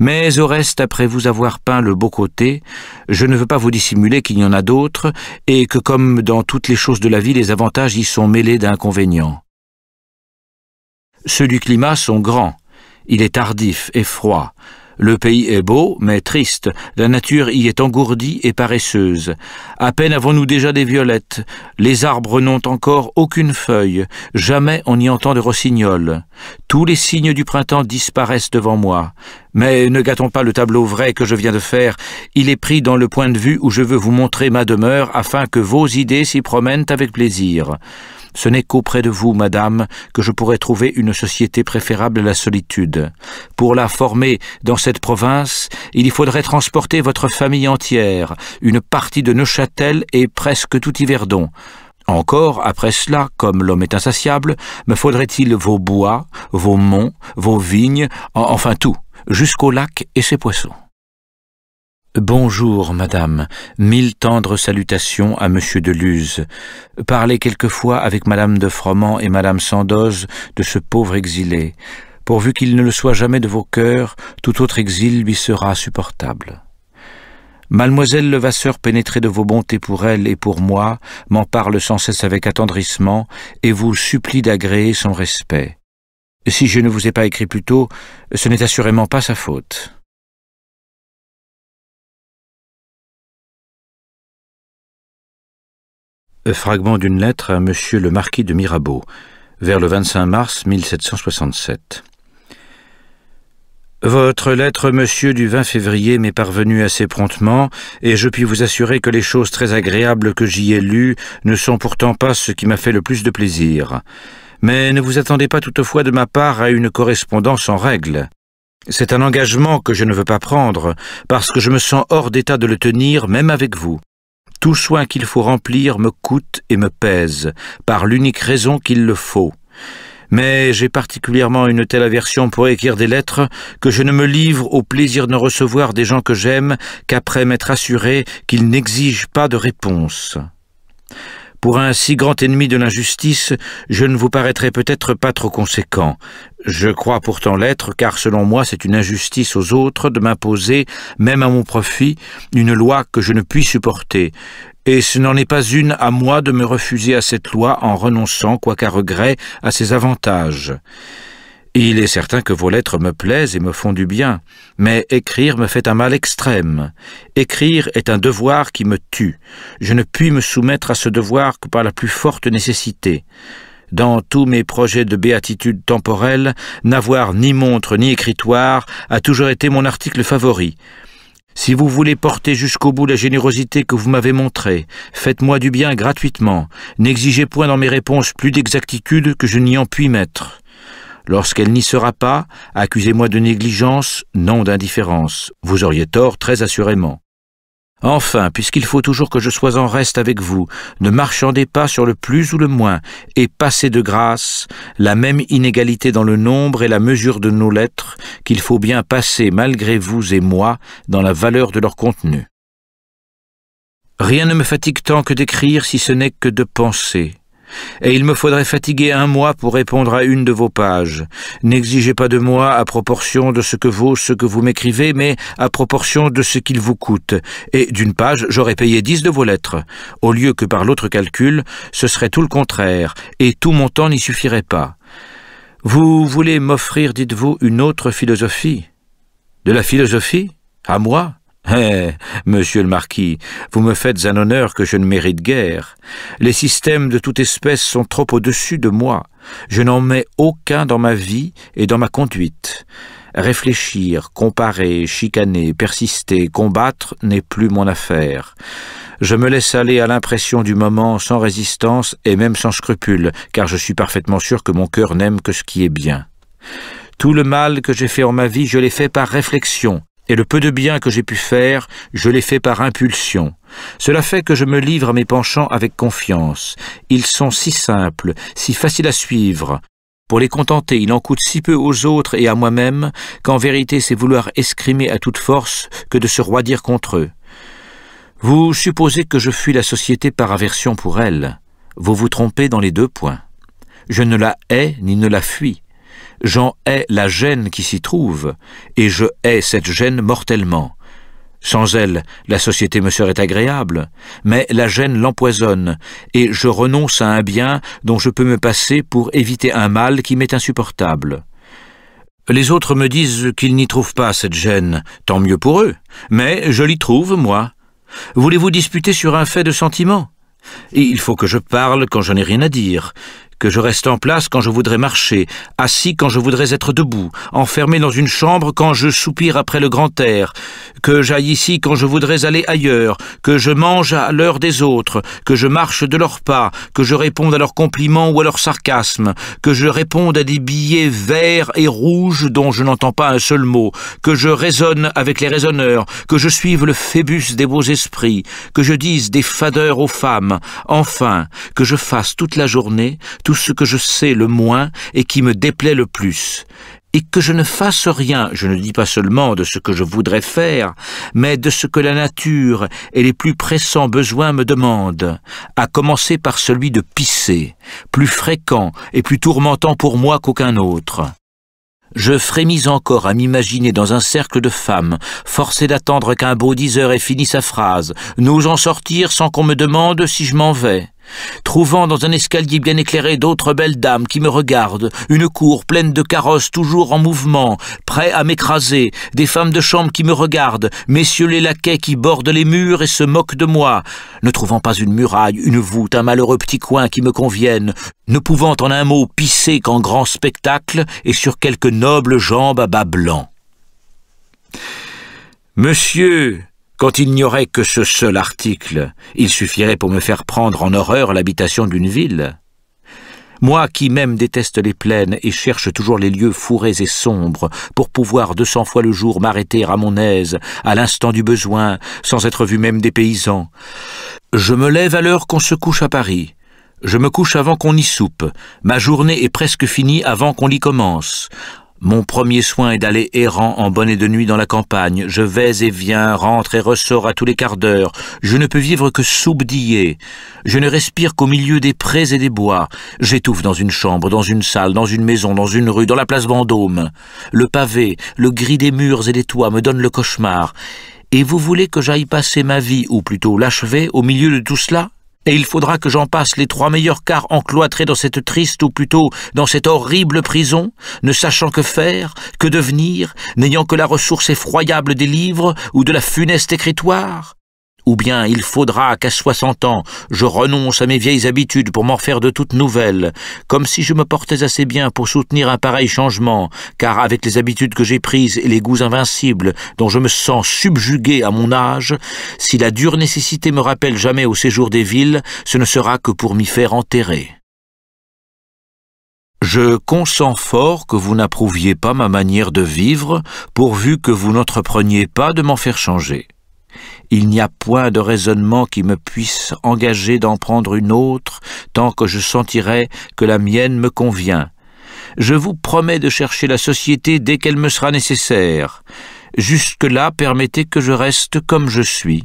Mais au reste, après vous avoir peint le beau côté, je ne veux pas vous dissimuler qu'il y en a d'autres, et que comme dans toutes les choses de la vie, les avantages y sont mêlés d'inconvénients. Ceux du climat sont grands, il est tardif et froid, le pays est beau, mais triste, la nature y est engourdie et paresseuse. À peine avons-nous déjà des violettes, les arbres n'ont encore aucune feuille, jamais on n'y entend de rossignol. Tous les signes du printemps disparaissent devant moi. Mais ne gâtons pas le tableau vrai que je viens de faire, il est pris dans le point de vue où je veux vous montrer ma demeure afin que vos idées s'y promènent avec plaisir. Ce n'est qu'auprès de vous, madame, que je pourrais trouver une société préférable à la solitude. Pour la former dans cette province, il y faudrait transporter votre famille entière, une partie de Neuchâtel et presque tout Yverdon. Encore, après cela, comme l'homme est insatiable, me faudrait-il vos bois, vos monts, vos vignes, enfin tout, jusqu'au lac et ses poissons. Bonjour, madame. Mille tendres salutations à monsieur de Luz. Parlez quelquefois avec madame de Froment et madame Sandoz de ce pauvre exilé. Pourvu qu'il ne le soit jamais de vos cœurs, tout autre exil lui sera supportable. Mademoiselle Levasseur, pénétrée de vos bontés pour elle et pour moi, m'en parle sans cesse avec attendrissement et vous supplie d'agréer son respect. Si je ne vous ai pas écrit plus tôt, ce n'est assurément pas sa faute. Fragment d'une lettre à Monsieur le Marquis de Mirabeau, vers le 25 mars 1767. Votre lettre, monsieur, du 20 février m'est parvenue assez promptement, et je puis vous assurer que les choses très agréables que j'y ai lues ne sont pourtant pas ce qui m'a fait le plus de plaisir. Mais ne vous attendez pas toutefois de ma part à une correspondance en règle. C'est un engagement que je ne veux pas prendre, parce que je me sens hors d'état de le tenir, même avec vous. Tout soin qu'il faut remplir me coûte et me pèse, par l'unique raison qu'il le faut. Mais j'ai particulièrement une telle aversion pour écrire des lettres que je ne me livre au plaisir de recevoir des gens que j'aime qu'après m'être assuré qu'ils n'exigent pas de réponse. Pour un si grand ennemi de l'injustice, je ne vous paraîtrai peut-être pas trop conséquent. Je crois pourtant l'être, car selon moi c'est une injustice aux autres de m'imposer, même à mon profit, une loi que je ne puis supporter. Et ce n'en est pas une à moi de me refuser à cette loi en renonçant, quoiqu'à regret, à ses avantages. Il est certain que vos lettres me plaisent et me font du bien, mais écrire me fait un mal extrême. Écrire est un devoir qui me tue. Je ne puis me soumettre à ce devoir que par la plus forte nécessité. Dans tous mes projets de béatitude temporelle, n'avoir ni montre ni écritoire a toujours été mon article favori. Si vous voulez porter jusqu'au bout la générosité que vous m'avez montrée, faites-moi du bien gratuitement, n'exigez point dans mes réponses plus d'exactitude que je n'y en puis mettre. Lorsqu'elle n'y sera pas, accusez-moi de négligence, non d'indifférence. Vous auriez tort très assurément. Enfin, puisqu'il faut toujours que je sois en reste avec vous, ne marchandez pas sur le plus ou le moins, et passez de grâce la même inégalité dans le nombre et la mesure de nos lettres qu'il faut bien passer malgré vous et moi dans la valeur de leur contenu. Rien ne me fatigue tant que d'écrire si ce n'est que de penser et il me faudrait fatiguer un mois pour répondre à une de vos pages. N'exigez pas de moi à proportion de ce que vaut ce que vous m'écrivez, mais à proportion de ce qu'il vous coûte, et d'une page j'aurais payé dix de vos lettres, au lieu que par l'autre calcul, ce serait tout le contraire, et tout mon temps n'y suffirait pas. Vous voulez m'offrir, dites-vous, une autre philosophie De la philosophie À moi eh, monsieur le marquis, vous me faites un honneur que je ne mérite guère. Les systèmes de toute espèce sont trop au-dessus de moi. Je n'en mets aucun dans ma vie et dans ma conduite. Réfléchir, comparer, chicaner, persister, combattre n'est plus mon affaire. Je me laisse aller à l'impression du moment sans résistance et même sans scrupule, car je suis parfaitement sûr que mon cœur n'aime que ce qui est bien. Tout le mal que j'ai fait en ma vie, je l'ai fait par réflexion, et le peu de bien que j'ai pu faire, je l'ai fait par impulsion. Cela fait que je me livre à mes penchants avec confiance. Ils sont si simples, si faciles à suivre. Pour les contenter, il en coûte si peu aux autres et à moi-même, qu'en vérité c'est vouloir escrimer à toute force que de se roidir contre eux. Vous supposez que je fuis la société par aversion pour elle. Vous vous trompez dans les deux points. Je ne la hais ni ne la fuis. J'en hais la gêne qui s'y trouve, et je hais cette gêne mortellement. Sans elle, la société me serait agréable, mais la gêne l'empoisonne, et je renonce à un bien dont je peux me passer pour éviter un mal qui m'est insupportable. Les autres me disent qu'ils n'y trouvent pas cette gêne, tant mieux pour eux, mais je l'y trouve, moi. Voulez-vous disputer sur un fait de sentiment Il faut que je parle quand je n'ai rien à dire que je reste en place quand je voudrais marcher, assis quand je voudrais être debout, enfermé dans une chambre quand je soupire après le grand air, que j'aille ici quand je voudrais aller ailleurs, que je mange à l'heure des autres, que je marche de leurs pas, que je réponde à leurs compliments ou à leurs sarcasmes, que je réponde à des billets verts et rouges dont je n'entends pas un seul mot, que je raisonne avec les raisonneurs, que je suive le phébus des beaux esprits, que je dise des fadeurs aux femmes, enfin, que je fasse toute la journée tout ce que je sais le moins et qui me déplaît le plus, et que je ne fasse rien, je ne dis pas seulement de ce que je voudrais faire, mais de ce que la nature et les plus pressants besoins me demandent, à commencer par celui de pisser, plus fréquent et plus tourmentant pour moi qu'aucun autre. Je frémis encore à m'imaginer dans un cercle de femmes, forcé d'attendre qu'un beau diseur ait fini sa phrase, en sortir sans qu'on me demande si je m'en vais trouvant dans un escalier bien éclairé d'autres belles dames qui me regardent, une cour pleine de carrosses toujours en mouvement, prêts à m'écraser, des femmes de chambre qui me regardent, messieurs les laquais qui bordent les murs et se moquent de moi, ne trouvant pas une muraille, une voûte, un malheureux petit coin qui me convienne, ne pouvant en un mot pisser qu'en grand spectacle et sur quelques nobles jambes à bas blanc. Monsieur, quand il n'y aurait que ce seul article, il suffirait pour me faire prendre en horreur l'habitation d'une ville. Moi qui même déteste les plaines et cherche toujours les lieux fourrés et sombres pour pouvoir deux cents fois le jour m'arrêter à mon aise, à l'instant du besoin, sans être vu même des paysans. Je me lève à l'heure qu'on se couche à Paris. Je me couche avant qu'on y soupe. Ma journée est presque finie avant qu'on y commence. Mon premier soin est d'aller errant en bonne et de nuit dans la campagne. Je vais et viens, rentre et ressors à tous les quarts d'heure. Je ne peux vivre que soubdillé. Je ne respire qu'au milieu des prés et des bois. J'étouffe dans une chambre, dans une salle, dans une maison, dans une rue, dans la place Vendôme. Le pavé, le gris des murs et des toits me donnent le cauchemar. Et vous voulez que j'aille passer ma vie, ou plutôt l'achever, au milieu de tout cela et il faudra que j'en passe les trois meilleurs quarts encloîtrés dans cette triste ou plutôt dans cette horrible prison, ne sachant que faire, que devenir, n'ayant que la ressource effroyable des livres ou de la funeste écritoire ou bien il faudra qu'à soixante ans je renonce à mes vieilles habitudes pour m'en faire de toutes nouvelles, comme si je me portais assez bien pour soutenir un pareil changement, car avec les habitudes que j'ai prises et les goûts invincibles dont je me sens subjugué à mon âge, si la dure nécessité me rappelle jamais au séjour des villes, ce ne sera que pour m'y faire enterrer. Je consens fort que vous n'approuviez pas ma manière de vivre, pourvu que vous n'entrepreniez pas de m'en faire changer. Il n'y a point de raisonnement qui me puisse engager d'en prendre une autre tant que je sentirai que la mienne me convient. Je vous promets de chercher la société dès qu'elle me sera nécessaire. Jusque-là, permettez que je reste comme je suis.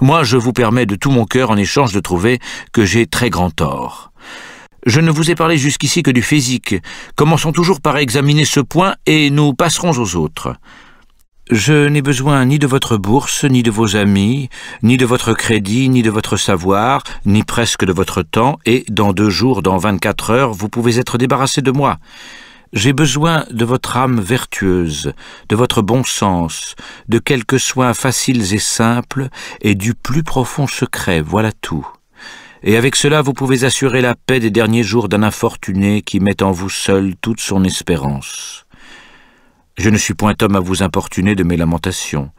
Moi, je vous permets de tout mon cœur en échange de trouver que j'ai très grand tort. Je ne vous ai parlé jusqu'ici que du physique. Commençons toujours par examiner ce point et nous passerons aux autres. Je n'ai besoin ni de votre bourse, ni de vos amis, ni de votre crédit, ni de votre savoir, ni presque de votre temps, et dans deux jours, dans vingt-quatre heures, vous pouvez être débarrassé de moi. J'ai besoin de votre âme vertueuse, de votre bon sens, de quelques soins faciles et simples, et du plus profond secret, voilà tout. Et avec cela vous pouvez assurer la paix des derniers jours d'un infortuné qui met en vous seul toute son espérance. Je ne suis point homme à vous importuner de mes lamentations.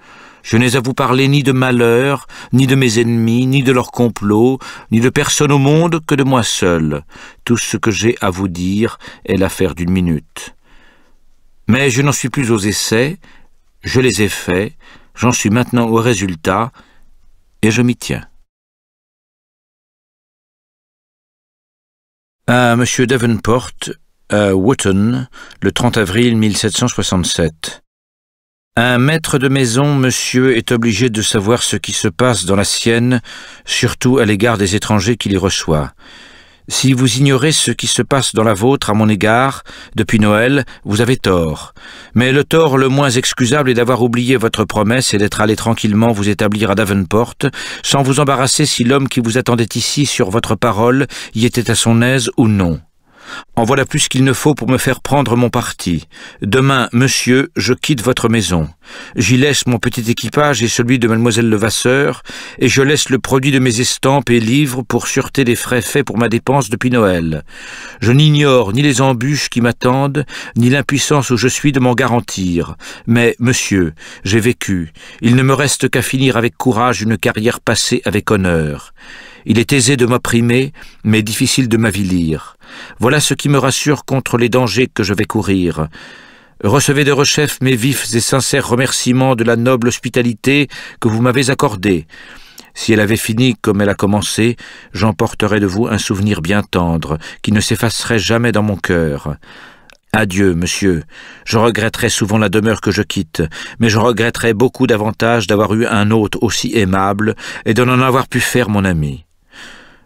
Je n'ai à vous parler ni de malheur, ni de mes ennemis, ni de leurs complots, ni de personne au monde que de moi seul. Tout ce que j'ai à vous dire est l'affaire d'une minute. Mais je n'en suis plus aux essais, je les ai faits, j'en suis maintenant au résultat, et je m'y tiens. Ah, Monsieur Davenport, à Wotton le 30 avril 1767. Un maître de maison, monsieur, est obligé de savoir ce qui se passe dans la sienne, surtout à l'égard des étrangers qu'il y reçoit. Si vous ignorez ce qui se passe dans la vôtre à mon égard, depuis Noël, vous avez tort. Mais le tort le moins excusable est d'avoir oublié votre promesse et d'être allé tranquillement vous établir à Davenport, sans vous embarrasser si l'homme qui vous attendait ici sur votre parole y était à son aise ou non. En voilà plus qu'il ne faut pour me faire prendre mon parti. Demain, monsieur, je quitte votre maison. J'y laisse mon petit équipage et celui de mademoiselle Levasseur, et je laisse le produit de mes estampes et livres pour sûreté des frais faits pour ma dépense depuis Noël. Je n'ignore ni les embûches qui m'attendent, ni l'impuissance où je suis de m'en garantir. Mais, monsieur, j'ai vécu. Il ne me reste qu'à finir avec courage une carrière passée avec honneur. Il est aisé de m'opprimer, mais difficile de m'avilir. Voilà ce qui me rassure contre les dangers que je vais courir. Recevez de Rechef mes vifs et sincères remerciements de la noble hospitalité que vous m'avez accordée. Si elle avait fini comme elle a commencé, j'emporterai de vous un souvenir bien tendre, qui ne s'effacerait jamais dans mon cœur. Adieu, monsieur. Je regretterai souvent la demeure que je quitte, mais je regretterai beaucoup davantage d'avoir eu un hôte aussi aimable et de n'en avoir pu faire mon ami.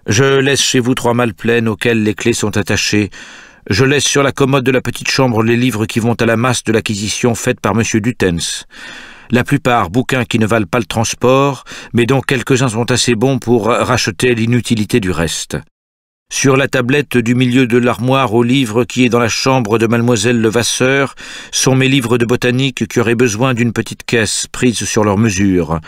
Je laisse chez vous trois malles pleines auxquelles les clés sont attachées. Je laisse sur la commode de la petite chambre les livres qui vont à la masse de l'acquisition faite par M. Dutens. La plupart bouquins qui ne valent pas le transport, mais dont quelques-uns sont assez bons pour racheter l'inutilité du reste. Sur la tablette du milieu de l'armoire aux livres qui est dans la chambre de mademoiselle Levasseur sont mes livres de botanique qui auraient besoin d'une petite caisse prise sur leur mesure.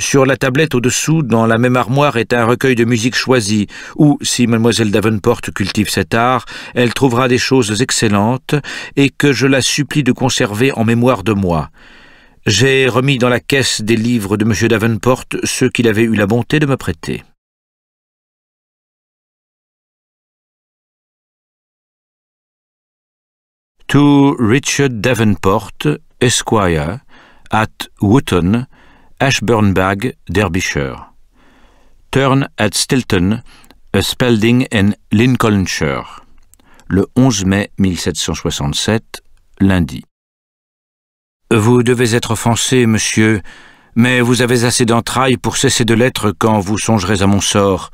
Sur la tablette au-dessous, dans la même armoire, est un recueil de musique choisie, où, si Mademoiselle Davenport cultive cet art, elle trouvera des choses excellentes, et que je la supplie de conserver en mémoire de moi. J'ai remis dans la caisse des livres de M. Davenport ceux qu'il avait eu la bonté de me prêter. To Richard Davenport, Esquire, at Wootton, Ashburnbag, Derbyshire. Turn at Stilton, a Spalding in Lincolnshire. Le 11 mai 1767, lundi. Vous devez être offensé, monsieur, mais vous avez assez d'entrailles pour cesser de l'être quand vous songerez à mon sort.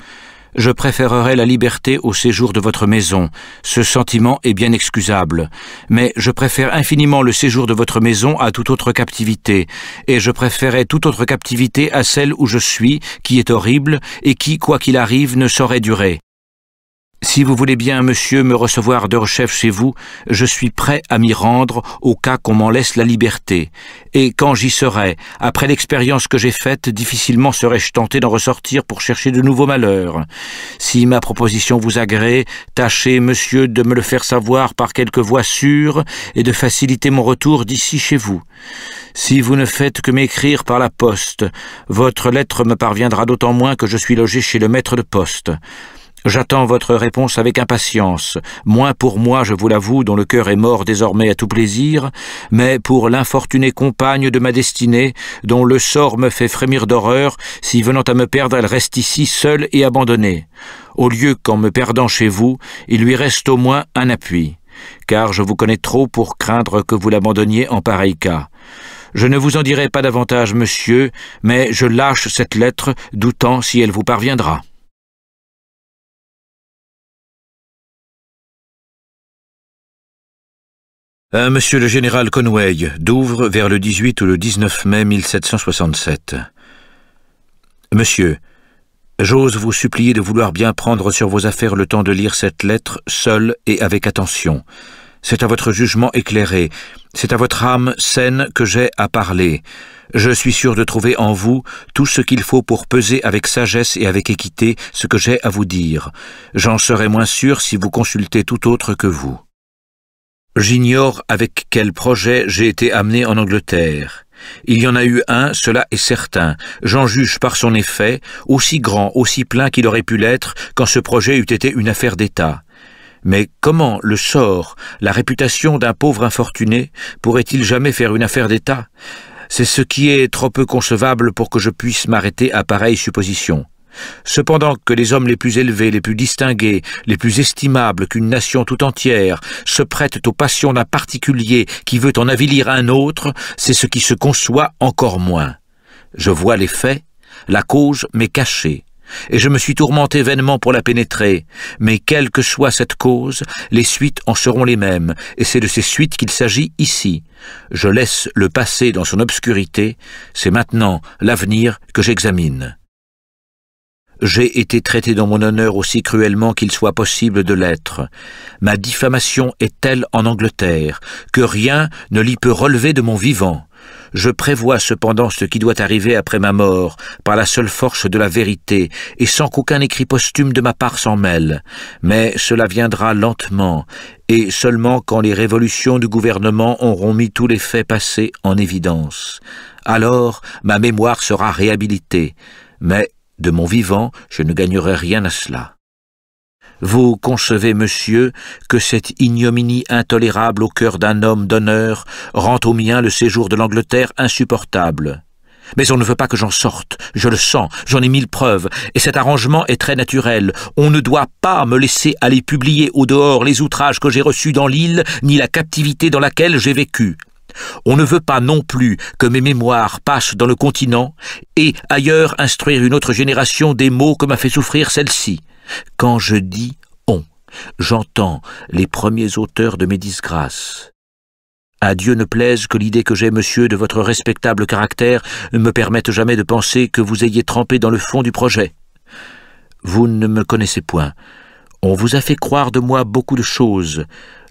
Je préférerais la liberté au séjour de votre maison. Ce sentiment est bien excusable. Mais je préfère infiniment le séjour de votre maison à toute autre captivité, et je préférerais toute autre captivité à celle où je suis, qui est horrible, et qui, quoi qu'il arrive, ne saurait durer. Si vous voulez bien, monsieur, me recevoir de Rechef chez vous, je suis prêt à m'y rendre au cas qu'on m'en laisse la liberté. Et quand j'y serai, après l'expérience que j'ai faite, difficilement serai-je tenté d'en ressortir pour chercher de nouveaux malheurs. Si ma proposition vous agrée, tâchez, monsieur, de me le faire savoir par quelque voie sûre et de faciliter mon retour d'ici chez vous. Si vous ne faites que m'écrire par la poste, votre lettre me parviendra d'autant moins que je suis logé chez le maître de poste. J'attends votre réponse avec impatience, moins pour moi, je vous l'avoue, dont le cœur est mort désormais à tout plaisir, mais pour l'infortunée compagne de ma destinée, dont le sort me fait frémir d'horreur, si venant à me perdre elle reste ici seule et abandonnée. Au lieu qu'en me perdant chez vous, il lui reste au moins un appui, car je vous connais trop pour craindre que vous l'abandonniez en pareil cas. Je ne vous en dirai pas davantage, monsieur, mais je lâche cette lettre, doutant si elle vous parviendra. Monsieur le Général Conway, Douvres, vers le 18 ou le 19 mai 1767. Monsieur, j'ose vous supplier de vouloir bien prendre sur vos affaires le temps de lire cette lettre, seule et avec attention. C'est à votre jugement éclairé, c'est à votre âme saine que j'ai à parler. Je suis sûr de trouver en vous tout ce qu'il faut pour peser avec sagesse et avec équité ce que j'ai à vous dire. J'en serai moins sûr si vous consultez tout autre que vous. J'ignore avec quel projet j'ai été amené en Angleterre. Il y en a eu un, cela est certain. J'en juge par son effet, aussi grand, aussi plein qu'il aurait pu l'être quand ce projet eût été une affaire d'État. Mais comment le sort, la réputation d'un pauvre infortuné pourrait-il jamais faire une affaire d'État C'est ce qui est trop peu concevable pour que je puisse m'arrêter à pareille supposition. Cependant que les hommes les plus élevés, les plus distingués, les plus estimables qu'une nation tout entière se prêtent aux passions d'un particulier qui veut en avilir un autre, c'est ce qui se conçoit encore moins. Je vois les faits, la cause m'est cachée, et je me suis tourmenté vainement pour la pénétrer, mais quelle que soit cette cause, les suites en seront les mêmes, et c'est de ces suites qu'il s'agit ici. Je laisse le passé dans son obscurité, c'est maintenant l'avenir que j'examine. J'ai été traité dans mon honneur aussi cruellement qu'il soit possible de l'être. Ma diffamation est telle en Angleterre que rien ne l'y peut relever de mon vivant. Je prévois cependant ce qui doit arriver après ma mort, par la seule force de la vérité, et sans qu'aucun écrit posthume de ma part s'en mêle. Mais cela viendra lentement, et seulement quand les révolutions du gouvernement auront mis tous les faits passés en évidence. Alors ma mémoire sera réhabilitée mais de mon vivant, je ne gagnerai rien à cela. Vous concevez, monsieur, que cette ignominie intolérable au cœur d'un homme d'honneur rend au mien le séjour de l'Angleterre insupportable. Mais on ne veut pas que j'en sorte, je le sens, j'en ai mille preuves, et cet arrangement est très naturel. On ne doit pas me laisser aller publier au dehors les outrages que j'ai reçus dans l'île, ni la captivité dans laquelle j'ai vécu. On ne veut pas non plus que mes mémoires passent dans le continent et ailleurs instruire une autre génération des maux que m'a fait souffrir celle-ci. Quand je dis on, j'entends les premiers auteurs de mes disgrâces. À Dieu ne plaise que l'idée que j'ai, monsieur, de votre respectable caractère ne me permette jamais de penser que vous ayez trempé dans le fond du projet. Vous ne me connaissez point. On vous a fait croire de moi beaucoup de choses.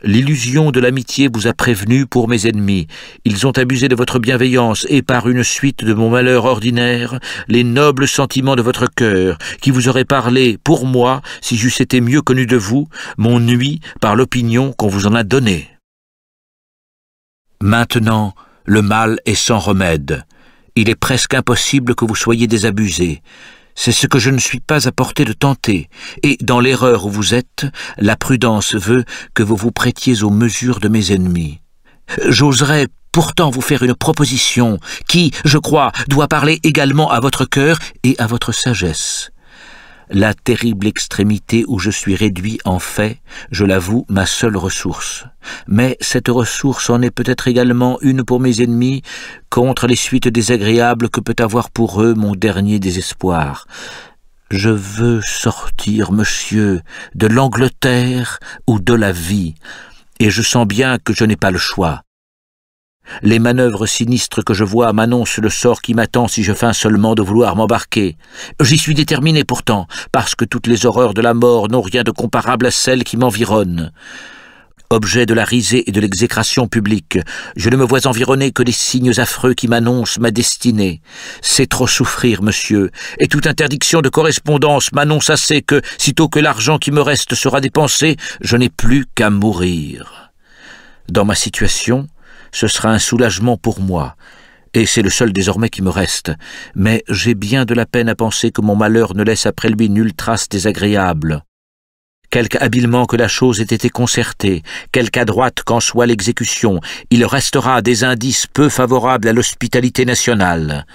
L'illusion de l'amitié vous a prévenu pour mes ennemis. Ils ont abusé de votre bienveillance et par une suite de mon malheur ordinaire, les nobles sentiments de votre cœur, qui vous auraient parlé pour moi si j'eusse été mieux connu de vous, m'ont nui par l'opinion qu'on vous en a donnée. Maintenant, le mal est sans remède. Il est presque impossible que vous soyez désabusé. C'est ce que je ne suis pas à portée de tenter, et dans l'erreur où vous êtes, la prudence veut que vous vous prêtiez aux mesures de mes ennemis. J'oserais pourtant vous faire une proposition qui, je crois, doit parler également à votre cœur et à votre sagesse la terrible extrémité où je suis réduit en fait, je l'avoue, ma seule ressource. Mais cette ressource en est peut-être également une pour mes ennemis, contre les suites désagréables que peut avoir pour eux mon dernier désespoir. Je veux sortir, monsieur, de l'Angleterre ou de la vie, et je sens bien que je n'ai pas le choix. Les manœuvres sinistres que je vois m'annoncent le sort qui m'attend si je feins seulement de vouloir m'embarquer. J'y suis déterminé pourtant, parce que toutes les horreurs de la mort n'ont rien de comparable à celles qui m'environnent. Objet de la risée et de l'exécration publique, je ne me vois environné que des signes affreux qui m'annoncent ma destinée. C'est trop souffrir, monsieur, et toute interdiction de correspondance m'annonce assez que, sitôt que l'argent qui me reste sera dépensé, je n'ai plus qu'à mourir. Dans ma situation, ce sera un soulagement pour moi, et c'est le seul désormais qui me reste, mais j'ai bien de la peine à penser que mon malheur ne laisse après lui nulle trace désagréable. Quelque habilement que la chose ait été concertée, quelque adroite qu'en soit l'exécution, il restera des indices peu favorables à l'hospitalité nationale.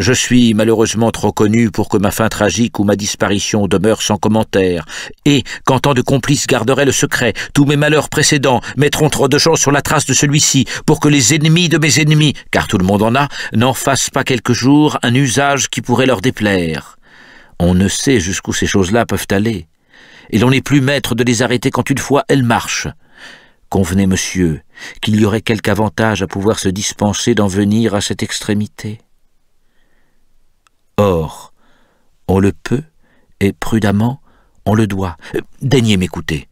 Je suis malheureusement trop connu pour que ma fin tragique ou ma disparition demeure sans commentaire, et qu'en tant de complices garderaient le secret, tous mes malheurs précédents mettront trop de gens sur la trace de celui-ci, pour que les ennemis de mes ennemis, car tout le monde en a, n'en fassent pas quelques jours un usage qui pourrait leur déplaire. On ne sait jusqu'où ces choses-là peuvent aller, et l'on n'est plus maître de les arrêter quand une fois elles marchent. Convenez, monsieur, qu'il y aurait quelque avantage à pouvoir se dispenser d'en venir à cette extrémité. Or, on le peut, et prudemment, on le doit. Daignez m'écouter.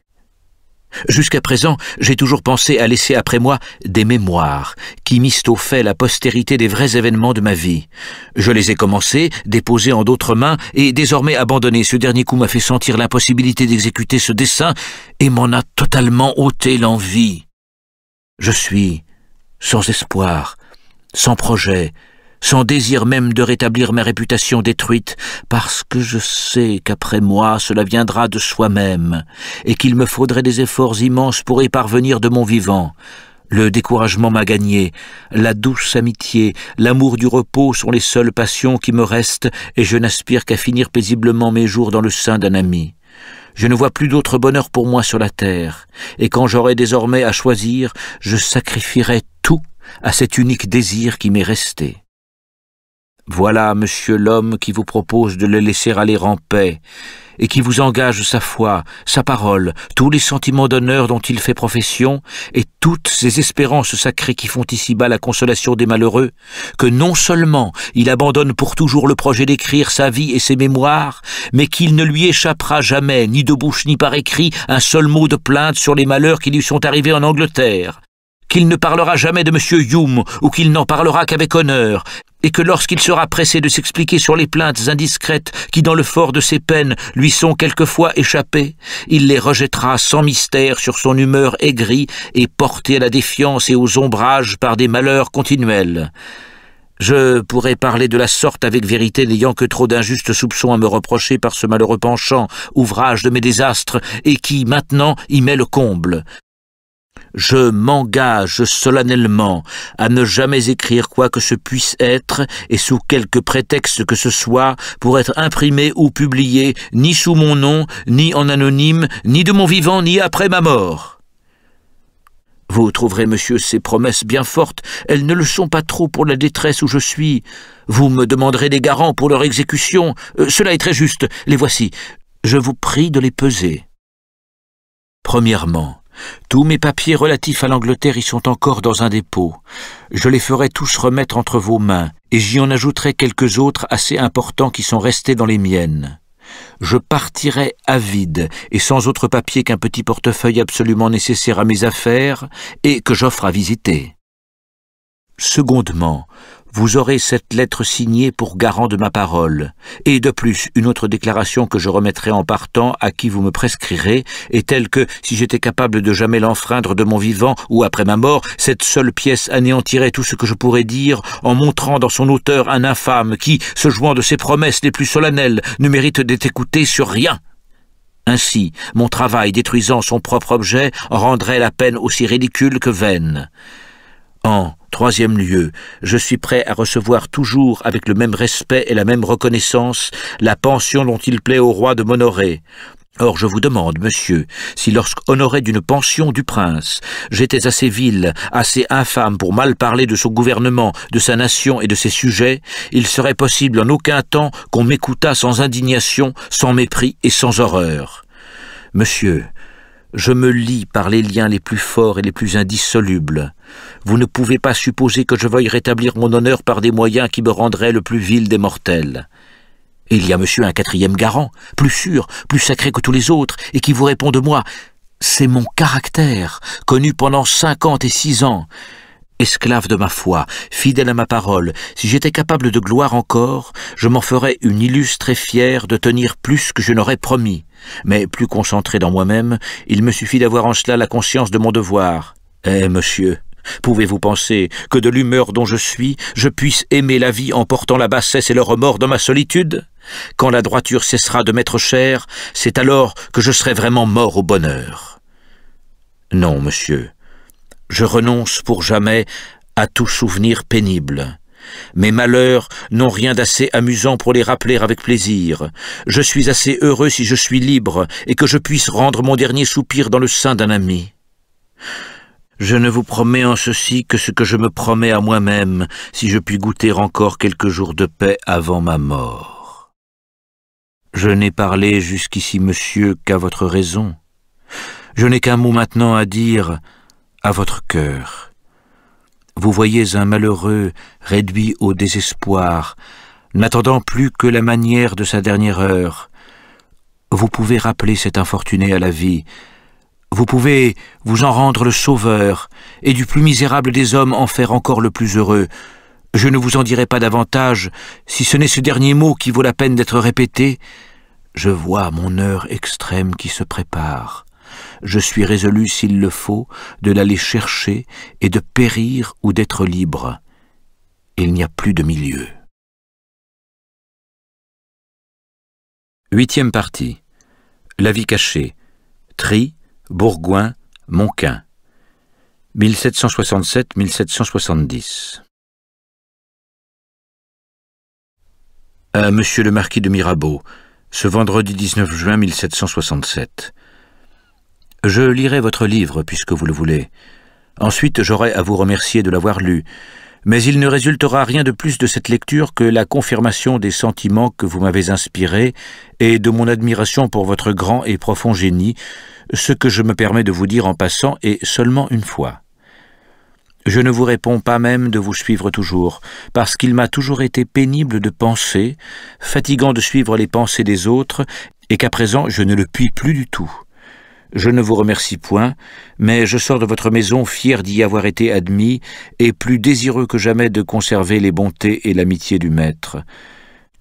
Jusqu'à présent, j'ai toujours pensé à laisser après moi des mémoires qui missent au fait la postérité des vrais événements de ma vie. Je les ai commencées, déposées en d'autres mains et désormais abandonnés. Ce dernier coup m'a fait sentir l'impossibilité d'exécuter ce dessein et m'en a totalement ôté l'envie. Je suis sans espoir, sans projet, sans désir même de rétablir ma réputation détruite, parce que je sais qu'après moi cela viendra de soi-même, et qu'il me faudrait des efforts immenses pour y parvenir de mon vivant. Le découragement m'a gagné, la douce amitié, l'amour du repos sont les seules passions qui me restent, et je n'aspire qu'à finir paisiblement mes jours dans le sein d'un ami. Je ne vois plus d'autre bonheur pour moi sur la terre, et quand j'aurai désormais à choisir, je sacrifierai tout à cet unique désir qui m'est resté. Voilà, monsieur l'homme, qui vous propose de le laisser aller en paix, et qui vous engage sa foi, sa parole, tous les sentiments d'honneur dont il fait profession, et toutes ces espérances sacrées qui font ici-bas la consolation des malheureux, que non seulement il abandonne pour toujours le projet d'écrire sa vie et ses mémoires, mais qu'il ne lui échappera jamais, ni de bouche ni par écrit, un seul mot de plainte sur les malheurs qui lui sont arrivés en Angleterre, qu'il ne parlera jamais de monsieur Hume, ou qu'il n'en parlera qu'avec honneur, et que lorsqu'il sera pressé de s'expliquer sur les plaintes indiscrètes qui, dans le fort de ses peines, lui sont quelquefois échappées, il les rejettera sans mystère sur son humeur aigrie et portée à la défiance et aux ombrages par des malheurs continuels. Je pourrais parler de la sorte avec vérité, n'ayant que trop d'injustes soupçons à me reprocher par ce malheureux penchant, ouvrage de mes désastres, et qui, maintenant, y met le comble. Je m'engage solennellement à ne jamais écrire quoi que ce puisse être et sous quelque prétexte que ce soit pour être imprimé ou publié, ni sous mon nom, ni en anonyme, ni de mon vivant, ni après ma mort. Vous trouverez, monsieur, ces promesses bien fortes, elles ne le sont pas trop pour la détresse où je suis. Vous me demanderez des garants pour leur exécution, euh, cela est très juste, les voici. Je vous prie de les peser. Premièrement, tous mes papiers relatifs à l'Angleterre y sont encore dans un dépôt. Je les ferai tous remettre entre vos mains, et j'y en ajouterai quelques autres assez importants qui sont restés dans les miennes. Je partirai avide et sans autre papier qu'un petit portefeuille absolument nécessaire à mes affaires, et que j'offre à visiter. Secondement, vous aurez cette lettre signée pour garant de ma parole, et de plus une autre déclaration que je remettrai en partant à qui vous me prescrirez, est telle que, si j'étais capable de jamais l'enfreindre de mon vivant ou après ma mort, cette seule pièce anéantirait tout ce que je pourrais dire en montrant dans son auteur un infâme qui, se jouant de ses promesses les plus solennelles, ne mérite d'être écouté sur rien. Ainsi, mon travail détruisant son propre objet rendrait la peine aussi ridicule que vaine. En Troisième lieu, je suis prêt à recevoir toujours avec le même respect et la même reconnaissance la pension dont il plaît au roi de m'honorer. Or, je vous demande, monsieur, si lorsqu'honoré d'une pension du prince, j'étais assez vil, assez infâme pour mal parler de son gouvernement, de sa nation et de ses sujets, il serait possible en aucun temps qu'on m'écoutât sans indignation, sans mépris et sans horreur. Monsieur, je me lie par les liens les plus forts et les plus indissolubles. Vous ne pouvez pas supposer que je veuille rétablir mon honneur par des moyens qui me rendraient le plus vil des mortels. il y a monsieur un quatrième garant, plus sûr, plus sacré que tous les autres, et qui vous répond de moi. C'est mon caractère, connu pendant cinquante et six ans esclave de ma foi, fidèle à ma parole, si j'étais capable de gloire encore, je m'en ferais une illustre et fière de tenir plus que je n'aurais promis. Mais plus concentré dans moi-même, il me suffit d'avoir en cela la conscience de mon devoir. Eh, monsieur, pouvez-vous penser que de l'humeur dont je suis, je puisse aimer la vie en portant la bassesse et le remords dans ma solitude Quand la droiture cessera de m'être chère, c'est alors que je serai vraiment mort au bonheur. Non, monsieur, je renonce pour jamais à tout souvenir pénible. Mes malheurs n'ont rien d'assez amusant pour les rappeler avec plaisir. Je suis assez heureux si je suis libre et que je puisse rendre mon dernier soupir dans le sein d'un ami. Je ne vous promets en ceci que ce que je me promets à moi-même, si je puis goûter encore quelques jours de paix avant ma mort. Je n'ai parlé jusqu'ici, monsieur, qu'à votre raison. Je n'ai qu'un mot maintenant à dire à votre cœur. Vous voyez un malheureux réduit au désespoir, n'attendant plus que la manière de sa dernière heure. Vous pouvez rappeler cet infortuné à la vie. Vous pouvez vous en rendre le sauveur, et du plus misérable des hommes en faire encore le plus heureux. Je ne vous en dirai pas davantage, si ce n'est ce dernier mot qui vaut la peine d'être répété. Je vois mon heure extrême qui se prépare je suis résolu, s'il le faut, de l'aller chercher et de périr ou d'être libre. Il n'y a plus de milieu. Huitième partie. La vie cachée. Tri, Bourgoin, Monquin. 1767-1770. À Monsieur le Marquis de Mirabeau, ce vendredi 19 juin 1767. Je lirai votre livre, puisque vous le voulez. Ensuite, j'aurai à vous remercier de l'avoir lu, mais il ne résultera rien de plus de cette lecture que la confirmation des sentiments que vous m'avez inspirés et de mon admiration pour votre grand et profond génie, ce que je me permets de vous dire en passant et seulement une fois. Je ne vous réponds pas même de vous suivre toujours, parce qu'il m'a toujours été pénible de penser, fatigant de suivre les pensées des autres, et qu'à présent je ne le puis plus du tout. Je ne vous remercie point, mais je sors de votre maison fier d'y avoir été admis et plus désireux que jamais de conserver les bontés et l'amitié du Maître.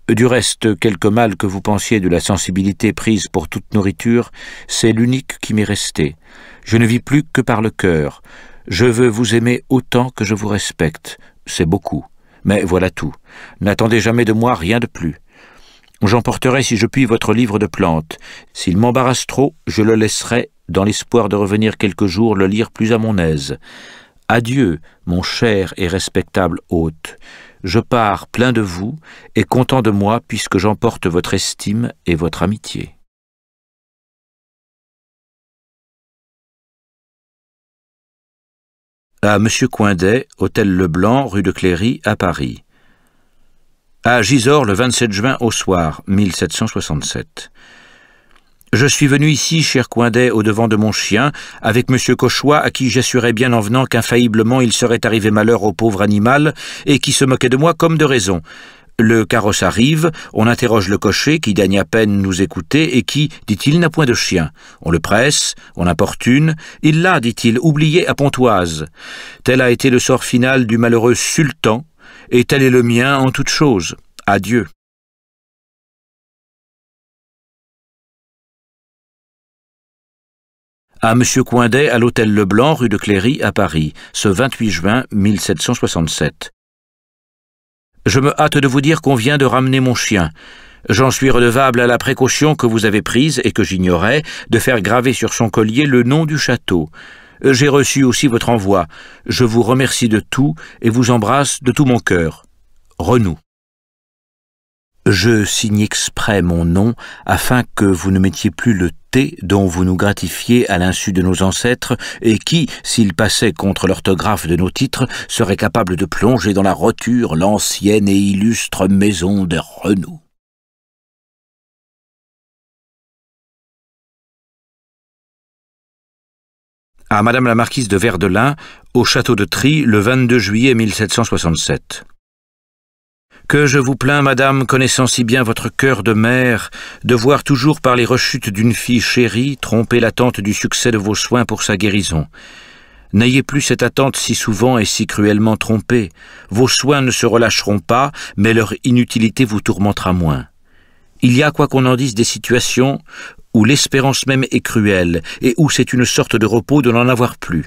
Du reste, quelque mal que vous pensiez de la sensibilité prise pour toute nourriture, c'est l'unique qui m'est resté. Je ne vis plus que par le cœur. Je veux vous aimer autant que je vous respecte. C'est beaucoup. Mais voilà tout. N'attendez jamais de moi rien de plus. J'emporterai, si je puis, votre livre de plantes. S'il m'embarrasse trop, je le laisserai, dans l'espoir de revenir quelques jours le lire plus à mon aise. Adieu, mon cher et respectable hôte. Je pars plein de vous et content de moi puisque j'emporte votre estime et votre amitié. À M. Coindet, Hôtel Leblanc, rue de Cléry, à Paris à Gisors le 27 juin au soir 1767. Je suis venu ici, cher Coindet, au-devant de mon chien, avec M. Cochois, à qui j'assurais bien en venant qu'infailliblement il serait arrivé malheur au pauvre animal, et qui se moquait de moi comme de raison. Le carrosse arrive, on interroge le cocher, qui daigne à peine nous écouter, et qui, dit-il, n'a point de chien. On le presse, on importune, il l'a, dit-il, oublié à Pontoise. Tel a été le sort final du malheureux sultan, et tel est le mien en toute chose. Adieu. à M. Coindet à l'hôtel Leblanc, rue de Cléry, à Paris, ce 28 juin 1767. Je me hâte de vous dire qu'on vient de ramener mon chien. J'en suis redevable à la précaution que vous avez prise et que j'ignorais de faire graver sur son collier le nom du château. Euh, j'ai reçu aussi votre envoi. Je vous remercie de tout et vous embrasse de tout mon cœur. Renou. Je signe exprès mon nom afin que vous ne mettiez plus le T dont vous nous gratifiez à l'insu de nos ancêtres et qui, s'il passait contre l'orthographe de nos titres, serait capable de plonger dans la roture l'ancienne et illustre maison de Renaud. à Madame la Marquise de Verdelin, au château de Trie, le 22 juillet 1767. Que je vous plains, Madame, connaissant si bien votre cœur de mère, de voir toujours par les rechutes d'une fille chérie tromper l'attente du succès de vos soins pour sa guérison. N'ayez plus cette attente si souvent et si cruellement trompée. Vos soins ne se relâcheront pas, mais leur inutilité vous tourmentera moins. Il y a, quoi qu'on en dise, des situations où l'espérance même est cruelle, et où c'est une sorte de repos de n'en avoir plus.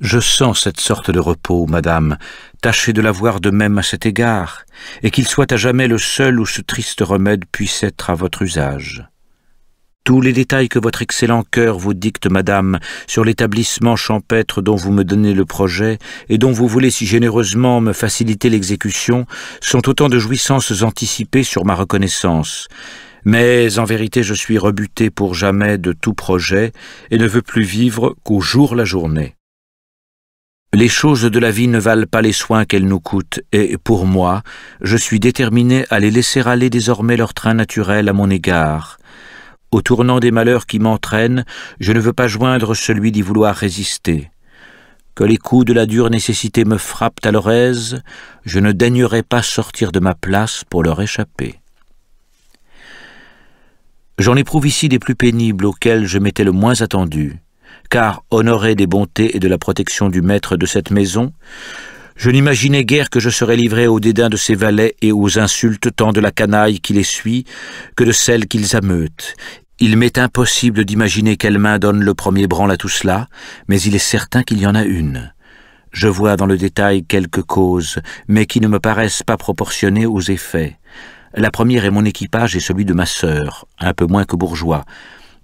Je sens cette sorte de repos, madame, tâchez de l'avoir de même à cet égard, et qu'il soit à jamais le seul où ce triste remède puisse être à votre usage. Tous les détails que votre excellent cœur vous dicte, madame, sur l'établissement champêtre dont vous me donnez le projet et dont vous voulez si généreusement me faciliter l'exécution, sont autant de jouissances anticipées sur ma reconnaissance, mais en vérité je suis rebuté pour jamais de tout projet et ne veux plus vivre qu'au jour la journée. Les choses de la vie ne valent pas les soins qu'elles nous coûtent, et pour moi, je suis déterminé à les laisser aller désormais leur train naturel à mon égard. Au tournant des malheurs qui m'entraînent, je ne veux pas joindre celui d'y vouloir résister. Que les coups de la dure nécessité me frappent à leur aise, je ne daignerai pas sortir de ma place pour leur échapper. J'en éprouve ici des plus pénibles auxquels je m'étais le moins attendu, car, honoré des bontés et de la protection du maître de cette maison, je n'imaginais guère que je serais livré au dédain de ses valets et aux insultes tant de la canaille qui les suit que de celle qu'ils ameutent. Il m'est impossible d'imaginer quelle main donne le premier branle à tout cela, mais il est certain qu'il y en a une. Je vois dans le détail quelques causes, mais qui ne me paraissent pas proportionnées aux effets. La première est mon équipage et celui de ma sœur, un peu moins que bourgeois.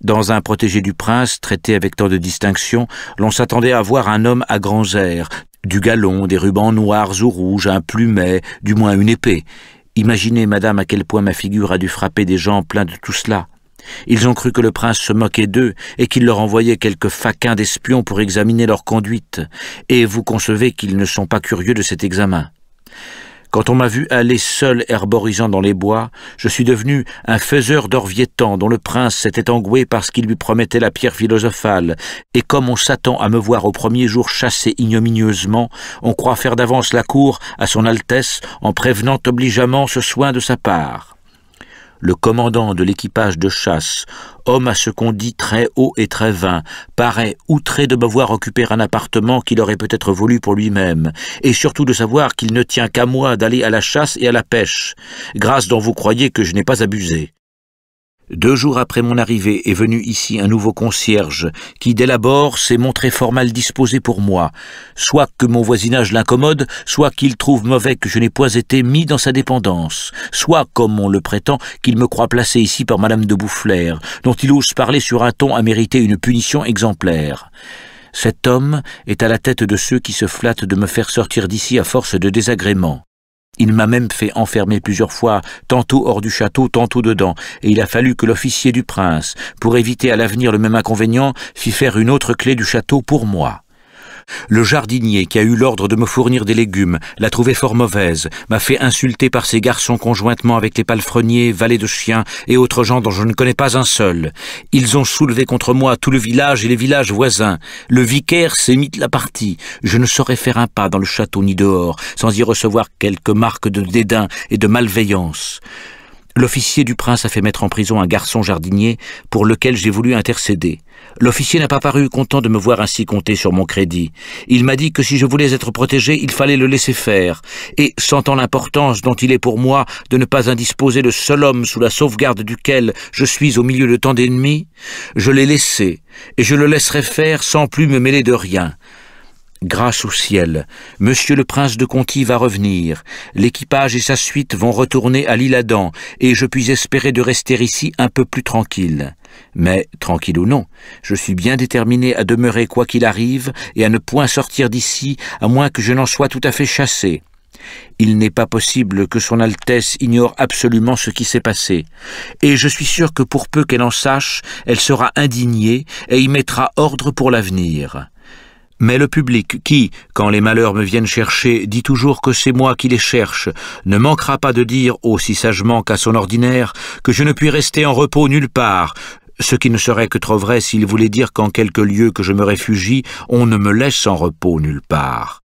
Dans un protégé du prince, traité avec tant de distinction, l'on s'attendait à voir un homme à grands airs, du galon, des rubans noirs ou rouges, un plumet, du moins une épée. Imaginez, madame, à quel point ma figure a dû frapper des gens pleins de tout cela. Ils ont cru que le prince se moquait d'eux et qu'il leur envoyait quelques faquins d'espions pour examiner leur conduite, et vous concevez qu'ils ne sont pas curieux de cet examen. Quand on m'a vu aller seul herborisant dans les bois, je suis devenu un faiseur d'orvietan dont le prince s'était engoué parce qu'il lui promettait la pierre philosophale, et comme on s'attend à me voir au premier jour chassé ignominieusement, on croit faire d'avance la cour à son Altesse en prévenant obligeamment ce soin de sa part. Le commandant de l'équipage de chasse, homme à ce qu'on dit très haut et très vain, paraît outré de me voir occuper un appartement qu'il aurait peut-être voulu pour lui-même, et surtout de savoir qu'il ne tient qu'à moi d'aller à la chasse et à la pêche, grâce dont vous croyez que je n'ai pas abusé. Deux jours après mon arrivée est venu ici un nouveau concierge, qui dès l'abord s'est montré fort mal disposé pour moi, soit que mon voisinage l'incommode, soit qu'il trouve mauvais que je n'ai point été mis dans sa dépendance, soit, comme on le prétend, qu'il me croit placé ici par madame de Boufflers, dont il ose parler sur un ton à mériter une punition exemplaire. Cet homme est à la tête de ceux qui se flattent de me faire sortir d'ici à force de désagréments. Il m'a même fait enfermer plusieurs fois, tantôt hors du château, tantôt dedans, et il a fallu que l'officier du prince, pour éviter à l'avenir le même inconvénient, fît faire une autre clé du château pour moi. Le jardinier qui a eu l'ordre de me fournir des légumes l'a trouvé fort mauvaise, m'a fait insulter par ses garçons conjointement avec les palefreniers, valets de chiens et autres gens dont je ne connais pas un seul. Ils ont soulevé contre moi tout le village et les villages voisins. Le vicaire s'est mis la partie. Je ne saurais faire un pas dans le château ni dehors sans y recevoir quelques marques de dédain et de malveillance. L'officier du prince a fait mettre en prison un garçon jardinier pour lequel j'ai voulu intercéder. L'officier n'a pas paru content de me voir ainsi compter sur mon crédit. Il m'a dit que si je voulais être protégé, il fallait le laisser faire, et, sentant l'importance dont il est pour moi de ne pas indisposer le seul homme sous la sauvegarde duquel je suis au milieu de tant d'ennemis, je l'ai laissé, et je le laisserai faire sans plus me mêler de rien. Grâce au ciel, Monsieur le prince de Conti va revenir, l'équipage et sa suite vont retourner à l'île Adam, et je puis espérer de rester ici un peu plus tranquille. Mais, tranquille ou non, je suis bien déterminé à demeurer quoi qu'il arrive et à ne point sortir d'ici, à moins que je n'en sois tout à fait chassé. Il n'est pas possible que Son Altesse ignore absolument ce qui s'est passé, et je suis sûr que pour peu qu'elle en sache, elle sera indignée et y mettra ordre pour l'avenir. Mais le public, qui, quand les malheurs me viennent chercher, dit toujours que c'est moi qui les cherche, ne manquera pas de dire aussi sagement qu'à son ordinaire que je ne puis rester en repos nulle part, ce qui ne serait que trop vrai s'il voulait dire qu'en quelque lieu que je me réfugie, on ne me laisse en repos nulle part.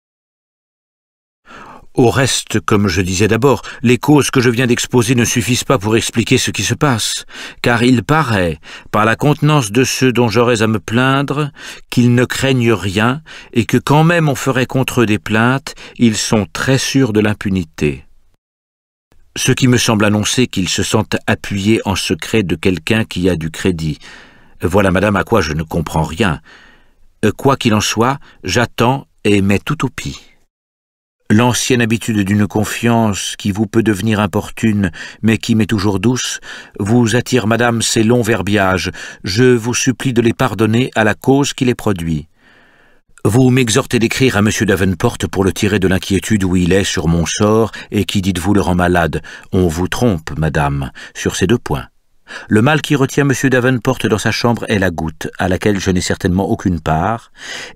Au reste, comme je disais d'abord, les causes que je viens d'exposer ne suffisent pas pour expliquer ce qui se passe, car il paraît, par la contenance de ceux dont j'aurais à me plaindre, qu'ils ne craignent rien, et que quand même on ferait contre eux des plaintes, ils sont très sûrs de l'impunité ce qui me semble annoncer qu'il se sentent appuyé en secret de quelqu'un qui a du crédit. Voilà, madame, à quoi je ne comprends rien. Euh, quoi qu'il en soit, j'attends et mets tout au pis. L'ancienne habitude d'une confiance qui vous peut devenir importune, mais qui m'est toujours douce, vous attire, madame, ces longs verbiages. Je vous supplie de les pardonner à la cause qui les produit. Vous m'exhortez d'écrire à M. Davenport pour le tirer de l'inquiétude où il est sur mon sort et qui dites-vous le rend malade. On vous trompe, madame, sur ces deux points. Le mal qui retient M. Davenport dans sa chambre est la goutte, à laquelle je n'ai certainement aucune part,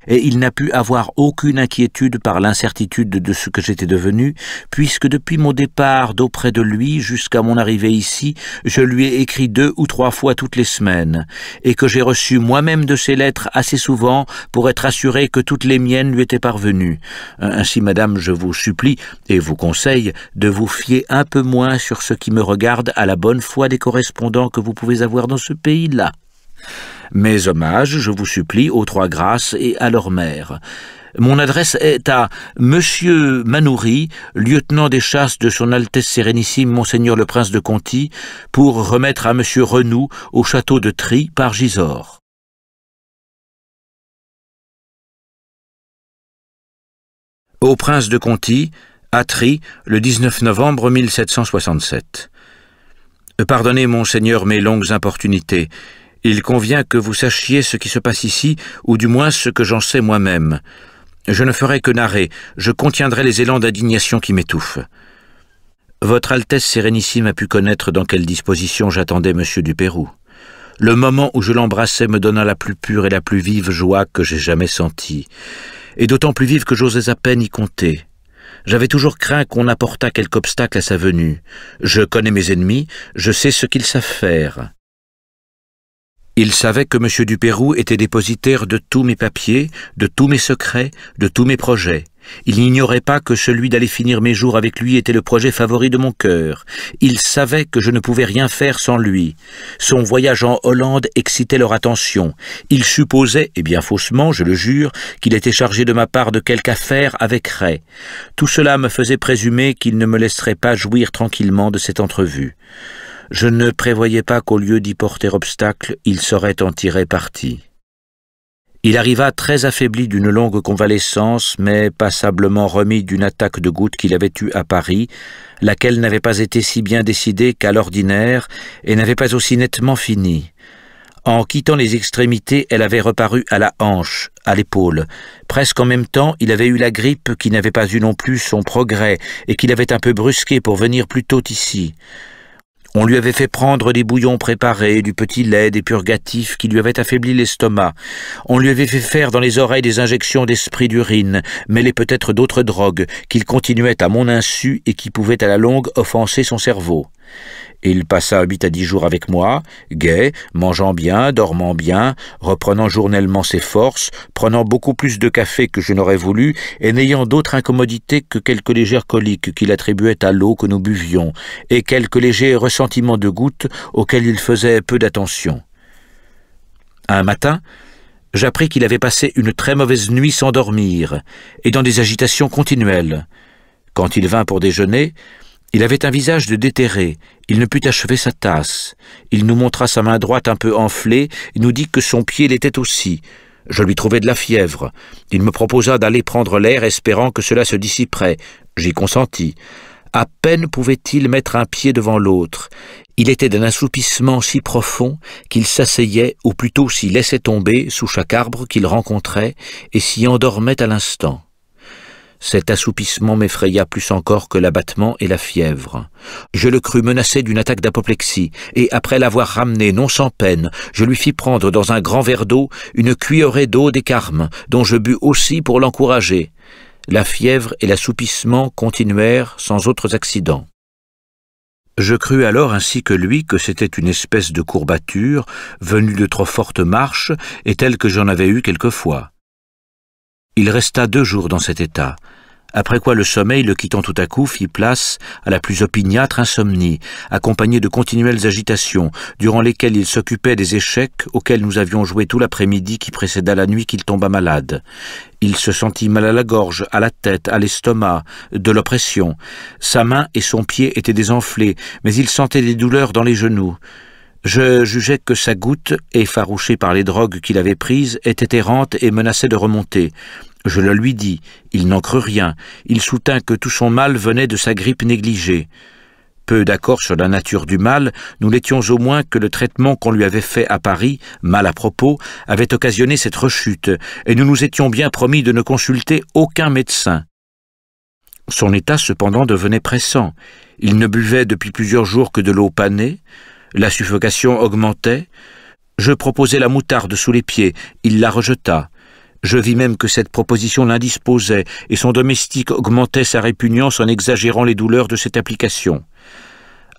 et il n'a pu avoir aucune inquiétude par l'incertitude de ce que j'étais devenu, puisque depuis mon départ d'auprès de lui jusqu'à mon arrivée ici, je lui ai écrit deux ou trois fois toutes les semaines, et que j'ai reçu moi-même de ses lettres assez souvent pour être assuré que toutes les miennes lui étaient parvenues. Ainsi, madame, je vous supplie, et vous conseille, de vous fier un peu moins sur ce qui me regarde à la bonne foi des correspondants que vous pouvez avoir dans ce pays-là. Mes hommages, je vous supplie, aux Trois Grâces et à leur mère. Mon adresse est à M. Manoury, lieutenant des chasses de Son Altesse Sérénissime Monseigneur le Prince de Conti, pour remettre à M. Renou au château de Tri par Gisors. Au Prince de Conti, à Tri, le 19 novembre 1767. Pardonnez, monseigneur, mes longues importunités. Il convient que vous sachiez ce qui se passe ici, ou du moins ce que j'en sais moi-même. Je ne ferai que narrer, je contiendrai les élans d'indignation qui m'étouffent. Votre Altesse Sérénissime a pu connaître dans quelle disposition j'attendais Monsieur du Pérou. Le moment où je l'embrassais me donna la plus pure et la plus vive joie que j'ai jamais sentie, et d'autant plus vive que j'osais à peine y compter. J'avais toujours craint qu'on apportât quelque obstacle à sa venue. Je connais mes ennemis, je sais ce qu'ils savent faire. Il savait que M. Dupérou était dépositaire de tous mes papiers, de tous mes secrets, de tous mes projets. Il n'ignorait pas que celui d'aller finir mes jours avec lui était le projet favori de mon cœur. Il savait que je ne pouvais rien faire sans lui. Son voyage en Hollande excitait leur attention. Il supposait, et bien faussement, je le jure, qu'il était chargé de ma part de quelque affaire avec Ray. Tout cela me faisait présumer qu'il ne me laisserait pas jouir tranquillement de cette entrevue je ne prévoyais pas qu'au lieu d'y porter obstacle, il saurait en tirer parti. Il arriva très affaibli d'une longue convalescence, mais passablement remis d'une attaque de goutte qu'il avait eue à Paris, laquelle n'avait pas été si bien décidée qu'à l'ordinaire et n'avait pas aussi nettement fini. En quittant les extrémités, elle avait reparu à la hanche, à l'épaule. Presque en même temps, il avait eu la grippe qui n'avait pas eu non plus son progrès et qu'il avait un peu brusqué pour venir plus tôt ici. On lui avait fait prendre des bouillons préparés, du petit lait, des purgatifs qui lui avaient affaibli l'estomac. On lui avait fait faire dans les oreilles des injections d'esprit d'urine, mêlées peut-être d'autres drogues, qu'il continuait à mon insu et qui pouvaient à la longue offenser son cerveau. Il passa huit à dix jours avec moi, gai, mangeant bien, dormant bien, reprenant journellement ses forces, prenant beaucoup plus de café que je n'aurais voulu, et n'ayant d'autre incommodité que quelques légères coliques qu'il attribuait à l'eau que nous buvions, et quelques légers ressentiments de gouttes auxquels il faisait peu d'attention. Un matin, j'appris qu'il avait passé une très mauvaise nuit sans dormir, et dans des agitations continuelles. Quand il vint pour déjeuner, il avait un visage de déterré, il ne put achever sa tasse. Il nous montra sa main droite un peu enflée et nous dit que son pied l'était aussi. Je lui trouvais de la fièvre. Il me proposa d'aller prendre l'air, espérant que cela se dissiperait. J'y consentis. À peine pouvait-il mettre un pied devant l'autre. Il était d'un assoupissement si profond qu'il s'asseyait, ou plutôt s'y laissait tomber, sous chaque arbre qu'il rencontrait, et s'y endormait à l'instant. Cet assoupissement m'effraya plus encore que l'abattement et la fièvre. Je le crus menacé d'une attaque d'apoplexie, et après l'avoir ramené non sans peine, je lui fis prendre dans un grand verre d'eau une cuillerée d'eau des dont je bus aussi pour l'encourager. La fièvre et l'assoupissement continuèrent sans autres accidents. Je crus alors ainsi que lui que c'était une espèce de courbature, venue de trop fortes marches et telle que j'en avais eu quelquefois. Il resta deux jours dans cet état, après quoi le sommeil, le quittant tout à coup, fit place à la plus opiniâtre insomnie, accompagnée de continuelles agitations, durant lesquelles il s'occupait des échecs auxquels nous avions joué tout l'après-midi qui précéda la nuit qu'il tomba malade. Il se sentit mal à la gorge, à la tête, à l'estomac, de l'oppression. Sa main et son pied étaient désenflés, mais il sentait des douleurs dans les genoux. Je jugeais que sa goutte, effarouchée par les drogues qu'il avait prises, était errante et menaçait de remonter. Je le lui dis, il n'en crut rien, il soutint que tout son mal venait de sa grippe négligée. Peu d'accord sur la nature du mal, nous l'étions au moins que le traitement qu'on lui avait fait à Paris, mal à propos, avait occasionné cette rechute, et nous nous étions bien promis de ne consulter aucun médecin. Son état cependant devenait pressant. Il ne buvait depuis plusieurs jours que de l'eau panée, la suffocation augmentait. Je proposai la moutarde sous les pieds. Il la rejeta. Je vis même que cette proposition l'indisposait, et son domestique augmentait sa répugnance en exagérant les douleurs de cette application.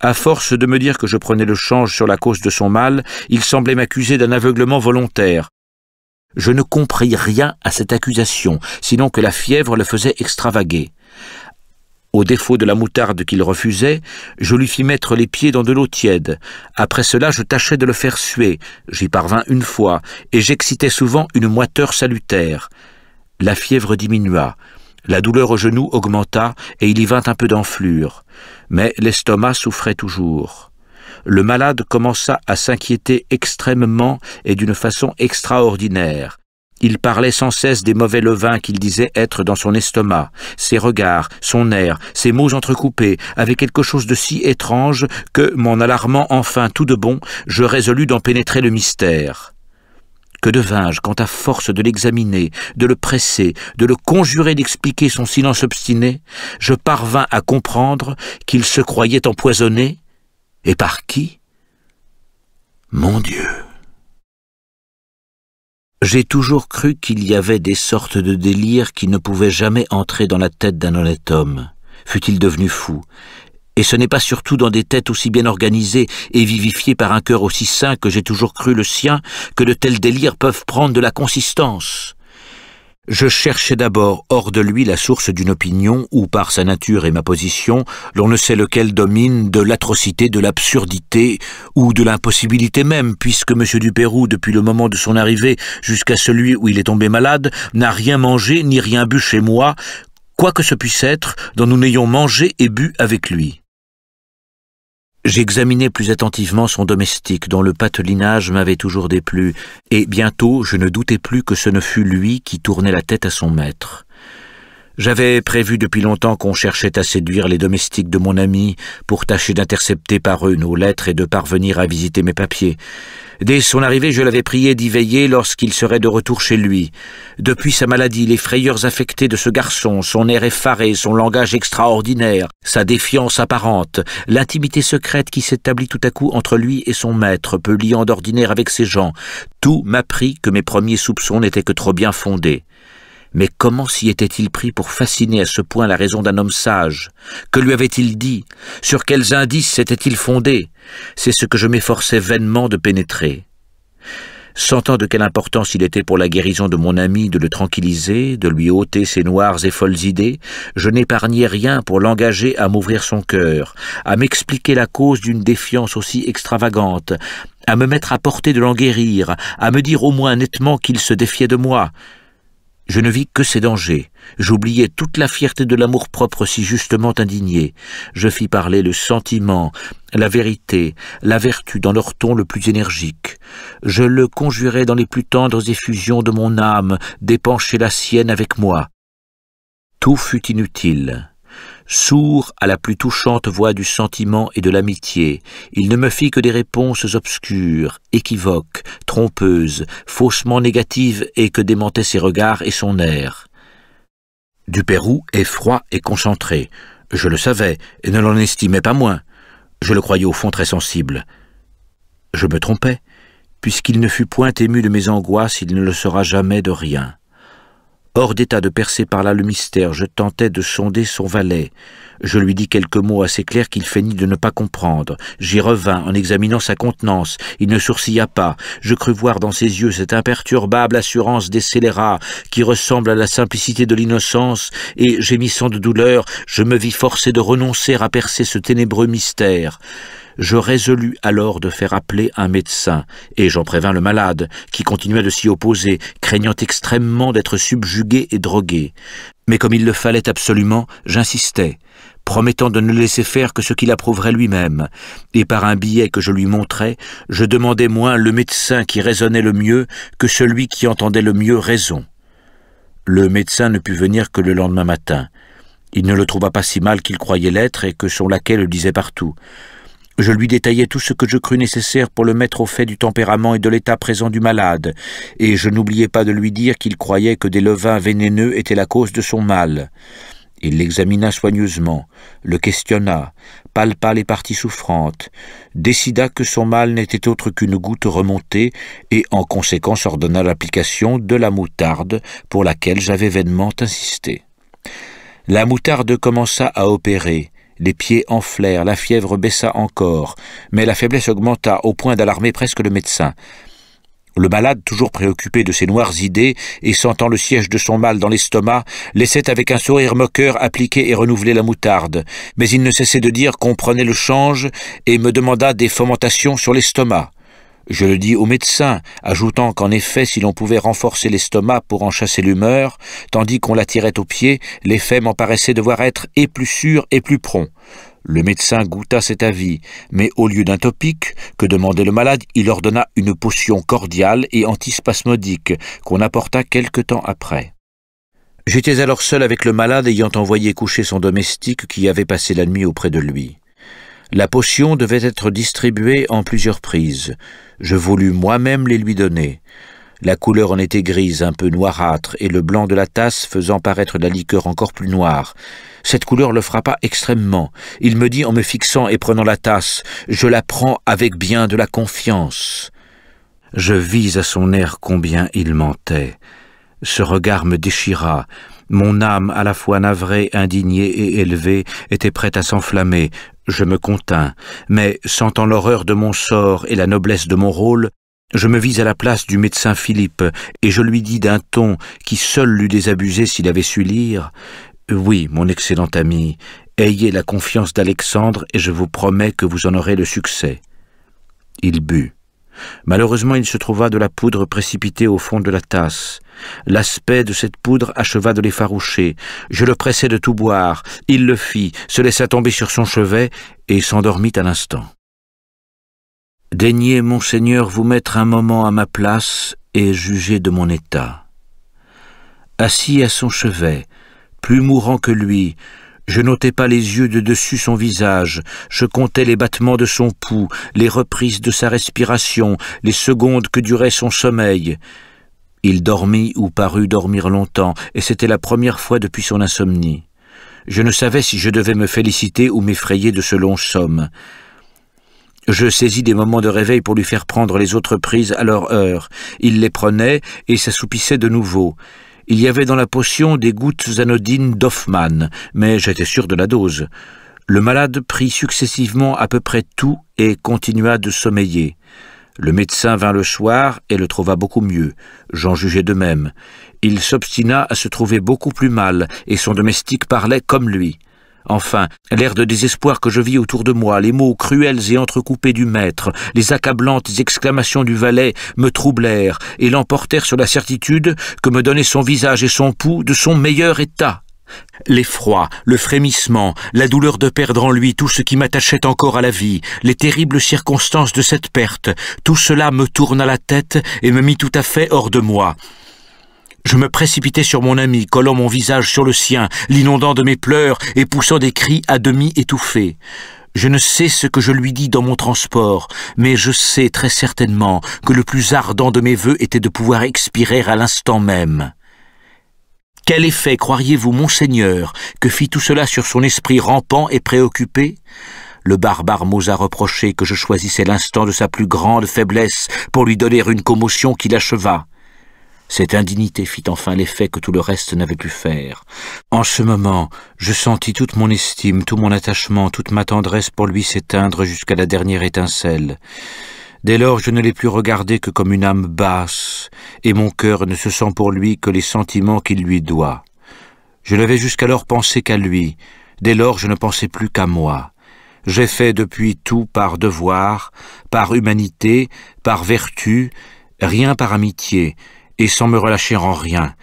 À force de me dire que je prenais le change sur la cause de son mal, il semblait m'accuser d'un aveuglement volontaire. Je ne compris rien à cette accusation, sinon que la fièvre le faisait extravaguer. Au défaut de la moutarde qu'il refusait, je lui fis mettre les pieds dans de l'eau tiède. Après cela, je tâchais de le faire suer. J'y parvins une fois, et j'excitais souvent une moiteur salutaire. La fièvre diminua. La douleur au genou augmenta, et il y vint un peu d'enflure. Mais l'estomac souffrait toujours. Le malade commença à s'inquiéter extrêmement et d'une façon extraordinaire. Il parlait sans cesse des mauvais levains qu'il disait être dans son estomac, ses regards, son air, ses mots entrecoupés, avaient quelque chose de si étrange que, m'en alarmant enfin tout de bon, je résolus d'en pénétrer le mystère. Que devins-je quand, à force de l'examiner, de le presser, de le conjurer d'expliquer son silence obstiné, je parvins à comprendre qu'il se croyait empoisonné Et par qui Mon Dieu j'ai toujours cru qu'il y avait des sortes de délires qui ne pouvaient jamais entrer dans la tête d'un honnête homme, fût-il devenu fou, et ce n'est pas surtout dans des têtes aussi bien organisées et vivifiées par un cœur aussi sain que j'ai toujours cru le sien que de tels délires peuvent prendre de la consistance. Je cherchais d'abord hors de lui la source d'une opinion où, par sa nature et ma position, l'on ne sait lequel domine de l'atrocité, de l'absurdité ou de l'impossibilité même, puisque M. Dupérou, depuis le moment de son arrivée jusqu'à celui où il est tombé malade, n'a rien mangé ni rien bu chez moi, quoi que ce puisse être, dont nous n'ayons mangé et bu avec lui. J'examinai plus attentivement son domestique, dont le patelinage m'avait toujours déplu, et bientôt je ne doutais plus que ce ne fût lui qui tournait la tête à son maître. J'avais prévu depuis longtemps qu'on cherchait à séduire les domestiques de mon ami pour tâcher d'intercepter par eux nos lettres et de parvenir à visiter mes papiers. Dès son arrivée, je l'avais prié d'y veiller lorsqu'il serait de retour chez lui. Depuis sa maladie, les frayeurs affectées de ce garçon, son air effaré, son langage extraordinaire, sa défiance apparente, l'intimité secrète qui s'établit tout à coup entre lui et son maître, peu liant d'ordinaire avec ses gens, tout m'apprit que mes premiers soupçons n'étaient que trop bien fondés. Mais comment s'y était-il pris pour fasciner à ce point la raison d'un homme sage Que lui avait-il dit Sur quels indices s'était-il fondé C'est ce que je m'efforçais vainement de pénétrer. Sentant de quelle importance il était pour la guérison de mon ami de le tranquilliser, de lui ôter ses noires et folles idées, je n'épargnais rien pour l'engager à m'ouvrir son cœur, à m'expliquer la cause d'une défiance aussi extravagante, à me mettre à portée de l'en guérir, à me dire au moins nettement qu'il se défiait de moi. Je ne vis que ces dangers. J'oubliais toute la fierté de l'amour-propre si justement indigné. Je fis parler le sentiment, la vérité, la vertu dans leur ton le plus énergique. Je le conjurai dans les plus tendres effusions de mon âme, d'épancher la sienne avec moi. Tout fut inutile. Sourd à la plus touchante voix du sentiment et de l'amitié, il ne me fit que des réponses obscures, équivoques, trompeuses, faussement négatives et que démentaient ses regards et son air. Du Pérou est froid et concentré. Je le savais et ne l'en estimais pas moins. Je le croyais au fond très sensible. Je me trompais, puisqu'il ne fut point ému de mes angoisses, il ne le sera jamais de rien. Hors d'état de percer par là le mystère, je tentais de sonder son valet. Je lui dis quelques mots assez clairs qu'il feignit de ne pas comprendre. J'y revins en examinant sa contenance. Il ne sourcilla pas. Je crus voir dans ses yeux cette imperturbable assurance des scélérats qui ressemble à la simplicité de l'innocence, et, gémissant de douleur, je me vis forcé de renoncer à percer ce ténébreux mystère. Je résolus alors de faire appeler un médecin, et j'en prévins le malade, qui continuait de s'y opposer, craignant extrêmement d'être subjugué et drogué. Mais comme il le fallait absolument, j'insistais, promettant de ne laisser faire que ce qu'il approuverait lui-même, et par un billet que je lui montrais, je demandais moins le médecin qui raisonnait le mieux que celui qui entendait le mieux raison. Le médecin ne put venir que le lendemain matin. Il ne le trouva pas si mal qu'il croyait l'être et que son laquais le disait partout. Je lui détaillais tout ce que je crus nécessaire pour le mettre au fait du tempérament et de l'état présent du malade, et je n'oubliais pas de lui dire qu'il croyait que des levains vénéneux étaient la cause de son mal. Il l'examina soigneusement, le questionna, palpa les parties souffrantes, décida que son mal n'était autre qu'une goutte remontée, et en conséquence ordonna l'application de la moutarde pour laquelle j'avais vainement insisté. La moutarde commença à opérer, les pieds enflèrent, la fièvre baissa encore, mais la faiblesse augmenta au point d'alarmer presque le médecin. Le malade, toujours préoccupé de ses noires idées et sentant le siège de son mal dans l'estomac, laissait avec un sourire moqueur appliquer et renouveler la moutarde. Mais il ne cessait de dire qu'on prenait le change et me demanda des fomentations sur l'estomac. Je le dis au médecin, ajoutant qu'en effet, si l'on pouvait renforcer l'estomac pour en chasser l'humeur, tandis qu'on l'attirait tirait aux pieds, l'effet m'en paraissait devoir être et plus sûr et plus prompt. Le médecin goûta cet avis, mais au lieu d'un topique que demandait le malade, il ordonna une potion cordiale et antispasmodique qu'on apporta quelque temps après. J'étais alors seul avec le malade ayant envoyé coucher son domestique qui avait passé la nuit auprès de lui. La potion devait être distribuée en plusieurs prises. Je voulus moi-même les lui donner. La couleur en était grise, un peu noirâtre, et le blanc de la tasse faisant paraître la liqueur encore plus noire. Cette couleur le frappa extrêmement. Il me dit en me fixant et prenant la tasse, « Je la prends avec bien de la confiance. » Je vis à son air combien il mentait. Ce regard me déchira. Mon âme, à la fois navrée, indignée et élevée, était prête à s'enflammer. Je me contins, mais sentant l'horreur de mon sort et la noblesse de mon rôle, je me vis à la place du médecin Philippe, et je lui dis d'un ton qui seul l'eût désabusé s'il avait su lire. Oui, mon excellent ami, ayez la confiance d'Alexandre, et je vous promets que vous en aurez le succès. Il but. Malheureusement, il se trouva de la poudre précipitée au fond de la tasse. L'aspect de cette poudre acheva de l'effaroucher. Je le pressai de tout boire. Il le fit, se laissa tomber sur son chevet et s'endormit à l'instant. Daignez, monseigneur, vous mettre un moment à ma place et juger de mon état. Assis à son chevet, plus mourant que lui, je n'ôtais pas les yeux de dessus son visage, je comptais les battements de son pouls, les reprises de sa respiration, les secondes que durait son sommeil. Il dormit ou parut dormir longtemps, et c'était la première fois depuis son insomnie. Je ne savais si je devais me féliciter ou m'effrayer de ce long somme. Je saisis des moments de réveil pour lui faire prendre les autres prises à leur heure. Il les prenait et s'assoupissait de nouveau. Il y avait dans la potion des gouttes anodines d'Offman, mais j'étais sûr de la dose. Le malade prit successivement à peu près tout et continua de sommeiller. Le médecin vint le soir et le trouva beaucoup mieux. J'en jugeais de même. Il s'obstina à se trouver beaucoup plus mal, et son domestique parlait comme lui. Enfin, l'air de désespoir que je vis autour de moi, les mots cruels et entrecoupés du maître, les accablantes exclamations du valet me troublèrent et l'emportèrent sur la certitude que me donnaient son visage et son pouls de son meilleur état. L'effroi, le frémissement, la douleur de perdre en lui tout ce qui m'attachait encore à la vie, les terribles circonstances de cette perte, tout cela me tourna la tête et me mit tout à fait hors de moi. Je me précipitai sur mon ami, collant mon visage sur le sien, l'inondant de mes pleurs et poussant des cris à demi étouffés. Je ne sais ce que je lui dis dans mon transport, mais je sais très certainement que le plus ardent de mes voeux était de pouvoir expirer à l'instant même. Quel effet croiriez-vous, monseigneur, que fit tout cela sur son esprit rampant et préoccupé Le barbare m'osa reprocher que je choisissais l'instant de sa plus grande faiblesse pour lui donner une commotion qui l'acheva. Cette indignité fit enfin l'effet que tout le reste n'avait pu faire. En ce moment, je sentis toute mon estime, tout mon attachement, toute ma tendresse pour lui s'éteindre jusqu'à la dernière étincelle. Dès lors, je ne l'ai plus regardé que comme une âme basse, et mon cœur ne se sent pour lui que les sentiments qu'il lui doit. Je n'avais jusqu'alors pensé qu'à lui, dès lors je ne pensais plus qu'à moi. J'ai fait depuis tout par devoir, par humanité, par vertu, rien par amitié, et sans me relâcher en rien.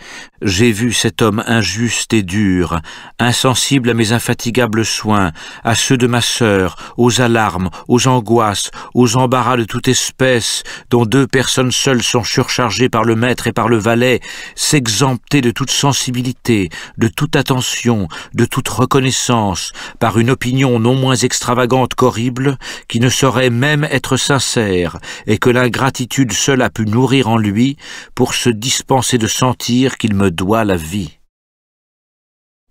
J'ai vu cet homme injuste et dur, insensible à mes infatigables soins, à ceux de ma sœur, aux alarmes, aux angoisses, aux embarras de toute espèce, dont deux personnes seules sont surchargées par le maître et par le valet, s'exempter de toute sensibilité, de toute attention, de toute reconnaissance, par une opinion non moins extravagante qu'horrible, qui ne saurait même être sincère, et que l'ingratitude seule a pu nourrir en lui, pour se dispenser de sentir qu'il me doit la vie.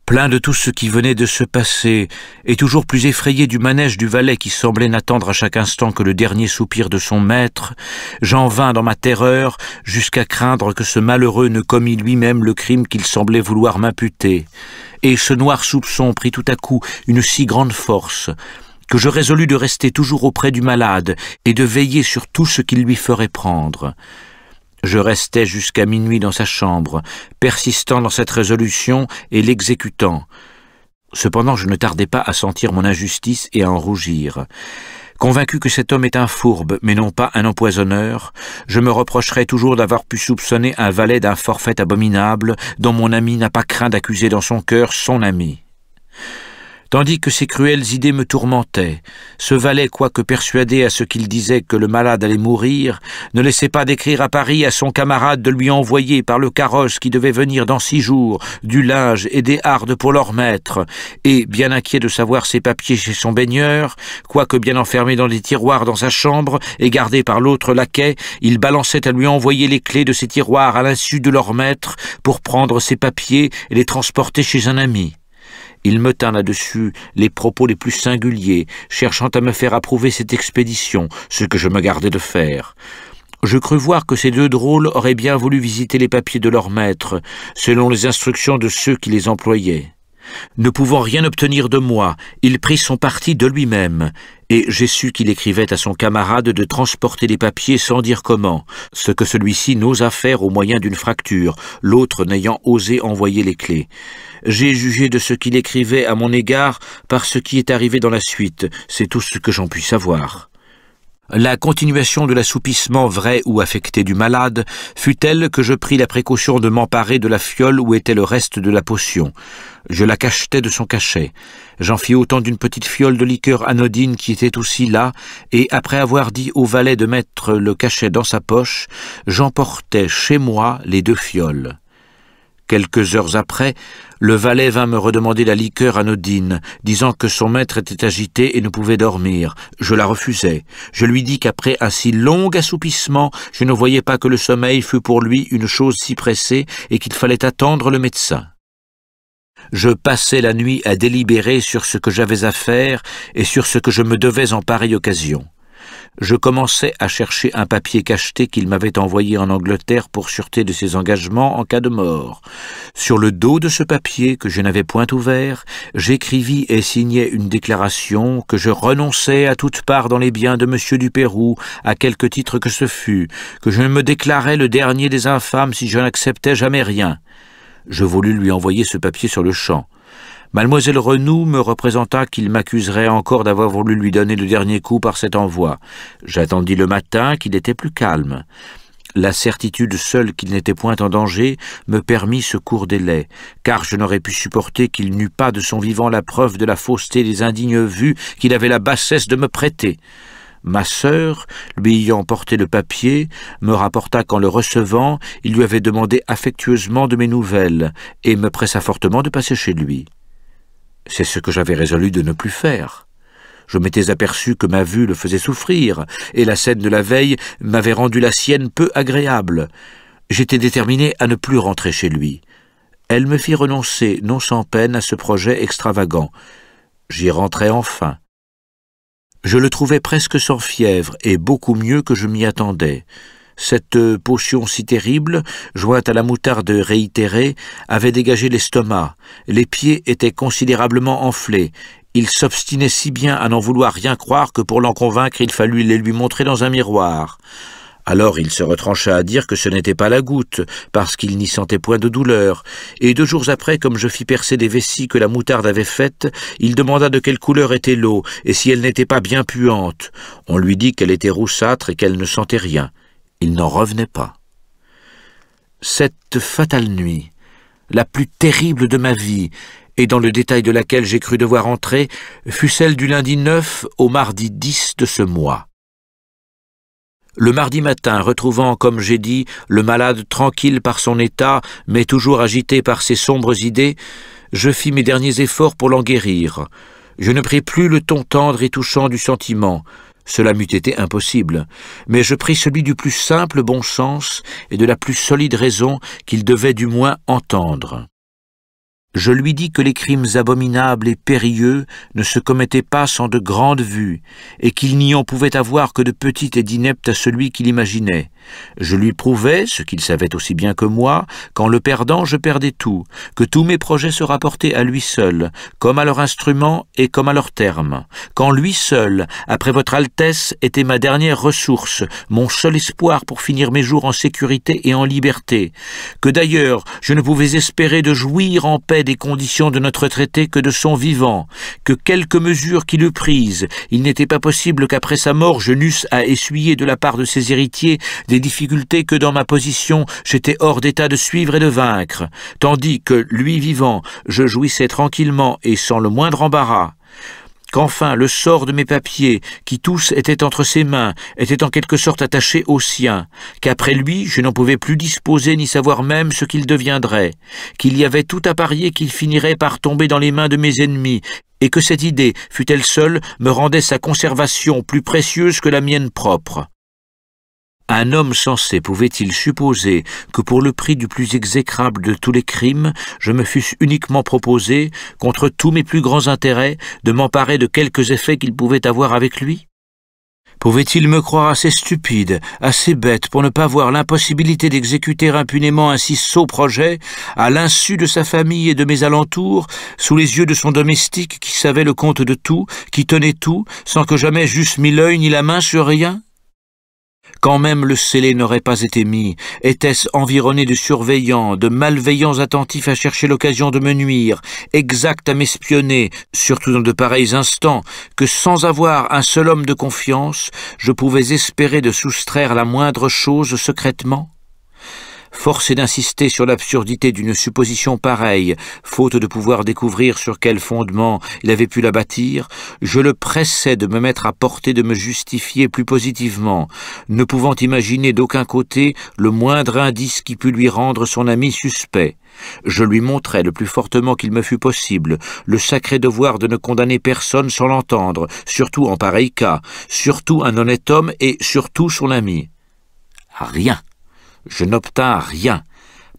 Plein de tout ce qui venait de se passer, et toujours plus effrayé du manège du valet qui semblait n'attendre à chaque instant que le dernier soupir de son maître, j'en vins dans ma terreur jusqu'à craindre que ce malheureux ne commît lui-même le crime qu'il semblait vouloir m'imputer. Et ce noir soupçon prit tout à coup une si grande force que je résolus de rester toujours auprès du malade et de veiller sur tout ce qu'il lui ferait prendre. Je restai jusqu'à minuit dans sa chambre, persistant dans cette résolution et l'exécutant. Cependant, je ne tardais pas à sentir mon injustice et à en rougir. Convaincu que cet homme est un fourbe, mais non pas un empoisonneur, je me reprocherais toujours d'avoir pu soupçonner un valet d'un forfait abominable dont mon ami n'a pas craint d'accuser dans son cœur son ami tandis que ces cruelles idées me tourmentaient. Ce valet, quoique persuadé à ce qu'il disait que le malade allait mourir, ne laissait pas d'écrire à Paris à son camarade de lui envoyer par le carrosse qui devait venir dans six jours du linge et des hardes pour leur maître, et, bien inquiet de savoir ses papiers chez son baigneur, quoique bien enfermé dans des tiroirs dans sa chambre et gardé par l'autre laquais, il balançait à lui envoyer les clés de ses tiroirs à l'insu de leur maître pour prendre ses papiers et les transporter chez un ami. Il me tint là-dessus les propos les plus singuliers, cherchant à me faire approuver cette expédition, ce que je me gardais de faire. Je crus voir que ces deux drôles auraient bien voulu visiter les papiers de leur maître, selon les instructions de ceux qui les employaient. Ne pouvant rien obtenir de moi, il prit son parti de lui-même, et j'ai su qu'il écrivait à son camarade de transporter les papiers sans dire comment, ce que celui-ci n'osa faire au moyen d'une fracture, l'autre n'ayant osé envoyer les clés. J'ai jugé de ce qu'il écrivait à mon égard par ce qui est arrivé dans la suite, c'est tout ce que j'en puis savoir. La continuation de l'assoupissement vrai ou affecté du malade fut telle que je pris la précaution de m'emparer de la fiole où était le reste de la potion. Je la cachetais de son cachet. J'en fis autant d'une petite fiole de liqueur anodine qui était aussi là, et après avoir dit au valet de mettre le cachet dans sa poche, j'emportai chez moi les deux fioles. Quelques heures après, le valet vint me redemander la liqueur anodine, disant que son maître était agité et ne pouvait dormir. Je la refusai. Je lui dis qu'après un si long assoupissement, je ne voyais pas que le sommeil fût pour lui une chose si pressée et qu'il fallait attendre le médecin. Je passai la nuit à délibérer sur ce que j'avais à faire et sur ce que je me devais en pareille occasion je commençais à chercher un papier cacheté qu'il m'avait envoyé en Angleterre pour sûreté de ses engagements en cas de mort. Sur le dos de ce papier, que je n'avais point ouvert, j'écrivis et signai une déclaration que je renonçais à toute part dans les biens de M. du Pérou, à quelque titre que ce fût, que je me déclarais le dernier des infâmes si je n'acceptais jamais rien. Je voulus lui envoyer ce papier sur le champ. Mademoiselle Renou me représenta qu'il m'accuserait encore d'avoir voulu lui donner le dernier coup par cet envoi. J'attendis le matin qu'il était plus calme. La certitude seule qu'il n'était point en danger me permit ce court délai, car je n'aurais pu supporter qu'il n'eût pas de son vivant la preuve de la fausseté des indignes vues qu'il avait la bassesse de me prêter. Ma sœur, lui ayant porté le papier, me rapporta qu'en le recevant, il lui avait demandé affectueusement de mes nouvelles, et me pressa fortement de passer chez lui. C'est ce que j'avais résolu de ne plus faire. Je m'étais aperçu que ma vue le faisait souffrir, et la scène de la veille m'avait rendu la sienne peu agréable. J'étais déterminé à ne plus rentrer chez lui. Elle me fit renoncer, non sans peine, à ce projet extravagant. J'y rentrai enfin. Je le trouvais presque sans fièvre, et beaucoup mieux que je m'y attendais. Cette potion si terrible, jointe à la moutarde réitérée, avait dégagé l'estomac. Les pieds étaient considérablement enflés. Il s'obstinait si bien à n'en vouloir rien croire que pour l'en convaincre il fallut les lui montrer dans un miroir. Alors il se retrancha à dire que ce n'était pas la goutte, parce qu'il n'y sentait point de douleur, et deux jours après, comme je fis percer des vessies que la moutarde avait faites, il demanda de quelle couleur était l'eau, et si elle n'était pas bien puante. On lui dit qu'elle était roussâtre et qu'elle ne sentait rien. Il n'en revenait pas. Cette fatale nuit, la plus terrible de ma vie, et dans le détail de laquelle j'ai cru devoir entrer, fut celle du lundi 9 au mardi 10 de ce mois. Le mardi matin, retrouvant, comme j'ai dit, le malade tranquille par son état, mais toujours agité par ses sombres idées, je fis mes derniers efforts pour l'en guérir. Je ne pris plus le ton tendre et touchant du sentiment. Cela m'eût été impossible, mais je pris celui du plus simple bon sens et de la plus solide raison qu'il devait du moins entendre je lui dis que les crimes abominables et périlleux ne se commettaient pas sans de grandes vues, et qu'il n'y en pouvait avoir que de petites et d'ineptes à celui qu'il imaginait. Je lui prouvais, ce qu'il savait aussi bien que moi, qu'en le perdant je perdais tout, que tous mes projets se rapportaient à lui seul, comme à leur instrument et comme à leur terme, qu'en lui seul, après votre Altesse, était ma dernière ressource, mon seul espoir pour finir mes jours en sécurité et en liberté, que d'ailleurs je ne pouvais espérer de jouir en paix des conditions de notre traité que de son vivant, que quelques mesures qu'il eût prises, il n'était pas possible qu'après sa mort je n'eusse à essuyer de la part de ses héritiers des difficultés que dans ma position j'étais hors d'état de suivre et de vaincre, tandis que, lui vivant, je jouissais tranquillement et sans le moindre embarras, qu'enfin le sort de mes papiers, qui tous étaient entre ses mains, était en quelque sorte attaché au sien, qu'après lui je n'en pouvais plus disposer ni savoir même ce qu'il deviendrait, qu'il y avait tout à parier qu'il finirait par tomber dans les mains de mes ennemis, et que cette idée, fût-elle seule, me rendait sa conservation plus précieuse que la mienne propre. Un homme sensé pouvait-il supposer que pour le prix du plus exécrable de tous les crimes, je me fusse uniquement proposé, contre tous mes plus grands intérêts, de m'emparer de quelques effets qu'il pouvait avoir avec lui Pouvait-il me croire assez stupide, assez bête pour ne pas voir l'impossibilité d'exécuter impunément un si sot projet, à l'insu de sa famille et de mes alentours, sous les yeux de son domestique qui savait le compte de tout, qui tenait tout, sans que jamais j'eusse mis l'œil ni la main sur rien quand même le scellé n'aurait pas été mis, était-ce environné de surveillants, de malveillants attentifs à chercher l'occasion de me nuire, exact à m'espionner, surtout dans de pareils instants, que sans avoir un seul homme de confiance, je pouvais espérer de soustraire la moindre chose secrètement Forcé d'insister sur l'absurdité d'une supposition pareille, faute de pouvoir découvrir sur quel fondement il avait pu la bâtir, je le pressais de me mettre à portée de me justifier plus positivement, ne pouvant imaginer d'aucun côté le moindre indice qui pût lui rendre son ami suspect. Je lui montrais le plus fortement qu'il me fut possible le sacré devoir de ne condamner personne sans l'entendre, surtout en pareil cas, surtout un honnête homme et surtout son ami. Rien je n'obtins rien,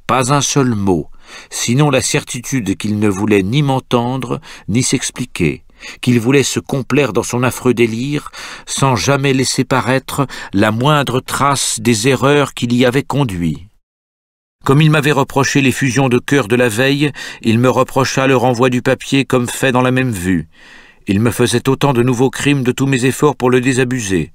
pas un seul mot, sinon la certitude qu'il ne voulait ni m'entendre, ni s'expliquer, qu'il voulait se complaire dans son affreux délire, sans jamais laisser paraître la moindre trace des erreurs qu'il y avait conduit. Comme il m'avait reproché les fusions de cœur de la veille, il me reprocha le renvoi du papier comme fait dans la même vue. Il me faisait autant de nouveaux crimes de tous mes efforts pour le désabuser.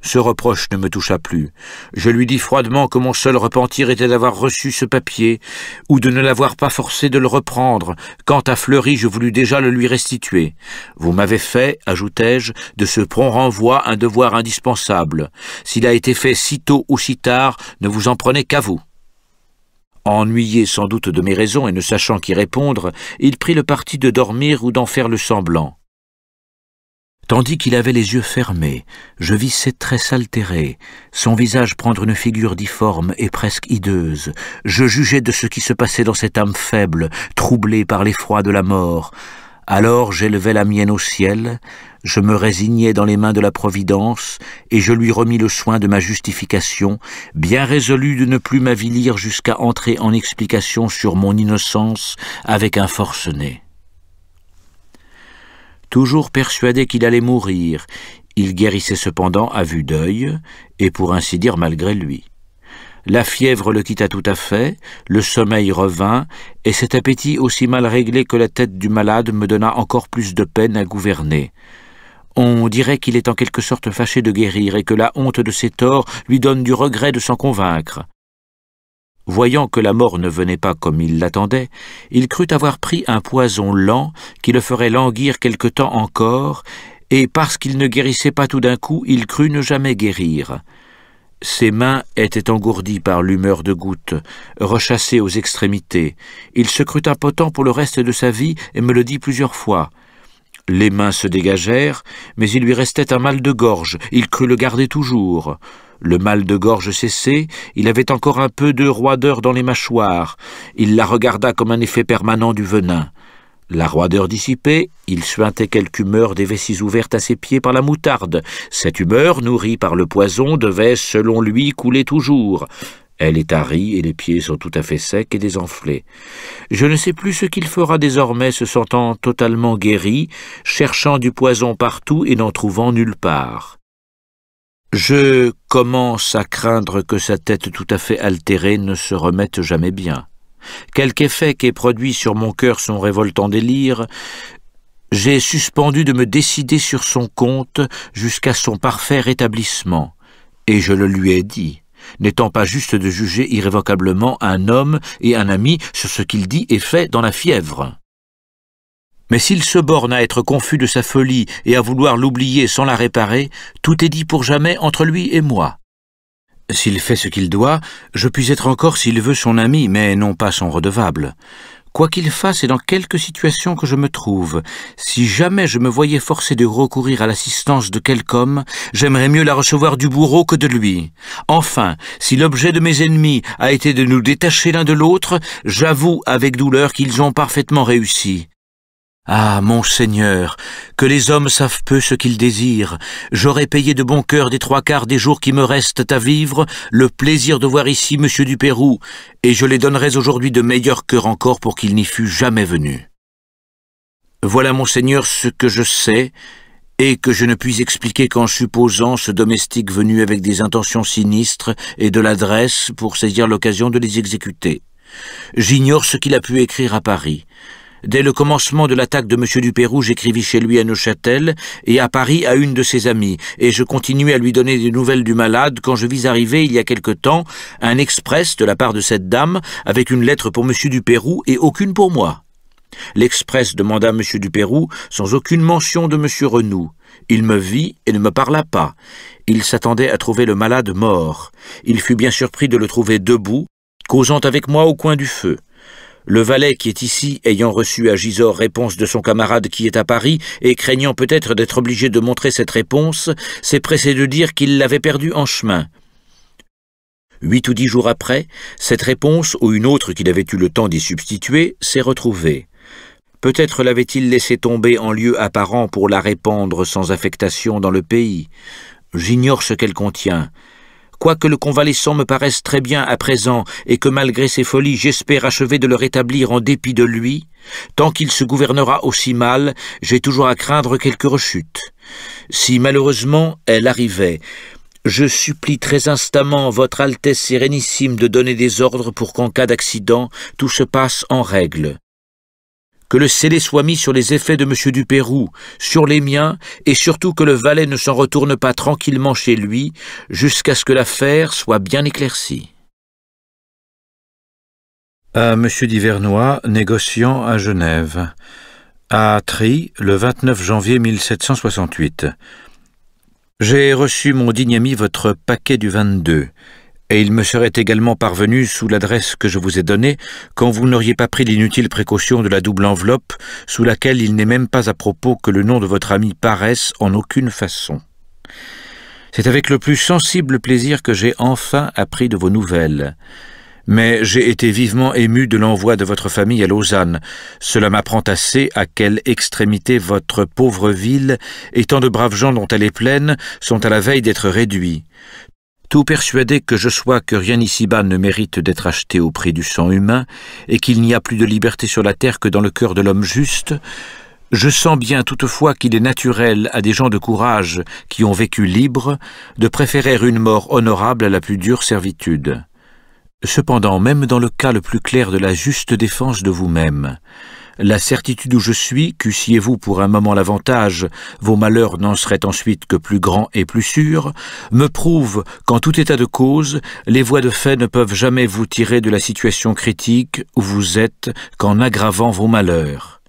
Ce reproche ne me toucha plus. Je lui dis froidement que mon seul repentir était d'avoir reçu ce papier, ou de ne l'avoir pas forcé de le reprendre. Quant à Fleury, je voulus déjà le lui restituer. Vous m'avez fait, ajoutai-je, de ce prompt renvoi un devoir indispensable. S'il a été fait si tôt ou si tard, ne vous en prenez qu'à vous. Ennuyé sans doute de mes raisons et ne sachant qui répondre, il prit le parti de dormir ou d'en faire le semblant. Tandis qu'il avait les yeux fermés, je vis ses traits s'altérer, son visage prendre une figure difforme et presque hideuse. Je jugeais de ce qui se passait dans cette âme faible, troublée par l'effroi de la mort. Alors j'élevai la mienne au ciel, je me résignai dans les mains de la Providence, et je lui remis le soin de ma justification, bien résolu de ne plus m'avilir jusqu'à entrer en explication sur mon innocence avec un forcené. Toujours persuadé qu'il allait mourir, il guérissait cependant à vue d'œil, et pour ainsi dire malgré lui. La fièvre le quitta tout à fait, le sommeil revint, et cet appétit aussi mal réglé que la tête du malade me donna encore plus de peine à gouverner. On dirait qu'il est en quelque sorte fâché de guérir et que la honte de ses torts lui donne du regret de s'en convaincre. Voyant que la mort ne venait pas comme il l'attendait, il crut avoir pris un poison lent qui le ferait languir quelque temps encore, et parce qu'il ne guérissait pas tout d'un coup, il crut ne jamais guérir. Ses mains étaient engourdies par l'humeur de goutte, rechassées aux extrémités. Il se crut impotent pour le reste de sa vie et me le dit plusieurs fois. Les mains se dégagèrent, mais il lui restait un mal de gorge, il crut le garder toujours. Le mal de gorge cessé, il avait encore un peu de roideur dans les mâchoires. Il la regarda comme un effet permanent du venin. La roideur dissipée, il suintait quelque humeur des vessies ouvertes à ses pieds par la moutarde. Cette humeur, nourrie par le poison, devait, selon lui, couler toujours. Elle est tarie et les pieds sont tout à fait secs et désenflés. Je ne sais plus ce qu'il fera désormais, se sentant totalement guéri, cherchant du poison partout et n'en trouvant nulle part. Je commence à craindre que sa tête tout à fait altérée ne se remette jamais bien. Quelque effet qu'ait produit sur mon cœur son révoltant délire, j'ai suspendu de me décider sur son compte jusqu'à son parfait rétablissement, et je le lui ai dit, n'étant pas juste de juger irrévocablement un homme et un ami sur ce qu'il dit et fait dans la fièvre. Mais s'il se borne à être confus de sa folie et à vouloir l'oublier sans la réparer, tout est dit pour jamais entre lui et moi. S'il fait ce qu'il doit, je puis être encore s'il veut son ami, mais non pas son redevable. Quoi qu'il fasse et dans quelque situation que je me trouve, si jamais je me voyais forcé de recourir à l'assistance de quelque homme, j'aimerais mieux la recevoir du bourreau que de lui. Enfin, si l'objet de mes ennemis a été de nous détacher l'un de l'autre, j'avoue avec douleur qu'ils ont parfaitement réussi. Ah, mon Seigneur, que les hommes savent peu ce qu'ils désirent, j'aurais payé de bon cœur des trois quarts des jours qui me restent à vivre le plaisir de voir ici Monsieur du Pérou, et je les donnerais aujourd'hui de meilleur cœur encore pour qu'il n'y fût jamais venu. Voilà, mon Seigneur, ce que je sais, et que je ne puis expliquer qu'en supposant ce domestique venu avec des intentions sinistres et de l'adresse pour saisir l'occasion de les exécuter. J'ignore ce qu'il a pu écrire à Paris. Dès le commencement de l'attaque de M. Dupérou, j'écrivis chez lui à Neuchâtel et à Paris à une de ses amies, et je continuais à lui donner des nouvelles du malade quand je vis arriver, il y a quelque temps, un express de la part de cette dame, avec une lettre pour M. Dupérou et aucune pour moi. L'express demanda M. Dupérou sans aucune mention de M. Renou. Il me vit et ne me parla pas. Il s'attendait à trouver le malade mort. Il fut bien surpris de le trouver debout, causant avec moi au coin du feu. Le valet qui est ici, ayant reçu à Gisors réponse de son camarade qui est à Paris, et craignant peut-être d'être obligé de montrer cette réponse, s'est pressé de dire qu'il l'avait perdue en chemin. Huit ou dix jours après, cette réponse, ou une autre qu'il avait eu le temps d'y substituer, s'est retrouvée. Peut-être l'avait-il laissée tomber en lieu apparent pour la répandre sans affectation dans le pays. J'ignore ce qu'elle contient. Quoique le convalescent me paraisse très bien à présent, et que malgré ses folies j'espère achever de le rétablir en dépit de lui, tant qu'il se gouvernera aussi mal, j'ai toujours à craindre quelque rechute. Si malheureusement elle arrivait, je supplie très instamment Votre Altesse Sérénissime de donner des ordres pour qu'en cas d'accident tout se passe en règle que le scellé soit mis sur les effets de M. Pérou, sur les miens, et surtout que le valet ne s'en retourne pas tranquillement chez lui jusqu'à ce que l'affaire soit bien éclaircie. À M. d'Ivernois, négociant à Genève. À Tri, le 29 janvier 1768. J'ai reçu, mon digne ami, votre paquet du 22 et il me serait également parvenu sous l'adresse que je vous ai donnée quand vous n'auriez pas pris l'inutile précaution de la double enveloppe sous laquelle il n'est même pas à propos que le nom de votre ami paraisse en aucune façon. C'est avec le plus sensible plaisir que j'ai enfin appris de vos nouvelles. Mais j'ai été vivement ému de l'envoi de votre famille à Lausanne. Cela m'apprend assez à quelle extrémité votre pauvre ville et tant de braves gens dont elle est pleine sont à la veille d'être réduits tout persuadé que je sois que rien ici-bas ne mérite d'être acheté au prix du sang humain, et qu'il n'y a plus de liberté sur la terre que dans le cœur de l'homme juste, je sens bien toutefois qu'il est naturel à des gens de courage qui ont vécu libres de préférer une mort honorable à la plus dure servitude. Cependant, même dans le cas le plus clair de la juste défense de vous-même, la certitude où je suis, qu'eussiez-vous pour un moment l'avantage, vos malheurs n'en seraient ensuite que plus grands et plus sûrs, me prouve qu'en tout état de cause, les voies de fait ne peuvent jamais vous tirer de la situation critique où vous êtes qu'en aggravant vos malheurs.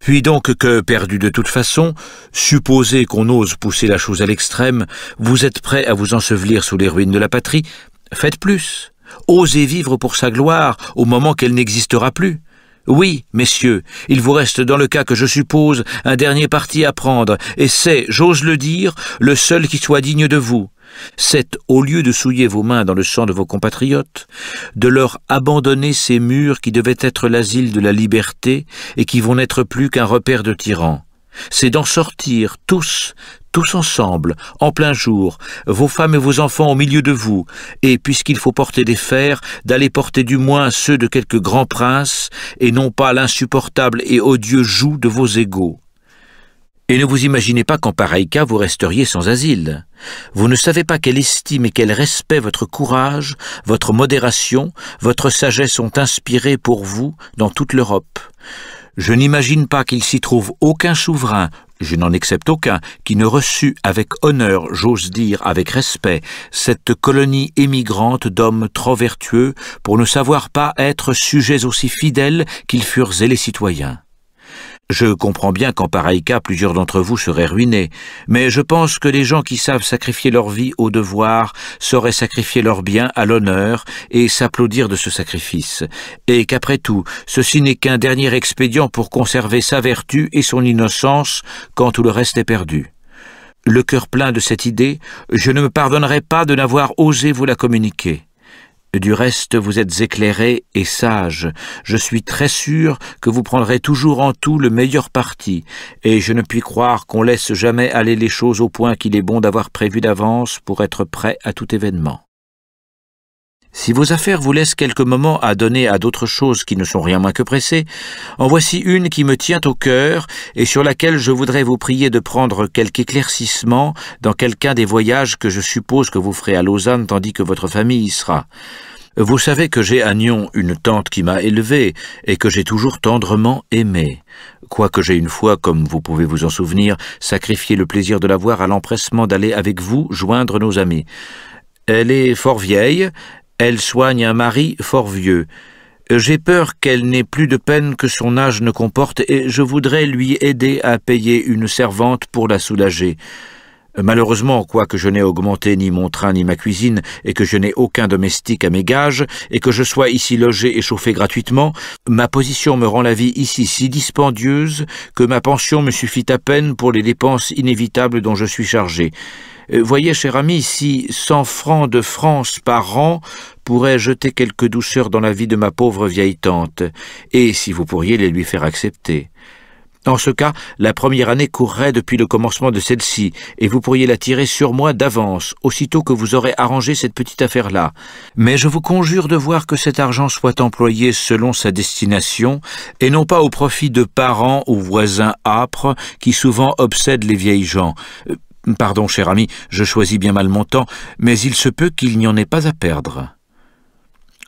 Puis donc que, perdu de toute façon, supposez qu'on ose pousser la chose à l'extrême, vous êtes prêt à vous ensevelir sous les ruines de la patrie, faites plus. Osez vivre pour sa gloire au moment qu'elle n'existera plus. Oui, messieurs, il vous reste dans le cas que je suppose un dernier parti à prendre, et c'est, j'ose le dire, le seul qui soit digne de vous. C'est, au lieu de souiller vos mains dans le sang de vos compatriotes, de leur abandonner ces murs qui devaient être l'asile de la liberté et qui vont n'être plus qu'un repère de tyrans. C'est d'en sortir tous tous ensemble, en plein jour, vos femmes et vos enfants au milieu de vous, et puisqu'il faut porter des fers, d'aller porter du moins ceux de quelque grands princes, et non pas l'insupportable et odieux joug de vos égaux. Et ne vous imaginez pas qu'en pareil cas vous resteriez sans asile. Vous ne savez pas quelle estime et quel respect votre courage, votre modération, votre sagesse ont inspiré pour vous dans toute l'Europe. Je n'imagine pas qu'il s'y trouve aucun souverain, je n'en excepte aucun, qui ne reçut avec honneur, j'ose dire avec respect, cette colonie émigrante d'hommes trop vertueux pour ne savoir pas être sujets aussi fidèles qu'ils furent les citoyens. Je comprends bien qu'en pareil cas plusieurs d'entre vous seraient ruinés, mais je pense que les gens qui savent sacrifier leur vie au devoir sauraient sacrifier leur bien à l'honneur et s'applaudir de ce sacrifice, et qu'après tout, ceci n'est qu'un dernier expédient pour conserver sa vertu et son innocence quand tout le reste est perdu. Le cœur plein de cette idée, je ne me pardonnerai pas de n'avoir osé vous la communiquer. Du reste, vous êtes éclairé et sage. Je suis très sûr que vous prendrez toujours en tout le meilleur parti, et je ne puis croire qu'on laisse jamais aller les choses au point qu'il est bon d'avoir prévu d'avance pour être prêt à tout événement. Si vos affaires vous laissent quelques moments à donner à d'autres choses qui ne sont rien moins que pressées, en voici une qui me tient au cœur et sur laquelle je voudrais vous prier de prendre quelque éclaircissement dans quelqu'un des voyages que je suppose que vous ferez à Lausanne tandis que votre famille y sera. Vous savez que j'ai à Nyon une tante qui m'a élevée et que j'ai toujours tendrement aimée, quoique j'ai une fois, comme vous pouvez vous en souvenir, sacrifié le plaisir de la voir à l'empressement d'aller avec vous joindre nos amis. Elle est fort vieille, elle soigne un mari fort vieux. Euh, j'ai peur qu'elle n'ait plus de peine que son âge ne comporte et je voudrais lui aider à payer une servante pour la soulager. Euh, malheureusement, quoique je n'ai augmenté ni mon train ni ma cuisine, et que je n'ai aucun domestique à mes gages, et que je sois ici logé et chauffé gratuitement, ma position me rend la vie ici si dispendieuse que ma pension me suffit à peine pour les dépenses inévitables dont je suis chargé. Euh, voyez, cher ami, si cent francs de France par an pourraient jeter quelque douceur dans la vie de ma pauvre vieille tante, et si vous pourriez les lui faire accepter. En ce cas, la première année courrait depuis le commencement de celle-ci, et vous pourriez la tirer sur moi d'avance, aussitôt que vous aurez arrangé cette petite affaire-là. Mais je vous conjure de voir que cet argent soit employé selon sa destination, et non pas au profit de parents ou voisins âpres qui souvent obsèdent les vieilles gens. Euh, Pardon, cher ami, je choisis bien mal mon temps, mais il se peut qu'il n'y en ait pas à perdre.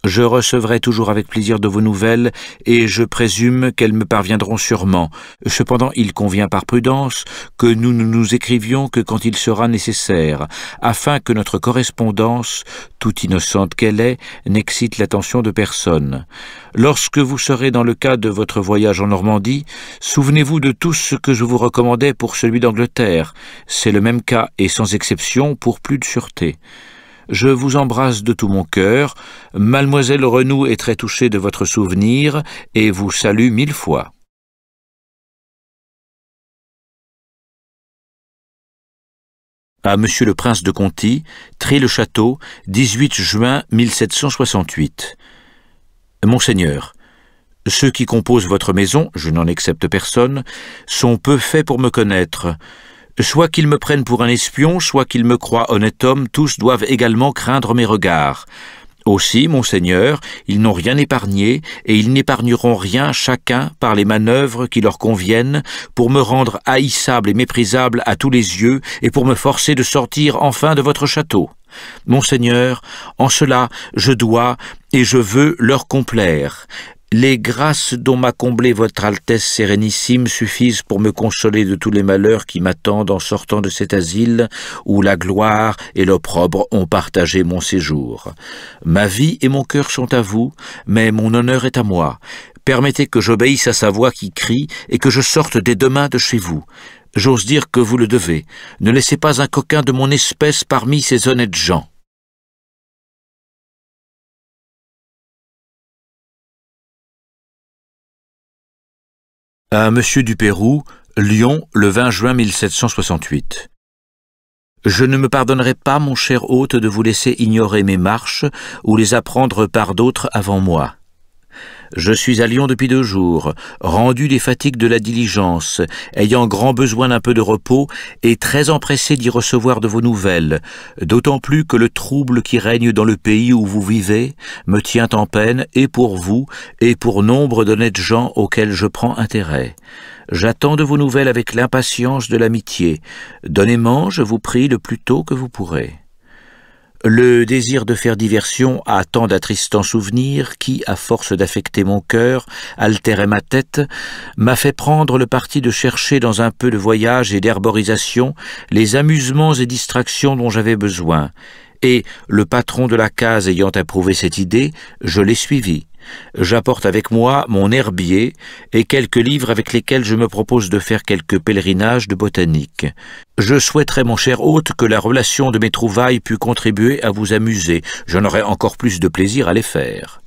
Je recevrai toujours avec plaisir de vos nouvelles, et je présume qu'elles me parviendront sûrement. Cependant, il convient par prudence que nous ne nous écrivions que quand il sera nécessaire, afin que notre correspondance, toute innocente qu'elle est, n'excite l'attention de personne. Lorsque vous serez dans le cas de votre voyage en Normandie, souvenez-vous de tout ce que je vous recommandais pour celui d'Angleterre. C'est le même cas, et sans exception, pour plus de sûreté. Je vous embrasse de tout mon cœur. Mademoiselle Renou est très touchée de votre souvenir et vous salue mille fois. À Monsieur le Prince de Conti, Tri-le-Château, 18 juin 1768. Monseigneur, ceux qui composent votre maison, je n'en accepte personne, sont peu faits pour me connaître. Soit qu'ils me prennent pour un espion, soit qu'ils me croient honnête homme, tous doivent également craindre mes regards. Aussi, mon Seigneur, ils n'ont rien épargné, et ils n'épargneront rien chacun par les manœuvres qui leur conviennent, pour me rendre haïssable et méprisable à tous les yeux, et pour me forcer de sortir enfin de votre château. monseigneur. en cela je dois et je veux leur complaire. Les grâces dont m'a comblé votre Altesse Sérénissime suffisent pour me consoler de tous les malheurs qui m'attendent en sortant de cet asile où la gloire et l'opprobre ont partagé mon séjour. Ma vie et mon cœur sont à vous, mais mon honneur est à moi. Permettez que j'obéisse à sa voix qui crie et que je sorte dès demain de chez vous. J'ose dire que vous le devez. Ne laissez pas un coquin de mon espèce parmi ces honnêtes gens. monsieur du Pérou, Lyon, le 20 juin 1768. Je ne me pardonnerai pas, mon cher hôte, de vous laisser ignorer mes marches ou les apprendre par d'autres avant moi. Je suis à Lyon depuis deux jours, rendu des fatigues de la diligence, ayant grand besoin d'un peu de repos et très empressé d'y recevoir de vos nouvelles, d'autant plus que le trouble qui règne dans le pays où vous vivez me tient en peine et pour vous et pour nombre d'honnêtes gens auxquels je prends intérêt. J'attends de vos nouvelles avec l'impatience de l'amitié. Donnez-m'en, je vous prie, le plus tôt que vous pourrez. Le désir de faire diversion à tant d'attristants souvenirs qui, à force d'affecter mon cœur, altéraient ma tête, m'a fait prendre le parti de chercher dans un peu de voyage et d'herborisation les amusements et distractions dont j'avais besoin, et, le patron de la case ayant approuvé cette idée, je l'ai suivi. J'apporte avec moi mon herbier et quelques livres avec lesquels je me propose de faire quelques pèlerinages de botanique. Je souhaiterais, mon cher hôte, que la relation de mes trouvailles pût contribuer à vous amuser. J'en aurai encore plus de plaisir à les faire.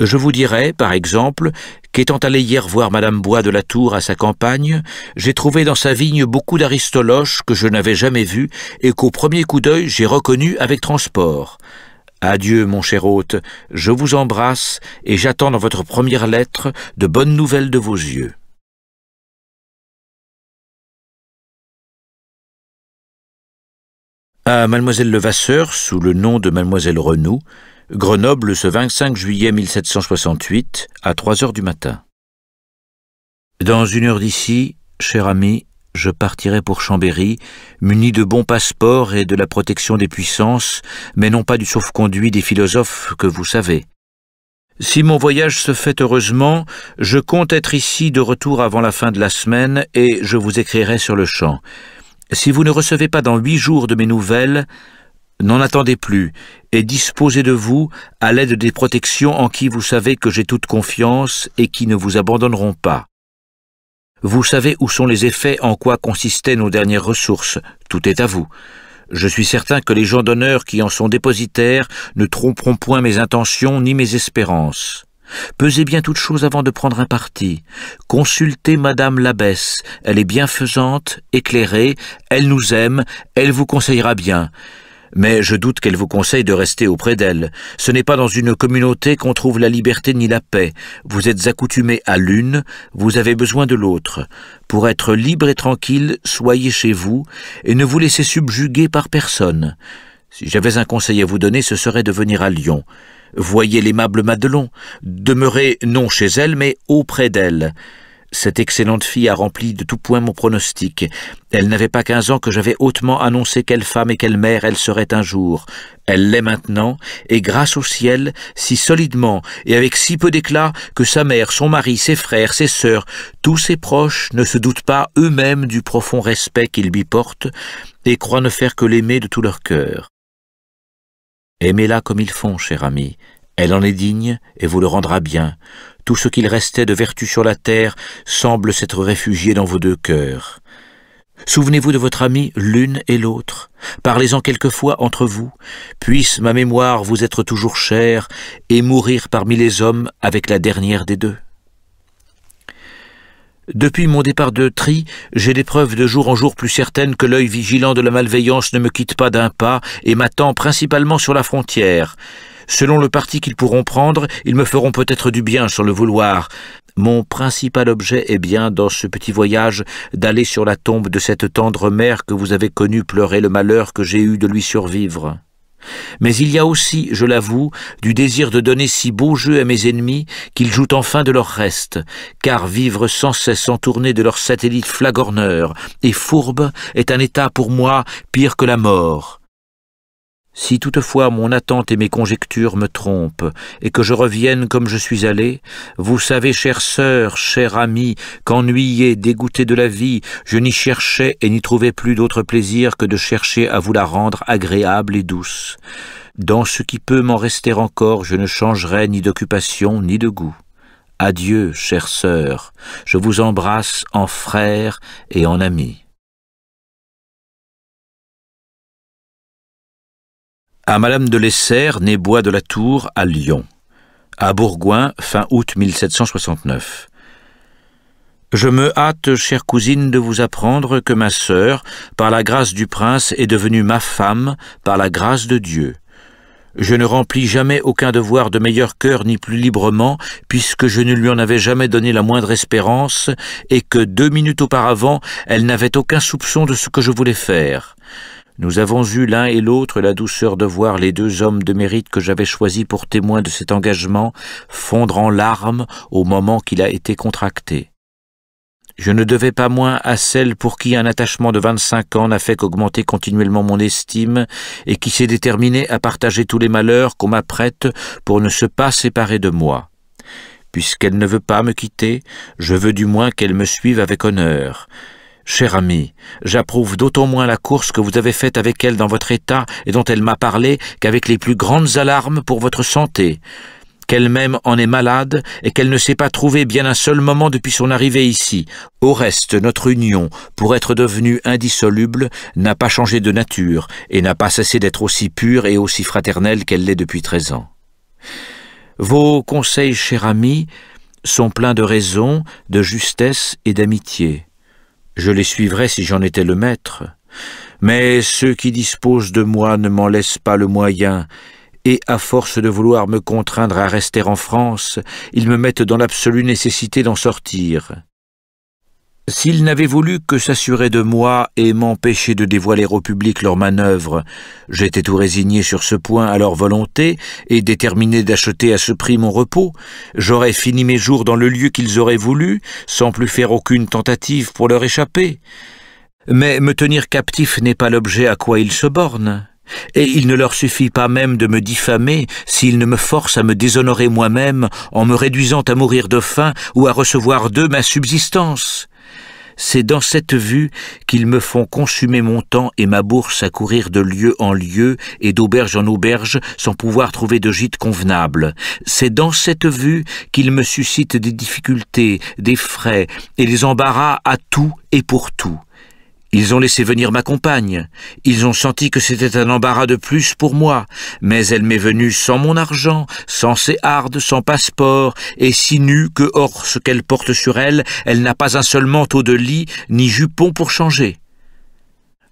Je vous dirai, par exemple, qu'étant allé hier voir Madame Bois de la Tour à sa campagne, j'ai trouvé dans sa vigne beaucoup d'aristoloches que je n'avais jamais vus et qu'au premier coup d'œil j'ai reconnus avec transport. Adieu, mon cher hôte, je vous embrasse et j'attends dans votre première lettre de bonnes nouvelles de vos yeux. À Mademoiselle Levasseur, sous le nom de Mademoiselle Renou, Grenoble ce 25 juillet 1768 à trois heures du matin. Dans une heure d'ici, cher ami, je partirai pour Chambéry, muni de bons passeports et de la protection des puissances, mais non pas du sauf-conduit des philosophes que vous savez. Si mon voyage se fait heureusement, je compte être ici de retour avant la fin de la semaine et je vous écrirai sur le champ. Si vous ne recevez pas dans huit jours de mes nouvelles, n'en attendez plus et disposez de vous à l'aide des protections en qui vous savez que j'ai toute confiance et qui ne vous abandonneront pas. Vous savez où sont les effets, en quoi consistaient nos dernières ressources. Tout est à vous. Je suis certain que les gens d'honneur qui en sont dépositaires ne tromperont point mes intentions ni mes espérances. Pesez bien toutes choses avant de prendre un parti. Consultez Madame l'abbesse, elle est bienfaisante, éclairée, elle nous aime, elle vous conseillera bien mais je doute qu'elle vous conseille de rester auprès d'elle. Ce n'est pas dans une communauté qu'on trouve la liberté ni la paix. Vous êtes accoutumé à l'une, vous avez besoin de l'autre. Pour être libre et tranquille, soyez chez vous, et ne vous laissez subjuguer par personne. Si j'avais un conseil à vous donner, ce serait de venir à Lyon. Voyez l'aimable Madelon, demeurez non chez elle, mais auprès d'elle. Cette excellente fille a rempli de tout point mon pronostic. Elle n'avait pas quinze ans que j'avais hautement annoncé quelle femme et quelle mère elle serait un jour. Elle l'est maintenant, et grâce au ciel, si solidement et avec si peu d'éclat que sa mère, son mari, ses frères, ses sœurs, tous ses proches ne se doutent pas eux-mêmes du profond respect qu'ils lui portent et croient ne faire que l'aimer de tout leur cœur. Aimez-la comme ils font, cher ami, elle en est digne et vous le rendra bien. Tout ce qu'il restait de vertu sur la terre semble s'être réfugié dans vos deux cœurs. Souvenez-vous de votre amie l'une et l'autre. Parlez-en quelquefois entre vous. Puisse ma mémoire vous être toujours chère et mourir parmi les hommes avec la dernière des deux. Depuis mon départ de Tri, j'ai des preuves de jour en jour plus certaines que l'œil vigilant de la malveillance ne me quitte pas d'un pas et m'attend principalement sur la frontière. Selon le parti qu'ils pourront prendre, ils me feront peut-être du bien sans le vouloir. Mon principal objet est bien, dans ce petit voyage, d'aller sur la tombe de cette tendre mère que vous avez connue pleurer le malheur que j'ai eu de lui survivre. Mais il y a aussi, je l'avoue, du désir de donner si beau jeu à mes ennemis qu'ils jouent enfin de leur reste, car vivre sans cesse entourné de leurs satellites flagorneurs et fourbes est un état pour moi pire que la mort. Si toutefois mon attente et mes conjectures me trompent, et que je revienne comme je suis allé, vous savez, chère sœur, chère amie, qu'ennuyé, dégoûté de la vie, je n'y cherchais et n'y trouvais plus d'autre plaisir que de chercher à vous la rendre agréable et douce. Dans ce qui peut m'en rester encore, je ne changerai ni d'occupation ni de goût. Adieu, chère sœur, je vous embrasse en frère et en ami. À Madame de Lesser, née Bois de la Tour, à Lyon. À Bourgoin, fin août 1769. Je me hâte, chère cousine, de vous apprendre que ma sœur, par la grâce du prince, est devenue ma femme, par la grâce de Dieu. Je ne remplis jamais aucun devoir de meilleur cœur ni plus librement, puisque je ne lui en avais jamais donné la moindre espérance, et que deux minutes auparavant elle n'avait aucun soupçon de ce que je voulais faire. Nous avons eu l'un et l'autre la douceur de voir les deux hommes de mérite que j'avais choisis pour témoins de cet engagement fondre en larmes au moment qu'il a été contracté. Je ne devais pas moins à celle pour qui un attachement de vingt-cinq ans n'a fait qu'augmenter continuellement mon estime et qui s'est déterminée à partager tous les malheurs qu'on m'apprête pour ne se pas séparer de moi. Puisqu'elle ne veut pas me quitter, je veux du moins qu'elle me suive avec honneur. Cher ami, j'approuve d'autant moins la course que vous avez faite avec elle dans votre état et dont elle m'a parlé qu'avec les plus grandes alarmes pour votre santé qu'elle-même en est malade et qu'elle ne s'est pas trouvée bien un seul moment depuis son arrivée ici. Au reste, notre union, pour être devenue indissoluble, n'a pas changé de nature et n'a pas cessé d'être aussi pure et aussi fraternelle qu'elle l'est depuis treize ans. Vos conseils, cher ami, sont pleins de raison, de justesse et d'amitié. Je les suivrais si j'en étais le maître. Mais ceux qui disposent de moi ne m'en laissent pas le moyen, et à force de vouloir me contraindre à rester en France, ils me mettent dans l'absolue nécessité d'en sortir. S'ils n'avaient voulu que s'assurer de moi et m'empêcher de dévoiler au public leurs manœuvres, j'étais tout résigné sur ce point à leur volonté et déterminé d'acheter à ce prix mon repos, j'aurais fini mes jours dans le lieu qu'ils auraient voulu, sans plus faire aucune tentative pour leur échapper. Mais me tenir captif n'est pas l'objet à quoi ils se bornent. Et il ne leur suffit pas même de me diffamer s'ils ne me forcent à me déshonorer moi-même en me réduisant à mourir de faim ou à recevoir d'eux ma subsistance. C'est dans cette vue qu'ils me font consumer mon temps et ma bourse à courir de lieu en lieu et d'auberge en auberge sans pouvoir trouver de gîte convenable. C'est dans cette vue qu'ils me suscitent des difficultés, des frais et des embarras à tout et pour tout. Ils ont laissé venir ma compagne. Ils ont senti que c'était un embarras de plus pour moi. Mais elle m'est venue sans mon argent, sans ses hardes, sans passeport, et si nue que, hors ce qu'elle porte sur elle, elle n'a pas un seul manteau de lit, ni jupon pour changer.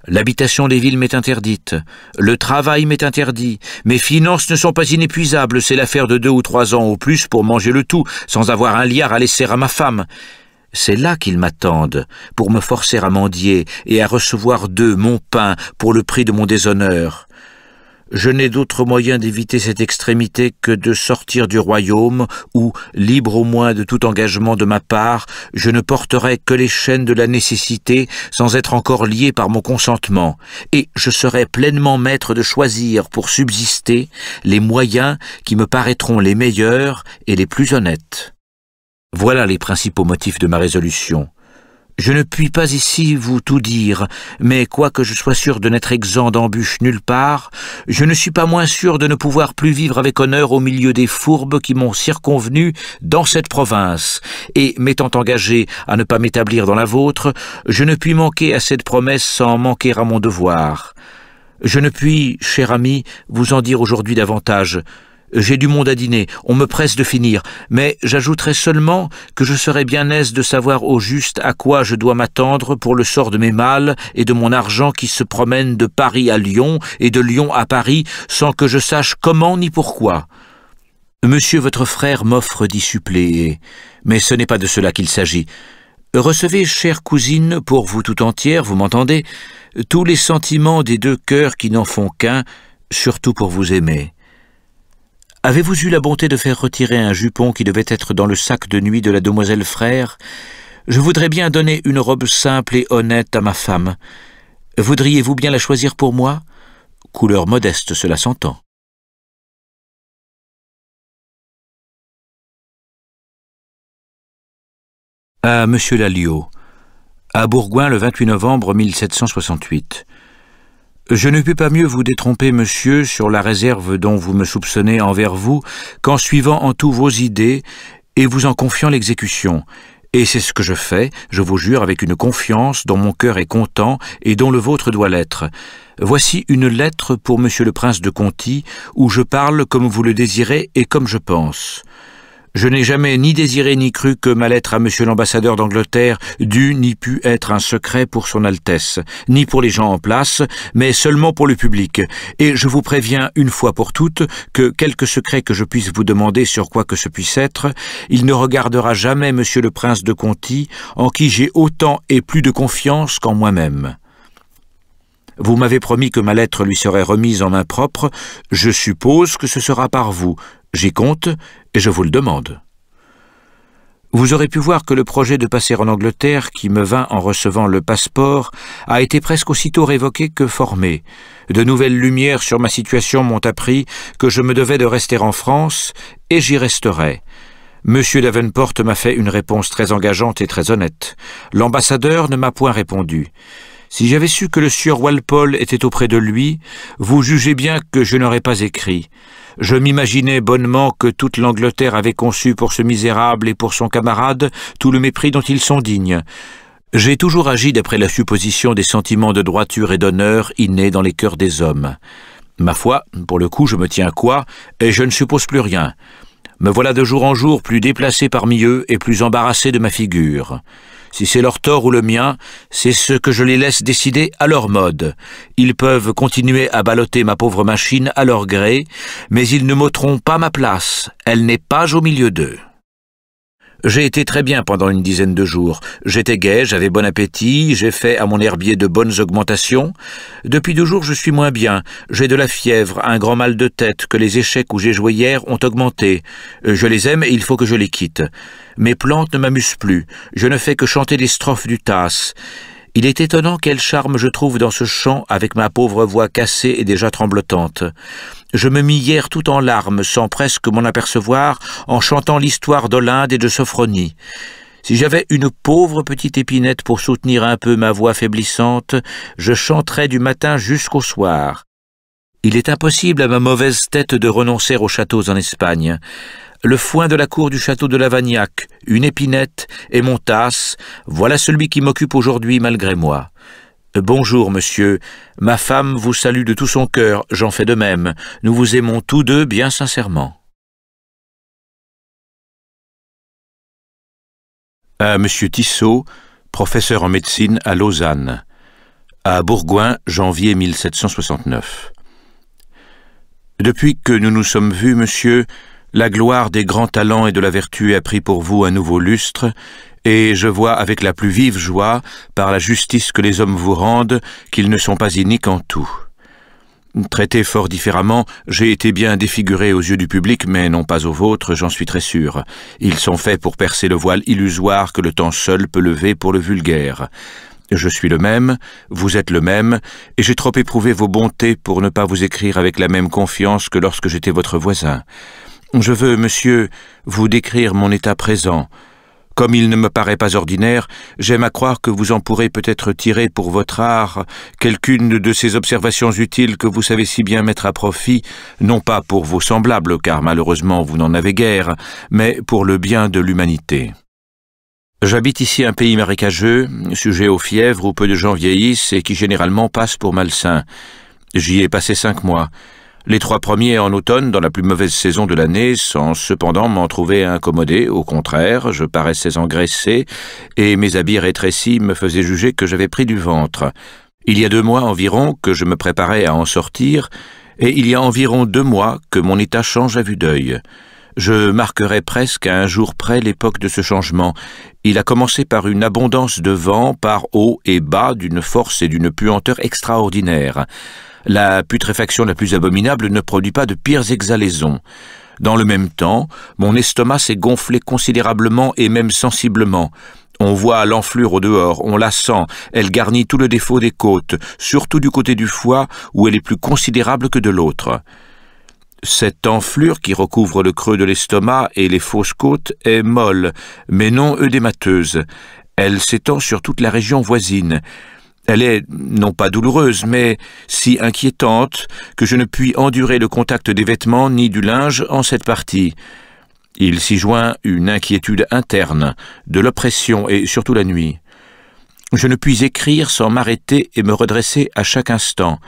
L'habitation des villes m'est interdite, le travail m'est interdit, mes finances ne sont pas inépuisables, c'est l'affaire de deux ou trois ans au plus pour manger le tout, sans avoir un liard à laisser à ma femme. C'est là qu'ils m'attendent, pour me forcer à mendier et à recevoir d'eux mon pain pour le prix de mon déshonneur. Je n'ai d'autre moyen d'éviter cette extrémité que de sortir du royaume où, libre au moins de tout engagement de ma part, je ne porterai que les chaînes de la nécessité sans être encore lié par mon consentement, et je serai pleinement maître de choisir pour subsister les moyens qui me paraîtront les meilleurs et les plus honnêtes. Voilà les principaux motifs de ma résolution. Je ne puis pas ici vous tout dire, mais quoique je sois sûr de n'être exempt d'embûches nulle part, je ne suis pas moins sûr de ne pouvoir plus vivre avec honneur au milieu des fourbes qui m'ont circonvenu dans cette province, et m'étant engagé à ne pas m'établir dans la vôtre, je ne puis manquer à cette promesse sans manquer à mon devoir. Je ne puis, cher ami, vous en dire aujourd'hui davantage. J'ai du monde à dîner, on me presse de finir, mais j'ajouterai seulement que je serais bien aise de savoir au juste à quoi je dois m'attendre pour le sort de mes mâles et de mon argent qui se promène de Paris à Lyon et de Lyon à Paris sans que je sache comment ni pourquoi. Monsieur votre frère m'offre d'y suppléer, mais ce n'est pas de cela qu'il s'agit. Recevez, chère cousine, pour vous tout entière, vous m'entendez, tous les sentiments des deux cœurs qui n'en font qu'un, surtout pour vous aimer. Avez-vous eu la bonté de faire retirer un jupon qui devait être dans le sac de nuit de la demoiselle frère Je voudrais bien donner une robe simple et honnête à ma femme. Voudriez-vous bien la choisir pour moi Couleur modeste, cela s'entend. À ah, Monsieur Laliot, à Bourgoin le 28 novembre 1768. Je ne puis pas mieux vous détromper, monsieur, sur la réserve dont vous me soupçonnez envers vous, qu'en suivant en tout vos idées et vous en confiant l'exécution. Et c'est ce que je fais, je vous jure, avec une confiance dont mon cœur est content et dont le vôtre doit l'être. Voici une lettre pour monsieur le prince de Conti, où je parle comme vous le désirez et comme je pense. Je n'ai jamais ni désiré ni cru que ma lettre à Monsieur l'ambassadeur d'Angleterre dût ni pu être un secret pour Son Altesse, ni pour les gens en place, mais seulement pour le public. Et je vous préviens une fois pour toutes que quelque secret que je puisse vous demander sur quoi que ce puisse être, il ne regardera jamais Monsieur le Prince de Conti, en qui j'ai autant et plus de confiance qu'en moi-même. Vous m'avez promis que ma lettre lui serait remise en main propre, je suppose que ce sera par vous, J'y compte et je vous le demande. Vous aurez pu voir que le projet de passer en Angleterre, qui me vint en recevant le passeport, a été presque aussitôt révoqué que formé. De nouvelles lumières sur ma situation m'ont appris que je me devais de rester en France, et j'y resterai. Monsieur Davenport m'a fait une réponse très engageante et très honnête. L'ambassadeur ne m'a point répondu. Si j'avais su que le sieur Walpole était auprès de lui, vous jugez bien que je n'aurais pas écrit. Je m'imaginais bonnement que toute l'Angleterre avait conçu pour ce misérable et pour son camarade tout le mépris dont ils sont dignes. J'ai toujours agi d'après la supposition des sentiments de droiture et d'honneur innés dans les cœurs des hommes. Ma foi, pour le coup, je me tiens quoi, et je ne suppose plus rien. Me voilà de jour en jour plus déplacé parmi eux et plus embarrassé de ma figure. Si c'est leur tort ou le mien, c'est ce que je les laisse décider à leur mode. Ils peuvent continuer à balloter ma pauvre machine à leur gré, mais ils ne m'ôteront pas ma place, elle n'est pas au milieu d'eux. J'ai été très bien pendant une dizaine de jours. J'étais gai, j'avais bon appétit, j'ai fait à mon herbier de bonnes augmentations. Depuis deux jours, je suis moins bien. J'ai de la fièvre, un grand mal de tête que les échecs où j'ai joué hier ont augmenté. Euh, je les aime et il faut que je les quitte. Mes plantes ne m'amusent plus. Je ne fais que chanter les strophes du Tasse. Il est étonnant quel charme je trouve dans ce chant avec ma pauvre voix cassée et déjà tremblotante. Je me mis hier tout en larmes, sans presque m'en apercevoir, en chantant l'histoire d'Olinde et de Sophronie. Si j'avais une pauvre petite épinette pour soutenir un peu ma voix faiblissante, je chanterais du matin jusqu'au soir. Il est impossible à ma mauvaise tête de renoncer aux châteaux en Espagne. Le foin de la cour du château de Lavagnac, une épinette et mon tasse, voilà celui qui m'occupe aujourd'hui malgré moi. Bonjour, monsieur. Ma femme vous salue de tout son cœur, j'en fais de même. Nous vous aimons tous deux bien sincèrement. À euh, monsieur Tissot, professeur en médecine à Lausanne. À Bourgoin, janvier 1769. Depuis que nous nous sommes vus, monsieur, la gloire des grands talents et de la vertu a pris pour vous un nouveau lustre, et je vois avec la plus vive joie, par la justice que les hommes vous rendent, qu'ils ne sont pas iniques en tout. Traité fort différemment, j'ai été bien défiguré aux yeux du public, mais non pas aux vôtres, j'en suis très sûr. Ils sont faits pour percer le voile illusoire que le temps seul peut lever pour le vulgaire. Je suis le même, vous êtes le même, et j'ai trop éprouvé vos bontés pour ne pas vous écrire avec la même confiance que lorsque j'étais votre voisin. Je veux, monsieur, vous décrire mon état présent, comme il ne me paraît pas ordinaire, j'aime à croire que vous en pourrez peut-être tirer pour votre art quelqu'une de ces observations utiles que vous savez si bien mettre à profit, non pas pour vos semblables, car malheureusement vous n'en avez guère, mais pour le bien de l'humanité. J'habite ici un pays marécageux, sujet aux fièvres où peu de gens vieillissent et qui généralement passe pour malsain. J'y ai passé cinq mois. Les trois premiers en automne, dans la plus mauvaise saison de l'année, sans cependant m'en trouver incommodé. Au contraire, je paraissais engraissé, et mes habits rétrécis me faisaient juger que j'avais pris du ventre. Il y a deux mois environ que je me préparais à en sortir, et il y a environ deux mois que mon état change à vue d'œil. Je marquerai presque à un jour près l'époque de ce changement. Il a commencé par une abondance de vent, par haut et bas, d'une force et d'une puanteur extraordinaires. La putréfaction la plus abominable ne produit pas de pires exhalaisons. Dans le même temps, mon estomac s'est gonflé considérablement et même sensiblement. On voit l'enflure au dehors, on la sent, elle garnit tout le défaut des côtes, surtout du côté du foie où elle est plus considérable que de l'autre. Cette enflure qui recouvre le creux de l'estomac et les fausses côtes est molle, mais non œdémateuse. Elle s'étend sur toute la région voisine. Elle est non pas douloureuse, mais si inquiétante que je ne puis endurer le contact des vêtements ni du linge en cette partie. Il s'y joint une inquiétude interne, de l'oppression et surtout la nuit. Je ne puis écrire sans m'arrêter et me redresser à chaque instant.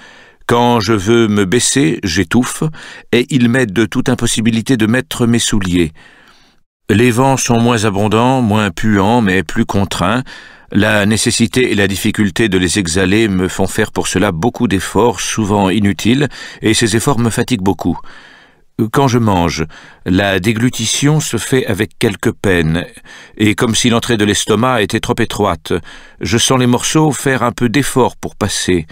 Quand je veux me baisser, j'étouffe, et il m'aide de toute impossibilité de mettre mes souliers. Les vents sont moins abondants, moins puants, mais plus contraints. La nécessité et la difficulté de les exhaler me font faire pour cela beaucoup d'efforts, souvent inutiles, et ces efforts me fatiguent beaucoup. Quand je mange, la déglutition se fait avec quelque peine, et comme si l'entrée de l'estomac était trop étroite. Je sens les morceaux faire un peu d'effort pour passer.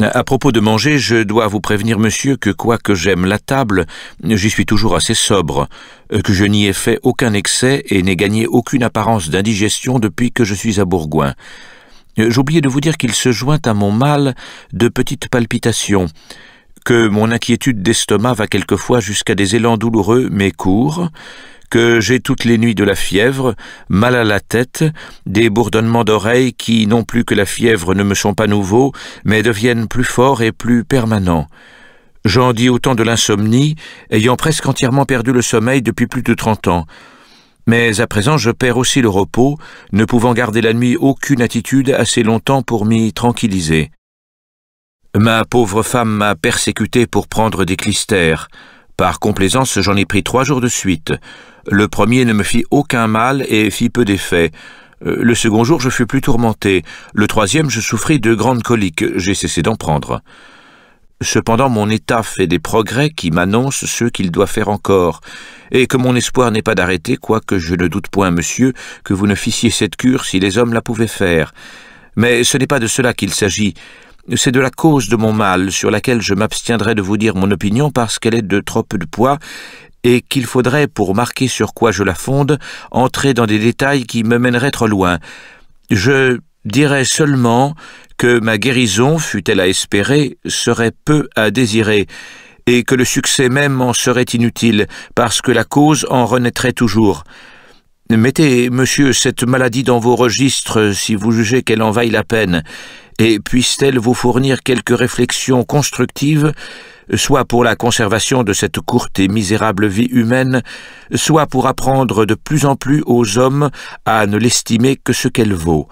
À propos de manger, je dois vous prévenir, monsieur, que quoique j'aime la table, j'y suis toujours assez sobre, euh, que je n'y ai fait aucun excès et n'ai gagné aucune apparence d'indigestion depuis que je suis à Bourgoin. Euh, j'oubliais de vous dire qu'il se joint à mon mal de petites palpitations, que mon inquiétude d'estomac va quelquefois jusqu'à des élans douloureux mais courts, que j'ai toutes les nuits de la fièvre, mal à la tête, des bourdonnements d'oreilles qui, non plus que la fièvre, ne me sont pas nouveaux, mais deviennent plus forts et plus permanents. J'en dis autant de l'insomnie, ayant presque entièrement perdu le sommeil depuis plus de trente ans. Mais à présent je perds aussi le repos, ne pouvant garder la nuit aucune attitude assez longtemps pour m'y tranquilliser. Ma pauvre femme m'a persécuté pour prendre des clistères. Par complaisance, j'en ai pris trois jours de suite. Le premier ne me fit aucun mal et fit peu d'effet. Euh, le second jour, je fus plus tourmenté. Le troisième, je souffris de grandes coliques. J'ai cessé d'en prendre. Cependant, mon état fait des progrès qui m'annoncent ce qu'il doit faire encore, et que mon espoir n'est pas d'arrêter, quoique je ne doute point, monsieur, que vous ne fissiez cette cure si les hommes la pouvaient faire. Mais ce n'est pas de cela qu'il s'agit c'est de la cause de mon mal sur laquelle je m'abstiendrai de vous dire mon opinion parce qu'elle est de trop peu de poids et qu'il faudrait, pour marquer sur quoi je la fonde, entrer dans des détails qui me mèneraient trop loin. Je dirais seulement que ma guérison, fût-elle à espérer, serait peu à désirer, et que le succès même en serait inutile, parce que la cause en renaîtrait toujours. Mettez, monsieur, cette maladie dans vos registres si vous jugez qu'elle en vaille la peine, et puisse-t-elle vous fournir quelques réflexions constructives, soit pour la conservation de cette courte et misérable vie humaine, soit pour apprendre de plus en plus aux hommes à ne l'estimer que ce qu'elle vaut.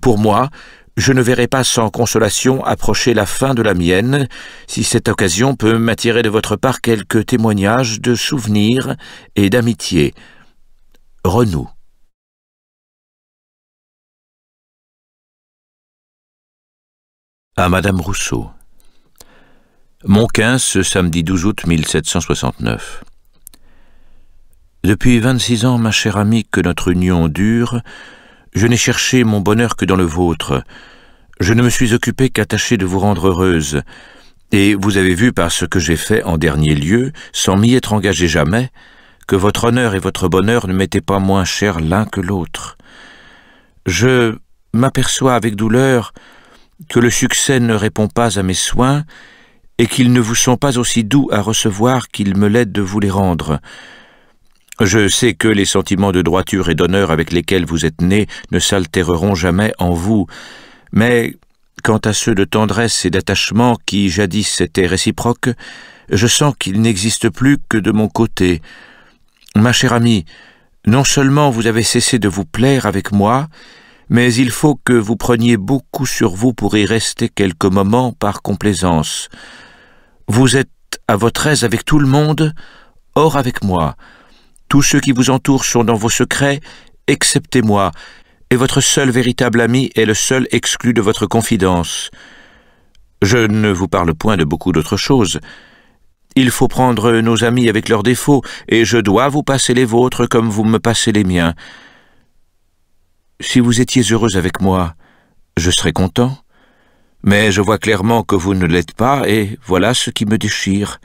Pour moi, je ne verrai pas sans consolation approcher la fin de la mienne, si cette occasion peut m'attirer de votre part quelques témoignages de souvenirs et d'amitié. Renou. À Madame Rousseau. Monquin, ce samedi 12 août 1769. Depuis vingt-six ans, ma chère amie, que notre union dure, je n'ai cherché mon bonheur que dans le vôtre. Je ne me suis occupé qu'à tâcher de vous rendre heureuse. Et vous avez vu par ce que j'ai fait en dernier lieu, sans m'y être engagé jamais, que votre honneur et votre bonheur ne m'étaient pas moins chers l'un que l'autre. Je m'aperçois avec douleur que le succès ne répond pas à mes soins, et qu'ils ne vous sont pas aussi doux à recevoir qu'ils me l'aident de vous les rendre. Je sais que les sentiments de droiture et d'honneur avec lesquels vous êtes nés ne s'altéreront jamais en vous, mais quant à ceux de tendresse et d'attachement qui jadis étaient réciproques, je sens qu'ils n'existent plus que de mon côté. Ma chère amie, non seulement vous avez cessé de vous plaire avec moi, mais il faut que vous preniez beaucoup sur vous pour y rester quelques moments par complaisance. Vous êtes à votre aise avec tout le monde, or avec moi. Tous ceux qui vous entourent sont dans vos secrets, excepté moi, et votre seul véritable ami est le seul exclu de votre confidence. Je ne vous parle point de beaucoup d'autres choses. Il faut prendre nos amis avec leurs défauts, et je dois vous passer les vôtres comme vous me passez les miens. Si vous étiez heureuse avec moi, je serais content. Mais je vois clairement que vous ne l'êtes pas, et voilà ce qui me déchire.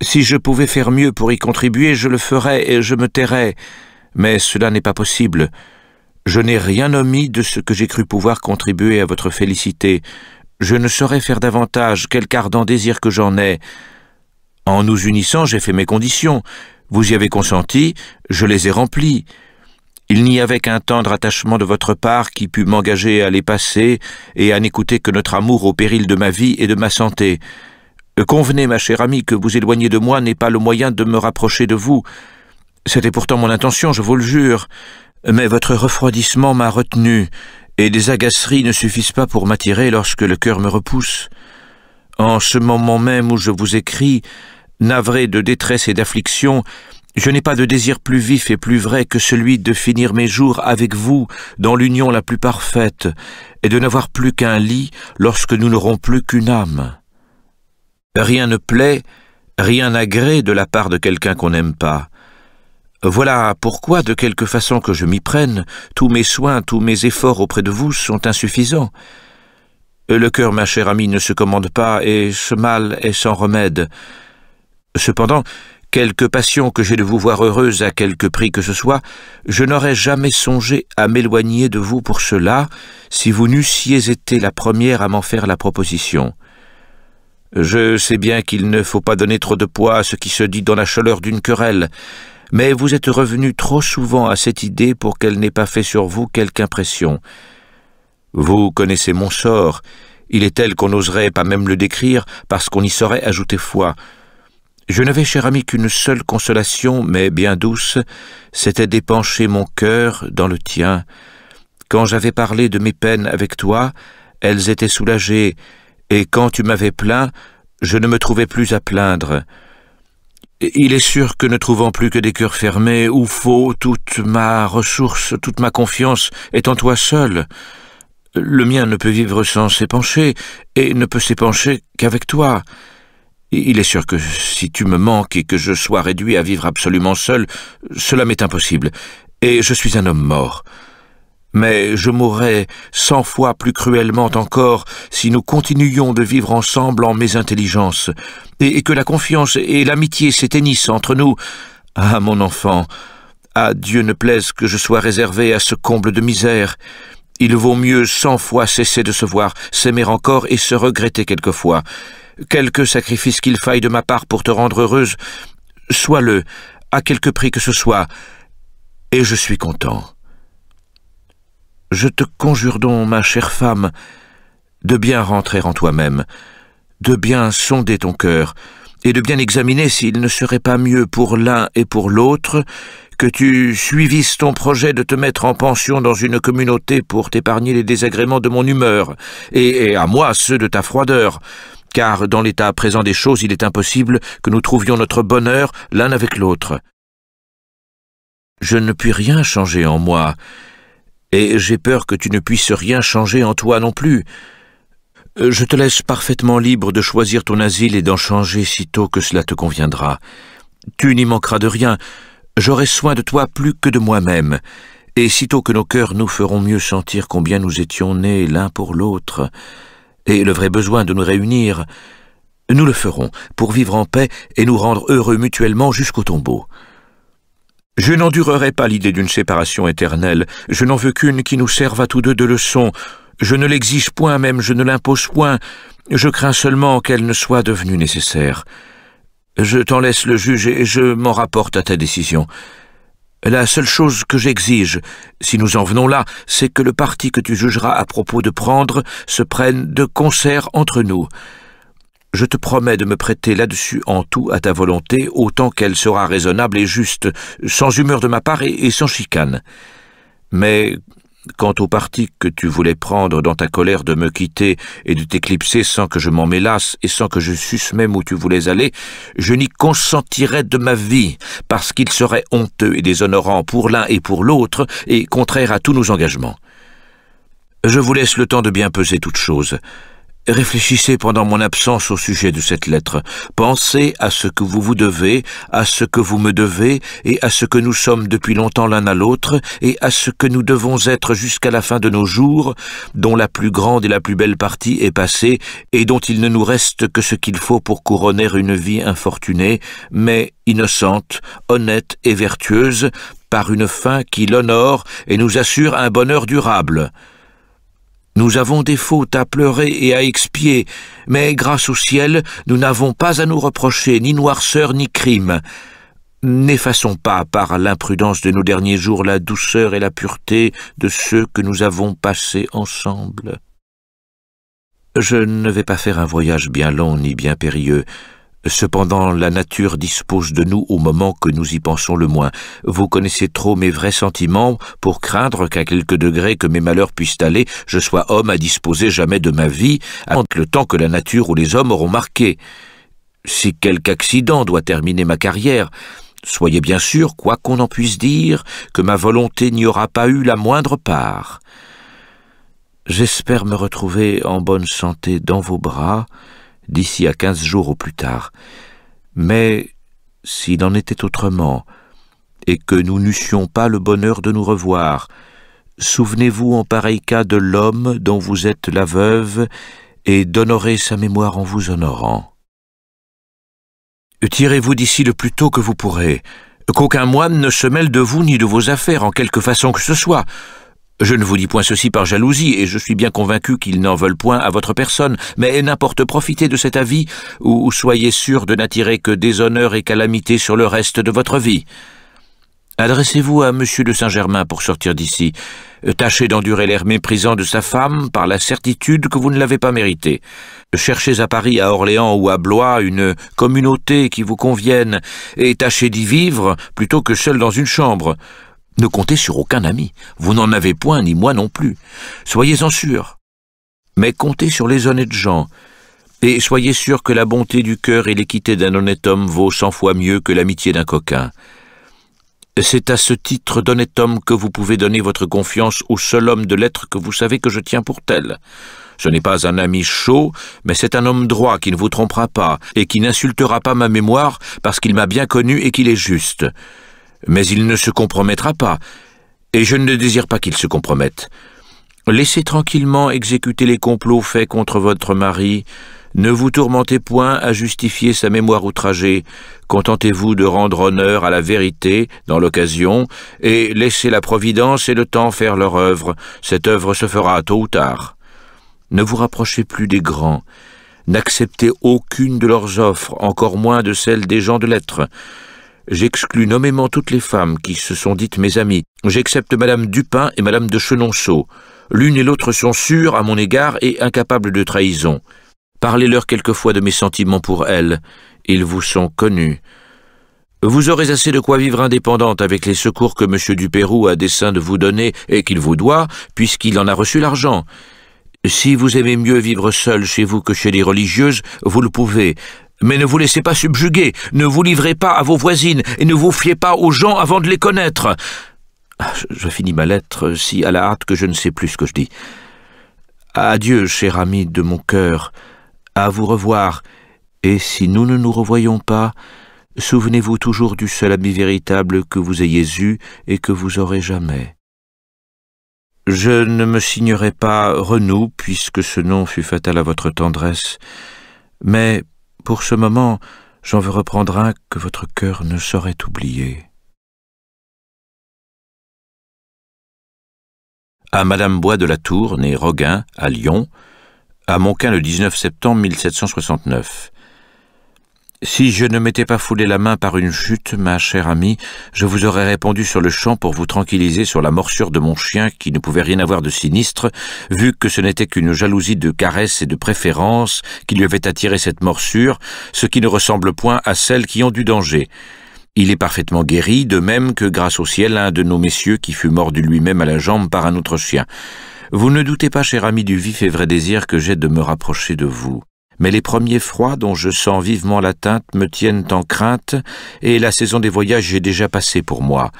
Si je pouvais faire mieux pour y contribuer, je le ferais et je me tairais. Mais cela n'est pas possible. Je n'ai rien omis de ce que j'ai cru pouvoir contribuer à votre félicité. Je ne saurais faire davantage, quelque ardent désir que j'en ai. En nous unissant, j'ai fait mes conditions. Vous y avez consenti, je les ai remplies. Il n'y avait qu'un tendre attachement de votre part qui pût m'engager à les passer et à n'écouter que notre amour au péril de ma vie et de ma santé. Euh, convenez, ma chère amie, que vous éloigner de moi n'est pas le moyen de me rapprocher de vous. C'était pourtant mon intention, je vous le jure. Mais votre refroidissement m'a retenu, et des agaceries ne suffisent pas pour m'attirer lorsque le cœur me repousse. En ce moment même où je vous écris, navré de détresse et d'affliction, je n'ai pas de désir plus vif et plus vrai que celui de finir mes jours avec vous dans l'union la plus parfaite et de n'avoir plus qu'un lit lorsque nous n'aurons plus qu'une âme. Rien ne plaît, rien n'agrée de la part de quelqu'un qu'on n'aime pas. Voilà pourquoi, de quelque façon que je m'y prenne, tous mes soins, tous mes efforts auprès de vous sont insuffisants. Le cœur, ma chère amie, ne se commande pas, et ce mal est sans remède. Cependant, quelque passion que j'ai de vous voir heureuse à quelque prix que ce soit, je n'aurais jamais songé à m'éloigner de vous pour cela, si vous n'eussiez été la première à m'en faire la proposition. Je sais bien qu'il ne faut pas donner trop de poids à ce qui se dit dans la chaleur d'une querelle, mais vous êtes revenu trop souvent à cette idée pour qu'elle n'ait pas fait sur vous quelque impression. Vous connaissez mon sort, il est tel qu'on n'oserait pas même le décrire, parce qu'on y saurait ajouter foi. Je n'avais, cher ami, qu'une seule consolation, mais bien douce, c'était d'épancher mon cœur dans le tien. Quand j'avais parlé de mes peines avec toi, elles étaient soulagées, et quand tu m'avais plaint, je ne me trouvais plus à plaindre. Il est sûr que ne trouvant plus que des cœurs fermés, ou faux toute ma ressource, toute ma confiance est en toi seule. Le mien ne peut vivre sans s'épancher, et ne peut s'épancher qu'avec toi. Il est sûr que si tu me manques et que je sois réduit à vivre absolument seul, cela m'est impossible, et je suis un homme mort. Mais je mourrais cent fois plus cruellement encore si nous continuions de vivre ensemble en mésintelligence, et, et que la confiance et l'amitié s'éteignissent entre nous. Ah, mon enfant, à Dieu ne plaise que je sois réservé à ce comble de misère. Il vaut mieux cent fois cesser de se voir, s'aimer encore et se regretter quelquefois. Quelque sacrifice qu'il faille de ma part pour te rendre heureuse, sois-le, à quelque prix que ce soit, et je suis content. Je te conjure donc, ma chère femme, de bien rentrer en toi-même, de bien sonder ton cœur, et de bien examiner s'il ne serait pas mieux pour l'un et pour l'autre que tu suivisses ton projet de te mettre en pension dans une communauté pour t'épargner les désagréments de mon humeur, et, à moi ceux de ta froideur, car dans l'état présent des choses il est impossible que nous trouvions notre bonheur l'un avec l'autre. Je ne puis rien changer en moi, et j'ai peur que tu ne puisses rien changer en toi non plus. Euh, je te laisse parfaitement libre de choisir ton asile et d'en changer si tôt que cela te conviendra. Tu n'y manqueras de rien, J'aurai soin de toi plus que de moi-même, et sitôt que nos cœurs nous feront mieux sentir combien nous étions nés l'un pour l'autre, et le vrai besoin de nous réunir, nous le ferons pour vivre en paix et nous rendre heureux mutuellement jusqu'au tombeau. Je n'endurerai pas l'idée d'une séparation éternelle, je n'en veux qu'une qui nous serve à tous deux de leçon, je ne l'exige point même, je ne l'impose point, je crains seulement qu'elle ne soit devenue nécessaire. Je t'en laisse le juger et je m'en rapporte à ta décision. La seule chose que j'exige, si nous en venons là, c'est que le parti que tu jugeras à propos de prendre se prenne de concert entre nous. Je te promets de me prêter là-dessus en tout à ta volonté, autant qu'elle sera raisonnable et juste, sans humeur de ma part et, sans chicane. Mais Quant au parti que tu voulais prendre dans ta colère de me quitter et de t'éclipser sans que je m'en mêlasse et sans que je susse même où tu voulais aller, je n'y consentirais de ma vie, parce qu'il serait honteux et déshonorant pour l'un et pour l'autre, et contraire à tous nos engagements. Je vous laisse le temps de bien peser toutes choses. Réfléchissez pendant mon absence au sujet de cette lettre. Pensez à ce que vous vous devez, à ce que vous me devez, et à ce que nous sommes depuis longtemps l'un à l'autre, et à ce que nous devons être jusqu'à la fin de nos jours, dont la plus grande et la plus belle partie est passée, et dont il ne nous reste que ce qu'il faut pour couronner une vie infortunée, mais innocente, honnête et vertueuse, par une fin qui l'honore et nous assure un bonheur durable. Nous avons des fautes à pleurer et à expier, mais grâce au ciel, nous n'avons pas à nous reprocher ni noirceur ni crime. N'effaçons pas par l'imprudence de nos derniers jours la douceur et la pureté de ceux que nous avons passés ensemble. Je ne vais pas faire un voyage bien long ni bien périlleux. Cependant, la nature dispose de nous au moment que nous y pensons le moins. Vous connaissez trop mes vrais sentiments pour craindre qu'à quelque degré que mes malheurs puissent aller, je sois homme à disposer jamais de ma vie, avant le temps que la nature ou les hommes auront marqué. Si quelque accident doit terminer ma carrière, soyez bien sûr, quoi qu'on en puisse dire, que ma volonté n'y aura pas eu la moindre part. J'espère me retrouver en bonne santé dans vos bras, d'ici à quinze jours au plus tard. Mais s'il en était autrement, et que nous n'eussions pas le bonheur de nous revoir, souvenez-vous en pareil cas de l'homme dont vous êtes la veuve, et d'honorer sa mémoire en vous honorant. Tirez-vous d'ici le plus tôt que vous pourrez, qu'aucun moine ne se mêle de vous ni de vos affaires en quelque façon que ce soit, je ne vous dis point ceci par jalousie, et je suis bien convaincu qu'ils n'en veulent point à votre personne, mais n'importe profitez de cet avis, ou soyez sûr de n'attirer que déshonneur et calamité sur le reste de votre vie. Adressez-vous à M. de Saint-Germain pour sortir d'ici. Tâchez d'endurer l'air méprisant de sa femme par la certitude que vous ne l'avez pas méritée. Cherchez à Paris, à Orléans ou à Blois une communauté qui vous convienne, et tâchez d'y vivre plutôt que seul dans une chambre. Ne comptez sur aucun ami. Vous n'en avez point, ni moi non plus. Soyez-en sûr. Mais comptez sur les honnêtes gens. Et soyez sûr que la bonté du cœur et l'équité d'un honnête homme vaut cent fois mieux que l'amitié d'un coquin. C'est à ce titre d'honnête homme que vous pouvez donner votre confiance au seul homme de lettres que vous savez que je tiens pour tel. Ce n'est pas un ami chaud, mais c'est un homme droit qui ne vous trompera pas et qui n'insultera pas ma mémoire parce qu'il m'a bien connu et qu'il est juste mais il ne se compromettra pas, et je ne désire pas qu'il se compromette. Laissez tranquillement exécuter les complots faits contre votre mari, ne vous tourmentez point à justifier sa mémoire outragée, contentez-vous de rendre honneur à la vérité dans l'occasion, et laissez la Providence et le temps faire leur œuvre, cette œuvre se fera tôt ou tard. Ne vous rapprochez plus des grands, n'acceptez aucune de leurs offres, encore moins de celles des gens de lettres, J'exclus nommément toutes les femmes qui se sont dites mes amies. J'excepte Madame Dupin et Madame de Chenonceau. L'une et l'autre sont sûres à mon égard et incapables de trahison. Parlez-leur quelquefois de mes sentiments pour elles. Ils vous sont connus. Vous aurez assez de quoi vivre indépendante avec les secours que M. Dupérou a dessein de vous donner et qu'il vous doit, puisqu'il en a reçu l'argent. Si vous aimez mieux vivre seul chez vous que chez les religieuses, vous le pouvez, mais ne vous laissez pas subjuguer, ne vous livrez pas à vos voisines, et ne vous fiez pas aux gens avant de les connaître. Ah, je, finis ma lettre si à la hâte que je ne sais plus ce que je dis. Adieu, cher ami de mon cœur, à vous revoir, et si nous ne nous revoyons pas, souvenez-vous toujours du seul ami véritable que vous ayez eu et que vous aurez jamais. Je ne me signerai pas Renou, puisque ce nom fut fatal à votre tendresse, mais pour ce moment, j'en veux reprendre un que votre cœur ne saurait oublier. À Madame Bois de la Tour, née Roguin, à Lyon, à Monquin le 19 septembre 1769. Si je ne m'étais pas foulé la main par une chute, ma chère amie, je vous aurais répondu sur le champ pour vous tranquilliser sur la morsure de mon chien qui ne pouvait rien avoir de sinistre, vu que ce n'était qu'une jalousie de caresses et de préférence qui lui avait attiré cette morsure, ce qui ne ressemble point à celles qui ont du danger. Il est parfaitement guéri, de même que grâce au ciel un de nos messieurs qui fut mordu lui-même à la jambe par un autre chien. Vous ne doutez pas, chère amie du vif et vrai désir que j'ai de me rapprocher de vous mais les premiers froids dont je sens vivement l'atteinte me tiennent en crainte, et la saison des voyages est déjà passée pour moi.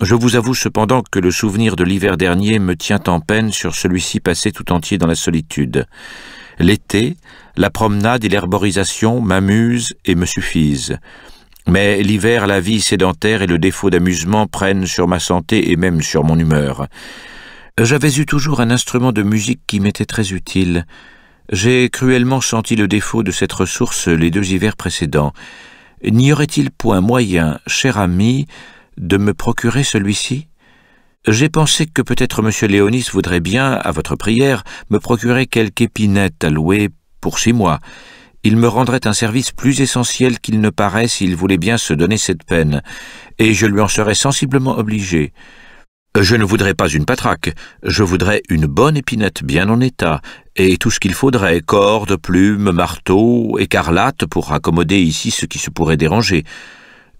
Je vous avoue cependant que le souvenir de l'hiver dernier me tient en peine sur celui-ci passé tout entier dans la solitude. L'été, la promenade et l'herborisation m'amusent et me suffisent. Mais l'hiver, la vie sédentaire et le défaut d'amusement prennent sur ma santé et même sur mon humeur. J'avais eu toujours un instrument de musique qui m'était très utile. J'ai cruellement senti le défaut de cette ressource les deux hivers précédents. N'y aurait-il point moyen, cher ami, de me procurer celui-ci J'ai pensé que peut-être M. Léonis voudrait bien, à votre prière, me procurer quelque épinette à louer pour six mois. Il me rendrait un service plus essentiel qu'il ne paraît s'il voulait bien se donner cette peine, et je lui en serais sensiblement obligé. Je ne voudrais pas une patraque, je voudrais une bonne épinette bien en état, et tout ce qu'il faudrait, cordes, plumes, marteau, écarlate pour accommoder ici ce qui se pourrait déranger.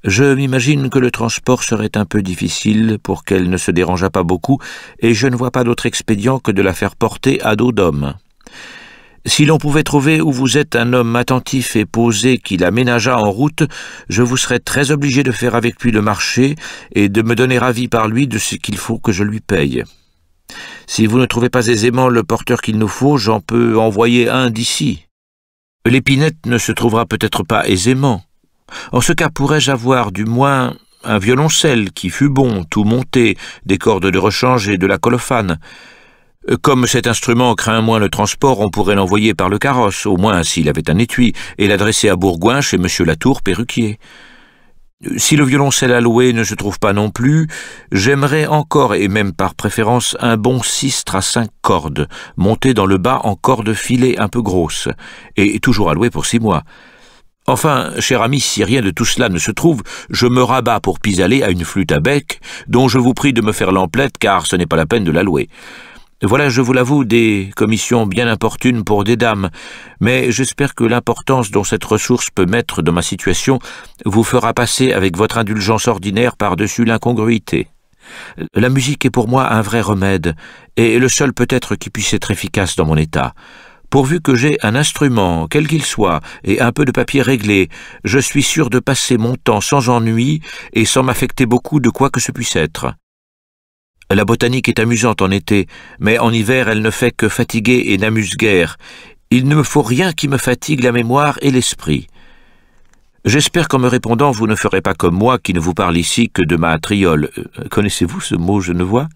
Je m'imagine que le transport serait un peu difficile pour qu'elle ne se dérangeât pas beaucoup, et je ne vois pas d'autre expédient que de la faire porter à dos d'homme. Si l'on pouvait trouver où vous êtes un homme attentif et posé qui la ménagea en route, je vous serais très obligé de faire avec lui le marché et de me donner avis par lui de ce qu'il faut que je lui paye. Si vous ne trouvez pas aisément le porteur qu'il nous faut, j'en peux envoyer un d'ici. L'épinette ne se trouvera peut-être pas aisément. En ce cas, pourrais-je avoir du moins un violoncelle qui fut bon, tout monté, des cordes de rechange et de la colophane euh, comme cet instrument craint moins le transport, on pourrait l'envoyer par le carrosse, au moins s'il avait un étui, et l'adresser à Bourgoin chez M. Latour, perruquier. Euh, si le violoncelle à louer ne se trouve pas non plus, j'aimerais encore, et même par préférence, un bon sistre à cinq cordes, monté dans le bas en cordes filées un peu grosse et toujours à louer pour six mois. Enfin, cher ami, si rien de tout cela ne se trouve, je me rabats pour pis à une flûte à bec, dont je vous prie de me faire l'emplette, car ce n'est pas la peine de la louer. Voilà, je vous l'avoue, des commissions bien importunes pour des dames, mais j'espère que l'importance dont cette ressource peut mettre dans ma situation vous fera passer avec votre indulgence ordinaire par-dessus l'incongruité. La musique est pour moi un vrai remède, et le seul peut-être qui puisse être efficace dans mon état. Pourvu que j'ai un instrument, quel qu'il soit, et un peu de papier réglé, je suis sûr de passer mon temps sans ennui et sans m'affecter beaucoup de quoi que ce puisse être. La botanique est amusante en été, mais en hiver elle ne fait que fatiguer et n'amuse guère. Il ne me faut rien qui me fatigue la mémoire et l'esprit. J'espère qu'en me répondant, vous ne ferez pas comme moi qui ne vous parle ici que de ma triole. Euh, connaissez-vous ce mot je ne vois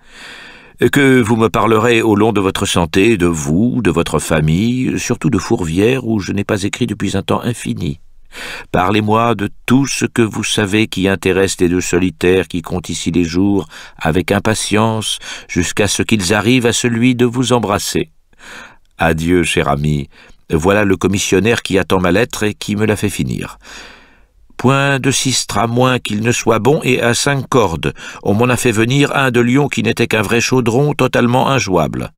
euh, Que vous me parlerez au long de votre santé, de vous, de votre famille, surtout de Fourvière où je n'ai pas écrit depuis un temps infini. Parlez-moi de tout ce que vous savez qui intéresse les deux solitaires qui comptent ici les jours avec impatience jusqu'à ce qu'ils arrivent à celui de vous embrasser. Adieu, cher ami. Voilà le commissionnaire qui attend ma lettre et qui me la fait finir. Point de six à moins qu'il ne soit bon et à cinq cordes. On m'en a fait venir un de lion qui n'était qu'un vrai chaudron totalement injouable.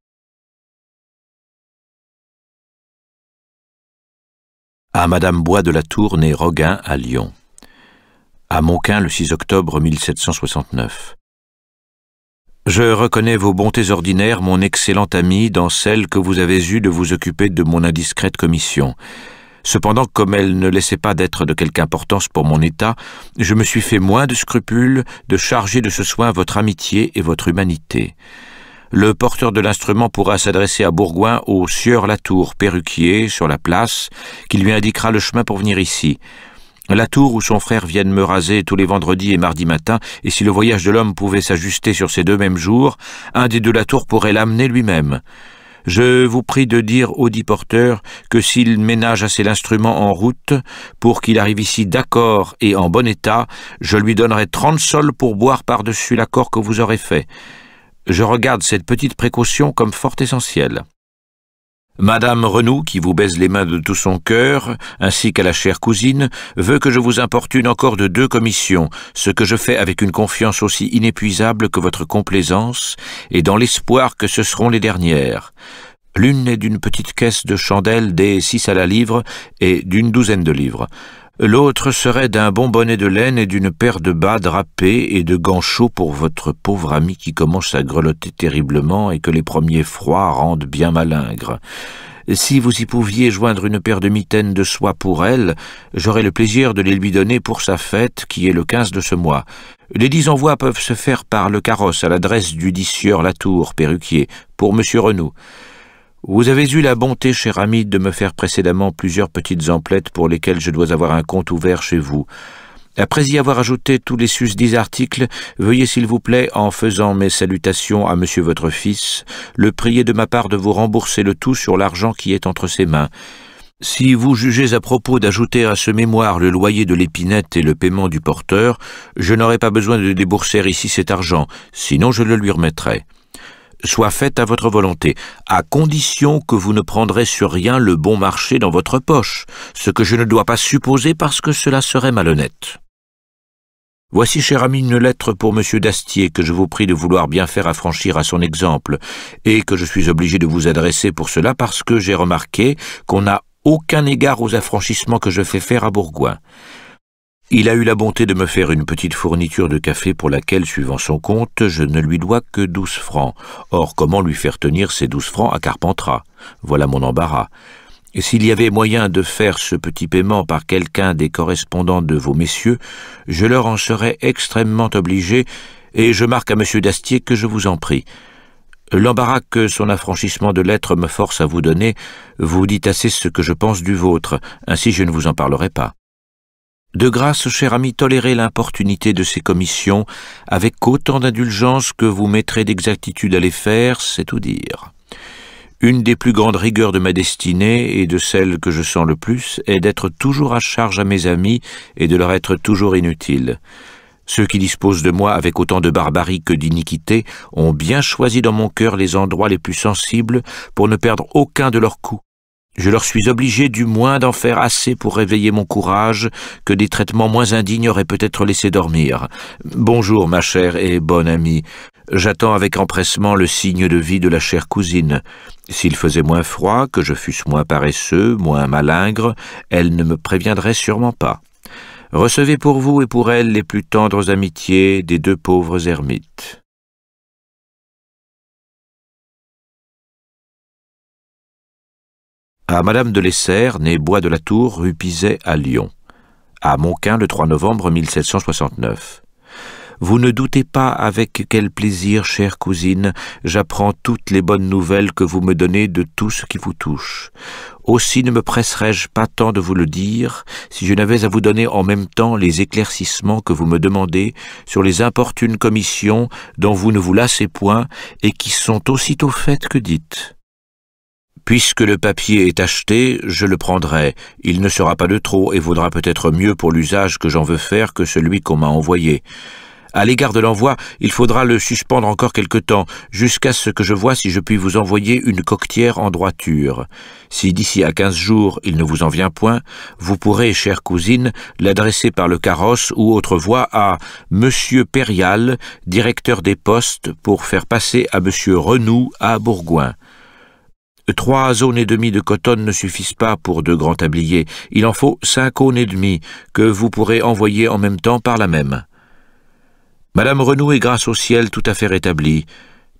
à Madame Bois de la Tour née Roguin à Lyon. À Monquin le 6 octobre 1769. Je reconnais vos bontés ordinaires, mon excellent ami, dans celles que vous avez eues de vous occuper de mon indiscrète commission. Cependant, comme elle ne laissait pas d'être de quelque importance pour mon état, je me suis fait moins de scrupules de charger de ce soin votre amitié et votre humanité le porteur de l'instrument pourra s'adresser à Bourgoin au sieur Latour, perruquier, sur la place, qui lui indiquera le chemin pour venir ici. Latour où son frère viennent me raser tous les vendredis et mardis matin, et si le voyage de l'homme pouvait s'ajuster sur ces deux mêmes jours, un des deux Latour pourrait l'amener lui-même. Je vous prie de dire au dit porteur que s'il ménage assez l'instrument en route, pour qu'il arrive ici d'accord et en bon état, je lui donnerai trente sols pour boire par-dessus l'accord que vous aurez fait je regarde cette petite précaution comme fort essentielle. Madame Renoux, qui vous baise les mains de tout son cœur, ainsi qu'à la chère cousine, veut que je vous importune encore de deux commissions, ce que je fais avec une confiance aussi inépuisable que votre complaisance, et dans l'espoir que ce seront les dernières. L'une est d'une petite caisse de chandelles des six à la livre et d'une douzaine de livres l'autre serait d'un bon bonnet de laine et d'une paire de bas drapés et de gants chauds pour votre pauvre ami qui commence à grelotter terriblement et que les premiers froids rendent bien malingre. Si vous y pouviez joindre une paire de mitaines de soie pour elle, j'aurais le plaisir de les lui donner pour sa fête, qui est le 15 de ce mois. Les dix envois peuvent se faire par le carrosse à l'adresse du dissieur Latour, perruquier, pour Monsieur Renaud. Vous avez eu la bonté, cher ami, de me faire précédemment plusieurs petites emplettes pour lesquelles je dois avoir un compte ouvert chez vous. Après y avoir ajouté tous les susdits articles, veuillez s'il vous plaît, en faisant mes salutations à monsieur votre fils, le prier de ma part de vous rembourser le tout sur l'argent qui est entre ses mains. Si vous jugez à propos d'ajouter à ce mémoire le loyer de l'épinette et le paiement du porteur, je n'aurai pas besoin de débourser ici cet argent, sinon je le lui remettrai soit faite à votre volonté, à condition que vous ne prendrez sur rien le bon marché dans votre poche, ce que je ne dois pas supposer parce que cela serait malhonnête. Voici, cher ami, une lettre pour Monsieur d'Astier que je vous prie de vouloir bien faire affranchir à son exemple, et que je suis obligé de vous adresser pour cela parce que j'ai remarqué qu'on n'a aucun égard aux affranchissements que je fais faire à Bourgoin. Il a eu la bonté de me faire une petite fourniture de café pour laquelle, suivant son compte, je ne lui dois que douze francs. Or, comment lui faire tenir ces douze francs à Carpentras Voilà mon embarras. Et s'il y avait moyen de faire ce petit paiement par quelqu'un des correspondants de vos messieurs, je leur en serais extrêmement obligé, et je marque à M. Dastier que je vous en prie. L'embarras que son affranchissement de lettres me force à vous donner vous dit assez ce que je pense du vôtre, ainsi je ne vous en parlerai pas. De grâce, cher ami, tolérez l'importunité de ces commissions avec autant d'indulgence que vous mettrez d'exactitude à les faire, c'est tout dire. Une des plus grandes rigueurs de ma destinée et de celle que je sens le plus est d'être toujours à charge à mes amis et de leur être toujours inutile. Ceux qui disposent de moi avec autant de barbarie que d'iniquité ont bien choisi dans mon cœur les endroits les plus sensibles pour ne perdre aucun de leurs coups. Je leur suis obligé du moins d'en faire assez pour réveiller mon courage, que des traitements moins indignes auraient peut-être laissé dormir. Bonjour, ma chère et bonne amie. J'attends avec empressement le signe de vie de la chère cousine. S'il faisait moins froid, que je fusse moins paresseux, moins malingre, elle ne me préviendrait sûrement pas. Recevez pour vous et pour elle les plus tendres amitiés des deux pauvres ermites. à Madame de Lesser, née Bois de la Tour, rue Pizet à Lyon, à Monquin le 3 novembre 1769. Vous ne doutez pas avec quel plaisir, chère cousine, j'apprends toutes les bonnes nouvelles que vous me donnez de tout ce qui vous touche. Aussi ne me presserais-je pas tant de vous le dire, si je n'avais à vous donner en même temps les éclaircissements que vous me demandez sur les importunes commissions dont vous ne vous lassez point et qui sont aussitôt faites que dites. Puisque le papier est acheté, je le prendrai. Il ne sera pas de trop et vaudra peut-être mieux pour l'usage que j'en veux faire que celui qu'on m'a envoyé. À l'égard de l'envoi, il faudra le suspendre encore quelque temps, jusqu'à ce que je vois si je puis vous envoyer une coquetière en droiture. Si d'ici à quinze jours il ne vous en vient point, vous pourrez, chère cousine, l'adresser par le carrosse ou autre voie à Monsieur Périal, directeur des postes, pour faire passer à Monsieur Renou à Bourgoin. Trois zones et demie de cotonne ne suffisent pas pour deux grands tabliers. Il en faut cinq aunes et demie, que vous pourrez envoyer en même temps par la même. Madame Renaud est grâce au ciel tout à fait rétablie.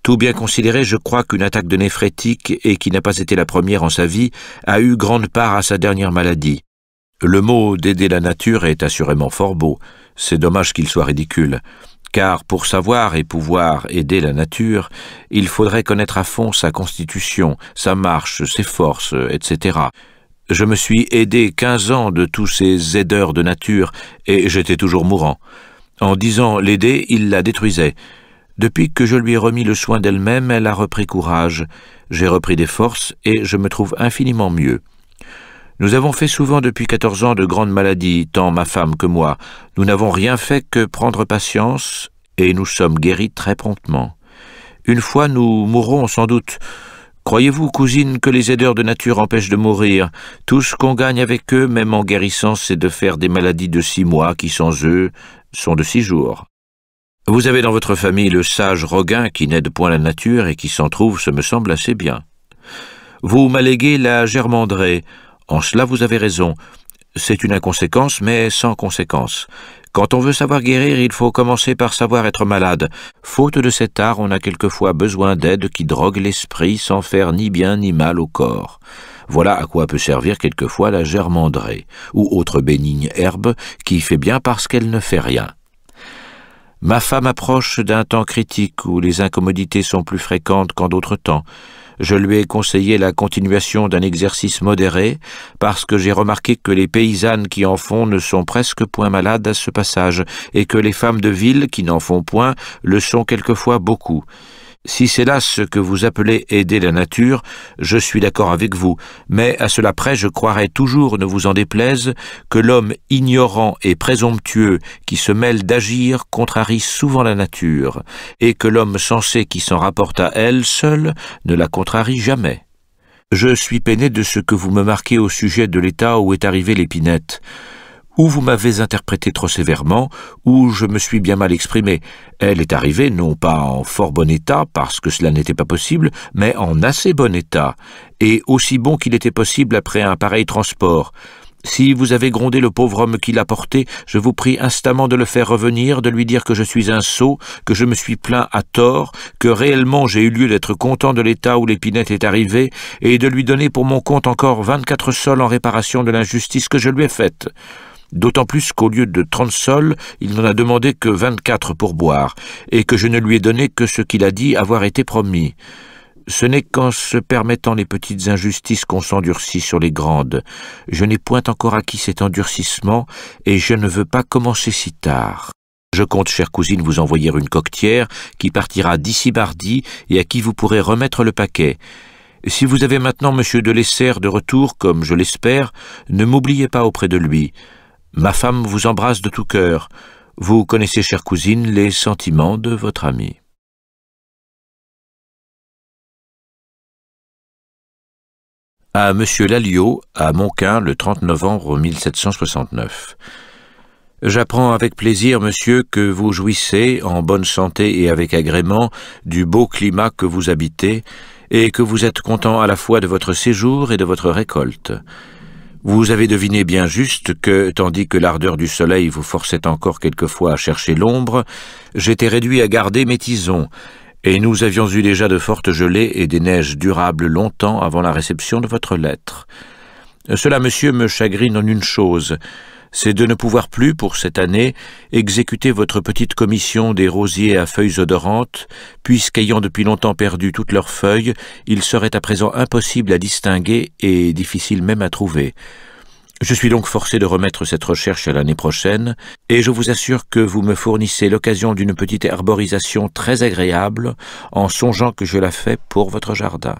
Tout bien considéré, je crois qu'une attaque de néphrétique, et qui n'a pas été la première en sa vie, a eu grande part à sa dernière maladie. Le mot d'aider la nature est assurément fort beau. C'est dommage qu'il soit ridicule car pour savoir et pouvoir aider la nature, il faudrait connaître à fond sa constitution, sa marche, ses forces, etc. Je me suis aidé quinze ans de tous ces aideurs de nature, et j'étais toujours mourant. En disant l'aider, il la détruisait. Depuis que je lui ai remis le soin d'elle-même, elle a repris courage. J'ai repris des forces, et je me trouve infiniment mieux. Nous avons fait souvent depuis quatorze ans de grandes maladies, tant ma femme que moi. Nous n'avons rien fait que prendre patience, et nous sommes guéris très promptement. Une fois, nous mourrons sans doute. Croyez-vous, cousine, que les aideurs de nature empêchent de mourir Tout ce qu'on gagne avec eux, même en guérissant, c'est de faire des maladies de six mois qui, sans eux, sont de six jours. Vous avez dans votre famille le sage Roguin qui n'aide point la nature et qui s'en trouve, ce me semble, assez bien. Vous m'alléguez la germandrée, en cela vous avez raison. C'est une inconséquence, mais sans conséquence. Quand on veut savoir guérir, il faut commencer par savoir être malade. Faute de cet art, on a quelquefois besoin d'aide qui drogue l'esprit sans faire ni bien ni mal au corps. Voilà à quoi peut servir quelquefois la germandrée, ou autre bénigne herbe qui fait bien parce qu'elle ne fait rien. Ma femme approche d'un temps critique où les incommodités sont plus fréquentes qu'en d'autres temps. Je lui ai conseillé la continuation d'un exercice modéré, parce que j'ai remarqué que les paysannes qui en font ne sont presque point malades à ce passage, et que les femmes de ville qui n'en font point le sont quelquefois beaucoup. Si c'est là ce que vous appelez aider la nature, je suis d'accord avec vous, mais à cela près je croirais toujours, ne vous en déplaise, que l'homme ignorant et présomptueux qui se mêle d'agir contrarie souvent la nature, et que l'homme sensé qui s'en rapporte à elle seul ne la contrarie jamais. Je suis peiné de ce que vous me marquez au sujet de l'état où est arrivée l'épinette ou vous m'avez interprété trop sévèrement, ou je me suis bien mal exprimé. Elle est arrivée non pas en fort bon état, parce que cela n'était pas possible, mais en assez bon état, et aussi bon qu'il était possible après un pareil transport. Si vous avez grondé le pauvre homme qui l'a porté, je vous prie instamment de le faire revenir, de lui dire que je suis un sot, que je me suis plaint à tort, que réellement j'ai eu lieu d'être content de l'état où l'épinette est arrivée, et de lui donner pour mon compte encore vingt-quatre sols en réparation de l'injustice que je lui ai faite d'autant plus qu'au lieu de trente sols, il n'en a demandé que vingt-quatre pour boire, et que je ne lui ai donné que ce qu'il a dit avoir été promis. Ce n'est qu'en se permettant les petites injustices qu'on s'endurcit sur les grandes. Je n'ai point encore acquis cet endurcissement, et je ne veux pas commencer si tard. Je compte, chère cousine, vous envoyer une coquetière qui partira d'ici mardi et à qui vous pourrez remettre le paquet. Si vous avez maintenant M. de Lesser de retour, comme je l'espère, ne m'oubliez pas auprès de lui. Ma femme vous embrasse de tout cœur. Vous connaissez, chère cousine, les sentiments de votre amie. à M. Laliot, à Monquin, le 30 novembre 1769. J'apprends avec plaisir, monsieur, que vous jouissez, en bonne santé et avec agrément, du beau climat que vous habitez, et que vous êtes content à la fois de votre séjour et de votre récolte. Vous avez deviné bien juste que, tandis que l'ardeur du soleil vous forçait encore quelquefois à chercher l'ombre, j'étais réduit à garder mes tisons, et nous avions eu déjà de fortes gelées et des neiges durables longtemps avant la réception de votre lettre. Cela, monsieur, me chagrine en une chose, c'est de ne pouvoir plus, pour cette année, exécuter votre petite commission des rosiers à feuilles odorantes, puisqu'ayant depuis longtemps perdu toutes leurs feuilles, il serait à présent impossible à distinguer et difficile même à trouver. Je suis donc forcé de remettre cette recherche à l'année prochaine, et je vous assure que vous me fournissez l'occasion d'une petite arborisation très agréable en songeant que je la fais pour votre jardin.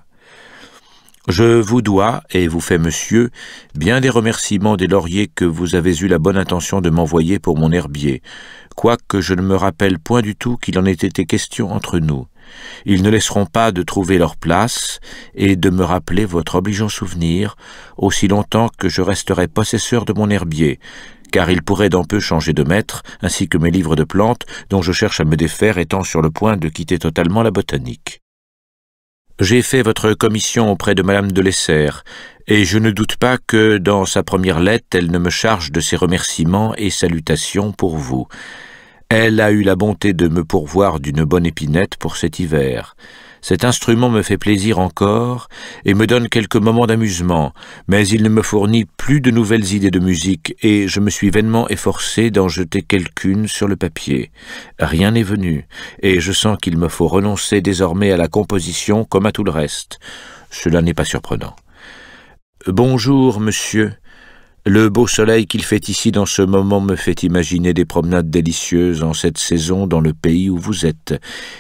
Je vous dois, et vous fais, monsieur, bien des remerciements des lauriers que vous avez eu la bonne intention de m'envoyer pour mon herbier, quoique je ne me rappelle point du tout qu'il en ait été question entre nous. Ils ne laisseront pas de trouver leur place et de me rappeler votre obligeant souvenir, aussi longtemps que je resterai possesseur de mon herbier, car il pourrait d'un peu changer de maître, ainsi que mes livres de plantes, dont je cherche à me défaire étant sur le point de quitter totalement la botanique. J'ai fait votre commission auprès de Madame de Lesser, et je ne doute pas que, dans sa première lettre, elle ne me charge de ses remerciements et salutations pour vous. Elle a eu la bonté de me pourvoir d'une bonne épinette pour cet hiver. Cet instrument me fait plaisir encore et me donne quelques moments d'amusement, mais il ne me fournit plus de nouvelles idées de musique et je me suis vainement efforcé d'en jeter quelqu'une sur le papier. Rien n'est venu et je sens qu'il me faut renoncer désormais à la composition comme à tout le reste. Cela n'est pas surprenant. Bonjour, monsieur, le beau soleil qu'il fait ici dans ce moment me fait imaginer des promenades délicieuses en cette saison dans le pays où vous êtes,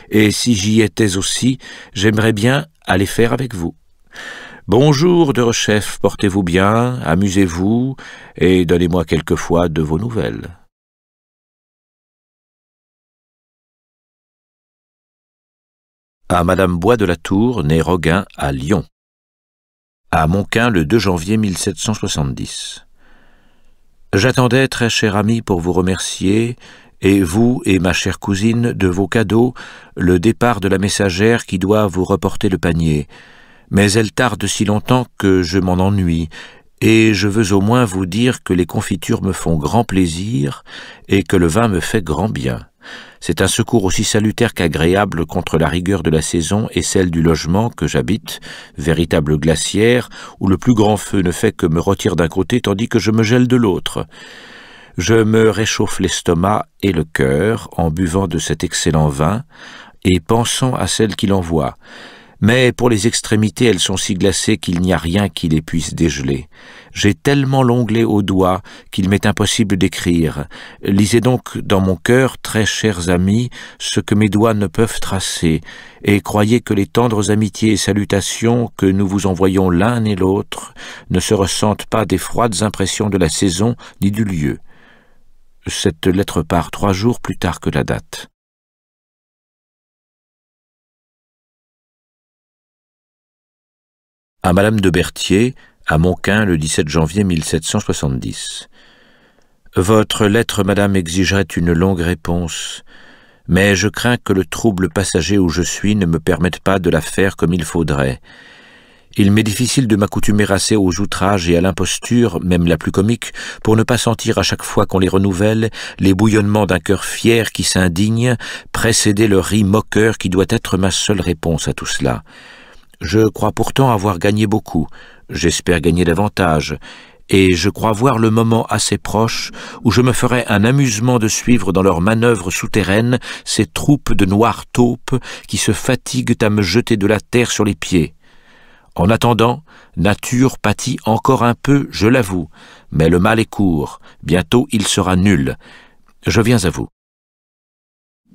et si j'y étais aussi, j'aimerais bien aller faire avec vous. Bonjour, de Rechef, portez-vous bien, amusez-vous, et donnez-moi quelquefois de vos nouvelles. À Madame Bois de la Tour, née Roguin à Lyon. À Monquin le 2 janvier 1770. J'attendais, très cher ami, pour vous remercier, et vous et ma chère cousine, de vos cadeaux, le départ de la messagère qui doit vous reporter le panier. Mais elle tarde si longtemps que je m'en ennuie, et je veux au moins vous dire que les confitures me font grand plaisir et que le vin me fait grand bien. C'est un secours aussi salutaire qu'agréable contre la rigueur de la saison et celle du logement que j'habite, véritable glacière, où le plus grand feu ne fait que me retirer d'un côté tandis que je me gèle de l'autre. Je me réchauffe l'estomac et le cœur en buvant de cet excellent vin, et pensant à celle qui l'envoie mais pour les extrémités elles sont si glacées qu'il n'y a rien qui les puisse dégeler. J'ai tellement l'onglet aux doigts qu'il m'est impossible d'écrire. Lisez donc dans mon cœur, très chers amis, ce que mes doigts ne peuvent tracer, et croyez que les tendres amitiés et salutations que nous vous envoyons l'un et l'autre ne se ressentent pas des froides impressions de la saison ni du lieu. Cette lettre part trois jours plus tard que la date. à Madame de Berthier, à Monquin, le 17 janvier 1770. Votre lettre, Madame, exigerait une longue réponse, mais je crains que le trouble passager où je suis ne me permette pas de la faire comme il faudrait. Il m'est difficile de m'accoutumer assez aux outrages et à l'imposture, même la plus comique, pour ne pas sentir à chaque fois qu'on les renouvelle les bouillonnements d'un cœur fier qui s'indigne, précéder le riz moqueur qui doit être ma seule réponse à tout cela. Je crois pourtant avoir gagné beaucoup, j'espère gagner davantage, et je crois voir le moment assez proche où je me ferai un amusement de suivre dans leurs manœuvres souterraines ces troupes de noirs taupes qui se fatiguent à me jeter de la terre sur les pieds. En attendant, nature pâtit encore un peu, je l'avoue, mais le mal est court, bientôt il sera nul. Je viens à vous.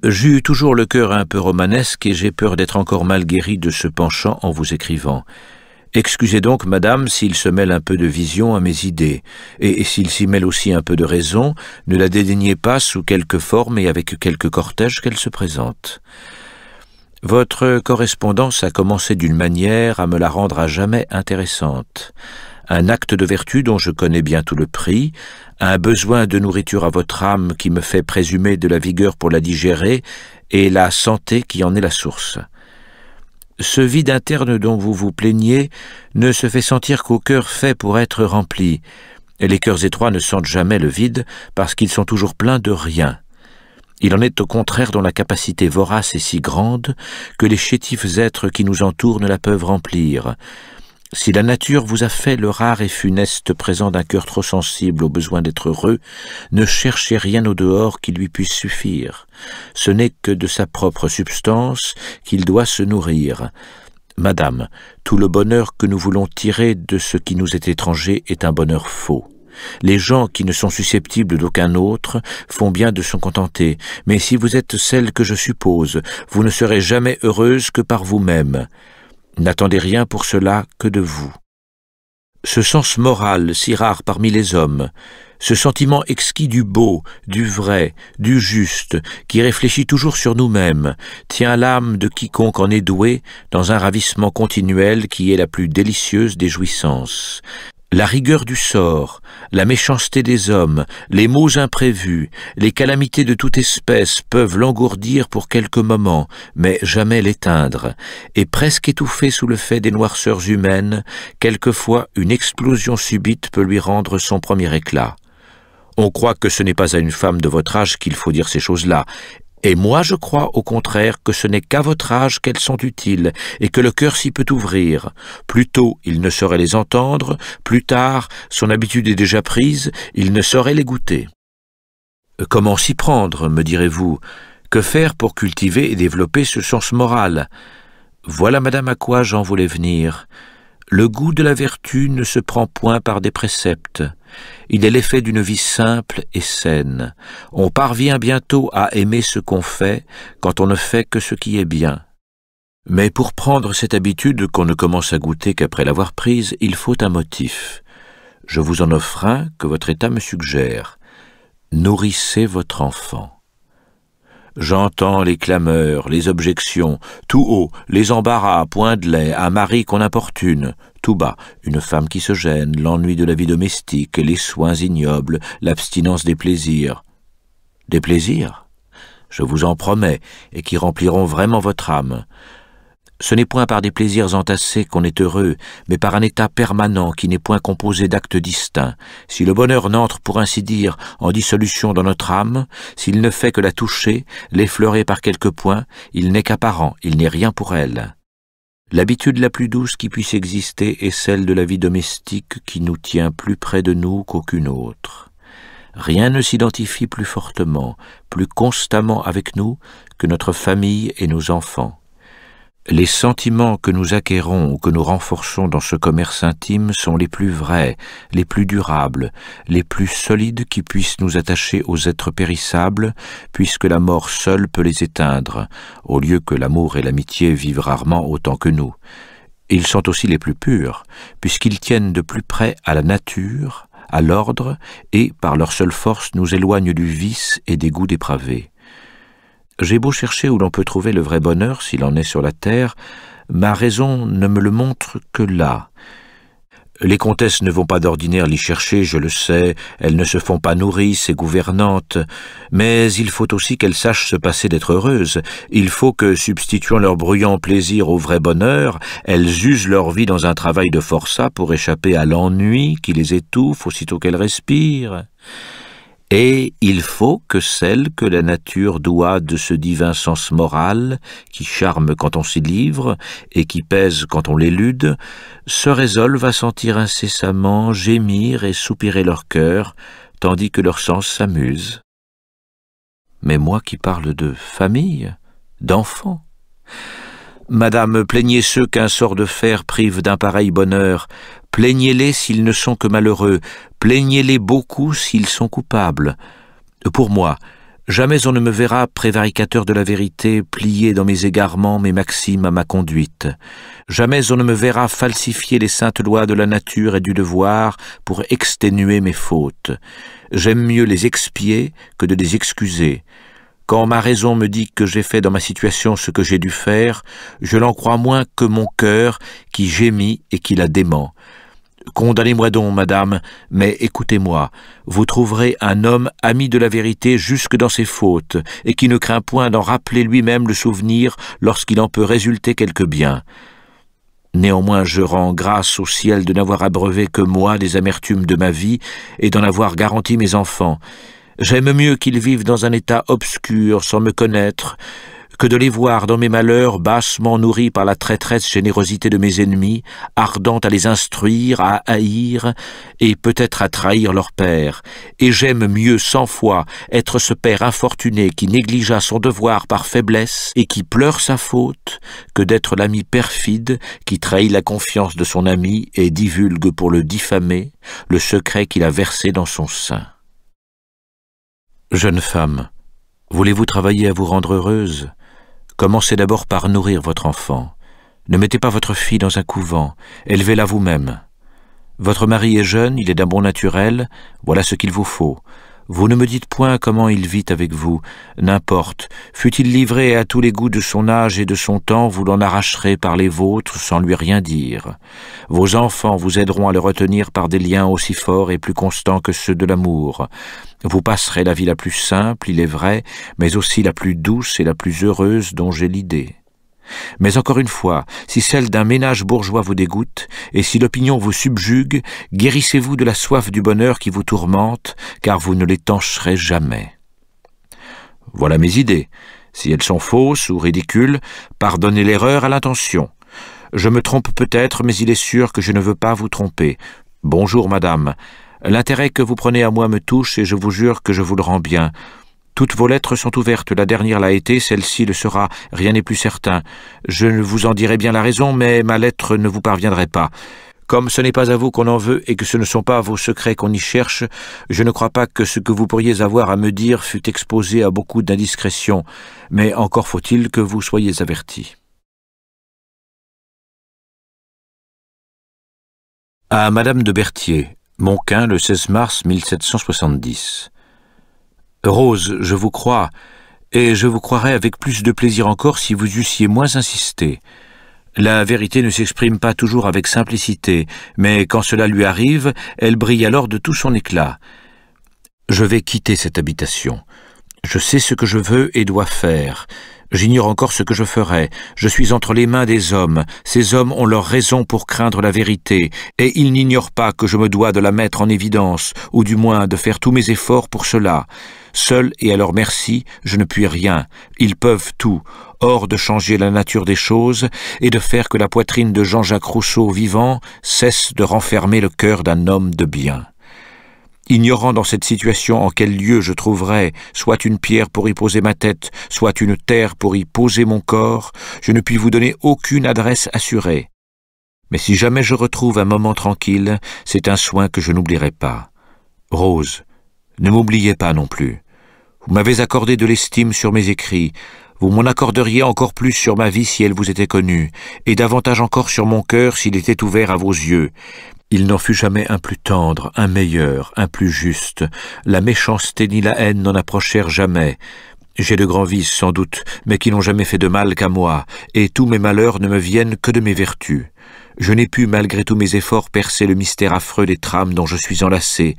J'eus toujours le cœur un peu romanesque et j'ai peur d'être encore mal guéri de ce penchant en vous écrivant. Excusez donc, madame, s'il se mêle un peu de vision à mes idées, et, et s'il s'y mêle aussi un peu de raison, ne la dédaignez pas sous quelque forme et avec quelque cortège qu'elle se présente. Votre correspondance a commencé d'une manière à me la rendre à jamais intéressante un acte de vertu dont je connais bien tout le prix, un besoin de nourriture à votre âme qui me fait présumer de la vigueur pour la digérer, et la santé qui en est la source. Ce vide interne dont vous vous plaignez ne se fait sentir qu'au cœur fait pour être rempli. et Les cœurs étroits ne sentent jamais le vide parce qu'ils sont toujours pleins de rien. Il en est au contraire dont la capacité vorace est si grande que les chétifs êtres qui nous entourent ne la peuvent remplir. Si la nature vous a fait le rare et funeste présent d'un cœur trop sensible au besoin d'être heureux, ne cherchez rien au dehors qui lui puisse suffire. Ce n'est que de sa propre substance qu'il doit se nourrir. Madame, tout le bonheur que nous voulons tirer de ce qui nous est étranger est un bonheur faux. Les gens qui ne sont susceptibles d'aucun autre font bien de s'en contenter, mais si vous êtes celle que je suppose, vous ne serez jamais heureuse que par vous-même. N'attendez rien pour cela que de vous. Ce sens moral si rare parmi les hommes, ce sentiment exquis du beau, du vrai, du juste, qui réfléchit toujours sur nous-mêmes, tient l'âme de quiconque en est doué dans un ravissement continuel qui est la plus délicieuse des jouissances. La rigueur du sort, la méchanceté des hommes, les maux imprévus, les calamités de toute espèce peuvent l'engourdir pour quelques moments, mais jamais l'éteindre, et presque étouffé sous le fait des noirceurs humaines, quelquefois une explosion subite peut lui rendre son premier éclat. On croit que ce n'est pas à une femme de votre âge qu'il faut dire ces choses-là, et moi je crois au contraire que ce n'est qu'à votre âge qu'elles sont utiles, et que le cœur s'y peut ouvrir. Plus tôt il ne saurait les entendre, plus tard son habitude est déjà prise, il ne saurait les goûter. Euh, comment s'y prendre, me direz-vous Que faire pour cultiver et développer ce sens moral Voilà, madame, à quoi j'en voulais venir. Le goût de la vertu ne se prend point par des préceptes. Il est l'effet d'une vie simple et saine. On parvient bientôt à aimer ce qu'on fait quand on ne fait que ce qui est bien. Mais pour prendre cette habitude qu'on ne commence à goûter qu'après l'avoir prise, il faut un motif. Je vous en offre un que votre état me suggère. Nourrissez votre enfant. J'entends les clameurs, les objections, tout haut, les embarras, point de lait, un mari qu'on importune, tout bas, une femme qui se gêne, l'ennui de la vie domestique, les soins ignobles, l'abstinence des plaisirs. Des plaisirs je vous en promets, et qui rempliront vraiment votre âme. Ce n'est point par des plaisirs entassés qu'on est heureux, mais par un état permanent qui n'est point composé d'actes distincts. Si le bonheur n'entre, pour ainsi dire, en dissolution dans notre âme, s'il ne fait que la toucher, l'effleurer par quelques points, il n'est qu'apparent, il n'est rien pour elle. L'habitude la plus douce qui puisse exister est celle de la vie domestique qui nous tient plus près de nous qu'aucune autre. Rien ne s'identifie plus fortement, plus constamment avec nous que notre famille et nos enfants. Les sentiments que nous acquérons ou que nous renforçons dans ce commerce intime sont les plus vrais, les plus durables, les plus solides qui puissent nous attacher aux êtres périssables, puisque la mort seule peut les éteindre, au lieu que l'amour et l'amitié vivent rarement autant que nous. Ils sont aussi les plus purs, puisqu'ils tiennent de plus près à la nature, à l'ordre, et, par leur seule force, nous éloignent du vice et des goûts dépravés. J'ai beau chercher où l'on peut trouver le vrai bonheur, s'il en est sur la terre, ma raison ne me le montre que là. Les comtesses ne vont pas d'ordinaire l'y chercher, je le sais, elles ne se font pas nourrices et gouvernantes, mais il faut aussi qu'elles sachent se passer d'être heureuses, il faut que, substituant leur bruyant plaisir au vrai bonheur, elles usent leur vie dans un travail de forçat pour échapper à l'ennui qui les étouffe aussitôt qu'elles respirent et il faut que celles que la nature doit de ce divin sens moral, qui charme quand on s'y livre et qui pèse quand on l'élude, se résolvent à sentir incessamment gémir et soupirer leur cœur, tandis que leur sens s'amuse. Mais moi qui parle de famille, d'enfants, Madame, plaignez ceux qu'un sort de fer prive d'un pareil bonheur, Plaignez-les s'ils ne sont que malheureux, plaignez-les beaucoup s'ils sont coupables. Pour moi, jamais on ne me verra prévaricateur de la vérité, plié dans mes égarements, mes maximes à ma conduite. Jamais on ne me verra falsifier les saintes lois de la nature et du devoir pour exténuer mes fautes. J'aime mieux les expier que de les excuser. Quand ma raison me dit que j'ai fait dans ma situation ce que j'ai dû faire, je l'en crois moins que mon cœur qui gémit et qui la dément. Condamnez-moi donc, madame, mais écoutez-moi. Vous trouverez un homme ami de la vérité jusque dans ses fautes, et qui ne craint point d'en rappeler lui-même le souvenir lorsqu'il en peut résulter quelque bien. Néanmoins, je rends grâce au ciel de n'avoir abreuvé que moi des amertumes de ma vie et d'en avoir garanti mes enfants. J'aime mieux qu'ils vivent dans un état obscur, sans me connaître, que de les voir dans mes malheurs bassement nourris par la traîtresse générosité de mes ennemis, ardents à les instruire, à haïr et peut-être à trahir leur père. Et j'aime mieux cent fois être ce père infortuné qui négligea son devoir par faiblesse et qui pleure sa faute que d'être l'ami perfide qui trahit la confiance de son ami et divulgue pour le diffamer le secret qu'il a versé dans son sein. Jeune femme, voulez-vous travailler à vous rendre heureuse Commencez d'abord par nourrir votre enfant. Ne mettez pas votre fille dans un couvent, élevez-la vous-même. Votre mari est jeune, il est d'un bon naturel, voilà ce qu'il vous faut. Vous ne me dites point comment il vit avec vous. N'importe. Fut-il livré à tous les goûts de son âge et de son temps, vous l'en arracherez par les vôtres sans lui rien dire. Vos enfants vous aideront à le retenir par des liens aussi forts et plus constants que ceux de l'amour. Vous passerez la vie la plus simple, il est vrai, mais aussi la plus douce et la plus heureuse dont j'ai l'idée. Mais encore une fois, si celle d'un ménage bourgeois vous dégoûte, et si l'opinion vous subjugue, guérissez-vous de la soif du bonheur qui vous tourmente, car vous ne l'étancherez jamais. Voilà mes idées. Si elles sont fausses ou ridicules, pardonnez l'erreur à l'intention. Je me trompe peut-être, mais il est sûr que je ne veux pas vous tromper. Bonjour, madame. L'intérêt que vous prenez à moi me touche et je vous jure que je vous le rends bien. Toutes vos lettres sont ouvertes, la dernière l'a été, celle-ci le sera, rien n'est plus certain. Je ne vous en dirai bien la raison, mais ma lettre ne vous parviendrait pas. Comme ce n'est pas à vous qu'on en veut et que ce ne sont pas vos secrets qu'on y cherche, je ne crois pas que ce que vous pourriez avoir à me dire fût exposé à beaucoup d'indiscrétions, mais encore faut-il que vous soyez avertis. À Madame de Berthier, Monquin, le 16 mars 1770. Rose, je vous crois, et je vous croirais avec plus de plaisir encore si vous eussiez moins insisté. La vérité ne s'exprime pas toujours avec simplicité, mais quand cela lui arrive, elle brille alors de tout son éclat. Je vais quitter cette habitation. Je sais ce que je veux et dois faire. J'ignore encore ce que je ferai. Je suis entre les mains des hommes. Ces hommes ont leur raison pour craindre la vérité, et ils n'ignorent pas que je me dois de la mettre en évidence, ou du moins de faire tous mes efforts pour cela. Seul et à leur merci, je ne puis rien. Ils peuvent tout, hors de changer la nature des choses et de faire que la poitrine de Jean-Jacques Rousseau vivant cesse de renfermer le cœur d'un homme de bien. Ignorant dans cette situation en quel lieu je trouverais soit une pierre pour y poser ma tête, soit une terre pour y poser mon corps, je ne puis vous donner aucune adresse assurée. Mais si jamais je retrouve un moment tranquille, c'est un soin que je n'oublierai pas. Rose, ne m'oubliez pas non plus. Vous m'avez accordé de l'estime sur mes écrits, vous m'en accorderiez encore plus sur ma vie si elle vous était connue, et davantage encore sur mon cœur s'il était ouvert à vos yeux. Il n'en fut jamais un plus tendre, un meilleur, un plus juste. La méchanceté ni la haine n'en approchèrent jamais. J'ai de grands vices sans doute, mais qui n'ont jamais fait de mal qu'à moi, et tous mes malheurs ne me viennent que de mes vertus. Je n'ai pu, malgré tous mes efforts, percer le mystère affreux des trames dont je suis enlacé,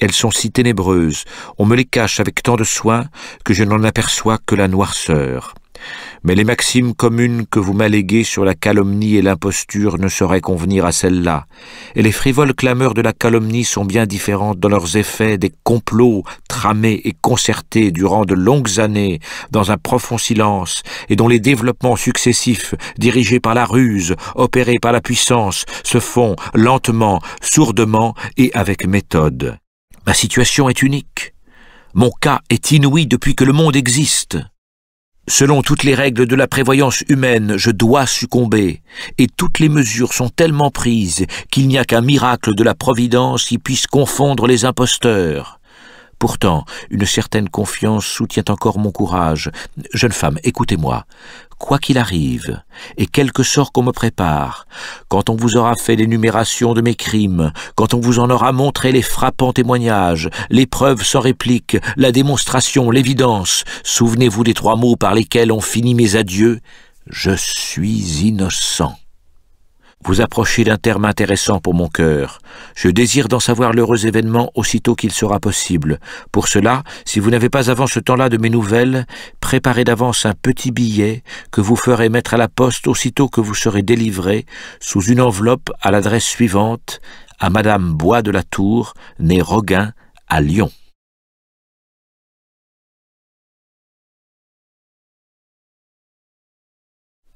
elles sont si ténébreuses, on me les cache avec tant de soin que je n'en aperçois que la noirceur. Mais les maximes communes que vous m'alléguez sur la calomnie et l'imposture ne sauraient convenir à celles-là, et les frivoles clameurs de la calomnie sont bien différentes dans leurs effets des complots tramés et concertés durant de longues années dans un profond silence, et dont les développements successifs, dirigés par la ruse, opérés par la puissance, se font lentement, sourdement et avec méthode. Ma situation est unique. Mon cas est inouï depuis que le monde existe. Selon toutes les règles de la prévoyance humaine, je dois succomber, et toutes les mesures sont tellement prises qu'il n'y a qu'un miracle de la Providence qui puisse confondre les imposteurs. Pourtant, une certaine confiance soutient encore mon courage. Jeune femme, écoutez-moi. Quoi qu'il arrive, et quelque sort qu'on me prépare, quand on vous aura fait l'énumération de mes crimes, quand on vous en aura montré les frappants témoignages, les preuves sans réplique, la démonstration, l'évidence, souvenez-vous des trois mots par lesquels ont fini mes adieux, je suis innocent. Vous approchez d'un terme intéressant pour mon cœur. Je désire d'en savoir l'heureux événement aussitôt qu'il sera possible. Pour cela, si vous n'avez pas avant ce temps-là de mes nouvelles, préparez d'avance un petit billet que vous ferez mettre à la poste aussitôt que vous serez délivré sous une enveloppe à l'adresse suivante à Madame Bois de la Tour, née Roguin, à Lyon.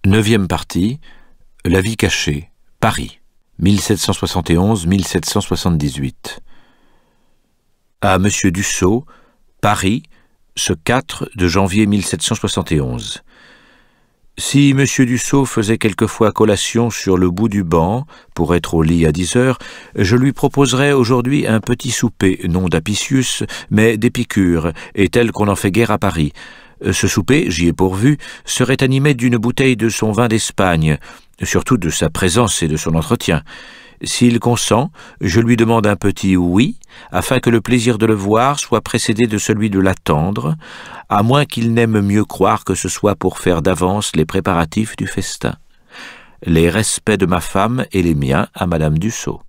Neuvième partie. La vie cachée. Paris, 1771-1778. À M. Dussault, Paris, ce 4 de janvier 1771. Si M. Dussault faisait quelquefois collation sur le bout du banc, pour être au lit à dix heures, je lui proposerais aujourd'hui un petit souper, non d'apicius, mais d'épicure, et tel qu'on en fait guère à Paris. Euh, ce souper, j'y ai pourvu, serait animé d'une bouteille de son vin d'Espagne, surtout de sa présence et de son entretien. S'il consent, je lui demande un petit oui, afin que le plaisir de le voir soit précédé de celui de l'attendre, à moins qu'il n'aime mieux croire que ce soit pour faire d'avance les préparatifs du festin. Les respects de ma femme et les miens à madame Dussault.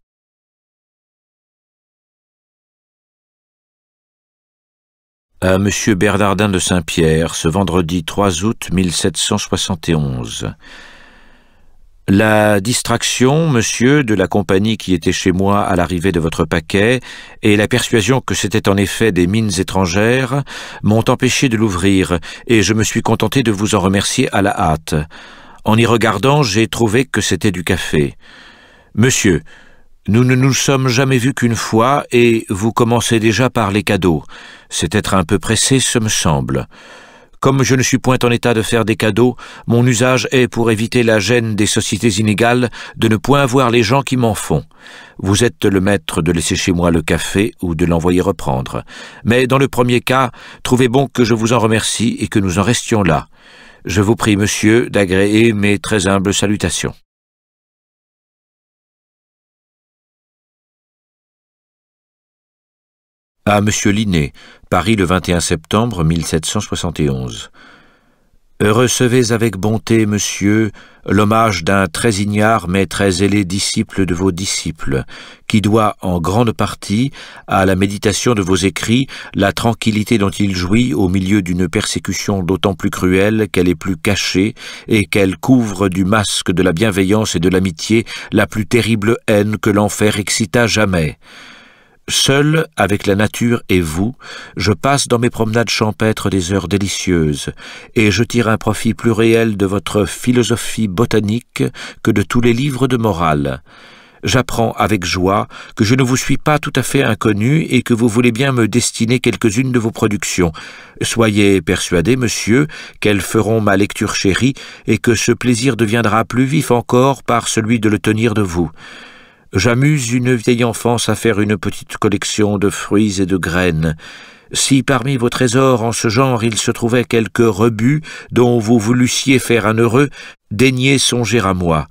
à Bernardin de Saint-Pierre ce vendredi 3 août 1771. La distraction, monsieur, de la compagnie qui était chez moi à l'arrivée de votre paquet, et la persuasion que c'était en effet des mines étrangères, m'ont empêché de l'ouvrir, et je me suis contenté de vous en remercier à la hâte. En y regardant, j'ai trouvé que c'était du café. Monsieur, nous ne nous sommes jamais vus qu'une fois, et vous commencez déjà par les cadeaux. C'est être un peu pressé, ce me semble. Comme je ne suis point en état de faire des cadeaux, mon usage est, pour éviter la gêne des sociétés inégales, de ne point voir les gens qui m'en font. Vous êtes le maître de laisser chez moi le café ou de l'envoyer reprendre. Mais dans le premier cas, trouvez bon que je vous en remercie et que nous en restions là. Je vous prie, monsieur, d'agréer mes très humbles salutations. À Monsieur Linné, Paris le 21 septembre 1771. Recevez avec bonté, monsieur, l'hommage d'un très ignare mais très ailé disciple de vos disciples, qui doit en grande partie à la méditation de vos écrits la tranquillité dont il jouit au milieu d'une persécution d'autant plus cruelle qu'elle est plus cachée et qu'elle couvre du masque de la bienveillance et de l'amitié la plus terrible haine que l'enfer excita jamais. Seul avec la nature et vous, je passe dans mes promenades champêtres des heures délicieuses, et je tire un profit plus réel de votre philosophie botanique que de tous les livres de morale. J'apprends avec joie que je ne vous suis pas tout à fait inconnu et que vous voulez bien me destiner quelques-unes de vos productions. Soyez persuadé, monsieur, qu'elles feront ma lecture chérie et que ce plaisir deviendra plus vif encore par celui de le tenir de vous. J'amuse une vieille enfance à faire une petite collection de fruits et de graines. Si parmi vos trésors en ce genre il se trouvait quelque rebut dont vous voulussiez faire un heureux, daignez songer à moi.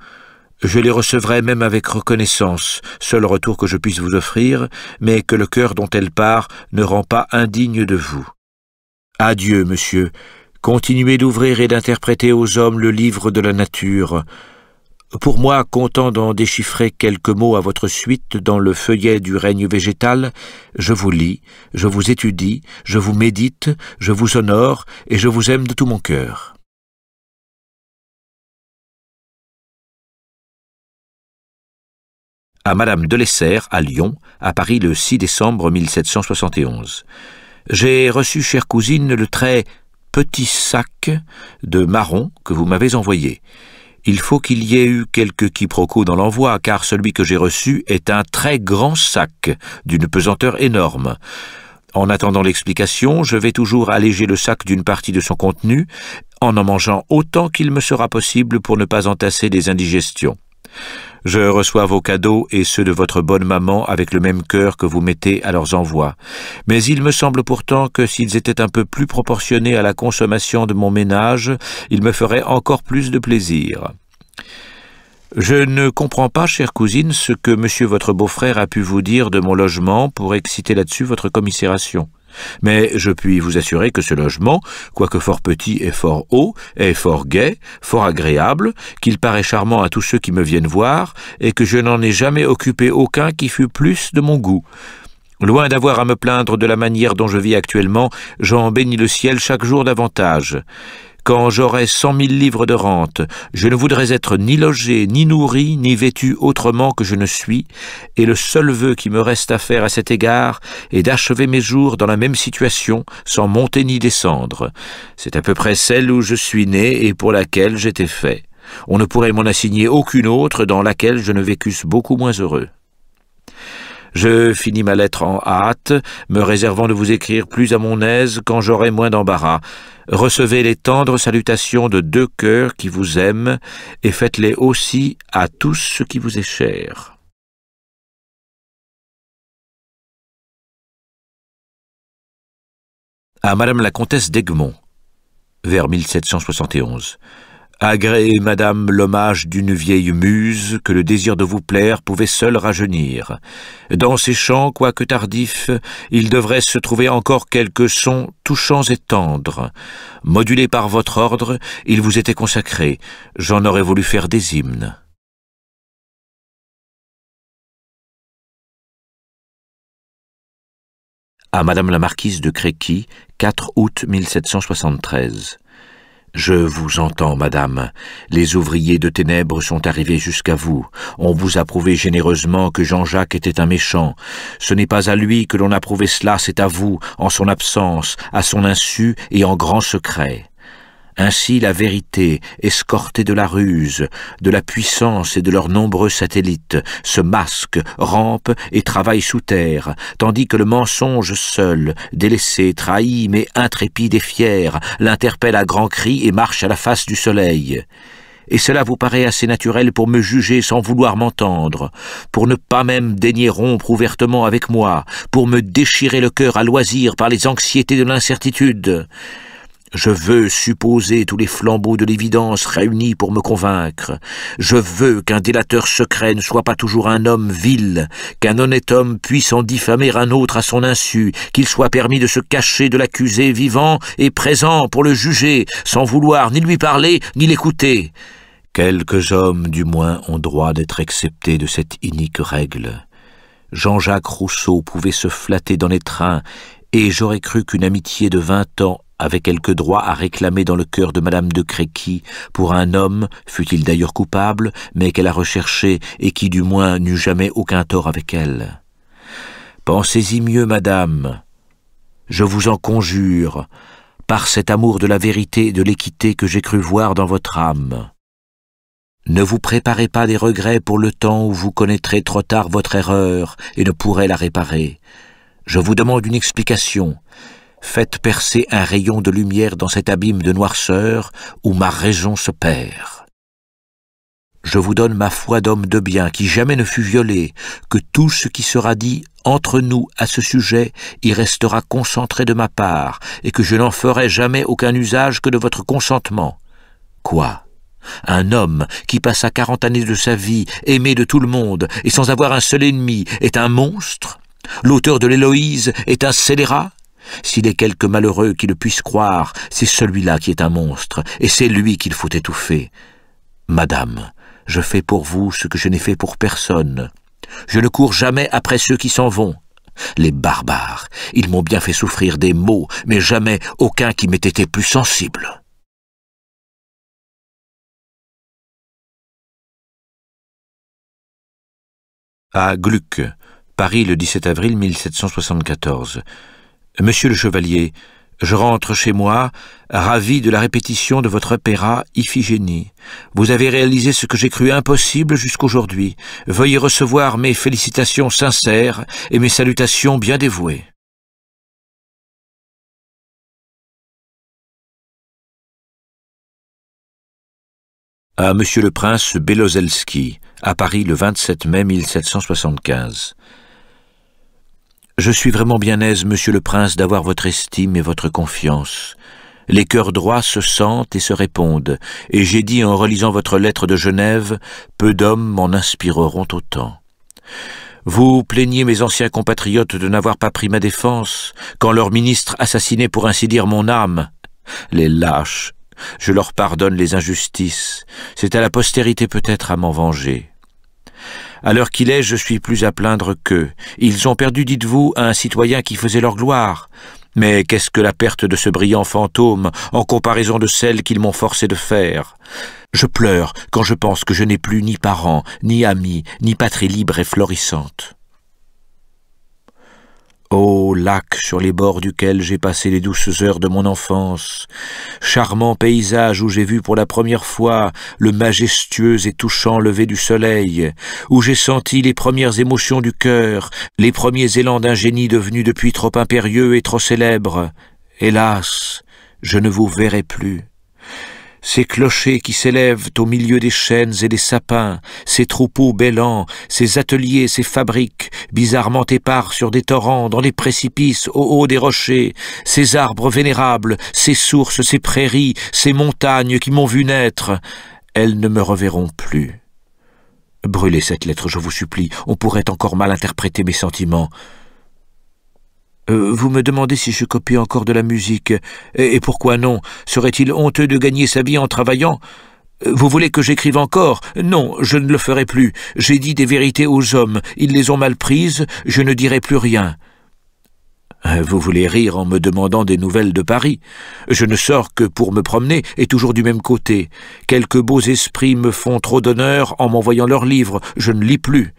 Je les recevrai même avec reconnaissance, seul retour que je puisse vous offrir, mais que le cœur dont elle part ne rend pas indigne de vous. Adieu, monsieur. Continuez d'ouvrir et d'interpréter aux hommes le livre de la nature. Pour moi, content d'en déchiffrer quelques mots à votre suite dans le feuillet du règne végétal, je vous lis, je vous étudie, je vous médite, je vous honore et je vous aime de tout mon cœur. À Madame de Lesser, à Lyon, à Paris le 6 décembre 1771. J'ai reçu, chère cousine, le très petit sac de marron que vous m'avez envoyé il faut qu'il y ait eu quelque quiproquo dans l'envoi, car celui que j'ai reçu est un très grand sac, d'une pesanteur énorme. En attendant l'explication, je vais toujours alléger le sac d'une partie de son contenu, en en mangeant autant qu'il me sera possible pour ne pas entasser des indigestions. Je reçois vos cadeaux et ceux de votre bonne maman avec le même cœur que vous mettez à leurs envois. Mais il me semble pourtant que s'ils étaient un peu plus proportionnés à la consommation de mon ménage, ils me feraient encore plus de plaisir. Je ne comprends pas, chère cousine, ce que monsieur votre beau-frère a pu vous dire de mon logement pour exciter là-dessus votre commisération. Mais je puis vous assurer que ce logement, quoique fort petit et fort haut, est fort gai, fort agréable, qu'il paraît charmant à tous ceux qui me viennent voir, et que je n'en ai jamais occupé aucun qui fût plus de mon goût. Loin d'avoir à me plaindre de la manière dont je vis actuellement, j'en bénis le ciel chaque jour davantage. Quand j'aurai cent mille livres de rente, je ne voudrais être ni logé, ni nourri, ni vêtu autrement que je ne suis, et le seul vœu qui me reste à faire à cet égard est d'achever mes jours dans la même situation, sans monter ni descendre. C'est à peu près celle où je suis né et pour laquelle j'étais fait. On ne pourrait m'en assigner aucune autre dans laquelle je ne vécusse beaucoup moins heureux. Je finis ma lettre en hâte, me réservant de vous écrire plus à mon aise quand j'aurai moins d'embarras. Recevez les tendres salutations de deux cœurs qui vous aiment, et faites-les aussi à tous ce qui vous est cher. à Madame la Comtesse d'Egmont, vers 1771. Agréez, madame, l'hommage d'une vieille muse que le désir de vous plaire pouvait seul rajeunir. Dans ces chants, quoique tardifs, il devrait se trouver encore quelques sons touchants et tendres. Modulés par votre ordre, ils vous étaient consacrés. J'en aurais voulu faire des hymnes. À Madame la Marquise de Créqui, 4 août 1773. Je vous entends, madame. Les ouvriers de ténèbres sont arrivés jusqu'à vous. On vous a prouvé généreusement que Jean-Jacques était un méchant. Ce n'est pas à lui que l'on a prouvé cela, c'est à vous, en son absence, à son insu et en grand secret. Ainsi la vérité, escortée de la ruse, de la puissance et de leurs nombreux satellites, se masque, rampe et travaille sous terre, tandis que le mensonge seul, délaissé, trahi, mais intrépide et fier, l'interpelle à grands cris et marche à la face du soleil et cela vous paraît assez naturel pour me juger sans vouloir m'entendre, pour ne pas même daigner rompre ouvertement avec moi, pour me déchirer le cœur à loisir par les anxiétés de l'incertitude. Je veux supposer tous les flambeaux de l'évidence réunis pour me convaincre. Je veux qu'un délateur secret ne soit pas toujours un homme vil, qu'un honnête homme puisse en diffamer un autre à son insu, qu'il soit permis de se cacher de l'accusé vivant et présent pour le juger, sans vouloir ni lui parler ni l'écouter. Quelques hommes, du moins, ont droit d'être acceptés de cette inique règle. Jean-Jacques Rousseau pouvait se flatter dans les trains, et j'aurais cru qu'une amitié de vingt ans avait quelque droit à réclamer dans le cœur de Madame de Créqui pour un homme, fut-il d'ailleurs coupable, mais qu'elle a recherché et qui du moins n'eut jamais aucun tort avec elle. Pensez-y mieux, Madame. Je vous en conjure, par cet amour de la vérité et de l'équité que j'ai cru voir dans votre âme. Ne vous préparez pas des regrets pour le temps où vous connaîtrez trop tard votre erreur et ne pourrez la réparer. Je vous demande une explication, Faites percer un rayon de lumière dans cet abîme de noirceur où ma raison se perd. Je vous donne ma foi d'homme de bien qui jamais ne fut violé, que tout ce qui sera dit entre nous à ce sujet y restera concentré de ma part, et que je n'en ferai jamais aucun usage que de votre consentement. Quoi un homme qui passa quarante années de sa vie, aimé de tout le monde, et sans avoir un seul ennemi, est un monstre L'auteur de l'Héloïse est un scélérat s'il est quelque malheureux qui le puisse croire, c'est celui-là qui est un monstre, et c'est lui qu'il faut étouffer. Madame, je fais pour vous ce que je n'ai fait pour personne. Je ne cours jamais après ceux qui s'en vont. Les barbares, ils m'ont bien fait souffrir des maux, mais jamais aucun qui m'ait été plus sensible. À Gluck, Paris le 17 avril 1774. Monsieur le chevalier, je rentre chez moi, ravi de la répétition de votre opéra Iphigénie. Vous avez réalisé ce que j'ai cru impossible jusqu'aujourd'hui. Veuillez recevoir mes félicitations sincères et mes salutations bien dévouées. À Monsieur le Prince Belozelski, à Paris le 27 mai 1775. Je suis vraiment bien aise, monsieur le prince, d'avoir votre estime et votre confiance. Les cœurs droits se sentent et se répondent, et j'ai dit en relisant votre lettre de Genève, peu d'hommes m'en inspireront autant. Vous plaignez mes anciens compatriotes de n'avoir pas pris ma défense, quand leur ministre assassinait pour ainsi dire mon âme. Les lâches, je leur pardonne les injustices, c'est à la postérité peut-être à m'en venger. À l'heure qu'il est, je suis plus à plaindre qu'eux. Ils ont perdu, dites-vous, un citoyen qui faisait leur gloire. Mais qu'est-ce que la perte de ce brillant fantôme en comparaison de celle qu'ils m'ont forcé de faire Je pleure quand je pense que je n'ai plus ni parents, ni amis, ni patrie libre et florissante. Ô lac sur les bords duquel j'ai passé les douces heures de mon enfance, charmant paysage où j'ai vu pour la première fois le majestueux et touchant lever du soleil, où j'ai senti les premières émotions du cœur, les premiers élans d'un génie devenu depuis trop impérieux et trop célèbre. Hélas, je ne vous verrai plus. Ces clochers qui s'élèvent au milieu des chênes et des sapins, ces troupeaux bêlants, ces ateliers, ces fabriques, bizarrement épars sur des torrents, dans les précipices, au haut des rochers, ces arbres vénérables, ces sources, ces prairies, ces montagnes qui m'ont vu naître, elles ne me reverront plus. Brûlez cette lettre, je vous supplie, on pourrait encore mal interpréter mes sentiments. Euh, vous me demandez si je copie encore de la musique. et pourquoi non Serait-il honteux de gagner sa vie en travaillant euh, vous voulez que j'écrive encore Non, je ne le ferai plus. J'ai dit des vérités aux hommes, ils les ont mal prises, je ne dirai plus rien. Euh, vous voulez rire en me demandant des nouvelles de Paris. Je ne sors que pour me promener, et toujours du même côté. Quelques beaux esprits me font trop d'honneur en m'envoyant leurs livres, je ne lis plus.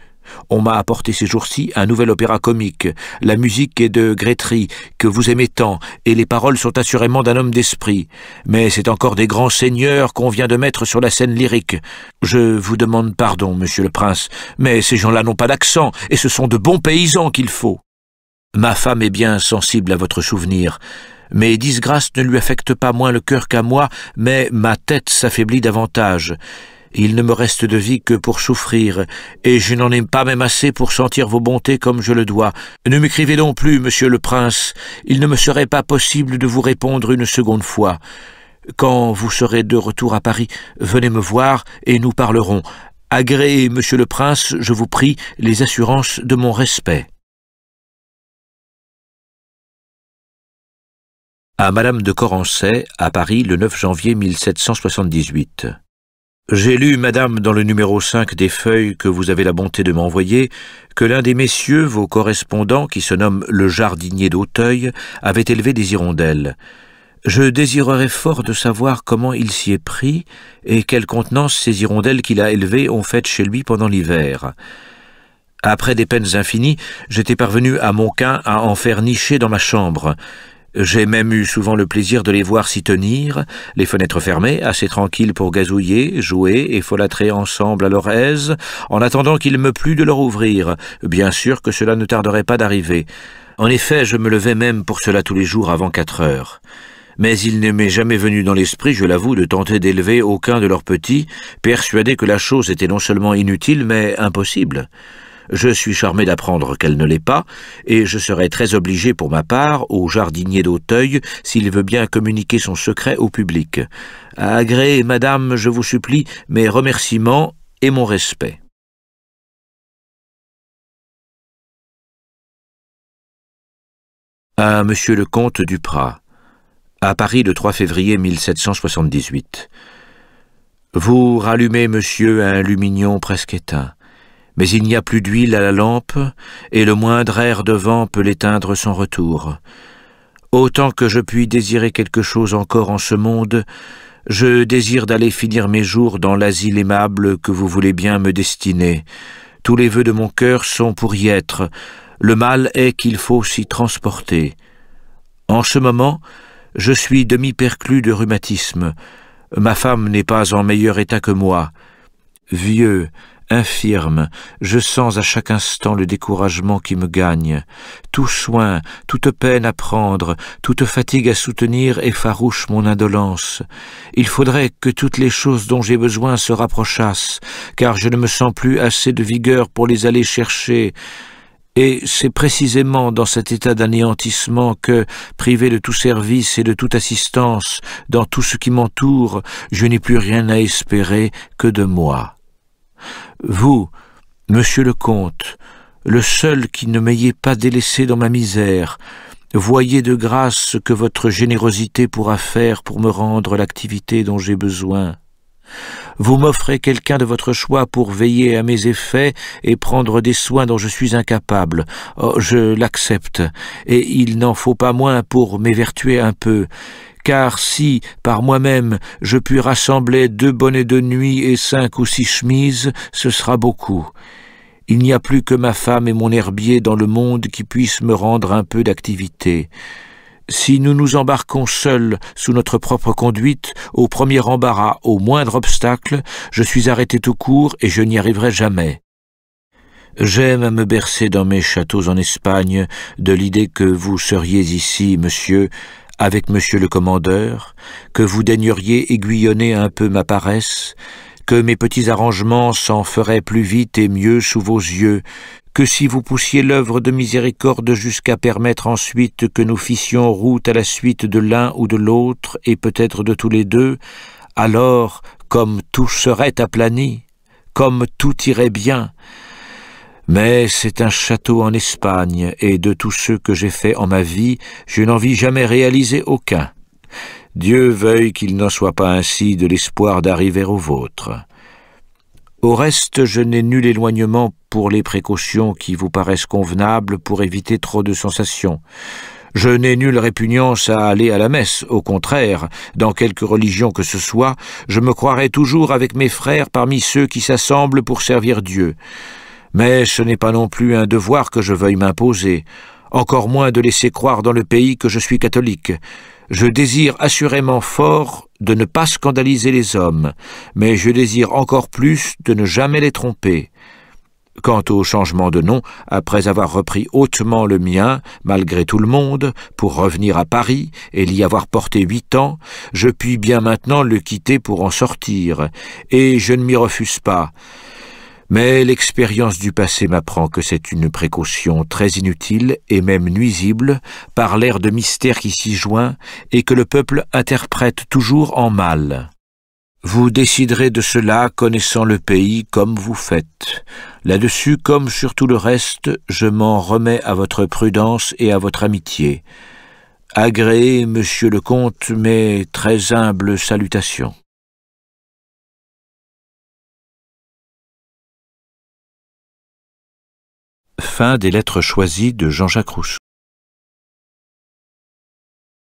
On m'a apporté ces jours-ci un nouvel opéra comique. La musique est de Grétry, que vous aimez tant, et les paroles sont assurément d'un homme d'esprit. Mais c'est encore des grands seigneurs qu'on vient de mettre sur la scène lyrique. Je vous demande pardon, monsieur le prince, mais ces gens-là n'ont pas d'accent, et ce sont de bons paysans qu'il faut. Ma femme est bien sensible à votre souvenir. Mes disgrâces ne lui affectent pas moins le cœur qu'à moi, mais ma tête s'affaiblit davantage. Il ne me reste de vie que pour souffrir, et je n'en ai pas même assez pour sentir vos bontés comme je le dois. Ne m'écrivez donc plus, monsieur le prince, il ne me serait pas possible de vous répondre une seconde fois. Quand vous serez de retour à Paris, venez me voir et nous parlerons. Agréez, monsieur le prince, je vous prie, les assurances de mon respect. À Madame de Corancet, à Paris, le 9 janvier 1778. J'ai lu, madame, dans le numéro 5 des feuilles que vous avez la bonté de m'envoyer, que l'un des messieurs, vos correspondants, qui se nomme le jardinier d'Auteuil, avait élevé des hirondelles. Je désirerais fort de savoir comment il s'y est pris et quelle contenance ces hirondelles qu'il a élevées ont faites chez lui pendant l'hiver. Après des peines infinies, j'étais parvenu à mon quin à en faire nicher dans ma chambre. J'ai même eu souvent le plaisir de les voir s'y tenir, les fenêtres fermées, assez tranquilles pour gazouiller, jouer et folâtrer ensemble à leur aise, en attendant qu'il me plût de leur ouvrir. Bien sûr que cela ne tarderait pas d'arriver. En effet, je me levais même pour cela tous les jours avant quatre heures. Mais il ne m'est jamais venu dans l'esprit, je l'avoue, de tenter d'élever aucun de leurs petits, persuadé que la chose était non seulement inutile, mais impossible. Je suis charmé d'apprendre qu'elle ne l'est pas, et je serai très obligé pour ma part au jardinier d'Auteuil s'il veut bien communiquer son secret au public. Agréez, madame, je vous supplie, mes remerciements et mon respect. À ah, Monsieur le Comte Duprat, à Paris le 3 février 1778. Vous rallumez, monsieur, un lumignon presque éteint mais il n'y a plus d'huile à la lampe, et le moindre air de vent peut l'éteindre son retour. Autant que je puis désirer quelque chose encore en ce monde, je désire d'aller finir mes jours dans l'asile aimable que vous voulez bien me destiner. Tous les vœux de mon cœur sont pour y être, le mal est qu'il faut s'y transporter. En ce moment, je suis demi-perclus de rhumatisme. Ma femme n'est pas en meilleur état que moi. Vieux, infirme, je sens à chaque instant le découragement qui me gagne. Tout soin, toute peine à prendre, toute fatigue à soutenir effarouche mon indolence. Il faudrait que toutes les choses dont j'ai besoin se rapprochassent, car je ne me sens plus assez de vigueur pour les aller chercher. Et c'est précisément dans cet état d'anéantissement que, privé de tout service et de toute assistance, dans tout ce qui m'entoure, je n'ai plus rien à espérer que de moi. Vous, monsieur le comte, le seul qui ne m'ayez pas délaissé dans ma misère, voyez de grâce ce que votre générosité pourra faire pour me rendre l'activité dont j'ai besoin. Vous m'offrez quelqu'un de votre choix pour veiller à mes effets et prendre des soins dont je suis incapable. Oh, je l'accepte, et il n'en faut pas moins pour m'évertuer un peu car si, par moi-même, je puis rassembler deux bonnets de nuit et cinq ou six chemises, ce sera beaucoup. Il n'y a plus que ma femme et mon herbier dans le monde qui puissent me rendre un peu d'activité. Si nous nous embarquons seuls, sous notre propre conduite, au premier embarras, au moindre obstacle, je suis arrêté tout court et je n'y arriverai jamais. J'aime me bercer dans mes châteaux en Espagne de l'idée que vous seriez ici, monsieur, avec monsieur le commandeur, que vous daigneriez aiguillonner un peu ma paresse, que mes petits arrangements s'en feraient plus vite et mieux sous vos yeux, que si vous poussiez l'œuvre de miséricorde jusqu'à permettre ensuite que nous fissions route à la suite de l'un ou de l'autre, et peut-être de tous les deux, alors, comme tout serait aplani, comme tout irait bien, mais c'est un château en Espagne, et de tous ceux que j'ai faits en ma vie, je n'en vis jamais réaliser aucun. Dieu veuille qu'il n'en soit pas ainsi de l'espoir d'arriver au vôtre. Au reste, je n'ai nul éloignement pour les précautions qui vous paraissent convenables pour éviter trop de sensations. Je n'ai nulle répugnance à aller à la messe, au contraire, dans quelque religion que ce soit, je me croirai toujours avec mes frères parmi ceux qui s'assemblent pour servir Dieu. Mais ce n'est pas non plus un devoir que je veuille m'imposer, encore moins de laisser croire dans le pays que je suis catholique. Je désire assurément fort de ne pas scandaliser les hommes, mais je désire encore plus de ne jamais les tromper. Quant au changement de nom, après avoir repris hautement le mien, malgré tout le monde, pour revenir à Paris et l'y avoir porté huit ans, je puis bien maintenant le quitter pour en sortir, et je ne m'y refuse pas. Mais l'expérience du passé m'apprend que c'est une précaution très inutile et même nuisible par l'air de mystère qui s'y joint et que le peuple interprète toujours en mal. Vous déciderez de cela connaissant le pays comme vous faites. Là-dessus, comme sur tout le reste, je m'en remets à votre prudence et à votre amitié. Agréez, monsieur le comte, mes très humbles salutations. Fin des lettres choisies de Jean-Jacques Rousseau.